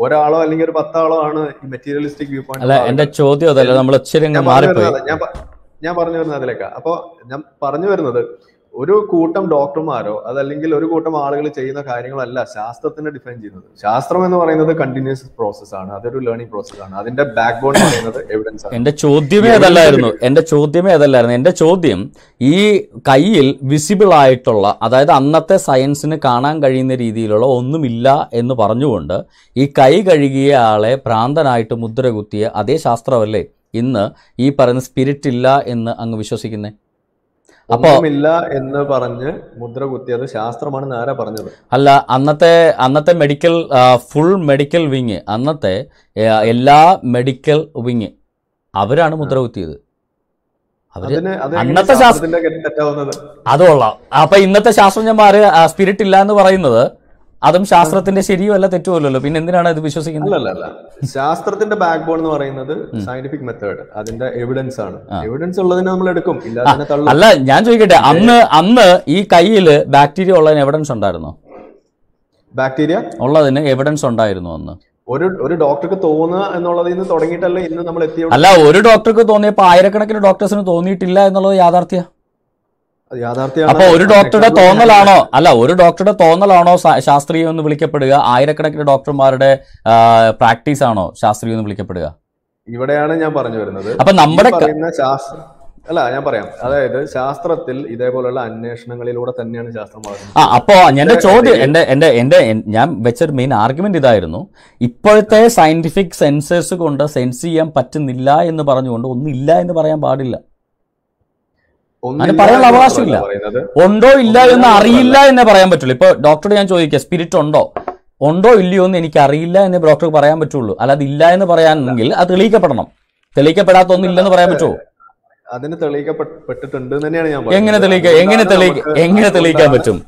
ഒരാളോ അല്ലെങ്കിൽ ഒരു പത്താളോ ആണ് ഈ മെറ്റീരിയലിസ്റ്റിക് വ്യൂ പോയിന്റ് അല്ല എന്റെ ചോദ്യം അതല്ല നമ്മൾ ഞാൻ പറഞ്ഞു വരുന്നത് അതിലേക്കാ അപ്പൊ ഞാൻ പറഞ്ഞു വരുന്നത് ഒരു കൂട്ടം ഡോക്ടർമാരോ അതല്ലെങ്കിൽ ഒരു കൂട്ടം ആളുകൾ ചെയ്യുന്ന കാര്യങ്ങളല്ല ശാസ്ത്രത്തിനെ ഡിഫൈൻ ചെയ്യുന്നത് ശാസ്ത്രം എന്ന് പറയുന്നത് കണ്ടിന്യൂസ് പ്രോസസ് ആണ് അതൊരു ലേണിംഗ് പ്രോസസ് ആണ് അതിന്റെ ബാക്ക് ബോൺ പറയുന്നത് എവിഡൻസ് ആണ് എന്റെ ചോദ്യമേ അതല്ലായിരുന്നു എന്റെ ചോദ്യമേ അതല്ലായിരുന്നു എന്റെ ചോദ്യം ഈ കയ്യിൽ വിസിബിൾ ആയിട്ടുള്ള അതായത് അന്നത്തെ സയൻസിന് കാണാൻ കഴിയുന്ന രീതിയിലുള്ള ഒന്നുമില്ല എന്ന് പറഞ്ഞുകൊണ്ട് ഈ കൈ കഴുകിയ ആളെ പ്രാന്തനായിട്ട് മുദ്ര കുത്തിയ അതേ ശാസ്ത്രമല്ലേ ഇന്ന് ഈ പറയുന്ന സ്പിരിറ്റ് ഇല്ല എന്ന് അങ്ങ് വിശ്വസിക്കുന്നേ ഒന്നുമില്ല എന്ന് പറഞ്ഞ് മുദ്ര കുത്തിയത് ശാസ്ത്രമാണ് നേരെ പറഞ്ഞത് അല്ല അന്നത്തെ അന്നത്തെ മെഡിക്കൽ ഫുൾ മെഡിക്കൽ വിങ് അന്നത്തെ എല്ലാ മെഡിക്കൽ വിങ് അവരാണ് മുദ്ര കുത്തിയത് അന്നത്തെ ശാസ്ത്രത്തിന്റെ അത് അപ്പൊ ഇന്നത്തെ ശാസ്ത്രജ്ഞന്മാര് സ്പിരിറ്റ് ഇല്ല എന്ന് പറയുന്നത് അതും ശാസ്ത്രത്തിന്റെ ശരിയോ അല്ല തെറ്റോ അല്ലല്ലോ പിന്നെ എന്തിനാണ് അത് വിശ്വസിക്കുന്നത് അല്ല അല്ല ശാസ്ത്രത്തിന്റെ ബാക്ക് ബോൺ എന്ന് പറയുന്നത് സയന്റിഫിക് മെത്തേഡ് അതിന്റെ എവിഡൻസ് ആണ് എവിഡൻസ് ഉള്ളതിനെ നമ്മൾ എടുക്കും അല്ല ഞാൻ ചോദിക്കട്ടെ അന്ന് അന്ന് ഈ കയ്യിൽ ബാക്ടീരിയ ഉള്ളതിന് എവിഡൻസ് ഉണ്ടായിരുന്നോ ബാക്ടീരിയ ഉള്ളതിന് എവിഡൻസ് ഉണ്ടായിരുന്നു അന്ന് ഒരു ഒരു ഡോക്ടർക്ക് തോന്നുക എന്നുള്ളതിൽ നിന്ന് തുടങ്ങിയിട്ടല്ല ഇന്ന് നമ്മൾ എത്തിയ അല്ല ഒരു ഡോക്ടർക്ക് തോന്നിയപ്പോൾ ആയിരക്കണക്കിന് ഡോക്ടേഴ്സിന് തോന്നിയിട്ടില്ല എന്നുള്ളത് യാഥാർത്ഥ്യ അപ്പൊ ഒരു ഡോക്ടറുടെ തോന്നലാണോ അല്ല ഒരു ഡോക്ടറുടെ തോന്നലാണോ ശാസ്ത്രീയം എന്ന് വിളിക്കപ്പെടുക ആയിരക്കണക്കിന് ഡോക്ടർമാരുടെ പ്രാക്ടീസ് ആണോ ശാസ്ത്രീയം എന്ന് വിളിക്കപ്പെടുക ഇവിടെയാണ് ഞാൻ പറഞ്ഞു വരുന്നത് അപ്പൊ നമ്മുടെ അല്ല ഞാൻ പറയാം അതായത് ശാസ്ത്രത്തിൽ ഇതേപോലെയുള്ള അന്വേഷണങ്ങളിലൂടെ തന്നെയാണ് ശാസ്ത്രം ആ അപ്പോ എന്റെ ചോദ്യം എന്റെ എന്റെ എന്റെ ഞാൻ വെച്ചൊരു മെയിൻ ആർഗ്യുമെന്റ് ഇതായിരുന്നു ഇപ്പോഴത്തെ സയന്റിഫിക് സെൻസേഴ്സ് കൊണ്ട് സെൻസ് ചെയ്യാൻ പറ്റുന്നില്ല എന്ന് പറഞ്ഞുകൊണ്ട് ഒന്നില്ല എന്ന് പറയാൻ പാടില്ല അങ്ങനെ പറയാനുള്ള അവകാശമില്ല ഉണ്ടോ ഇല്ല എന്ന് അറിയില്ല എന്നേ പറയാൻ പറ്റുള്ളൂ ഇപ്പൊ ഡോക്ടറോട് ഞാൻ ചോദിക്കുക സ്പിരിറ്റ് ഉണ്ടോ ഉണ്ടോ ഇല്ലയോ എന്ന് എനിക്ക് അറിയില്ല എന്ന് ഡോക്ടർ പറയാൻ പറ്റുള്ളൂ അല്ലാതെ ഇല്ല എന്ന് പറയാനെങ്കിൽ അത് തെളിയിക്കപ്പെടണം തെളിയിക്കപ്പെടാത്ത ഒന്നും ഇല്ലെന്ന് പറയാൻ പറ്റുമോ അതിന് തെളിയിക്കപ്പെട്ടിട്ടുണ്ട് തന്നെയാണ് ഞാൻ എങ്ങനെ എങ്ങനെ തെളിയിക്കാം എങ്ങനെ തെളിയിക്കാൻ പറ്റും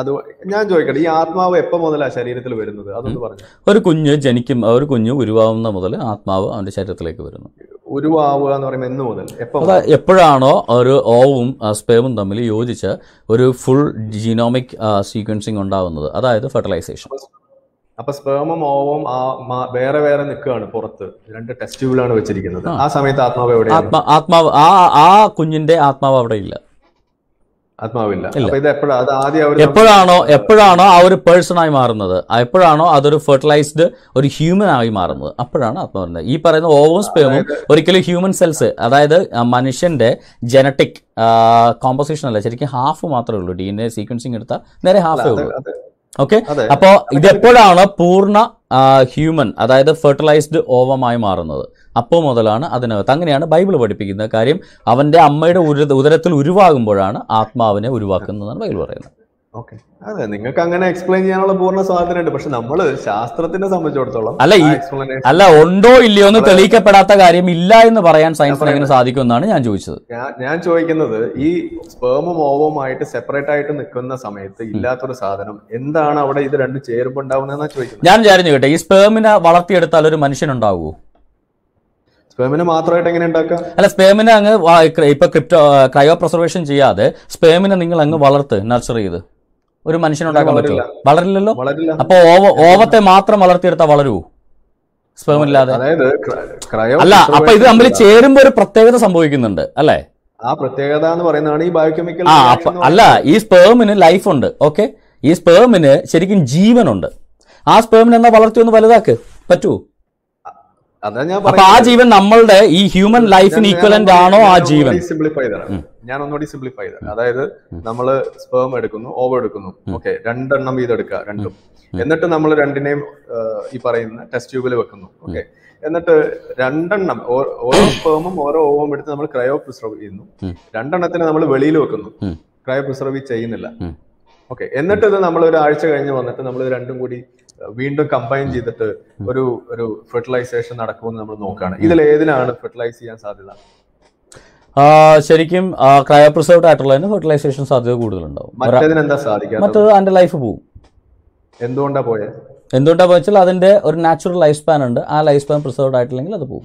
അത് ഞാൻ ചോദിക്കട്ടെ ഈ ആത്മാവ് എപ്പോൾ മുതലാണ് ശരീരത്തിൽ വരുന്നത് അതൊന്ന് പറഞ്ഞു ഒരു കുഞ്ഞ് ജനിക്കും ഒരു കുഞ്ഞ് ഉരുവാവുന്ന മുതൽ ആത്മാവ് അവന്റെ ശരീരത്തിലേക്ക് വരുന്നു ഉരുവാവുക എന്ന് പറയുമ്പോൾ എന്ന് മുതൽ എപ്പോഴാണോ ഒരു ഓവും സ്പേമും തമ്മിൽ യോജിച്ച് ഒരു ഫുൾ ജീനോമിക് സീക്വൻസിങ് ഉണ്ടാവുന്നത് അതായത് ഫെർട്ടിലൈസേഷൻ അപ്പൊ സ്പേമും ഓവും വേറെ വേറെ നിൽക്കുകയാണ് പുറത്ത് രണ്ട് ടെസ്റ്റുകളാണ് വെച്ചിരിക്കുന്നത് ആ സമയത്ത് ആത്മാവ് എവിടെ ആത്മാവ് ആ ആ കുഞ്ഞിന്റെ ആത്മാവ് അവിടെ ഇല്ല ആത്മാവില്ല എപ്പോഴാണോ എപ്പോഴാണോ ആ ഒരു പേഴ്സണായി മാറുന്നത് എപ്പോഴാണോ അതൊരു ഫെർട്ടിലൈസ്ഡ് ഒരു ഹ്യൂമൻ ആയി മാറുന്നത് അപ്പോഴാണ് ആത്മാവ് പറയുന്നത് ഈ പറയുന്ന ഓവർ സ്പേമും ഒരിക്കലും ഹ്യൂമൻ സെൽസ് അതായത് മനുഷ്യന്റെ ജനറ്റിക് കോമ്പോസിഷൻ അല്ല ശരിക്കും ഹാഫ് മാത്രമേ ഉള്ളൂ ഡി എൻ എ സീക്വൻസിങ് എടുത്താൽ നേരെ ഹാഫേ ഉള്ളൂ ഓക്കെ അപ്പോൾ ഇതെപ്പോഴാണ് പൂർണ്ണ ഹ്യൂമൻ അതായത് ഫെർട്ടിലൈസ്ഡ് ഓവമായി മാറുന്നത് അപ്പോൾ മുതലാണ് അതിനകത്ത് അങ്ങനെയാണ് ബൈബിൾ പഠിപ്പിക്കുന്നത് കാര്യം അവൻ്റെ അമ്മയുടെ ഉര ഉദരത്തിൽ ഉരുവാകുമ്പോഴാണ് ആത്മാവിനെ ഉരുവാക്കുന്നതെന്നാണ് ബൈബിൾ പറയുന്നത് അതെ നിങ്ങൾക്ക് അങ്ങനെ എക്സ്പ്ലെയിൻ ചെയ്യാനുള്ള പൂർണ്ണ സ്വാതന്ത്ര്യമുണ്ട് പക്ഷെ നമ്മൾ ശാസ്ത്രത്തിനെ സംബന്ധിച്ചിടത്തോളം അല്ല അല്ല ഉണ്ടോ ഇല്ലയോ എന്ന് തെളിയിക്കപ്പെടാത്ത കാര്യം ഇല്ല എന്ന് പറയാൻ സയൻസിന് എങ്ങനെ സാധിക്കും എന്നാണ് ഞാൻ ചോദിച്ചത് ഞാൻ ചോദിക്കുന്നത് ഈ സ്പേമും ഓവുമായിട്ട് സെപ്പറേറ്റ് ആയിട്ട് നിൽക്കുന്ന സമയത്ത് ഇല്ലാത്തൊരു സാധനം എന്താണ് അവിടെ ഇത് രണ്ടും ചേരുമ്പോൾ ചോദിക്കുന്നത് ഞാൻ വിചാരിച്ചു കേട്ടെ ഈ സ്പേമിനെ വളർത്തിയെടുത്താൽ ഒരു മനുഷ്യനുണ്ടാവുമോ എങ്ങനെ ഉണ്ടാക്കുക അല്ല സ്പേമിനെ അങ്ങ് ഇപ്പൊ ക്രിപ്റ്റോ ക്രയോ പ്രിസർവേഷൻ ചെയ്യാതെ സ്പേമിനെ നിങ്ങൾ അങ്ങ് വളർത്ത് നർച്ചർ ചെയ്ത് ഒരു മനുഷ്യനുണ്ടാക്കാൻ പറ്റില്ല വളരില്ലല്ലോ അപ്പൊ ഓവത്തെ മാത്രം വളർത്തിയെടുത്താൽ വളരുവോ സ്പേമില്ലാതെ അല്ല അപ്പൊ ഇത് തമ്മിൽ ചേരുമ്പോ ഒരു പ്രത്യേകത സംഭവിക്കുന്നുണ്ട് അല്ലേ ആ പ്രത്യേകത എന്ന് പറയുന്നതാണ് ഈ ബയോകെമിക്കൽ അല്ല ഈ സ്പേമിന് ലൈഫ് ഉണ്ട് ഓക്കെ ഈ സ്പേമിന് ശരിക്കും ജീവനുണ്ട് ആ സ്പേമിന് എന്നാ വളർത്തിയൊന്ന് വലുതാക്ക് പറ്റൂ ആ ജീവൻ നമ്മളുടെ ഈ ഹ്യൂമൻ ലൈഫിന് ഈക്വലന്റ് ആണോ ആ ജീവൻ സിംപ്ലിഫൈ തരാം ഞാൻ ഒന്നുകൂടി സിംപ്ലിഫൈ തരാം അതായത് നമ്മൾ സ്പേം എടുക്കുന്നു ഓവ് എടുക്കുന്നു ഓക്കെ രണ്ടെണ്ണം വീതം എടുക്കുക രണ്ടും എന്നിട്ട് നമ്മൾ രണ്ടിനെയും ഈ പറയുന്ന ടെസ്റ്റ് ട്യൂബിൽ വെക്കുന്നു ഓക്കെ എന്നിട്ട് രണ്ടെണ്ണം ഓരോ സ്പേമും ഓരോ ഓവും എടുത്ത് നമ്മൾ ക്രയോ പ്രിസർവ് ചെയ്യുന്നു രണ്ടെണ്ണത്തിന് നമ്മൾ വെളിയിൽ വെക്കുന്നു ക്രയോ പ്രിസർവ് ചെയ്യുന്നില്ല ഓക്കെ എന്നിട്ട് ഇത് നമ്മൾ ഒരു ആഴ്ച കഴിഞ്ഞ് വന്നിട്ട് നമ്മൾ രണ്ടും കൂടി വീണ്ടും കമ്പൈൻ ചെയ്തിട്ട് ഒരു ഒരു ഫെർട്ടിലൈസേഷൻ നടക്കുമെന്ന് നമ്മൾ നോക്കുകയാണ് ഇതിൽ ഏതിനാണ് ഫെർട്ടിലൈസ് ചെയ്യാൻ സാധ്യത ശരിക്കും ക്രയോ ആയിട്ടുള്ള ഫെർട്ടിലൈസേഷൻ സാധ്യത കൂടുതലുണ്ടാവും മറ്റേത് അതിന്റെ ലൈഫ് പോവും എന്തുകൊണ്ടാ പോയത് എന്തുകൊണ്ടാ പോയച്ചാൽ അതിന്റെ ഒരു നാച്ചുറൽ ലൈഫ് സ്പാൻ ഉണ്ട് ആ ലൈഫ് സ്പാൻ പ്രിസർവ്ഡ് ആയിട്ടില്ലെങ്കിൽ അത് പോകും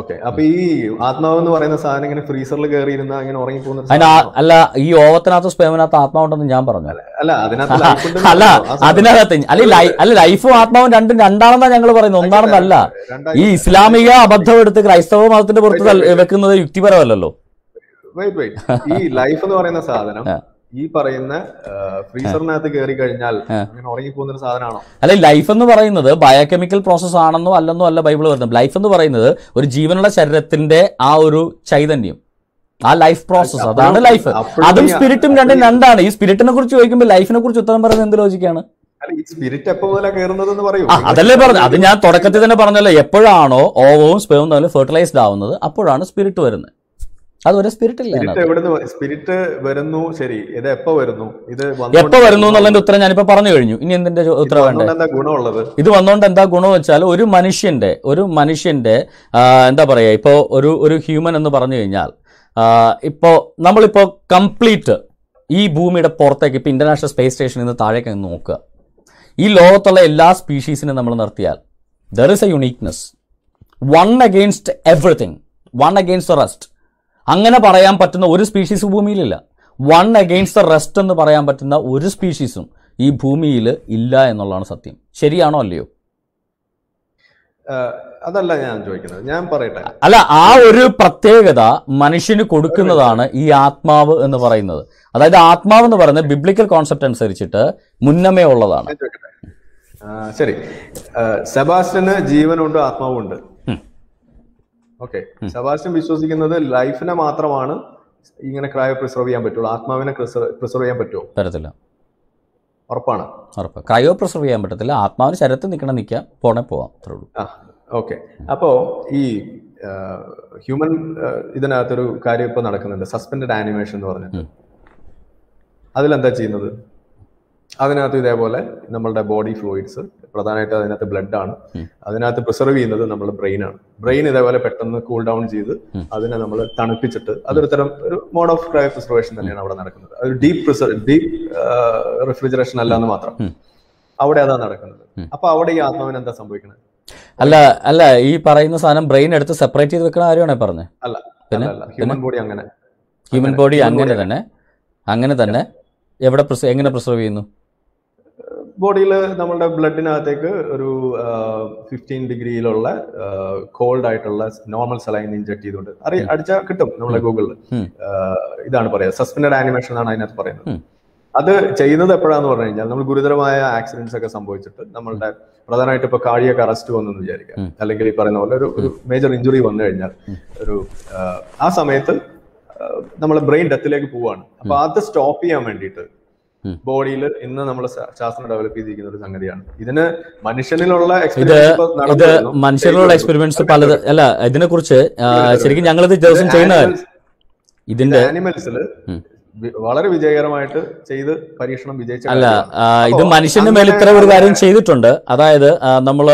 ഓക്കെ അപ്പൊ ഈ ആത്മാവ് എന്ന് പറയുന്ന സാധനം ഇങ്ങനെ ഫ്രീസറിൽ കയറി ഇരുന്ന അങ്ങനെ ഉറങ്ങി പോകുന്ന അല്ല ഈ ഓവത്തിനകത്ത് സ്പേമിനകത്ത് ആത്മാവുണ്ടെന്ന് ഞാൻ പറഞ്ഞു അല്ല അതിനകത്ത് അല്ല അല്ല ലൈഫും ആത്മാവും രണ്ടും രണ്ടാണെന്നാണ് ഞങ്ങൾ പറയുന്നത് ഒന്നാണെന്നല്ല ഈ ഇസ്ലാമിക അബദ്ധം എടുത്ത് ക്രൈസ്തവ മതത്തിന്റെ പുറത്ത് വെക്കുന്നത് യുക്തിപരമല്ലല്ലോ ഈ ലൈഫ് എന്ന് പറയുന്ന സാധനം ഈ പറയുന്ന ഫ്രീസറിനകത്ത് കയറി കഴിഞ്ഞാൽ അങ്ങനെ ഉറങ്ങിപ്പോകുന്ന ഒരു സാധനമാണോ അല്ലെ ലൈഫ് എന്ന് പറയുന്നത് ബയോകെമിക്കൽ പ്രോസസ് ആണെന്നോ അല്ലെന്നോ അല്ല ബൈബിൾ പറയുന്നത് ലൈഫ് എന്ന് പറയുന്നത് ഒരു ജീവനുള്ള ശരീരത്തിന്റെ ആ ഒരു ചൈതന്യം ആ ലൈഫ് പ്രോസസ് അതാണ് ലൈഫ് അതും സ്പിരിറ്റും രണ്ടും രണ്ടാണ് ഈ സ്പിരിറ്റിനെ കുറിച്ച് ചോദിക്കുമ്പോൾ ലൈഫിനെ കുറിച്ച് ഉത്തരം പറയുന്നത് എന്ത് ലോജിക്കാണ് അതല്ലേ പറഞ്ഞു അത് ഞാൻ തുടക്കത്തിൽ തന്നെ പറഞ്ഞല്ലോ എപ്പോഴാണോ ഓവവും സ്പെവും തമ്മിൽ ഫെർട്ടിലൈസ്ഡ് ആവുന്നത് അപ്പോഴാണ് സ്പിരിറ്റ് വരുന്നത് അതൊരു സ്പിരിറ്റ് ഇല്ല സ്പിരിറ്റ് വരുന്നു ശരി ഇത് എപ്പോ വരുന്നു ഇത് എപ്പോ വരുന്നു എന്നുള്ളതിന്റെ ഉത്തരം ഞാനിപ്പോ പറഞ്ഞു കഴിഞ്ഞു ഇനി എന്തിന്റെ ഉത്തരം വേണ്ട ഗുണമുള്ളത് ഇത് വന്നോണ്ട് എന്താ ഗുണം വെച്ചാൽ ഒരു മനുഷ്യന്റെ ഒരു മനുഷ്യന്റെ എന്താ പറയാ ഇപ്പോ ഒരു ഒരു ഹ്യൂമൻ എന്ന് പറഞ്ഞു കഴിഞ്ഞാൽ ഇപ്പോ നമ്മളിപ്പോ കംപ്ലീറ്റ് ഈ ഭൂമിയുടെ പുറത്തേക്ക് ഇപ്പൊ ഇന്റർനാഷണൽ സ്പേസ് സ്റ്റേഷനിൽ നിന്ന് താഴേക്ക് നോക്കുക ഈ ലോകത്തുള്ള എല്ലാ സ്പീഷീസിനും നമ്മൾ നിർത്തിയാൽ there is a uniqueness one against everything one against rest അങ്ങനെ പറയാൻ പറ്റുന്ന ഒരു സ്പീഷീസ് ഭൂമിയിലില്ല വൺ അഗെയിൻസ്റ്റ് ദ റെസ്റ്റ് എന്ന് പറയാൻ പറ്റുന്ന ഒരു സ്പീഷീസും ഈ ഭൂമിയിൽ ഇല്ല എന്നുള്ളതാണ് സത്യം ശരിയാണോ അല്ലയോ അതല്ല ഞാൻ ചോദിക്കുന്നത് ഞാൻ പറയട്ടെ അല്ല ആ ഒരു പ്രത്യേകത മനുഷ്യന് കൊടുക്കുന്നതാണ് ഈ ആത്മാവ് എന്ന് പറയുന്നത് അതായത് ആത്മാവ് എന്ന് പറയുന്നത് ബിബ്ലിക്കൽ കോൺസെപ്റ്റ് അനുസരിച്ചിട്ട് മുന്നമേ ഉള്ളതാണ് ശരി സെബാസ്റ്റിന് ജീവനുണ്ട് ആത്മാവുണ്ട് ഓക്കെ സെബാസ്റ്റ്യൻ വിശ്വസിക്കുന്നത് ലൈഫിനെ മാത്രമാണ് ഇങ്ങനെ ക്രയോ പ്രിസർവ് ചെയ്യാൻ പറ്റുള്ളൂ ആത്മാവിനെ പ്രിസർവ് ചെയ്യാൻ പറ്റുമോ തരത്തില്ല ഉറപ്പാണ് ഉറപ്പ് ക്രയോ പ്രിസർവ് ചെയ്യാൻ പറ്റത്തില്ല ആത്മാവിന് ശരത്ത് നിൽക്കണം നിൽക്കാം പോണേ പോവാം അത്രേ ഉള്ളൂ ആ ഓക്കെ അപ്പോൾ ഈ ഹ്യൂമൻ ഇതിനകത്തൊരു കാര്യം ഇപ്പോൾ നടക്കുന്നുണ്ട് സസ്പെൻഡ് ആനിമേഷൻ എന്ന് പറഞ്ഞിട്ട് അതിലെന്താ ചെയ്യുന്നത് അതിനകത്ത് ഇതേപോലെ നമ്മളുടെ ബോഡി ഫ്ലൂയിഡ്സ് പ്രധാനമായിട്ട് അതിനകത്ത് ബ്ലഡ് ആണ് അതിനകത്ത് പ്രിസർവ് ചെയ്യുന്നത് നമ്മൾ ബ്രെയിൻ ആണ് ബ്രെയിൻ ഇതേപോലെ പെട്ടെന്ന് കൂൾ ഡൗൺ ചെയ്ത് അതിനെ നമ്മൾ തണുപ്പിച്ചിട്ട് അതൊരു തരം ഒരു മോഡ് ഓഫ് ക്രയോ പ്രിസർവേഷൻ തന്നെയാണ് അവിടെ നടക്കുന്നത് അത് ഡീപ് പ്രിസർവ് ഡീപ് റിഫ്രിജറേഷൻ അല്ലാന്ന് മാത്രം അവിടെ അതാ നടക്കുന്നത് അപ്പൊ അവിടെ ഈ ആത്മാവിന് എന്താ സംഭവിക്കുന്നത് അല്ല അല്ല ഈ പറയുന്ന സാധനം ബ്രെയിൻ എടുത്ത് സെപ്പറേറ്റ് ചെയ്ത് വെക്കണ ആരും പറഞ്ഞത് അല്ല ഹ്യൂമൻ ബോഡി അങ്ങനെ ഹ്യൂമൻ ബോഡി അങ്ങനെ തന്നെ അങ്ങനെ തന്നെ എവിടെ എങ്ങനെ പ്രിസർവ് ചെയ്യുന്നു ബോഡിയിൽ നമ്മളുടെ ബ്ലഡിനകത്തേക്ക് ഒരു ഫിഫ്റ്റീൻ ഡിഗ്രിയിലുള്ള കോൾഡ് ആയിട്ടുള്ള നോർമൽ സലൈൻ ഇഞ്ചക്ട് ചെയ്തുകൊണ്ട് അറി അടിച്ചാൽ കിട്ടും നമ്മളെ ഗൂഗിളിൽ ഇതാണ് പറയുക സസ്പെൻഡ് ആനിമേഷൻ ആണ് അതിനകത്ത് പറയുന്നത് അത് ചെയ്യുന്നത് എപ്പോഴാന്ന് പറഞ്ഞു കഴിഞ്ഞാൽ നമ്മൾ ഗുരുതരമായ ആക്സിഡന്റ്സ് ഒക്കെ സംഭവിച്ചിട്ട് നമ്മളുടെ പ്രധാനമായിട്ട് ഇപ്പൊ കാഴിയൊക്കെ അറസ്റ്റ് വന്നു വിചാരിക്കാം അല്ലെങ്കിൽ ഈ പറയുന്ന പോലെ ഒരു ഒരു മേജർ ഇഞ്ചുറി വന്നു കഴിഞ്ഞാൽ ഒരു ആ സമയത്ത് നമ്മൾ ബ്രെയിൻ ഡെത്തിലേക്ക് പോവാണ് അപ്പൊ അത് സ്റ്റോപ്പ് ചെയ്യാൻ വേണ്ടിയിട്ട് ബോഡിയിൽ ഇന്ന് നമ്മൾ ശാസ്ത്രം ഡെവലപ്പ് ചെയ്തിരിക്കുന്ന ഒരു സംഗതിയാണ് ഇതിന് മനുഷ്യനിലുള്ള ഇത് മനുഷ്യനിലുള്ള എക്സ്പെരിമെന്റ്സ് പലത് അല്ല ഇതിനെ കുറിച്ച് ശരിക്കും ഞങ്ങൾ ദിവസം ചെയ്യുന്നതാണ് ഇതിന്റെ ആനിമൽസിൽ വളരെ വിജയകരമായിട്ട് ചെയ്ത് പരീക്ഷണം വിജയിച്ച അല്ല ഇത് മനുഷ്യന് മേൽ ഇത്ര ഒരു കാര്യം ചെയ്തിട്ടുണ്ട് അതായത് നമ്മൾ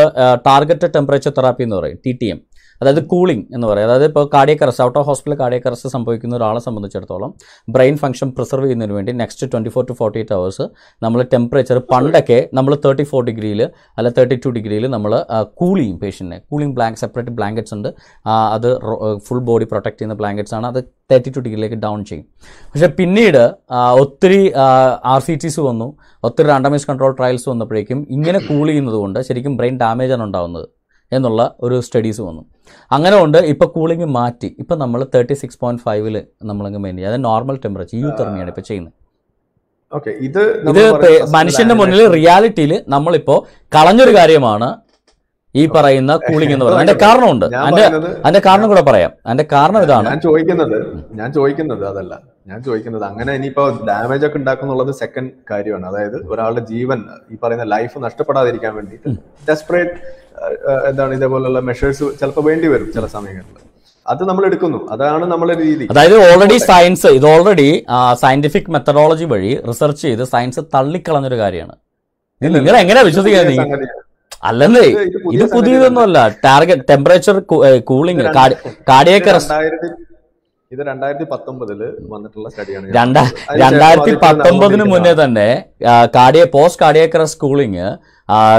ടാർഗറ്റഡ് ടെമ്പറേച്ചർ തെറാപ്പി എന്ന് പറയും ടി ടി എം അതായത് കൂളിംഗ് എന്ന് പറയുക അതായത് ഇപ്പോൾ cardiac arrest out of hospital cardiac arrest സംഭവിക്കുന്ന ഒരാളെ സംബന്ധിച്ചിടത്തോളം ബ്രെയിൻ ഫംഗ്ഷൻ പ്രിസർവ് ചെയ്യുന്നതിന് വേണ്ടി next twenty four to forty eight hours നമ്മൾ ടെമ്പറേച്ചർ പണ്ടൊക്കെ നമ്മൾ തേർട്ടി ഫോർ ഡിഗ്രിയിൽ അല്ല തേർട്ടി ടു ഡിഗ്രിയിൽ നമ്മൾ കൂൾ ചെയ്യും പേഷ്യൻറ്റിനെ കൂളിംഗ് ബ്ലാങ്ക് സെപ്പറേറ്റ് ബ്ലാങ്കറ്റ്സ് ഉണ്ട് അത് ഫുൾ ബോഡി പ്രൊട്ടക്റ്റ് ചെയ്യുന്ന ബ്ലാങ്കറ്റ്സ് ആണ് അത് തേർട്ടി ടു ഡിഗ്രിയിലേക്ക് ഡൗൺ ചെയ്യും പക്ഷേ പിന്നീട് ഒത്തിരി ആർ സി ടിസ് വന്നു ഒത്തിരി റാൻഡമൈസ് കൺട്രോൾ ട്രയൽസ് വന്നപ്പോഴേക്കും ഇങ്ങനെ കൂൾ ചെയ്യുന്നത് കൊണ്ട് ശരിക്കും ബ്രെയിൻ ഡാമേജ് ആണ് ഉണ്ടാകുന്നത് എന്നുള്ള ഒരു സ്റ്റഡീസ് വന്നു അങ്ങനെ കൊണ്ട് ഇപ്പോൾ കൂളിംഗ് മാറ്റി ഇപ്പോൾ നമ്മൾ തേർട്ടി സിക്സ് പോയിന്റ് ഫൈവിൽ നമ്മളങ്ങ് മെയിൻ ചെയ്യുക നോർമൽ ടെമ്പറേച്ചർ യൂ തെർമിയാണ് ഇപ്പോൾ ചെയ്യുന്നത് ഇത് മനുഷ്യന്റെ മുന്നിൽ റിയാലിറ്റിയിൽ നമ്മളിപ്പോൾ കളഞ്ഞൊരു കാര്യമാണ് ഈ പറയുന്ന കൂളിംഗ് എന്ന് പറയുന്നത് അതിന്റെ കാരണമുണ്ട് അതിന്റെ അതിന്റെ കാരണം കൂടെ പറയാം അതിന്റെ കാരണം ഇതാണ് ഞാൻ ചോദിക്കുന്നത് ഞാൻ ചോദിക്കുന്നത് അതല്ല ഞാൻ ചോദിക്കുന്നത് അങ്ങനെ ഇനിയിപ്പോ ഡാമേജ് ഒക്കെ ഉണ്ടാക്കുന്നുള്ളത് സെക്കൻഡ് കാര്യമാണ് അതായത് ഒരാളുടെ ജീവൻ ഈ പറയുന്ന ലൈഫ് നഷ്ടപ്പെടാതിരിക്കാൻ വേണ്ടി ഡെസ്പറേറ്റ് എന്താണ് ഇതേപോലുള്ള മെഷേഴ്സ് ചിലപ്പോൾ വേണ്ടി വരും ചില സമയങ്ങളിൽ അത് നമ്മൾ എടുക്കുന്നു അതാണ് നമ്മളുടെ രീതി അതായത് ഓൾറെഡി സയൻസ് ഇത് ഓൾറെഡി സയന്റിഫിക് മെത്തഡോളജി വഴി റിസർച്ച് ചെയ്ത് സയൻസ് തള്ളിക്കളഞ്ഞൊരു കാര്യമാണ് നിങ്ങൾ എങ്ങനെ വിശ്വസിക്കുന്നത് അല്ലെന്നേ ഇത് അല്ല ടാർഗറ്റ് ടെമ്പറേച്ചർ കൂളിംഗ് കാടിയേക്കറസ് ഇത് രണ്ടായിരത്തി പത്തൊമ്പതില് വന്നിട്ടുള്ള സ്റ്റഡിയാണ് രണ്ടായിരത്തി പത്തൊമ്പതിന് മുന്നേ തന്നെ cardiac post cardiac cooling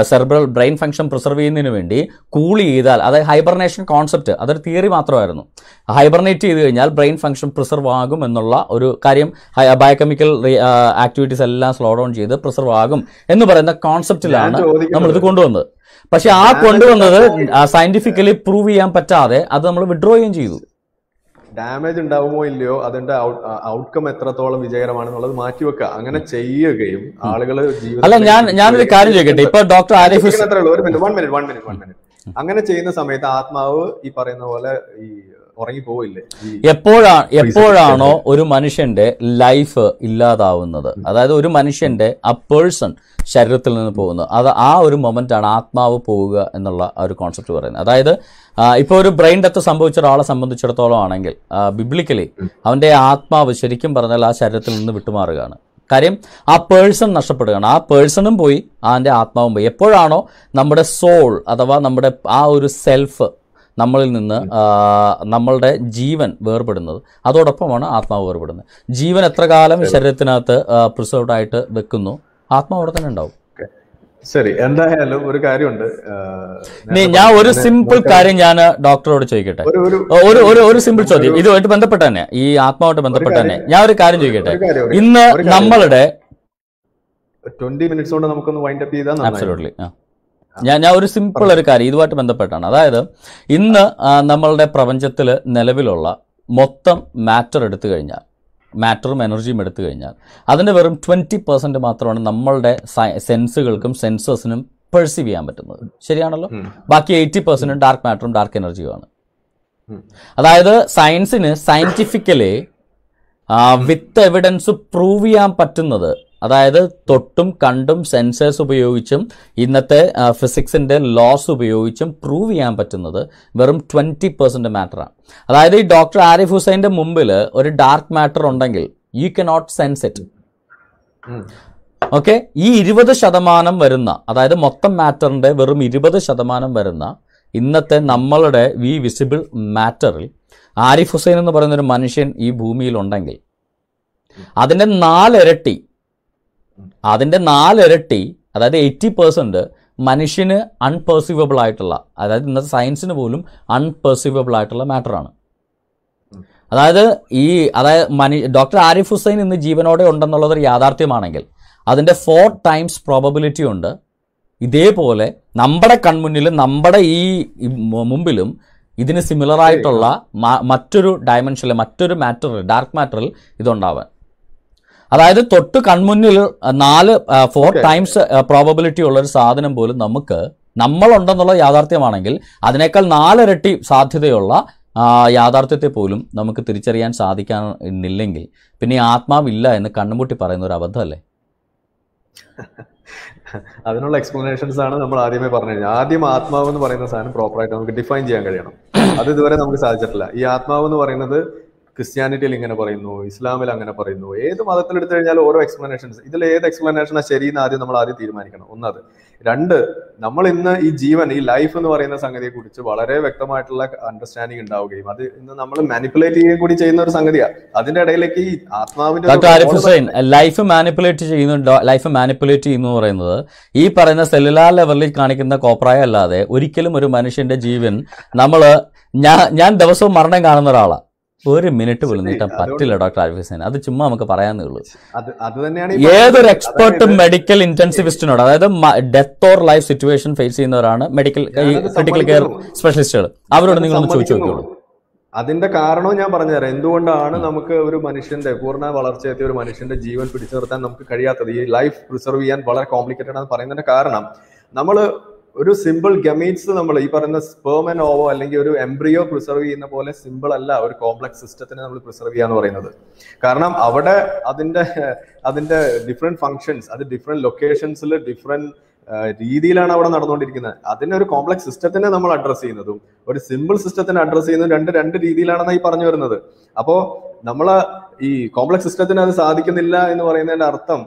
cerebral brain function preserve ചെയ്യുന്നതിന് വേണ്ടി കൂൾ ചെയ്താൽ അതായത് ഹൈബർനേഷൻ കോൺസെപ്റ്റ് അതൊരു തിയറി മാത്രമായിരുന്നു ഹൈബർനേറ്റ് ചെയ്ത് കഴിഞ്ഞാൽ ബ്രെയിൻ ഫംഗ്ഷൻ പ്രിസർവ് ആകും എന്നുള്ള ഒരു കാര്യം ബയോകെമിക്കൽ ആക്ടിവിറ്റീസ് എല്ലാം സ്ലോ ഡൗൺ ചെയ്ത് പ്രിസർവ് ആകും എന്ന് പറയുന്ന കോൺസെപ്റ്റിലാണ് നമ്മളിത് കൊണ്ടുവന്നത് പക്ഷെ ആ കൊണ്ടുവന്നത് സയന്റിഫിക്കലി പ്രൂവ് ചെയ്യാൻ പറ്റാതെ അത് നമ്മൾ വിഡ്രോ ചെയ്യുകയും ചെയ്തു ഡാമേജ് ഉണ്ടാവുമോ ഇല്ലയോ അതിന്റെ ഔട്ട്കം എത്രത്തോളം വിജയകരമാണെന്നുള്ളത് മാറ്റിവെക്കുക അങ്ങനെ ചെയ്യുകയും ആളുകൾ അല്ല ഞാൻ ഞാനൊരു കാര്യം ചോദിക്കട്ടെ ഇപ്പൊ ഡോക്ടർ ആരിഫ് ഒരു minute one minute one minute one minute അങ്ങനെ ചെയ്യുന്ന സമയത്ത് ആത്മാവ് ഈ പറയുന്ന പോലെ ഈ എപ്പോഴാണ് എപ്പോഴാണോ ഒരു മനുഷ്യന്റെ ലൈഫ് ഇല്ലാതാവുന്നത് അതായത് ഒരു മനുഷ്യന്റെ ആ പേഴ്സൺ ശരീരത്തിൽ നിന്ന് പോകുന്നത് അത് ആ ഒരു മൊമെന്റ് ആണ് ആത്മാവ് പോവുക എന്നുള്ള ഒരു കോൺസെപ്റ്റ് പറയുന്നത് അതായത് ഇപ്പോൾ ഒരു ബ്രെയിൻ ഡെത്ത് സംഭവിച്ച ഒരാളെ സംബന്ധിച്ചിടത്തോളം ആണെങ്കിൽ ബിബ്ലിക്കലി അവന്റെ ആത്മാവ് ശരിക്കും പറഞ്ഞാൽ ആ ശരീരത്തിൽ നിന്ന് വിട്ടുമാറുകയാണ് കാര്യം ആ പേഴ്സൺ നഷ്ടപ്പെടുകയാണ് ആ പേഴ്സണും പോയി അതിൻ്റെ ആത്മാവും പോയി എപ്പോഴാണോ നമ്മുടെ സോൾ അഥവാ നമ്മുടെ ആ ഒരു സെൽഫ് നമ്മളിൽ നിന്ന് നമ്മളുടെ ജീവൻ വേർപെടുന്നത് അതോടൊപ്പമാണ് ആത്മാവ് വേർപെടുന്നത് ജീവൻ എത്ര കാലം ശരീരത്തിനകത്ത് പ്രിസർവ്ഡ് ആയിട്ട് വെക്കുന്നു ആത്മാവ് അവിടെ തന്നെ ഉണ്ടാവും ശരി എന്തായാലും ഒരു കാര്യമുണ്ട് ഞാൻ ഒരു സിമ്പിൾ കാര്യം ഞാൻ ഡോക്ടറോട് ചോദിക്കട്ടെ ഒരു ഒരു ഒരു സിമ്പിൾ ചോദ്യം ഇതുമായിട്ട് ബന്ധപ്പെട്ട തന്നെ ഈ ആത്മാവുമായിട്ട് ബന്ധപ്പെട്ട തന്നെ ഞാൻ ഒരു കാര്യം ചോദിക്കട്ടെ ഇന്ന് നമ്മളുടെ ട്വന്റി മിനിറ്റ്സ് കൊണ്ട് നമുക്കൊന്ന് വൈൻഡ് അപ്പ് ചെയ്താൽ ഞാൻ ഞാൻ ഒരു സിമ്പിൾ ഒരു കാര്യം ഇതുമായിട്ട് ബന്ധപ്പെട്ടാണ് അതായത് ഇന്ന് നമ്മളുടെ പ്രപഞ്ചത്തിൽ നിലവിലുള്ള മൊത്തം മാറ്റർ എടുത്തു കഴിഞ്ഞാൽ മാറ്ററും എനർജിയും എടുത്തു കഴിഞ്ഞാൽ അതിൻ്റെ വെറും ട്വൻറ്റി പെർസെൻറ്റ് മാത്രമാണ് നമ്മളുടെ സെൻസുകൾക്കും സെൻസസിനും പെർസീവ് ചെയ്യാൻ പറ്റുന്നത് ശരിയാണല്ലോ ബാക്കി എയ്റ്റി പെർസെൻറ്റും ഡാർക്ക് മാറ്ററും ഡാർക്ക് എനർജിയുമാണ് അതായത് സയൻസിന് സയൻറ്റിഫിക്കലി വിത്ത് എവിഡൻസ് പ്രൂവ് ചെയ്യാൻ പറ്റുന്നത് അതായത് തൊട്ടും കണ്ടും സെൻസേഴ്സ് ഉപയോഗിച്ചും ഇന്നത്തെ ഫിസിക്സിൻ്റെ ലോസ് ഉപയോഗിച്ചും പ്രൂവ് ചെയ്യാൻ പറ്റുന്നത് വെറും ട്വൻറ്റി പെർസെൻറ്റ് മാറ്ററാണ് അതായത് ഈ ഡോക്ടർ ആരിഫ് ഹുസൈൻ്റെ മുമ്പിൽ ഒരു ഡാർക്ക് മാറ്റർ ഉണ്ടെങ്കിൽ you cannot sense it okay ഈ ഇരുപത് ശതമാനം വരുന്ന അതായത് മൊത്തം മാറ്ററിൻ്റെ വെറും ഇരുപത് ശതമാനം വരുന്ന ഇന്നത്തെ നമ്മളുടെ വി വിസിബിൾ മാറ്ററിൽ ആരിഫ് ഹുസൈൻ എന്ന് പറയുന്ന ഒരു മനുഷ്യൻ ഈ ഭൂമിയിൽ ഉണ്ടെങ്കിൽ അതിൻ്റെ നാലിരട്ടി അതിൻ്റെ നാലിരട്ടി അതായത് എയ്റ്റി പേഴ്സൻറ്റ് മനുഷ്യന് അൺപെർസീവബിൾ ആയിട്ടുള്ള അതായത് ഇന്നത്തെ സയൻസിന് പോലും അൺപെർസീവബിൾ ആയിട്ടുള്ള മാറ്ററാണ് അതായത് ഈ അതായത് മനു ഡോക്ടർ ആരിഫ് ഹുസൈൻ ഇന്ന് ജീവനോടെ ഉണ്ടെന്നുള്ളതൊരു യാഥാർത്ഥ്യമാണെങ്കിൽ അതിൻ്റെ ഫോർ ടൈംസ് പ്രോബബിലിറ്റി ഉണ്ട് ഇതേപോലെ നമ്മുടെ കൺമുന്നിലും നമ്മുടെ ഈ മുമ്പിലും ഇതിന് സിമിലർ ആയിട്ടുള്ള മറ്റൊരു ഡയമെൻഷനിൽ മറ്റൊരു മാറ്ററിൽ ഡാർക്ക് മാറ്ററിൽ ഇതുണ്ടാവാൻ അതായത് തൊട്ട് കൺമുന്നിൽ നാല് ഫോർ ടൈംസ് പ്രോബബിലിറ്റി ഉള്ള ഒരു സാധനം പോലും നമുക്ക് നമ്മളുണ്ടെന്നുള്ള യാഥാർത്ഥ്യമാണെങ്കിൽ അതിനേക്കാൾ നാലിരട്ടി സാധ്യതയുള്ള യാഥാർത്ഥ്യത്തെ പോലും നമുക്ക് തിരിച്ചറിയാൻ സാധിക്കാനില്ലെങ്കിൽ പിന്നെ ആത്മാവില്ല എന്ന് കണ്ണുമുട്ടി പറയുന്ന ഒരു അബദ്ധമല്ലേ അതിനുള്ള എക്സ്പ്ലനേഷൻസ് ആണ് നമ്മൾ ആദ്യമേ പറഞ്ഞു കഴിഞ്ഞാൽ ആദ്യം ആത്മാവ് എന്ന് പറയുന്ന സാധനം പ്രോപ്പറായിട്ട് നമുക്ക് ഡിഫൈൻ ചെയ്യാൻ കഴിയണം അത് ഇതുവരെ നമുക്ക് സാധിച്ചിട്ടില്ല ഈ ആത്മാവ് എന്ന് പറയുന്നത് ക്രിസ്ത്യാനിറ്റിയിൽ ഇങ്ങനെ പറയുന്നു ഇസ്ലാമിൽ അങ്ങനെ പറയുന്നു ഏത് എടുത്തു കഴിഞ്ഞാൽ ഓരോ എക്സ്പ്ലനേഷൻസ് ഇതിൽ ഏത് എക്സ്പ്ലനേഷനാണ് ശരിയെന്ന് ആദ്യം നമ്മൾ ആദ്യം തീരുമാനിക്കണം ഒന്നത് രണ്ട് നമ്മൾ ഇന്ന് ഈ ജീവൻ ഈ ലൈഫ് എന്ന് പറയുന്ന സംഗതിയെ കുറിച്ച് വളരെ വ്യക്തമായിട്ടുള്ള അണ്ടർസ്റ്റാൻഡിങ് ഉണ്ടാവുകയും അത് ഇന്ന് നമ്മൾ മാനിപ്പുലേറ്റ് ചെയ്യുകയും കൂടി ചെയ്യുന്ന ഒരു സംഗതിയാണ് അതിന്റെ ഇടയിലേക്ക് ഈ ആത്മാവിന്റെ ലൈഫ് മാനിപ്പുലേറ്റ് ചെയ്യുന്നുണ്ടോ ലൈഫ് മാനിപ്പുലേറ്റ് ചെയ്യുന്നു പറയുന്നത് ഈ പറയുന്ന സെല്ലുലാർ ലെവലിൽ കാണിക്കുന്ന കോപ്രായ അല്ലാതെ ഒരിക്കലും ഒരു മനുഷ്യന്റെ ജീവൻ നമ്മൾ ഞാൻ ഞാൻ ദിവസവും മരണം കാണുന്ന ഒരാളാണ് ഒരു മിനിറ്റ് പോലും നീട്ടാൻ പറ്റില്ല ഡോക്ടർ ആരിഫ് ഹുസൈൻ അത് ചുമ്മാ നമുക്ക് പറയാന്നേ ഉള്ളൂ ഏതൊരു എക്സ്പേർട്ട് മെഡിക്കൽ ഇന്റൻസിവിസ്റ്റിനോട് അതായത് death or life situation face ചെയ്യുന്നവരാണ് മെഡിക്കൽ ക്രിട്ടിക്കൽ കെയർ സ്പെഷ്യലിസ്റ്റുകൾ അവരോട് നിങ്ങൾ ചോദിച്ചു നോക്കിയോളൂ അതിന്റെ കാരണവും ഞാൻ പറഞ്ഞുതരാം എന്തുകൊണ്ടാണ് നമുക്ക് ഒരു മനുഷ്യന്റെ പൂർണ്ണ വളർച്ചയെത്തിയ ഒരു മനുഷ്യന്റെ ജീവൻ പിടിച്ചു നിർത്താൻ നമുക്ക് കഴിയാത്തത് ഈ ലൈഫ് പ്രിസർവ് ചെയ്യാൻ വളരെ കോംപ്ലിക്കേറ്റഡ് ആണെന്ന് പറയുന്നതിന്റെ കാരണം നമ്മള് ഒരു സിമ്പിൾ ഗമീറ്റ്സ് നമ്മൾ ഈ പറയുന്ന ആൻഡ് ഓവോ അല്ലെങ്കിൽ ഒരു എംബ്രിയോ പ്രിസർവ് ചെയ്യുന്ന പോലെ സിമ്പിൾ അല്ല ഒരു കോംപ്ലക്സ് സിസ്റ്റത്തിനെ നമ്മൾ പ്രിസർവ് ചെയ്യാന്ന് പറയുന്നത് കാരണം അവിടെ അതിന്റെ അതിന്റെ ഡിഫറെന്റ് ഫങ്ഷൻസ് അത് ഡിഫറെന്റ് ലൊക്കേഷൻസിൽ ഡിഫറെന്റ് രീതിയിലാണ് അവിടെ നടന്നുകൊണ്ടിരിക്കുന്നത് അതിനെ ഒരു കോംപ്ലക്സ് സിസ്റ്റത്തിനെ നമ്മൾ അഡ്രസ് ചെയ്യുന്നതും ഒരു സിമ്പിൾ സിസ്റ്റത്തിനെ അഡ്രസ് ചെയ്യുന്നതും രണ്ട് രണ്ട് രീതിയിലാണെന്ന് ഈ പറഞ്ഞു വരുന്നത് അപ്പോ നമ്മൾ ഈ കോംപ്ലക്സ് സിസ്റ്റത്തിന് അത് സാധിക്കുന്നില്ല എന്ന് പറയുന്നതിന്റെ അർത്ഥം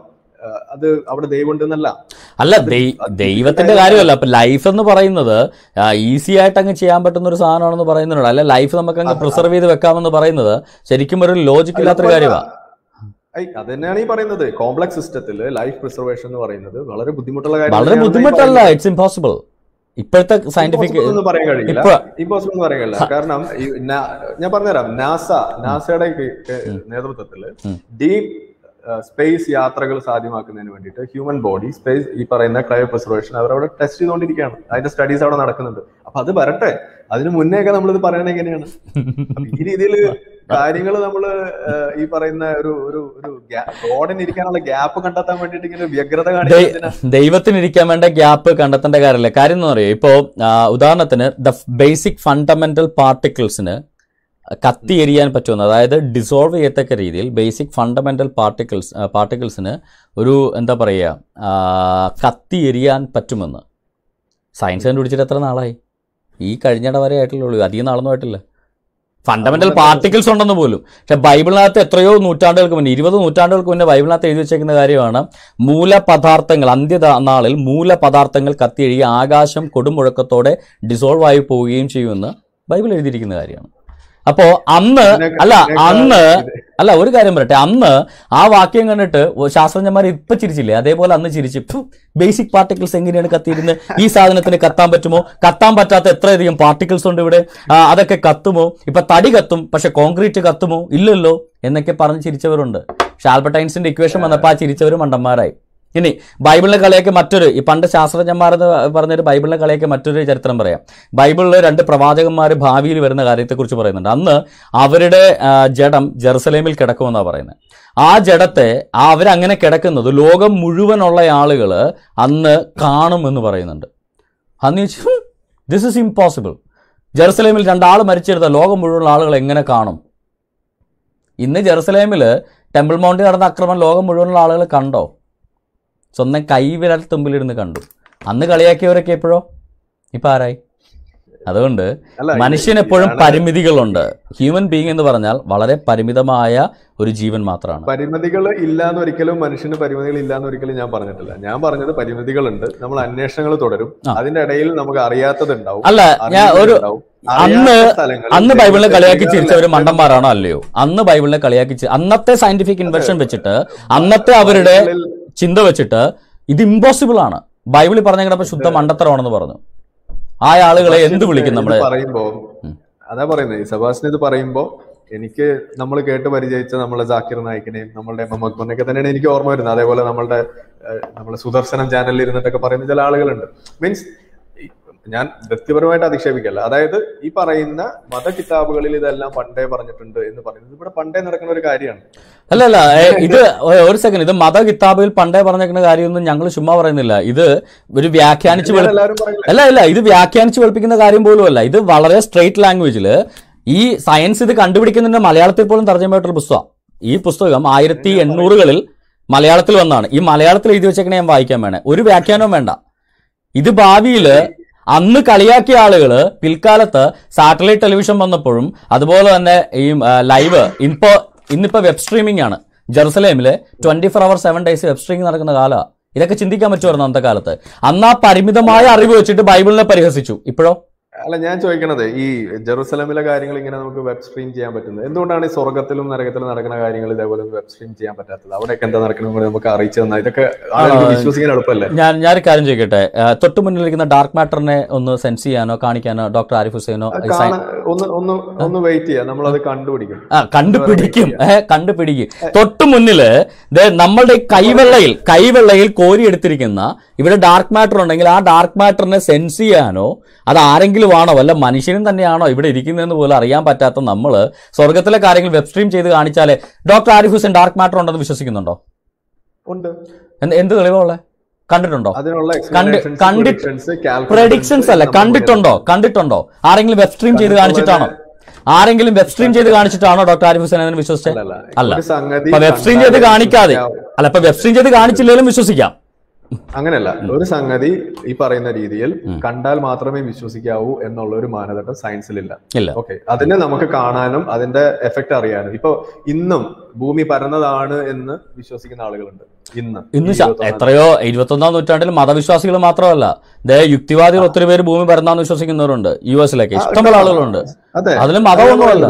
അത് അവിടെ ദൈവമുണ്ടെന്നല്ല അല്ല ദൈവത്തിന്റെ കാര്യമല്ല അപ്പൊ ലൈഫ് എന്ന് പറയുന്നത് ഈസി ആയിട്ട് അങ്ങ് ചെയ്യാൻ പറ്റുന്ന ഒരു സാധനമാണെന്ന് പറയുന്നുണ്ട് അല്ല ലൈഫ് നമുക്ക് അങ്ങ് പ്രിസർവ് ചെയ്ത് വെക്കാമെന്ന് പറയുന്നത് ശരിക്കും ഒരു ലോജിക് ഇല്ലാത്തൊരു കാര്യമാണ് അത് തന്നെയാണ് ഈ പറയുന്നത് കോംപ്ലക്സ് സിസ്റ്റത്തിൽ ലൈഫ് പ്രിസർവേഷൻ എന്ന് പറയുന്നത് വളരെ ബുദ്ധിമുട്ടുള്ള കാര്യം വളരെ ബുദ്ധിമുട്ടല്ല ഇറ്റ്സ് ഇംപോസിബിൾ ഇപ്പോഴത്തെ സയന്റിഫിക് പറയാൻ കഴിയില്ല ഇമ്പോസിബിൾ എന്ന് പറയാൻ കഴിയില്ല കാരണം ഞാൻ പറഞ്ഞുതരാം നാസ നാസയുടെ നേതൃത്വത്തിൽ ഡീപ് സ്പേസ് യാത്രകൾ സാധ്യമാക്കുന്നതിന് വേണ്ടിയിട്ട് ഹ്യൂമൻ ബോഡി സ്പേസ് ഈ പറയുന്ന ക്രയോ പ്രിസർവേഷൻ അവിടെ ടെസ്റ്റ് ചെയ്തുകൊണ്ടിരിക്കുകയാണ് അതിന്റെ സ്റ്റഡീസ് അവിടെ നടക്കുന്നുണ്ട് അപ്പൊ അത് വരട്ടെ അതിന് നമ്മൾ ഇത് പറയണ എങ്ങനെയാണ് ഈ രീതിയിൽ കാര്യങ്ങൾ നമ്മൾ ഈ പറയുന്ന ഒരു ഒരു ഒരു ഇരിക്കാനുള്ള ഗ്യാപ്പ് കണ്ടെത്താൻ വേണ്ടിട്ട് ഇങ്ങനെ വ്യഗ്രത ദൈവത്തിനിരിക്കാൻ വേണ്ട ഗ്യാപ്പ് കണ്ടെത്തേണ്ട കാര്യമില്ല കാര്യം എന്ന് പറയുക ഇപ്പോ ഉദാഹരണത്തിന് ദ ബേസിക് ഫണ്ടമെന്റൽ പാർട്ടിക്കിൾസിന് കത്തി എരിയാൻ പറ്റുന്ന അതായത് ഡിസോൾവ് ചെയ്യത്തക്ക രീതിയിൽ ബേസിക് ഫണ്ടമെന്റൽ പാർട്ടിക്കിൾസ് പാർട്ടിക്കിൾസിന് ഒരു എന്താ പറയുക കത്തി എരിയാൻ പറ്റുമെന്ന് സയൻസ് കണ്ടുപിടിച്ചിട്ട് എത്ര നാളായി ഈ കഴിഞ്ഞിട വരെ ആയിട്ടുള്ളൂ അധികം നാളൊന്നും ആയിട്ടില്ല ഫണ്ടമെന്റൽ പാർട്ടിക്കിൾസ് ഉണ്ടെന്ന് പോലും പക്ഷെ ബൈബിളിനകത്ത് എത്രയോ നൂറ്റാണ്ടുകൾക്ക് മുന്നേ ഇരുപത് നൂറ്റാണ്ടുകൾക്ക് മുന്നേ ബൈബിളിനകത്ത് എഴുതി വെച്ചേക്കുന്ന കാര്യമാണ് മൂലപദാർത്ഥങ്ങൾ അന്ത്യ നാളിൽ മൂലപദാർത്ഥങ്ങൾ കത്തിയഴുകി ആകാശം കൊടുമുഴക്കത്തോടെ ഡിസോൾവ് ആയി പോവുകയും ചെയ്യുമെന്ന് ബൈബിൾ എഴുതിയിരിക്കുന്ന കാര്യമാണ് അപ്പോ അന്ന് അല്ല അന്ന് അല്ല ഒരു കാര്യം പറയട്ടെ അന്ന് ആ വാക്യം കണ്ടിട്ട് ശാസ്ത്രജ്ഞന്മാർ ഇപ്പൊ ചിരിച്ചില്ലേ അതേപോലെ അന്ന് ചിരിച്ച് ബേസിക് പാർട്ടിക്കിൾസ് എങ്ങനെയാണ് കത്തിയിരുന്നത് ഈ സാധനത്തിന് കത്താൻ പറ്റുമോ കത്താൻ പറ്റാത്ത എത്രയധികം പാർട്ടിക്കിൾസ് ഉണ്ട് ഇവിടെ അതൊക്കെ കത്തുമോ ഇപ്പൊ തടി കത്തും പക്ഷെ കോൺക്രീറ്റ് കത്തുമോ ഇല്ലല്ലോ എന്നൊക്കെ പറഞ്ഞ് ചിരിച്ചവരുണ്ട് ഷാൽബർട്ടൈൻസിന്റെ ഇക്വേഷൻ വന്നപ്പോൾ ആ ചിരിച്ചവർ മണ്ടന്മാരായി ഇനി ബൈബിളിനെ കളിയാക്കി മറ്റൊരു ഈ പണ്ട് ശാസ്ത്രജ്ഞന്മാർ എന്ന് പറഞ്ഞൊരു ബൈബിളിനെ കളിയാക്കി മറ്റൊരു ചരിത്രം പറയാം ബൈബിളിലെ രണ്ട് പ്രവാചകന്മാർ ഭാവിയിൽ വരുന്ന കാര്യത്തെക്കുറിച്ച് പറയുന്നുണ്ട് അന്ന് അവരുടെ ജഡം ജെറുസലേമിൽ കിടക്കുമെന്നാണ് പറയുന്നത് ആ ജഡത്തെ അവരങ്ങനെ കിടക്കുന്നത് ലോകം മുഴുവനുള്ള ആളുകൾ അന്ന് കാണും എന്ന് പറയുന്നുണ്ട് അന്ന് ചോദിച്ചു ദിസ് ഇസ് ഇംപോസിബിൾ ജെറുസലേമിൽ രണ്ടാൾ മരിച്ചെടുത്ത ലോകം മുഴുവനുള്ള ആളുകൾ എങ്ങനെ കാണും ഇന്ന് ജെറുസലേമിൽ ടെമ്പിൾ മൗണ്ടിൽ നടന്ന അക്രമം ലോകം മുഴുവനുള്ള ആളുകൾ കണ്ടോ സ്വന്തം കൈവിരൽ തുമ്പിലിരുന്ന് കണ്ടു അന്ന് കളിയാക്കിയവരൊക്കെ എപ്പോഴോ ഇപ്പം ആരായി അതുകൊണ്ട് മനുഷ്യന് എപ്പോഴും പരിമിതികളുണ്ട് ഹ്യൂമൻ ബീങ് എന്ന് പറഞ്ഞാൽ വളരെ പരിമിതമായ ഒരു ജീവൻ മാത്രമാണ് പരിമിതികൾ ഇല്ലാന്ന് ഒരിക്കലും മനുഷ്യന് പരിമിതികൾ ഇല്ലാന്ന് ഒരിക്കലും ഞാൻ പറഞ്ഞിട്ടില്ല ഞാൻ പറഞ്ഞത് പരിമിതികളുണ്ട് നമ്മൾ അന്വേഷണങ്ങൾ തുടരും അതിന്റെ ഇടയിൽ നമുക്ക് അറിയാത്തതുണ്ടാവും അല്ല ഞാൻ ഒരു അന്ന് അന്ന് ബൈബിളിനെ കളിയാക്കി ഒരു മണ്ടന്മാരാണോ അല്ലയോ അന്ന് ബൈബിളിനെ കളിയാക്കി അന്നത്തെ സയന്റിഫിക് ഇൻവെൻഷൻ വെച്ചിട്ട് അന്നത്തെ അവരുടെ ചിന്ത വെച്ചിട്ട് ഇത് ഇമ്പോസിബിൾ ആണ് ബൈബിളിൽ പറഞ്ഞ കിടപ്പോ ശുദ്ധ മണ്ടത്തരമാണെന്ന് പറഞ്ഞു ആ ആളുകളെ എന്ത് വിളിക്കും നമ്മളെ പറയുമ്പോ അതാ പറയുന്നത് സബാസിന് ഇത് പറയുമ്പോ എനിക്ക് നമ്മൾ കേട്ട് പരിചയിച്ച നമ്മളെ ജാക്കിർ നായിക്കിനെയും നമ്മളുടെ എം എം അക്ബറിനെയൊക്കെ തന്നെയാണ് എനിക്ക് ഓർമ്മ വരുന്നത് അതേപോലെ നമ്മളുടെ നമ്മളെ സുദർശനം ചാനലിൽ ഇരുന്നിട്ടൊക്കെ പറയുന്ന ചില ആളുകളുണ്ട് മീൻസ് ഞാൻ വ്യക്തിപരമായിട്ട് അധിക്ഷേപിക്കല്ല അതായത് ഈ പറയുന്ന മത കിതാബുകളിൽ ഇതെല്ലാം പണ്ടേ പറഞ്ഞിട്ടുണ്ട് എന്ന് പറയുന്നത് ഇവിടെ പണ്ടേ നടക്കുന്ന ഒരു കാര്യമാണ് അല്ല അല്ല ഇത് ഒരു സെക്കൻഡ് ഇത് മത കിതാബിൽ പണ്ടേ പറഞ്ഞേക്കുന്ന കാര്യമൊന്നും ഞങ്ങൾ ചുമ്മാ പറയുന്നില്ല ഇത് ഒരു വ്യാഖ്യാനിച്ച് അല്ല അല്ല ഇത് വ്യാഖ്യാനിച്ച് വെളുപ്പിക്കുന്ന കാര്യം പോലും അല്ല ഇത് വളരെ സ്ട്രെയിറ്റ് ലാംഗ്വേജിൽ ഈ സയൻസ് ഇത് കണ്ടുപിടിക്കുന്നതിന്റെ മലയാളത്തിൽ പോലും തർജ്ജമായിട്ടുള്ള പുസ്തകം ഈ പുസ്തകം ആയിരത്തി എണ്ണൂറുകളിൽ മലയാളത്തിൽ വന്നാണ് ഈ മലയാളത്തിൽ എഴുതി വെച്ചേക്കണേ ഞാൻ വായിക്കാൻ വേണേ ഒരു വ്യാഖ്യാനവും വേണ്ട ഇത് ഭാവിയിൽ അന്ന് കളിയാക്കിയ ആളുകൾ പിൽക്കാലത്ത് സാറ്റലൈറ്റ് ടെലിവിഷൻ വന്നപ്പോഴും അതുപോലെ തന്നെ ഈ ലൈവ് ഇപ്പോ ഇന്നിപ്പോ വെബ് സ്ട്രീമിംഗ് ആണ് ജെറുസലേമിലെ twenty four hour seven days web streaming നടക്കുന്ന കാലമാണ് ഇതൊക്കെ ചിന്തിക്കാൻ പറ്റുമായിരുന്നു അന്നത്തെ കാലത്ത് അന്ന് ആ പരിമിതമായ അറിവ് വെച്ചിട്ട് ബൈബിളിനെ പരിഹസിച്ചു ഇപ്പോഴോ അല്ല ഞാൻ ചോദിക്കണത് ഈ ജെറുസലമിലെ കാര്യങ്ങൾ ഇങ്ങനെ നമുക്ക് വെബ് സ്ട്രീം ചെയ്യാൻ പറ്റുന്നത് എന്തുകൊണ്ടാണ് ഈ സ്വർഗത്തിലും നരകത്തിലും നടക്കുന്ന കാര്യങ്ങൾ ഇതേപോലെ വെബ് സ്ട്രീം ചെയ്യാൻ പറ്റാത്തത് അവിടെയൊക്കെ എന്താ നടക്കണമെന്ന് നമുക്ക് അറിയിച്ചു തന്നാൽ ഇതൊക്കെ വിശ്വസിക്കാൻ എളുപ്പമല്ലേ ഞാൻ ഞാനൊരു കാര്യം ചോദിക്കട്ടെ തൊട്ട് മുന്നിലിരിക്കുന്ന ഡാർക്ക് മാറ്ററിനെ ഒന്ന് സെൻസ് ചെയ്യാനോ കാണിക്കാനോ ഡോക്ടർ ആരിഫ് ഹുസൈനോ ഒന്ന് ഒന്ന് ഒന്ന് വെയിറ്റ് ചെയ്യാം നമ്മളത് കണ്ടുപിടിക്കും ആ കണ്ടുപിടിക്കും കണ്ടുപിടിക്കും തൊട്ട് മുന്നില് നമ്മളുടെ കൈവെള്ളയിൽ കൈവെള്ളയിൽ കോരിയെടുത്തിരിക്കുന്ന ഇവിടെ ഡാർക്ക് മാറ്റർ ഉണ്ടെങ്കിൽ ആ ഡാർക്ക് മാറ്ററിനെ സെൻസ് ചെയ്യാനോ അത് ആരെങ്കിലും സ്വപ്നമാണോ വല്ല മനുഷ്യനും തന്നെയാണോ ഇവിടെ ഇരിക്കുന്നതെന്ന് പോലും അറിയാൻ പറ്റാത്ത നമ്മൾ സ്വർഗത്തിലെ കാര്യങ്ങൾ വെബ് സ്ട്രീം ചെയ്ത് കാണിച്ചാൽ doctor Arif Hussain dark matter ഉണ്ടെന്ന് വിശ്വസിക്കുന്നുണ്ടോ ഉണ്ട് എന്ത് തെളിവുള്ള കണ്ടിട്ടുണ്ടോ പ്രഡിക്ഷൻസ് അല്ല കണ്ടിട്ടുണ്ടോ കണ്ടിട്ടുണ്ടോ ആരെങ്കിലും വെബ് സ്ട്രീം ചെയ്ത് കാണിച്ചിട്ടാണോ ആരെങ്കിലും വെബ് സ്ട്രീം ചെയ്ത് കാണിച്ചിട്ടാണോ ഡോക്ടർ ആരിഫ് ഹുസൈൻ അതിന് വിശ്വസിച്ചത് അല്ല വെബ് സ്ട്രീം ചെയ്ത് കാണിക്കാതെ അല്ല ഇപ്പൊ വെബ് സ്ട്രീം ചെയ്ത് കാണിച്ചില്ലെങ്കിലും വിശ്വസിക്കാം അങ്ങനെയല്ല ഒരു സംഗതി ഈ പറയുന്ന രീതിയിൽ കണ്ടാൽ മാത്രമേ വിശ്വസിക്കാവൂ എന്നുള്ള ഒരു മാനദണ്ഡം സയൻസിലില്ല ഓക്കെ അതിനെ നമുക്ക് കാണാനും അതിന്റെ എഫക്ട് അറിയാനും ഇപ്പൊ ഇന്നും ഭൂമി പരന്നതാണ് എന്ന് വിശ്വസിക്കുന്ന ആളുകളുണ്ട് ഇന്ന് ഇന്ന് എത്രയോ ഒന്നാം നൂറ്റാണ്ടിൽ മതവിശ്വാസികൾ മാത്രമല്ല ദേ യുക്തിവാദികൾ ഒത്തിരി പേര് ഭൂമി പരന്നാന്ന് വിശ്വസിക്കുന്നവരുണ്ട് യു എസിലൊക്കെ ഇഷ്ടമുള്ള ആളുകളുണ്ട് അതിന് മതമൊന്നുമല്ല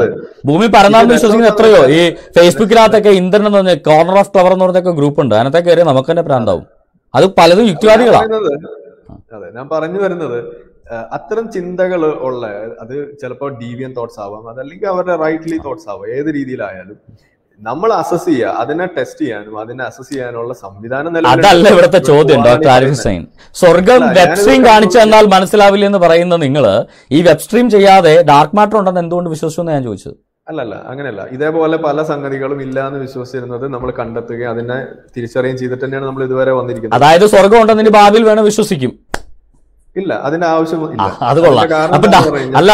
ഭൂമി പരന്നാന്ന് വിശ്വസിക്കുന്ന എത്രയോ ഈ ഫേസ്ബുക്കിനകത്തൊക്കെ ഇന്ദ്രൻ എന്ന് പറഞ്ഞ കോർണർ ഓഫ് ഫ്ലവർ എന്ന് പറഞ്ഞൊക്കെ ഗ്രൂപ്പ് ഉണ്ട് അതിനകത്തേക്ക് കയറി നമുക്ക് തന്നെ പ്രാന്താവും അത് പലതും യുക്തിവാദികളാണ് അതെ ഞാൻ പറഞ്ഞു വരുന്നത് അത്തരം ചിന്തകൾ ഉള്ള അത് ചിലപ്പോ ഡീവിയൻ തോട്ട്സ് ആവാം അതല്ലെങ്കിൽ അവരുടെ റൈറ്റ്ലി തോട്ട്സ് ആവാം ഏത് രീതിയിലായാലും നമ്മൾ അസസ് ചെയ്യുക അതിനെ ടെസ്റ്റ് ചെയ്യാനും അതിനെ അസസ് ചെയ്യാനുള്ള സംവിധാനം അതല്ല ഇവിടുത്തെ ചോദ്യം ഡോക്ടർ ആരിഫ് ഹുസൈൻ സ്വർഗം വെബ് സ്ട്രീം കാണിച്ചു തന്നാൽ മനസ്സിലാവില്ലെന്ന് പറയുന്ന നിങ്ങൾ ഈ വെബ് സ്ട്രീം ചെയ്യാതെ ഡാർക്ക് മാറ്റർ ഉണ്ടെന്ന് എന്തുകൊണ്ട് വിശ്വസിച്ചു എന്ന് ഞാൻ ചോദിച്ചത് അല്ലല്ല അങ്ങനെയല്ല ഇതേപോലെ പല സംഗതികളും ഇല്ല എന്ന് വിശ്വസിച്ചിരുന്നത് നമ്മൾ കണ്ടെത്തുകയും അതിനെ തിരിച്ചറിയുകയും ചെയ്തിട്ട് തന്നെയാണ് നമ്മൾ ഇതുവരെ വന്നിരിക്കുന്നത് അതായത് സ്വർഗം ഉണ്ടെന്ന് ഭാവിയിൽ വേണം വിശ്വസിക്കും ഇല്ല അതിന്റെ ആവശ്യം അല്ല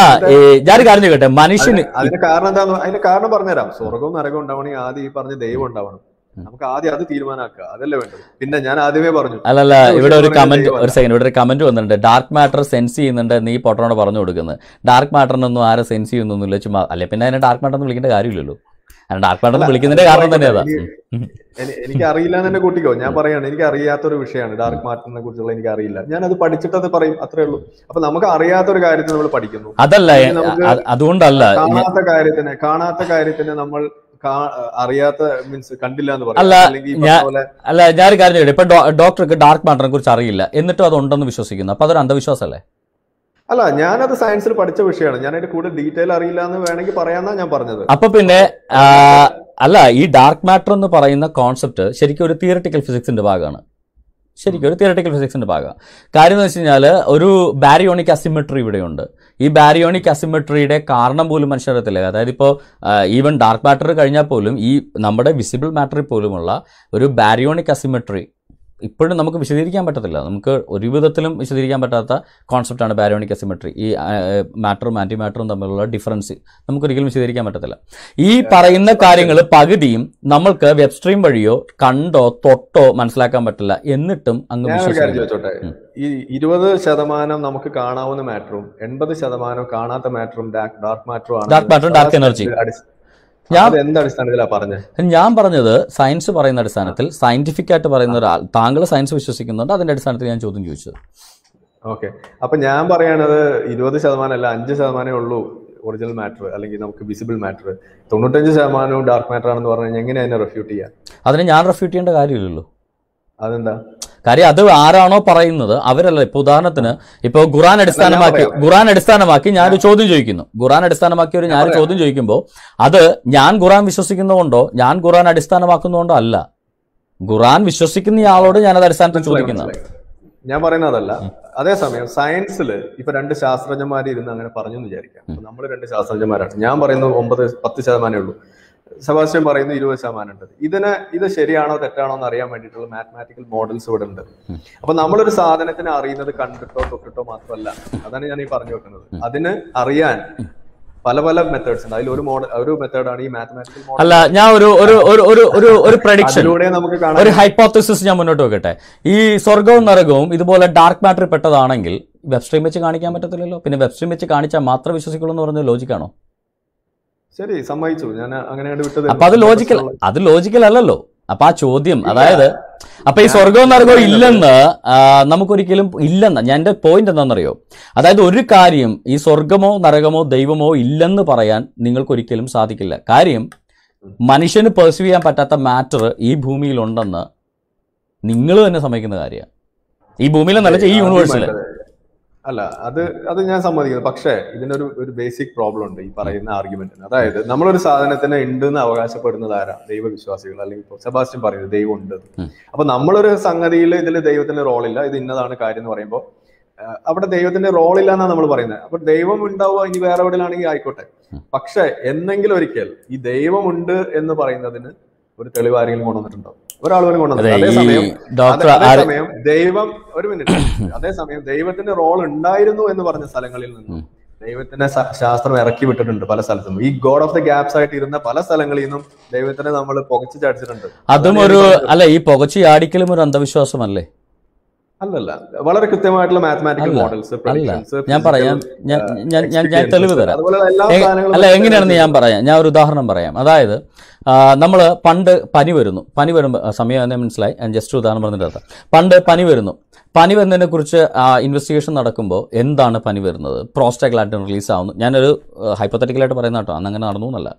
ഞാൻ കാര്യം കേട്ടെ മനുഷ്യന് അതിന്റെ കാരണം എന്താണെന്ന് അതിന്റെ കാരണം പറഞ്ഞുതരാം സ്വർഗവും നരകം ഉണ്ടാവണമെങ്കിൽ ആദ്യം ഈ പറഞ്ഞ ദൈവം ഉണ്ടാവണം നമുക്ക് ആദ്യം അത് തീരുമാനമാക്കുക അതല്ലേ വേണ്ടത് പിന്നെ ഞാൻ ആദ്യമേ പറഞ്ഞു അല്ലല്ല ഇവിടെ ഒരു കമന്റ് ഒരു സെക്കൻഡ് ഇവിടെ ഒരു കമന്റ് വന്നിട്ടുണ്ട് ഡാർക്ക് മാറ്റർ സെൻസ് ചെയ്യുന്നുണ്ട് നീ പൊട്ടനോട് പറഞ്ഞു കൊടുക്കുന്നത് ഡാർക്ക് മാറ്ററിനൊന്നും ആരെ സെൻസ് ഇല്ല ചുമ്മാ അല്ലെ പിന്നെ അതിനെ ഡാർക്ക് മാറ്റർ വിളിക്കേണ്ട കാര്യമില്ലല്ലോ ഡാർക്ക് മാറ്റർ വിളിക്കുന്നതിന്റെ കാരണം തന്നെ എനിക്ക് അറിയില്ല എന്നെ കൂട്ടിക്കോ ഞാൻ പറയാണ് എനിക്ക് അറിയാത്ത ഒരു വിഷയമാണ് ഡാർക്ക് മാറ്ററിനെ കുറിച്ചുള്ള എനിക്ക് അറിയില്ല ഞാൻ അത് പഠിച്ചിട്ടത് പറയും അത്രേ ഉള്ളൂ അപ്പൊ നമുക്ക് അറിയാത്ത ഒരു കാര്യത്തിന് നമ്മൾ പഠിക്കുന്നു അതല്ല അതുകൊണ്ടല്ല കാണാത്ത കാര്യത്തിന് കാണാത്ത കാര്യത്തിന് നമ്മൾ അറിയാത്ത മീൻസ് കണ്ടില്ല എന്ന് പറയുന്നത് അല്ല ഞാനൊരു കാര്യം ചോദിക്കും ഇപ്പൊ ഡോക്ടർക്ക് ഡാർക്ക് മാറ്ററിനെ കുറിച്ച് അറിയില്ല എന്നിട്ടും അത് ഉണ്ടെന്ന് വിശ്വസിക്കുന്നു അപ്പൊ അതൊരു അന്ധവിശ്വാസല്ലേ അല്ല ഞാനത് സയൻസിൽ പഠിച്ച വിഷയമാണ് ഞാൻ അതിന്റെ കൂടുതൽ ഡീറ്റെയിൽ അറിയില്ല എന്ന് വേണമെങ്കിൽ പറയാന്നാ ഞാൻ പറഞ്ഞത് അപ്പൊ പിന്നെ അല്ല ഈ ഡാർക്ക് മാറ്റർ എന്ന് പറയുന്ന കോൺസെപ്റ്റ് ശരിക്കും ഒരു തിയറിറ്റിക്കൽ ഫിസിക്സിന്റെ ഭാഗമാണ് ശരിക്കും ഒരു തിയറട്ടിക്കൽ ഫിസിക്സിൻ്റെ ഭാഗം കാര്യം എന്ന് വെച്ച് കഴിഞ്ഞാൽ ഒരു ബാരിയോണിക് അസിമെട്രി ഇവിടെയുണ്ട് ഈ ബാരിയോണിക് അസിമെട്രിയുടെ കാരണം പോലും മനുഷ്യരത്തില്ല അതായത് ഇപ്പോൾ ഈവൻ ഡാർക്ക് മാറ്റർ കഴിഞ്ഞാൽ പോലും ഈ നമ്മുടെ വിസിബിൾ മാറ്ററിൽ പോലുമുള്ള ഒരു ബാരിയോണിക് അസിമെട്രി ഇപ്പോഴും നമുക്ക് വിശദീകരിക്കാൻ പറ്റത്തില്ല നമുക്ക് ഒരു വിധത്തിലും വിശദീകരിക്കാൻ പറ്റാത്ത കോൺസെപ്റ്റാണ് ബാരോണിക് അസിമെട്രി ഈ മാറ്ററും ആൻറ്റി മാറ്ററും തമ്മിലുള്ള ഡിഫറൻസ് നമുക്കൊരിക്കലും വിശദീകരിക്കാൻ പറ്റത്തില്ല ഈ പറയുന്ന കാര്യങ്ങൾ പകുതിയും നമ്മൾക്ക് വെബ് സ്ട്രീം വഴിയോ കണ്ടോ തൊട്ടോ മനസ്സിലാക്കാൻ പറ്റില്ല എന്നിട്ടും അങ്ങ് ഈ ഇരുപത് ശതമാനം നമുക്ക് കാണാവുന്ന മാറ്ററും എൺപത് ശതമാനം കാണാത്ത മാറ്ററും ഡാർക്ക് മാറ്ററും ആണ് ഡാർക്ക് മാറ്ററും ഡാർക്ക് എനർജി ഞാൻ ഞാൻ പറഞ്ഞത് സയൻസ് പറയുന്ന അടിസ്ഥാനത്തിൽ സയന്റിഫിക് ആയിട്ട് പറയുന്ന ഒരാൾ താങ്കൾ സയൻസ് വിശ്വസിക്കുന്നുണ്ട് അതിന്റെ അടിസ്ഥാനത്തിൽ ഞാൻ ചോദ്യം ചോദിച്ചത് ഓക്കെ അപ്പൊ ഞാൻ പറയണത് ഇരുപത് ശതമാനം അല്ല അഞ്ച് ശതമാനമേ ഉള്ളൂ ഒറിജിനൽ മാറ്റർ അല്ലെങ്കിൽ നമുക്ക് വിസിബിൾ മാറ്റർ തൊണ്ണൂറ്റഞ്ച് ശതമാനവും ഡാർക്ക് മാറ്റർ ആണെന്ന് പറഞ്ഞു എങ്ങനെയാണ് എങ്ങനെ അതിനെ റെഫ്യൂട്ട് ചെയ്യാം അതിനെ ഞാൻ റെഫ്യൂട്ട് ചെയ്യേണ്ട കാര്യമില്ലല്ലോ അതെന്താ കാര്യം അത് ആരാണോ പറയുന്നത് അവരല്ല ഇപ്പൊ ഉദാഹരണത്തിന് ഇപ്പൊ ഖുറാൻ അടിസ്ഥാനമാക്കി ഖുറാൻ അടിസ്ഥാനമാക്കി ഞാനൊരു ചോദ്യം ചോദിക്കുന്നു ഖുറാൻ അടിസ്ഥാനമാക്കി ഒരു ഞാൻ ചോദ്യം ചോദിക്കുമ്പോൾ അത് ഞാൻ ഖുറാൻ വിശ്വസിക്കുന്നതുകൊണ്ടോ ഞാൻ ഖുറാൻ അടിസ്ഥാനമാക്കുന്നതുകൊണ്ടോ അല്ല ഖുറാൻ വിശ്വസിക്കുന്ന ആളോട് ഞാൻ അത് അടിസ്ഥാനത്തിൽ ചോദിക്കുന്നത് ഞാൻ പറയുന്നതല്ല അതേസമയം സയൻസിൽ ഇപ്പൊ രണ്ട് ശാസ്ത്രജ്ഞന്മാർ ഇരുന്ന് അങ്ങനെ പറഞ്ഞു എന്ന് വിചാരിക്കാം നമ്മൾ രണ്ട് ശാസ്ത്രജ്ഞന്മാരാണ് ഞാൻ പറയുന്നത് ഒമ്പത് പത്ത് ശതമാനമേ ഉള്ളൂ സെബാസ്റ്റ്യൻ പറയുന്നു ഇരുപത് ശതമാനം ഉണ്ട് ഇതിന് ഇത് ശരിയാണോ തെറ്റാണോ എന്ന് അറിയാൻ വേണ്ടിയിട്ടുള്ള മാത്തമാറ്റിക്കൽ മോഡൽസ് ഇവിടെ ഉണ്ട് അപ്പൊ നമ്മളൊരു സാധനത്തിനെ അറിയുന്നത് കണ്ടിട്ടോ തൊട്ടിട്ടോ മാത്രമല്ല അതാണ് ഞാൻ ഈ പറഞ്ഞു വെക്കുന്നത് അതിന് അറിയാൻ പല പല മെത്തേഡ്സ് ഉണ്ട് അതിൽ ഒരു മോഡൽ ഒരു മെത്തേഡാണ് ഈ മാത്തമാറ്റിക്കൽ മോഡൽ അല്ല ഞാൻ ഒരു ഒരു ഒരു ഒരു ഒരു പ്രഡിക്ഷൻ നമുക്ക് കാണാം ഒരു ഹൈപ്പോത്തസിസ് ഞാൻ മുന്നോട്ട് വെക്കട്ടെ ഈ സ്വർഗവും നരകവും ഇതുപോലെ ഡാർക്ക് മാറ്റർ പെട്ടതാണെങ്കിൽ വെബ് സ്ട്രീം വെച്ച് കാണിക്കാൻ പറ്റത്തില്ലല്ലോ പിന്നെ വെബ് സ്ട്രീം വെച്ച് കാണിച്ചാൽ മാത്രം വിശ്വസിക്കുള്ളൂ എന്ന് പറഞ്ഞ ലോജിക്കാണോ ശരി അങ്ങനെ അപ്പൊ അത് ലോജിക്കൽ അത് ലോജിക്കൽ അല്ലല്ലോ അപ്പൊ ആ ചോദ്യം അതായത് അപ്പൊ ഈ സ്വർഗവും നരകവും ഇല്ലെന്ന് നമുക്കൊരിക്കലും ഇല്ലെന്ന് ഞാൻ എന്റെ പോയിന്റ് എന്താണെന്നറിയോ അതായത് ഒരു കാര്യം ഈ സ്വർഗമോ നരകമോ ദൈവമോ ഇല്ലെന്ന് പറയാൻ നിങ്ങൾക്കൊരിക്കലും സാധിക്കില്ല കാര്യം മനുഷ്യന് പെർസീവ് ചെയ്യാൻ പറ്റാത്ത മാറ്റർ ഈ ഭൂമിയിലുണ്ടെന്ന് നിങ്ങൾ തന്നെ സമ്മതിക്കുന്ന കാര്യമാണ് ഈ നിലച്ച ഈ യൂണിവേഴ്സിൽ അല്ല അത് അത് ഞാൻ സമ്മതിക്കുന്നു പക്ഷേ ഇതിനൊരു ഒരു ബേസിക് പ്രോബ്ലം ഉണ്ട് ഈ പറയുന്ന ആർഗ്യുമെന്റിന് അതായത് നമ്മളൊരു സാധനത്തിന് എന്ന് അവകാശപ്പെടുന്നത് ആരാ ദൈവവിശ്വാസികൾ അല്ലെങ്കിൽ സെബാസ്റ്റ്യൻ പറയുന്നത് ദൈവം ഉണ്ട് അപ്പൊ നമ്മളൊരു സംഗതിയിൽ ഇതിൽ ദൈവത്തിന്റെ റോളില്ല ഇത് ഇന്നതാണ് കാര്യം എന്ന് പറയുമ്പോൾ അവിടെ ദൈവത്തിന്റെ റോൾ ഇല്ല എന്നാണ് നമ്മൾ പറയുന്നത് അപ്പൊ ദൈവം ഉണ്ടാവുക ഇനി വേറെ എവിടെയാണെങ്കിൽ ആയിക്കോട്ടെ പക്ഷെ എന്നെങ്കിലും ഒരിക്കൽ ഈ ദൈവമുണ്ട് എന്ന് പറയുന്നതിന് ഒരു തെളിവാരെങ്കിലും കൊണ്ടുവന്നിട്ടുണ്ടാവും ഒരാൾ പോലും കൊണ്ടുവന്നില്ല അതേസമയം ദൈവം ഒരു മിനിറ്റ് അതേസമയം ദൈവത്തിന്റെ റോൾ ഉണ്ടായിരുന്നു എന്ന് പറഞ്ഞ സ്ഥലങ്ങളിൽ നിന്നും ദൈവത്തിന്റെ ശാസ്ത്രം ഇറക്കി വിട്ടിട്ടുണ്ട് പല സ്ഥലത്തും ഈ ഗോഡ് ഓഫ് ദ ഗ്യാപ്സ് ആയിട്ട് ഇരുന്ന പല സ്ഥലങ്ങളിൽ നിന്നും ദൈവത്തിനെ നമ്മൾ പുകച്ചു ചാടിച്ചിട്ടുണ്ട് അതും ഒരു അല്ല ഈ പുകച്ചു ചാടിക്കലും ഒരു അന്ധവിശ്വാസമല്ലേ അല്ലല്ല വളരെ കൃത്യമായിട്ടുള്ള മാത്തമാറ്റിക്കൽ മോഡൽസ് ഞാൻ പറയാം ഞാൻ uh, ഞാൻ ഞാൻ തെളിവ് തരാം അല്ല എങ്ങനെയാണെന്ന് ഞാൻ പറയാം ഞാൻ ഒരു ഉദാഹരണം പറയാം അതായത് നമ്മൾ പണ്ട് പനി വരുന്നു പനി വരുമ്പോൾ സമയം എന്നെ മനസ്സിലായി ഞാൻ ജസ്റ്റ് ഉദാഹരണം പറഞ്ഞിട്ട് പണ്ട് പനി വരുന്നു പനി വരുന്നതിനെ കുറിച്ച് ഇൻവെസ്റ്റിഗേഷൻ നടക്കുമ്പോൾ എന്താണ് പനി വരുന്നത് പ്രോസ്റ്റാഗ്ലാൻഡിൻ റിലീസ് ആവുന്നു ഞാനൊരു ഹൈപ്പത്തറ്റിക്കലായിട്ട് പറയുന്ന കേട്ടോ അന്നങ്ങനെ നടന്നു എന്നല്ല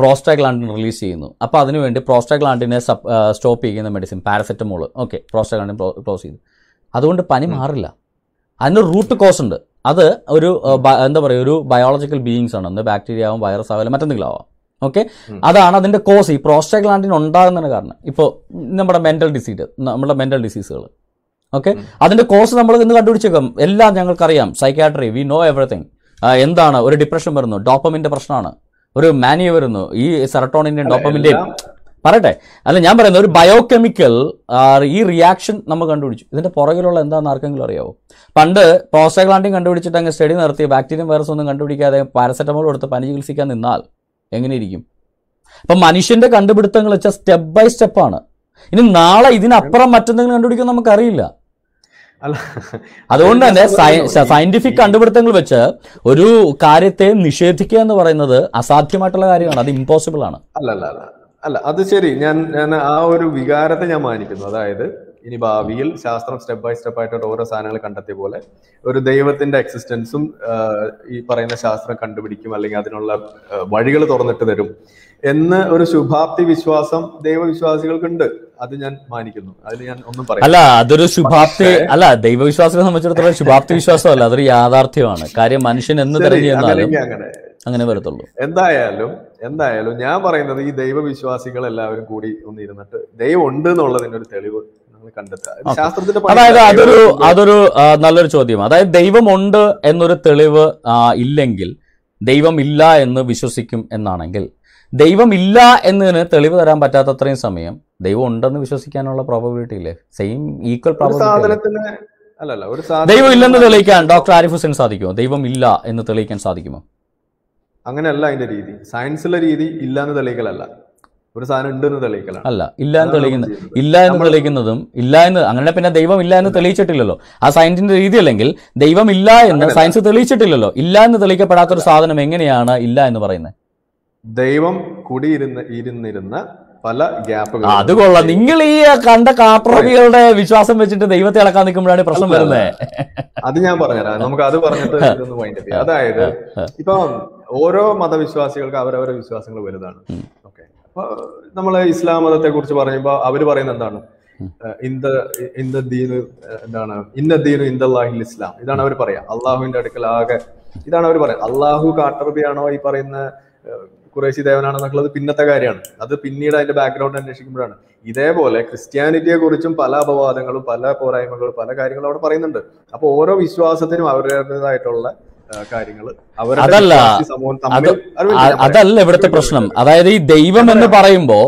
പ്രോസ്റ്റാഗ്ലാൻഡിൻ റിലീസ് ചെയ്യുന്നു അപ്പോൾ അതിനുവേണ്ടി പ്രോസ്റ്റാഗ്ലാൻഡിനെ സബ് സ്റ്റോപ്പ് ചെയ്യുന്ന medicine paracetamol okay prostaglandin close ചെയ്തു അതുകൊണ്ട് പനി മാറില്ല അതിൻ്റെ റൂട്ട് കോസ് ഉണ്ട് അത് ഒരു എന്താ പറയുക ഒരു ബയോളജിക്കൽ ബീയിങ്സ് ആണ് അന്ന് ബാക്ടീരിയ ആവും വൈറസ് ആവും മറ്റെന്തെങ്കിലും ആവാം ഓക്കെ അതാണ് അതിൻ്റെ കോസ് ഈ പ്രോസ്റ്റഗ്ലാൻഡിന് ഉണ്ടാകുന്നതിന് കാരണം ഇപ്പോൾ നമ്മുടെ മെൻ്റൽ ഡിസീസ് നമ്മുടെ മെൻ്റൽ ഡിസീസുകൾ ഓക്കെ അതിൻ്റെ കോസ് നമ്മൾ ഇന്ന് കണ്ടുപിടിച്ചേക്കാം എല്ലാം ഞങ്ങൾക്കറിയാം സൈക്കാട്രി വി നോ എവറിങ് എന്താണ് ഒരു ഡിപ്രഷൻ വരുന്നു ഡോപ്പമിൻ്റെ പ്രശ്നമാണ് ഒരു മാനിയ വരുന്നു ഈ സെറട്ടോണിൻ്റെയും ഡോപ്പമിൻ്റെയും പറയട്ടെ അല്ല ഞാൻ പറയുന്നത് ഒരു ബയോകെമിക്കൽ ഈ റിയാക്ഷൻ നമ്മൾ കണ്ടുപിടിച്ചു ഇതിൻ്റെ പുറകിലുള്ള എന്താണെന്ന് ആർക്കെങ്കിലും അറിയാവോ പണ്ട് പ്രോസ്റ്റഗ്ലാൻഡിങ് കണ്ടുപിടിച്ചിട്ട് അങ്ങ് സ്റ്റഡി നടത്തി ബാക്ടീരിയം വൈറസ് ഒന്നും കണ്ടുപിടിക്കാതെ പാരസെറ്റമോൾ കൊടുത്ത് പനി ചികിത്സിക്കാൻ നിന്നാൽ എങ്ങനെയിരിക്കും അപ്പം മനുഷ്യൻ്റെ കണ്ടുപിടുത്തങ്ങൾ വെച്ചാൽ സ്റ്റെപ്പ് ബൈ സ്റ്റെപ്പാണ് ഇനി നാളെ ഇതിനപ്പുറം മറ്റെന്തെങ്കിലും കണ്ടുപിടിക്കാൻ നമുക്കറിയില്ല അതുകൊണ്ട് തന്നെ സയന്റിഫിക് കണ്ടുപിടുത്തങ്ങൾ വെച്ച് ഒരു കാര്യത്തെ നിഷേധിക്കുക എന്ന് പറയുന്നത് അസാധ്യമായിട്ടുള്ള കാര്യമാണ് അത് ഇമ്പോസിബിൾ ആണ് അല്ല അല്ല അല്ല അത് ശരി ഞാൻ ഞാൻ ആ ഒരു വികാരത്തെ ഞാൻ മാനിക്കുന്നു അതായത് ഇനി ഭാവിയിൽ ശാസ്ത്രം സ്റ്റെപ്പ് ബൈ സ്റ്റെപ്പ് ആയിട്ട് ഓരോ സാധനങ്ങൾ കണ്ടെത്തിയ പോലെ ഒരു ദൈവത്തിന്റെ എക്സിസ്റ്റൻസും ഈ പറയുന്ന ശാസ്ത്രം കണ്ടുപിടിക്കും അല്ലെങ്കിൽ അതിനുള്ള വഴികൾ തുറന്നിട്ട് തരും എന്ന് ഒരു ശുഭാപ്തി വിശ്വാസം ദൈവവിശ്വാസികൾക്കുണ്ട് അത് ഞാൻ മാനിക്കുന്നു അതിന് ഞാൻ ഒന്നും പറയാം അല്ല അതൊരു ശുഭാപ്തി അല്ല ദൈവവിശ്വാസത്തെ സംബന്ധിച്ചിടത്തോളം ശുഭാപ്തി വിശ്വാസമല്ല അതൊരു യാഥാർത്ഥ്യമാണ് കാര്യം മനുഷ്യൻ എന്ന് തെരഞ്ഞെന്നാലും അങ്ങനെ വരത്തുള്ളൂ എന്തായാലും എന്തായാലും ഞാൻ പറയുന്നത് ഈ ദൈവവിശ്വാസികൾ എല്ലാവരും കൂടി ഒന്ന് ഇരുന്നിട്ട് ദൈവം ഉണ്ട് എന്നുള്ളതിന്റെ ഒരു തെളിവ് അതായത് അതൊരു അതൊരു നല്ലൊരു ചോദ്യം അതായത് ദൈവമുണ്ട് എന്നൊരു തെളിവ് ഇല്ലെങ്കിൽ ദൈവം ഇല്ല എന്ന് വിശ്വസിക്കും എന്നാണെങ്കിൽ ഇല്ല എന്നതിന് തെളിവ് തരാൻ പറ്റാത്തത്രയും സമയം ദൈവം ഉണ്ടെന്ന് വിശ്വസിക്കാനുള്ള പ്രോബബിലിറ്റി ഇല്ലേ സെയിം ഈക്വൽ പ്രോബബിലിറ്റി ദൈവം ഇല്ലെന്ന് തെളിയിക്കാൻ ഡോക്ടർ ആരിഫ് ഹുസൈൻ സാധിക്കുമോ ദൈവം ഇല്ല എന്ന് തെളിയിക്കാൻ സാധിക്കുമോ അങ്ങനെയല്ല അതിന്റെ രീതി സയൻസിലെ രീതി ഇല്ല എന്ന് തെളിയിക്കലല്ല ഒരു സാധനം ഉണ്ട് എന്ന് അല്ല ഇല്ല എന്ന് തെളിയിക്കുന്നത് ഇല്ല എന്ന് തെളിയിക്കുന്നതും ഇല്ല എന്ന് അങ്ങനെ പിന്നെ ദൈവം ഇല്ല എന്ന് തെളിയിച്ചിട്ടില്ലല്ലോ ആ സയൻസിന്റെ രീതി അല്ലെങ്കിൽ ദൈവം ഇല്ല എന്ന് സയൻസ് തെളിയിച്ചിട്ടില്ലല്ലോ ഇല്ല എന്ന് തെളിയിക്കപ്പെടാത്ത ഒരു സാധനം എങ്ങനെയാണ് ഇല്ല എന്ന് പറയുന്നത് ദൈവം കുടിയിരുന്ന ഇരുന്നിരുന്ന പല ഗ്യാപ്പ് അത് കൊള്ളാം നിങ്ങൾ ഈ കണ്ട കാപ്രവികളുടെ വിശ്വാസം വെച്ചിട്ട് ദൈവത്തെ ഇളക്കാൻ നിൽക്കുമ്പോഴാണ് പ്രശ്നം വരുന്നത് അത് ഞാൻ പറഞ്ഞുതരാം നമുക്ക് അത് പറഞ്ഞിട്ട് ഇതൊന്ന് പോയിന്റ് അതായത് ഇപ്പൊ ഓരോ മതവിശ്വാസികൾക്ക് അവരവരെ വിശ്വാസങ്ങൾ വലുതാണ് ഓക്കെ അപ്പൊ നമ്മൾ ഇസ്ലാം മതത്തെ കുറിച്ച് പറയുമ്പോൾ അവർ പറയുന്നത് എന്താണ് ഇന്ത ഇന്ത ദീന് എന്താണ് ഇന്ന ദീനു ഇന്ദല്ലാഹിൽ ഇസ്ലാം ഇതാണ് അവർ പറയാ അള്ളാഹുവിന്റെ അടുക്കൽ ആകെ ഇതാണ് അവർ പറയാ അള്ളാഹു കാട്ടറബിയാണോ ഈ പറയുന്ന കുറേശ്ശി ദേവനാണെന്നുള്ളത് പിന്നത്തെ കാര്യമാണ് അത് പിന്നീട് അതിന്റെ ബാക്ക്ഗ്രൗണ്ട് അന്വേഷിക്കുമ്പോഴാണ് ഇതേപോലെ ക്രിസ്ത്യാനിറ്റിയെ കുറിച്ചും പല അപവാദങ്ങളും പല പോരായ്മകളും പല കാര്യങ്ങളും അവിടെ പറയുന്നുണ്ട് അപ്പോൾ ഓരോ വിശ്വാസത്തിനും അവരുടേതായിട്ടുള്ള കാര്യങ്ങൾ അതല്ല അതല്ല ഇവിടുത്തെ പ്രശ്നം അതായത് ഈ ദൈവം എന്ന് പറയുമ്പോ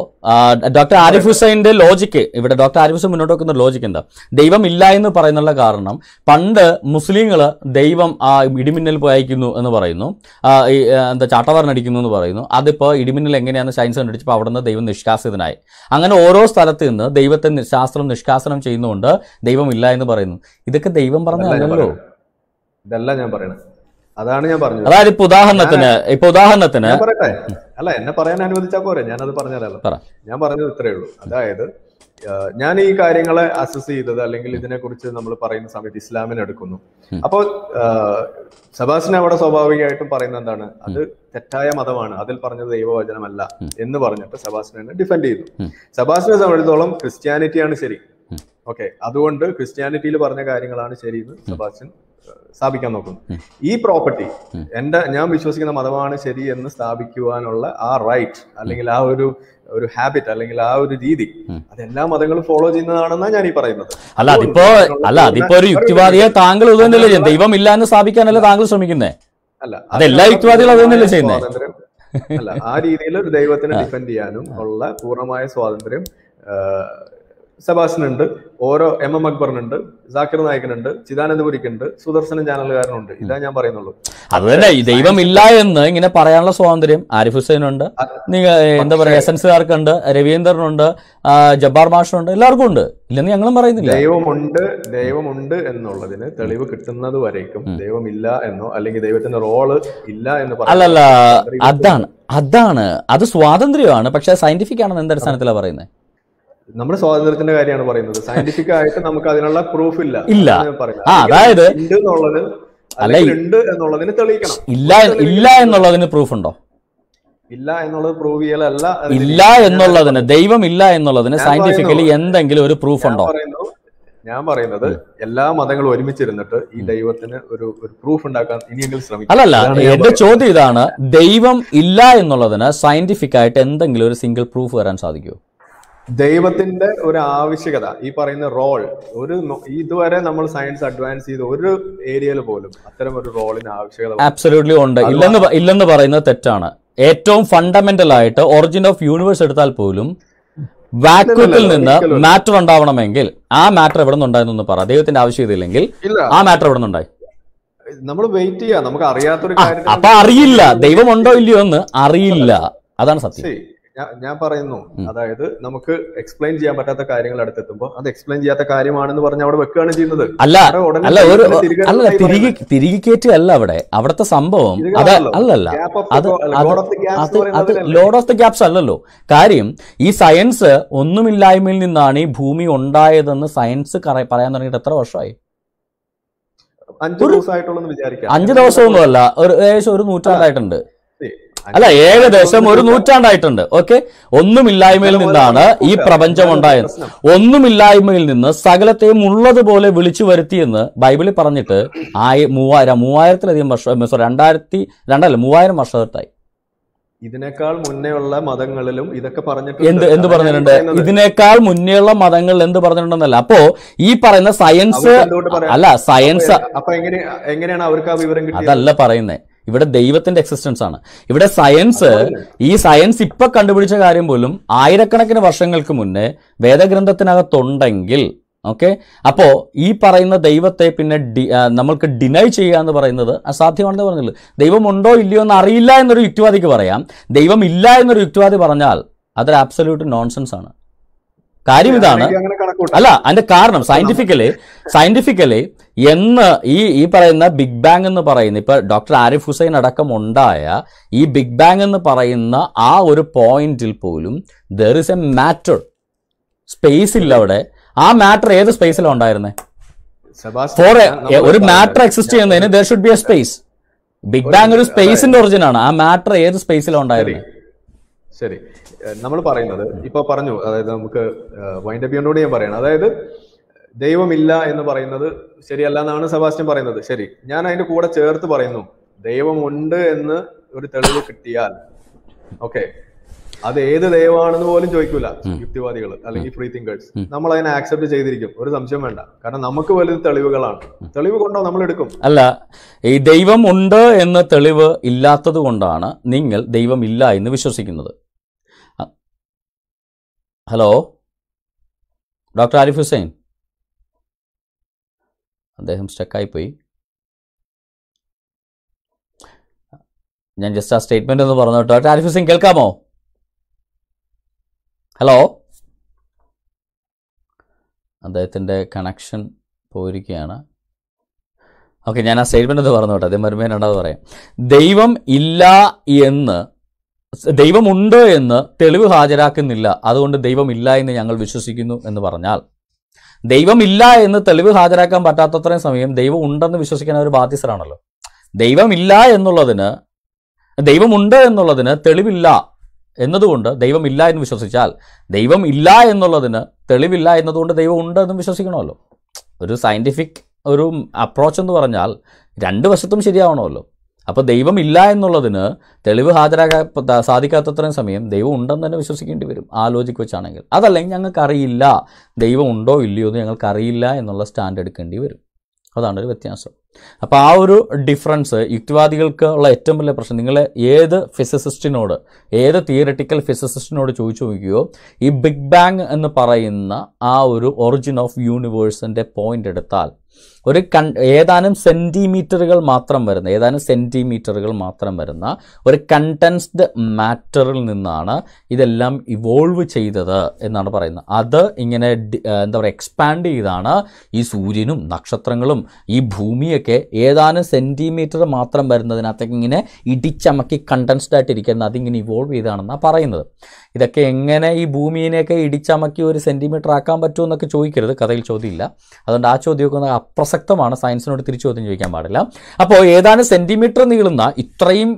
ഡോക്ടർ ആരിഫ് ഹുസൈന്റെ ലോജിക്ക് ഇവിടെ ഡോക്ടർ ആരിഫ് ഹുസൈൻ മുന്നോട്ട് വെക്കുന്ന ലോജിക്ക് എന്താ ദൈവം ഇല്ല എന്ന് പറയുന്നുള്ള കാരണം പണ്ട് മുസ്ലിങ്ങൾ ദൈവം ആ ഇടിമിന്നൽ പോയക്കുന്നു എന്ന് പറയുന്നു എന്താ ചാട്ടവാറിനടിക്കുന്നു എന്ന് പറയുന്നു അതിപ്പോ ഇടിമിന്നൽ എങ്ങനെയാണ് സയൻസ് കണ്ടുപിടിച്ചപ്പോൾ അവിടെ നിന്ന് ദൈവം നിഷ്കാസിതനായി അങ്ങനെ ഓരോ സ്ഥലത്ത് നിന്ന് ദൈവത്തെ ശാസ്ത്രം നിഷ്കാസനം ചെയ്യുന്നുകൊണ്ട് ദൈവം ഇല്ല എന്ന് പറയുന്നു ഇതൊക്കെ ദൈവം പറഞ്ഞല്ലോ ഇതല്ല ഞാൻ പറയണത് അതാണ് ഞാൻ പറഞ്ഞത് അതായത് ഇപ്പൊ ഉദാഹരണത്തിന് ഇപ്പൊ ഉദാഹരണത്തിന് പറയട്ടെ അല്ല എന്നെ പറയാൻ അനുവദിച്ചാൽ പോരെ ഞാനത് പറഞ്ഞുതരാമല്ലോ ഞാൻ പറഞ്ഞത് ഇത്രയേ ഉള്ളൂ അതായത് ഞാൻ ഈ കാര്യങ്ങളെ അസസ് ചെയ്തത് അല്ലെങ്കിൽ ഇതിനെക്കുറിച്ച് നമ്മൾ പറയുന്ന സമയത്ത് ഇസ്ലാമിനെ എടുക്കുന്നു അപ്പോൾ സബാസിന് അവിടെ സ്വാഭാവികമായിട്ടും പറയുന്നത് എന്താണ് അത് തെറ്റായ മതമാണ് അതിൽ പറഞ്ഞത് ദൈവവചനമല്ല എന്ന് പറഞ്ഞിട്ട് സബാസിനെ ഡിഫെൻഡ് ചെയ്തു സബാസിനെ സംബന്ധിച്ചോളം ക്രിസ്ത്യാനിറ്റിയാണ് ശരി ഓക്കെ അതുകൊണ്ട് ക്രിസ്ത്യാനിറ്റിയിൽ പറഞ്ഞ കാര്യങ്ങളാണ് ശരി എന്ന് സബാസ്റ്റിൻ സ്ഥാപിക്കാൻ നോക്കുന്നു ഈ പ്രോപ്പർട്ടി എന്റെ ഞാൻ വിശ്വസിക്കുന്ന മതമാണ് ശരി എന്ന് സ്ഥാപിക്കുവാനുള്ള ആ റൈറ്റ് അല്ലെങ്കിൽ ആ ഒരു ഒരു ഹാബിറ്റ് അല്ലെങ്കിൽ ആ ഒരു രീതി അതെല്ലാ മതങ്ങളും ഫോളോ ചെയ്യുന്നതാണെന്നാണ് ഞാൻ ഈ പറയുന്നത് അല്ല അതിപ്പോ അല്ല അതിപ്പോ ഒരു യുക്തിവാദിയെ താങ്കൾ ഇതൊന്നുമില്ല ദൈവം ഇല്ല എന്ന് സ്ഥാപിക്കാനല്ല താങ്കൾ ശ്രമിക്കുന്നേ അല്ല അതെല്ലാ യുക്തിവാദികളും അതൊന്നുമില്ല ചെയ്യുന്നത് അല്ല ആ രീതിയിൽ ഒരു ദൈവത്തിനെ ഡിഫെൻഡ് ചെയ്യാനും ഉള്ള പൂർണ്ണമായ സ്വാതന്ത്ര്യം ഉണ്ട് ഓരോ എം എം അക്ബറിനുണ്ട് ജാക്കിർ നായകനുണ്ട് ചിദാനന്ദപുരിക്കുണ്ട് സുദർശനം ചാനലുകാരനുണ്ട് ഇതാ ഞാൻ പറയുന്നുള്ളൂ അത് തന്നെ ദൈവം ഇല്ല എന്ന് ഇങ്ങനെ പറയാനുള്ള സ്വാതന്ത്ര്യം ആരിഫ് ഹുസൈനുണ്ട് എന്താ പറയാ എസ് എൻസുകാർക്കുണ്ട് രവീന്ദ്രനുണ്ട് ജബ്ബാർ മാഷനുണ്ട് എല്ലാവർക്കും ഉണ്ട് ഇല്ലെന്ന് ഞങ്ങളും പറയുന്നില്ല ദൈവമുണ്ട് ദൈവമുണ്ട് എന്നുള്ളതിന് തെളിവ് കിട്ടുന്നത് വരേക്കും ദൈവമില്ല എന്നോ അല്ലെങ്കിൽ ദൈവത്തിന്റെ റോള് ഇല്ല എന്ന് അല്ലല്ല അതാണ് അതാണ് അത് സ്വാതന്ത്ര്യമാണ് പക്ഷെ സയന്റിഫിക് ആണെന്ന് എന്ത് അടിസ്ഥാനത്തിലാണ് പറയുന്നത് നമ്മുടെ സ്വാതന്ത്ര്യത്തിന്റെ കാര്യമാണ് പറയുന്നത് സയന്റിഫിക് ആയിട്ട് നമുക്ക് അതിനുള്ള പ്രൂഫ് ഇല്ല ഇല്ല അതായത് എന്നുള്ളതിന് തെളിയിക്കണം ഇല്ല ഇല്ല എന്നുള്ളതിന് പ്രൂഫ് ഉണ്ടോ ഇല്ല എന്നുള്ളത് പ്രൂവ് ചെയ്യലല്ല ഇല്ല എന്നുള്ളതിന് ദൈവം ഇല്ല എന്നുള്ളതിന് സയന്റിഫിക്കലി എന്തെങ്കിലും ഒരു പ്രൂഫ് ഉണ്ടോ ഞാൻ പറയുന്നത് എല്ലാ മതങ്ങളും ഒരുമിച്ചിരുന്നിട്ട് ഈ ദൈവത്തിന് ഒരു ഒരു പ്രൂഫ് ഉണ്ടാക്കാൻ ഇനിയെങ്കിലും ശ്രമിക്കും അല്ലല്ല എന്റെ ചോദ്യം ഇതാണ് ദൈവം ഇല്ല എന്നുള്ളതിന് സയന്റിഫിക് ആയിട്ട് എന്തെങ്കിലും ഒരു സിംഗിൾ പ്രൂഫ് വരാൻ സാധിക്കുമോ ദൈവത്തിന്റെ ഒരു ആവശ്യകത ഈ പറയുന്ന റോൾ ഒരു ഇതുവരെ നമ്മൾ സയൻസ് അഡ്വാൻസ് ചെയ്ത ഒരു ഏരിയയിൽ പോലും അത്തരം ഒരു റോളിന് ആവശ്യകത ആബ്സല്യൂട്ട്ലി ഉണ്ട് ഇല്ലെന്ന് ഇല്ലെന്ന് പറയുന്നത് തെറ്റാണ് ഏറ്റവും ഫണ്ടമെന്റൽ ആയിട്ട് ഒറിജിൻ ഓഫ് യൂണിവേഴ്സ് എടുത്താൽ പോലും വാക്വത്തിൽ നിന്ന് മാറ്റർ ഉണ്ടാവണമെങ്കിൽ ആ മാറ്റർ എവിടെ നിന്നുണ്ടായിരുന്നു പറ ദൈവത്തിന്റെ ആവശ്യകത ഇല്ലെങ്കിൽ ആ മാറ്റർ എവിടെ നിന്നുണ്ടായി നമ്മൾ വെയിറ്റ് ചെയ്യാം നമുക്ക് അറിയാത്തൊരു കാര്യം അപ്പൊ അറിയില്ല ദൈവം ഉണ്ടോ ഇല്ലയോ എന്ന് അറിയില്ല അതാണ് സത്യം ഞാൻ പറയുന്നു അതായത് നമുക്ക് എക്സ്പ്ലെയിൻ ചെയ്യാൻ പറ്റാത്ത കാര്യങ്ങൾ അടുത്തെത്തുമ്പോ അത് എക്സ്പ്ലെയിൻ ചെയ്യാത്ത കാര്യമാണെന്ന് പറഞ്ഞ അവിടെ വെക്കുകയാണ് ചെയ്യുന്നത് അല്ല അല്ല ഒരു അല്ല തിരികെ തിരികെ കയറ്റി അല്ല അവിടെ അവിടുത്തെ സംഭവം അല്ലല്ല അത് ലോഡ് ഓഫ് ദ ഗ്യാപ്സ് അല്ലല്ലോ കാര്യം ഈ സയൻസ് ഒന്നുമില്ലായ്മയിൽ നിന്നാണ് ഈ ഭൂമി ഉണ്ടായതെന്ന് സയൻസ് പറയാൻ തുടങ്ങിയിട്ട് എത്ര വർഷമായി അഞ്ച് ദിവസമായിട്ടുള്ളൂ വിചാരിക്കാം അഞ്ച് ദിവസമൊന്നുമല്ല ഒരു ഏകദേശം ഒരു നൂറ്റാണ്ടായിട്ടുണ്ട് അല്ല ഏകദേശം ഒരു നൂറ്റാണ്ടായിട്ടുണ്ട് ഓക്കെ ഒന്നുമില്ലായ്മയിൽ നിന്നാണ് ഈ പ്രപഞ്ചം ഉണ്ടായത് ഒന്നുമില്ലായ്മയിൽ നിന്ന് സകലത്തെയും ഉള്ളതുപോലെ വിളിച്ചു വരുത്തിയെന്ന് ബൈബിളിൽ പറഞ്ഞിട്ട് ആയി മൂവായിരം മൂവായിരത്തിലധികം വർഷം സോറി രണ്ടായിരത്തി രണ്ടല്ല മൂവായിരം വർഷത്തായി ഇതിനേക്കാൾ മുന്നേയുള്ള മതങ്ങളിലും ഇതൊക്കെ പറഞ്ഞിട്ടുണ്ട് എന്ത് എന്ത് പറഞ്ഞിട്ടുണ്ട് ഇതിനേക്കാൾ മുന്നേയുള്ള മതങ്ങളിൽ എന്ത് പറഞ്ഞിട്ടുണ്ടെന്നല്ല അപ്പോ ഈ പറയുന്ന സയൻസ് അല്ല സയൻസ് അപ്പൊ എങ്ങനെ എങ്ങനെയാണ് അവർക്ക് ആ വിവരം അതല്ല പറയുന്നേ ഇവിടെ ദൈവത്തിന്റെ എക്സിസ്റ്റൻസ് ആണ് ഇവിടെ സയൻസ് ഈ സയൻസ് ഇപ്പൊ കണ്ടുപിടിച്ച കാര്യം പോലും ആയിരക്കണക്കിന് വർഷങ്ങൾക്ക് മുന്നേ വേദഗ്രന്ഥത്തിനകത്തുണ്ടെങ്കിൽ ഓക്കെ അപ്പോ ഈ പറയുന്ന ദൈവത്തെ പിന്നെ നമ്മൾക്ക് ഡിനൈ ചെയ്യുക എന്ന് പറയുന്നത് അസാധ്യമാണെന്ന് പറഞ്ഞില്ല ദൈവമുണ്ടോ ഇല്ലയോ എന്ന് അറിയില്ല എന്നൊരു യുക്തിവാദിക്ക് പറയാം ദൈവം ഇല്ല എന്നൊരു യുക്തിവാദി പറഞ്ഞാൽ അതൊരു ആബ്സല്യൂട്ട് നോൺസെൻസ് ആണ് കാര്യം ഇതാണ് അല്ല അതിന്റെ കാരണം സയന്റിഫിക്കലി സയന്റിഫിക്കലി എന്ന് ഈ ഈ പറയുന്ന ബിഗ് ബാങ് എന്ന് പറയുന്ന ഇപ്പൊ ഡോക്ടർ ആരിഫ് ഹുസൈൻ അടക്കം ഉണ്ടായ ഈ ബിഗ് ബാങ് എന്ന് പറയുന്ന ആ ഒരു പോയിന്റിൽ പോലും there is a matter space ഇല്ല അവിടെ ആ മാറ്റർ ഏത് സ്പേസിലാണ് ഉണ്ടായിരുന്നത് ഫോർ ഒരു മാറ്റർ എക്സിസ്റ്റ് ചെയ്യുന്നതിന് there should be a space big bang ഒരു സ്പേസിന്റെ ഒറിജിനാണ് ആ മാറ്റർ ഏത് സ്പേസിലാണ് ഉണ്ടായിരുന്നത് ശരി നമ്മൾ പറയുന്നത് ഇപ്പൊ പറഞ്ഞു അതായത് നമുക്ക് വൈൻഡ് അപ്പ് ഞാൻ പറയണം അതായത് ദൈവമില്ല എന്ന് പറയുന്നത് ശരിയല്ല എന്നാണ് സെബാസ്റ്റ്യൻ പറയുന്നത് ശരി ഞാൻ അതിന്റെ കൂടെ ചേർത്ത് പറയുന്നു ദൈവമുണ്ട് എന്ന് ഒരു തെളിവ് കിട്ടിയാൽ ഓക്കെ അത് ഏത് ദൈവമാണെന്ന് പോലും ചോദിക്കൂല യുക്തിവാദികൾ അല്ലെങ്കിൽ ഫ്രീ തിങ്കേഴ്സ് നമ്മൾ അതിനെ ആക്സെപ്റ്റ് ചെയ്തിരിക്കും ഒരു സംശയം വേണ്ട കാരണം നമുക്ക് വലിയ തെളിവുകളാണ് തെളിവ് കൊണ്ടോ നമ്മൾ എടുക്കും അല്ല ഈ ദൈവം ഉണ്ട് എന്ന തെളിവ് ഇല്ലാത്തത് കൊണ്ടാണ് നിങ്ങൾ ദൈവമില്ല എന്ന് വിശ്വസിക്കുന്നത് ഹലോ ഡോക്ടർ ആരിഫ് ഹുസൈൻ അദ്ദേഹം സ്റ്റക്കായിപ്പോയി ഞാൻ ജസ്റ്റ് ആ സ്റ്റേറ്റ്മെൻ്റ് ഒന്ന് പറഞ്ഞു ഡോക്ടർ ആരിഫ് ഹുസൈൻ കേൾക്കാമോ ഹലോ അദ്ദേഹത്തിൻ്റെ കണക്ഷൻ പോയിരിക്കുകയാണ് ഓക്കെ ഞാൻ ആ സ്റ്റേറ്റ്മെൻ്റ് ഒന്ന് പറഞ്ഞു കേട്ടോ അദ്ദേഹം വരുമ്പോൾ പറയാം ദൈവം ഇല്ല എന്ന് ദൈവമുണ്ട് എന്ന് തെളിവ് ഹാജരാക്കുന്നില്ല അതുകൊണ്ട് ദൈവമില്ല എന്ന് ഞങ്ങൾ വിശ്വസിക്കുന്നു എന്ന് പറഞ്ഞാൽ ദൈവമില്ല എന്ന് തെളിവ് ഹാജരാക്കാൻ പറ്റാത്തത്രയും സമയം ദൈവം ഉണ്ടെന്ന് വിശ്വസിക്കാൻ അവർ ബാധ്യസ്ഥരാണല്ലോ ദൈവമില്ല എന്നുള്ളതിന് ദൈവമുണ്ട് എന്നുള്ളതിന് തെളിവില്ല എന്നതുകൊണ്ട് ദൈവമില്ല എന്ന് വിശ്വസിച്ചാൽ ദൈവം ഇല്ല എന്നുള്ളതിന് തെളിവില്ല എന്നതുകൊണ്ട് ദൈവം ഉണ്ട് എന്നും വിശ്വസിക്കണമല്ലോ ഒരു സയൻറ്റിഫിക് ഒരു അപ്രോച്ച് എന്ന് പറഞ്ഞാൽ രണ്ട് വശത്തും ശരിയാവണമല്ലോ അപ്പോൾ ദൈവമില്ല എന്നുള്ളതിന് തെളിവ് ഹാജരാകാൻ സാധിക്കാത്തത്രയും സമയം ദൈവം ഉണ്ടെന്ന് തന്നെ വിശ്വസിക്കേണ്ടി വരും ആ ലോജിക്ക് വെച്ചാണെങ്കിൽ അതല്ലെങ്കിൽ ഞങ്ങൾക്കറിയില്ല ദൈവം ഉണ്ടോ ഇല്ലയോ എന്ന് ഞങ്ങൾക്കറിയില്ല എന്നുള്ള സ്റ്റാൻഡ് എടുക്കേണ്ടി വരും അതാണ് ഒരു വ്യത്യാസം അപ്പോൾ ആ ഒരു ഡിഫറൻസ് യുക്തിവാദികൾക്ക് ഉള്ള ഏറ്റവും വലിയ പ്രശ്നം നിങ്ങൾ ഏത് ഫിസിസിസ്റ്റിനോട് ഏത് തിയററ്റിക്കൽ ഫിസിസിസ്റ്റിനോട് ചോദിച്ചു നോക്കിയോ ഈ ബിഗ് ബാങ് എന്ന് പറയുന്ന ആ ഒരു ഒറിജിൻ ഓഫ് യൂണിവേഴ്സിൻ്റെ പോയിൻ്റ് എടുത്താൽ ഒരു കൺ ഏതാനും സെൻറ്റിമീറ്ററുകൾ മാത്രം വരുന്ന ഏതാനും സെൻറ്റിമീറ്ററുകൾ മാത്രം വരുന്ന ഒരു കണ്ടൻസ്ഡ് മാറ്ററിൽ നിന്നാണ് ഇതെല്ലാം ഇവോൾവ് ചെയ്തത് എന്നാണ് പറയുന്നത് അത് ഇങ്ങനെ എന്താ പറയുക എക്സ്പാൻഡ് ചെയ്താണ് ഈ സൂര്യനും നക്ഷത്രങ്ങളും ഈ ഭൂമിയൊക്കെ ഏതാനും സെൻറ്റിമീറ്റർ മാത്രം വരുന്നതിനകത്തേക്ക് ഇങ്ങനെ ഇടിച്ചമക്കി കണ്ടൻസ്ഡ് ആയിട്ടിരിക്കുന്നത് അതിങ്ങനെ ഇവോൾവ് ചെയ്താണെന്നാണ് പറയുന്നത് ഇതൊക്കെ എങ്ങനെ ഈ ഭൂമിയിനെയൊക്കെ ഇടിച്ചമക്കി ഒരു സെൻറ്റിമീറ്റർ ആക്കാൻ പറ്റുമോ എന്നൊക്കെ ചോദിക്കരുത് കഥയിൽ ചോദ്യമില്ല അതുകൊണ്ട് ആ ചോദ്യമൊക്കെ ഒന്ന് അപ്രസക്തമാണ് സയൻസിനോട് തിരിച്ചു ചോദ്യം ചോദിക്കാൻ പാടില്ല അപ്പോൾ ഏതാനും സെൻറ്റിമീറ്റർ നീളുന്ന ഇത്രയും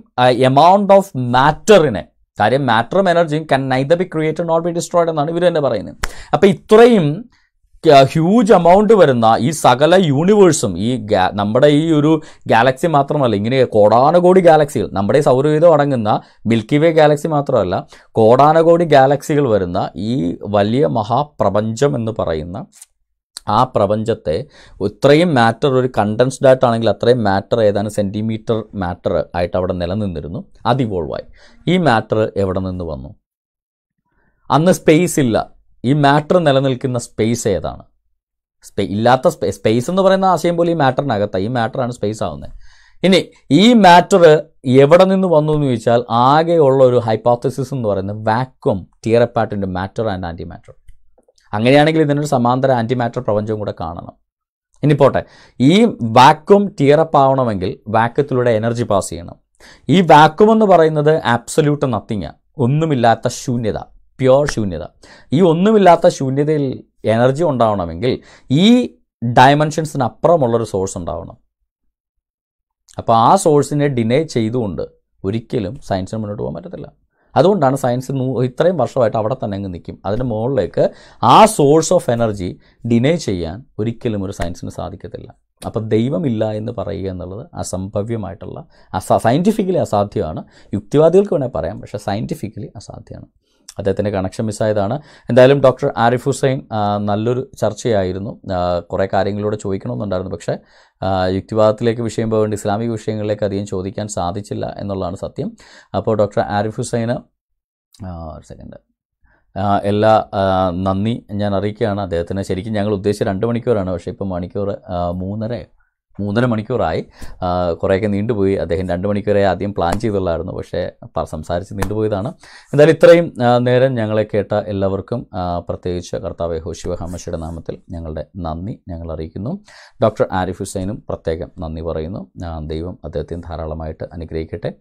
എമൗണ്ട് ഓഫ് മാറ്ററിനെ കാര്യം മാറ്ററും എനർജിയും can neither be created not be destroyed എന്നാണ് ഇവർ തന്നെ പറയുന്നത് അപ്പോൾ ഇത്രയും ഹ്യൂജ് എമൗണ്ട് വരുന്ന ഈ സകല യൂണിവേഴ്സും ഈ നമ്മുടെ ഈ ഒരു ഗാലക്സി മാത്രമല്ല ഇങ്ങനെ കോടാനകോടി ഗാലക്സികൾ നമ്മുടെ ഈ സൗരയൂഥം അടങ്ങുന്ന മിൽക്കി വേ ഗാലക്സി മാത്രമല്ല കോടാനകോടി ഗാലക്സികൾ വരുന്ന ഈ വലിയ മഹാപ്രപഞ്ചം എന്ന് പറയുന്ന ആ പ്രപഞ്ചത്തെ ഇത്രയും മാറ്റർ ഒരു കണ്ടൻസ്ഡ് ആയിട്ടാണെങ്കിൽ അത്രയും മാറ്റർ ഏതാനും സെൻറ്റിമീറ്റർ മാറ്റർ ആയിട്ട് അവിടെ നിലനിന്നിരുന്നു അത് ഇവോൾവായി ഈ മാറ്റർ എവിടെ നിന്ന് വന്നു അന്ന് സ്പേസ് ഇല്ല ഈ മാറ്റർ നിലനിൽക്കുന്ന സ്പേസ് ഏതാണ് സ്പേ ഇല്ലാത്ത സ്പേസ് എന്ന് പറയുന്ന ആശയം പോലെ ഈ മാറ്ററിനകത്ത ഈ മാറ്ററാണ് സ്പേസ് ആവുന്നത് ഇനി ഈ മാറ്റർ എവിടെ നിന്ന് വന്നു എന്ന് ചോദിച്ചാൽ ആകെയുള്ള ഒരു ഹൈപ്പോത്തസിസ് എന്ന് പറയുന്നത് vacuum tear matter and antimatter അങ്ങനെയാണെങ്കിൽ ഇതിനൊരു സമാന്തര ആൻറ്റി മാറ്റർ പ്രപഞ്ചവും കൂടെ കാണണം ഇനി പോട്ടെ ഈ വാക്വം ടിയറപ്പ് ആവണമെങ്കിൽ വാക്വത്തിലൂടെ എനർജി പാസ് ചെയ്യണം ഈ വാക്വം എന്ന് പറയുന്നത് ആബ്സല്യൂട്ട് നത്തിങ് ഒന്നുമില്ലാത്ത ശൂന്യത പ്യുവർ ശൂന്യത ഈ ഒന്നുമില്ലാത്ത ശൂന്യതയിൽ എനർജി ഉണ്ടാവണമെങ്കിൽ ഈ ഡയമെൻഷൻസിന് അപ്പുറമുള്ളൊരു സോഴ്സ് ഉണ്ടാവണം അപ്പോൾ ആ സോഴ്സിനെ ഡിനേ ചെയ്തുകൊണ്ട് ഒരിക്കലും സയൻസിന് മുന്നോട്ട് പോകാൻ പറ്റത്തില്ല അതുകൊണ്ടാണ് സയൻസ് ഇത്രയും വർഷമായിട്ട് അവിടെ തന്നെ അങ്ങ് നിൽക്കും അതിൻ്റെ മുകളിലേക്ക് ആ സോഴ്സ് ഓഫ് എനർജി ഡിനേ ചെയ്യാൻ ഒരിക്കലും ഒരു സയൻസിന് സാധിക്കത്തില്ല അപ്പോൾ ദൈവമില്ല എന്ന് പറയുക എന്നുള്ളത് അസംഭവ്യമായിട്ടുള്ള അസ സയൻറ്റിഫിക്കലി അസാധ്യമാണ് യുക്തിവാദികൾക്ക് വേണേൽ പറയാം പക്ഷേ സയൻറ്റിഫിക്കലി അസാധ്യമാണ് അദ്ദേഹത്തിൻ്റെ കണക്ഷൻ മിസ്സായതാണ് എന്തായാലും ഡോക്ടർ ആരിഫ് ഹുസൈൻ നല്ലൊരു ചർച്ചയായിരുന്നു കുറേ കാര്യങ്ങളിലൂടെ ചോദിക്കണമെന്നുണ്ടായിരുന്നു പക്ഷേ യുക്തിവാദത്തിലേക്ക് വിഷയം പോകേണ്ട ഇസ്ലാമിക വിഷയങ്ങളിലേക്ക് അധികം ചോദിക്കാൻ സാധിച്ചില്ല എന്നുള്ളതാണ് സത്യം അപ്പോൾ ഡോക്ടർ ആരിഫ് ഹുസൈന് ഒരു സെക്കൻഡ് എല്ലാ നന്ദി ഞാൻ അറിയിക്കുകയാണ് അദ്ദേഹത്തിന് ശരിക്കും ഞങ്ങൾ ഉദ്ദേശിച്ച രണ്ട് മണിക്കൂറാണ് പക്ഷേ ഇപ്പം മണിക്കൂർ മൂന്നരയാണ് മൂന്നര മണിക്കൂറായി കുറേയൊക്കെ നീണ്ടുപോയി അദ്ദേഹം രണ്ട് മണിക്കൂറെ ആദ്യം പ്ലാൻ ചെയ്തുള്ളായിരുന്നു പക്ഷേ സംസാരിച്ച് നീണ്ടുപോയതാണ് എന്തായാലും ഇത്രയും നേരം ഞങ്ങളെ കേട്ട എല്ലാവർക്കും പ്രത്യേകിച്ച് കർത്താവ് ഹോഷിവ ഹമഷയുടെ നാമത്തിൽ ഞങ്ങളുടെ നന്ദി ഞങ്ങൾ അറിയിക്കുന്നു ഡോക്ടർ ആരിഫ് ഹുസൈനും പ്രത്യേകം നന്ദി പറയുന്നു ദൈവം അദ്ദേഹത്തെയും ധാരാളമായിട്ട് അനുഗ്രഹിക്കട്ടെ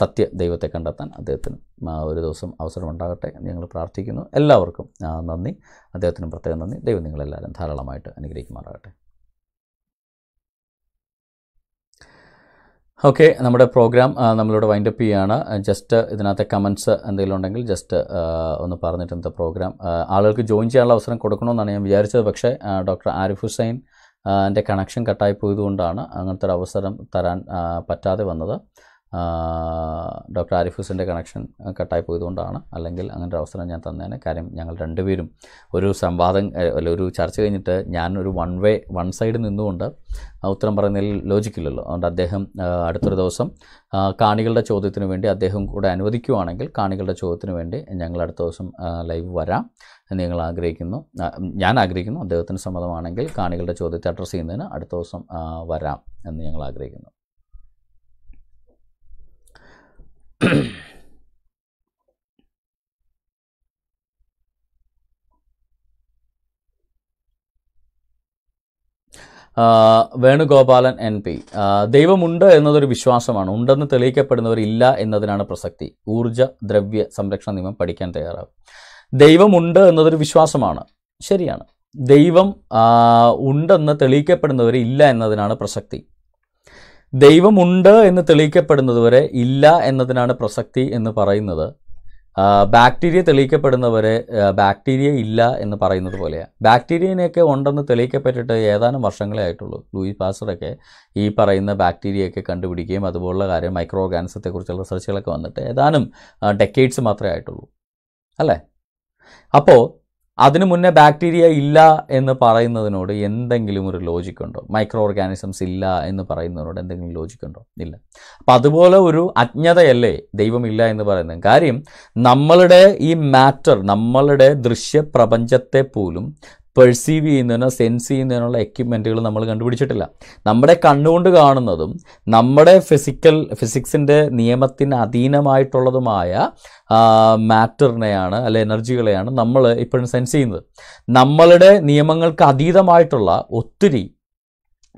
സത്യ ദൈവത്തെ കണ്ടെത്താൻ അദ്ദേഹത്തിന് ഒരു ദിവസം അവസരമുണ്ടാകട്ടെ ഞങ്ങൾ പ്രാർത്ഥിക്കുന്നു എല്ലാവർക്കും നന്ദി അദ്ദേഹത്തിനും പ്രത്യേകം നന്ദി ദൈവം നിങ്ങളെല്ലാവരും ധാരാളമായിട്ട് അനുഗ്രഹിക്കുമാറാകട്ടെ ഓക്കെ നമ്മുടെ പ്രോഗ്രാം നമ്മളിവിടെ വൈൻഡ് അപ്പ് ചെയ്യുകയാണ് ജസ്റ്റ് ഇതിനകത്തെ കമൻസ് എന്തെങ്കിലും ഉണ്ടെങ്കിൽ ജസ്റ്റ് ഒന്ന് പറഞ്ഞിട്ട് ഇന്നത്തെ പ്രോഗ്രാം ആളുകൾക്ക് ജോയിൻ ചെയ്യാനുള്ള അവസരം കൊടുക്കണമെന്നാണ് ഞാൻ വിചാരിച്ചത് പക്ഷേ ഡോക്ടർ ആരിഫ് ഹുസൈൻ എൻ്റെ കണക്ഷൻ കട്ടായി പോയതുകൊണ്ടാണ് അങ്ങനത്തെ ഒരു അവസരം തരാൻ പറ്റാതെ വന്നത് ഡോക്ടർ ആരിഫ് ഹുസൈൻ്റെ കണക്ഷൻ കട്ടായി പോയതുകൊണ്ടാണ് അല്ലെങ്കിൽ അങ്ങനെ ഒരു അവസരം ഞാൻ തന്നേനെ കാര്യം ഞങ്ങൾ രണ്ടുപേരും ഒരു സംവാദം അല്ല ഒരു ചർച്ച കഴിഞ്ഞിട്ട് ഞാൻ ഒരു വൺ വേ വൺ സൈഡ് നിന്നുകൊണ്ട് ഉത്തരം പറയുന്നതിൽ ലോജിക്കില്ലല്ലോ അതുകൊണ്ട് അദ്ദേഹം അടുത്തൊരു ദിവസം കാണികളുടെ ചോദ്യത്തിന് വേണ്ടി അദ്ദേഹം കൂടെ അനുവദിക്കുവാണെങ്കിൽ കാണികളുടെ ചോദ്യത്തിന് വേണ്ടി ഞങ്ങൾ അടുത്ത ദിവസം ലൈവ് വരാം നിങ്ങൾ ആഗ്രഹിക്കുന്നു ഞാൻ ആഗ്രഹിക്കുന്നു അദ്ദേഹത്തിന് സമ്മതമാണെങ്കിൽ കാണികളുടെ ചോദ്യത്തെ അഡ്രസ്സ് ചെയ്യുന്നതിന് അടുത്ത ദിവസം വരാം എന്ന് ഞങ്ങൾ ആഗ്രഹിക്കുന്നു വേണുഗോപാലൻ എൻ പി ദൈവമുണ്ട് എന്നതൊരു വിശ്വാസമാണ് ഉണ്ടെന്ന് തെളിയിക്കപ്പെടുന്നവരില്ല എന്നതിനാണ് പ്രസക്തി ഊർജ ദ്രവ്യ സംരക്ഷണ നിയമം പഠിക്കാൻ തയ്യാറാവും ദൈവമുണ്ട് എന്നതൊരു വിശ്വാസമാണ് ശരിയാണ് ദൈവം ഉണ്ടെന്ന് തെളിയിക്കപ്പെടുന്നവർ ഇല്ല എന്നതിനാണ് പ്രസക്തി ദൈവമുണ്ട് എന്ന് തെളിയിക്കപ്പെടുന്നതുവരെ ഇല്ല എന്നതിനാണ് പ്രസക്തി എന്ന് പറയുന്നത് ബാക്ടീരിയ തെളിയിക്കപ്പെടുന്നവരെ ബാക്ടീരിയ ഇല്ല എന്ന് പറയുന്നത് പോലെയാണ് ബാക്ടീരിയനെയൊക്കെ ഉണ്ടെന്ന് തെളിയിക്കപ്പെട്ടിട്ട് ഏതാനും വർഷങ്ങളെ ആയിട്ടുള്ളൂ ലൂയി പാസറൊക്കെ ഈ പറയുന്ന ബാക്ടീരിയയൊക്കെ കണ്ടുപിടിക്കുകയും അതുപോലുള്ള കാര്യം മൈക്രോ ഓർഗാനിസത്തെക്കുറിച്ചുള്ള റിസർച്ചുകളൊക്കെ വന്നിട്ട് ഏതാനും ഡെക്കേഡ്സ് മാത്രമേ ആയിട്ടുള്ളൂ അല്ലേ അപ്പോൾ അതിനു മുന്നേ ബാക്ടീരിയ ഇല്ല എന്ന് പറയുന്നതിനോട് എന്തെങ്കിലും ഒരു ലോജിക് ഉണ്ടോ മൈക്രോ ഓർഗാനിസംസ് ഇല്ല എന്ന് പറയുന്നതിനോട് എന്തെങ്കിലും ലോജിക് ഉണ്ടോ ഇല്ല അപ്പം അതുപോലെ ഒരു അജ്ഞതയല്ലേ ദൈവമില്ല എന്ന് പറയുന്നത് കാര്യം നമ്മളുടെ ഈ മാറ്റർ നമ്മളുടെ ദൃശ്യപ്രപഞ്ചത്തെ പോലും പെർസീവ് ചെയ്യുന്നതിനോ സെൻസ് ചെയ്യുന്നതിനുള്ള എക്യുപ്മെൻറ്റുകൾ നമ്മൾ കണ്ടുപിടിച്ചിട്ടില്ല നമ്മുടെ കണ്ണുകൊണ്ട് കാണുന്നതും നമ്മുടെ ഫിസിക്കൽ ഫിസിക്സിൻ്റെ നിയമത്തിന് അധീനമായിട്ടുള്ളതുമായ മാറ്ററിനെയാണ് അല്ലെ എനർജികളെയാണ് നമ്മൾ ഇപ്പോഴും സെൻസ് ചെയ്യുന്നത് നമ്മളുടെ നിയമങ്ങൾക്ക് അതീതമായിട്ടുള്ള ഒത്തിരി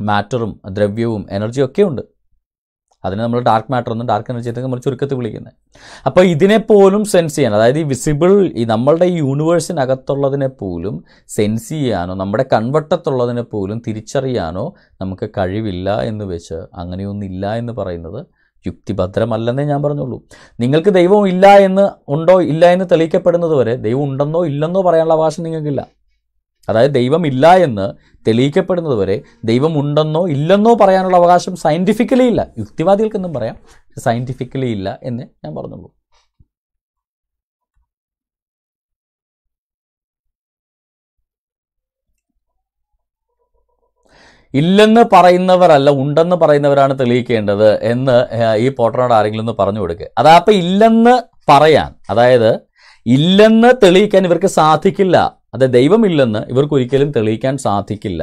മാറ്ററും ദ്രവ്യവും എനർജിയൊക്കെ ഉണ്ട് അതിനെ നമ്മൾ ഡാർക്ക് മാറ്റർ ഒന്നും ഡാർക്ക് എനർജി എന്നൊക്കെ നമ്മൾ ചുരുക്കത്തിൽ വിളിക്കുന്നത് അപ്പോൾ ഇതിനെപ്പോലും സെൻസ് ചെയ്യാൻ അതായത് ഈ വിസിബിൾ ഈ നമ്മളുടെ ഈ യൂണിവേഴ്സിനകത്തുള്ളതിനെ പോലും സെൻസ് ചെയ്യാനോ നമ്മുടെ കൺവട്ടത്തുള്ളതിനെ പോലും തിരിച്ചറിയാനോ നമുക്ക് കഴിവില്ല എന്ന് വെച്ച് അങ്ങനെയൊന്നില്ല എന്ന് പറയുന്നത് യുക്തിഭദ്രമല്ലെന്നേ ഞാൻ പറഞ്ഞുള്ളൂ നിങ്ങൾക്ക് ദൈവം ഇല്ല എന്ന് ഉണ്ടോ ഇല്ല എന്ന് തെളിയിക്കപ്പെടുന്നത് വരെ ദൈവം ഉണ്ടെന്നോ ഇല്ലെന്നോ പറയാനുള്ള അവകാശം നിങ്ങൾക്കില്ല അതായത് ദൈവമില്ല എന്ന് തെളിയിക്കപ്പെടുന്നത് വരെ ദൈവമുണ്ടെന്നോ ഇല്ലെന്നോ പറയാനുള്ള അവകാശം സയൻറ്റിഫിക്കലി ഇല്ല യുക്തിവാദികൾക്കെന്നും പറയാം സയൻറ്റിഫിക്കലി ഇല്ല എന്ന് ഞാൻ പറഞ്ഞുള്ളൂ ഇല്ലെന്ന് പറയുന്നവരല്ല ഉണ്ടെന്ന് പറയുന്നവരാണ് തെളിയിക്കേണ്ടത് എന്ന് ഈ പോട്ടറോട് ആരെങ്കിലും ഒന്ന് പറഞ്ഞു കൊടുക്കുക അതാ അപ്പം ഇല്ലെന്ന് പറയാൻ അതായത് ഇല്ലെന്ന് തെളിയിക്കാൻ ഇവർക്ക് സാധിക്കില്ല അത് ദൈവമില്ലെന്ന് ഇവർക്കൊരിക്കലും തെളിയിക്കാൻ സാധിക്കില്ല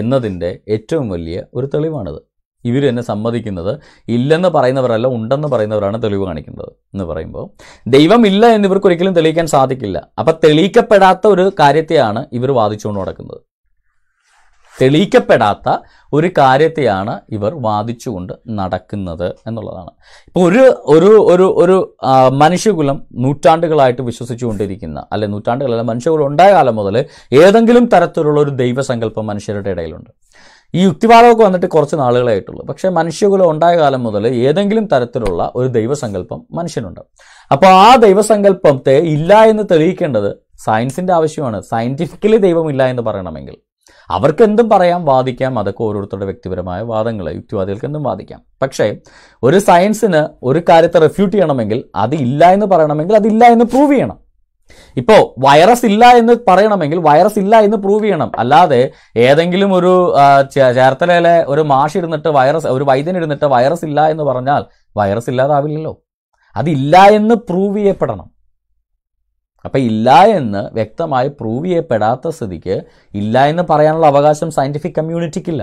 എന്നതിൻ്റെ ഏറ്റവും വലിയ ഒരു തെളിവാണിത് ഇവർ എന്നെ സമ്മതിക്കുന്നത് ഇല്ലെന്ന് പറയുന്നവരല്ല ഉണ്ടെന്ന് പറയുന്നവരാണ് തെളിവ് കാണിക്കുന്നത് എന്ന് പറയുമ്പോൾ ദൈവമില്ല എന്ന് ഇവർക്കൊരിക്കലും തെളിയിക്കാൻ സാധിക്കില്ല അപ്പം തെളിയിക്കപ്പെടാത്ത ഒരു കാര്യത്തെയാണ് ഇവർ വാദിച്ചുകൊണ്ട് നടക്കുന്നത് തെളിയിക്കപ്പെടാത്ത ഒരു കാര്യത്തെയാണ് ഇവർ വാദിച്ചുകൊണ്ട് നടക്കുന്നത് എന്നുള്ളതാണ് ഇപ്പോൾ ഒരു ഒരു ഒരു ഒരു മനുഷ്യകുലം നൂറ്റാണ്ടുകളായിട്ട് വിശ്വസിച്ചുകൊണ്ടിരിക്കുന്ന അല്ലെ നൂറ്റാണ്ടുകളല്ല മനുഷ്യകുലം ഉണ്ടായ കാലം മുതൽ ഏതെങ്കിലും തരത്തിലുള്ള ഒരു ദൈവസങ്കല്പം മനുഷ്യരുടെ ഇടയിലുണ്ട് ഈ യുക്തിവാദമൊക്കെ വന്നിട്ട് കുറച്ച് നാളുകളായിട്ടുള്ളൂ പക്ഷേ മനുഷ്യകുലം ഉണ്ടായ കാലം മുതൽ ഏതെങ്കിലും തരത്തിലുള്ള ഒരു ദൈവസങ്കല്പം മനുഷ്യനുണ്ട് അപ്പോൾ ആ ദൈവസങ്കല്പത്തെ ഇല്ല എന്ന് തെളിയിക്കേണ്ടത് സയൻസിൻ്റെ ആവശ്യമാണ് സയൻറ്റിഫിക്കലി ദൈവമില്ല എന്ന് പറയണമെങ്കിൽ അവർക്ക് എന്തും പറയാം വാദിക്കാം അതൊക്കെ ഓരോരുത്തരുടെ വ്യക്തിപരമായ വാദങ്ങൾ യുക്തിവാദികൾക്ക് എന്തും വാദിക്കാം പക്ഷേ ഒരു സയൻസിന് ഒരു കാര്യത്തെ റെഫ്യൂട്ട് ചെയ്യണമെങ്കിൽ അത് ഇല്ല എന്ന് പറയണമെങ്കിൽ അതില്ല എന്ന് പ്രൂവ് ചെയ്യണം ഇപ്പോൾ വൈറസ് ഇല്ല എന്ന് പറയണമെങ്കിൽ വൈറസ് ഇല്ല എന്ന് പ്രൂവ് ചെയ്യണം അല്ലാതെ ഏതെങ്കിലും ഒരു ചേർത്തലയിലെ ഒരു മാഷ് ഇരുന്നിട്ട് വൈറസ് ഒരു വൈദ്യൻ ഇരുന്നിട്ട് വൈറസ് ഇല്ല എന്ന് പറഞ്ഞാൽ വൈറസ് ഇല്ലാതാവില്ലല്ലോ അതില്ല എന്ന് പ്രൂവ് ചെയ്യപ്പെടണം അപ്പോൾ ഇല്ല എന്ന് വ്യക്തമായി പ്രൂവ് ചെയ്യപ്പെടാത്ത സ്ഥിതിക്ക് ഇല്ല എന്ന് പറയാനുള്ള അവകാശം സയൻറ്റിഫിക് കമ്മ്യൂണിറ്റിക്കില്ല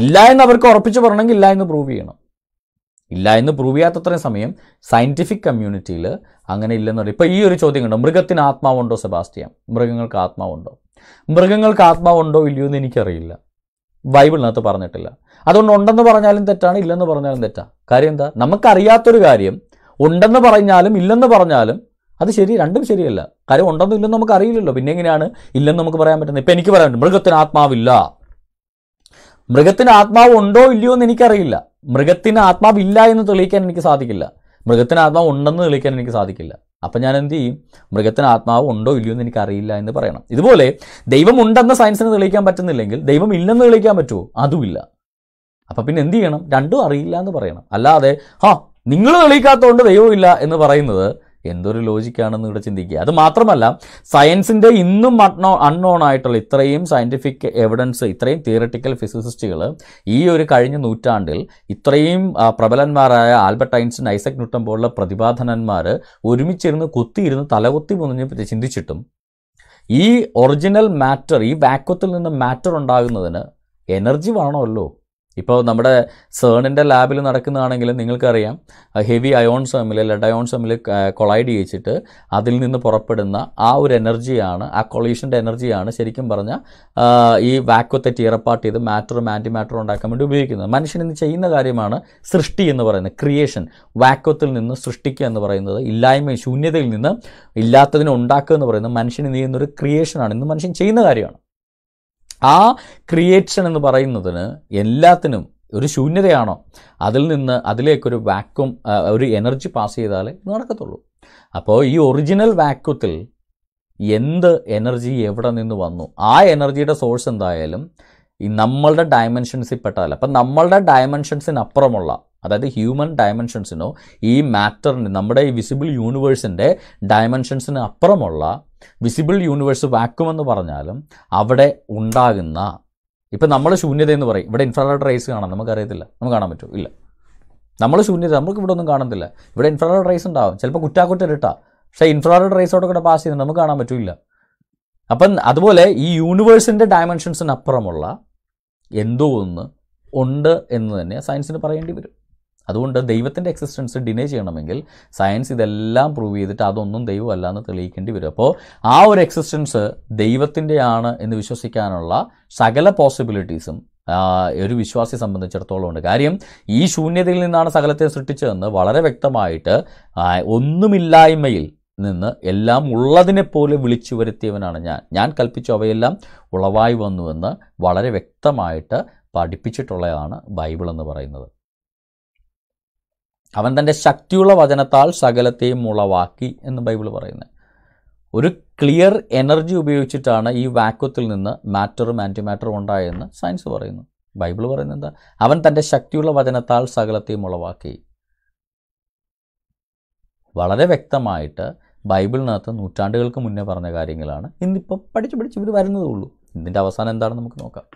ഇല്ല എന്ന് അവർക്ക് ഉറപ്പിച്ചു പറയണമെങ്കിൽ ഇല്ല എന്ന് പ്രൂവ് ചെയ്യണം ഇല്ല എന്ന് പ്രൂവ് ചെയ്യാത്തത്രയും സമയം സയൻറ്റിഫിക് കമ്മ്യൂണിറ്റിയിൽ അങ്ങനെ ഇല്ലെന്ന് പറയും ഇപ്പോൾ ഈ ഒരു ചോദ്യം കണ്ടോ മൃഗത്തിന് ആത്മാവുണ്ടോ സെബാസ്റ്റിയ മൃഗങ്ങൾക്ക് ആത്മാവുണ്ടോ മൃഗങ്ങൾക്ക് ആത്മാവുണ്ടോ ഇല്ലയോ എന്ന് എനിക്കറിയില്ല ബൈബിളിനകത്ത് പറഞ്ഞിട്ടില്ല അതുകൊണ്ട് ഉണ്ടെന്ന് പറഞ്ഞാലും തെറ്റാണ് ഇല്ലെന്ന് പറഞ്ഞാലും തെറ്റാണ് കാര്യം എന്താ നമുക്കറിയാത്തൊരു കാര്യം ഉണ്ടെന്ന് പറഞ്ഞാലും ഇല്ലെന്ന് പറഞ്ഞാലും അത് ശരി രണ്ടും ശരിയല്ല കാര്യം ഉണ്ടെന്നും ഇല്ലെന്ന് നമുക്ക് അറിയില്ലല്ലോ പിന്നെ എങ്ങനെയാണ് ഇല്ലെന്ന് നമുക്ക് പറയാൻ പറ്റുന്നത് ഇപ്പം എനിക്ക് പറയാൻ പറ്റും മൃഗത്തിന് ആത്മാവില്ല മൃഗത്തിന് ആത്മാവ് ഉണ്ടോ ഇല്ലയോ എന്ന് എനിക്കറിയില്ല മൃഗത്തിന് ആത്മാവില്ല എന്ന് തെളിയിക്കാൻ എനിക്ക് സാധിക്കില്ല മൃഗത്തിന് ആത്മാവ് ഉണ്ടെന്ന് തെളിയിക്കാൻ എനിക്ക് സാധിക്കില്ല അപ്പം ഞാൻ എന്ത് ചെയ്യും മൃഗത്തിന് ആത്മാവ് ഉണ്ടോ ഇല്ലയോ എന്ന് എനിക്കറിയില്ല എന്ന് പറയണം ഇതുപോലെ ദൈവം ഉണ്ടെന്ന് സയൻസിന് തെളിയിക്കാൻ പറ്റുന്നില്ലെങ്കിൽ ദൈവം ഇല്ലെന്ന് തെളിയിക്കാൻ പറ്റുമോ അതുമില്ല അപ്പം പിന്നെ എന്ത് ചെയ്യണം രണ്ടും അറിയില്ല എന്ന് പറയണം അല്ലാതെ ആ നിങ്ങൾ തെളിയിക്കാത്തതുകൊണ്ട് ദൈവമില്ല എന്ന് പറയുന്നത് എന്തൊരു ലോജിക്കാണെന്ന് ഇവിടെ ചിന്തിക്കുക അത് മാത്രമല്ല സയൻസിൻ്റെ ഇന്നും അൺനോ അൺനോൺ ആയിട്ടുള്ള ഇത്രയും സയൻറ്റിഫിക് എവിഡൻസ് ഇത്രയും തിയറട്ടിക്കൽ ഫിസിസിസ്റ്റുകൾ ഈ ഒരു കഴിഞ്ഞ നൂറ്റാണ്ടിൽ ഇത്രയും പ്രബലന്മാരായ ആൽബർട്ട് ഐൻസ്റ്റൈൻ ഐസക് ന്യൂട്ടൻ പോലുള്ള പ്രതിഭാധനന്മാർ ഒരുമിച്ചിരുന്ന് കുത്തിയിരുന്ന് തലകുത്തി മുന്നിഞ്ഞ് ചിന്തിച്ചിട്ടും ഈ ഒറിജിനൽ മാറ്റർ ഈ വാക്വത്തിൽ നിന്ന് മാറ്റർ ഉണ്ടാകുന്നതിന് എനർജി വേണമല്ലോ ഇപ്പോൾ നമ്മുടെ സേണിൻ്റെ ലാബിൽ നടക്കുന്നതാണെങ്കിലും നിങ്ങൾക്കറിയാം ഹെവി അയോൺസ് തമ്മിൽ ലെഡ് അയോൺസ് തമ്മിൽ കൊളൈഡ് ചെയ്യിച്ചിട്ട് അതിൽ നിന്ന് പുറപ്പെടുന്ന ആ ഒരു എനർജിയാണ് ആ കൊളീഷൻ്റെ എനർജിയാണ് ശരിക്കും പറഞ്ഞാൽ ഈ വാക്വത്തെ ടീറപ്പാട്ട് ചെയ്ത് മാറ്ററും ആൻറ്റി മാറ്ററും ഉണ്ടാക്കാൻ വേണ്ടി ഉപയോഗിക്കുന്നത് മനുഷ്യൻ ഇന്ന് ചെയ്യുന്ന കാര്യമാണ് സൃഷ്ടി എന്ന് പറയുന്നത് ക്രിയേഷൻ വാക്വത്തിൽ നിന്ന് സൃഷ്ടിക്കുക എന്ന് പറയുന്നത് ഇല്ലായ്മ ശൂന്യതയിൽ നിന്ന് ഇല്ലാത്തതിനെ ഉണ്ടാക്കുക എന്ന് പറയുന്നത് മനുഷ്യൻ ഇന്ന് ചെയ്യുന്നൊരു ക്രിയേഷനാണ് ഇന്ന് മനുഷ്യൻ ചെയ്യുന്ന കാര്യമാണ് ആ ക്രിയേഷൻ എന്ന് പറയുന്നതിന് എല്ലാത്തിനും ഒരു ശൂന്യതയാണോ അതിൽ നിന്ന് അതിലേക്കൊരു വാക്വം ഒരു എനർജി പാസ് ചെയ്താലേ നടക്കത്തുള്ളൂ അപ്പോൾ ഈ ഒറിജിനൽ വാക്വത്തിൽ എന്ത് എനർജി എവിടെ നിന്ന് വന്നു ആ എനർജിയുടെ സോഴ്സ് എന്തായാലും ഈ നമ്മളുടെ ഡയമെൻഷൻസിൽ പെട്ടതല്ല അപ്പം നമ്മളുടെ ഡയമെൻഷൻസിനപ്പുറമുള്ള അതായത് ഹ്യൂമൻ ഡയമെൻഷൻസിനോ ഈ മാറ്ററിൻ്റെ നമ്മുടെ ഈ വിസിബിൾ യൂണിവേഴ്സിൻ്റെ ഡയമെൻഷൻസിന് അപ്പുറമുള്ള വിസിബിൾ യൂണിവേഴ്സ് വാക്വം എന്ന് പറഞ്ഞാലും അവിടെ ഉണ്ടാകുന്ന ഇപ്പം നമ്മൾ ശൂന്യത എന്ന് പറയും ഇവിടെ ഇൻഫ്രാറെഡ് റേസ് കാണാം അറിയത്തില്ല നമുക്ക് കാണാൻ പറ്റുമോ ഇല്ല നമ്മൾ ശൂന്യത നമുക്ക് ഇവിടെ ഒന്നും കാണത്തില്ല ഇവിടെ ഇൻഫ്രാറെഡ് റേസ് ഉണ്ടാവും ചിലപ്പോൾ കുറ്റാക്കുറ്റരിട്ടാ പക്ഷേ ഇൻഫ്രാറെഡ് റൈസോടെ കൂടെ പാസ് ചെയ്യുന്നത് നമുക്ക് കാണാൻ പറ്റില്ല അപ്പം അതുപോലെ ഈ യൂണിവേഴ്സിൻ്റെ ഡയമെൻഷൻസിനപ്പുറമുള്ള എന്തോ ഒന്ന് ഉണ്ട് എന്ന് തന്നെ സയൻസിന് പറയേണ്ടി വരും അതുകൊണ്ട് ദൈവത്തിൻ്റെ എക്സിസ്റ്റൻസ് ഡിനേ ചെയ്യണമെങ്കിൽ സയൻസ് ഇതെല്ലാം പ്രൂവ് ചെയ്തിട്ട് അതൊന്നും ദൈവമല്ല എന്ന് തെളിയിക്കേണ്ടി വരും അപ്പോൾ ആ ഒരു എക്സിസ്റ്റൻസ് ദൈവത്തിൻ്റെയാണ് എന്ന് വിശ്വസിക്കാനുള്ള സകല പോസിബിലിറ്റീസും ഒരു വിശ്വാസി സംബന്ധിച്ചിടത്തോളം ഉണ്ട് കാര്യം ഈ ശൂന്യതയിൽ നിന്നാണ് സകലത്തെ സൃഷ്ടിച്ചതെന്ന് വളരെ വ്യക്തമായിട്ട് ഒന്നുമില്ലായ്മയിൽ നിന്ന് എല്ലാം ഉള്ളതിനെപ്പോലെ വിളിച്ചു വരുത്തിയവനാണ് ഞാൻ ഞാൻ കൽപ്പിച്ചു അവയെല്ലാം ഉളവായി വന്നുവെന്ന് വളരെ വ്യക്തമായിട്ട് പഠിപ്പിച്ചിട്ടുള്ളതാണ് ബൈബിൾ എന്ന് പറയുന്നത് അവൻ തൻ്റെ ശക്തിയുള്ള വചനത്താൽ സകലത്തെയും ഉളവാക്കി എന്ന് ബൈബിൾ പറയുന്നത് ഒരു ക്ലിയർ എനർജി ഉപയോഗിച്ചിട്ടാണ് ഈ വാക്വത്തിൽ നിന്ന് മാറ്ററും മാറ്ററും ഉണ്ടായെന്ന് സയൻസ് പറയുന്നു ബൈബിൾ പറയുന്നത് എന്താ അവൻ തൻ്റെ ശക്തിയുള്ള വചനത്താൽ സകലത്തെയും ഉളവാക്കി വളരെ വ്യക്തമായിട്ട് ബൈബിളിനകത്ത് നൂറ്റാണ്ടുകൾക്ക് മുന്നേ പറഞ്ഞ കാര്യങ്ങളാണ് ഇന്നിപ്പം പഠിച്ച് പഠിച്ച് ഇവർ വരുന്നതേ ഉള്ളൂ ഇതിൻ്റെ അവസാനം എന്താണെന്ന് നമുക്ക് നോക്കാം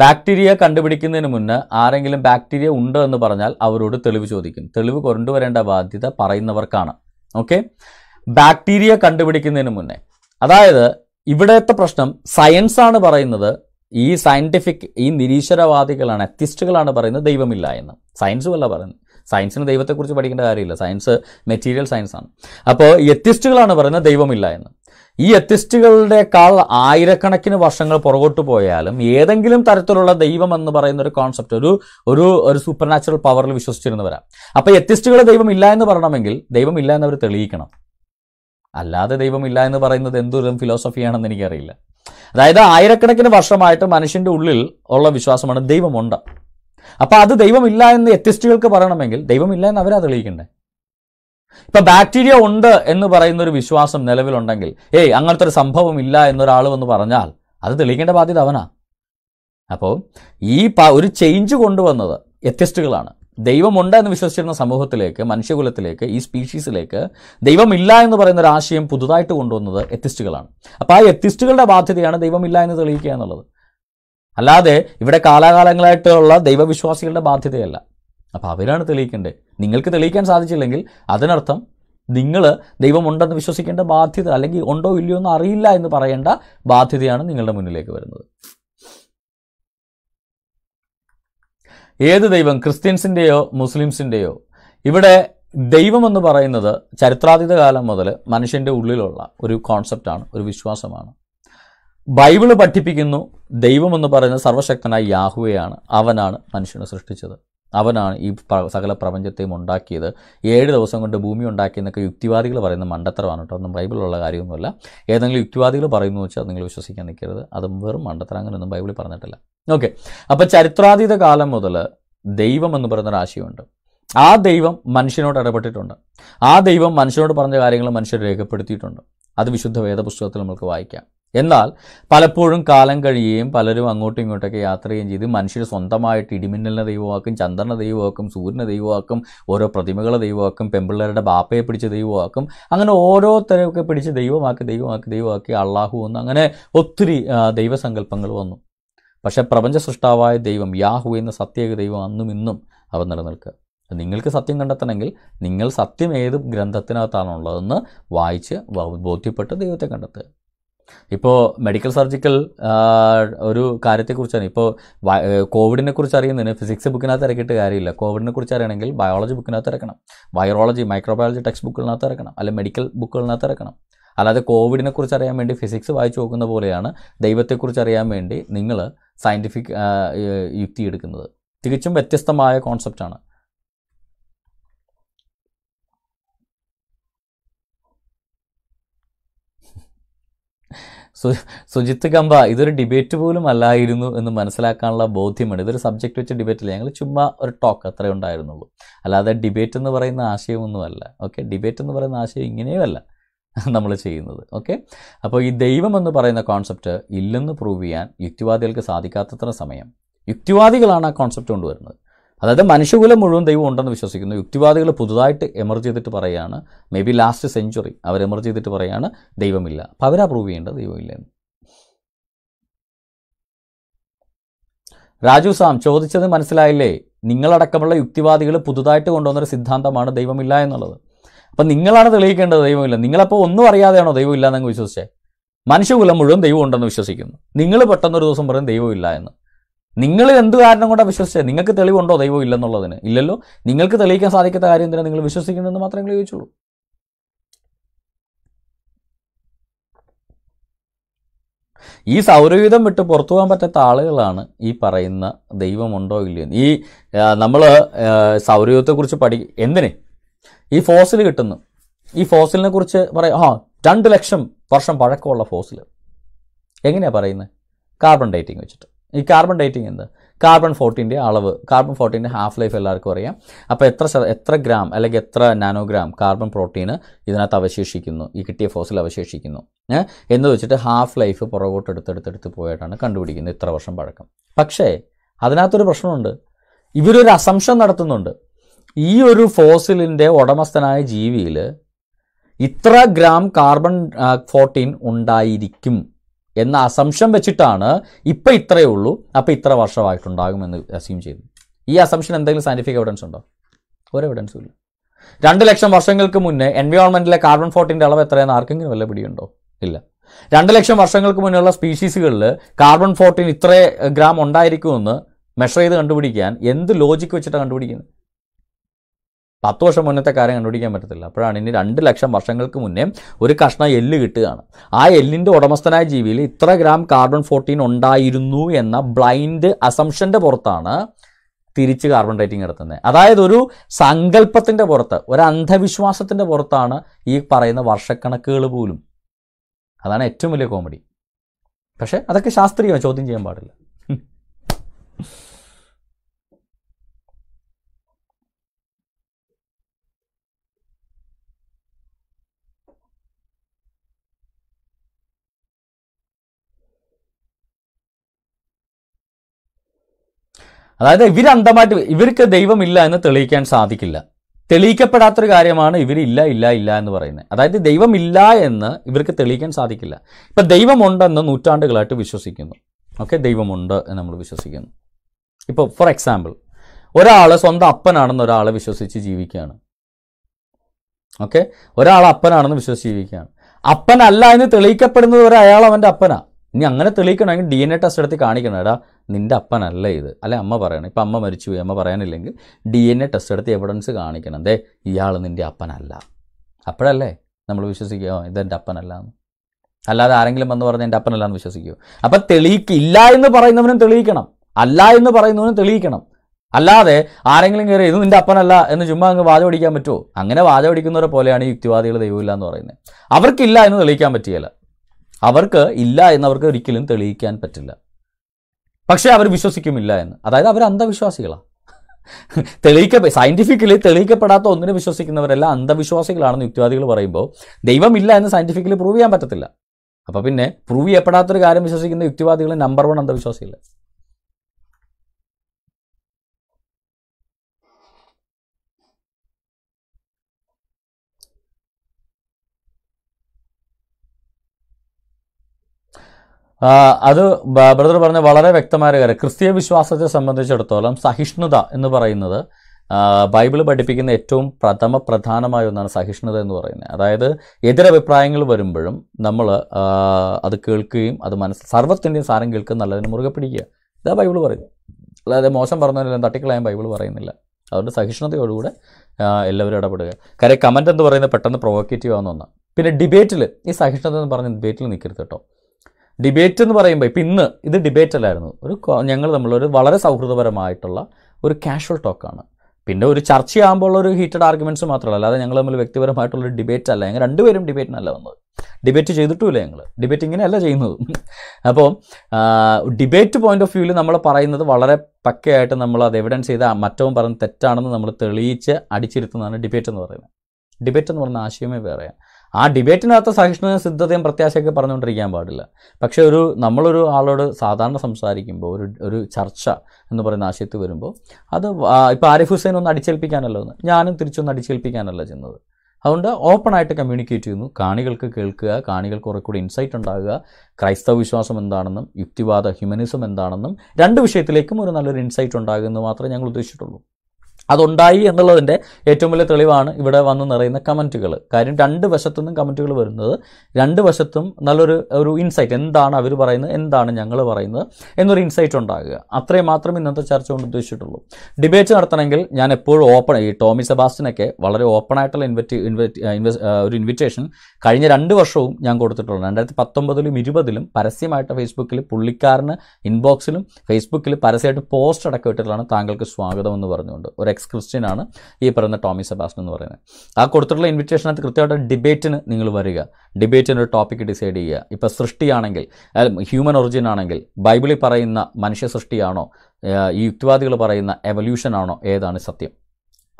ബാക്ടീരിയ കണ്ടുപിടിക്കുന്നതിന് മുന്ന് ആരെങ്കിലും ബാക്ടീരിയ ഉണ്ട് എന്ന് പറഞ്ഞാൽ അവരോട് തെളിവ് ചോദിക്കും തെളിവ് കൊണ്ടുവരേണ്ട ബാധ്യത പറയുന്നവർക്കാണ് ഓക്കെ ബാക്ടീരിയ കണ്ടുപിടിക്കുന്നതിന് മുന്നേ അതായത് ഇവിടത്തെ പ്രശ്നം സയൻസ് ആണ് പറയുന്നത് ഈ സയൻറ്റിഫിക് ഈ നിരീശ്വരവാദികളാണ് അത്യസ്റ്റുകളാണ് പറയുന്നത് ദൈവമില്ല എന്ന് സയൻസുമല്ല പറയുന്നത് സയൻസിന് ദൈവത്തെക്കുറിച്ച് പഠിക്കേണ്ട കാര്യമില്ല സയൻസ് മെറ്റീരിയൽ സയൻസാണ് അപ്പോൾ യത്യസ്റ്റുകളാണ് പറയുന്നത് ദൈവമില്ല എന്ന് ഈ എത്തിസ്റ്റുകളുടെക്കാൾ ആയിരക്കണക്കിന് വർഷങ്ങൾ പുറകോട്ട് പോയാലും ഏതെങ്കിലും തരത്തിലുള്ള ദൈവം എന്ന് പറയുന്ന ഒരു കോൺസെപ്റ്റ് ഒരു ഒരു ഒരു സൂപ്പർ നാച്ചുറൽ പവറിൽ വിശ്വസിച്ചിരുന്നവരാ അപ്പോൾ എത്തിസ്റ്റുകളെ ദൈവം ഇല്ല എന്ന് പറയണമെങ്കിൽ ദൈവം ഇല്ല എന്നവർ തെളിയിക്കണം അല്ലാതെ ദൈവം ഇല്ല എന്ന് പറയുന്നത് എന്തൊരു ഫിലോസഫിയാണെന്ന് എനിക്കറിയില്ല അതായത് ആയിരക്കണക്കിന് വർഷമായിട്ട് മനുഷ്യന്റെ ഉള്ളിൽ ഉള്ള വിശ്വാസമാണ് ദൈവമുണ്ട് അപ്പോൾ അത് ദൈവമില്ല എന്ന് എത്തിസ്റ്റുകൾക്ക് പറയണമെങ്കിൽ ദൈവമില്ല എന്ന് അവരാ തെളിയിക്കണ്ടേ ഇപ്പൊ ബാക്ടീരിയ ഉണ്ട് എന്ന് പറയുന്ന ഒരു വിശ്വാസം നിലവിലുണ്ടെങ്കിൽ ഏയ് അങ്ങനത്തെ ഒരു സംഭവം ഇല്ല എന്നൊരാൾ വന്ന് പറഞ്ഞാൽ അത് തെളിയിക്കേണ്ട ബാധ്യത അവനാ അപ്പോൾ ഈ ഒരു ചേഞ്ച് കൊണ്ടുവന്നത് വ്യത്യസ്തകളാണ് ദൈവമുണ്ട് എന്ന് വിശ്വസിച്ചിരുന്ന സമൂഹത്തിലേക്ക് മനുഷ്യകുലത്തിലേക്ക് ഈ സ്പീഷീസിലേക്ക് ദൈവമില്ല എന്ന് പറയുന്ന ഒരു ആശയം പുതുതായിട്ട് കൊണ്ടുവന്നത് എത്തിസ്റ്റുകളാണ് അപ്പോൾ ആ എത്തിസ്റ്റുകളുടെ ബാധ്യതയാണ് ദൈവമില്ല എന്ന് തെളിയിക്കുക എന്നുള്ളത് അല്ലാതെ ഇവിടെ കാലാകാലങ്ങളായിട്ടുള്ള ദൈവവിശ്വാസികളുടെ ബാധ്യതയല്ല അപ്പോൾ അവരാണ് തെളിയിക്കേണ്ടത് നിങ്ങൾക്ക് തെളിയിക്കാൻ സാധിച്ചില്ലെങ്കിൽ അതിനർത്ഥം നിങ്ങൾ ദൈവമുണ്ടെന്ന് വിശ്വസിക്കേണ്ട ബാധ്യത അല്ലെങ്കിൽ ഉണ്ടോ ഇല്ലയോ എന്ന് അറിയില്ല എന്ന് പറയേണ്ട ബാധ്യതയാണ് നിങ്ങളുടെ മുന്നിലേക്ക് വരുന്നത് ഏത് ദൈവം ക്രിസ്ത്യൻസിൻ്റെയോ മുസ്ലിംസിൻ്റെയോ ഇവിടെ ദൈവം എന്ന് പറയുന്നത് ചരിത്രാതീത കാലം മുതൽ മനുഷ്യൻ്റെ ഉള്ളിലുള്ള ഒരു കോൺസെപ്റ്റാണ് ഒരു വിശ്വാസമാണ് ബൈബിള് പഠിപ്പിക്കുന്നു ദൈവമെന്ന് പറയുന്നത് സർവശക്തനായ യാഹുവയാണ് അവനാണ് മനുഷ്യനെ സൃഷ്ടിച്ചത് അവനാണ് ഈ സകല പ്രപഞ്ചത്തെയും ഉണ്ടാക്കിയത് ഏഴ് ദിവസം കൊണ്ട് ഭൂമി ഉണ്ടാക്കിയെന്നൊക്കെ യുക്തിവാദികൾ പറയുന്ന മണ്ടത്തരമാണ് കേട്ടോ ഒന്നും ബൈബിളിലുള്ള കാര്യമൊന്നുമല്ല ഏതെങ്കിലും യുക്തിവാദികൾ പറയുന്നു വെച്ചാൽ നിങ്ങൾ വിശ്വസിക്കാൻ നിൽക്കരുത് അത് വെറും മണ്ടത്തരം അങ്ങനെയൊന്നും ബൈബിളിൽ പറഞ്ഞിട്ടില്ല ഓക്കെ അപ്പോൾ ചരിത്രാതീത കാലം മുതൽ ദൈവം എന്ന് പറയുന്ന ഒരാശയമുണ്ട് ആ ദൈവം മനുഷ്യനോട് ഇടപെട്ടിട്ടുണ്ട് ആ ദൈവം മനുഷ്യനോട് പറഞ്ഞ കാര്യങ്ങൾ മനുഷ്യർ രേഖപ്പെടുത്തിയിട്ടുണ്ട് അത് വിശുദ്ധ വേദപുസ്തകത്തിൽ നമുക്ക് വായിക്കാം എന്നാൽ പലപ്പോഴും കാലം കഴിയുകയും പലരും അങ്ങോട്ടും ഇങ്ങോട്ടൊക്കെ ചെയ്യുകയും ചെയ്ത് മനുഷ്യർ സ്വന്തമായിട്ട് ഇടിമിന്നലിനെ ദൈവമാക്കും ചന്ദ്രനെ ദൈവമാക്കും സൂര്യനെ ദൈവമാക്കും ഓരോ പ്രതിമകളെ ദൈവമാക്കും പെമ്പിള്ളേരുടെ ബാപ്പയെ പിടിച്ച് ദൈവമാക്കും അങ്ങനെ ഓരോരുത്തരെയൊക്കെ പിടിച്ച് ദൈവമാക്കി ദൈവമാക്കി ദൈവമാക്കി അള്ളാഹു വന്നു അങ്ങനെ ഒത്തിരി ദൈവസങ്കല്പങ്ങൾ വന്നു പക്ഷേ പ്രപഞ്ച സൃഷ്ടാവായ ദൈവം യാഹു എന്ന സത്യേക ദൈവം അന്നും ഇന്നും അവ നിലനിൽക്കുക നിങ്ങൾക്ക് സത്യം കണ്ടെത്തണമെങ്കിൽ നിങ്ങൾ സത്യം ഏത് ഗ്രന്ഥത്തിനകത്താണുള്ളതെന്ന് വായിച്ച് ബോധ്യപ്പെട്ട് ദൈവത്തെ കണ്ടെത്തുക ഇപ്പോൾ മെഡിക്കൽ സർജിക്കൽ ഒരു കാര്യത്തെക്കുറിച്ചാണ് ഇപ്പോൾ കോവിഡിനെ കുറിച്ച് അറിയുന്നതിന് ഫിസിക്സ് ബുക്കിനകത്ത് ഇറക്കിയിട്ട് കാര്യമില്ല കോവിഡിനെ കുറിച്ച് അറിയണമെങ്കിൽ ബയോളജി ബുക്കിനകത്ത് ഇറക്കണം വൈറോളജി മൈക്രോബയോളജി ടെക്സ്റ്റ് ബുക്കുകളിനകത്ത് ഇറക്കണം അല്ലെങ്കിൽ മെഡിക്കൽ ബുക്കുകളിനകത്ത് ഇറക്കണം അല്ലാതെ കോവിഡിനെ കുറിച്ച് അറിയാൻ വേണ്ടി ഫിസിക്സ് വായിച്ചു നോക്കുന്ന പോലെയാണ് ദൈവത്തെക്കുറിച്ച് അറിയാൻ വേണ്ടി നിങ്ങൾ സയൻറ്റിഫിക് യുക്തി എടുക്കുന്നത് തികച്ചും വ്യത്യസ്തമായ കോൺസെപ്റ്റാണ് സുജിത്ത് കമ്പ ഇതൊരു ഡിബേറ്റ് പോലും അല്ലായിരുന്നു എന്ന് മനസ്സിലാക്കാനുള്ള ബോധ്യമുണ്ട് ഇതൊരു സബ്ജക്റ്റ് വെച്ച ഡിബേറ്റ് അല്ല ഞങ്ങൾ ചുമ്മാ ഒരു ടോക്ക് അത്രേ ഉണ്ടായിരുന്നുള്ളൂ അല്ലാതെ ഡിബേറ്റ് എന്ന് പറയുന്ന അല്ല ഓക്കെ ഡിബേറ്റ് എന്ന് പറയുന്ന ആശയം ഇങ്ങനെയുമല്ല നമ്മൾ ചെയ്യുന്നത് ഓക്കെ അപ്പോൾ ഈ ദൈവം എന്ന് പറയുന്ന കോൺസെപ്റ്റ് ഇല്ലെന്ന് പ്രൂവ് ചെയ്യാൻ യുക്തിവാദികൾക്ക് സാധിക്കാത്തത്ര സമയം യുക്തിവാദികളാണ് ആ കോൺസെപ്റ്റ് കൊണ്ടുവരുന്നത് അതായത് മനുഷ്യകുലം മുഴുവൻ ദൈവം ഉണ്ടെന്ന് വിശ്വസിക്കുന്നു യുക്തിവാദികൾ പുതുതായിട്ട് എമർജ് ചെയ്തിട്ട് പറയുകയാണ് മേ ബി ലാസ്റ്റ് സെഞ്ചുറി അവർ എമർജ് ചെയ്തിട്ട് പറയുകയാണ് ദൈവമില്ല അപ്പോൾ അവരാ പ്രൂവ് ചെയ്യേണ്ടത് ദൈവമില്ല എന്ന് രാജു സാം ചോദിച്ചത് മനസ്സിലായില്ലേ നിങ്ങളടക്കമുള്ള യുക്തിവാദികൾ പുതുതായിട്ട് കൊണ്ടുവന്നൊരു സിദ്ധാന്തമാണ് ദൈവമില്ല എന്നുള്ളത് അപ്പം നിങ്ങളാണ് തെളിയിക്കേണ്ടത് ദൈവമില്ല നിങ്ങളപ്പോൾ ഒന്നും അറിയാതെയാണോ ദൈവമില്ല എന്നങ്ങ് വിശ്വസിച്ചേ മനുഷ്യകുലം മുഴുവൻ ദൈവം ഉണ്ടെന്ന് വിശ്വസിക്കുന്നു നിങ്ങൾ പെട്ടെന്നൊരു ദിവസം പറയും ദൈവമില്ല എന്ന് നിങ്ങൾ എന്ത് കാരണം കൊണ്ടാണ് വിശ്വസിച്ചത് നിങ്ങൾക്ക് തെളിവുണ്ടോ ദൈവം ഇല്ലെന്നുള്ളതിന് ഇല്ലല്ലോ നിങ്ങൾക്ക് തെളിയിക്കാൻ സാധിക്കാത്ത കാര്യം എന്തിനാണ് നിങ്ങൾ വിശ്വസിക്കുന്നതെന്ന് മാത്രമേ നിങ്ങൾ ചോദിച്ചുള്ളൂ ഈ സൗരയൂഥം വിട്ട് പുറത്തു പോകാൻ പറ്റാത്ത ആളുകളാണ് ഈ പറയുന്ന ദൈവമുണ്ടോ ഇല്ലയോ ഈ നമ്മൾ സൗരയൂഥത്തെക്കുറിച്ച് പഠി എന്തിനെ ഈ ഫോസിൽ കിട്ടുന്നു ഈ ഫോസിലിനെ കുറിച്ച് പറയാം ആ രണ്ട് ലക്ഷം വർഷം പഴക്കമുള്ള ഫോസിൽ എങ്ങനെയാണ് പറയുന്നത് കാർബൺ ഡേറ്റിംഗ് വെച്ചിട്ട് ഈ കാർബൺ ഡേറ്റിംഗ് എന്ത് കാർബൺ ഫോർട്ടീൻ്റെ അളവ് കാർബൺ ഫോർട്ടീൻ്റെ ഹാഫ് ലൈഫ് എല്ലാവർക്കും അറിയാം അപ്പോൾ എത്ര എത്ര ഗ്രാം അല്ലെങ്കിൽ എത്ര നാനോഗ്രാം കാർബൺ പ്രോട്ടീൻ ഇതിനകത്ത് അവശേഷിക്കുന്നു ഈ കിട്ടിയ ഫോസിൽ അവശേഷിക്കുന്നു എന്ന് വെച്ചിട്ട് ഹാഫ് ലൈഫ് പുറകോട്ട് എടുത്തെടുത്തെടുത്ത് പോയിട്ടാണ് കണ്ടുപിടിക്കുന്നത് ഇത്ര വർഷം പഴക്കം പക്ഷേ അതിനകത്തൊരു പ്രശ്നമുണ്ട് ഇവരൊരു അസംഷൻ നടത്തുന്നുണ്ട് ഈ ഒരു ഫോസിലിൻ്റെ ഉടമസ്ഥനായ ജീവിയിൽ ഇത്ര ഗ്രാം കാർബൺ ഫോർട്ടീൻ ഉണ്ടായിരിക്കും എന്ന അസംഷൻ വെച്ചിട്ടാണ് ഇപ്പം ഇത്രയേ ഉള്ളൂ അപ്പൊ ഇത്ര വർഷമായിട്ടുണ്ടാകുമെന്ന് അസ്യൂം ചെയ്തു ഈ അസംഷൻ എന്തെങ്കിലും സയൻറ്റിഫിക് എവിഡൻസ് ഉണ്ടോ ഒരു എവിഡൻസും ഇല്ല രണ്ട് ലക്ഷം വർഷങ്ങൾക്ക് മുന്നേ എൻവയോൺമെൻറ്റിലെ കാർബൺ ഫോർട്ടിൻ്റെ അളവ് എത്രയെന്ന് ആർക്കെങ്കിലും വല്ല പിടിയുണ്ടോ ഇല്ല രണ്ട് ലക്ഷം വർഷങ്ങൾക്ക് മുന്നേയുള്ള സ്പീഷീസുകളിൽ കാർബൺ ഫോർട്ടിൻ ഇത്ര ഗ്രാം ഉണ്ടായിരിക്കുമെന്ന് മെഷർ ചെയ്ത് കണ്ടുപിടിക്കാൻ എന്ത് ലോജിക്ക് വെച്ചിട്ടാണ് കണ്ടുപിടിക്കുന്നത് പത്ത് വർഷം മുന്നത്തെ കാര്യം കണ്ടുപിടിക്കാൻ പറ്റത്തില്ല അപ്പോഴാണ് ഇനി രണ്ട് ലക്ഷം വർഷങ്ങൾക്ക് മുന്നേ ഒരു കഷ്ണ എല്ല് കിട്ടുകയാണ് ആ എല്ലിൻ്റെ ഉടമസ്ഥനായ ജീവിയിൽ ഇത്ര ഗ്രാം കാർബൺ ഫോർട്ടീൻ ഉണ്ടായിരുന്നു എന്ന ബ്ലൈൻഡ് അസംഷൻ്റെ പുറത്താണ് തിരിച്ച് കാർബൺ ഡേറ്റിംഗ് നടത്തുന്നത് അതായത് ഒരു സങ്കല്പത്തിൻ്റെ പുറത്ത് ഒരു അന്ധവിശ്വാസത്തിൻ്റെ പുറത്താണ് ഈ പറയുന്ന വർഷക്കണക്കുകൾ പോലും അതാണ് ഏറ്റവും വലിയ കോമഡി പക്ഷേ അതൊക്കെ ശാസ്ത്രീയമായി ചോദ്യം ചെയ്യാൻ പാടില്ല അതായത് ഇവർ അന്ധമായിട്ട് ഇവർക്ക് ദൈവമില്ല എന്ന് തെളിയിക്കാൻ സാധിക്കില്ല തെളിയിക്കപ്പെടാത്തൊരു കാര്യമാണ് ഇവർ ഇല്ല ഇല്ല ഇല്ല എന്ന് പറയുന്നത് അതായത് ദൈവമില്ല എന്ന് ഇവർക്ക് തെളിയിക്കാൻ സാധിക്കില്ല ഇപ്പം ദൈവമുണ്ടെന്ന് നൂറ്റാണ്ടുകളായിട്ട് വിശ്വസിക്കുന്നു ഓക്കെ ദൈവമുണ്ട് എന്ന് നമ്മൾ വിശ്വസിക്കുന്നു ഇപ്പോൾ ഫോർ എക്സാമ്പിൾ ഒരാൾ സ്വന്തം അപ്പനാണെന്ന് ഒരാളെ വിശ്വസിച്ച് ജീവിക്കുകയാണ് ഓക്കെ ഒരാൾ അപ്പനാണെന്ന് വിശ്വസിച്ച് ജീവിക്കുകയാണ് അപ്പനല്ല എന്ന് തെളിയിക്കപ്പെടുന്നത് വരെ അയാൾ അവൻ്റെ അപ്പനാണ് ഇനി അങ്ങനെ തെളിയിക്കണമെങ്കിൽ ഡി എൻ എ ടെസ്റ്റ് എടുത്ത് കാണിക്കണം എടാ നിൻ്റെ അപ്പനല്ല ഇത് അല്ലെ അമ്മ പറയണം ഇപ്പം അമ്മ മരിച്ചു പോയി അമ്മ പറയാനില്ലെങ്കിൽ ഡി എൻ എ ടെസ്റ്റ് എടുത്ത് എവിഡൻസ് കാണിക്കണം ദേ ഇയാൾ നിൻ്റെ അപ്പനല്ല അപ്പോഴല്ലേ നമ്മൾ വിശ്വസിക്കുക ഇതെൻ്റെ അപ്പനല്ല എന്ന് അല്ലാതെ ആരെങ്കിലും വന്ന് പറഞ്ഞ എൻ്റെ അപ്പനല്ല എന്ന് വിശ്വസിക്കുക അപ്പം തെളിയിക്കില്ല എന്ന് പറയുന്നവനും തെളിയിക്കണം അല്ല എന്ന് പറയുന്നവനും തെളിയിക്കണം അല്ലാതെ ആരെങ്കിലും കയറി ഇത് നിന്റെ അപ്പനല്ല എന്ന് ചുമ്മാ അങ്ങ് വാദം പിടിക്കാൻ പറ്റുമോ അങ്ങനെ വാദം പിടിക്കുന്നവരെ പോലെയാണ് യുക്തിവാദികൾ ദൈവമില്ല എന്ന് പറയുന്നത് അവർക്കില്ല എന്ന് തെളിയിക്കാൻ പറ്റിയല്ല അവർക്ക് ഇല്ല എന്നവർക്ക് ഒരിക്കലും തെളിയിക്കാൻ പറ്റില്ല പക്ഷേ അവർ വിശ്വസിക്കുമില്ല എന്ന് അതായത് അവർ അന്ധവിശ്വാസികളാണ് തെളിയിക്ക സയന്റിഫിക്കലി തെളിയിക്കപ്പെടാത്ത ഒന്നിനെ വിശ്വസിക്കുന്നവരെല്ലാം അന്ധവിശ്വാസികളാണെന്ന് യുക്തിവാദികൾ പറയുമ്പോൾ ദൈവമില്ല എന്ന് സയന്റിഫിക്കലി പ്രൂവ് ചെയ്യാൻ പറ്റത്തില്ല അപ്പോൾ പിന്നെ പ്രൂവ് ചെയ്യപ്പെടാത്തൊരു കാര്യം വിശ്വസിക്കുന്ന യുക്തിവാദികളെ നമ്പർ വൺ അന്ധവിശ്വാസികൾ അത് ബ്രദർ പറഞ്ഞ വളരെ വ്യക്തമായ കാര്യം ക്രിസ്തീയ വിശ്വാസത്തെ സംബന്ധിച്ചിടത്തോളം സഹിഷ്ണുത എന്ന് പറയുന്നത് ബൈബിൾ പഠിപ്പിക്കുന്ന ഏറ്റവും പ്രഥമ പ്രധാനമായ ഒന്നാണ് സഹിഷ്ണുത എന്ന് പറയുന്നത് അതായത് എതിരഭിപ്രായങ്ങൾ വരുമ്പോഴും നമ്മൾ അത് കേൾക്കുകയും അത് മനസ്സ് സർവത്തിൻ്റെയും സാരം കേൾക്കുക നല്ലതിന് മുറുകെ പിടിക്കുക ഇതാ ബൈബിൾ പറയുന്നു അല്ലാതെ മോശം പറഞ്ഞതിനെല്ലാം തട്ടിക്കളയാൻ ബൈബിൾ പറയുന്നില്ല അതുകൊണ്ട് സഹിഷ്ണുതയോടുകൂടെ എല്ലാവരും ഇടപെടുക കാര്യം കമൻ്റ് എന്ന് പറയുന്നത് പെട്ടെന്ന് പ്രൊവോക്കേറ്റീവ് ആവുന്ന ഒന്നാണ് പിന്നെ ഡിബേറ്റിൽ ഈ സഹിഷ്ണുത എന്ന് പറഞ്ഞ ഡിബേറ്റിൽ നിൽക്കരുത് കേട്ടോ ഡിബേറ്റ് എന്ന് പറയുമ്പോൾ ഇപ്പം ഇന്ന് ഇത് ഡിബേറ്റ് അല്ലായിരുന്നു ഒരു ഞങ്ങൾ തമ്മിലൊരു വളരെ സൗഹൃദപരമായിട്ടുള്ള ഒരു കാഷ്വൽ ടോക്കാണ് പിന്നെ ഒരു ചർച്ചയാകുമ്പോൾ ഒരു ഹീറ്റഡ് ആർഗ്യുമെൻറ്റ്സ് മാത്രമല്ല അല്ലാതെ ഞങ്ങൾ തമ്മിൽ വ്യക്തിപരമായിട്ടുള്ള ഡിബേറ്റ് അല്ല ഞങ്ങൾ രണ്ടുപേരും ഡിബേറ്റിനല്ല വന്നത് ഡിബേറ്റ് ചെയ്തിട്ടുമില്ല ഞങ്ങൾ ഡിബേറ്റ് ഇങ്ങനെയല്ല ചെയ്യുന്നത് അപ്പോൾ ഡിബേറ്റ് പോയിന്റ് ഓഫ് വ്യൂവിൽ നമ്മൾ പറയുന്നത് വളരെ പക്കയായിട്ട് നമ്മൾ അത് എവിഡൻസ് ചെയ്ത മറ്റവും പറഞ്ഞ് തെറ്റാണെന്ന് നമ്മൾ തെളിയിച്ച് അടിച്ചിരുത്തുന്നതാണ് ഡിബേറ്റ് എന്ന് പറയുന്നത് ഡിബേറ്റ് എന്ന് പറയുന്ന ആശയമേ വേറെയാണ് ആ ഡിബേറ്റിനകത്ത് സഹിഷ്ണുതയും സിദ്ധതയും പ്രത്യാശയൊക്കെ പറഞ്ഞുകൊണ്ടിരിക്കാൻ പാടില്ല പക്ഷേ ഒരു നമ്മളൊരു ആളോട് സാധാരണ സംസാരിക്കുമ്പോൾ ഒരു ഒരു ചർച്ച എന്ന് പറയുന്ന ആശയത്തിൽ വരുമ്പോൾ അത് ഇപ്പോൾ ആരിഫ് ഹുസൈൻ ഒന്ന് അടിച്ചേൽപ്പിക്കാനല്ല ഒന്ന് ഞാനും തിരിച്ചൊന്ന് അടിച്ചേൽപ്പിക്കാനല്ല ചെന്നത് അതുകൊണ്ട് ഓപ്പണായിട്ട് കമ്മ്യൂണിക്കേറ്റ് ചെയ്യുന്നു കാണികൾക്ക് കേൾക്കുക കാണികൾക്ക് കുറെ കൂടി ഇൻസൈറ്റ് ഉണ്ടാകുക ക്രൈസ്തവ വിശ്വാസം എന്താണെന്നും യുക്തിവാദ ഹ്യൂമനിസം എന്താണെന്നും രണ്ട് വിഷയത്തിലേക്കും ഒരു നല്ലൊരു ഇൻസൈറ്റ് ഉണ്ടാകുമെന്ന് മാത്രമേ ഞങ്ങൾ ഉദ്ദേശിച്ചിട്ടുള്ളൂ അതുണ്ടായി എന്നുള്ളതിൻ്റെ ഏറ്റവും വലിയ തെളിവാണ് ഇവിടെ വന്ന് നിറയുന്ന കമൻറ്റുകൾ കാര്യം രണ്ട് വശത്തുനിന്നും കമൻറ്റുകൾ വരുന്നത് രണ്ട് വശത്തും നല്ലൊരു ഒരു ഇൻസൈറ്റ് എന്താണ് അവർ പറയുന്നത് എന്താണ് ഞങ്ങൾ പറയുന്നത് എന്നൊരു ഇൻസൈറ്റ് ഉണ്ടാകുക അത്രയും മാത്രം ഇന്നത്തെ ചർച്ച കൊണ്ട് ഉദ്ദേശിച്ചിട്ടുള്ളൂ ഡിബേറ്റ് നടത്തണമെങ്കിൽ ഞാൻ എപ്പോഴും ഓപ്പൺ ഈ ടോമി സെബാസ്റ്റിനൊക്കെ വളരെ ഓപ്പൺ ആയിട്ടുള്ള ഇൻവെറ്റ് ഒരു ഇൻവിറ്റേഷൻ കഴിഞ്ഞ രണ്ട് വർഷവും ഞാൻ കൊടുത്തിട്ടുള്ളത് രണ്ടായിരത്തി പത്തൊമ്പതിലും ഇരുപതിലും പരസ്യമായിട്ട് ഫേസ്ബുക്കിൽ പുള്ളിക്കാരന് ഇൻബോക്സിലും ഫേസ്ബുക്കിൽ പരസ്യമായിട്ട് പോസ്റ്റ് അടക്കം ഇട്ടിട്ടാണ് താങ്കൾക്ക് സ്വാഗതം എന്ന് പറഞ്ഞുകൊണ്ട് ഒരു എക്സ് ക്രിസ്ത്യൻ ആണ് ഈ പറയുന്ന ടോമി സെബാസ്റ്റൻ എന്ന് പറയുന്നത് ആ കൊടുത്തിട്ടുള്ള ഇൻവിറ്റേഷനകത്ത് കൃത്യമായിട്ട് ഡിബേറ്റിന് നിങ്ങൾ വരിക ഡിബേറ്റിന് ഒരു ടോപ്പിക് ഡിസൈഡ് ചെയ്യുക ഇപ്പം സൃഷ്ടിയാണെങ്കിൽ ഹ്യൂമൻ ഒറിജിൻ ആണെങ്കിൽ ബൈബിളിൽ പറയുന്ന മനുഷ്യ സൃഷ്ടിയാണോ ഈ യുക്തിവാദികൾ പറയുന്ന എവല്യൂഷൻ ആണോ ഏതാണ് സത്യം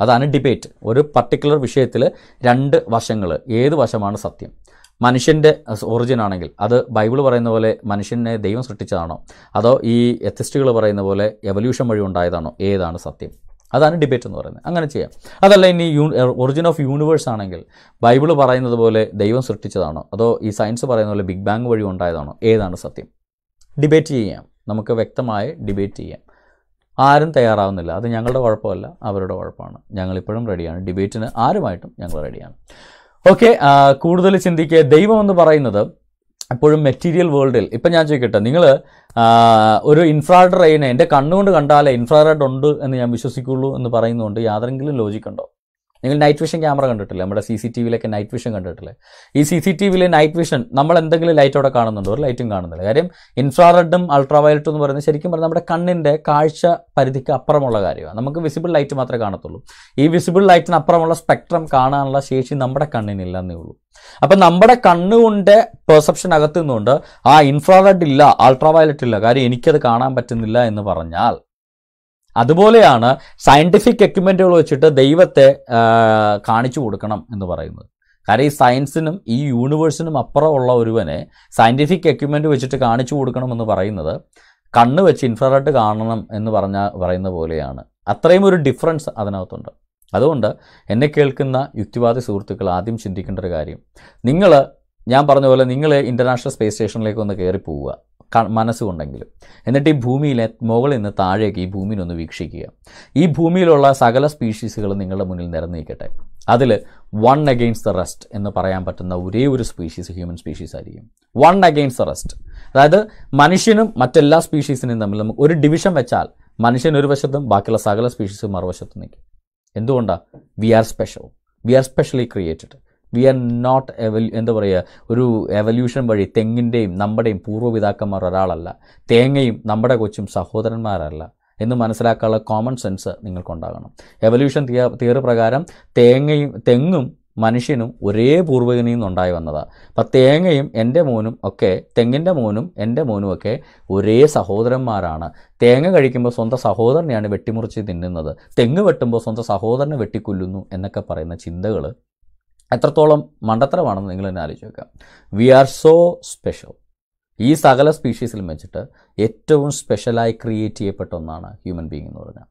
അതാണ് ഡിബേറ്റ് ഒരു പർട്ടിക്കുലർ വിഷയത്തിൽ രണ്ട് വശങ്ങൾ ഏത് വശമാണ് സത്യം മനുഷ്യൻ്റെ ഒറിജിൻ ആണെങ്കിൽ അത് ബൈബിൾ പറയുന്ന പോലെ മനുഷ്യനെ ദൈവം സൃഷ്ടിച്ചതാണോ അതോ ഈ എത്തിസ്റ്റുകൾ പറയുന്ന പോലെ എവല്യൂഷൻ വഴി ഉണ്ടായതാണോ ഏതാണ് സത്യം അതാണ് ഡിബേറ്റ് എന്ന് പറയുന്നത് അങ്ങനെ ചെയ്യാം അതല്ല ഇനി യൂ ഒറിജിൻ ഓഫ് യൂണിവേഴ്സ് ആണെങ്കിൽ ബൈബിൾ പറയുന്നത് പോലെ ദൈവം സൃഷ്ടിച്ചതാണോ അതോ ഈ സയൻസ് പറയുന്ന പോലെ ബിഗ് ബാങ് വഴി ഉണ്ടായതാണോ ഏതാണ് സത്യം ഡിബേറ്റ് ചെയ്യാം നമുക്ക് വ്യക്തമായി ഡിബേറ്റ് ചെയ്യാം ആരും തയ്യാറാവുന്നില്ല അത് ഞങ്ങളുടെ കുഴപ്പമല്ല അവരുടെ കുഴപ്പമാണ് ഞങ്ങളിപ്പോഴും റെഡിയാണ് ഡിബേറ്റിന് ആരുമായിട്ടും ഞങ്ങൾ റെഡിയാണ് ഓക്കെ കൂടുതൽ ചിന്തിക്കുക ദൈവം എന്ന് പറയുന്നത് എപ്പോഴും മെറ്റീരിയൽ വേൾഡിൽ ഇപ്പം ഞാൻ ചോദിക്കട്ടെ നിങ്ങൾ ഒരു ഇൻഫ്രാറെഡ് റെയിനെ എൻ്റെ കണ്ണുകൊണ്ട് കണ്ടാലേ ഇൻഫ്രാറെഡ് ഉണ്ട് എന്ന് ഞാൻ വിശ്വസിക്കുള്ളൂ എന്ന് പറയുന്നതുകൊണ്ട് യാതെങ്കിലും ലോജിക്കുണ്ടോ നിങ്ങൾ നൈറ്റ് വിഷൻ ക്യാമറ കണ്ടിട്ടില്ലേ നമ്മുടെ സി സി ടി വിയിലൊക്കെ നൈറ്റ് വിഷൻ കണ്ടിട്ടില്ലേ ഈ സി സി ടി വിയിലെ നൈറ്റ് വിഷൻ നമ്മൾ എന്തെങ്കിലും ലൈറ്റോടെ കാണുന്നുണ്ടോ ഒരു ലൈറ്റും കാണുന്നില്ല കാര്യം ഇൻഫ്രാറെഡും അൾട്രാവയലറ്റും എന്ന് പറയുന്നത് ശരിക്കും പറഞ്ഞാൽ നമ്മുടെ കണ്ണിൻ്റെ കാഴ്ച പരിധിക്ക് അപ്പുറമുള്ള കാര്യമാണ് നമുക്ക് വിസിബിൾ ലൈറ്റ് മാത്രമേ കാണത്തുള്ളൂ ഈ വിസിബിൾ ലൈറ്റിന് അപ്പുറമുള്ള സ്പെക്ട്രം കാണാനുള്ള ശേഷി നമ്മുടെ കണ്ണിനില്ല എന്നേ ഉള്ളൂ അപ്പം നമ്മുടെ കണ്ണുകൊണ്ട് പെർസെപ്ഷൻ അകത്തുനിന്നുകൊണ്ട് ആ ഇൻഫ്രാറെഡ് ഇല്ല അൾട്രാവയലറ്റ് ഇല്ല കാര്യം എനിക്കത് കാണാൻ പറ്റുന്നില്ല എന്ന് പറഞ്ഞാൽ അതുപോലെയാണ് സയൻറ്റിഫിക് എക്യുപ്മെൻറ്റുകൾ വെച്ചിട്ട് ദൈവത്തെ കാണിച്ചു കൊടുക്കണം എന്ന് പറയുന്നത് കാരണം ഈ സയൻസിനും ഈ യൂണിവേഴ്സിനും അപ്പുറമുള്ള ഒരുവനെ സയൻറ്റിഫിക് എക്യുപ്മെൻറ്റ് വെച്ചിട്ട് കാണിച്ചു കൊടുക്കണമെന്ന് പറയുന്നത് കണ്ണ് വെച്ച് ഇൻഫ്രാറെഡ് കാണണം എന്ന് പറഞ്ഞ പറയുന്ന പോലെയാണ് അത്രയും ഒരു ഡിഫറൻസ് അതിനകത്തുണ്ട് അതുകൊണ്ട് എന്നെ കേൾക്കുന്ന യുക്തിവാദി സുഹൃത്തുക്കൾ ആദ്യം ചിന്തിക്കേണ്ട ഒരു കാര്യം നിങ്ങൾ ഞാൻ പറഞ്ഞ പോലെ നിങ്ങൾ ഇൻ്റർനാഷണൽ സ്പേസ് സ്റ്റേഷനിലേക്ക് ഒന്ന് കയറി പോവുക മനസ്സുകൊണ്ടെങ്കിലും എന്നിട്ട് ഈ ഭൂമിയിലെ മുകളിൽ നിന്ന് താഴേക്ക് ഈ ഭൂമിയിലൊന്ന് വീക്ഷിക്കുക ഈ ഭൂമിയിലുള്ള സകല സ്പീഷീസുകൾ നിങ്ങളുടെ മുന്നിൽ നിരന്നിരിക്കട്ടെ അതിൽ വൺ അഗെയിൻസ്റ്റ് ദ റെസ്റ്റ് എന്ന് പറയാൻ പറ്റുന്ന ഒരേ ഒരു സ്പീഷീസ് ഹ്യൂമൻ സ്പീഷീസ് ആയിരിക്കും വൺ അഗെയിൻസ്റ്റ് ദ റെസ്റ്റ് അതായത് മനുഷ്യനും മറ്റെല്ലാ സ്പീഷീസിനും തമ്മിൽ നമുക്ക് ഒരു ഡിവിഷൻ വെച്ചാൽ മനുഷ്യൻ ഒരു വശത്തും ബാക്കിയുള്ള സകല സ്പീഷീസും മറുവശത്തും നിൽക്കും എന്തുകൊണ്ടാണ് we are special we are specially created we are not evolved എന്താ പറയുക ഒരു എവല്യൂഷൻ വഴി തെങ്ങിൻ്റെയും നമ്മുടെയും പൂർവ്വപിതാക്കന്മാർ ഒരാളല്ല തേങ്ങയും നമ്മുടെ കൊച്ചും സഹോദരന്മാരല്ല എന്ന് മനസ്സിലാക്കാനുള്ള കോമൺ സെൻസ് നിങ്ങൾക്കുണ്ടാകണം എവല്യൂഷൻ തിയ തിയറി പ്രകാരം തേങ്ങയും തെങ്ങും മനുഷ്യനും ഒരേ പൂർവികനിൽ നിന്നുണ്ടായി വന്നതാണ് അപ്പം തേങ്ങയും എൻ്റെ മോനും ഒക്കെ തെങ്ങിൻ്റെ മോനും എൻ്റെ മോനും ഒക്കെ ഒരേ സഹോദരന്മാരാണ് തേങ്ങ കഴിക്കുമ്പോൾ സ്വന്തം സഹോദരനെയാണ് വെട്ടിമുറിച്ച് തിന്നുന്നത് തെങ്ങ് വെട്ടുമ്പോൾ സ്വന്തം സഹോദരനെ വെട്ടിക്കൊല്ലുന്നു എന്നൊക്കെ പറയുന്ന ചിന്തകൾ എത്രത്തോളം മണ്ടത്തരമാണെന്ന് നിങ്ങൾ തന്നെ ആലോചിച്ച് നോക്കാം വി ആർ സോ സ്പെഷ്യൽ ഈ സകല സ്പീഷീസിലും വെച്ചിട്ട് ഏറ്റവും സ്പെഷ്യലായി ക്രിയേറ്റ് ചെയ്യപ്പെട്ട ഒന്നാണ് ഹ്യൂമൻ ബീങ് എന്ന് പറഞ്ഞാൽ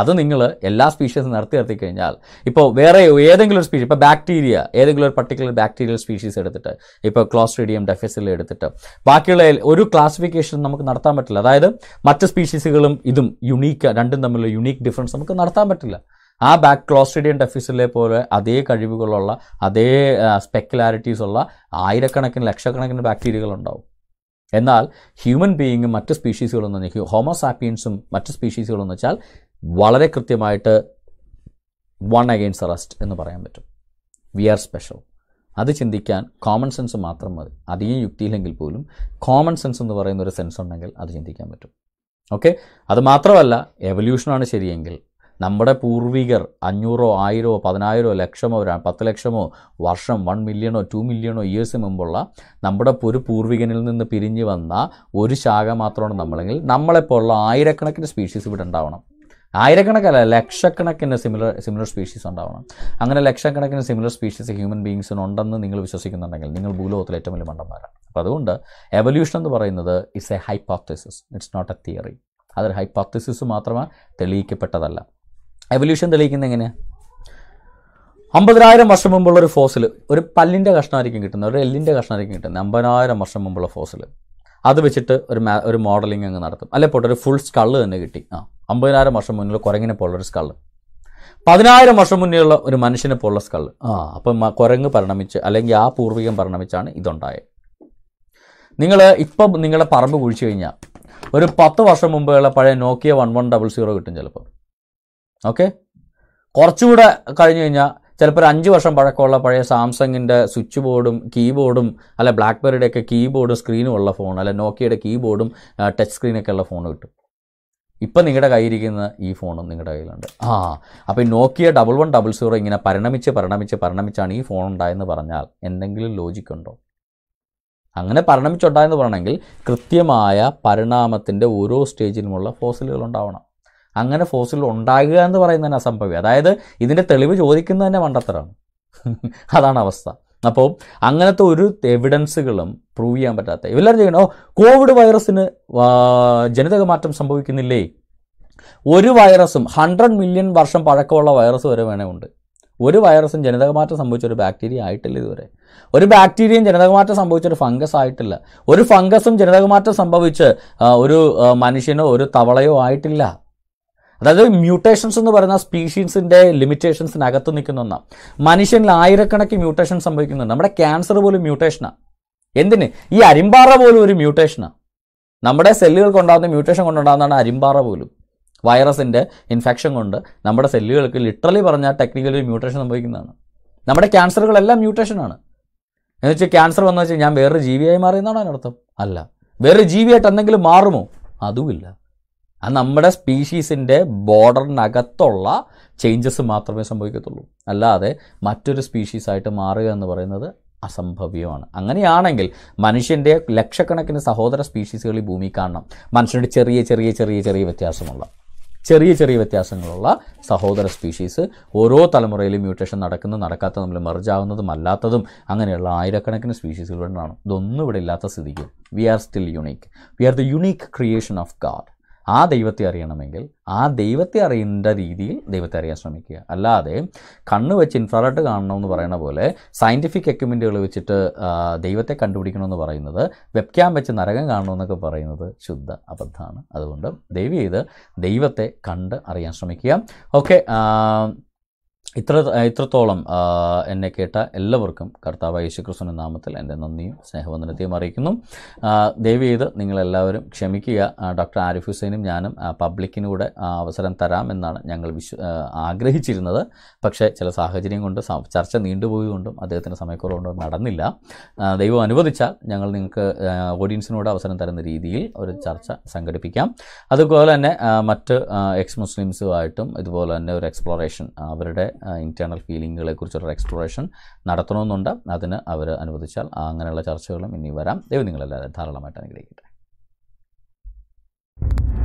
അത് നിങ്ങൾ എല്ലാ സ്പീഷീസും നിർത്തി നിർത്തി കഴിഞ്ഞാൽ ഇപ്പോൾ വേറെ ഏതെങ്കിലും ഒരു സ്പീഷീസ് ഇപ്പോൾ ബാക്ടീരിയ ഏതെങ്കിലും ഒരു പർട്ടിക്കുലർ ബാക്ടീരിയൽ സ്പീഷീസ് എടുത്തിട്ട് ഇപ്പോൾ ക്ലോസ്ട്രീഡിയം ഡെഫെസിൽ എടുത്തിട്ട് ബാക്കിയുള്ള ഒരു ക്ലാസിഫിക്കേഷൻ നമുക്ക് നടത്താൻ പറ്റില്ല അതായത് മറ്റ് സ്പീഷീസുകളും ഇതും യുണീക്ക് രണ്ടും തമ്മിലുള്ള യുണീക്ക് ഡിഫറൻസ് നമുക്ക് നടത്താൻ പറ്റില്ല ആ ബാക്ക് ക്ലോസ്റ്റിഡിയം ഡെഫിസിലെ പോലെ അതേ കഴിവുകളുള്ള അതേ സ്പെക്കുലാരിറ്റീസ് ഉള്ള ആയിരക്കണക്കിന് ലക്ഷക്കണക്കിന് ബാക്ടീരിയകൾ ഉണ്ടാവും എന്നാൽ ഹ്യൂമൻ ബീയിങ്ങും മറ്റ് എന്ന് വെച്ചാൽ ഹോമോസാപ്പിയൻസും മറ്റ് സ്പീഷീസുകളെന്ന് വെച്ചാൽ വളരെ കൃത്യമായിട്ട് വൺ അഗെയിൻസ്റ്റ് റസ്റ്റ് എന്ന് പറയാൻ പറ്റും വി ആർ സ്പെഷ്യൽ അത് ചിന്തിക്കാൻ കോമൺ സെൻസ് മാത്രം മതി അധികം യുക്തിയില്ലെങ്കിൽ പോലും കോമൺ സെൻസ് എന്ന് പറയുന്ന ഒരു സെൻസ് ഉണ്ടെങ്കിൽ അത് ചിന്തിക്കാൻ പറ്റും ഓക്കെ അത് മാത്രമല്ല എവല്യൂഷനാണ് ശരിയെങ്കിൽ നമ്മുടെ പൂർവികർ അഞ്ഞൂറോ ആയിരമോ പതിനായിരോ ലക്ഷമോ പത്ത് ലക്ഷമോ വർഷം വൺ മില്യണോ ടു മില്യണോ ഇയേഴ്സ് മുമ്പുള്ള നമ്മുടെ ഒരു പൂർവികനിൽ നിന്ന് പിരിഞ്ഞു വന്ന ഒരു ശാഖ മാത്രമാണ് നമ്മളെങ്കിൽ നമ്മളെപ്പോലുള്ള ആയിരക്കണക്കിന് സ്പീഷീസ് ഇവിടെ ഉണ്ടാവണം ആയിരക്കണക്കല്ല ലക്ഷക്കണക്കിന് സിമിലർ സിമിലർ സ്പീഷീസ് ഉണ്ടാവണം അങ്ങനെ ലക്ഷക്കണക്കിന് സിമിലർ സ്പീഷീസ് ഹ്യൂമൻ ബീങ്സിന് ഉണ്ടെന്ന് നിങ്ങൾ വിശ്വസിക്കുന്നുണ്ടെങ്കിൽ നിങ്ങൾ ഭൂലോകത്തിൽ ഏറ്റവും വലിയ മണ്ടന്മാരാണ് അപ്പോൾ അതുകൊണ്ട് എവല്യൂഷൻ എന്ന് പറയുന്നത് it's a hypothesis it's not a theory അതൊരു ഹൈപ്പോത്തിസിസ് മാത്രമാണ് തെളിയിക്കപ്പെട്ടതല്ല എവല്യൂഷൻ തെളിയിക്കുന്നത് എങ്ങനെയാണ് അമ്പതിനായിരം വർഷം മുമ്പുള്ള ഒരു ഫോസിൽ ഒരു പല്ലിൻ്റെ കഷ്ണമായിരിക്കും കിട്ടുന്നത് ഒരു എല്ലിൻ്റെ കഷ്ണമായിരിക്കും കിട്ടുന്നത് അമ്പതിനായിരം വർഷം മുമ്പുള്ള ഫോസിൽ അത് വെച്ചിട്ട് ഒരു മാ ഒരു മോഡലിംഗ് അങ്ങ് നടത്തും അല്ലെ പോട്ടെ ഒരു ഫുൾ സ്കള്ള് തന്നെ കിട്ടി ആ അമ്പതിനായിരം വർഷം മുന്നിലുള്ള കുരങ്ങിനെ പോലുള്ള ഒരു സ്കള് പതിനായിരം വർഷം മുന്നിലുള്ള ഒരു മനുഷ്യനെ പോലുള്ള സ്കള്ള് ആ അപ്പം കുരങ്ങ് പരിണമിച്ച് അല്ലെങ്കിൽ ആ പൂർവികം പരിണമിച്ചാണ് ഇതുണ്ടായത് നിങ്ങൾ ഇപ്പം നിങ്ങളുടെ പറമ്പ് കുഴിച്ചു കഴിഞ്ഞാൽ ഒരു പത്ത് വർഷം മുമ്പുള്ള പഴയ Nokia one one double zero കിട്ടും ചിലപ്പോൾ ഓക്കെ കുറച്ചുകൂടെ കഴിഞ്ഞു കഴിഞ്ഞാൽ ചിലപ്പോൾ ഒരു അഞ്ച് വർഷം പഴക്കമുള്ള പഴയ സാംസങ്ങിൻ്റെ സ്വിച്ച് ബോർഡും കീബോർഡും അല്ല ബ്ലാക്ക് ഒക്കെ കീബോർഡും സ്ക്രീനും ഉള്ള ഫോൺ അല്ല നോക്കിയുടെ കീബോർഡും ടച്ച് സ്ക്രീനൊക്കെ ഉള്ള ഫോൺ കിട്ടും ഇപ്പം നിങ്ങളുടെ കയ്യിരിക്കുന്ന ഈ ഫോണും നിങ്ങളുടെ കയ്യിലുണ്ട് ആ അപ്പോൾ ഈ Nokia double one double zero ഇങ്ങനെ പരിണമിച്ച് പരിണമിച്ച് പരിണമിച്ചാണ് ഈ ഫോൺ ഉണ്ടായെന്ന് പറഞ്ഞാൽ എന്തെങ്കിലും ലോജിക് ഉണ്ടോ അങ്ങനെ പരിണമിച്ചുണ്ടായെന്ന് പറയണമെങ്കിൽ കൃത്യമായ പരിണാമത്തിൻ്റെ ഓരോ സ്റ്റേജിലുമുള്ള ഫോസിലുകൾ ഉണ്ടാവണം അങ്ങനെ ഫോസിൽ ഉണ്ടാകുക എന്ന് പറയുന്നത് തന്നെ അസംഭവ്യം അതായത് ഇതിൻ്റെ തെളിവ് ചോദിക്കുന്നത് തന്നെ മണ്ടത്തരാണ് അതാണ് അവസ്ഥ അപ്പോൾ അങ്ങനത്തെ ഒരു എവിഡൻസുകളും പ്രൂവ് ചെയ്യാൻ പറ്റാത്ത ഇവരെല്ലാവരും ചെയ്യണം ഓ കോവിഡ് വൈറസിന് ജനിതക മാറ്റം സംഭവിക്കുന്നില്ലേ ഒരു വൈറസും ഹൺഡ്രഡ് മില്യൺ വർഷം പഴക്കമുള്ള വൈറസ് വരെ വേണേ ഉണ്ട് ഒരു വൈറസും ജനിതക മാറ്റം സംഭവിച്ച ഒരു ബാക്ടീരിയ ആയിട്ടില്ല ഇതുവരെ ഒരു ബാക്ടീരിയയും ജനിതക മാറ്റം സംഭവിച്ച ഒരു ഫംഗസ് ആയിട്ടില്ല ഒരു ഫംഗസും ജനിതക മാറ്റം സംഭവിച്ച് ഒരു മനുഷ്യനോ ഒരു തവളയോ ആയിട്ടില്ല അതായത് മ്യൂട്ടേഷൻസ് എന്ന് പറയുന്ന സ്പീഷീസിന്റെ ലിമിറ്റേഷൻസിനകത്ത് നിൽക്കുന്ന ഒന്നാണ് മനുഷ്യനിൽ ആയിരക്കണക്കിന് മ്യൂട്ടേഷൻ സംഭവിക്കുന്നുണ്ട് നമ്മുടെ ക്യാൻസർ പോലും മ്യൂട്ടേഷനാണ് എന്തിന് ഈ അരിമ്പാറ പോലും ഒരു മ്യൂട്ടേഷനാണ് നമ്മുടെ സെല്ലുകൾക്ക് ഉണ്ടാകുന്ന മ്യൂട്ടേഷൻ കൊണ്ടുണ്ടാകുന്നതാണ് അരിമ്പാറ പോലും വൈറസിൻ്റെ ഇൻഫെക്ഷൻ കൊണ്ട് നമ്മുടെ സെല്ലുകൾക്ക് ലിറ്ററലി പറഞ്ഞാൽ ടെക്നിക്കലി ഒരു മ്യൂട്ടേഷൻ സംഭവിക്കുന്നതാണ് നമ്മുടെ ക്യാൻസറുകളെല്ലാം മ്യൂട്ടേഷനാണ് എന്ന് വെച്ചാൽ ക്യാൻസർ വന്നു വെച്ചാൽ ഞാൻ വേറൊരു ജീവിയായി മാറിയെന്നാണ് അതിനർത്ഥം അല്ല വേറൊരു ജീവിയായിട്ട് എന്തെങ്കിലും മാറുമോ അതുമില്ല അത് നമ്മുടെ സ്പീഷീസിൻ്റെ ബോർഡറിനകത്തുള്ള ചേഞ്ചസ് മാത്രമേ സംഭവിക്കത്തുള്ളൂ അല്ലാതെ മറ്റൊരു സ്പീഷീസായിട്ട് മാറുക എന്ന് പറയുന്നത് അസംഭവ്യമാണ് അങ്ങനെയാണെങ്കിൽ മനുഷ്യൻ്റെ ലക്ഷക്കണക്കിന് സഹോദര സ്പീഷീസുകൾ ഈ ഭൂമി കാണണം മനുഷ്യൻ്റെ ചെറിയ ചെറിയ ചെറിയ ചെറിയ വ്യത്യാസമുള്ള ചെറിയ ചെറിയ വ്യത്യാസങ്ങളുള്ള സഹോദര സ്പീഷീസ് ഓരോ തലമുറയിലും മ്യൂട്ടേഷൻ നടക്കുന്നതും നടക്കാത്ത നമ്മൾ മെർജാവുന്നതും അല്ലാത്തതും അങ്ങനെയുള്ള ആയിരക്കണക്കിന് സ്പീഷീസുകൾ കാണും ഇതൊന്നും ഇവിടെ ഇല്ലാത്ത സ്ഥിതിക്ക് we are still unique we are the unique creation of God ആ ദൈവത്തെ അറിയണമെങ്കിൽ ആ ദൈവത്തെ അറിയേണ്ട രീതിയിൽ ദൈവത്തെ അറിയാൻ ശ്രമിക്കുക അല്ലാതെ കണ്ണ് വെച്ച് ഇൻഫ്രാറെഡ് കാണണമെന്ന് പറയുന്ന പോലെ സയൻറ്റിഫിക് എക്യുപ്മെൻറ്റുകൾ വെച്ചിട്ട് ദൈവത്തെ കണ്ടുപിടിക്കണമെന്ന് പറയുന്നത് വെബ്ക്യാം വെച്ച് നരകം കാണണമെന്നൊക്കെ പറയുന്നത് ശുദ്ധ അബദ്ധമാണ് അതുകൊണ്ട് ദൈവം ചെയ്ത് ദൈവത്തെ കണ്ട് അറിയാൻ ശ്രമിക്കുക ഓക്കെ ഇത്ര ഇത്രത്തോളം എന്നെ കേട്ട എല്ലാവർക്കും കർത്താവ് യേശുക്രിസ്തുവിൻ്റെ നാമത്തിൽ എൻ്റെ നന്ദിയും സ്നേഹവന്ദനത്തെയും അറിയിക്കുന്നു ദയവ് ചെയ്ത് നിങ്ങളെല്ലാവരും ക്ഷമിക്കുക ഡോക്ടർ ആരിഫ് ഹുസൈനും ഞാനും പബ്ലിക്കിനൂടെ അവസരം തരാമെന്നാണ് ഞങ്ങൾ വിശ്വ ആഗ്രഹിച്ചിരുന്നത് പക്ഷേ ചില സാഹചര്യം കൊണ്ട് ചർച്ച നീണ്ടുപോയതുകൊണ്ടും അദ്ദേഹത്തിൻ്റെ സമയക്കുറവുകൊണ്ടും നടന്നില്ല ദൈവം അനുവദിച്ചാൽ ഞങ്ങൾ നിങ്ങൾക്ക് ഓഡിയൻസിനോട് അവസരം തരുന്ന രീതിയിൽ ഒരു ചർച്ച സംഘടിപ്പിക്കാം അതുപോലെ തന്നെ മറ്റ് എക്സ് മുസ്ലിംസുമായിട്ടും ഇതുപോലെ തന്നെ ഒരു എക്സ്പ്ലോറേഷൻ അവരുടെ ഇൻറ്റേർണൽ കുറിച്ചുള്ള എക്സ്പ്ലോറേഷൻ നടത്തണമെന്നുണ്ട് അതിന് അവർ അനുവദിച്ചാൽ അങ്ങനെയുള്ള ചർച്ചകളും ഇനി വരാം ദൈവം നിങ്ങളെല്ലാവരും ധാരാളമായിട്ട് അനുഗ്രഹിക്കട്ടെ